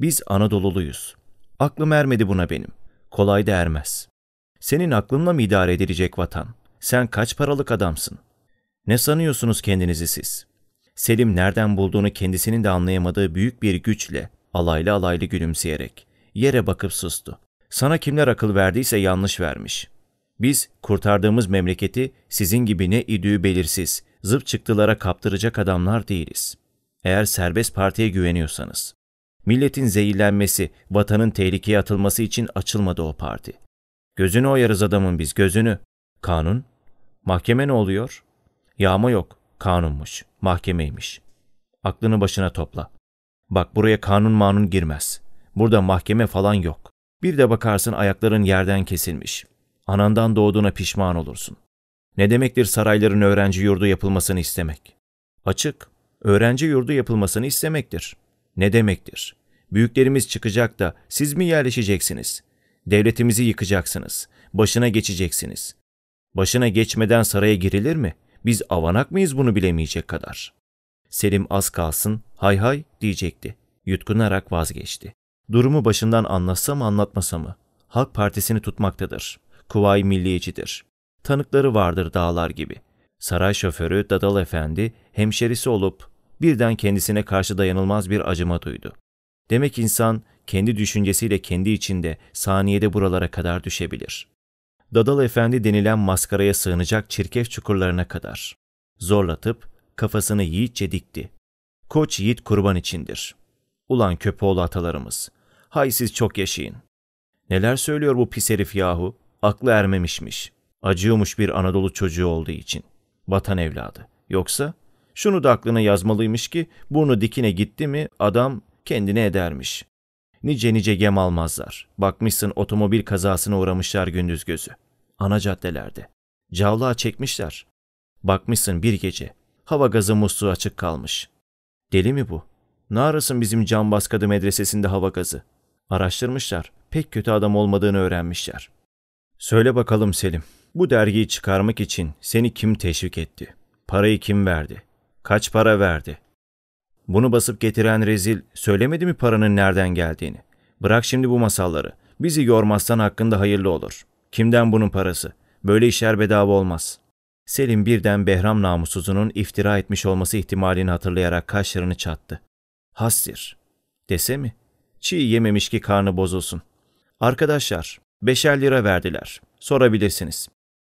Biz Anadoluluyuz. Aklım ermedi buna benim. Kolay da ermez. Senin aklınla mı idare edilecek vatan? Sen kaç paralık adamsın? Ne sanıyorsunuz kendinizi siz? Selim nereden bulduğunu kendisinin de anlayamadığı büyük bir güçle, alaylı alaylı gülümseyerek, yere bakıp sustu. Sana kimler akıl verdiyse yanlış vermiş. Biz kurtardığımız memleketi sizin gibi ne idüğü belirsiz, zıp çıktılara kaptıracak adamlar değiliz. Eğer serbest partiye güveniyorsanız. Milletin zehirlenmesi, vatanın tehlikeye atılması için açılmadı o parti. Gözünü oyarız adamın biz, gözünü. Kanun? Mahkeme ne oluyor? Yağma yok, kanunmuş, mahkemeymiş. Aklını başına topla. Bak buraya kanun manun girmez. Burada mahkeme falan yok. Bir de bakarsın ayakların yerden kesilmiş. Anandan doğduğuna pişman olursun. Ne demektir sarayların öğrenci yurdu yapılmasını istemek? Açık, öğrenci yurdu yapılmasını istemektir. Ne demektir? Büyüklerimiz çıkacak da siz mi yerleşeceksiniz? Devletimizi yıkacaksınız, başına geçeceksiniz. Başına geçmeden saraya girilir mi? Biz avanak mıyız bunu bilemeyecek kadar. Selim az kalsın, hay hay diyecekti. Yutkunarak vazgeçti. Durumu başından anlatsa mı anlatmasa mı? Halk Partisi'ni tutmaktadır. Kuvayi milliyecidir tanıkları vardır dağlar gibi. Saray şoförü Dadal Efendi hemşerisi olup birden kendisine karşı dayanılmaz bir acıma duydu. Demek insan kendi düşüncesiyle kendi içinde saniyede buralara kadar düşebilir. Dadal Efendi denilen maskaraya sığınacak çirkef çukurlarına kadar. Zorlatıp kafasını yiğitçe dikti. Koç yiğit kurban içindir. Ulan köpoğlu atalarımız. Hay siz çok yaşayın. Neler söylüyor bu pis herif yahu? Aklı ermemişmiş. Acıyormuş bir Anadolu çocuğu olduğu için. Vatan evladı. Yoksa şunu da aklına yazmalıymış ki burnu dikine gitti mi adam kendine edermiş. Nice nice gem almazlar. Bakmışsın otomobil kazasına uğramışlar gündüz gözü. Ana caddelerde. Cavlağa çekmişler. Bakmışsın bir gece. Hava gazı musluğu açık kalmış. Deli mi bu? Ne arasın bizim cam baskadı Medresesi'nde hava gazı? Araştırmışlar. Pek kötü adam olmadığını öğrenmişler. Söyle bakalım Selim. Bu dergiyi çıkarmak için seni kim teşvik etti? Parayı kim verdi? Kaç para verdi? Bunu basıp getiren rezil söylemedi mi paranın nereden geldiğini? Bırak şimdi bu masalları. Bizi yormazsan hakkında hayırlı olur. Kimden bunun parası? Böyle işler bedava olmaz. Selim birden Behram namussuzunun iftira etmiş olması ihtimalini hatırlayarak kaşlarını çattı. Hastir. Dese mi? Çiğ yememiş ki karnı bozulsun. Arkadaşlar, beşer lira verdiler. Sorabilirsiniz.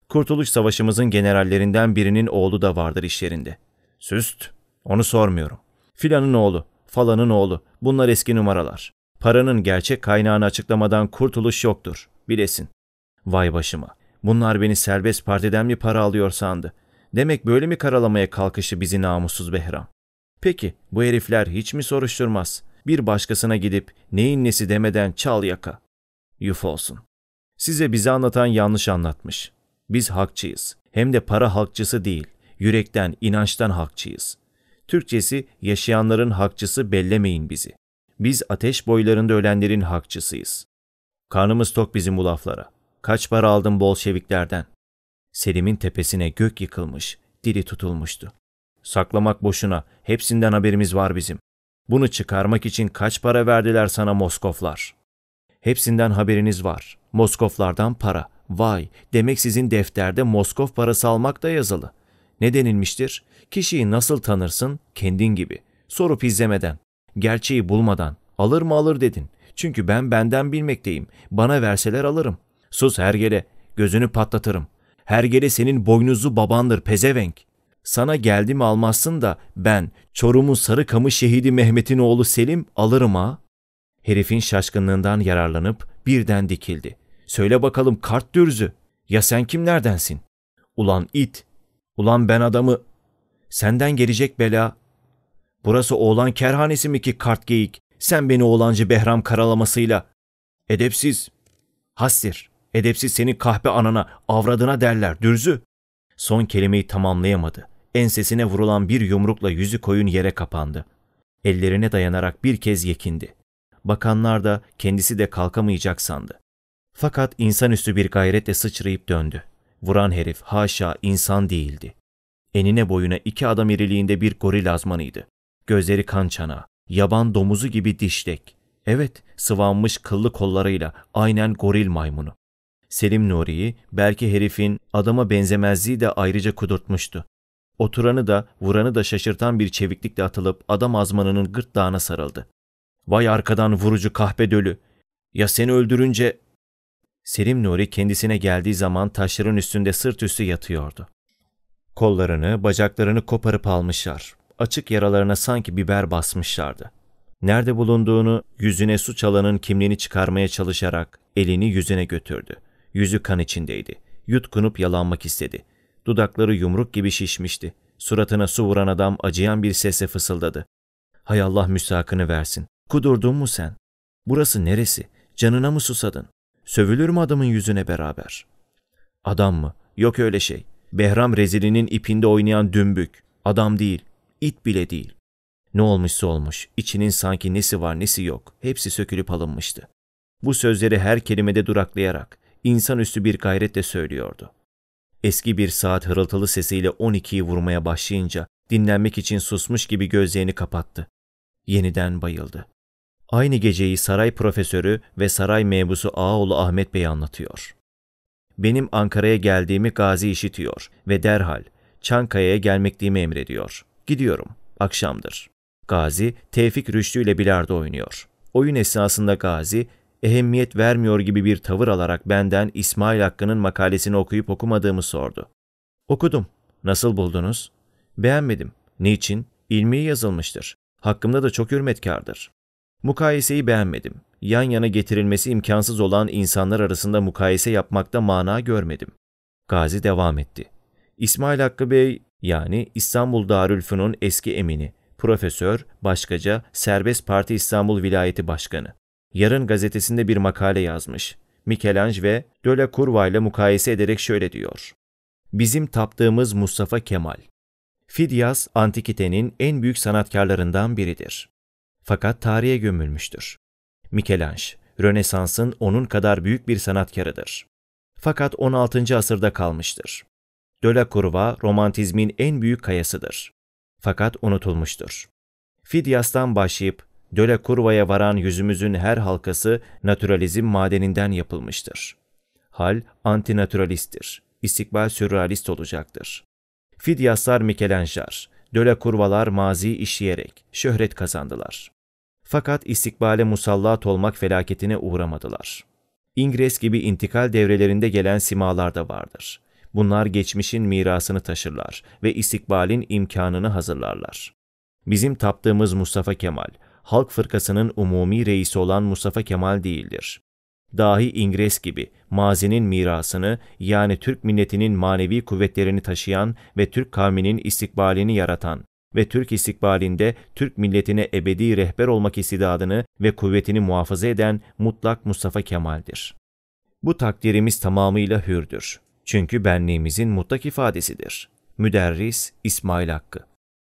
Kurtuluş Savaşımızın generallerinden birinin oğlu da vardır işlerinde. Süst, onu sormuyorum. Filanın oğlu, falanın oğlu, bunlar eski numaralar. Paranın gerçek kaynağını açıklamadan kurtuluş yoktur, bilesin. Vay başıma, bunlar beni serbest partiden mi para alıyor sandı. Demek böyle mi karalamaya kalkışı bizi namussuz Behram? Peki bu herifler hiç mi soruşturmaz? Bir başkasına gidip neyin nesi demeden çal yaka. Yuf olsun. Size bizi anlatan yanlış anlatmış. Biz hakçıyız, Hem de para halkçısı değil, yürekten, inançtan hakçıyız. Türkçesi yaşayanların halkçısı bellemeyin bizi. Biz ateş boylarında ölenlerin halkçısıyız. Karnımız tok bizim bu laflara. Kaç para aldın Bolşeviklerden? Selim'in tepesine gök yıkılmış, dili tutulmuştu. Saklamak boşuna, hepsinden haberimiz var bizim. Bunu çıkarmak için kaç para verdiler sana Moskoflar? Hepsinden haberiniz var. Moskoflardan para. Vay, demek sizin defterde Moskov parası almak da yazılı. Ne denilmiştir? Kişiyi nasıl tanırsın? Kendin gibi. Sorup izlemeden, gerçeği bulmadan. Alır mı alır dedin. Çünkü ben benden bilmekteyim. Bana verseler alırım. Sus hergele, gözünü patlatırım. Hergele senin boynuzlu babandır pezevenk. Sana geldim mi almazsın da ben Çorum'un sarı Sarıkamış şehidi Mehmet'in oğlu Selim alırım ha. Herifin şaşkınlığından yararlanıp birden dikildi. Söyle bakalım kart dürzü, ya sen kimlerdensin? Ulan it, ulan ben adamı, senden gelecek bela. Burası oğlan kerhanesi mi ki kart geyik, sen beni oğlancı Behram karalamasıyla. Edepsiz, hastir, edepsiz senin kahpe anana, avradına derler dürzü. Son kelimeyi tamamlayamadı. Ensesine vurulan bir yumrukla yüzü koyun yere kapandı. Ellerine dayanarak bir kez yekindi. Bakanlar da kendisi de kalkamayacak sandı. Fakat insanüstü bir gayretle sıçrayıp döndü. Vuran herif haşa insan değildi. Enine boyuna iki adam iriliğinde bir goril azmanıydı. Gözleri kan çanağı, yaban domuzu gibi dişlek. Evet, sıvanmış kıllı kollarıyla aynen goril maymunu. Selim Nuri'yi belki herifin adama benzemezliği de ayrıca kudurtmuştu. Oturanı da vuranı da şaşırtan bir çeviklikle atılıp adam azmanının gırtlağına sarıldı. Vay arkadan vurucu kahpe dölü. Ya seni öldürünce Selim Nuri kendisine geldiği zaman taşların üstünde sırt üstü yatıyordu. Kollarını, bacaklarını koparıp almışlar. Açık yaralarına sanki biber basmışlardı. Nerede bulunduğunu, yüzüne su çalanın kimliğini çıkarmaya çalışarak elini yüzüne götürdü. Yüzü kan içindeydi. Yutkunup yalanmak istedi. Dudakları yumruk gibi şişmişti. Suratına su vuran adam acıyan bir sesle fısıldadı. Hay Allah müsakını versin. Kudurdun mu sen? Burası neresi? Canına mı susadın? Sövülür mü adamın yüzüne beraber? Adam mı? Yok öyle şey. Behram rezilinin ipinde oynayan dümbük. Adam değil. it bile değil. Ne olmuşsa olmuş. İçinin sanki nesi var nesi yok. Hepsi sökülüp alınmıştı. Bu sözleri her kelimede duraklayarak, insanüstü bir gayretle söylüyordu. Eski bir saat hırıltılı sesiyle 12'yi vurmaya başlayınca dinlenmek için susmuş gibi gözlerini kapattı. Yeniden bayıldı. Aynı geceyi saray profesörü ve saray mebusu Ağoğlu Ahmet Bey anlatıyor. Benim Ankara'ya geldiğimi Gazi işitiyor ve derhal Çankaya'ya gelmekliğimi emrediyor. Gidiyorum. Akşamdır. Gazi, Tevfik Rüştü ile bilardo oynuyor. Oyun esnasında Gazi, ehemmiyet vermiyor gibi bir tavır alarak benden İsmail Hakkı'nın makalesini okuyup okumadığımı sordu. Okudum. Nasıl buldunuz? Beğenmedim. Niçin? İlmi yazılmıştır. Hakkımda da çok hürmetkardır. Mukayeseyi beğenmedim. Yan yana getirilmesi imkansız olan insanlar arasında mukayese yapmakta mana görmedim. Gazi devam etti. İsmail Hakkı Bey yani İstanbul Darülfünun eski emini, profesör, başkaca Serbest Parti İstanbul Vilayeti Başkanı. Yarın gazetesinde bir makale yazmış. Michelangelo ve Döla Kurva ile mukayese ederek şöyle diyor. Bizim taptığımız Mustafa Kemal. Fidyas, antikitenin en büyük sanatkarlarından biridir fakat tarihe gömülmüştür. Michelangelo, Rönesans'ın onun kadar büyük bir sanatkarıdır. Fakat 16. asırda kalmıştır. Delacroix romantizmin en büyük kayasıdır. Fakat unutulmuştur. Fidyas'tan başlayıp Delacroix'a varan yüzümüzün her halkası naturalizm madeninden yapılmıştır. Hal antinaturalisttir. İstikbal sürrealist olacaktır. Fidyaslar Michelangelo, Delacroix'lar mazi işleyerek şöhret kazandılar. Fakat istikbale musallat olmak felaketine uğramadılar. İngres gibi intikal devrelerinde gelen simalar da vardır. Bunlar geçmişin mirasını taşırlar ve istikbalin imkanını hazırlarlar. Bizim taptığımız Mustafa Kemal, Halk Fırkası'nın umumi reisi olan Mustafa Kemal değildir. Dahi İngres gibi mazinin mirasını yani Türk milletinin manevi kuvvetlerini taşıyan ve Türk kavminin istikbalini yaratan, ve Türk istikbalinde Türk milletine ebedi rehber olmak istidadını ve kuvvetini muhafaza eden mutlak Mustafa Kemal'dir. Bu takdirimiz tamamıyla hürdür. Çünkü benliğimizin mutlak ifadesidir. Müderris İsmail Hakkı.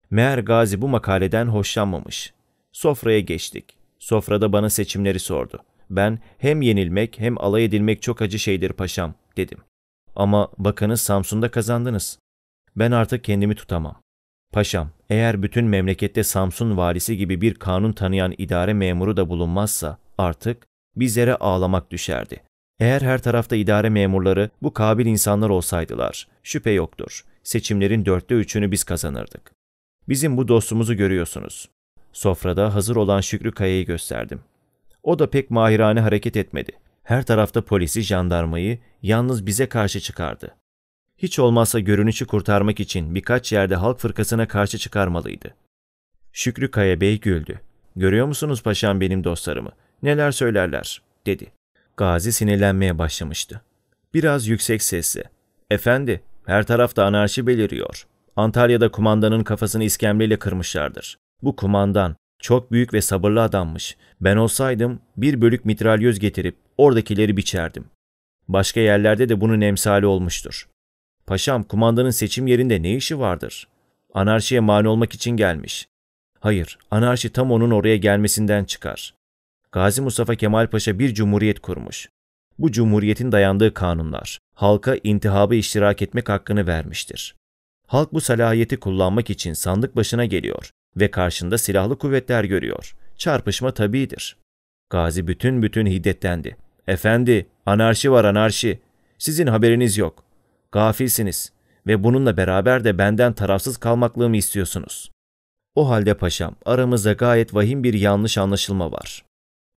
Meğer Gazi bu makaleden hoşlanmamış. Sofraya geçtik. Sofrada bana seçimleri sordu. Ben hem yenilmek hem alay edilmek çok acı şeydir paşam dedim. Ama bakınız Samsun'da kazandınız. Ben artık kendimi tutamam. Paşam, eğer bütün memlekette Samsun valisi gibi bir kanun tanıyan idare memuru da bulunmazsa artık bizlere ağlamak düşerdi. Eğer her tarafta idare memurları bu kabil insanlar olsaydılar, şüphe yoktur. Seçimlerin dörtte üçünü biz kazanırdık. Bizim bu dostumuzu görüyorsunuz. Sofrada hazır olan Şükrü Kaya'yı gösterdim. O da pek mahirane hareket etmedi. Her tarafta polisi, jandarmayı yalnız bize karşı çıkardı hiç olmazsa görünüşü kurtarmak için birkaç yerde halk fırkasına karşı çıkarmalıydı. Şükrü Kaya Bey güldü. Görüyor musunuz paşam benim dostlarımı? Neler söylerler, dedi. Gazi sinirlenmeye başlamıştı. Biraz yüksek sesle. Efendi, her tarafta anarşi beliriyor. Antalya'da kumandanın kafasını iskemleyle kırmışlardır. Bu kumandan çok büyük ve sabırlı adammış. Ben olsaydım bir bölük mitralyoz getirip oradakileri biçerdim. Başka yerlerde de bunun emsali olmuştur. Paşam kumandanın seçim yerinde ne işi vardır? Anarşiye mani olmak için gelmiş. Hayır, anarşi tam onun oraya gelmesinden çıkar. Gazi Mustafa Kemal Paşa bir cumhuriyet kurmuş. Bu cumhuriyetin dayandığı kanunlar, halka intihabı iştirak etmek hakkını vermiştir. Halk bu salahiyeti kullanmak için sandık başına geliyor ve karşında silahlı kuvvetler görüyor. Çarpışma tabidir. Gazi bütün bütün hiddetlendi. Efendi, anarşi var anarşi. Sizin haberiniz yok gafilsiniz ve bununla beraber de benden tarafsız kalmaklığımı istiyorsunuz. O halde paşam, aramızda gayet vahim bir yanlış anlaşılma var.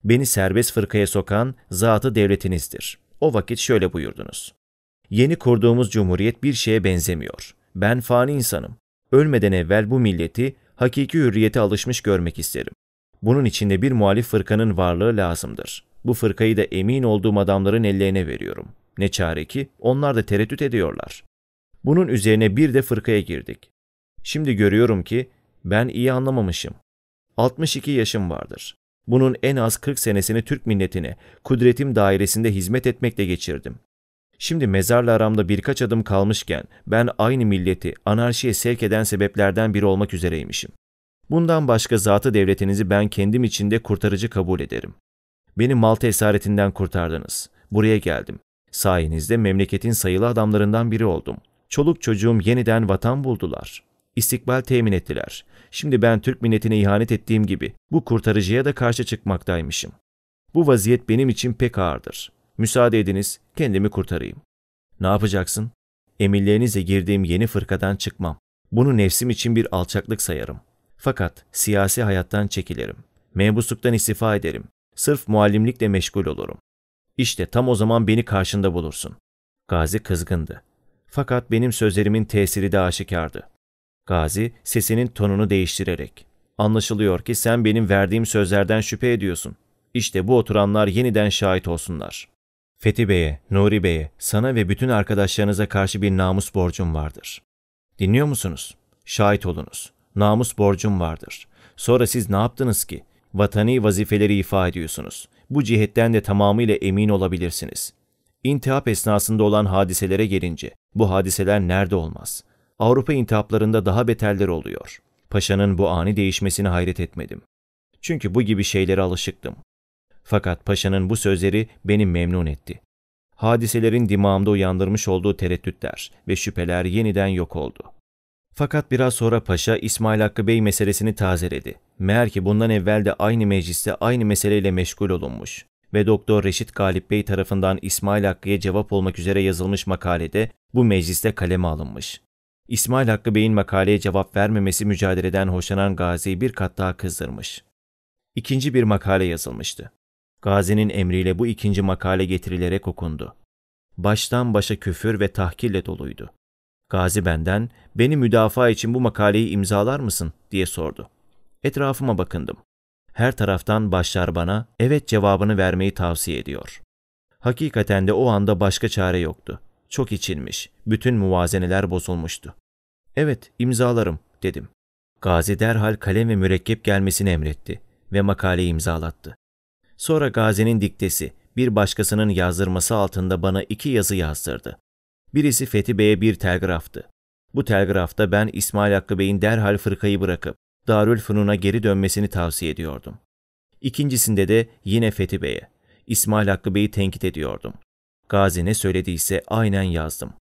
Beni serbest fırkaya sokan zatı devletinizdir. O vakit şöyle buyurdunuz. Yeni kurduğumuz cumhuriyet bir şeye benzemiyor. Ben fani insanım. Ölmeden evvel bu milleti hakiki hürriyete alışmış görmek isterim. Bunun içinde bir muhalif fırkanın varlığı lazımdır. Bu fırkayı da emin olduğum adamların ellerine veriyorum. Ne çare ki onlar da tereddüt ediyorlar. Bunun üzerine bir de fırkaya girdik. Şimdi görüyorum ki ben iyi anlamamışım. 62 yaşım vardır. Bunun en az 40 senesini Türk milletine, kudretim dairesinde hizmet etmekle geçirdim. Şimdi mezarla aramda birkaç adım kalmışken ben aynı milleti anarşiye sevk eden sebeplerden biri olmak üzereymişim. Bundan başka zatı devletinizi ben kendim içinde kurtarıcı kabul ederim. Beni Malta esaretinden kurtardınız. Buraya geldim. Sayenizde memleketin sayılı adamlarından biri oldum. Çoluk çocuğum yeniden vatan buldular. İstikbal temin ettiler. Şimdi ben Türk milletine ihanet ettiğim gibi bu kurtarıcıya da karşı çıkmaktaymışım. Bu vaziyet benim için pek ağırdır. Müsaade ediniz, kendimi kurtarayım. Ne yapacaksın? Emirlerinize girdiğim yeni fırkadan çıkmam. Bunu nefsim için bir alçaklık sayarım. Fakat siyasi hayattan çekilirim. Mebusluktan istifa ederim. Sırf muallimlikle meşgul olurum. İşte tam o zaman beni karşında bulursun. Gazi kızgındı. Fakat benim sözlerimin tesiri de aşikardı. Gazi sesinin tonunu değiştirerek. Anlaşılıyor ki sen benim verdiğim sözlerden şüphe ediyorsun. İşte bu oturanlar yeniden şahit olsunlar. Fethi Bey'e, Nuri Bey'e, sana ve bütün arkadaşlarınıza karşı bir namus borcum vardır. Dinliyor musunuz? Şahit olunuz. Namus borcum vardır. Sonra siz ne yaptınız ki? Vatani vazifeleri ifa ediyorsunuz bu cihetten de tamamıyla emin olabilirsiniz. İntihap esnasında olan hadiselere gelince, bu hadiseler nerede olmaz? Avrupa intihaplarında daha beterler oluyor. Paşa'nın bu ani değişmesine hayret etmedim. Çünkü bu gibi şeylere alışıktım. Fakat paşanın bu sözleri beni memnun etti. Hadiselerin dimağımda uyandırmış olduğu tereddütler ve şüpheler yeniden yok oldu.'' Fakat biraz sonra paşa İsmail Hakkı Bey meselesini tazeledi. Meğer ki bundan evvel de aynı mecliste aynı meseleyle meşgul olunmuş ve Doktor Reşit Galip Bey tarafından İsmail Hakkı'ya cevap olmak üzere yazılmış makalede bu mecliste kaleme alınmış. İsmail Hakkı Bey'in makaleye cevap vermemesi mücadeleden hoşlanan Gazi'yi bir kat daha kızdırmış. İkinci bir makale yazılmıştı. Gazi'nin emriyle bu ikinci makale getirilerek okundu. Baştan başa küfür ve tahkirle doluydu. Gazi benden beni müdafaa için bu makaleyi imzalar mısın diye sordu. Etrafıma bakındım. Her taraftan başlar bana evet cevabını vermeyi tavsiye ediyor. Hakikaten de o anda başka çare yoktu. Çok içilmiş, bütün muvazeneler bozulmuştu. Evet, imzalarım dedim. Gazi derhal kalem ve mürekkep gelmesini emretti ve makaleyi imzalattı. Sonra Gazi'nin diktesi, bir başkasının yazdırması altında bana iki yazı yazdırdı. Birisi Fethi Bey'e bir telgraftı. Bu telgrafta ben İsmail Hakkı Bey'in derhal fırkayı bırakıp Darül Fünuna geri dönmesini tavsiye ediyordum. İkincisinde de yine Fethi Bey'e, İsmail Hakkı Bey'i tenkit ediyordum. Gazi ne söylediyse aynen yazdım.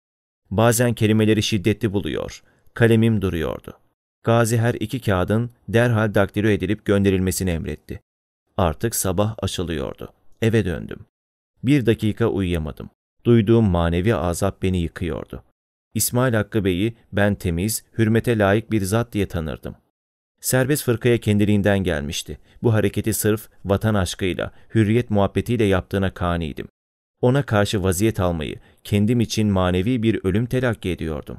Bazen kelimeleri şiddetli buluyor, kalemim duruyordu. Gazi her iki kağıdın derhal daktilo edilip gönderilmesini emretti. Artık sabah açılıyordu. Eve döndüm. Bir dakika uyuyamadım. Duyduğum manevi azap beni yıkıyordu. İsmail Hakkı Bey'i ben temiz, hürmete layık bir zat diye tanırdım. Serbest fırkaya kendiliğinden gelmişti. Bu hareketi sırf vatan aşkıyla, hürriyet muhabbetiyle yaptığına kaniydim. Ona karşı vaziyet almayı, kendim için manevi bir ölüm telakki ediyordum.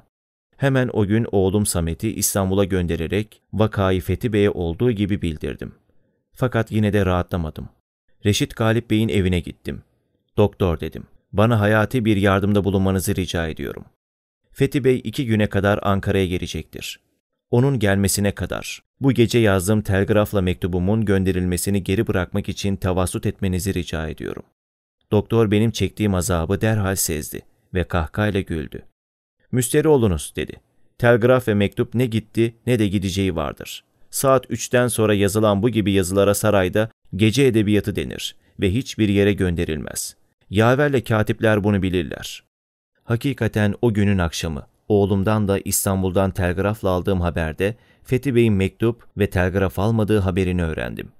Hemen o gün oğlum Samet'i İstanbul'a göndererek vakayı Fethi Bey'e olduğu gibi bildirdim. Fakat yine de rahatlamadım. Reşit Galip Bey'in evine gittim. Doktor dedim. Bana hayati bir yardımda bulunmanızı rica ediyorum. Fethi Bey iki güne kadar Ankara'ya gelecektir. Onun gelmesine kadar bu gece yazdığım telgrafla mektubumun gönderilmesini geri bırakmak için tavasut etmenizi rica ediyorum. Doktor benim çektiğim azabı derhal sezdi ve kahkahayla güldü. Müsteri olunuz dedi. Telgraf ve mektup ne gitti ne de gideceği vardır. Saat üçten sonra yazılan bu gibi yazılara sarayda gece edebiyatı denir ve hiçbir yere gönderilmez. Yaverle katipler bunu bilirler. Hakikaten o günün akşamı oğlumdan da İstanbul'dan telgrafla aldığım haberde Fethi Bey'in mektup ve telgraf almadığı haberini öğrendim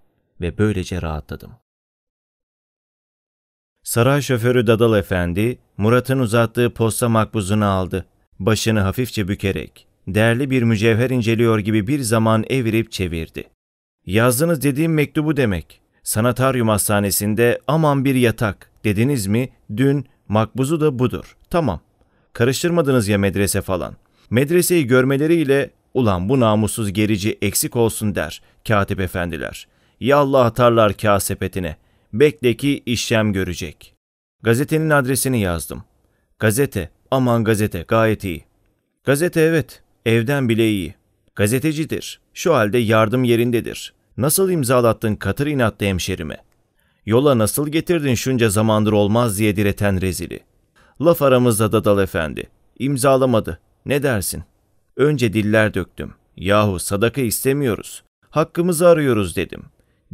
ve böylece rahatladım. Saray şoförü Dadal Efendi, Murat'ın uzattığı posta makbuzunu aldı. Başını hafifçe bükerek, değerli bir mücevher inceliyor gibi bir zaman evirip çevirdi. Yazdınız dediğim mektubu demek. Sanataryum hastanesinde aman bir yatak dediniz mi dün Makbuzu da budur. Tamam. Karıştırmadınız ya medrese falan. Medreseyi görmeleriyle ulan bu namussuz gerici eksik olsun der katip efendiler. Ya Allah atarlar kağıt sepetine. Bekle ki işlem görecek. Gazetenin adresini yazdım. Gazete, aman gazete gayet iyi. Gazete evet, evden bile iyi. Gazetecidir, şu halde yardım yerindedir. Nasıl imzalattın katır inatlı hemşerime? yola nasıl getirdin şunca zamandır olmaz diye direten rezili. Laf aramızda Dadal Efendi. İmzalamadı. Ne dersin? Önce diller döktüm. Yahu sadaka istemiyoruz. Hakkımızı arıyoruz dedim.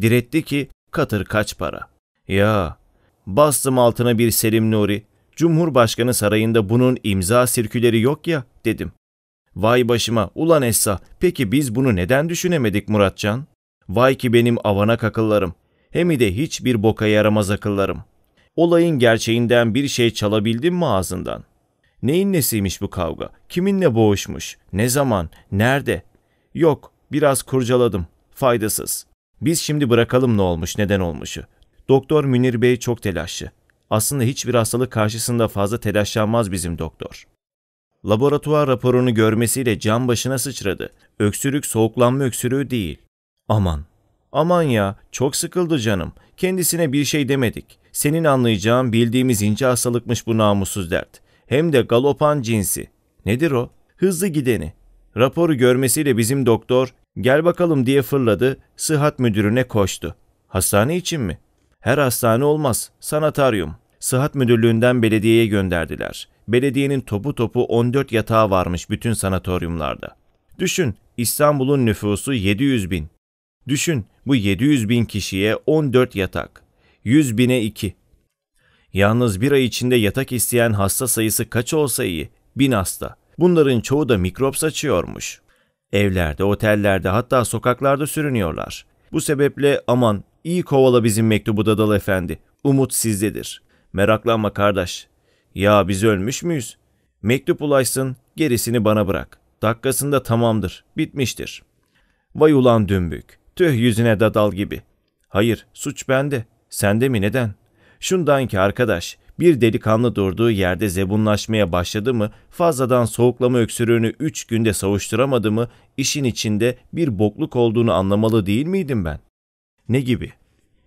Diretti ki katır kaç para. Ya bastım altına bir Selim Nuri. Cumhurbaşkanı sarayında bunun imza sirküleri yok ya dedim. Vay başıma ulan Essa peki biz bunu neden düşünemedik Muratcan? Vay ki benim avanak akıllarım. Hem de hiçbir boka yaramaz akıllarım. Olayın gerçeğinden bir şey çalabildim mi ağzından? Neyin nesiymiş bu kavga? Kiminle boğuşmuş? Ne zaman? Nerede? Yok, biraz kurcaladım. Faydasız. Biz şimdi bırakalım ne olmuş, neden olmuşu. Doktor Münir Bey çok telaşlı. Aslında hiçbir hastalık karşısında fazla telaşlanmaz bizim doktor. Laboratuvar raporunu görmesiyle can başına sıçradı. Öksürük soğuklanma öksürüğü değil. Aman Aman ya çok sıkıldı canım. Kendisine bir şey demedik. Senin anlayacağın bildiğimiz ince hastalıkmış bu namussuz dert. Hem de galopan cinsi. Nedir o? Hızlı gideni. Raporu görmesiyle bizim doktor gel bakalım diye fırladı, sıhhat müdürüne koştu. Hastane için mi? Her hastane olmaz, sanataryum. Sıhhat müdürlüğünden belediyeye gönderdiler. Belediyenin topu topu 14 yatağı varmış bütün sanatoryumlarda. Düşün, İstanbul'un nüfusu 700 bin. Düşün, bu 700 bin kişiye 14 yatak, 100 bine 2. Yalnız bir ay içinde yatak isteyen hasta sayısı kaç olsa iyi, bin hasta. Bunların çoğu da mikrop saçıyormuş. Evlerde, otellerde hatta sokaklarda sürünüyorlar. Bu sebeple aman iyi kovala bizim mektubu Dadal Efendi. Umut sizdedir. Meraklanma kardeş. Ya biz ölmüş müyüz? Mektup ulaşsın, gerisini bana bırak. Dakikasında tamamdır, bitmiştir. Vay ulan dümbük. Tüh yüzüne dadal gibi. Hayır, suç bende. Sende mi neden? Şundan ki arkadaş, bir delikanlı durduğu yerde zebunlaşmaya başladı mı, fazladan soğuklama öksürüğünü üç günde savuşturamadı mı, işin içinde bir bokluk olduğunu anlamalı değil miydim ben? Ne gibi?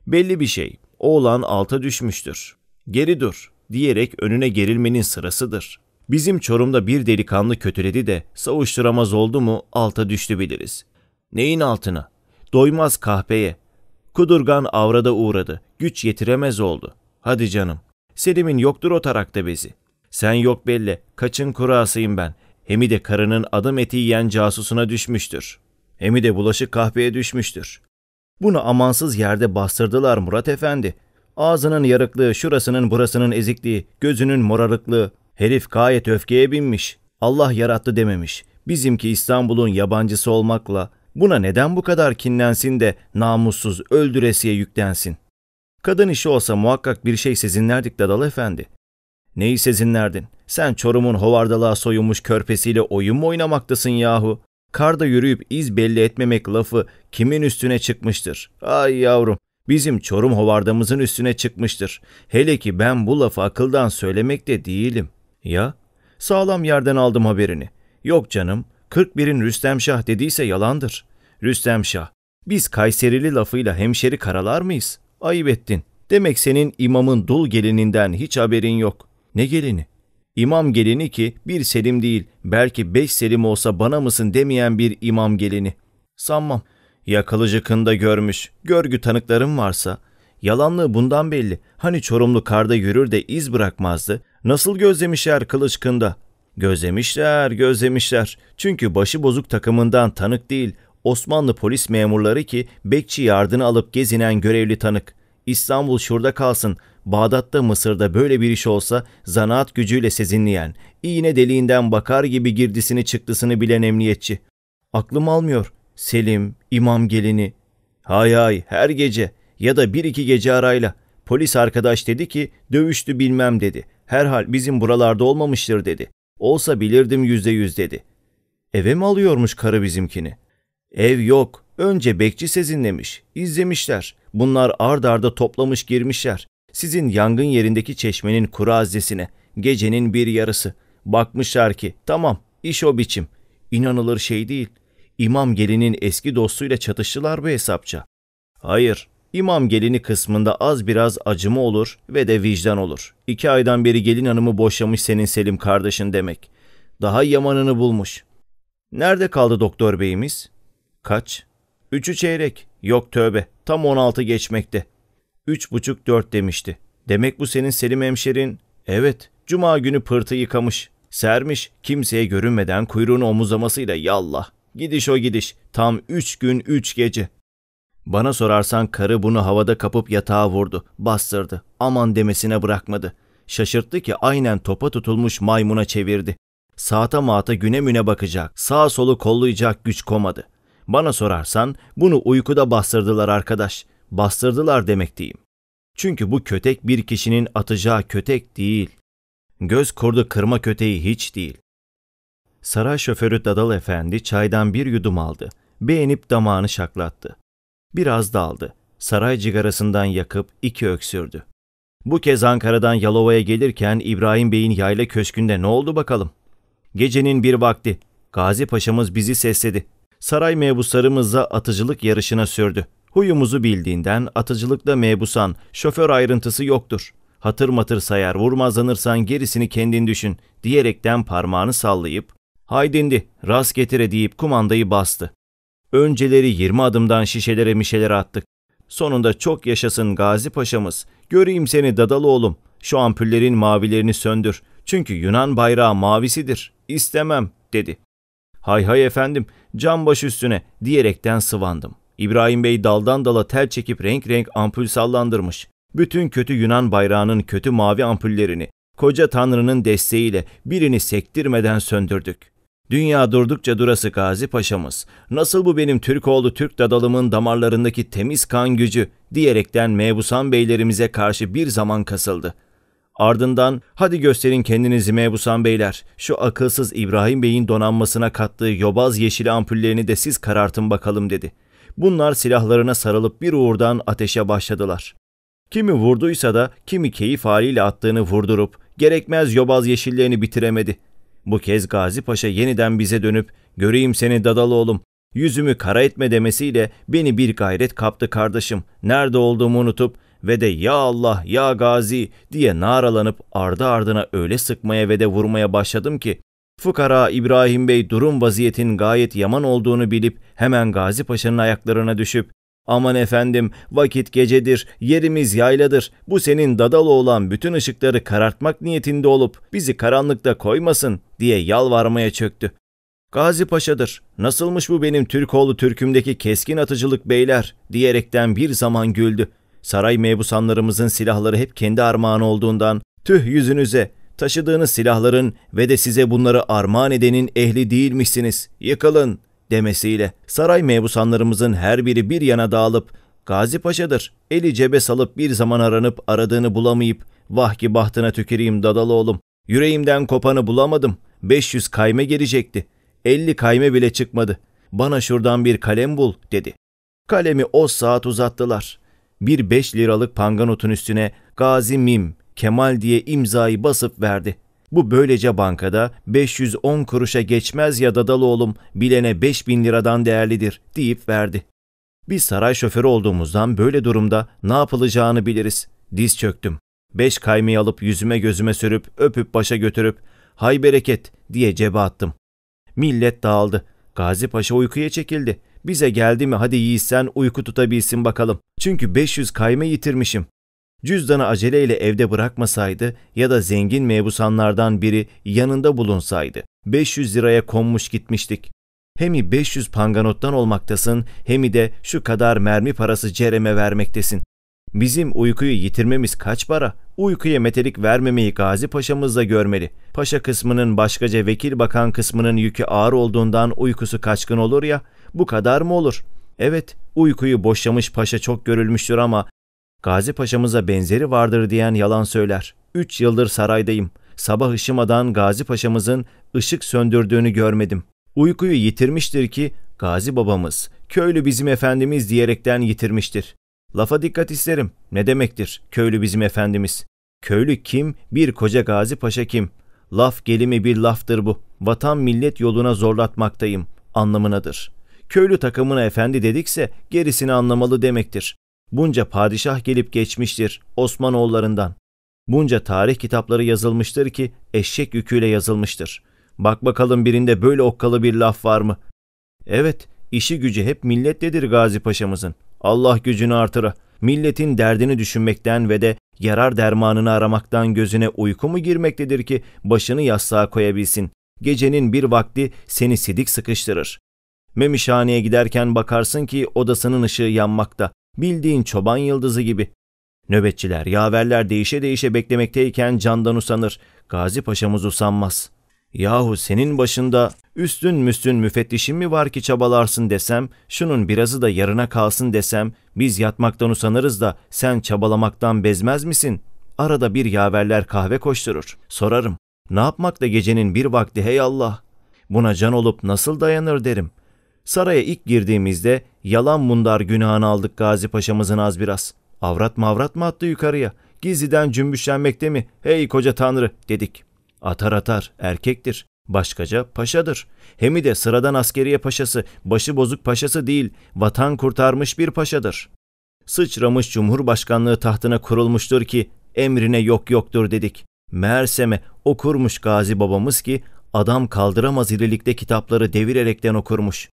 Belli bir şey, oğlan alta düşmüştür. Geri dur, diyerek önüne gerilmenin sırasıdır. Bizim Çorum'da bir delikanlı kötüledi de savuşturamaz oldu mu alta düştü biliriz. Neyin altına? Doymaz kahpeye. Kudurgan avrada uğradı. Güç yetiremez oldu. Hadi canım. Selim'in yoktur o tarakta bezi. Sen yok belli. Kaçın kurasıyım ben. Hemi de karının adım eti yiyen casusuna düşmüştür. Hemi de bulaşık kahpeye düşmüştür. Bunu amansız yerde bastırdılar Murat Efendi. Ağzının yarıklığı, şurasının burasının ezikliği, gözünün morarıklığı. Herif gayet öfkeye binmiş. Allah yarattı dememiş. Bizimki İstanbul'un yabancısı olmakla, Buna neden bu kadar kinlensin de namussuz öldüresiye yüklensin? Kadın işi olsa muhakkak bir şey sezinlerdik Dadal Efendi. Neyi sezinlerdin? Sen Çorum'un hovardalığa soyulmuş körpesiyle oyun mu oynamaktasın yahu? Karda yürüyüp iz belli etmemek lafı kimin üstüne çıkmıştır? Ay yavrum, bizim Çorum hovardamızın üstüne çıkmıştır. Hele ki ben bu lafı akıldan söylemekte de değilim. Ya, sağlam yerden aldım haberini. Yok canım, 41'in Rüstemşah dediyse yalandır. Rüstemşah, biz Kayserili lafıyla hemşeri karalar mıyız? Ayıp ettin. Demek senin imamın dul gelininden hiç haberin yok. Ne gelini? İmam gelini ki bir Selim değil, belki beş Selim olsa bana mısın demeyen bir imam gelini. Sanmam. Ya kında görmüş, görgü tanıklarım varsa. Yalanlığı bundan belli. Hani Çorumlu karda yürür de iz bırakmazdı. Nasıl gözlemişler kılıç kında? Gözlemişler, gözlemişler. Çünkü başı bozuk takımından tanık değil, Osmanlı polis memurları ki bekçi yardını alıp gezinen görevli tanık. İstanbul şurada kalsın, Bağdat'ta Mısır'da böyle bir iş olsa zanaat gücüyle sezinleyen, iğne deliğinden bakar gibi girdisini çıktısını bilen emniyetçi. Aklım almıyor. Selim, imam gelini. Hay hay her gece ya da bir iki gece arayla. Polis arkadaş dedi ki dövüştü bilmem dedi. Herhal bizim buralarda olmamıştır dedi. Olsa bilirdim yüzde yüz dedi. Eve mi alıyormuş karı bizimkini? Ev yok. Önce bekçi sezinlemiş. izlemişler. Bunlar ard arda toplamış girmişler. Sizin yangın yerindeki çeşmenin kuru Gecenin bir yarısı. Bakmışlar ki tamam iş o biçim. İnanılır şey değil. İmam gelinin eski dostuyla çatıştılar bu hesapça. Hayır İmam gelini kısmında az biraz acımı olur ve de vicdan olur. İki aydan beri gelin hanımı boşamış senin Selim kardeşin demek. Daha yamanını bulmuş. Nerede kaldı doktor beyimiz? Kaç? Üçü çeyrek. Yok tövbe. Tam on altı geçmekte. Üç buçuk dört demişti. Demek bu senin Selim hemşerin. Evet. Cuma günü pırtı yıkamış. Sermiş. Kimseye görünmeden kuyruğunu omuzlamasıyla yallah. Gidiş o gidiş. Tam üç gün üç gece. Bana sorarsan karı bunu havada kapıp yatağa vurdu, bastırdı, aman demesine bırakmadı. Şaşırttı ki aynen topa tutulmuş maymuna çevirdi. Saata maata güne müne bakacak, sağ solu kollayacak güç komadı. Bana sorarsan bunu uykuda bastırdılar arkadaş. Bastırdılar demekteyim. Çünkü bu kötek bir kişinin atacağı kötek değil. Göz kurdu kırma köteği hiç değil. Saray şoförü Dadal Efendi çaydan bir yudum aldı. Beğenip damağını şaklattı. Biraz daldı, Saray cigarasından yakıp iki öksürdü. Bu kez Ankara'dan Yalova'ya gelirken İbrahim Bey'in yayla köşkünde ne oldu bakalım? Gecenin bir vakti Gazi Paşa'mız bizi sesledi. Saray mebuslarımızla atıcılık yarışına sürdü. Huyumuzu bildiğinden atıcılıkta mebusan, şoför ayrıntısı yoktur. Hatır matır sayar, vurmazlanırsan gerisini kendin düşün diyerekten parmağını sallayıp, haydindi, rast getire deyip kumandayı bastı. Önceleri yirmi adımdan şişelere mişelere attık. Sonunda çok yaşasın Gazi Paşa'mız. Göreyim seni dadalı oğlum. Şu ampullerin mavilerini söndür. Çünkü Yunan bayrağı mavisidir. İstemem dedi. Hay hay efendim cam baş üstüne diyerekten sıvandım. İbrahim Bey daldan dala tel çekip renk renk ampul sallandırmış. Bütün kötü Yunan bayrağının kötü mavi ampullerini koca tanrının desteğiyle birini sektirmeden söndürdük. Dünya durdukça durası Gazi Paşa'mız, nasıl bu benim Türk Türkoğlu Türk dadalımın damarlarındaki temiz kan gücü diyerekten mebusan beylerimize karşı bir zaman kasıldı. Ardından hadi gösterin kendinizi mebusan beyler, şu akılsız İbrahim Bey'in donanmasına kattığı yobaz yeşil ampullerini de siz karartın bakalım dedi. Bunlar silahlarına sarılıp bir uğurdan ateşe başladılar. Kimi vurduysa da kimi keyif haliyle attığını vurdurup gerekmez yobaz yeşillerini bitiremedi.'' Bu kez Gazi Paşa yeniden bize dönüp göreyim seni dadalı oğlum yüzümü kara etme demesiyle beni bir gayret kaptı kardeşim. Nerede olduğumu unutup ve de ya Allah ya Gazi diye naralanıp ardı ardına öyle sıkmaya ve de vurmaya başladım ki Fukara İbrahim Bey durum vaziyetin gayet yaman olduğunu bilip hemen Gazi Paşa'nın ayaklarına düşüp Aman efendim vakit gecedir, yerimiz yayladır. Bu senin dadalı olan bütün ışıkları karartmak niyetinde olup bizi karanlıkta koymasın diye yalvarmaya çöktü. Gazi Paşa'dır. Nasılmış bu benim Türkoğlu Türk'ümdeki keskin atıcılık beyler diyerekten bir zaman güldü. Saray mebusanlarımızın silahları hep kendi armağan olduğundan tüh yüzünüze taşıdığınız silahların ve de size bunları armağan edenin ehli değilmişsiniz. Yıkılın demesiyle saray mebusanlarımızın her biri bir yana dağılıp Gazi Paşa'dır eli cebe salıp bir zaman aranıp aradığını bulamayıp vah ki bahtına tüküreyim dadalı oğlum yüreğimden kopanı bulamadım 500 kayme gelecekti 50 kayme bile çıkmadı bana şuradan bir kalem bul dedi. Kalemi o saat uzattılar. Bir 5 liralık panganotun üstüne Gazi Mim, Kemal diye imzayı basıp verdi. Bu böylece bankada 510 kuruşa geçmez ya Dadaloğlum bilene 5000 liradan değerlidir deyip verdi. Biz saray şoförü olduğumuzdan böyle durumda ne yapılacağını biliriz. Diz çöktüm. Beş kaymayı alıp yüzüme gözüme sürüp öpüp başa götürüp hay bereket diye cebe attım. Millet dağıldı. Gazi Paşa uykuya çekildi. Bize geldi mi hadi yiğsen uyku tutabilsin bakalım. Çünkü 500 kayma yitirmişim cüzdanı aceleyle evde bırakmasaydı ya da zengin mebusanlardan biri yanında bulunsaydı 500 liraya konmuş gitmiştik. Hemi 500 panganottan olmaktasın, hemi de şu kadar mermi parası Cerem'e vermektesin. Bizim uykuyu yitirmemiz kaç para? Uykuya metelik vermemeyi Gazi Paşa'mız da görmeli. Paşa kısmının başkaca vekil bakan kısmının yükü ağır olduğundan uykusu kaçkın olur ya, bu kadar mı olur? Evet, uykuyu boşlamış paşa çok görülmüştür ama Gazi Paşa'mıza benzeri vardır diyen yalan söyler. Üç yıldır saraydayım. Sabah ışımadan Gazi Paşa'mızın ışık söndürdüğünü görmedim. Uykuyu yitirmiştir ki Gazi babamız, köylü bizim efendimiz diyerekten yitirmiştir. Lafa dikkat isterim. Ne demektir köylü bizim efendimiz? Köylü kim, bir koca Gazi Paşa kim? Laf gelimi bir laftır bu. Vatan millet yoluna zorlatmaktayım anlamınadır. Köylü takımına efendi dedikse gerisini anlamalı demektir. Bunca padişah gelip geçmiştir Osmanoğullarından. Bunca tarih kitapları yazılmıştır ki eşek yüküyle yazılmıştır. Bak bakalım birinde böyle okkalı bir laf var mı? Evet, işi gücü hep millettedir Gazi Paşa'mızın. Allah gücünü artıra. Milletin derdini düşünmekten ve de yarar dermanını aramaktan gözüne uyku mu girmektedir ki başını yastığa koyabilsin. Gecenin bir vakti seni sidik sıkıştırır. Memişhaneye giderken bakarsın ki odasının ışığı yanmakta. Bildiğin çoban yıldızı gibi. Nöbetçiler, yaverler değişe değişe beklemekteyken candan usanır. Gazi paşamız usanmaz. Yahu senin başında üstün müstün müfettişin mi var ki çabalarsın desem, şunun birazı da yarına kalsın desem, biz yatmaktan usanırız da sen çabalamaktan bezmez misin? Arada bir yaverler kahve koşturur. Sorarım, ne yapmak da gecenin bir vakti hey Allah? Buna can olup nasıl dayanır derim. Saraya ilk girdiğimizde Yalan bundar, günahını aldık Gazi Paşa'mızın az biraz. Avrat mavrat mı attı yukarıya? Gizliden cümbüşlenmekte mi? Hey koca tanrı dedik. Atar atar erkektir. Başkaca paşadır. Hemi de sıradan askeriye paşası, başı bozuk paşası değil, vatan kurtarmış bir paşadır. Sıçramış Cumhurbaşkanlığı tahtına kurulmuştur ki emrine yok yoktur dedik. Merseme okurmuş Gazi babamız ki adam kaldıramaz irilikte kitapları devirerekten okurmuş.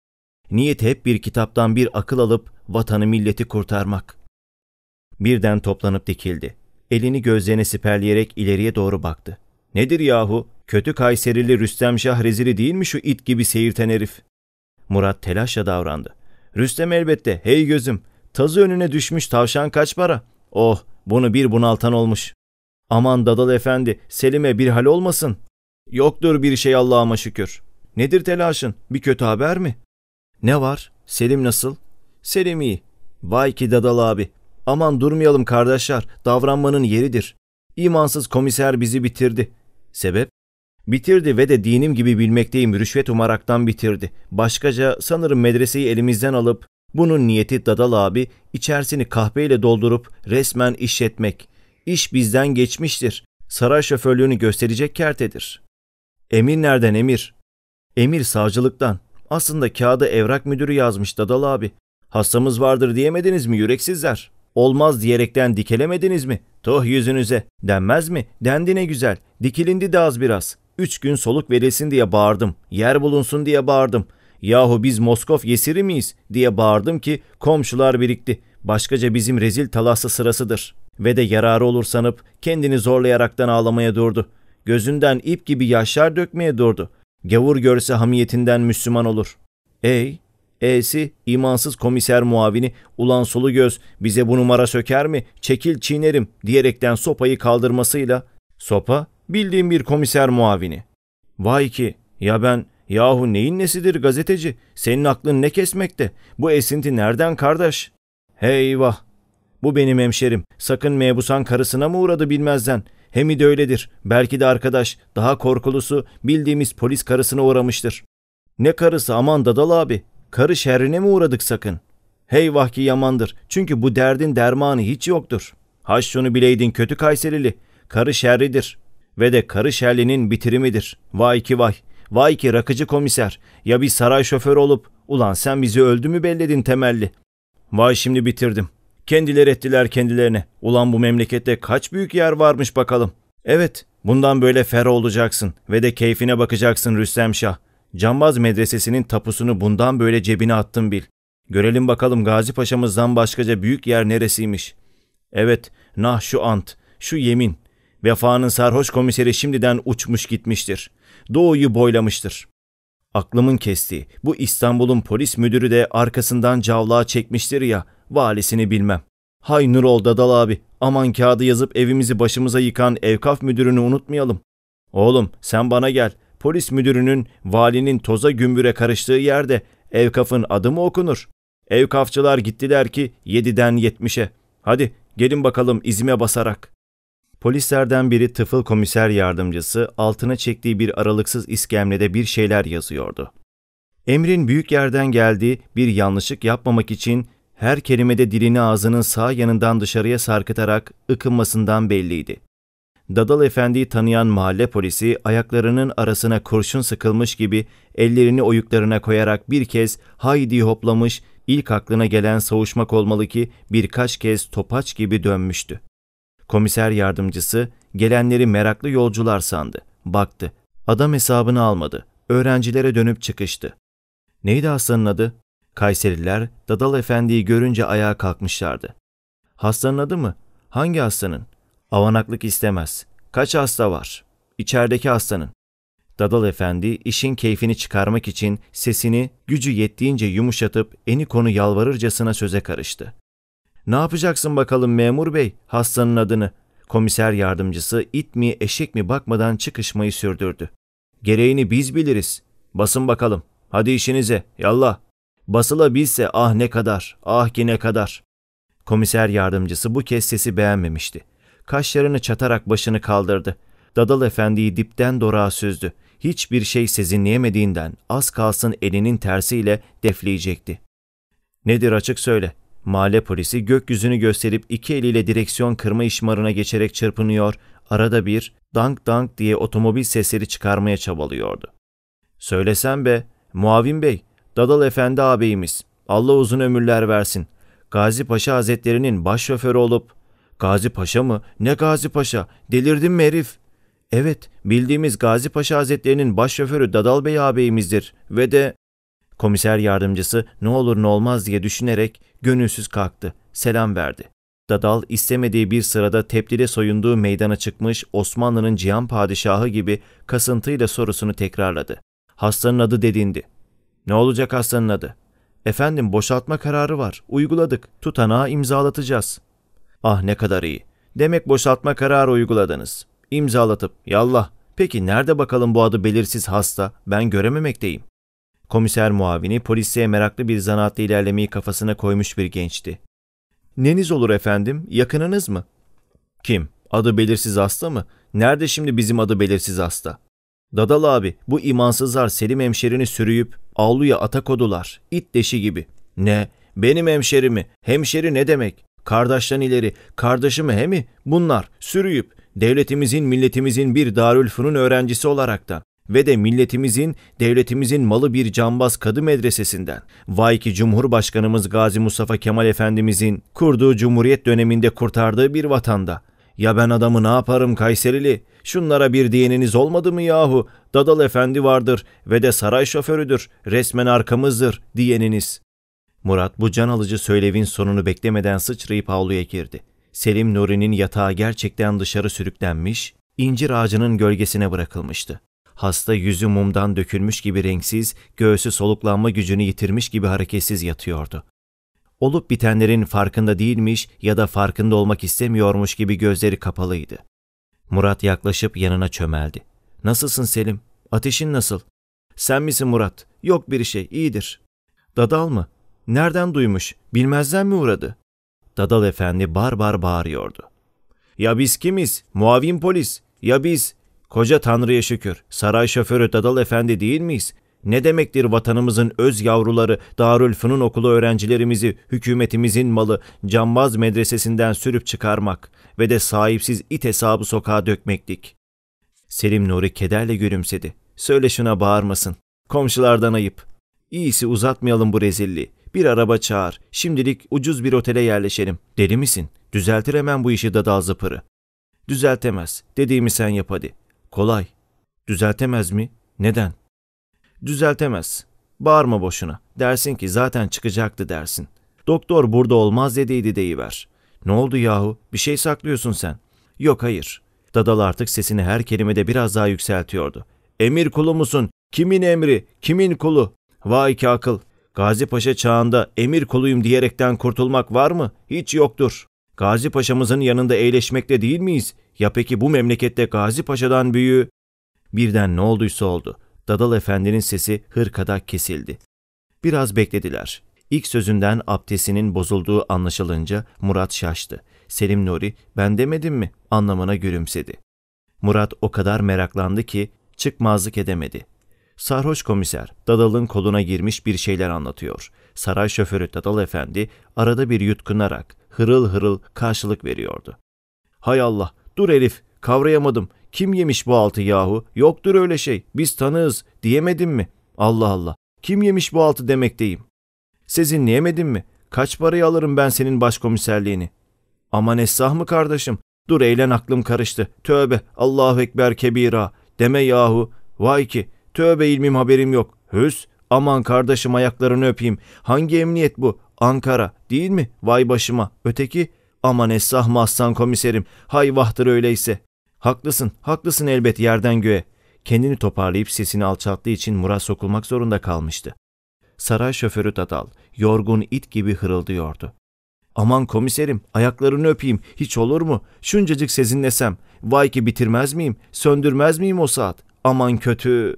Niyet hep bir kitaptan bir akıl alıp vatanı milleti kurtarmak. Birden toplanıp dikildi. Elini gözlerine siperleyerek ileriye doğru baktı. Nedir yahu? Kötü Kayserili Rüstemşah rezili değil mi şu it gibi seyirten herif? Murat telaşla davrandı. Rüstem elbette, hey gözüm, tazı önüne düşmüş tavşan kaç para? Oh, bunu bir bunaltan olmuş. Aman Dadal Efendi, Selim'e bir hal olmasın. Yoktur bir şey Allah'ıma şükür. Nedir telaşın, bir kötü haber mi? Ne var? Selim nasıl? Selim iyi. Vay ki dadal abi. Aman durmayalım kardeşler. Davranmanın yeridir. İmansız komiser bizi bitirdi. Sebep? Bitirdi ve de dinim gibi bilmekteyim rüşvet umaraktan bitirdi. Başkaca sanırım medreseyi elimizden alıp bunun niyeti Dadal abi içerisini kahveyle doldurup resmen işletmek. İş bizden geçmiştir. Saray şoförlüğünü gösterecek kertedir. Emir nereden emir? Emir savcılıktan. Aslında kağıdı evrak müdürü yazmış Dadal abi. Hastamız vardır diyemediniz mi yüreksizler? Olmaz diyerekten dikelemediniz mi? Toh yüzünüze. Denmez mi? Dendi ne güzel. Dikilindi de az biraz. Üç gün soluk verilsin diye bağırdım. Yer bulunsun diye bağırdım. Yahu biz Moskov yesiri miyiz diye bağırdım ki komşular birikti. Başkaca bizim rezil talası sırasıdır. Ve de yararı olur sanıp kendini zorlayaraktan ağlamaya durdu. Gözünden ip gibi yaşlar dökmeye durdu.'' Gavur görse hamiyetinden Müslüman olur. Ey, E'si imansız komiser muavini ulan sulu göz bize bu numara söker mi çekil çiğnerim diyerekten sopayı kaldırmasıyla sopa bildiğim bir komiser muavini. Vay ki ya ben yahu neyin nesidir gazeteci senin aklın ne kesmekte bu esinti nereden kardeş? Heyvah bu benim hemşerim sakın mebusan karısına mı uğradı bilmezden Hemide öyledir. Belki de arkadaş, daha korkulusu bildiğimiz polis karısına uğramıştır. Ne karısı aman dadal abi. Karı şerrine mi uğradık sakın? Hey vahki yamandır. Çünkü bu derdin dermanı hiç yoktur. Haş şunu bileydin kötü Kayserili. Karı şerridir. Ve de karı şerlinin bitirimidir. Vay ki vay. Vay ki rakıcı komiser. Ya bir saray şoförü olup ulan sen bizi öldü mü belledin temelli. Vay şimdi bitirdim. Kendileri ettiler kendilerine. Ulan bu memlekette kaç büyük yer varmış bakalım. Evet, bundan böyle fer olacaksın ve de keyfine bakacaksın Rüstem Şah. Cambaz medresesinin tapusunu bundan böyle cebine attın bil. Görelim bakalım Gazi Paşa'mızdan başkaca büyük yer neresiymiş. Evet, nah şu ant, şu yemin. Vefanın sarhoş komiseri şimdiden uçmuş gitmiştir. Doğuyu boylamıştır. Aklımın kestiği, bu İstanbul'un polis müdürü de arkasından cavlağa çekmiştir ya, Valisini bilmem. Hay Nurol Dadal abi, aman kağıdı yazıp evimizi başımıza yıkan evkaf müdürünü unutmayalım. Oğlum sen bana gel. Polis müdürünün valinin toza gümbüre karıştığı yerde evkafın adı mı okunur? Evkafçılar gittiler ki 7'den 70'e. Hadi gelin bakalım izime basarak. Polislerden biri tıfıl komiser yardımcısı altına çektiği bir aralıksız iskemlede bir şeyler yazıyordu. Emrin büyük yerden geldiği bir yanlışlık yapmamak için her kelimede dilini ağzının sağ yanından dışarıya sarkıtarak ıkınmasından belliydi. Dadal Efendi'yi tanıyan mahalle polisi ayaklarının arasına kurşun sıkılmış gibi ellerini oyuklarına koyarak bir kez haydi hoplamış, ilk aklına gelen savuşmak olmalı ki birkaç kez topaç gibi dönmüştü. Komiser yardımcısı gelenleri meraklı yolcular sandı. Baktı. Adam hesabını almadı. Öğrencilere dönüp çıkıştı. Neydi aslanın adı? Kayseriler Dadal Efendi'yi görünce ayağa kalkmışlardı. Hastanın adı mı? Hangi hastanın? Avanaklık istemez. Kaç hasta var? İçerideki hastanın. Dadal Efendi işin keyfini çıkarmak için sesini gücü yettiğince yumuşatıp eni konu yalvarırcasına söze karıştı. Ne yapacaksın bakalım memur bey hastanın adını? Komiser yardımcısı it mi eşek mi bakmadan çıkışmayı sürdürdü. Gereğini biz biliriz. Basın bakalım. Hadi işinize. Yallah. Basılabilse ah ne kadar, ah ki ne kadar. Komiser yardımcısı bu kez sesi beğenmemişti. Kaşlarını çatarak başını kaldırdı. Dadal Efendi'yi dipten dorağa süzdü. Hiçbir şey sezinleyemediğinden az kalsın elinin tersiyle defleyecekti. Nedir açık söyle. Mahalle polisi gökyüzünü gösterip iki eliyle direksiyon kırma işmarına geçerek çırpınıyor, arada bir dank dank diye otomobil sesleri çıkarmaya çabalıyordu. Söylesen be, muavin bey, Dadal Efendi ağabeyimiz, Allah uzun ömürler versin. Gazi Paşa Hazretlerinin baş şoförü olup, Gazi Paşa mı? Ne Gazi Paşa? Delirdin mi herif? Evet, bildiğimiz Gazi Paşa Hazretlerinin baş şoförü Dadal Bey ağabeyimizdir ve de... Komiser yardımcısı ne olur ne olmaz diye düşünerek gönülsüz kalktı, selam verdi. Dadal istemediği bir sırada tepdile soyunduğu meydana çıkmış Osmanlı'nın Cihan padişahı gibi kasıntıyla sorusunu tekrarladı. Hastanın adı dedindi. Ne olacak hastanın adı? Efendim boşaltma kararı var. Uyguladık. Tutanağı imzalatacağız. Ah ne kadar iyi. Demek boşaltma kararı uyguladınız. İmzalatıp yallah. Peki nerede bakalım bu adı belirsiz hasta? Ben görememekteyim. Komiser muavini polisiye meraklı bir zanaatla ilerlemeyi kafasına koymuş bir gençti. Neniz olur efendim? Yakınınız mı? Kim? Adı belirsiz hasta mı? Nerede şimdi bizim adı belirsiz hasta? Dadal abi bu imansızlar Selim hemşerini sürüyüp Avluya Atakodular, kodular, it deşi gibi. Ne? Benim hemşerimi, hemşeri ne demek? Kardeşten ileri, kardeşimi he mi? Bunlar sürüyüp devletimizin, milletimizin bir Darülfünun öğrencisi olaraktan ve de milletimizin, devletimizin malı bir cambaz kadı medresesinden. Vay ki Cumhurbaşkanımız Gazi Mustafa Kemal Efendimizin kurduğu Cumhuriyet döneminde kurtardığı bir vatanda ya ben adamı ne yaparım Kayserili? Şunlara bir diyeniniz olmadı mı yahu? Dadal efendi vardır ve de saray şoförüdür. Resmen arkamızdır diyeniniz. Murat bu can alıcı söylevin sonunu beklemeden sıçrayıp avluya girdi. Selim Nuri'nin yatağı gerçekten dışarı sürüklenmiş, incir ağacının gölgesine bırakılmıştı. Hasta yüzü mumdan dökülmüş gibi renksiz, göğsü soluklanma gücünü yitirmiş gibi hareketsiz yatıyordu olup bitenlerin farkında değilmiş ya da farkında olmak istemiyormuş gibi gözleri kapalıydı. Murat yaklaşıp yanına çömeldi. Nasılsın Selim? Ateşin nasıl? Sen misin Murat? Yok bir şey, iyidir. Dadal mı? Nereden duymuş? Bilmezden mi uğradı? Dadal efendi bar bar bağırıyordu. Ya biz kimiz? Muavin polis. Ya biz? Koca Tanrı'ya şükür. Saray şoförü Dadal efendi değil miyiz? Ne demektir vatanımızın öz yavruları, Darülfünun okulu öğrencilerimizi, hükümetimizin malı, cambaz medresesinden sürüp çıkarmak ve de sahipsiz it hesabı sokağa dökmektik. Selim Nuri kederle gülümsedi. Söyle şuna bağırmasın. Komşulardan ayıp. İyisi uzatmayalım bu rezilliği. Bir araba çağır. Şimdilik ucuz bir otele yerleşelim. Deli misin? Düzeltir hemen bu işi da dadal zıpırı. Düzeltemez. Dediğimi sen yap hadi. Kolay. Düzeltemez mi? Neden? Düzeltemez. Bağırma boşuna. Dersin ki zaten çıkacaktı dersin. Doktor burada olmaz dediydi deyiver. Ne oldu yahu? Bir şey saklıyorsun sen. Yok hayır. Dadal artık sesini her kelimede biraz daha yükseltiyordu. Emir kulu musun? Kimin emri? Kimin kulu? Vay ki akıl. Gazi Paşa çağında emir kuluyum diyerekten kurtulmak var mı? Hiç yoktur. Gazi Paşa'mızın yanında eğleşmekte değil miyiz? Ya peki bu memlekette Gazi Paşa'dan büyüğü? Birden ne olduysa oldu. Dadal Efendi'nin sesi hırkada kesildi. Biraz beklediler. İlk sözünden abdestinin bozulduğu anlaşılınca Murat şaştı. Selim Nuri ben demedim mi anlamına gülümsedi. Murat o kadar meraklandı ki çıkmazlık edemedi. Sarhoş komiser Dadal'ın koluna girmiş bir şeyler anlatıyor. Saray şoförü Dadal Efendi arada bir yutkunarak hırıl hırıl karşılık veriyordu. Hay Allah dur Elif kavrayamadım kim yemiş bu altı yahu? Yoktur öyle şey. Biz tanığız diyemedim mi? Allah Allah. Kim yemiş bu altı demekteyim. Sezinleyemedim mi? Kaç parayı alırım ben senin başkomiserliğini? Aman esah mı kardeşim? Dur eğlen aklım karıştı. Tövbe Allahu Ekber kebira. Deme yahu. Vay ki. Tövbe ilmim haberim yok. Hüs. Aman kardeşim ayaklarını öpeyim. Hangi emniyet bu? Ankara değil mi? Vay başıma. Öteki? Aman essah mahsan komiserim. Hay vahtır öyleyse. Haklısın, haklısın elbet yerden göğe. Kendini toparlayıp sesini alçalttığı için Murat sokulmak zorunda kalmıştı. Saray şoförü Tadal, yorgun it gibi hırıldıyordu. Aman komiserim, ayaklarını öpeyim, hiç olur mu? Şuncacık sezinlesem, vay ki bitirmez miyim, söndürmez miyim o saat? Aman kötü.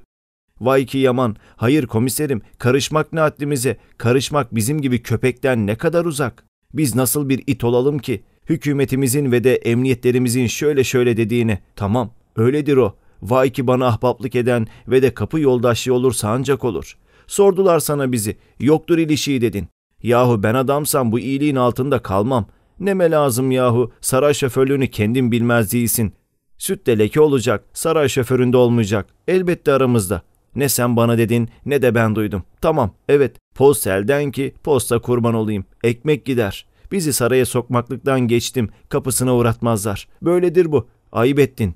Vay ki yaman, hayır komiserim, karışmak ne haddimize, karışmak bizim gibi köpekten ne kadar uzak. Biz nasıl bir it olalım ki? hükümetimizin ve de emniyetlerimizin şöyle şöyle dediğini, tamam öyledir o, vay ki bana ahbaplık eden ve de kapı yoldaşlığı olursa ancak olur. Sordular sana bizi, yoktur ilişiği dedin. Yahu ben adamsam bu iyiliğin altında kalmam. ne me lazım yahu, saray şoförlüğünü kendin bilmez değilsin. Süt de leke olacak, saray şoföründe olmayacak. Elbette aramızda. Ne sen bana dedin ne de ben duydum. Tamam, evet, postelden ki posta kurban olayım. Ekmek gider. Bizi saraya sokmaklıktan geçtim. Kapısına uğratmazlar. Böyledir bu. Ayıp ettin.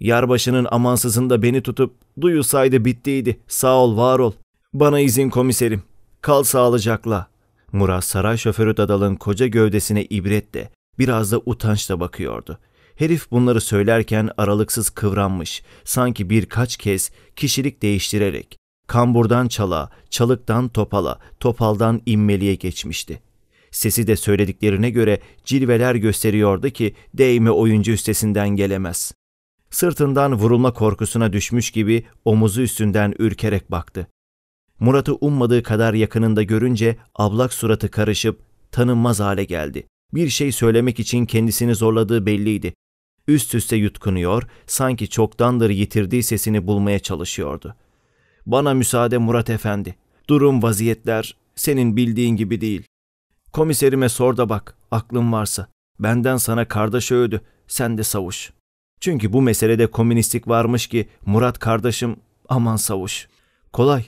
Yarbaşının amansızında beni tutup duyulsaydı bittiydi. Sağ ol, var ol. Bana izin komiserim. Kal sağlıcakla. Murat saray şoförü Dadal'ın koca gövdesine ibretle, biraz da utançla bakıyordu. Herif bunları söylerken aralıksız kıvranmış, sanki birkaç kez kişilik değiştirerek, kamburdan çala, çalıktan topala, topaldan inmeliye geçmişti. Sesi de söylediklerine göre cilveler gösteriyordu ki değme oyuncu üstesinden gelemez. Sırtından vurulma korkusuna düşmüş gibi omuzu üstünden ürkerek baktı. Murat'ı ummadığı kadar yakınında görünce ablak suratı karışıp tanınmaz hale geldi. Bir şey söylemek için kendisini zorladığı belliydi. Üst üste yutkunuyor, sanki çoktandır yitirdiği sesini bulmaya çalışıyordu. Bana müsaade Murat Efendi. Durum vaziyetler senin bildiğin gibi değil. Komiserime sor da bak, aklın varsa. Benden sana kardeş öğüdü, sen de savuş. Çünkü bu meselede komünistlik varmış ki Murat kardeşim aman savuş. Kolay.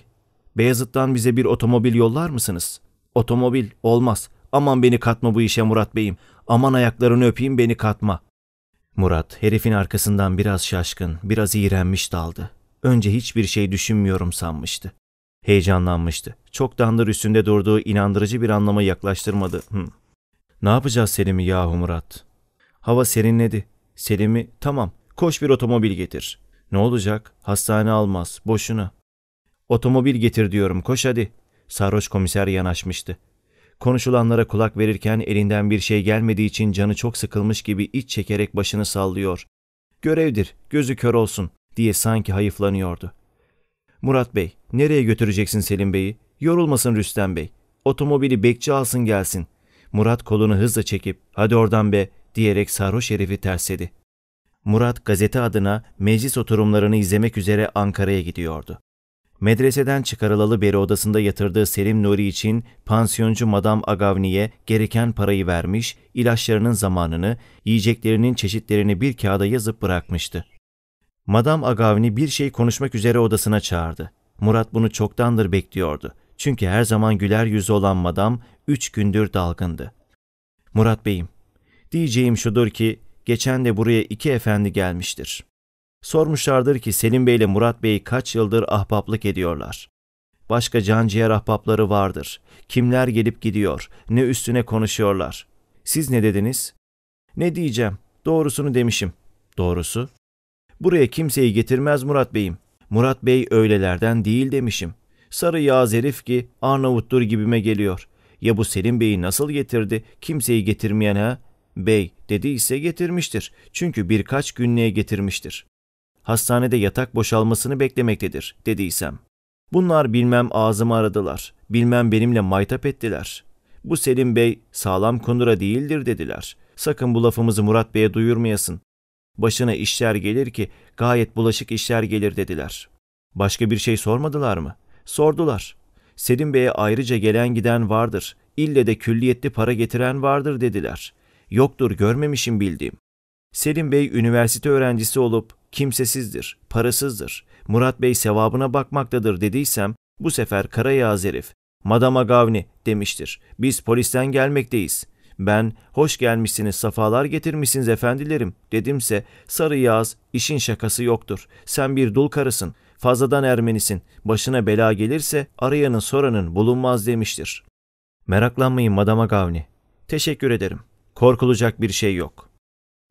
Beyazıt'tan bize bir otomobil yollar mısınız? Otomobil olmaz. Aman beni katma bu işe Murat Bey'im. Aman ayaklarını öpeyim beni katma. Murat herifin arkasından biraz şaşkın, biraz iğrenmiş daldı. Önce hiçbir şey düşünmüyorum sanmıştı. Heyecanlanmıştı. Çok dandır üstünde durduğu inandırıcı bir anlama yaklaştırmadı. Hmm. Ne yapacağız Selim'i yahu Murat? Hava serinledi. Selim'i tamam koş bir otomobil getir. Ne olacak? Hastane almaz. Boşuna. Otomobil getir diyorum koş hadi. Sarhoş komiser yanaşmıştı. Konuşulanlara kulak verirken elinden bir şey gelmediği için canı çok sıkılmış gibi iç çekerek başını sallıyor. Görevdir, gözü kör olsun diye sanki hayıflanıyordu. Murat Bey, nereye götüreceksin Selim Bey'i? Yorulmasın Rüstem Bey. Otomobili bekçi alsın gelsin. Murat kolunu hızla çekip, hadi oradan be, diyerek sarhoş herifi tersledi. Murat gazete adına meclis oturumlarını izlemek üzere Ankara'ya gidiyordu. Medreseden çıkarılalı beri odasında yatırdığı Selim Nuri için pansiyoncu Madame Agavni'ye gereken parayı vermiş, ilaçlarının zamanını, yiyeceklerinin çeşitlerini bir kağıda yazıp bırakmıştı. Madame Agavni bir şey konuşmak üzere odasına çağırdı. Murat bunu çoktandır bekliyordu. Çünkü her zaman güler yüzü olan madam üç gündür dalgındı. Murat Bey'im, diyeceğim şudur ki geçen de buraya iki efendi gelmiştir. Sormuşlardır ki Selim Bey ile Murat Bey kaç yıldır ahbaplık ediyorlar. Başka canciğer ahbapları vardır. Kimler gelip gidiyor, ne üstüne konuşuyorlar. Siz ne dediniz? Ne diyeceğim, doğrusunu demişim. Doğrusu Buraya kimseyi getirmez Murat Bey'im. Murat Bey öylelerden değil demişim. Sarı Yağız herif ki Arnavuttur gibime geliyor. Ya bu Selim Bey'i nasıl getirdi? Kimseyi getirmeyen ha? Bey dediyse getirmiştir. Çünkü birkaç günlüğe getirmiştir. Hastanede yatak boşalmasını beklemektedir dediysem. Bunlar bilmem ağzımı aradılar. Bilmem benimle maytap ettiler. Bu Selim Bey sağlam kundura değildir dediler. Sakın bu lafımızı Murat Bey'e duyurmayasın. Başına işler gelir ki gayet bulaşık işler gelir dediler. Başka bir şey sormadılar mı? Sordular. Selim Bey'e ayrıca gelen giden vardır. İlle de külliyetli para getiren vardır dediler. Yoktur görmemişim bildiğim. Selim Bey üniversite öğrencisi olup kimsesizdir, parasızdır. Murat Bey sevabına bakmaktadır dediysem bu sefer Karayağız herif Madama Gavni demiştir. Biz polisten gelmekteyiz. Ben hoş gelmişsiniz safalar getirmişsiniz efendilerim dedimse sarı yaz işin şakası yoktur. Sen bir dul karısın. Fazladan Ermenisin. Başına bela gelirse arayanın soranın bulunmaz demiştir. Meraklanmayın Madama Gavni. Teşekkür ederim. Korkulacak bir şey yok.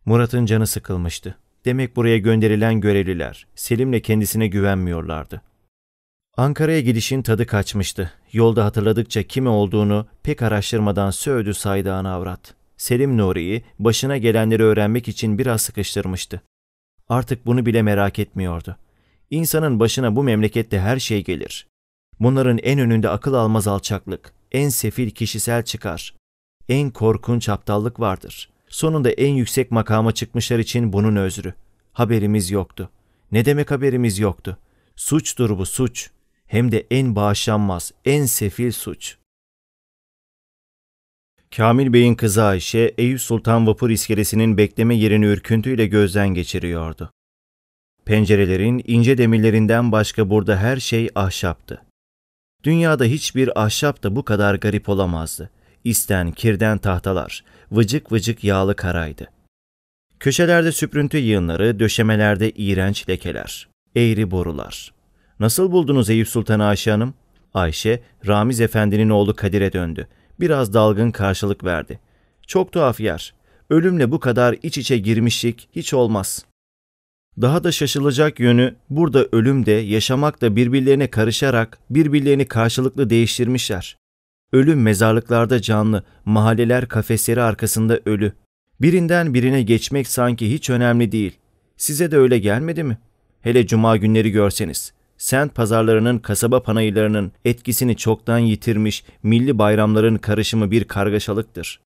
Murat'ın canı sıkılmıştı. Demek buraya gönderilen görevliler Selim'le kendisine güvenmiyorlardı. Ankara'ya gidişin tadı kaçmıştı. Yolda hatırladıkça kimi olduğunu pek araştırmadan sövdü saydı avrat. Selim Nuri'yi başına gelenleri öğrenmek için biraz sıkıştırmıştı. Artık bunu bile merak etmiyordu. İnsanın başına bu memlekette her şey gelir. Bunların en önünde akıl almaz alçaklık, en sefil kişisel çıkar, en korkunç aptallık vardır. Sonunda en yüksek makama çıkmışlar için bunun özrü. Haberimiz yoktu. Ne demek haberimiz yoktu? Suçtur bu suç.'' hem de en bağışlanmaz, en sefil suç. Kamil Bey'in kızı Ayşe, Eyüp Sultan Vapur iskelesinin bekleme yerini ürküntüyle gözden geçiriyordu. Pencerelerin ince demirlerinden başka burada her şey ahşaptı. Dünyada hiçbir ahşap da bu kadar garip olamazdı. İsten kirden tahtalar, vıcık vıcık yağlı karaydı. Köşelerde süprüntü yığınları, döşemelerde iğrenç lekeler, eğri borular. Nasıl buldunuz Eyüp Sultan Ayşe Hanım? Ayşe, Ramiz Efendi'nin oğlu Kadir'e döndü. Biraz dalgın karşılık verdi. Çok tuhaf yer. Ölümle bu kadar iç içe girmişlik hiç olmaz. Daha da şaşılacak yönü burada ölüm de yaşamak da birbirlerine karışarak birbirlerini karşılıklı değiştirmişler. Ölüm mezarlıklarda canlı, mahalleler kafesleri arkasında ölü. Birinden birine geçmek sanki hiç önemli değil. Size de öyle gelmedi mi? Hele cuma günleri görseniz sent pazarlarının kasaba panayırlarının etkisini çoktan yitirmiş milli bayramların karışımı bir kargaşalıktır.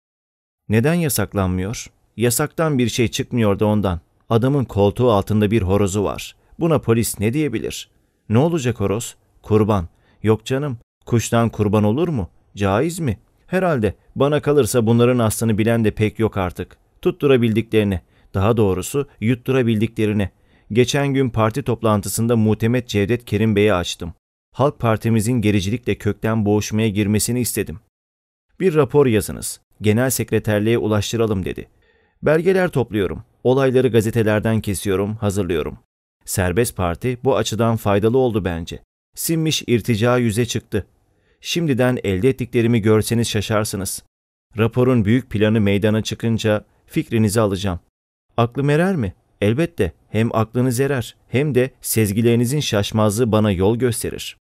Neden yasaklanmıyor? Yasaktan bir şey çıkmıyor da ondan. Adamın koltuğu altında bir horozu var. Buna polis ne diyebilir? Ne olacak horoz? Kurban. Yok canım, kuştan kurban olur mu? Caiz mi? Herhalde bana kalırsa bunların aslını bilen de pek yok artık. Tutturabildiklerini, daha doğrusu yutturabildiklerini Geçen gün parti toplantısında Muhtemet Cevdet Kerim Bey'e açtım. Halk Partimizin gericilikle kökten boğuşmaya girmesini istedim. Bir rapor yazınız. Genel sekreterliğe ulaştıralım dedi. Belgeler topluyorum. Olayları gazetelerden kesiyorum, hazırlıyorum. Serbest parti bu açıdan faydalı oldu bence. Sinmiş irtica yüze çıktı. Şimdiden elde ettiklerimi görseniz şaşarsınız. Raporun büyük planı meydana çıkınca fikrinizi alacağım. Aklı merer mi? Elbette hem aklınız erer hem de sezgilerinizin şaşmazlığı bana yol gösterir.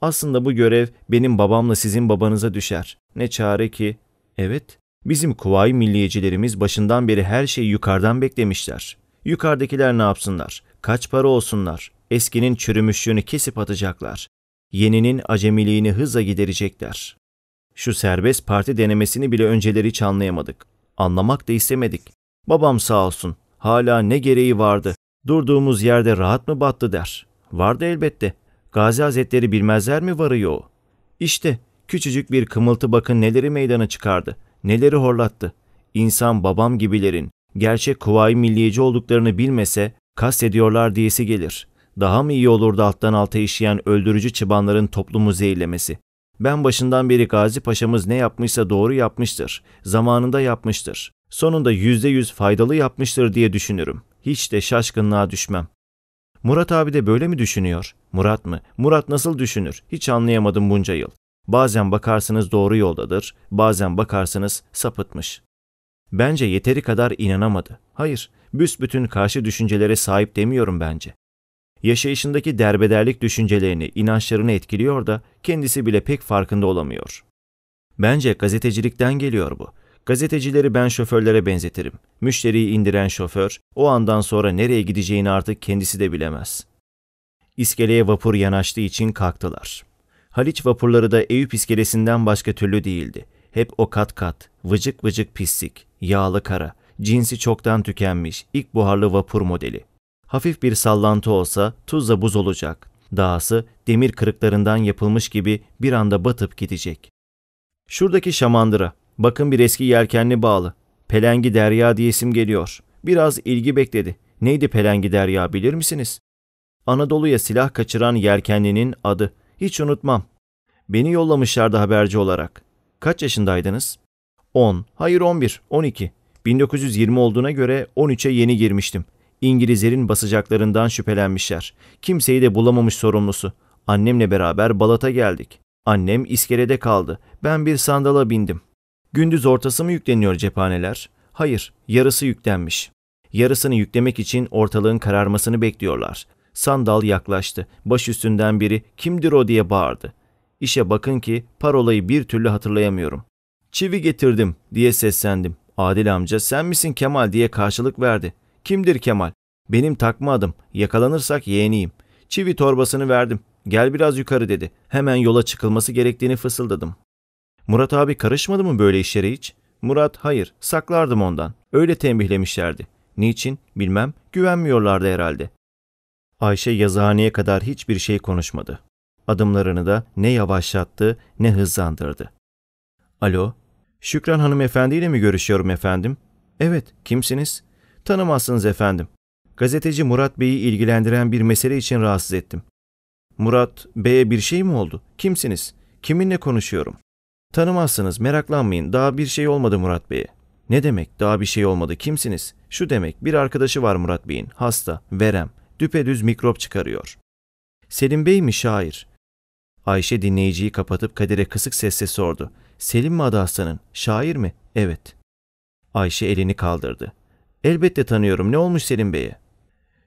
Aslında bu görev benim babamla sizin babanıza düşer. Ne çare ki? Evet, bizim kuvayi milliyecilerimiz başından beri her şeyi yukarıdan beklemişler. Yukarıdakiler ne yapsınlar? Kaç para olsunlar? Eskinin çürümüşlüğünü kesip atacaklar. Yeninin acemiliğini hızla giderecekler. Şu serbest parti denemesini bile önceleri hiç anlayamadık. Anlamak da istemedik. Babam sağ olsun hala ne gereği vardı, durduğumuz yerde rahat mı battı der. Vardı elbette. Gazi Hazretleri bilmezler mi varı yoğu? İşte küçücük bir kımıltı bakın neleri meydana çıkardı, neleri horlattı. İnsan babam gibilerin gerçek kuvayi milliyeci olduklarını bilmese kastediyorlar diyesi gelir. Daha mı iyi olurdu alttan alta işleyen öldürücü çıbanların toplumu zehirlemesi? Ben başından beri Gazi Paşa'mız ne yapmışsa doğru yapmıştır, zamanında yapmıştır. Sonunda yüzde yüz faydalı yapmıştır diye düşünürüm. Hiç de şaşkınlığa düşmem. Murat abi de böyle mi düşünüyor? Murat mı? Murat nasıl düşünür? Hiç anlayamadım bunca yıl. Bazen bakarsınız doğru yoldadır, bazen bakarsınız sapıtmış. Bence yeteri kadar inanamadı. Hayır, büsbütün karşı düşüncelere sahip demiyorum bence. Yaşayışındaki derbederlik düşüncelerini, inançlarını etkiliyor da kendisi bile pek farkında olamıyor. Bence gazetecilikten geliyor bu. Gazetecileri ben şoförlere benzetirim. Müşteriyi indiren şoför, o andan sonra nereye gideceğini artık kendisi de bilemez. İskeleye vapur yanaştığı için kalktılar. Haliç vapurları da Eyüp iskelesinden başka türlü değildi. Hep o kat kat, vıcık vıcık pislik, yağlı kara, cinsi çoktan tükenmiş, ilk buharlı vapur modeli. Hafif bir sallantı olsa tuzla buz olacak. Dahası demir kırıklarından yapılmış gibi bir anda batıp gidecek. Şuradaki şamandıra, Bakın bir eski yelkenli bağlı. Pelengi Derya diye isim geliyor. Biraz ilgi bekledi. Neydi Pelengi Derya bilir misiniz? Anadolu'ya silah kaçıran yelkenlinin adı. Hiç unutmam. Beni yollamışlardı haberci olarak. Kaç yaşındaydınız? 10, hayır 11, 12. 1920 olduğuna göre 13'e yeni girmiştim. İngilizlerin basacaklarından şüphelenmişler. Kimseyi de bulamamış sorumlusu. Annemle beraber Balat'a geldik. Annem iskelede kaldı. Ben bir sandala bindim. Gündüz ortası mı yükleniyor cephaneler? Hayır, yarısı yüklenmiş. Yarısını yüklemek için ortalığın kararmasını bekliyorlar. Sandal yaklaştı. Baş üstünden biri kimdir o diye bağırdı. İşe bakın ki parolayı bir türlü hatırlayamıyorum. Çivi getirdim diye seslendim. Adil amca sen misin Kemal diye karşılık verdi. Kimdir Kemal? Benim takma adım. Yakalanırsak yeğeniyim. Çivi torbasını verdim. Gel biraz yukarı dedi. Hemen yola çıkılması gerektiğini fısıldadım. Murat abi karışmadı mı böyle işlere hiç? Murat hayır saklardım ondan. Öyle tembihlemişlerdi. Niçin bilmem güvenmiyorlardı herhalde. Ayşe yazıhaneye kadar hiçbir şey konuşmadı. Adımlarını da ne yavaşlattı ne hızlandırdı. Alo, Şükran Hanım Efendi ile mi görüşüyorum efendim? Evet, kimsiniz? Tanımazsınız efendim. Gazeteci Murat Bey'i ilgilendiren bir mesele için rahatsız ettim. Murat Bey'e bir şey mi oldu? Kimsiniz? Kiminle konuşuyorum? Tanımazsınız meraklanmayın daha bir şey olmadı Murat Bey'e. Ne demek daha bir şey olmadı kimsiniz? Şu demek bir arkadaşı var Murat Bey'in hasta, verem, düpedüz mikrop çıkarıyor. Selim Bey mi şair? Ayşe dinleyiciyi kapatıp Kadir'e kısık sesle sordu. Selim mi adı hastanın? Şair mi? Evet. Ayşe elini kaldırdı. Elbette tanıyorum. Ne olmuş Selim Bey'e?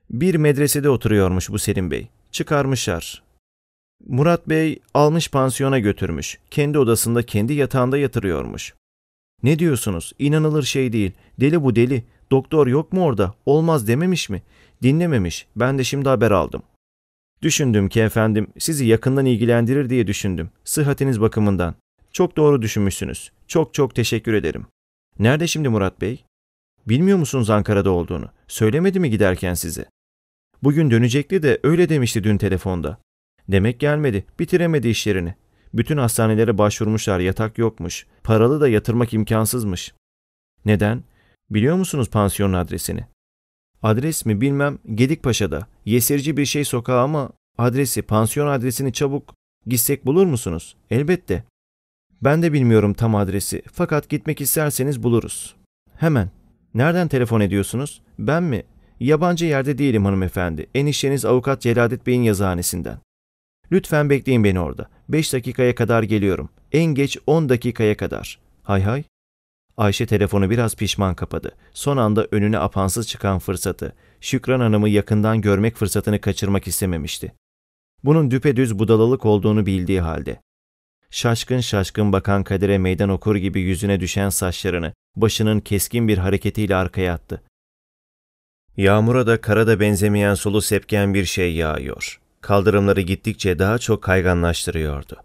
Bir medresede oturuyormuş bu Selim Bey. Çıkarmışlar. Murat Bey almış pansiyona götürmüş. Kendi odasında kendi yatağında yatırıyormuş. Ne diyorsunuz? İnanılır şey değil. Deli bu deli. Doktor yok mu orada? Olmaz dememiş mi? Dinlememiş. Ben de şimdi haber aldım. Düşündüm ki efendim sizi yakından ilgilendirir diye düşündüm. Sıhhatiniz bakımından. Çok doğru düşünmüşsünüz. Çok çok teşekkür ederim. Nerede şimdi Murat Bey? Bilmiyor musunuz Ankara'da olduğunu? Söylemedi mi giderken size? Bugün dönecekti de öyle demişti dün telefonda. Demek gelmedi, bitiremedi işlerini. Bütün hastanelere başvurmuşlar, yatak yokmuş. Paralı da yatırmak imkansızmış. Neden? Biliyor musunuz pansiyonun adresini? Adres mi bilmem Gedikpaşa'da. Yesirci bir şey sokağı ama adresi, pansiyon adresini çabuk gitsek bulur musunuz? Elbette. Ben de bilmiyorum tam adresi fakat gitmek isterseniz buluruz. Hemen. Nereden telefon ediyorsunuz? Ben mi? Yabancı yerde değilim hanımefendi. Enişteniz avukat Celadet Bey'in yazıhanesinden. Lütfen bekleyin beni orada. Beş dakikaya kadar geliyorum. En geç on dakikaya kadar. Hay hay. Ayşe telefonu biraz pişman kapadı. Son anda önüne apansız çıkan fırsatı, Şükran Hanım'ı yakından görmek fırsatını kaçırmak istememişti. Bunun düpedüz budalalık olduğunu bildiği halde. Şaşkın şaşkın bakan kader'e meydan okur gibi yüzüne düşen saçlarını, başının keskin bir hareketiyle arkaya attı. Yağmura da karada benzemeyen sulu sepken bir şey yağıyor kaldırımları gittikçe daha çok kayganlaştırıyordu.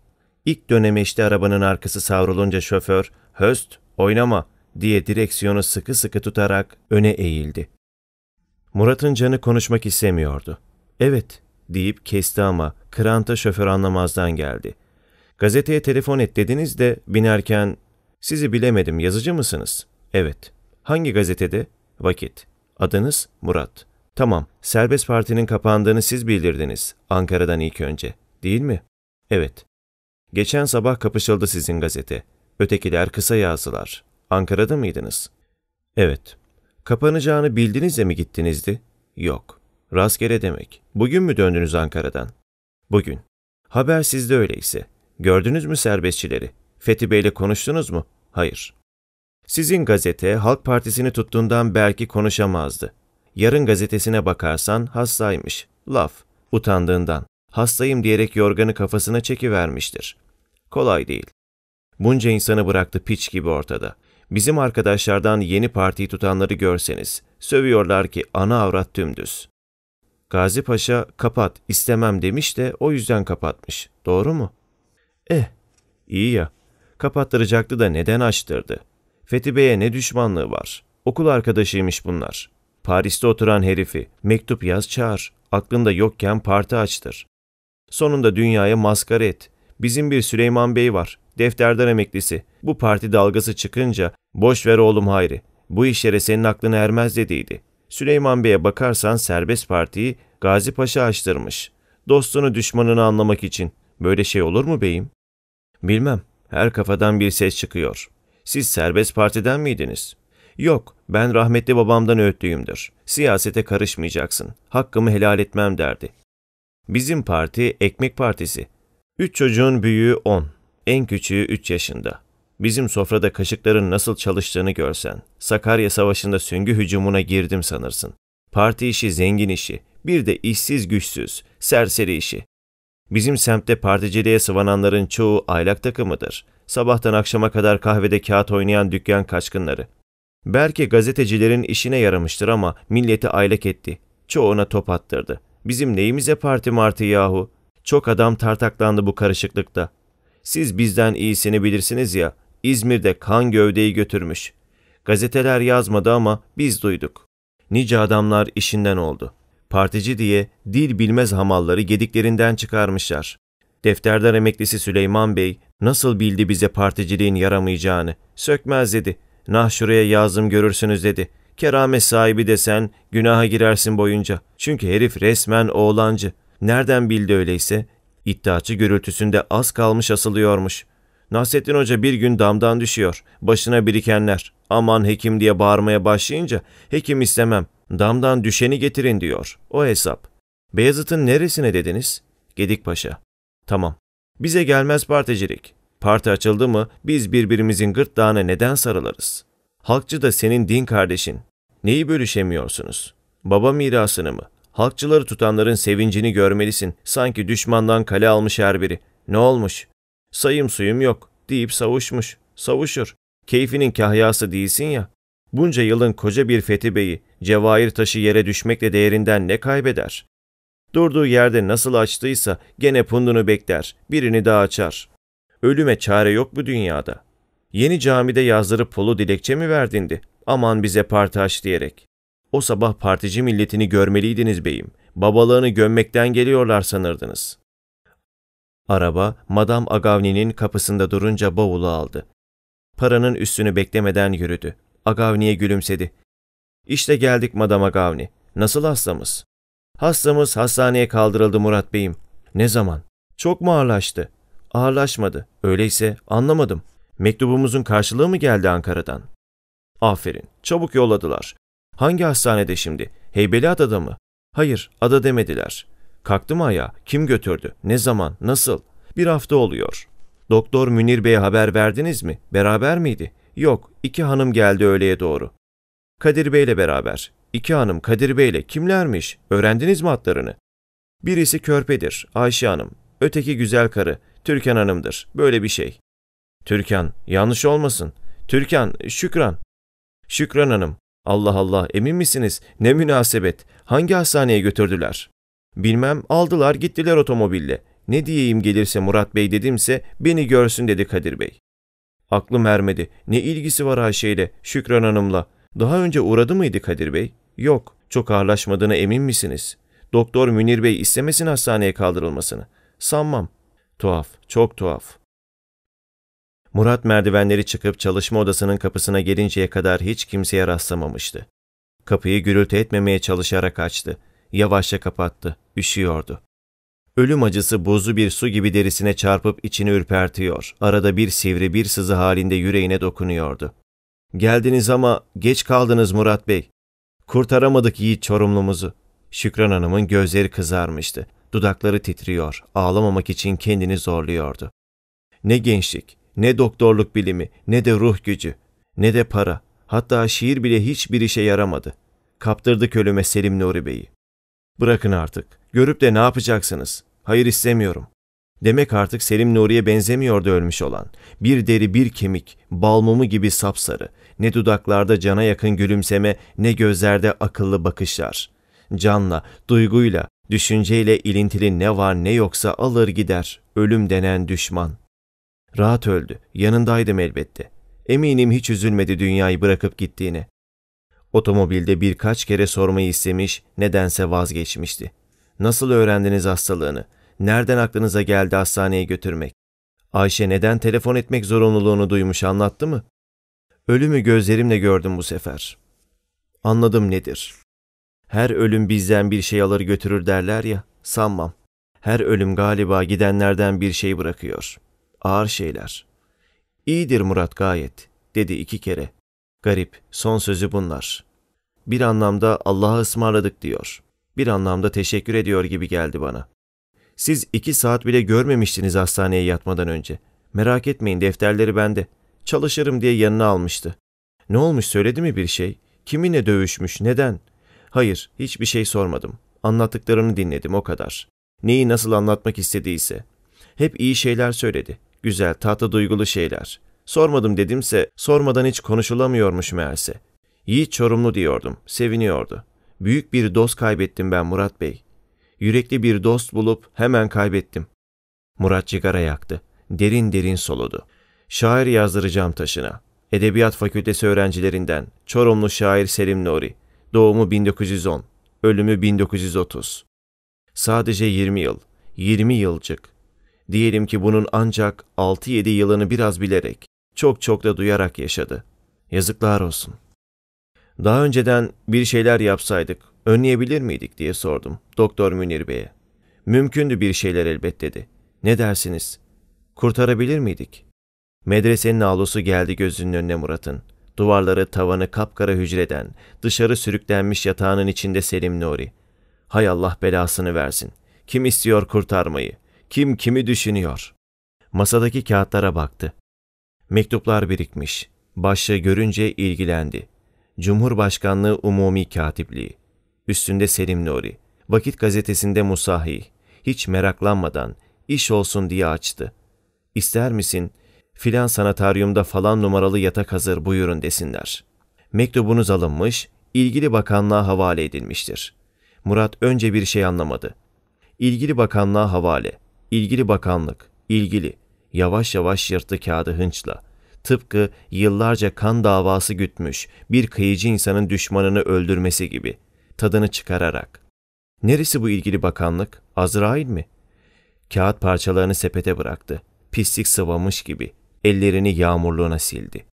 İlk dönemeçte arabanın arkası savrulunca şoför, ''Höst, oynama!'' diye direksiyonu sıkı sıkı tutarak öne eğildi. Murat'ın canı konuşmak istemiyordu. ''Evet'' deyip kesti ama kıranta şoför anlamazdan geldi. ''Gazeteye telefon et dediniz de binerken, sizi bilemedim yazıcı mısınız?'' ''Evet.'' ''Hangi gazetede?'' ''Vakit.'' ''Adınız?'' ''Murat.'' Tamam, serbest partinin kapandığını siz bildirdiniz Ankara'dan ilk önce, değil mi? Evet. Geçen sabah kapışıldı sizin gazete. Ötekiler kısa yazdılar. Ankara'da mıydınız? Evet. Kapanacağını bildiniz de mi gittinizdi? Yok. Rastgele demek. Bugün mü döndünüz Ankara'dan? Bugün. Haber sizde öyleyse. Gördünüz mü serbestçileri? Fethi Bey'le konuştunuz mu? Hayır. Sizin gazete Halk Partisi'ni tuttuğundan belki konuşamazdı. Yarın gazetesine bakarsan hastaymış. Laf. Utandığından. Hastayım diyerek yorganı kafasına çekivermiştir. Kolay değil. Bunca insanı bıraktı piç gibi ortada. Bizim arkadaşlardan yeni partiyi tutanları görseniz, sövüyorlar ki ana avrat dümdüz. Gazi Paşa kapat istemem demiş de o yüzden kapatmış. Doğru mu? Eh, iyi ya. Kapattıracaktı da neden açtırdı? Fethi Bey'e ne düşmanlığı var? Okul arkadaşıymış bunlar. Paris'te oturan herifi mektup yaz çağır, aklında yokken parti açtır. Sonunda dünyaya maskara et. Bizim bir Süleyman Bey var, defterden emeklisi. Bu parti dalgası çıkınca, boş ver oğlum Hayri, bu işlere senin aklın ermez dediydi. Süleyman Bey'e bakarsan serbest partiyi Gazi Paşa açtırmış. Dostunu düşmanını anlamak için. Böyle şey olur mu beyim? Bilmem, her kafadan bir ses çıkıyor. Siz serbest partiden miydiniz? Yok, ben rahmetli babamdan öğütlüyümdür. Siyasete karışmayacaksın. Hakkımı helal etmem derdi. Bizim parti Ekmek Partisi. Üç çocuğun büyüğü on. En küçüğü üç yaşında. Bizim sofrada kaşıkların nasıl çalıştığını görsen, Sakarya Savaşı'nda süngü hücumuna girdim sanırsın. Parti işi zengin işi, bir de işsiz güçsüz, serseri işi. Bizim semtte particiliğe sıvananların çoğu aylak takımıdır. Sabahtan akşama kadar kahvede kağıt oynayan dükkan kaçkınları. Belki gazetecilerin işine yaramıştır ama milleti aylak etti. Çoğuna top attırdı. Bizim neyimize parti martı yahu? Çok adam tartaklandı bu karışıklıkta. Siz bizden iyisini bilirsiniz ya, İzmir'de kan gövdeyi götürmüş. Gazeteler yazmadı ama biz duyduk. Nice adamlar işinden oldu. Partici diye dil bilmez hamalları gediklerinden çıkarmışlar. Defterdar emeklisi Süleyman Bey nasıl bildi bize particiliğin yaramayacağını? Sökmez dedi nah şuraya yazdım görürsünüz dedi. Keramet sahibi desen günaha girersin boyunca. Çünkü herif resmen oğlancı. Nereden bildi öyleyse? İddiaçı gürültüsünde az kalmış asılıyormuş. Nasrettin Hoca bir gün damdan düşüyor. Başına birikenler. Aman hekim diye bağırmaya başlayınca hekim istemem. Damdan düşeni getirin diyor. O hesap. Beyazıt'ın neresine dediniz? Gedik Paşa. Tamam. Bize gelmez particilik. Parti açıldı mı biz birbirimizin gırtlağına neden sarılırız? Halkçı da senin din kardeşin. Neyi bölüşemiyorsunuz? Baba mirasını mı? Halkçıları tutanların sevincini görmelisin. Sanki düşmandan kale almış her biri. Ne olmuş? Sayım suyum yok deyip savuşmuş. Savuşur. Keyfinin kahyası değilsin ya. Bunca yılın koca bir fethi beyi, cevahir taşı yere düşmekle değerinden ne kaybeder? Durduğu yerde nasıl açtıysa gene pundunu bekler, birini daha açar. Ölüme çare yok bu dünyada. Yeni camide yazdırıp polu dilekçe mi verdindi? Aman bize partaş diyerek. O sabah partici milletini görmeliydiniz beyim. Babalığını gömmekten geliyorlar sanırdınız. Araba, madam Agavni'nin kapısında durunca bavulu aldı. Paranın üstünü beklemeden yürüdü. Agavni'ye gülümsedi. İşte geldik madam Agavni. Nasıl hastamız? Hastamız hastaneye kaldırıldı Murat Bey'im. Ne zaman? Çok mu ağırlaştı? ağırlaşmadı. Öyleyse anlamadım. Mektubumuzun karşılığı mı geldi Ankara'dan? Aferin, çabuk yolladılar. Hangi hastanede şimdi? Heybeliada'da mı? Hayır, ada demediler. Kalktım ayağa. Kim götürdü? Ne zaman? Nasıl? Bir hafta oluyor. Doktor Münir Bey'e haber verdiniz mi? Beraber miydi? Yok, iki hanım geldi öğleye doğru. Kadir Bey'le beraber. İki hanım Kadir Bey'le kimlermiş? Öğrendiniz mi adlarını? Birisi körpedir, Ayşe Hanım. Öteki güzel karı. Türkan Hanım'dır. Böyle bir şey. Türkan, yanlış olmasın. Türkan, Şükran. Şükran Hanım, Allah Allah emin misiniz? Ne münasebet. Hangi hastaneye götürdüler? Bilmem aldılar gittiler otomobille. Ne diyeyim gelirse Murat Bey dedimse beni görsün dedi Kadir Bey. Aklım ermedi. Ne ilgisi var Ayşe ile, Şükran Hanım'la? Daha önce uğradı mıydı Kadir Bey? Yok. Çok ağırlaşmadığına emin misiniz? Doktor Münir Bey istemesin hastaneye kaldırılmasını. Sanmam. Tuhaf, çok tuhaf. Murat merdivenleri çıkıp çalışma odasının kapısına gelinceye kadar hiç kimseye rastlamamıştı. Kapıyı gürültü etmemeye çalışarak açtı. Yavaşça kapattı. Üşüyordu. Ölüm acısı buzlu bir su gibi derisine çarpıp içini ürpertiyor. Arada bir sivri bir sızı halinde yüreğine dokunuyordu. Geldiniz ama geç kaldınız Murat Bey. Kurtaramadık yiğit Çorumlumuzu. Şükran Hanım'ın gözleri kızarmıştı. Dudakları titriyor, ağlamamak için kendini zorluyordu. Ne gençlik, ne doktorluk bilimi, ne de ruh gücü, ne de para, hatta şiir bile hiçbir işe yaramadı. Kaptırdı ölüme Selim Nuri Bey'i. Bırakın artık, görüp de ne yapacaksınız? Hayır istemiyorum. Demek artık Selim Nuri'ye benzemiyordu ölmüş olan. Bir deri bir kemik, balmumu gibi sapsarı. Ne dudaklarda cana yakın gülümseme, ne gözlerde akıllı bakışlar. Canla, duyguyla, Düşünceyle ilintili ne var ne yoksa alır gider, ölüm denen düşman. Rahat öldü, yanındaydım elbette. Eminim hiç üzülmedi dünyayı bırakıp gittiğine. Otomobilde birkaç kere sormayı istemiş, nedense vazgeçmişti. Nasıl öğrendiniz hastalığını? Nereden aklınıza geldi hastaneye götürmek? Ayşe neden telefon etmek zorunluluğunu duymuş anlattı mı? Ölümü gözlerimle gördüm bu sefer. Anladım nedir. Her ölüm bizden bir şey alır götürür derler ya, sanmam. Her ölüm galiba gidenlerden bir şey bırakıyor. Ağır şeyler. İyidir Murat gayet, dedi iki kere. Garip, son sözü bunlar. Bir anlamda Allah'a ısmarladık diyor. Bir anlamda teşekkür ediyor gibi geldi bana. Siz iki saat bile görmemiştiniz hastaneye yatmadan önce. Merak etmeyin defterleri bende. Çalışırım diye yanına almıştı. Ne olmuş söyledi mi bir şey? Kiminle dövüşmüş, neden? Hayır, hiçbir şey sormadım. Anlattıklarını dinledim o kadar. Neyi nasıl anlatmak istediyse. Hep iyi şeyler söyledi. Güzel, tatlı duygulu şeyler. Sormadım dedimse sormadan hiç konuşulamıyormuş meğerse. Yiğit Çorumlu diyordum, seviniyordu. Büyük bir dost kaybettim ben Murat Bey. Yürekli bir dost bulup hemen kaybettim. Murat cigara yaktı. Derin derin soludu. Şair yazdıracağım taşına. Edebiyat Fakültesi öğrencilerinden Çorumlu şair Selim Nuri. Doğumu 1910, ölümü 1930. Sadece 20 yıl, 20 yılcık. Diyelim ki bunun ancak 6-7 yılını biraz bilerek, çok çok da duyarak yaşadı. Yazıklar olsun. Daha önceden bir şeyler yapsaydık, önleyebilir miydik diye sordum Doktor Münir Bey'e. Mümkündü bir şeyler elbet dedi. Ne dersiniz? Kurtarabilir miydik? Medresenin avlusu geldi gözünün önüne Murat'ın. Duvarları, tavanı kapkara hücreden, dışarı sürüklenmiş yatağının içinde Selim Nuri. Hay Allah belasını versin. Kim istiyor kurtarmayı? Kim kimi düşünüyor? Masadaki kağıtlara baktı. Mektuplar birikmiş. Başlığı görünce ilgilendi. Cumhurbaşkanlığı Umumi Katipliği. Üstünde Selim Nuri. Vakit gazetesinde musahih. Hiç meraklanmadan, iş olsun diye açtı. İster misin filan sanataryumda falan numaralı yatak hazır buyurun desinler. Mektubunuz alınmış, ilgili bakanlığa havale edilmiştir. Murat önce bir şey anlamadı. İlgili bakanlığa havale, ilgili bakanlık, ilgili. Yavaş yavaş yırttı kağıdı hınçla. Tıpkı yıllarca kan davası gütmüş bir kıyıcı insanın düşmanını öldürmesi gibi. Tadını çıkararak. Neresi bu ilgili bakanlık? Azrail mi? Kağıt parçalarını sepete bıraktı. Pislik sıvamış gibi ellerini yağmurluğuna sildi.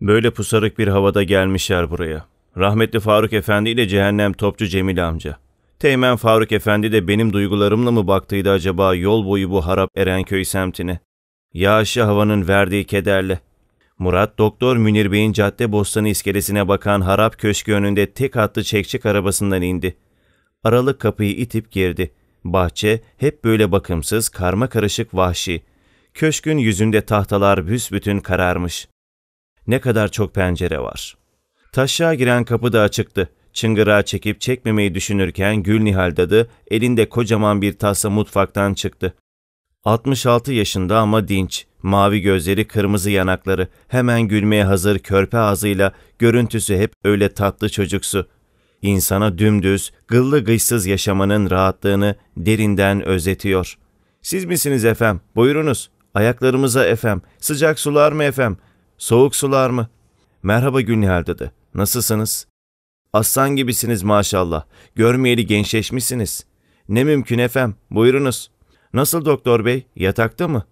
Böyle pusarık bir havada gelmişler buraya. Rahmetli Faruk Efendi ile cehennem topçu Cemil amca. Teğmen Faruk Efendi de benim duygularımla mı baktıydı acaba yol boyu bu harap Erenköy semtine? Yağışlı havanın verdiği kederle. Murat, Doktor Münir Bey'in cadde bostanı iskelesine bakan harap köşkü önünde tek hatlı çekçik arabasından indi. Aralık kapıyı itip girdi. Bahçe hep böyle bakımsız, karma karışık vahşi. Köşkün yüzünde tahtalar büsbütün kararmış. Ne kadar çok pencere var. Taşağa giren kapı da açıktı. Çıngırağı çekip çekmemeyi düşünürken Gül Nihal dadı elinde kocaman bir tasa mutfaktan çıktı. 66 yaşında ama dinç, mavi gözleri kırmızı yanakları, hemen gülmeye hazır körpe ağzıyla görüntüsü hep öyle tatlı çocuksu insana dümdüz, gıllı gıçsız yaşamanın rahatlığını derinden özetiyor. Siz misiniz efem? Buyurunuz. Ayaklarımıza efem. Sıcak sular mı efem? Soğuk sular mı? Merhaba Gülnihal dedi. Nasılsınız? Aslan gibisiniz maşallah. Görmeyeli gençleşmişsiniz. Ne mümkün efem? Buyurunuz. Nasıl doktor bey? Yatakta mı?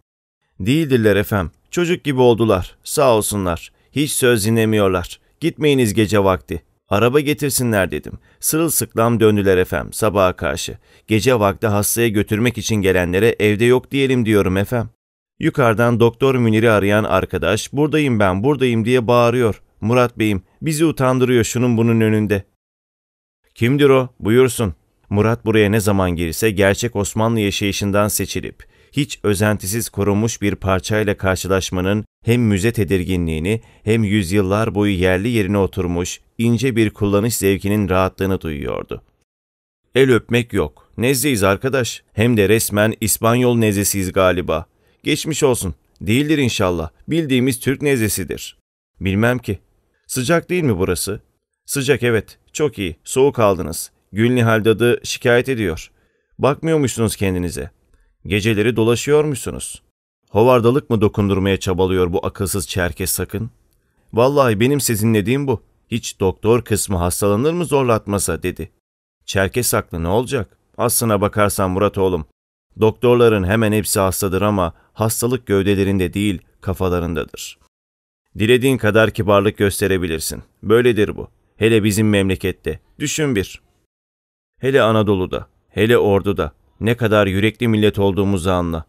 Değildirler efem. Çocuk gibi oldular. Sağ olsunlar. Hiç söz dinlemiyorlar. Gitmeyiniz gece vakti. Araba getirsinler dedim. Sırılsıklam döndüler efem sabaha karşı. Gece vakti hastaya götürmek için gelenlere evde yok diyelim diyorum efem. Yukarıdan doktor Münir'i arayan arkadaş buradayım ben buradayım diye bağırıyor. Murat Bey'im bizi utandırıyor şunun bunun önünde. Kimdir o? Buyursun. Murat buraya ne zaman girse gerçek Osmanlı yaşayışından seçilip hiç özentisiz korunmuş bir parçayla karşılaşmanın hem müze tedirginliğini hem yüzyıllar boyu yerli yerine oturmuş ince bir kullanış zevkinin rahatlığını duyuyordu. El öpmek yok. Nezleyiz arkadaş. Hem de resmen İspanyol nezlesiyiz galiba. Geçmiş olsun. Değildir inşallah. Bildiğimiz Türk nezlesidir. Bilmem ki. Sıcak değil mi burası? Sıcak evet. Çok iyi. Soğuk aldınız. Gülnihal dadı şikayet ediyor. Bakmıyormuşsunuz kendinize. Geceleri dolaşıyormuşsunuz. Hovardalık mı dokundurmaya çabalıyor bu akılsız çerkes sakın? Vallahi benim sezinlediğim bu. Hiç doktor kısmı hastalanır mı zorlatmasa dedi. Çerkes aklı ne olacak? Aslına bakarsan Murat oğlum, doktorların hemen hepsi hastadır ama hastalık gövdelerinde değil kafalarındadır. Dilediğin kadar kibarlık gösterebilirsin. Böyledir bu. Hele bizim memlekette. Düşün bir. Hele Anadolu'da, hele Ordu'da, ne kadar yürekli millet olduğumuzu anla.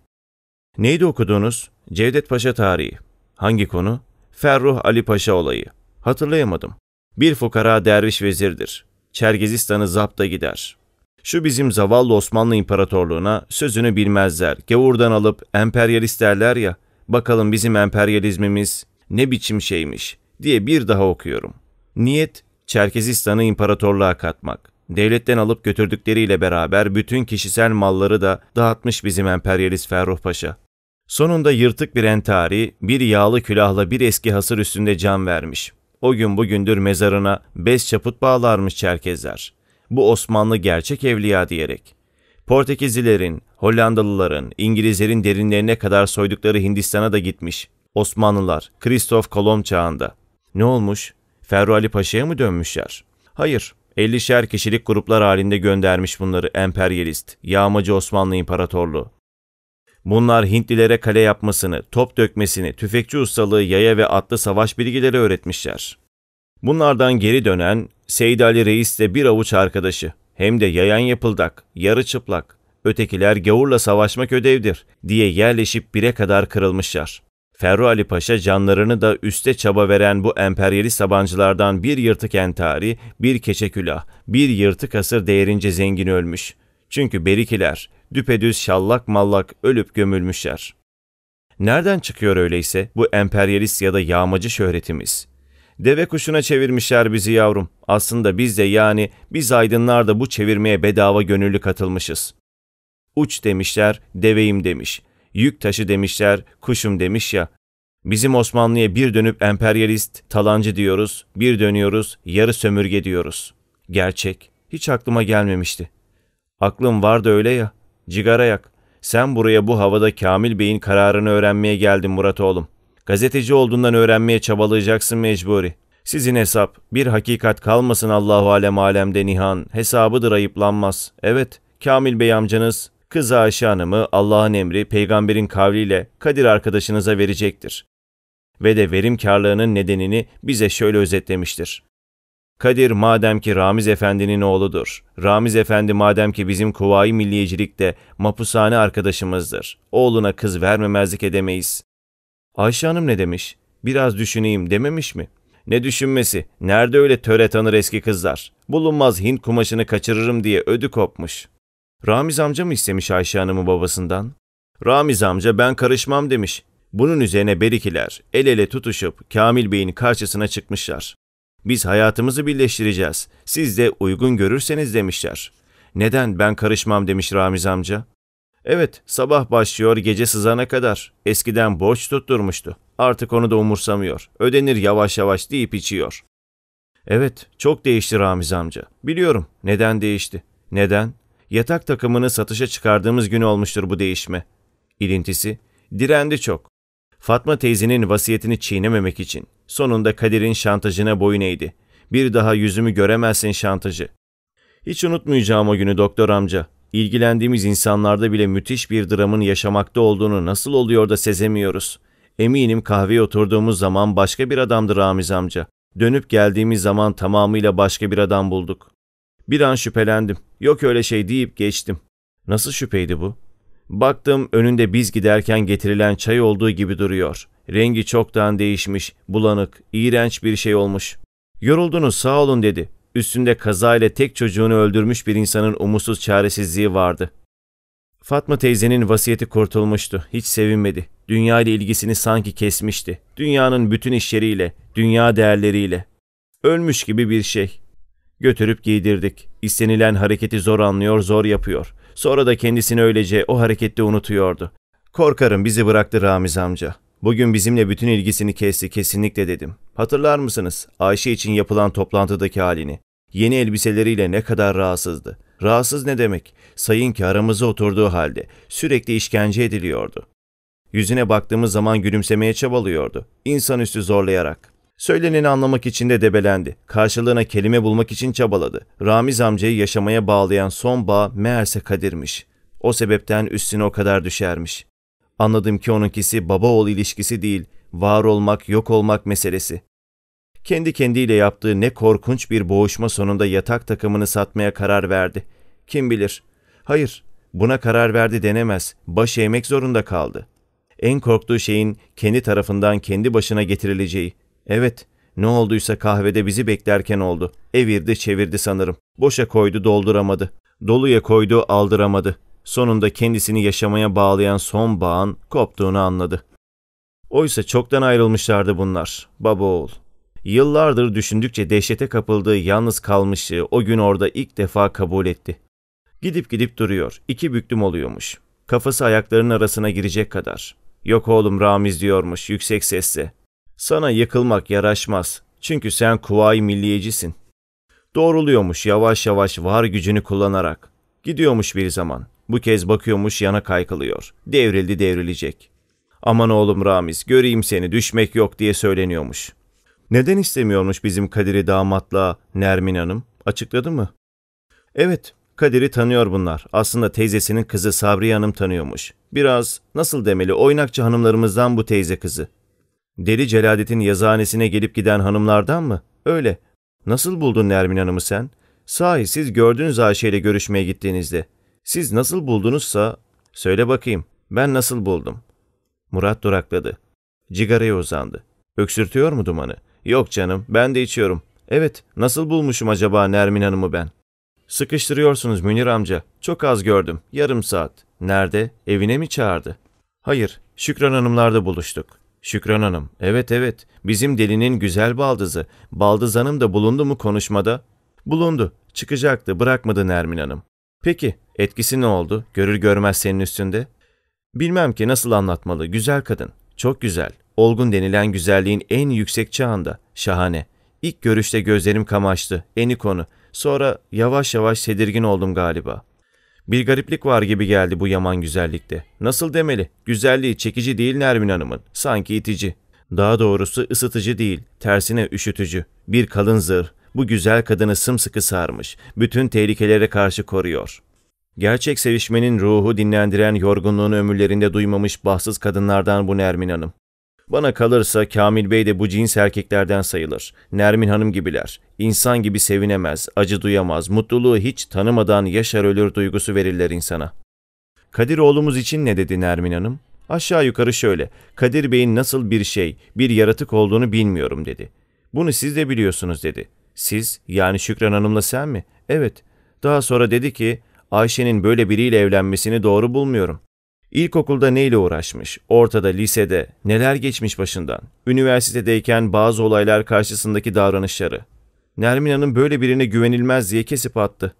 Neydi okudunuz? Cevdet Paşa tarihi. Hangi konu? Ferruh Ali Paşa olayı. Hatırlayamadım. Bir fukara derviş vezirdir. Çergezistan'ı zapta gider. Şu bizim zavallı Osmanlı İmparatorluğuna sözünü bilmezler. Gavurdan alıp emperyalist derler ya, bakalım bizim emperyalizmimiz ne biçim şeymiş diye bir daha okuyorum. Niyet Çerkezistan'ı imparatorluğa katmak. Devletten alıp götürdükleriyle beraber bütün kişisel malları da dağıtmış bizim emperyalist Ferruh Paşa. Sonunda yırtık bir entari, bir yağlı külahla bir eski hasır üstünde can vermiş. O gün bugündür mezarına bez çaput bağlarmış Çerkezler. Bu Osmanlı gerçek evliya diyerek. Portekizlilerin, Hollandalıların, İngilizlerin derinlerine kadar soydukları Hindistan'a da gitmiş. Osmanlılar, Kristof Kolomb çağında. Ne olmuş? Ferru Ali Paşa'ya mı dönmüşler? Hayır, 50'şer kişilik gruplar halinde göndermiş bunları emperyalist, yağmacı Osmanlı İmparatorluğu. Bunlar Hintlilere kale yapmasını, top dökmesini, tüfekçi ustalığı, yaya ve atlı savaş bilgileri öğretmişler. Bunlardan geri dönen Seyid Ali Reis de bir avuç arkadaşı, hem de yayan yapıldak, yarı çıplak, ötekiler gavurla savaşmak ödevdir diye yerleşip bire kadar kırılmışlar. Ferru Ali Paşa canlarını da üste çaba veren bu emperyalist sabancılardan bir yırtık entari, bir keçe külah, bir yırtık asır değerince zengin ölmüş. Çünkü berikiler, düpedüz şallak mallak ölüp gömülmüşler. Nereden çıkıyor öyleyse bu emperyalist ya da yağmacı şöhretimiz? Deve kuşuna çevirmişler bizi yavrum. Aslında biz de yani biz aydınlar da bu çevirmeye bedava gönüllü katılmışız. Uç demişler, deveyim demiş yük taşı demişler, kuşum demiş ya. Bizim Osmanlı'ya bir dönüp emperyalist, talancı diyoruz, bir dönüyoruz, yarı sömürge diyoruz. Gerçek, hiç aklıma gelmemişti. Aklım vardı öyle ya, cigara yak. Sen buraya bu havada Kamil Bey'in kararını öğrenmeye geldin Murat oğlum. Gazeteci olduğundan öğrenmeye çabalayacaksın mecburi. Sizin hesap, bir hakikat kalmasın Allahu alem alemde nihan, hesabıdır ayıplanmaz. Evet, Kamil Bey amcanız Kız Ayşe Hanım'ı Allah'ın emri peygamberin kavliyle Kadir arkadaşınıza verecektir. Ve de verim karlığının nedenini bize şöyle özetlemiştir. Kadir madem ki Ramiz Efendi'nin oğludur. Ramiz Efendi madem ki bizim kuvayi milliyecilikte mapushane arkadaşımızdır. Oğluna kız vermemezlik edemeyiz. Ayşe Hanım ne demiş? Biraz düşüneyim dememiş mi? Ne düşünmesi? Nerede öyle töre tanır eski kızlar? Bulunmaz Hint kumaşını kaçırırım diye ödü kopmuş.'' Ramiz amca mı istemiş Ayşe Hanım'ı babasından? Ramiz amca ben karışmam demiş. Bunun üzerine berikiler el ele tutuşup Kamil Bey'in karşısına çıkmışlar. Biz hayatımızı birleştireceğiz. Siz de uygun görürseniz demişler. Neden ben karışmam demiş Ramiz amca. Evet, sabah başlıyor gece sızana kadar. Eskiden borç tutturmuştu. Artık onu da umursamıyor. Ödenir yavaş yavaş deyip içiyor. Evet, çok değişti Ramiz amca. Biliyorum, neden değişti? Neden? Yatak takımını satışa çıkardığımız gün olmuştur bu değişme. İlintisi, direndi çok. Fatma teyzenin vasiyetini çiğnememek için. Sonunda Kadir'in şantajına boyun eğdi. Bir daha yüzümü göremezsin şantajı. Hiç unutmayacağım o günü doktor amca. İlgilendiğimiz insanlarda bile müthiş bir dramın yaşamakta olduğunu nasıl oluyor da sezemiyoruz. Eminim kahveye oturduğumuz zaman başka bir adamdı Ramiz amca. Dönüp geldiğimiz zaman tamamıyla başka bir adam bulduk. Bir an şüphelendim. Yok öyle şey deyip geçtim. Nasıl şüpheydi bu? Baktım önünde biz giderken getirilen çay olduğu gibi duruyor. Rengi çoktan değişmiş, bulanık, iğrenç bir şey olmuş. Yoruldunuz sağ olun dedi. Üstünde kazayla tek çocuğunu öldürmüş bir insanın umutsuz çaresizliği vardı. Fatma teyzenin vasiyeti kurtulmuştu. Hiç sevinmedi. Dünya ile ilgisini sanki kesmişti. Dünyanın bütün işleriyle, dünya değerleriyle. Ölmüş gibi bir şey. Götürüp giydirdik. İstenilen hareketi zor anlıyor, zor yapıyor. Sonra da kendisini öylece o harekette unutuyordu. Korkarım bizi bıraktı Ramiz amca. Bugün bizimle bütün ilgisini kesti kesinlikle dedim. Hatırlar mısınız Ayşe için yapılan toplantıdaki halini? Yeni elbiseleriyle ne kadar rahatsızdı. Rahatsız ne demek? Sayın ki aramızda oturduğu halde sürekli işkence ediliyordu. Yüzüne baktığımız zaman gülümsemeye çabalıyordu. İnsanüstü zorlayarak. Söyleneni anlamak için de debelendi. Karşılığına kelime bulmak için çabaladı. Ramiz amcayı yaşamaya bağlayan son bağ meğerse Kadir'miş. O sebepten üstüne o kadar düşermiş. Anladım ki onunkisi baba oğul ilişkisi değil, var olmak yok olmak meselesi. Kendi kendiyle yaptığı ne korkunç bir boğuşma sonunda yatak takımını satmaya karar verdi. Kim bilir? Hayır, buna karar verdi denemez. Baş eğmek zorunda kaldı. En korktuğu şeyin kendi tarafından kendi başına getirileceği, Evet, ne olduysa kahvede bizi beklerken oldu. Evirdi çevirdi sanırım. Boşa koydu dolduramadı. Doluya koydu aldıramadı. Sonunda kendisini yaşamaya bağlayan son bağın koptuğunu anladı. Oysa çoktan ayrılmışlardı bunlar, baba oğul. Yıllardır düşündükçe dehşete kapıldığı yalnız kalmışı o gün orada ilk defa kabul etti. Gidip gidip duruyor, iki büklüm oluyormuş. Kafası ayaklarının arasına girecek kadar. Yok oğlum Ramiz diyormuş yüksek sesle. Sana yıkılmak yaraşmaz. Çünkü sen kuvayi milliyecisin. Doğruluyormuş yavaş yavaş var gücünü kullanarak. Gidiyormuş bir zaman. Bu kez bakıyormuş yana kaykılıyor. Devrildi devrilecek. Aman oğlum Ramiz göreyim seni düşmek yok diye söyleniyormuş. Neden istemiyormuş bizim Kadir'i damatla Nermin Hanım? Açıkladı mı? Evet Kadir'i tanıyor bunlar. Aslında teyzesinin kızı Sabriye Hanım tanıyormuş. Biraz nasıl demeli oynakçı hanımlarımızdan bu teyze kızı. Deli Celalet'in yazıhanesine gelip giden hanımlardan mı? Öyle. Nasıl buldun Nermin Hanım'ı sen? Sahi siz gördünüz Ayşe ile görüşmeye gittiğinizde. Siz nasıl buldunuzsa söyle bakayım ben nasıl buldum? Murat durakladı. Cigaraya uzandı. Öksürtüyor mu dumanı? Yok canım ben de içiyorum. Evet nasıl bulmuşum acaba Nermin Hanım'ı ben? Sıkıştırıyorsunuz Münir amca. Çok az gördüm. Yarım saat. Nerede? Evine mi çağırdı? Hayır. Şükran Hanımlar'da buluştuk. Şükran Hanım, evet evet, bizim delinin güzel baldızı. Baldız Hanım da bulundu mu konuşmada? Bulundu, çıkacaktı, bırakmadı Nermin Hanım. Peki, etkisi ne oldu? Görür görmez senin üstünde. Bilmem ki nasıl anlatmalı, güzel kadın, çok güzel. Olgun denilen güzelliğin en yüksek çağında, şahane. İlk görüşte gözlerim kamaştı, eni konu. Sonra yavaş yavaş tedirgin oldum galiba. Bir gariplik var gibi geldi bu yaman güzellikte. Nasıl demeli? Güzelliği çekici değil Nermin Hanım'ın. Sanki itici. Daha doğrusu ısıtıcı değil, tersine üşütücü. Bir kalın zırh, bu güzel kadını sımsıkı sarmış, bütün tehlikelere karşı koruyor. Gerçek sevişmenin ruhu dinlendiren yorgunluğunu ömürlerinde duymamış bahtsız kadınlardan bu Nermin Hanım. Bana kalırsa Kamil Bey de bu cins erkeklerden sayılır. Nermin Hanım gibiler. İnsan gibi sevinemez, acı duyamaz, mutluluğu hiç tanımadan yaşar ölür duygusu verirler insana. Kadir oğlumuz için ne dedi Nermin Hanım? Aşağı yukarı şöyle, Kadir Bey'in nasıl bir şey, bir yaratık olduğunu bilmiyorum dedi. Bunu siz de biliyorsunuz dedi. Siz, yani Şükran Hanım'la sen mi? Evet. Daha sonra dedi ki, Ayşe'nin böyle biriyle evlenmesini doğru bulmuyorum. İlkokulda neyle uğraşmış, ortada, lisede, neler geçmiş başından, üniversitedeyken bazı olaylar karşısındaki davranışları. Nermin Hanım böyle birine güvenilmez diye kesip attı.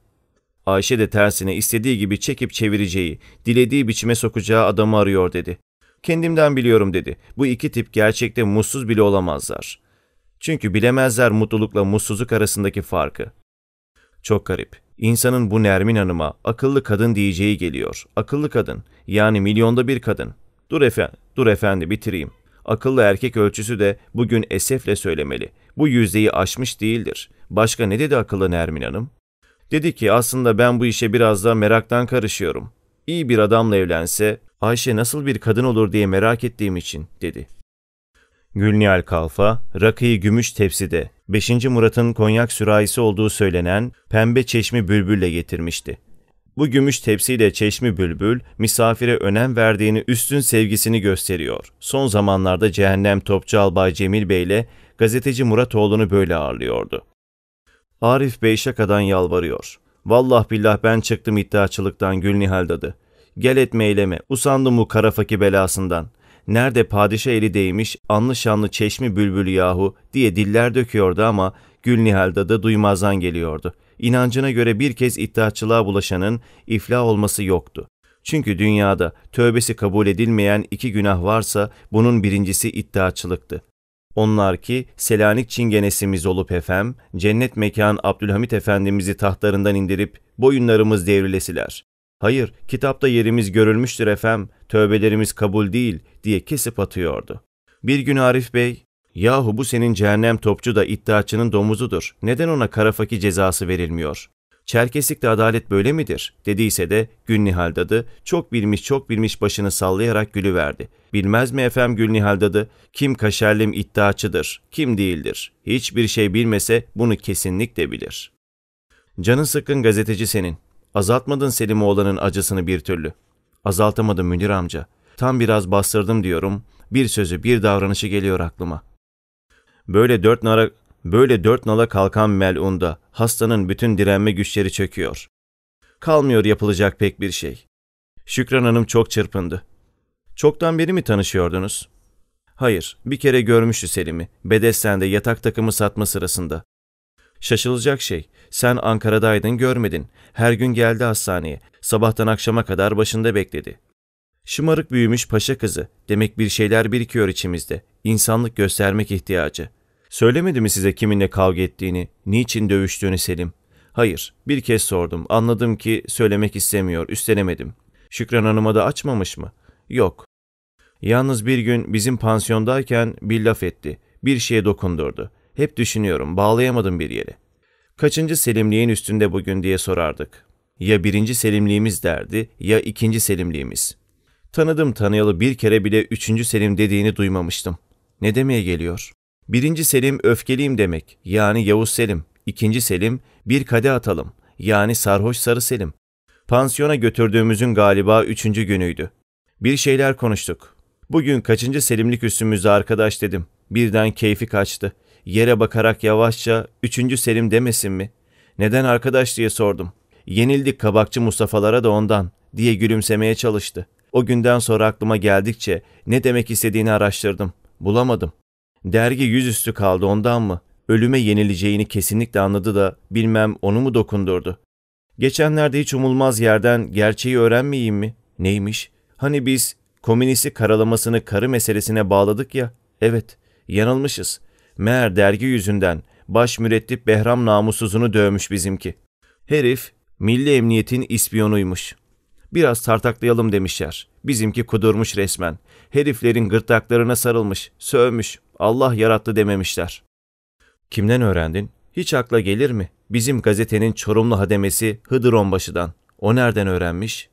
Ayşe de tersine istediği gibi çekip çevireceği, dilediği biçime sokacağı adamı arıyor dedi. Kendimden biliyorum dedi. Bu iki tip gerçekte mutsuz bile olamazlar. Çünkü bilemezler mutlulukla mutsuzluk arasındaki farkı. Çok garip. İnsanın bu Nermin Hanım'a akıllı kadın diyeceği geliyor. Akıllı kadın, yani milyonda bir kadın. Dur efendi, dur efendi bitireyim. Akıllı erkek ölçüsü de bugün esefle söylemeli. Bu yüzdeyi aşmış değildir. Başka ne dedi akıllı Nermin Hanım? Dedi ki aslında ben bu işe biraz da meraktan karışıyorum. İyi bir adamla evlense Ayşe nasıl bir kadın olur diye merak ettiğim için dedi. Gülnihal Kalfa rakıyı gümüş tepside 5. Murat'ın konyak sürahisi olduğu söylenen pembe çeşmi bülbülle getirmişti. Bu gümüş tepsiyle çeşmi bülbül misafire önem verdiğini üstün sevgisini gösteriyor. Son zamanlarda cehennem topçu albay Cemil Bey ile gazeteci Murat Muratoğlu'nu böyle ağırlıyordu. Arif Bey şakadan yalvarıyor. Vallah billah ben çıktım iddiaçılıktan Gülnihal dadı. Gel etme eyleme, usandım bu karafaki belasından nerede padişah eli değmiş anlı şanlı çeşmi bülbül yahu diye diller döküyordu ama Gülnihal'da da duymazdan geliyordu. İnancına göre bir kez iddiaçılığa bulaşanın iflah olması yoktu. Çünkü dünyada tövbesi kabul edilmeyen iki günah varsa bunun birincisi iddiaçılıktı. Onlar ki Selanik çingenesimiz olup efem, cennet mekan Abdülhamit Efendimiz'i tahtlarından indirip boyunlarımız devrilesiler. Hayır, kitapta yerimiz görülmüştür efem, tövbelerimiz kabul değil diye kesip atıyordu. Bir gün Arif Bey, yahu bu senin cehennem topçu da iddiaçının domuzudur, neden ona karafaki cezası verilmiyor? Çerkeslik'te adalet böyle midir? dediyse de Gülnihal Dadı çok bilmiş çok bilmiş başını sallayarak gülüverdi. Bilmez mi efem Gülnihal Dadı? Kim kaşerlim iddiaçıdır, kim değildir. Hiçbir şey bilmese bunu kesinlikle bilir. Canın sıkkın gazeteci senin. Azaltmadın Selimoğlan'ın acısını bir türlü. Azaltamadım müdür amca. Tam biraz bastırdım diyorum. Bir sözü bir davranışı geliyor aklıma. Böyle dört nara böyle dört nala kalkan melunda hastanın bütün direnme güçleri çöküyor. Kalmıyor yapılacak pek bir şey. Şükran Hanım çok çırpındı. Çoktan beri mi tanışıyordunuz? Hayır, bir kere görmüştü Selim'i. Bedesten'de yatak takımı satma sırasında. Şaşılacak şey, sen Ankara'daydın görmedin. Her gün geldi hastaneye. Sabahtan akşama kadar başında bekledi. Şımarık büyümüş paşa kızı. Demek bir şeyler birikiyor içimizde. İnsanlık göstermek ihtiyacı. Söylemedi mi size kiminle kavga ettiğini, niçin dövüştüğünü Selim? Hayır, bir kez sordum. Anladım ki söylemek istemiyor, üstelemedim. Şükran Hanım'a da açmamış mı? Yok. Yalnız bir gün bizim pansiyondayken bir laf etti. Bir şeye dokundurdu. Hep düşünüyorum, bağlayamadım bir yere kaçıncı Selimliğin üstünde bugün diye sorardık. Ya birinci Selimliğimiz derdi ya ikinci Selimliğimiz. Tanıdım tanıyalı bir kere bile üçüncü Selim dediğini duymamıştım. Ne demeye geliyor? Birinci Selim öfkeliyim demek yani Yavuz Selim. İkinci Selim bir kade atalım yani sarhoş sarı Selim. Pansiyona götürdüğümüzün galiba üçüncü günüydü. Bir şeyler konuştuk. Bugün kaçıncı Selimlik üstümüzde arkadaş dedim. Birden keyfi kaçtı. Yere bakarak yavaşça üçüncü Selim demesin mi? Neden arkadaş diye sordum. Yenildik kabakçı Mustafa'lara da ondan diye gülümsemeye çalıştı. O günden sonra aklıma geldikçe ne demek istediğini araştırdım. Bulamadım. Dergi yüzüstü kaldı ondan mı? Ölüme yenileceğini kesinlikle anladı da bilmem onu mu dokundurdu. Geçenlerde hiç umulmaz yerden gerçeği öğrenmeyeyim mi? Neymiş? Hani biz komünisti karalamasını karı meselesine bağladık ya. Evet, yanılmışız. Meğer dergi yüzünden baş mürettip Behram namussuzunu dövmüş bizimki. Herif milli emniyetin ispiyonuymuş. Biraz tartaklayalım demişler. Bizimki kudurmuş resmen. Heriflerin gırtlaklarına sarılmış, sövmüş. Allah yarattı dememişler. Kimden öğrendin? Hiç akla gelir mi? Bizim gazetenin Çorumlu hademesi Hıdır O nereden öğrenmiş?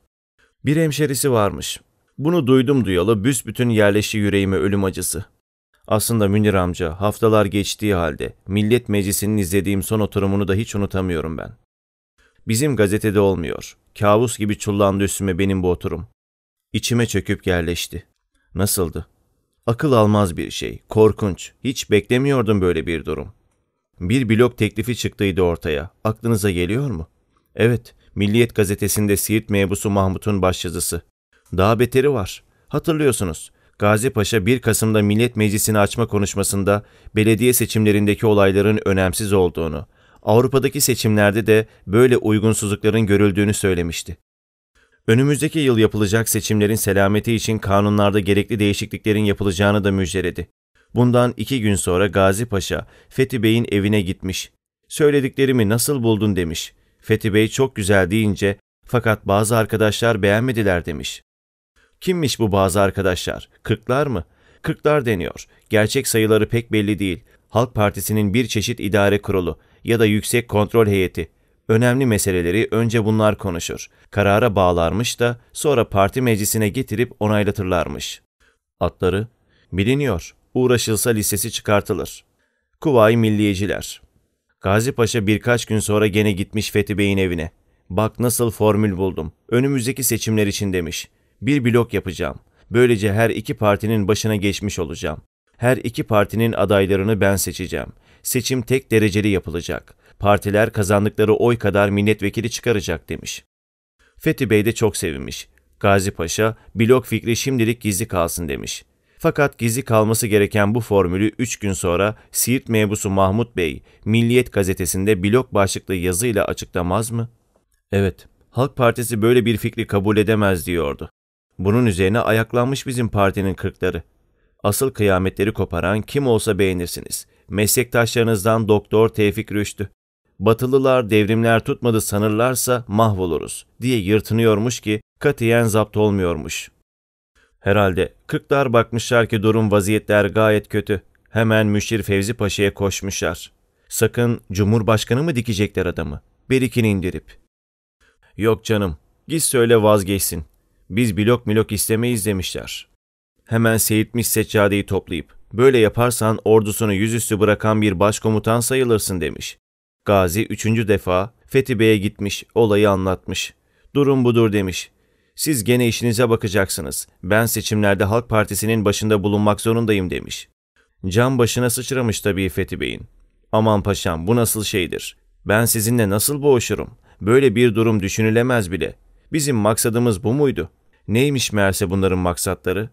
Bir hemşerisi varmış. Bunu duydum duyalı büsbütün yerleşi yüreğime ölüm acısı. Aslında Münir amca haftalar geçtiği halde Millet Meclisi'nin izlediğim son oturumunu da hiç unutamıyorum ben. Bizim gazetede olmuyor. Kabus gibi çullandı üstüme benim bu oturum. İçime çöküp yerleşti. Nasıldı? Akıl almaz bir şey, korkunç. Hiç beklemiyordum böyle bir durum. Bir blok teklifi çıktıydı ortaya. Aklınıza geliyor mu? Evet, Milliyet gazetesinde Siirt mebusu Mahmut'un başyazısı. Daha beteri var. Hatırlıyorsunuz, Gazi Paşa 1 Kasım'da Millet Meclisi'ni açma konuşmasında belediye seçimlerindeki olayların önemsiz olduğunu, Avrupa'daki seçimlerde de böyle uygunsuzlukların görüldüğünü söylemişti. Önümüzdeki yıl yapılacak seçimlerin selameti için kanunlarda gerekli değişikliklerin yapılacağını da müjdeledi. Bundan iki gün sonra Gazi Paşa, Fethi Bey'in evine gitmiş. Söylediklerimi nasıl buldun demiş. Fethi Bey çok güzel deyince, fakat bazı arkadaşlar beğenmediler demiş. Kimmiş bu bazı arkadaşlar? Kırklar mı? Kırklar deniyor. Gerçek sayıları pek belli değil. Halk Partisi'nin bir çeşit idare kurulu ya da yüksek kontrol heyeti. Önemli meseleleri önce bunlar konuşur. Karara bağlarmış da sonra parti meclisine getirip onaylatırlarmış. Atları biliniyor. Uğraşılsa listesi çıkartılır. Kuvayi Milliyeciler Gazi Paşa birkaç gün sonra gene gitmiş Fethi Bey'in evine. Bak nasıl formül buldum. Önümüzdeki seçimler için demiş. Bir blok yapacağım. Böylece her iki partinin başına geçmiş olacağım. Her iki partinin adaylarını ben seçeceğim. Seçim tek dereceli yapılacak. Partiler kazandıkları oy kadar milletvekili çıkaracak demiş. Fethi Bey de çok sevinmiş. Gazi Paşa, blok fikri şimdilik gizli kalsın demiş. Fakat gizli kalması gereken bu formülü 3 gün sonra Siirt mebusu Mahmut Bey, Milliyet gazetesinde blok başlıklı yazıyla açıklamaz mı? Evet, Halk Partisi böyle bir fikri kabul edemez diyordu. Bunun üzerine ayaklanmış bizim partinin kırkları. Asıl kıyametleri koparan kim olsa beğenirsiniz. Meslektaşlarınızdan Doktor Tevfik Rüştü. Batılılar devrimler tutmadı sanırlarsa mahvoluruz diye yırtınıyormuş ki katiyen zapt olmuyormuş. Herhalde kırklar bakmışlar ki durum vaziyetler gayet kötü. Hemen Müşir Fevzi Paşa'ya koşmuşlar. Sakın Cumhurbaşkanı mı dikecekler adamı? Bir Berikini indirip. Yok canım, git söyle vazgeçsin. Biz blok milok istemeyiz demişler. Hemen seyitmiş seccadeyi toplayıp, böyle yaparsan ordusunu yüzüstü bırakan bir başkomutan sayılırsın demiş. Gazi üçüncü defa Fethi Bey'e gitmiş, olayı anlatmış. Durum budur demiş. Siz gene işinize bakacaksınız. Ben seçimlerde Halk Partisi'nin başında bulunmak zorundayım demiş. Can başına sıçramış tabii Fethi Bey'in. Aman paşam bu nasıl şeydir? Ben sizinle nasıl boğuşurum? Böyle bir durum düşünülemez bile. Bizim maksadımız bu muydu? Neymiş meğerse bunların maksatları?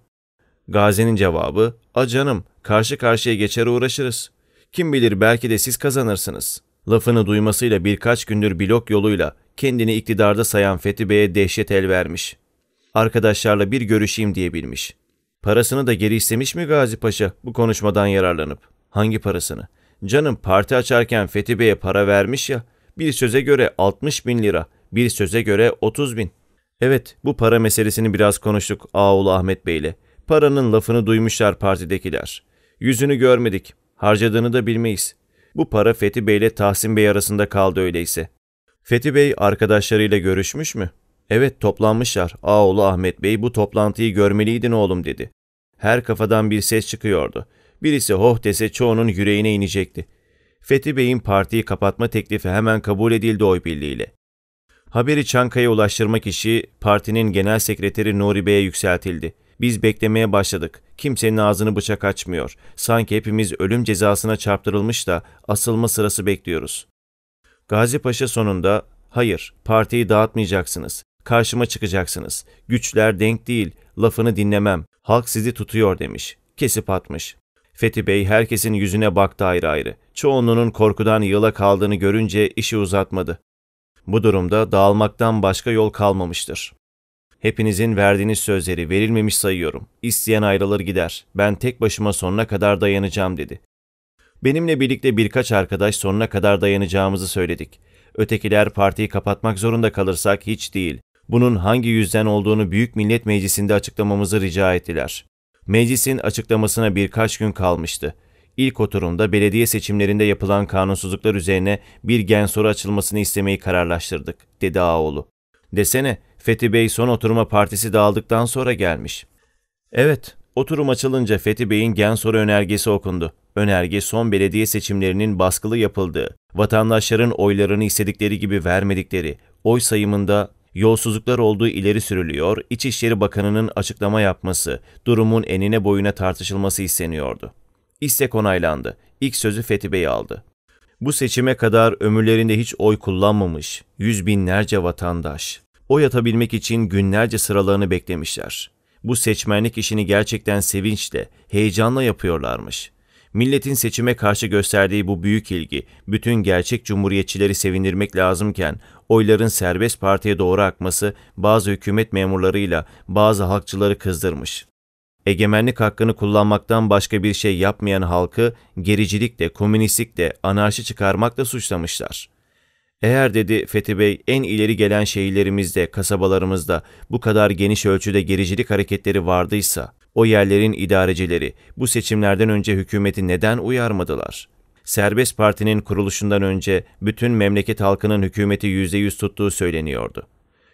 Gazi'nin cevabı, a canım, karşı karşıya geçer uğraşırız. Kim bilir belki de siz kazanırsınız. Lafını duymasıyla birkaç gündür blok yoluyla kendini iktidarda sayan Fethi Bey'e dehşet el vermiş. Arkadaşlarla bir görüşeyim diyebilmiş. Parasını da geri istemiş mi Gazi Paşa bu konuşmadan yararlanıp? Hangi parasını? Canım parti açarken Fethi Bey'e para vermiş ya, bir söze göre 60 bin lira. Bir söze göre 30 bin. Evet, bu para meselesini biraz konuştuk ağulu Ahmet Bey ile. Paranın lafını duymuşlar partidekiler. Yüzünü görmedik. Harcadığını da bilmeyiz. Bu para Fethi Bey ile Tahsin Bey arasında kaldı öyleyse. Fethi Bey arkadaşlarıyla görüşmüş mü? Evet toplanmışlar. Ağulu Ahmet Bey bu toplantıyı görmeliydin oğlum dedi. Her kafadan bir ses çıkıyordu. Birisi hoh dese çoğunun yüreğine inecekti. Fethi Bey'in partiyi kapatma teklifi hemen kabul edildi oy birliğiyle. Haberi Çankaya ulaştırmak işi partinin genel sekreteri Nuri Bey'e yükseltildi. Biz beklemeye başladık. Kimsenin ağzını bıçak açmıyor. Sanki hepimiz ölüm cezasına çarptırılmış da asılma sırası bekliyoruz. Gazi Paşa sonunda, hayır partiyi dağıtmayacaksınız, karşıma çıkacaksınız, güçler denk değil, lafını dinlemem, halk sizi tutuyor demiş, kesip atmış. Fethi Bey herkesin yüzüne baktı ayrı ayrı. Çoğunluğunun korkudan yıla kaldığını görünce işi uzatmadı. Bu durumda dağılmaktan başka yol kalmamıştır. Hepinizin verdiğiniz sözleri verilmemiş sayıyorum. İsteyen ayrılır gider. Ben tek başıma sonuna kadar dayanacağım dedi. Benimle birlikte birkaç arkadaş sonuna kadar dayanacağımızı söyledik. Ötekiler partiyi kapatmak zorunda kalırsak hiç değil. Bunun hangi yüzden olduğunu Büyük Millet Meclisi'nde açıklamamızı rica ettiler. Meclisin açıklamasına birkaç gün kalmıştı ilk oturumda belediye seçimlerinde yapılan kanunsuzluklar üzerine bir gen soru açılmasını istemeyi kararlaştırdık, dedi Ağoğlu. Desene, Fethi Bey son oturuma partisi dağıldıktan sonra gelmiş. Evet, oturum açılınca Fethi Bey'in gen soru önergesi okundu. Önerge son belediye seçimlerinin baskılı yapıldığı, vatandaşların oylarını istedikleri gibi vermedikleri, oy sayımında yolsuzluklar olduğu ileri sürülüyor, İçişleri Bakanı'nın açıklama yapması, durumun enine boyuna tartışılması isteniyordu. İstek onaylandı. İlk sözü Fethi Bey aldı. Bu seçime kadar ömürlerinde hiç oy kullanmamış yüz binlerce vatandaş. Oy atabilmek için günlerce sıralarını beklemişler. Bu seçmenlik işini gerçekten sevinçle, heyecanla yapıyorlarmış. Milletin seçime karşı gösterdiği bu büyük ilgi, bütün gerçek cumhuriyetçileri sevindirmek lazımken, oyların serbest partiye doğru akması bazı hükümet memurlarıyla bazı halkçıları kızdırmış egemenlik hakkını kullanmaktan başka bir şey yapmayan halkı gericilikle, komünistlikle, anarşi çıkarmakla suçlamışlar. Eğer dedi Fethi Bey en ileri gelen şehirlerimizde, kasabalarımızda bu kadar geniş ölçüde gericilik hareketleri vardıysa, o yerlerin idarecileri bu seçimlerden önce hükümeti neden uyarmadılar? Serbest Parti'nin kuruluşundan önce bütün memleket halkının hükümeti %100 tuttuğu söyleniyordu.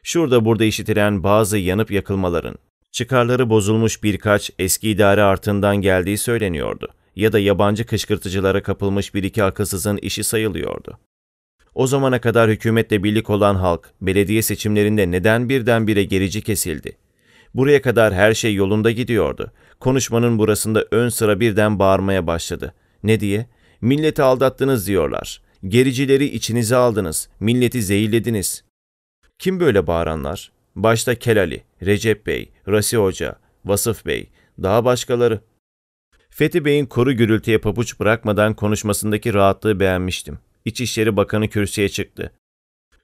Şurada burada işitilen bazı yanıp yakılmaların, Çıkarları bozulmuş birkaç eski idare artından geldiği söyleniyordu ya da yabancı kışkırtıcılara kapılmış bir iki akılsızın işi sayılıyordu. O zamana kadar hükümetle birlik olan halk, belediye seçimlerinde neden birdenbire gerici kesildi? Buraya kadar her şey yolunda gidiyordu. Konuşmanın burasında ön sıra birden bağırmaya başladı. Ne diye? Milleti aldattınız diyorlar. Gericileri içinize aldınız. Milleti zehirlediniz. Kim böyle bağıranlar? Başta Kelali, Recep Bey, Rasi Hoca, Vasıf Bey, daha başkaları. Fethi Bey'in koru gürültüye papuç bırakmadan konuşmasındaki rahatlığı beğenmiştim. İçişleri Bakanı kürsüye çıktı.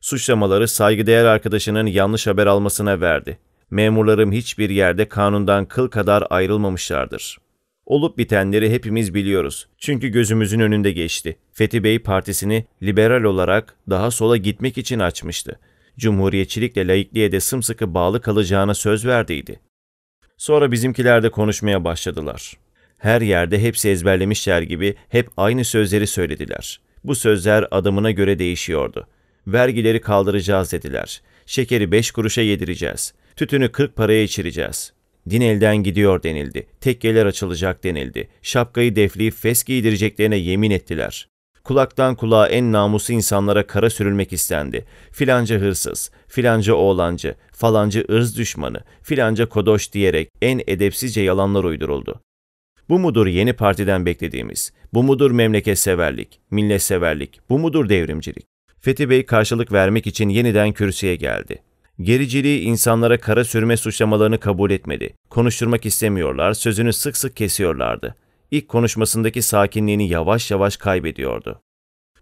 Suçlamaları saygıdeğer arkadaşının yanlış haber almasına verdi. Memurlarım hiçbir yerde kanundan kıl kadar ayrılmamışlardır. Olup bitenleri hepimiz biliyoruz. Çünkü gözümüzün önünde geçti. Fethi Bey partisini liberal olarak daha sola gitmek için açmıştı cumhuriyetçilikle laikliğe de sımsıkı bağlı kalacağına söz verdiydi. Sonra bizimkiler de konuşmaya başladılar. Her yerde hepsi ezberlemişler gibi hep aynı sözleri söylediler. Bu sözler adamına göre değişiyordu. Vergileri kaldıracağız dediler. Şekeri beş kuruşa yedireceğiz. Tütünü kırk paraya içireceğiz. Din elden gidiyor denildi. Tekkeler açılacak denildi. Şapkayı defleyip fes giydireceklerine yemin ettiler. Kulaktan kulağa en namusu insanlara kara sürülmek istendi. Filanca hırsız, filanca oğlancı, falancı ırz düşmanı, filanca kodoş diyerek en edepsizce yalanlar uyduruldu. Bu mudur yeni partiden beklediğimiz? Bu mudur memleket severlik, millet severlik? Bu mudur devrimcilik? Fethi Bey karşılık vermek için yeniden kürsüye geldi. Gericiliği insanlara kara sürme suçlamalarını kabul etmedi. Konuşturmak istemiyorlar, sözünü sık sık kesiyorlardı ilk konuşmasındaki sakinliğini yavaş yavaş kaybediyordu.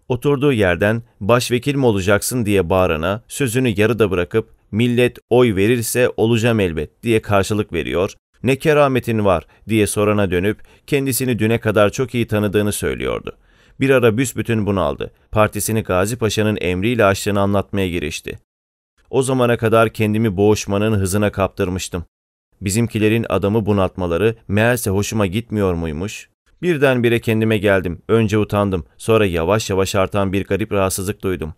Oturduğu yerden başvekil mi olacaksın diye bağırana sözünü yarıda bırakıp millet oy verirse olacağım elbet diye karşılık veriyor, ne kerametin var diye sorana dönüp kendisini düne kadar çok iyi tanıdığını söylüyordu. Bir ara büsbütün bunaldı. Partisini Gazi Paşa'nın emriyle açtığını anlatmaya girişti. O zamana kadar kendimi boğuşmanın hızına kaptırmıştım. Bizimkilerin adamı bunaltmaları meğerse hoşuma gitmiyor muymuş? Birdenbire kendime geldim. Önce utandım. Sonra yavaş yavaş artan bir garip rahatsızlık duydum.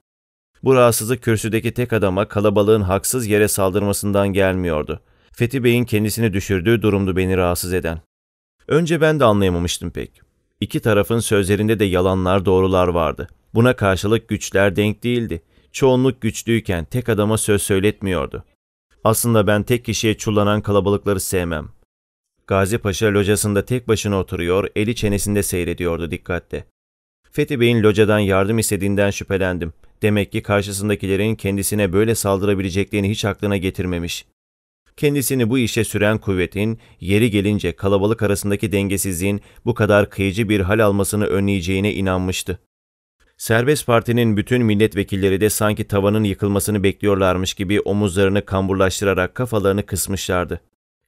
Bu rahatsızlık kürsüdeki tek adama kalabalığın haksız yere saldırmasından gelmiyordu. Fethi Bey'in kendisini düşürdüğü durumdu beni rahatsız eden. Önce ben de anlayamamıştım pek. İki tarafın sözlerinde de yalanlar doğrular vardı. Buna karşılık güçler denk değildi. Çoğunluk güçlüyken tek adama söz söyletmiyordu. Aslında ben tek kişiye çullanan kalabalıkları sevmem. Gazi Paşa locasında tek başına oturuyor, eli çenesinde seyrediyordu dikkatle. Fethi Bey'in locadan yardım istediğinden şüphelendim. Demek ki karşısındakilerin kendisine böyle saldırabileceklerini hiç aklına getirmemiş. Kendisini bu işe süren kuvvetin, yeri gelince kalabalık arasındaki dengesizliğin bu kadar kıyıcı bir hal almasını önleyeceğine inanmıştı. Serbest Parti'nin bütün milletvekilleri de sanki tavanın yıkılmasını bekliyorlarmış gibi omuzlarını kamburlaştırarak kafalarını kısmışlardı.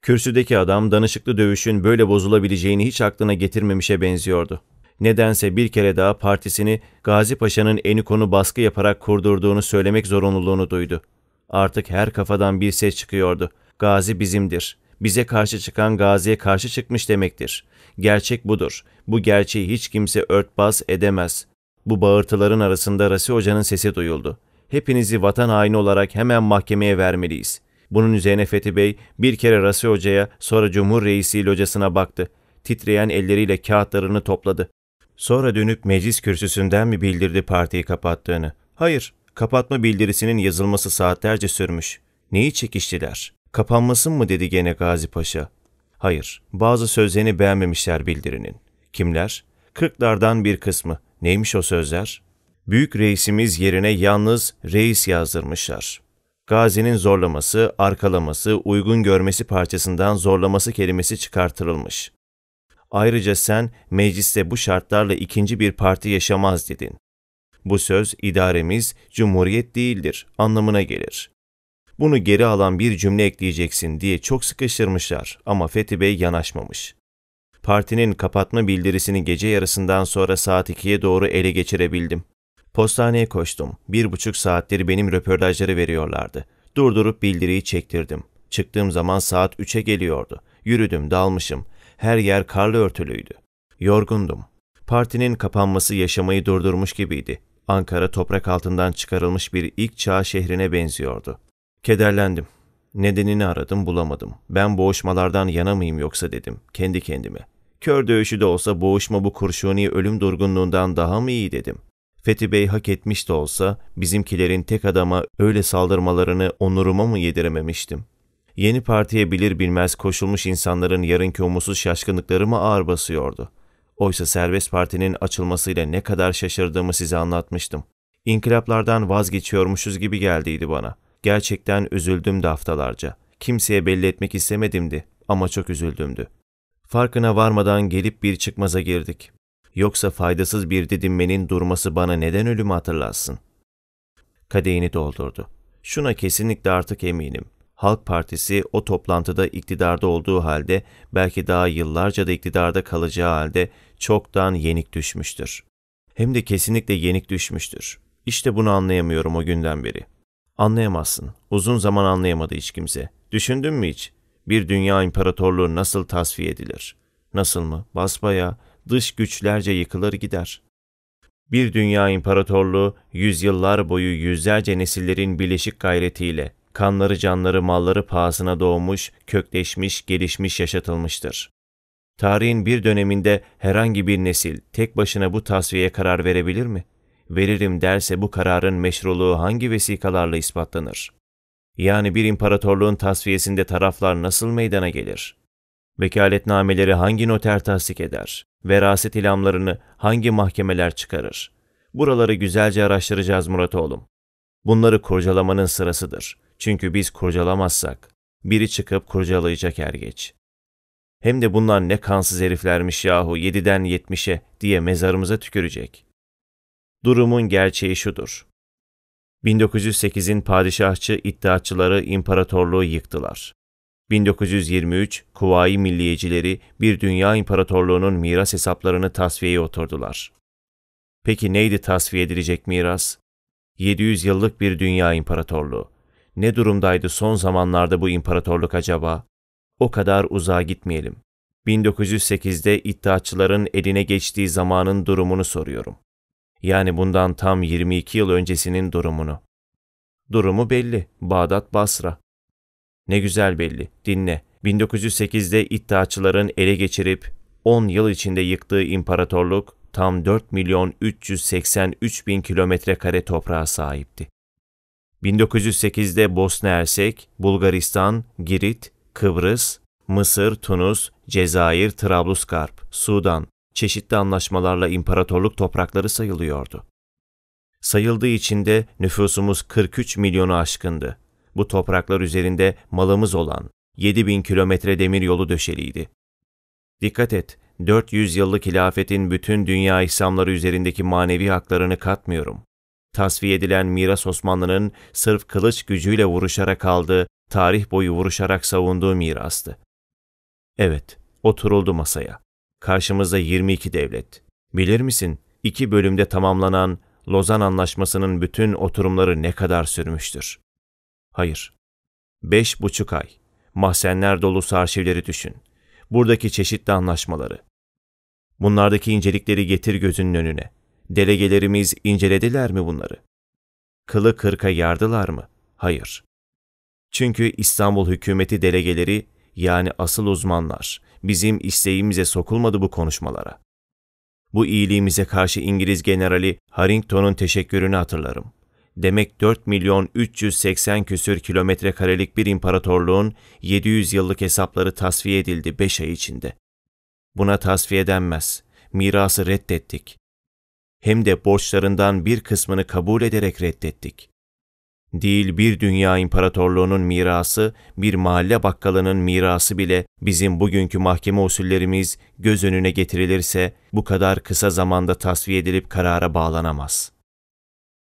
Kürsüdeki adam danışıklı dövüşün böyle bozulabileceğini hiç aklına getirmemişe benziyordu. Nedense bir kere daha partisini Gazi Paşa'nın Enikon'u baskı yaparak kurdurduğunu söylemek zorunluluğunu duydu. Artık her kafadan bir ses çıkıyordu. Gazi bizimdir. Bize karşı çıkan Gazi'ye karşı çıkmış demektir. Gerçek budur. Bu gerçeği hiç kimse örtbas edemez. Bu bağırtıların arasında Rasi Hoca'nın sesi duyuldu. Hepinizi vatan haini olarak hemen mahkemeye vermeliyiz. Bunun üzerine Fethi Bey bir kere Rasi Hoca'ya sonra Cumhur Reisi hocasına baktı. Titreyen elleriyle kağıtlarını topladı. Sonra dönüp meclis kürsüsünden mi bildirdi partiyi kapattığını? Hayır, kapatma bildirisinin yazılması saatlerce sürmüş. Neyi çekiştiler? Kapanmasın mı dedi gene Gazi Paşa. Hayır, bazı sözlerini beğenmemişler bildirinin. Kimler? Kırklardan bir kısmı. Neymiş o sözler? Büyük reisimiz yerine yalnız reis yazdırmışlar. Gazi'nin zorlaması, arkalaması, uygun görmesi parçasından zorlaması kelimesi çıkartılmış. Ayrıca sen mecliste bu şartlarla ikinci bir parti yaşamaz dedin. Bu söz idaremiz cumhuriyet değildir anlamına gelir. Bunu geri alan bir cümle ekleyeceksin diye çok sıkıştırmışlar ama Fethi Bey yanaşmamış.'' partinin kapatma bildirisini gece yarısından sonra saat 2'ye doğru ele geçirebildim. Postaneye koştum. Bir buçuk saattir benim röportajları veriyorlardı. Durdurup bildiriyi çektirdim. Çıktığım zaman saat 3'e geliyordu. Yürüdüm, dalmışım. Her yer karlı örtülüydü. Yorgundum. Partinin kapanması yaşamayı durdurmuş gibiydi. Ankara toprak altından çıkarılmış bir ilk çağ şehrine benziyordu. Kederlendim. Nedenini aradım bulamadım. Ben boğuşmalardan yana mıyım yoksa dedim kendi kendime. Kör dövüşü de olsa boğuşma bu kurşuni ölüm durgunluğundan daha mı iyi dedim. Fethi Bey hak etmiş de olsa bizimkilerin tek adama öyle saldırmalarını onuruma mı yedirememiştim? Yeni partiye bilir bilmez koşulmuş insanların yarınki umutsuz şaşkınlıkları mı ağır basıyordu? Oysa serbest partinin açılmasıyla ne kadar şaşırdığımı size anlatmıştım. İnkılaplardan vazgeçiyormuşuz gibi geldiydi bana. Gerçekten üzüldüm de haftalarca. Kimseye belli etmek istemedimdi ama çok üzüldümdü. Farkına varmadan gelip bir çıkmaza girdik. Yoksa faydasız bir didinmenin durması bana neden ölümü hatırlatsın? Kadeğini doldurdu. Şuna kesinlikle artık eminim. Halk Partisi o toplantıda iktidarda olduğu halde belki daha yıllarca da iktidarda kalacağı halde çoktan yenik düşmüştür. Hem de kesinlikle yenik düşmüştür. İşte bunu anlayamıyorum o günden beri. Anlayamazsın. Uzun zaman anlayamadı hiç kimse. Düşündün mü hiç? Bir dünya imparatorluğu nasıl tasfiye edilir? Nasıl mı? Basbaya dış güçlerce yıkılır gider. Bir dünya imparatorluğu yüzyıllar boyu yüzlerce nesillerin bileşik gayretiyle kanları canları malları pahasına doğmuş, kökleşmiş, gelişmiş yaşatılmıştır. Tarihin bir döneminde herhangi bir nesil tek başına bu tasfiyeye karar verebilir mi? Veririm derse bu kararın meşruluğu hangi vesikalarla ispatlanır?'' Yani bir imparatorluğun tasfiyesinde taraflar nasıl meydana gelir? Vekaletnameleri hangi noter tasdik eder? Veraset ilamlarını hangi mahkemeler çıkarır? Buraları güzelce araştıracağız Murat oğlum. Bunları kurcalamanın sırasıdır. Çünkü biz kurcalamazsak, biri çıkıp kurcalayacak er geç. Hem de bunlar ne kansız heriflermiş yahu yediden yetmişe diye mezarımıza tükürecek. Durumun gerçeği şudur. 1908'in padişahçı iddiatçıları imparatorluğu yıktılar. 1923 Kuvayi Milliyecileri bir dünya imparatorluğunun miras hesaplarını tasfiyeye oturdular. Peki neydi tasfiye edilecek miras? 700 yıllık bir dünya imparatorluğu. Ne durumdaydı son zamanlarda bu imparatorluk acaba? O kadar uzağa gitmeyelim. 1908'de iddiatçıların eline geçtiği zamanın durumunu soruyorum yani bundan tam 22 yıl öncesinin durumunu. Durumu belli, Bağdat Basra. Ne güzel belli, dinle. 1908'de iddiaçıların ele geçirip 10 yıl içinde yıktığı imparatorluk tam 4 milyon 383 bin kilometre kare toprağa sahipti. 1908'de Bosna Hersek, Bulgaristan, Girit, Kıbrıs, Mısır, Tunus, Cezayir, Trablusgarp, Sudan, çeşitli anlaşmalarla imparatorluk toprakları sayılıyordu. Sayıldığı için de nüfusumuz 43 milyonu aşkındı. Bu topraklar üzerinde malımız olan 7 bin kilometre demir yolu döşeliydi. Dikkat et, 400 yıllık hilafetin bütün dünya İslamları üzerindeki manevi haklarını katmıyorum. Tasfiye edilen miras Osmanlı'nın sırf kılıç gücüyle vuruşarak aldığı, tarih boyu vuruşarak savunduğu mirastı. Evet, oturuldu masaya. Karşımızda 22 devlet. Bilir misin, iki bölümde tamamlanan Lozan Anlaşması'nın bütün oturumları ne kadar sürmüştür? Hayır. Beş buçuk ay. Mahzenler dolusu arşivleri düşün. Buradaki çeşitli anlaşmaları. Bunlardaki incelikleri getir gözünün önüne. Delegelerimiz incelediler mi bunları? Kılı kırka yardılar mı? Hayır. Çünkü İstanbul hükümeti delegeleri yani asıl uzmanlar, bizim isteğimize sokulmadı bu konuşmalara. Bu iyiliğimize karşı İngiliz generali Harrington'un teşekkürünü hatırlarım. Demek 4 milyon 380 küsür kilometre karelik bir imparatorluğun 700 yıllık hesapları tasfiye edildi 5 ay içinde. Buna tasfiye denmez. Mirası reddettik. Hem de borçlarından bir kısmını kabul ederek reddettik değil bir dünya imparatorluğunun mirası, bir mahalle bakkalının mirası bile bizim bugünkü mahkeme usullerimiz göz önüne getirilirse bu kadar kısa zamanda tasfiye edilip karara bağlanamaz.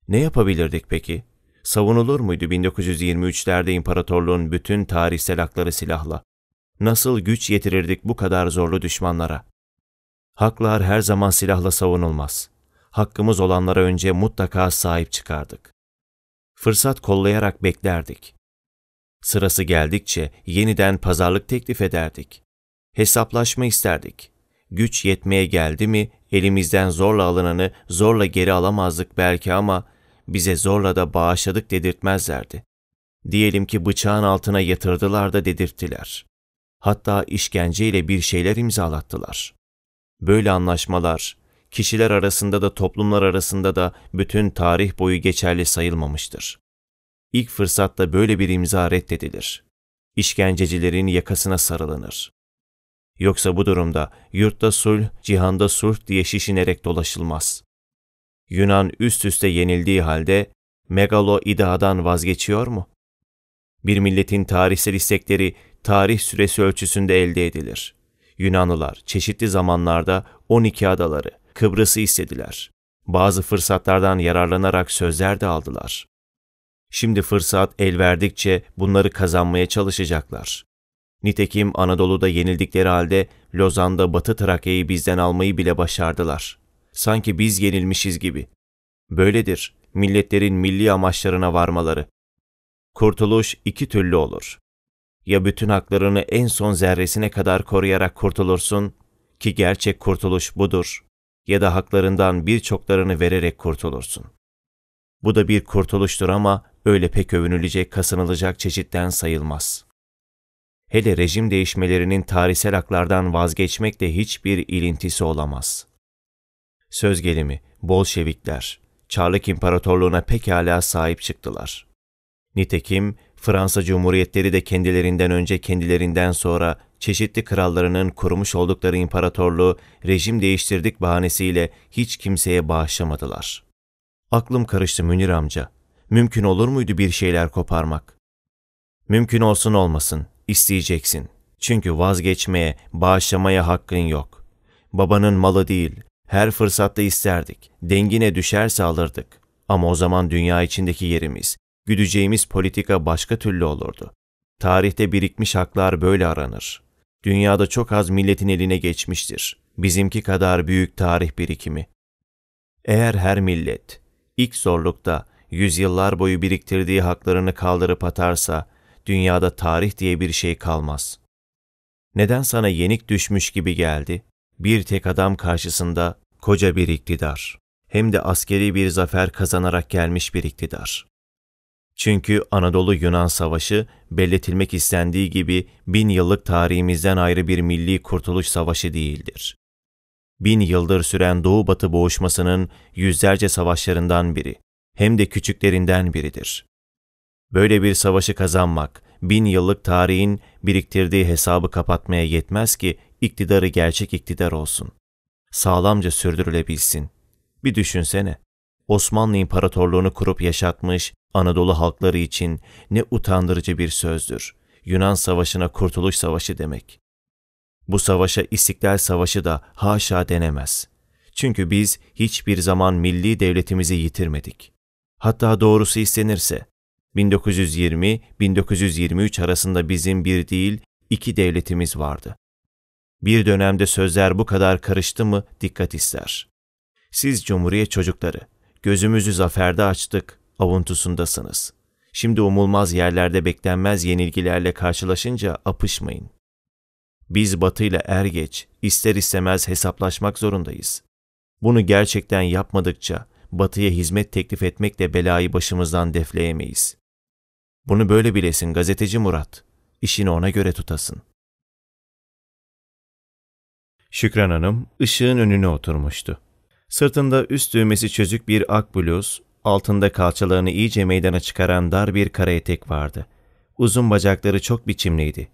Ne yapabilirdik peki? Savunulur muydu 1923'lerde imparatorluğun bütün tarihsel hakları silahla? Nasıl güç yetirirdik bu kadar zorlu düşmanlara? Haklar her zaman silahla savunulmaz. Hakkımız olanlara önce mutlaka sahip çıkardık fırsat kollayarak beklerdik. Sırası geldikçe yeniden pazarlık teklif ederdik. Hesaplaşma isterdik. Güç yetmeye geldi mi elimizden zorla alınanı zorla geri alamazdık belki ama bize zorla da bağışladık dedirtmezlerdi. Diyelim ki bıçağın altına yatırdılar da dedirttiler. Hatta işkenceyle bir şeyler imzalattılar. Böyle anlaşmalar kişiler arasında da toplumlar arasında da bütün tarih boyu geçerli sayılmamıştır. İlk fırsatta böyle bir imza reddedilir. İşkencecilerin yakasına sarılınır. Yoksa bu durumda yurtta sulh, cihanda sulh diye şişinerek dolaşılmaz. Yunan üst üste yenildiği halde megalo idadan vazgeçiyor mu? Bir milletin tarihsel istekleri tarih süresi ölçüsünde elde edilir. Yunanlılar çeşitli zamanlarda 12 adaları, Kıbrıs'ı istediler. Bazı fırsatlardan yararlanarak sözler de aldılar. Şimdi fırsat el verdikçe bunları kazanmaya çalışacaklar. Nitekim Anadolu'da yenildikleri halde Lozan'da Batı Trakya'yı bizden almayı bile başardılar. Sanki biz yenilmişiz gibi. Böyledir milletlerin milli amaçlarına varmaları. Kurtuluş iki türlü olur. Ya bütün haklarını en son zerresine kadar koruyarak kurtulursun ki gerçek kurtuluş budur ya da haklarından birçoklarını vererek kurtulursun. Bu da bir kurtuluştur ama öyle pek övünülecek, kasınılacak çeşitten sayılmaz. Hele rejim değişmelerinin tarihsel haklardan vazgeçmekle hiçbir ilintisi olamaz. Söz gelimi Bolşevikler, Çarlık İmparatorluğuna pekala sahip çıktılar. Nitekim Fransa Cumhuriyetleri de kendilerinden önce kendilerinden sonra çeşitli krallarının kurmuş oldukları imparatorluğu rejim değiştirdik bahanesiyle hiç kimseye bağışlamadılar. Aklım karıştı Münir amca. Mümkün olur muydu bir şeyler koparmak? Mümkün olsun olmasın, isteyeceksin. Çünkü vazgeçmeye, bağışlamaya hakkın yok. Babanın malı değil, her fırsatta isterdik. Dengine düşerse alırdık. Ama o zaman dünya içindeki yerimiz, Güdeceğimiz politika başka türlü olurdu. Tarihte birikmiş haklar böyle aranır. Dünyada çok az milletin eline geçmiştir. Bizimki kadar büyük tarih birikimi. Eğer her millet ilk zorlukta yüzyıllar boyu biriktirdiği haklarını kaldırıp atarsa dünyada tarih diye bir şey kalmaz. Neden sana yenik düşmüş gibi geldi? Bir tek adam karşısında koca bir iktidar. Hem de askeri bir zafer kazanarak gelmiş bir iktidar. Çünkü Anadolu-Yunan Savaşı belletilmek istendiği gibi bin yıllık tarihimizden ayrı bir milli kurtuluş savaşı değildir. Bin yıldır süren Doğu-Batı boğuşmasının yüzlerce savaşlarından biri, hem de küçüklerinden biridir. Böyle bir savaşı kazanmak, bin yıllık tarihin biriktirdiği hesabı kapatmaya yetmez ki iktidarı gerçek iktidar olsun. Sağlamca sürdürülebilsin. Bir düşünsene. Osmanlı İmparatorluğunu kurup yaşatmış Anadolu halkları için ne utandırıcı bir sözdür. Yunan Savaşı'na Kurtuluş Savaşı demek. Bu savaşa İstiklal Savaşı da haşa denemez. Çünkü biz hiçbir zaman milli devletimizi yitirmedik. Hatta doğrusu istenirse 1920-1923 arasında bizim bir değil iki devletimiz vardı. Bir dönemde sözler bu kadar karıştı mı dikkat ister. Siz Cumhuriyet çocukları, Gözümüzü zaferde açtık, avuntusundasınız. Şimdi umulmaz yerlerde beklenmez yenilgilerle karşılaşınca apışmayın. Biz batıyla er geç, ister istemez hesaplaşmak zorundayız. Bunu gerçekten yapmadıkça batıya hizmet teklif etmekle belayı başımızdan defleyemeyiz. Bunu böyle bilesin gazeteci Murat. İşini ona göre tutasın. Şükran Hanım ışığın önüne oturmuştu. Sırtında üst düğmesi çözük bir ak bluz, altında kalçalarını iyice meydana çıkaran dar bir kara etek vardı. Uzun bacakları çok biçimliydi.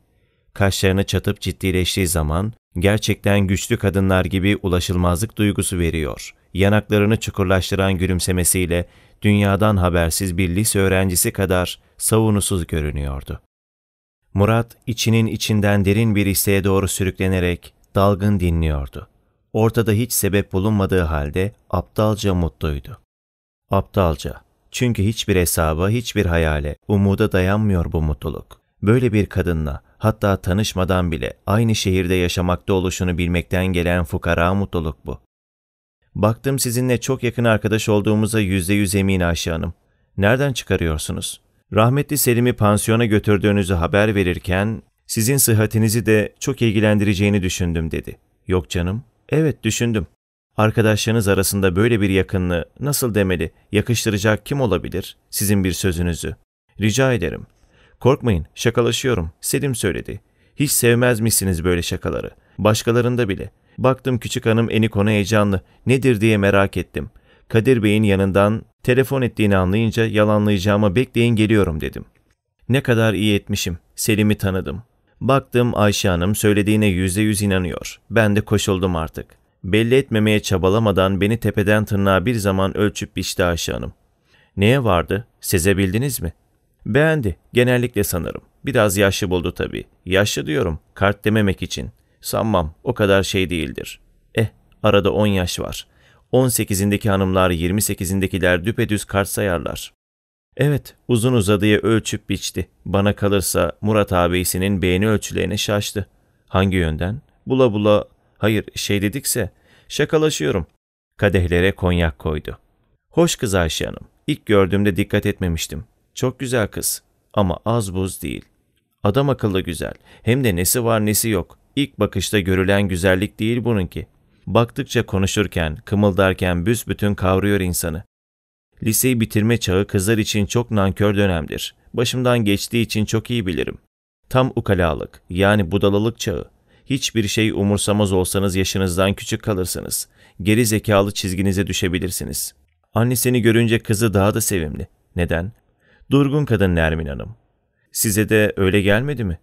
Kaşlarını çatıp ciddileştiği zaman gerçekten güçlü kadınlar gibi ulaşılmazlık duygusu veriyor. Yanaklarını çukurlaştıran gülümsemesiyle dünyadan habersiz bir lise öğrencisi kadar savunusuz görünüyordu. Murat içinin içinden derin bir isteğe doğru sürüklenerek dalgın dinliyordu. Ortada hiç sebep bulunmadığı halde aptalca mutluydu. Aptalca. Çünkü hiçbir hesaba, hiçbir hayale, umuda dayanmıyor bu mutluluk. Böyle bir kadınla, hatta tanışmadan bile aynı şehirde yaşamakta oluşunu bilmekten gelen fukara mutluluk bu. Baktım sizinle çok yakın arkadaş olduğumuza yüzde yüz emin Ayşe Hanım. Nereden çıkarıyorsunuz? Rahmetli Selim'i pansiyona götürdüğünüzü haber verirken sizin sıhhatinizi de çok ilgilendireceğini düşündüm dedi. Yok canım, Evet düşündüm. Arkadaşlarınız arasında böyle bir yakınlığı nasıl demeli, yakıştıracak kim olabilir sizin bir sözünüzü? Rica ederim. Korkmayın, şakalaşıyorum. Selim söyledi. Hiç sevmez misiniz böyle şakaları? Başkalarında bile. Baktım küçük hanım eni konu heyecanlı. Nedir diye merak ettim. Kadir Bey'in yanından telefon ettiğini anlayınca yalanlayacağımı bekleyin geliyorum dedim. Ne kadar iyi etmişim. Selim'i tanıdım. Baktım Ayşe Hanım söylediğine yüzde yüz inanıyor. Ben de koşuldum artık. Belli etmemeye çabalamadan beni tepeden tırnağa bir zaman ölçüp biçti Ayşe Hanım. Neye vardı? Sezebildiniz mi? Beğendi. Genellikle sanırım. Biraz yaşlı buldu tabii. Yaşlı diyorum. Kart dememek için. Sanmam. O kadar şey değildir. Eh, arada 10 yaş var. 18'indeki hanımlar 28'indekiler düpedüz kart sayarlar. Evet, uzun uzadıya ölçüp biçti. Bana kalırsa Murat abisinin beğeni ölçülerine şaştı. Hangi yönden? Bula bula, hayır şey dedikse, şakalaşıyorum. Kadehlere konyak koydu. Hoş kız Ayşe Hanım. İlk gördüğümde dikkat etmemiştim. Çok güzel kız ama az buz değil. Adam akıllı güzel. Hem de nesi var nesi yok. İlk bakışta görülen güzellik değil bununki. Baktıkça konuşurken, kımıldarken büsbütün kavruyor insanı. Liseyi bitirme çağı kızlar için çok nankör dönemdir. Başımdan geçtiği için çok iyi bilirim. Tam ukalalık, yani budalalık çağı. Hiçbir şey umursamaz olsanız yaşınızdan küçük kalırsınız. Geri zekalı çizginize düşebilirsiniz. Annesini görünce kızı daha da sevimli. Neden? Durgun kadın Nermin Hanım. Size de öyle gelmedi mi?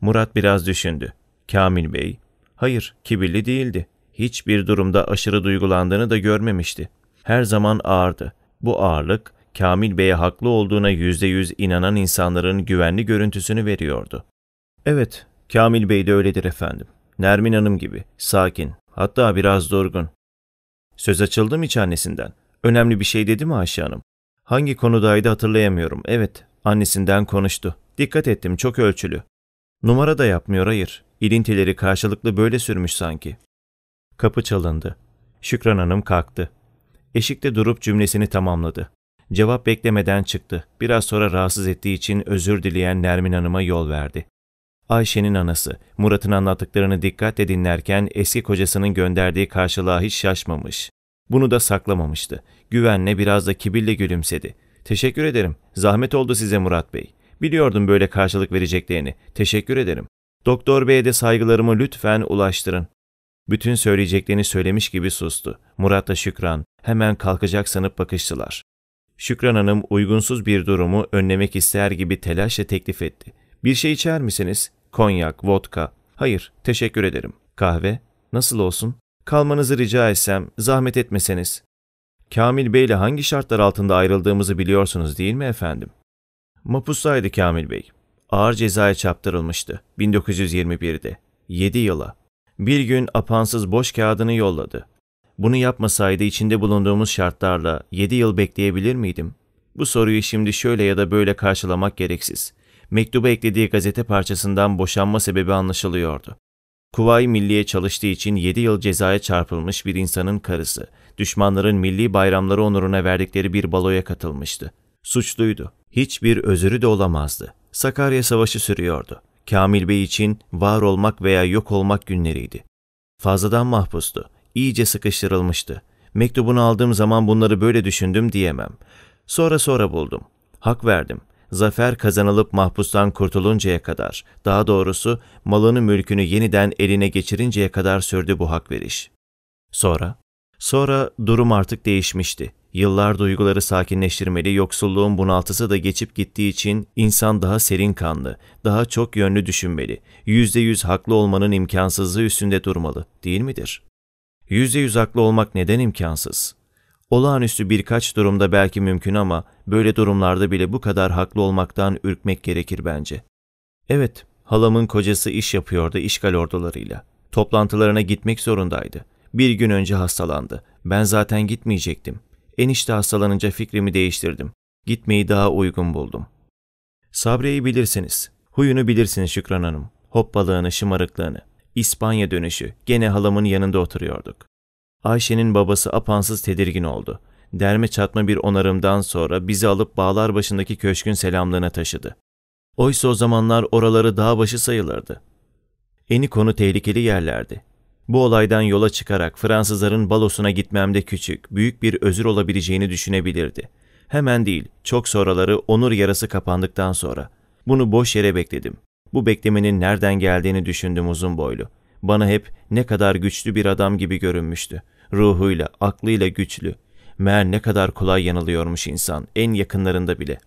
Murat biraz düşündü. Kamil Bey, hayır kibirli değildi. Hiçbir durumda aşırı duygulandığını da görmemişti. Her zaman ağırdı. Bu ağırlık, Kamil Bey'e haklı olduğuna yüzde yüz inanan insanların güvenli görüntüsünü veriyordu. Evet, Kamil Bey de öyledir efendim. Nermin Hanım gibi, sakin, hatta biraz durgun. Söz açıldı mı hiç annesinden? Önemli bir şey dedi mi Ayşe Hanım? Hangi konudaydı hatırlayamıyorum. Evet, annesinden konuştu. Dikkat ettim, çok ölçülü. Numara da yapmıyor, hayır. İlintileri karşılıklı böyle sürmüş sanki. Kapı çalındı. Şükran Hanım kalktı. Eşikte durup cümlesini tamamladı. Cevap beklemeden çıktı. Biraz sonra rahatsız ettiği için özür dileyen Nermin Hanım'a yol verdi. Ayşe'nin anası, Murat'ın anlattıklarını dikkatle dinlerken eski kocasının gönderdiği karşılığa hiç şaşmamış. Bunu da saklamamıştı. Güvenle biraz da kibirle gülümsedi. Teşekkür ederim. Zahmet oldu size Murat Bey. Biliyordum böyle karşılık vereceklerini. Teşekkür ederim. Doktor Bey'e de saygılarımı lütfen ulaştırın. Bütün söyleyeceklerini söylemiş gibi sustu. da Şükran hemen kalkacak sanıp bakıştılar. Şükran Hanım uygunsuz bir durumu önlemek ister gibi telaşla teklif etti. Bir şey içer misiniz? Konyak, vodka. Hayır, teşekkür ederim. Kahve? Nasıl olsun? Kalmanızı rica etsem, zahmet etmeseniz. Kamil Bey ile hangi şartlar altında ayrıldığımızı biliyorsunuz değil mi efendim? Mapustaydı Kamil Bey. Ağır cezaya çarptırılmıştı 1921'de. 7 yıla bir gün apansız boş kağıdını yolladı. Bunu yapmasaydı içinde bulunduğumuz şartlarla 7 yıl bekleyebilir miydim? Bu soruyu şimdi şöyle ya da böyle karşılamak gereksiz. Mektuba eklediği gazete parçasından boşanma sebebi anlaşılıyordu. Kuvayi Milliye çalıştığı için 7 yıl cezaya çarpılmış bir insanın karısı, düşmanların milli bayramları onuruna verdikleri bir baloya katılmıştı. Suçluydu. Hiçbir özürü de olamazdı. Sakarya Savaşı sürüyordu. Kamil Bey için var olmak veya yok olmak günleriydi. Fazladan mahpustu, iyice sıkıştırılmıştı. Mektubunu aldığım zaman bunları böyle düşündüm diyemem. Sonra sonra buldum. Hak verdim. Zafer kazanılıp mahpustan kurtuluncaya kadar, daha doğrusu malını mülkünü yeniden eline geçirinceye kadar sürdü bu hak veriş. Sonra? Sonra durum artık değişmişti. Yıllar duyguları sakinleştirmeli, yoksulluğun bunaltısı da geçip gittiği için insan daha serin kanlı, daha çok yönlü düşünmeli, yüzde yüz haklı olmanın imkansızlığı üstünde durmalı, değil midir? Yüzde yüz haklı olmak neden imkansız? Olağanüstü birkaç durumda belki mümkün ama böyle durumlarda bile bu kadar haklı olmaktan ürkmek gerekir bence. Evet, halamın kocası iş yapıyordu işgal ordularıyla. Toplantılarına gitmek zorundaydı. Bir gün önce hastalandı. Ben zaten gitmeyecektim. Enişte hastalanınca fikrimi değiştirdim. Gitmeyi daha uygun buldum. Sabri'yi bilirsiniz. Huyunu bilirsiniz Şükran Hanım. Hoppalığını, şımarıklığını. İspanya dönüşü. Gene halamın yanında oturuyorduk. Ayşe'nin babası apansız tedirgin oldu. Derme çatma bir onarımdan sonra bizi alıp bağlar başındaki köşkün selamlığına taşıdı. Oysa o zamanlar oraları dağ başı sayılırdı. Eni konu tehlikeli yerlerdi. Bu olaydan yola çıkarak Fransızların balosuna gitmemde küçük, büyük bir özür olabileceğini düşünebilirdi. Hemen değil, çok sonraları onur yarası kapandıktan sonra. Bunu boş yere bekledim. Bu beklemenin nereden geldiğini düşündüm uzun boylu. Bana hep ne kadar güçlü bir adam gibi görünmüştü. Ruhuyla, aklıyla güçlü. Meğer ne kadar kolay yanılıyormuş insan, en yakınlarında bile.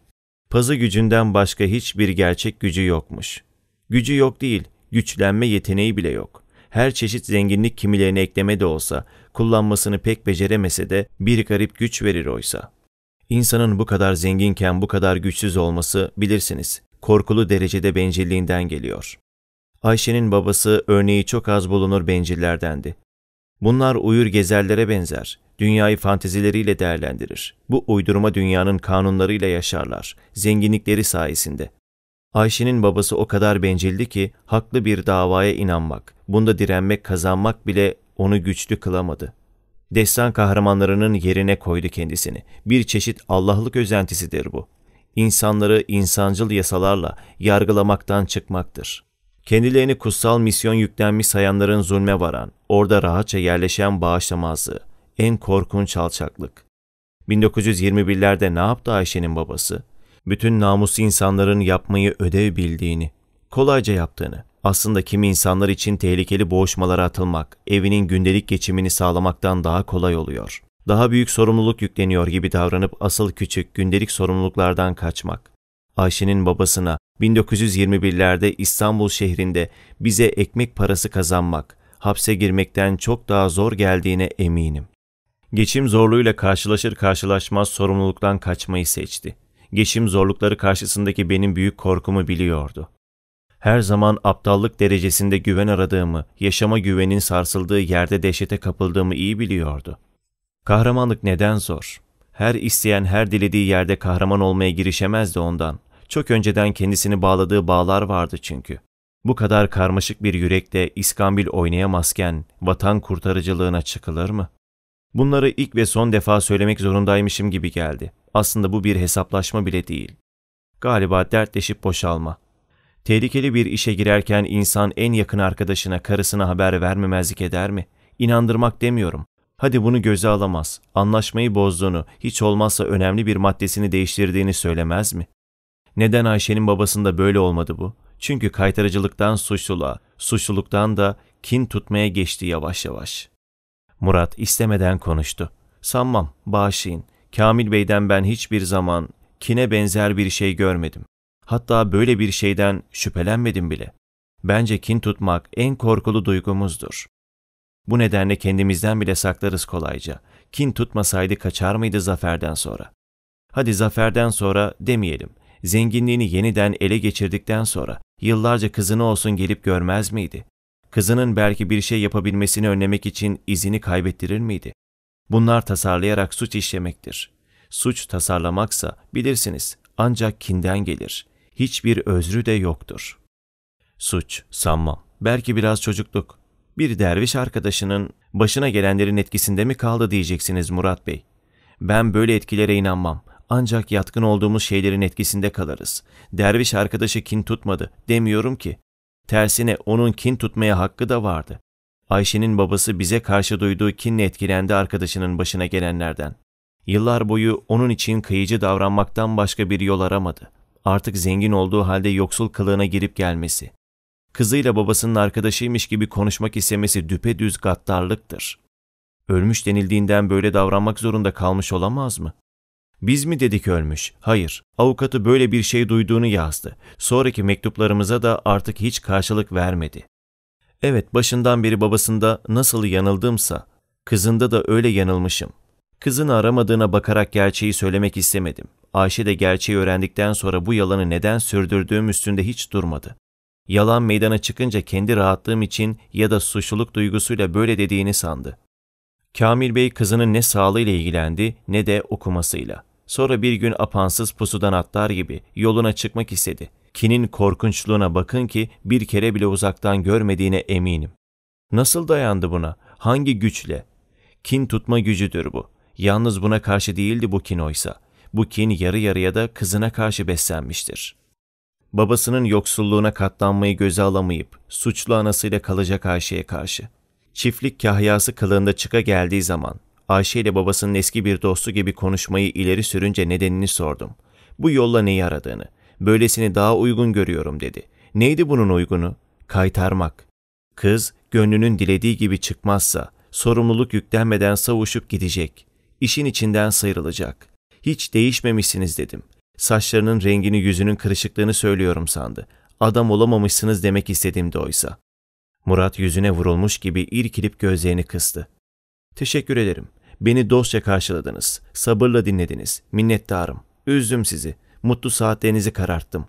Pazı gücünden başka hiçbir gerçek gücü yokmuş. Gücü yok değil, güçlenme yeteneği bile yok her çeşit zenginlik kimilerine ekleme de olsa, kullanmasını pek beceremese de bir garip güç verir oysa. İnsanın bu kadar zenginken bu kadar güçsüz olması bilirsiniz, korkulu derecede bencilliğinden geliyor. Ayşe'nin babası örneği çok az bulunur bencillerdendi. Bunlar uyur gezerlere benzer, dünyayı fantezileriyle değerlendirir. Bu uydurma dünyanın kanunlarıyla yaşarlar, zenginlikleri sayesinde. Ayşe'nin babası o kadar bencildi ki haklı bir davaya inanmak, bunda direnmek kazanmak bile onu güçlü kılamadı. Destan kahramanlarının yerine koydu kendisini. Bir çeşit Allah'lık özentisidir bu. İnsanları insancıl yasalarla yargılamaktan çıkmaktır. Kendilerini kutsal misyon yüklenmiş sayanların zulme varan, orada rahatça yerleşen bağışlamazlığı, en korkunç alçaklık. 1921'lerde ne yaptı Ayşe'nin babası? bütün namuslu insanların yapmayı ödev bildiğini, kolayca yaptığını, aslında kimi insanlar için tehlikeli boğuşmalara atılmak, evinin gündelik geçimini sağlamaktan daha kolay oluyor. Daha büyük sorumluluk yükleniyor gibi davranıp asıl küçük gündelik sorumluluklardan kaçmak. Ayşe'nin babasına 1921'lerde İstanbul şehrinde bize ekmek parası kazanmak, hapse girmekten çok daha zor geldiğine eminim. Geçim zorluğuyla karşılaşır karşılaşmaz sorumluluktan kaçmayı seçti geçim zorlukları karşısındaki benim büyük korkumu biliyordu. Her zaman aptallık derecesinde güven aradığımı, yaşama güvenin sarsıldığı yerde dehşete kapıldığımı iyi biliyordu. Kahramanlık neden zor? Her isteyen her dilediği yerde kahraman olmaya girişemezdi ondan. Çok önceden kendisini bağladığı bağlar vardı çünkü. Bu kadar karmaşık bir yürekte iskambil oynayamazken vatan kurtarıcılığına çıkılır mı? Bunları ilk ve son defa söylemek zorundaymışım gibi geldi. Aslında bu bir hesaplaşma bile değil. Galiba dertleşip boşalma. Tehlikeli bir işe girerken insan en yakın arkadaşına, karısına haber vermemezlik eder mi? İnandırmak demiyorum. Hadi bunu göze alamaz. Anlaşmayı bozduğunu, hiç olmazsa önemli bir maddesini değiştirdiğini söylemez mi? Neden Ayşe'nin babasında böyle olmadı bu? Çünkü kaytarıcılıktan suçluluğa, suçluluktan da kin tutmaya geçti yavaş yavaş. Murat istemeden konuştu. Sanmam, bağışlayın. Kamil Bey'den ben hiçbir zaman kine benzer bir şey görmedim. Hatta böyle bir şeyden şüphelenmedim bile. Bence kin tutmak en korkulu duygumuzdur. Bu nedenle kendimizden bile saklarız kolayca. Kin tutmasaydı kaçar mıydı zaferden sonra? Hadi zaferden sonra demeyelim. Zenginliğini yeniden ele geçirdikten sonra yıllarca kızını olsun gelip görmez miydi? Kızının belki bir şey yapabilmesini önlemek için izini kaybettirir miydi? Bunlar tasarlayarak suç işlemektir. Suç tasarlamaksa bilirsiniz ancak kinden gelir. Hiçbir özrü de yoktur. Suç, sanmam. Belki biraz çocukluk. Bir derviş arkadaşının başına gelenlerin etkisinde mi kaldı diyeceksiniz Murat Bey. Ben böyle etkilere inanmam. Ancak yatkın olduğumuz şeylerin etkisinde kalırız. Derviş arkadaşı kin tutmadı demiyorum ki. Tersine onun kin tutmaya hakkı da vardı. Ayşe'nin babası bize karşı duyduğu kinle etkilendi arkadaşının başına gelenlerden. Yıllar boyu onun için kıyıcı davranmaktan başka bir yol aramadı. Artık zengin olduğu halde yoksul kılığına girip gelmesi. Kızıyla babasının arkadaşıymış gibi konuşmak istemesi düpedüz gaddarlıktır. Ölmüş denildiğinden böyle davranmak zorunda kalmış olamaz mı? Biz mi dedik ölmüş? Hayır. Avukatı böyle bir şey duyduğunu yazdı. Sonraki mektuplarımıza da artık hiç karşılık vermedi. Evet başından beri babasında nasıl yanıldımsa, kızında da öyle yanılmışım. Kızını aramadığına bakarak gerçeği söylemek istemedim. Ayşe de gerçeği öğrendikten sonra bu yalanı neden sürdürdüğüm üstünde hiç durmadı. Yalan meydana çıkınca kendi rahatlığım için ya da suçluluk duygusuyla böyle dediğini sandı. Kamil Bey kızının ne sağlığıyla ilgilendi ne de okumasıyla. Sonra bir gün apansız pusudan atlar gibi yoluna çıkmak istedi.'' kinin korkunçluğuna bakın ki bir kere bile uzaktan görmediğine eminim. Nasıl dayandı buna? Hangi güçle? Kin tutma gücüdür bu. Yalnız buna karşı değildi bu kin oysa. Bu kin yarı yarıya da kızına karşı beslenmiştir. Babasının yoksulluğuna katlanmayı göze alamayıp suçlu anasıyla kalacak Ayşe'ye karşı. Çiftlik kahyası kılığında çıka geldiği zaman Ayşe ile babasının eski bir dostu gibi konuşmayı ileri sürünce nedenini sordum. Bu yolla neyi aradığını, böylesini daha uygun görüyorum dedi. Neydi bunun uygunu? Kaytarmak. Kız gönlünün dilediği gibi çıkmazsa sorumluluk yüklenmeden savuşup gidecek. İşin içinden sıyrılacak. Hiç değişmemişsiniz dedim. Saçlarının rengini yüzünün kırışıklığını söylüyorum sandı. Adam olamamışsınız demek istediğimde oysa. Murat yüzüne vurulmuş gibi irkilip gözlerini kıstı. Teşekkür ederim. Beni dostça karşıladınız. Sabırla dinlediniz. Minnettarım. Üzdüm sizi mutlu saatlerinizi kararttım.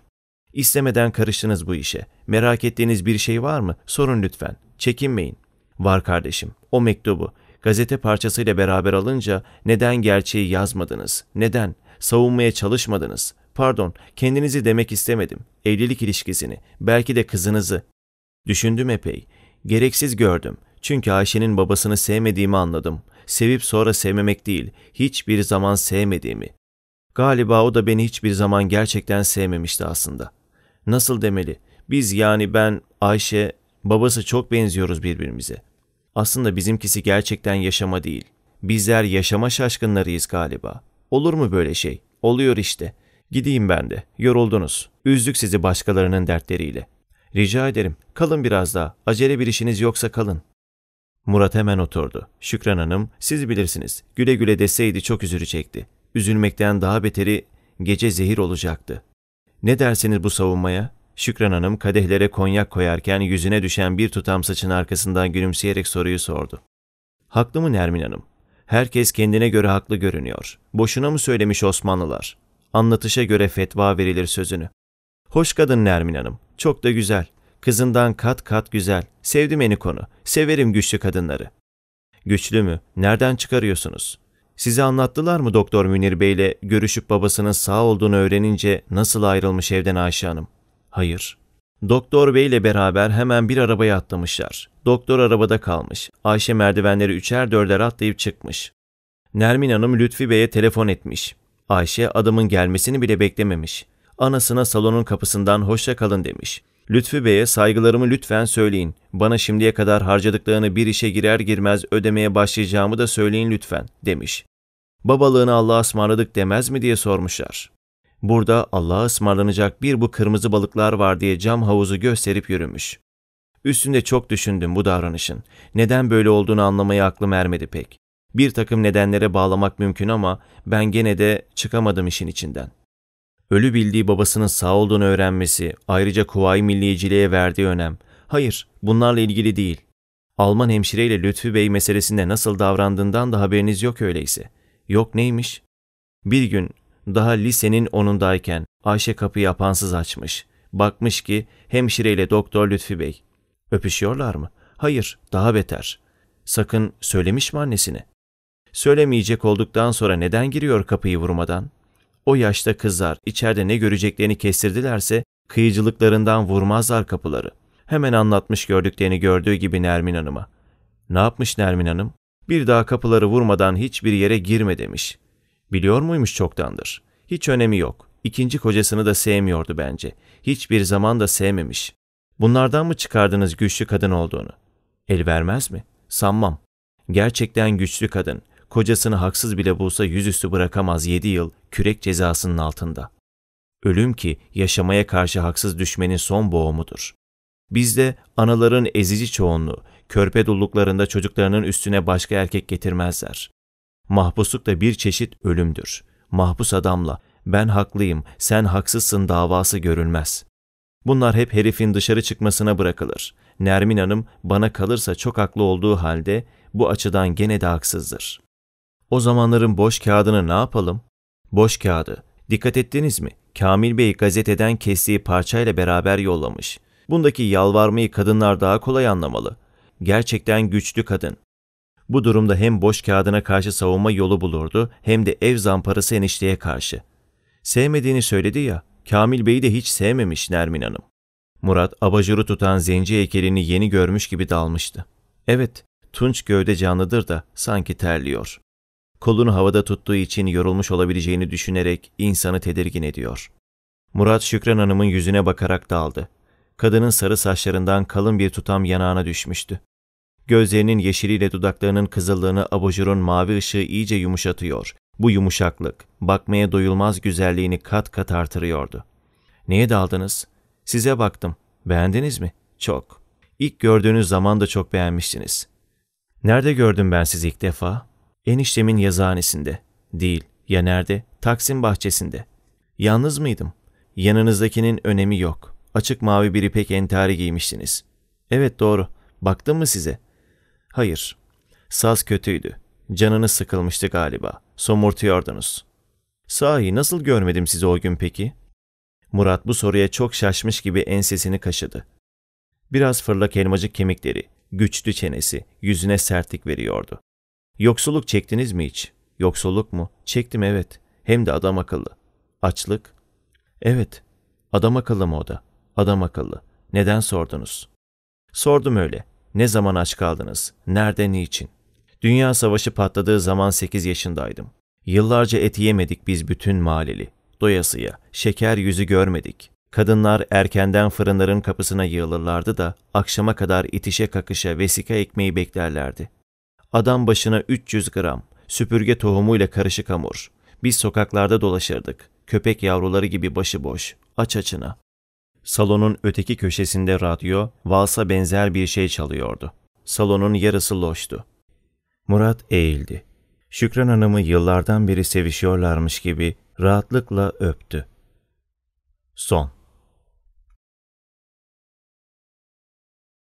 İstemeden karıştınız bu işe. Merak ettiğiniz bir şey var mı? Sorun lütfen. Çekinmeyin. Var kardeşim. O mektubu gazete parçasıyla beraber alınca neden gerçeği yazmadınız? Neden? Savunmaya çalışmadınız. Pardon, kendinizi demek istemedim. Evlilik ilişkisini, belki de kızınızı. Düşündüm epey. Gereksiz gördüm. Çünkü Ayşe'nin babasını sevmediğimi anladım. Sevip sonra sevmemek değil, hiçbir zaman sevmediğimi. Galiba o da beni hiçbir zaman gerçekten sevmemişti aslında. Nasıl demeli? Biz yani ben, Ayşe, babası çok benziyoruz birbirimize. Aslında bizimkisi gerçekten yaşama değil. Bizler yaşama şaşkınlarıyız galiba. Olur mu böyle şey? Oluyor işte. Gideyim ben de. Yoruldunuz. Üzdük sizi başkalarının dertleriyle. Rica ederim. Kalın biraz daha. Acele bir işiniz yoksa kalın. Murat hemen oturdu. Şükran Hanım, siz bilirsiniz. Güle güle deseydi çok üzülecekti. Üzülmekten daha beteri gece zehir olacaktı. Ne dersiniz bu savunmaya? Şükran Hanım kadehlere konyak koyarken yüzüne düşen bir tutam saçın arkasından gülümseyerek soruyu sordu. Haklı mı Nermin Hanım? Herkes kendine göre haklı görünüyor. Boşuna mı söylemiş Osmanlılar? Anlatışa göre fetva verilir sözünü. Hoş kadın Nermin Hanım. Çok da güzel. Kızından kat kat güzel. Sevdim eni konu. Severim güçlü kadınları. Güçlü mü? Nereden çıkarıyorsunuz? Size anlattılar mı Doktor Münir Bey ile görüşüp babasının sağ olduğunu öğrenince nasıl ayrılmış evden Ayşe Hanım? Hayır. Doktor Bey ile beraber hemen bir arabaya atlamışlar. Doktor arabada kalmış. Ayşe merdivenleri üçer dörder atlayıp çıkmış. Nermin Hanım Lütfi Bey'e telefon etmiş. Ayşe adamın gelmesini bile beklememiş. Anasına salonun kapısından hoşça kalın demiş. Lütfü Bey'e saygılarımı lütfen söyleyin. Bana şimdiye kadar harcadıklarını bir işe girer girmez ödemeye başlayacağımı da söyleyin lütfen, demiş. Babalığını Allah'a ısmarladık demez mi diye sormuşlar. Burada Allah'a ısmarlanacak bir bu kırmızı balıklar var diye cam havuzu gösterip yürümüş. Üstünde çok düşündüm bu davranışın. Neden böyle olduğunu anlamaya aklım ermedi pek. Bir takım nedenlere bağlamak mümkün ama ben gene de çıkamadım işin içinden.'' ölü bildiği babasının sağ olduğunu öğrenmesi, ayrıca Kuvayi Milliyeciliğe verdiği önem. Hayır, bunlarla ilgili değil. Alman hemşireyle Lütfü Bey meselesinde nasıl davrandığından da haberiniz yok öyleyse. Yok neymiş? Bir gün, daha lisenin onundayken Ayşe kapıyı apansız açmış. Bakmış ki hemşireyle Doktor Lütfi Bey. Öpüşüyorlar mı? Hayır, daha beter. Sakın söylemiş mi annesine? Söylemeyecek olduktan sonra neden giriyor kapıyı vurmadan? O yaşta kızlar içeride ne göreceklerini kestirdilerse kıyıcılıklarından vurmazlar kapıları. Hemen anlatmış gördüklerini gördüğü gibi Nermin Hanım'a. Ne yapmış Nermin Hanım? Bir daha kapıları vurmadan hiçbir yere girme demiş. Biliyor muymuş çoktandır? Hiç önemi yok. İkinci kocasını da sevmiyordu bence. Hiçbir zaman da sevmemiş. Bunlardan mı çıkardınız güçlü kadın olduğunu? El vermez mi? Sanmam. Gerçekten güçlü kadın kocasını haksız bile bulsa yüzüstü bırakamaz yedi yıl kürek cezasının altında. Ölüm ki yaşamaya karşı haksız düşmenin son boğumudur. Bizde anaların ezici çoğunluğu, körpe dulluklarında çocuklarının üstüne başka erkek getirmezler. Mahpusluk da bir çeşit ölümdür. Mahpus adamla ben haklıyım, sen haksızsın davası görülmez. Bunlar hep herifin dışarı çıkmasına bırakılır. Nermin Hanım bana kalırsa çok haklı olduğu halde bu açıdan gene de haksızdır. O zamanların boş kağıdını ne yapalım? Boş kağıdı. Dikkat ettiniz mi? Kamil Bey gazeteden kestiği parçayla beraber yollamış. Bundaki yalvarmayı kadınlar daha kolay anlamalı. Gerçekten güçlü kadın. Bu durumda hem boş kağıdına karşı savunma yolu bulurdu hem de ev zamparası enişteye karşı. Sevmediğini söyledi ya, Kamil Bey'i de hiç sevmemiş Nermin Hanım. Murat abajuru tutan zenci heykelini yeni görmüş gibi dalmıştı. Evet, tunç gövde canlıdır da sanki terliyor kolunu havada tuttuğu için yorulmuş olabileceğini düşünerek insanı tedirgin ediyor. Murat Şükran Hanım'ın yüzüne bakarak daldı. Kadının sarı saçlarından kalın bir tutam yanağına düşmüştü. Gözlerinin yeşiliyle dudaklarının kızıllığını abajurun mavi ışığı iyice yumuşatıyor. Bu yumuşaklık, bakmaya doyulmaz güzelliğini kat kat artırıyordu. Neye daldınız? Size baktım. Beğendiniz mi? Çok. İlk gördüğünüz zaman da çok beğenmiştiniz. Nerede gördüm ben sizi ilk defa? Eniştemin yazıhanesinde. Değil, ya nerede? Taksim bahçesinde. Yalnız mıydım? Yanınızdakinin önemi yok. Açık mavi bir ipek entari giymiştiniz. Evet doğru. Baktım mı size? Hayır. Saz kötüydü. Canınız sıkılmıştı galiba. Somurtuyordunuz. Sahi nasıl görmedim sizi o gün peki? Murat bu soruya çok şaşmış gibi ensesini kaşıdı. Biraz fırlak elmacık kemikleri, güçlü çenesi yüzüne sertlik veriyordu. Yoksulluk çektiniz mi hiç? Yoksulluk mu? Çektim evet. Hem de adam akıllı. Açlık? Evet. Adam akıllı mı o da? Adam akıllı. Neden sordunuz? Sordum öyle. Ne zaman aç kaldınız? Nerede, niçin? Dünya Savaşı patladığı zaman 8 yaşındaydım. Yıllarca et yemedik biz bütün mahalleli. Doyasıya, şeker yüzü görmedik. Kadınlar erkenden fırınların kapısına yığılırlardı da akşama kadar itişe kakışa vesika ekmeği beklerlerdi. Adam başına 300 gram, süpürge tohumuyla karışık hamur. Biz sokaklarda dolaşırdık. Köpek yavruları gibi başıboş, aç açına. Salonun öteki köşesinde radyo, valsa benzer bir şey çalıyordu. Salonun yarısı loştu. Murat eğildi. Şükran Hanım'ı yıllardan beri sevişiyorlarmış gibi rahatlıkla öptü. Son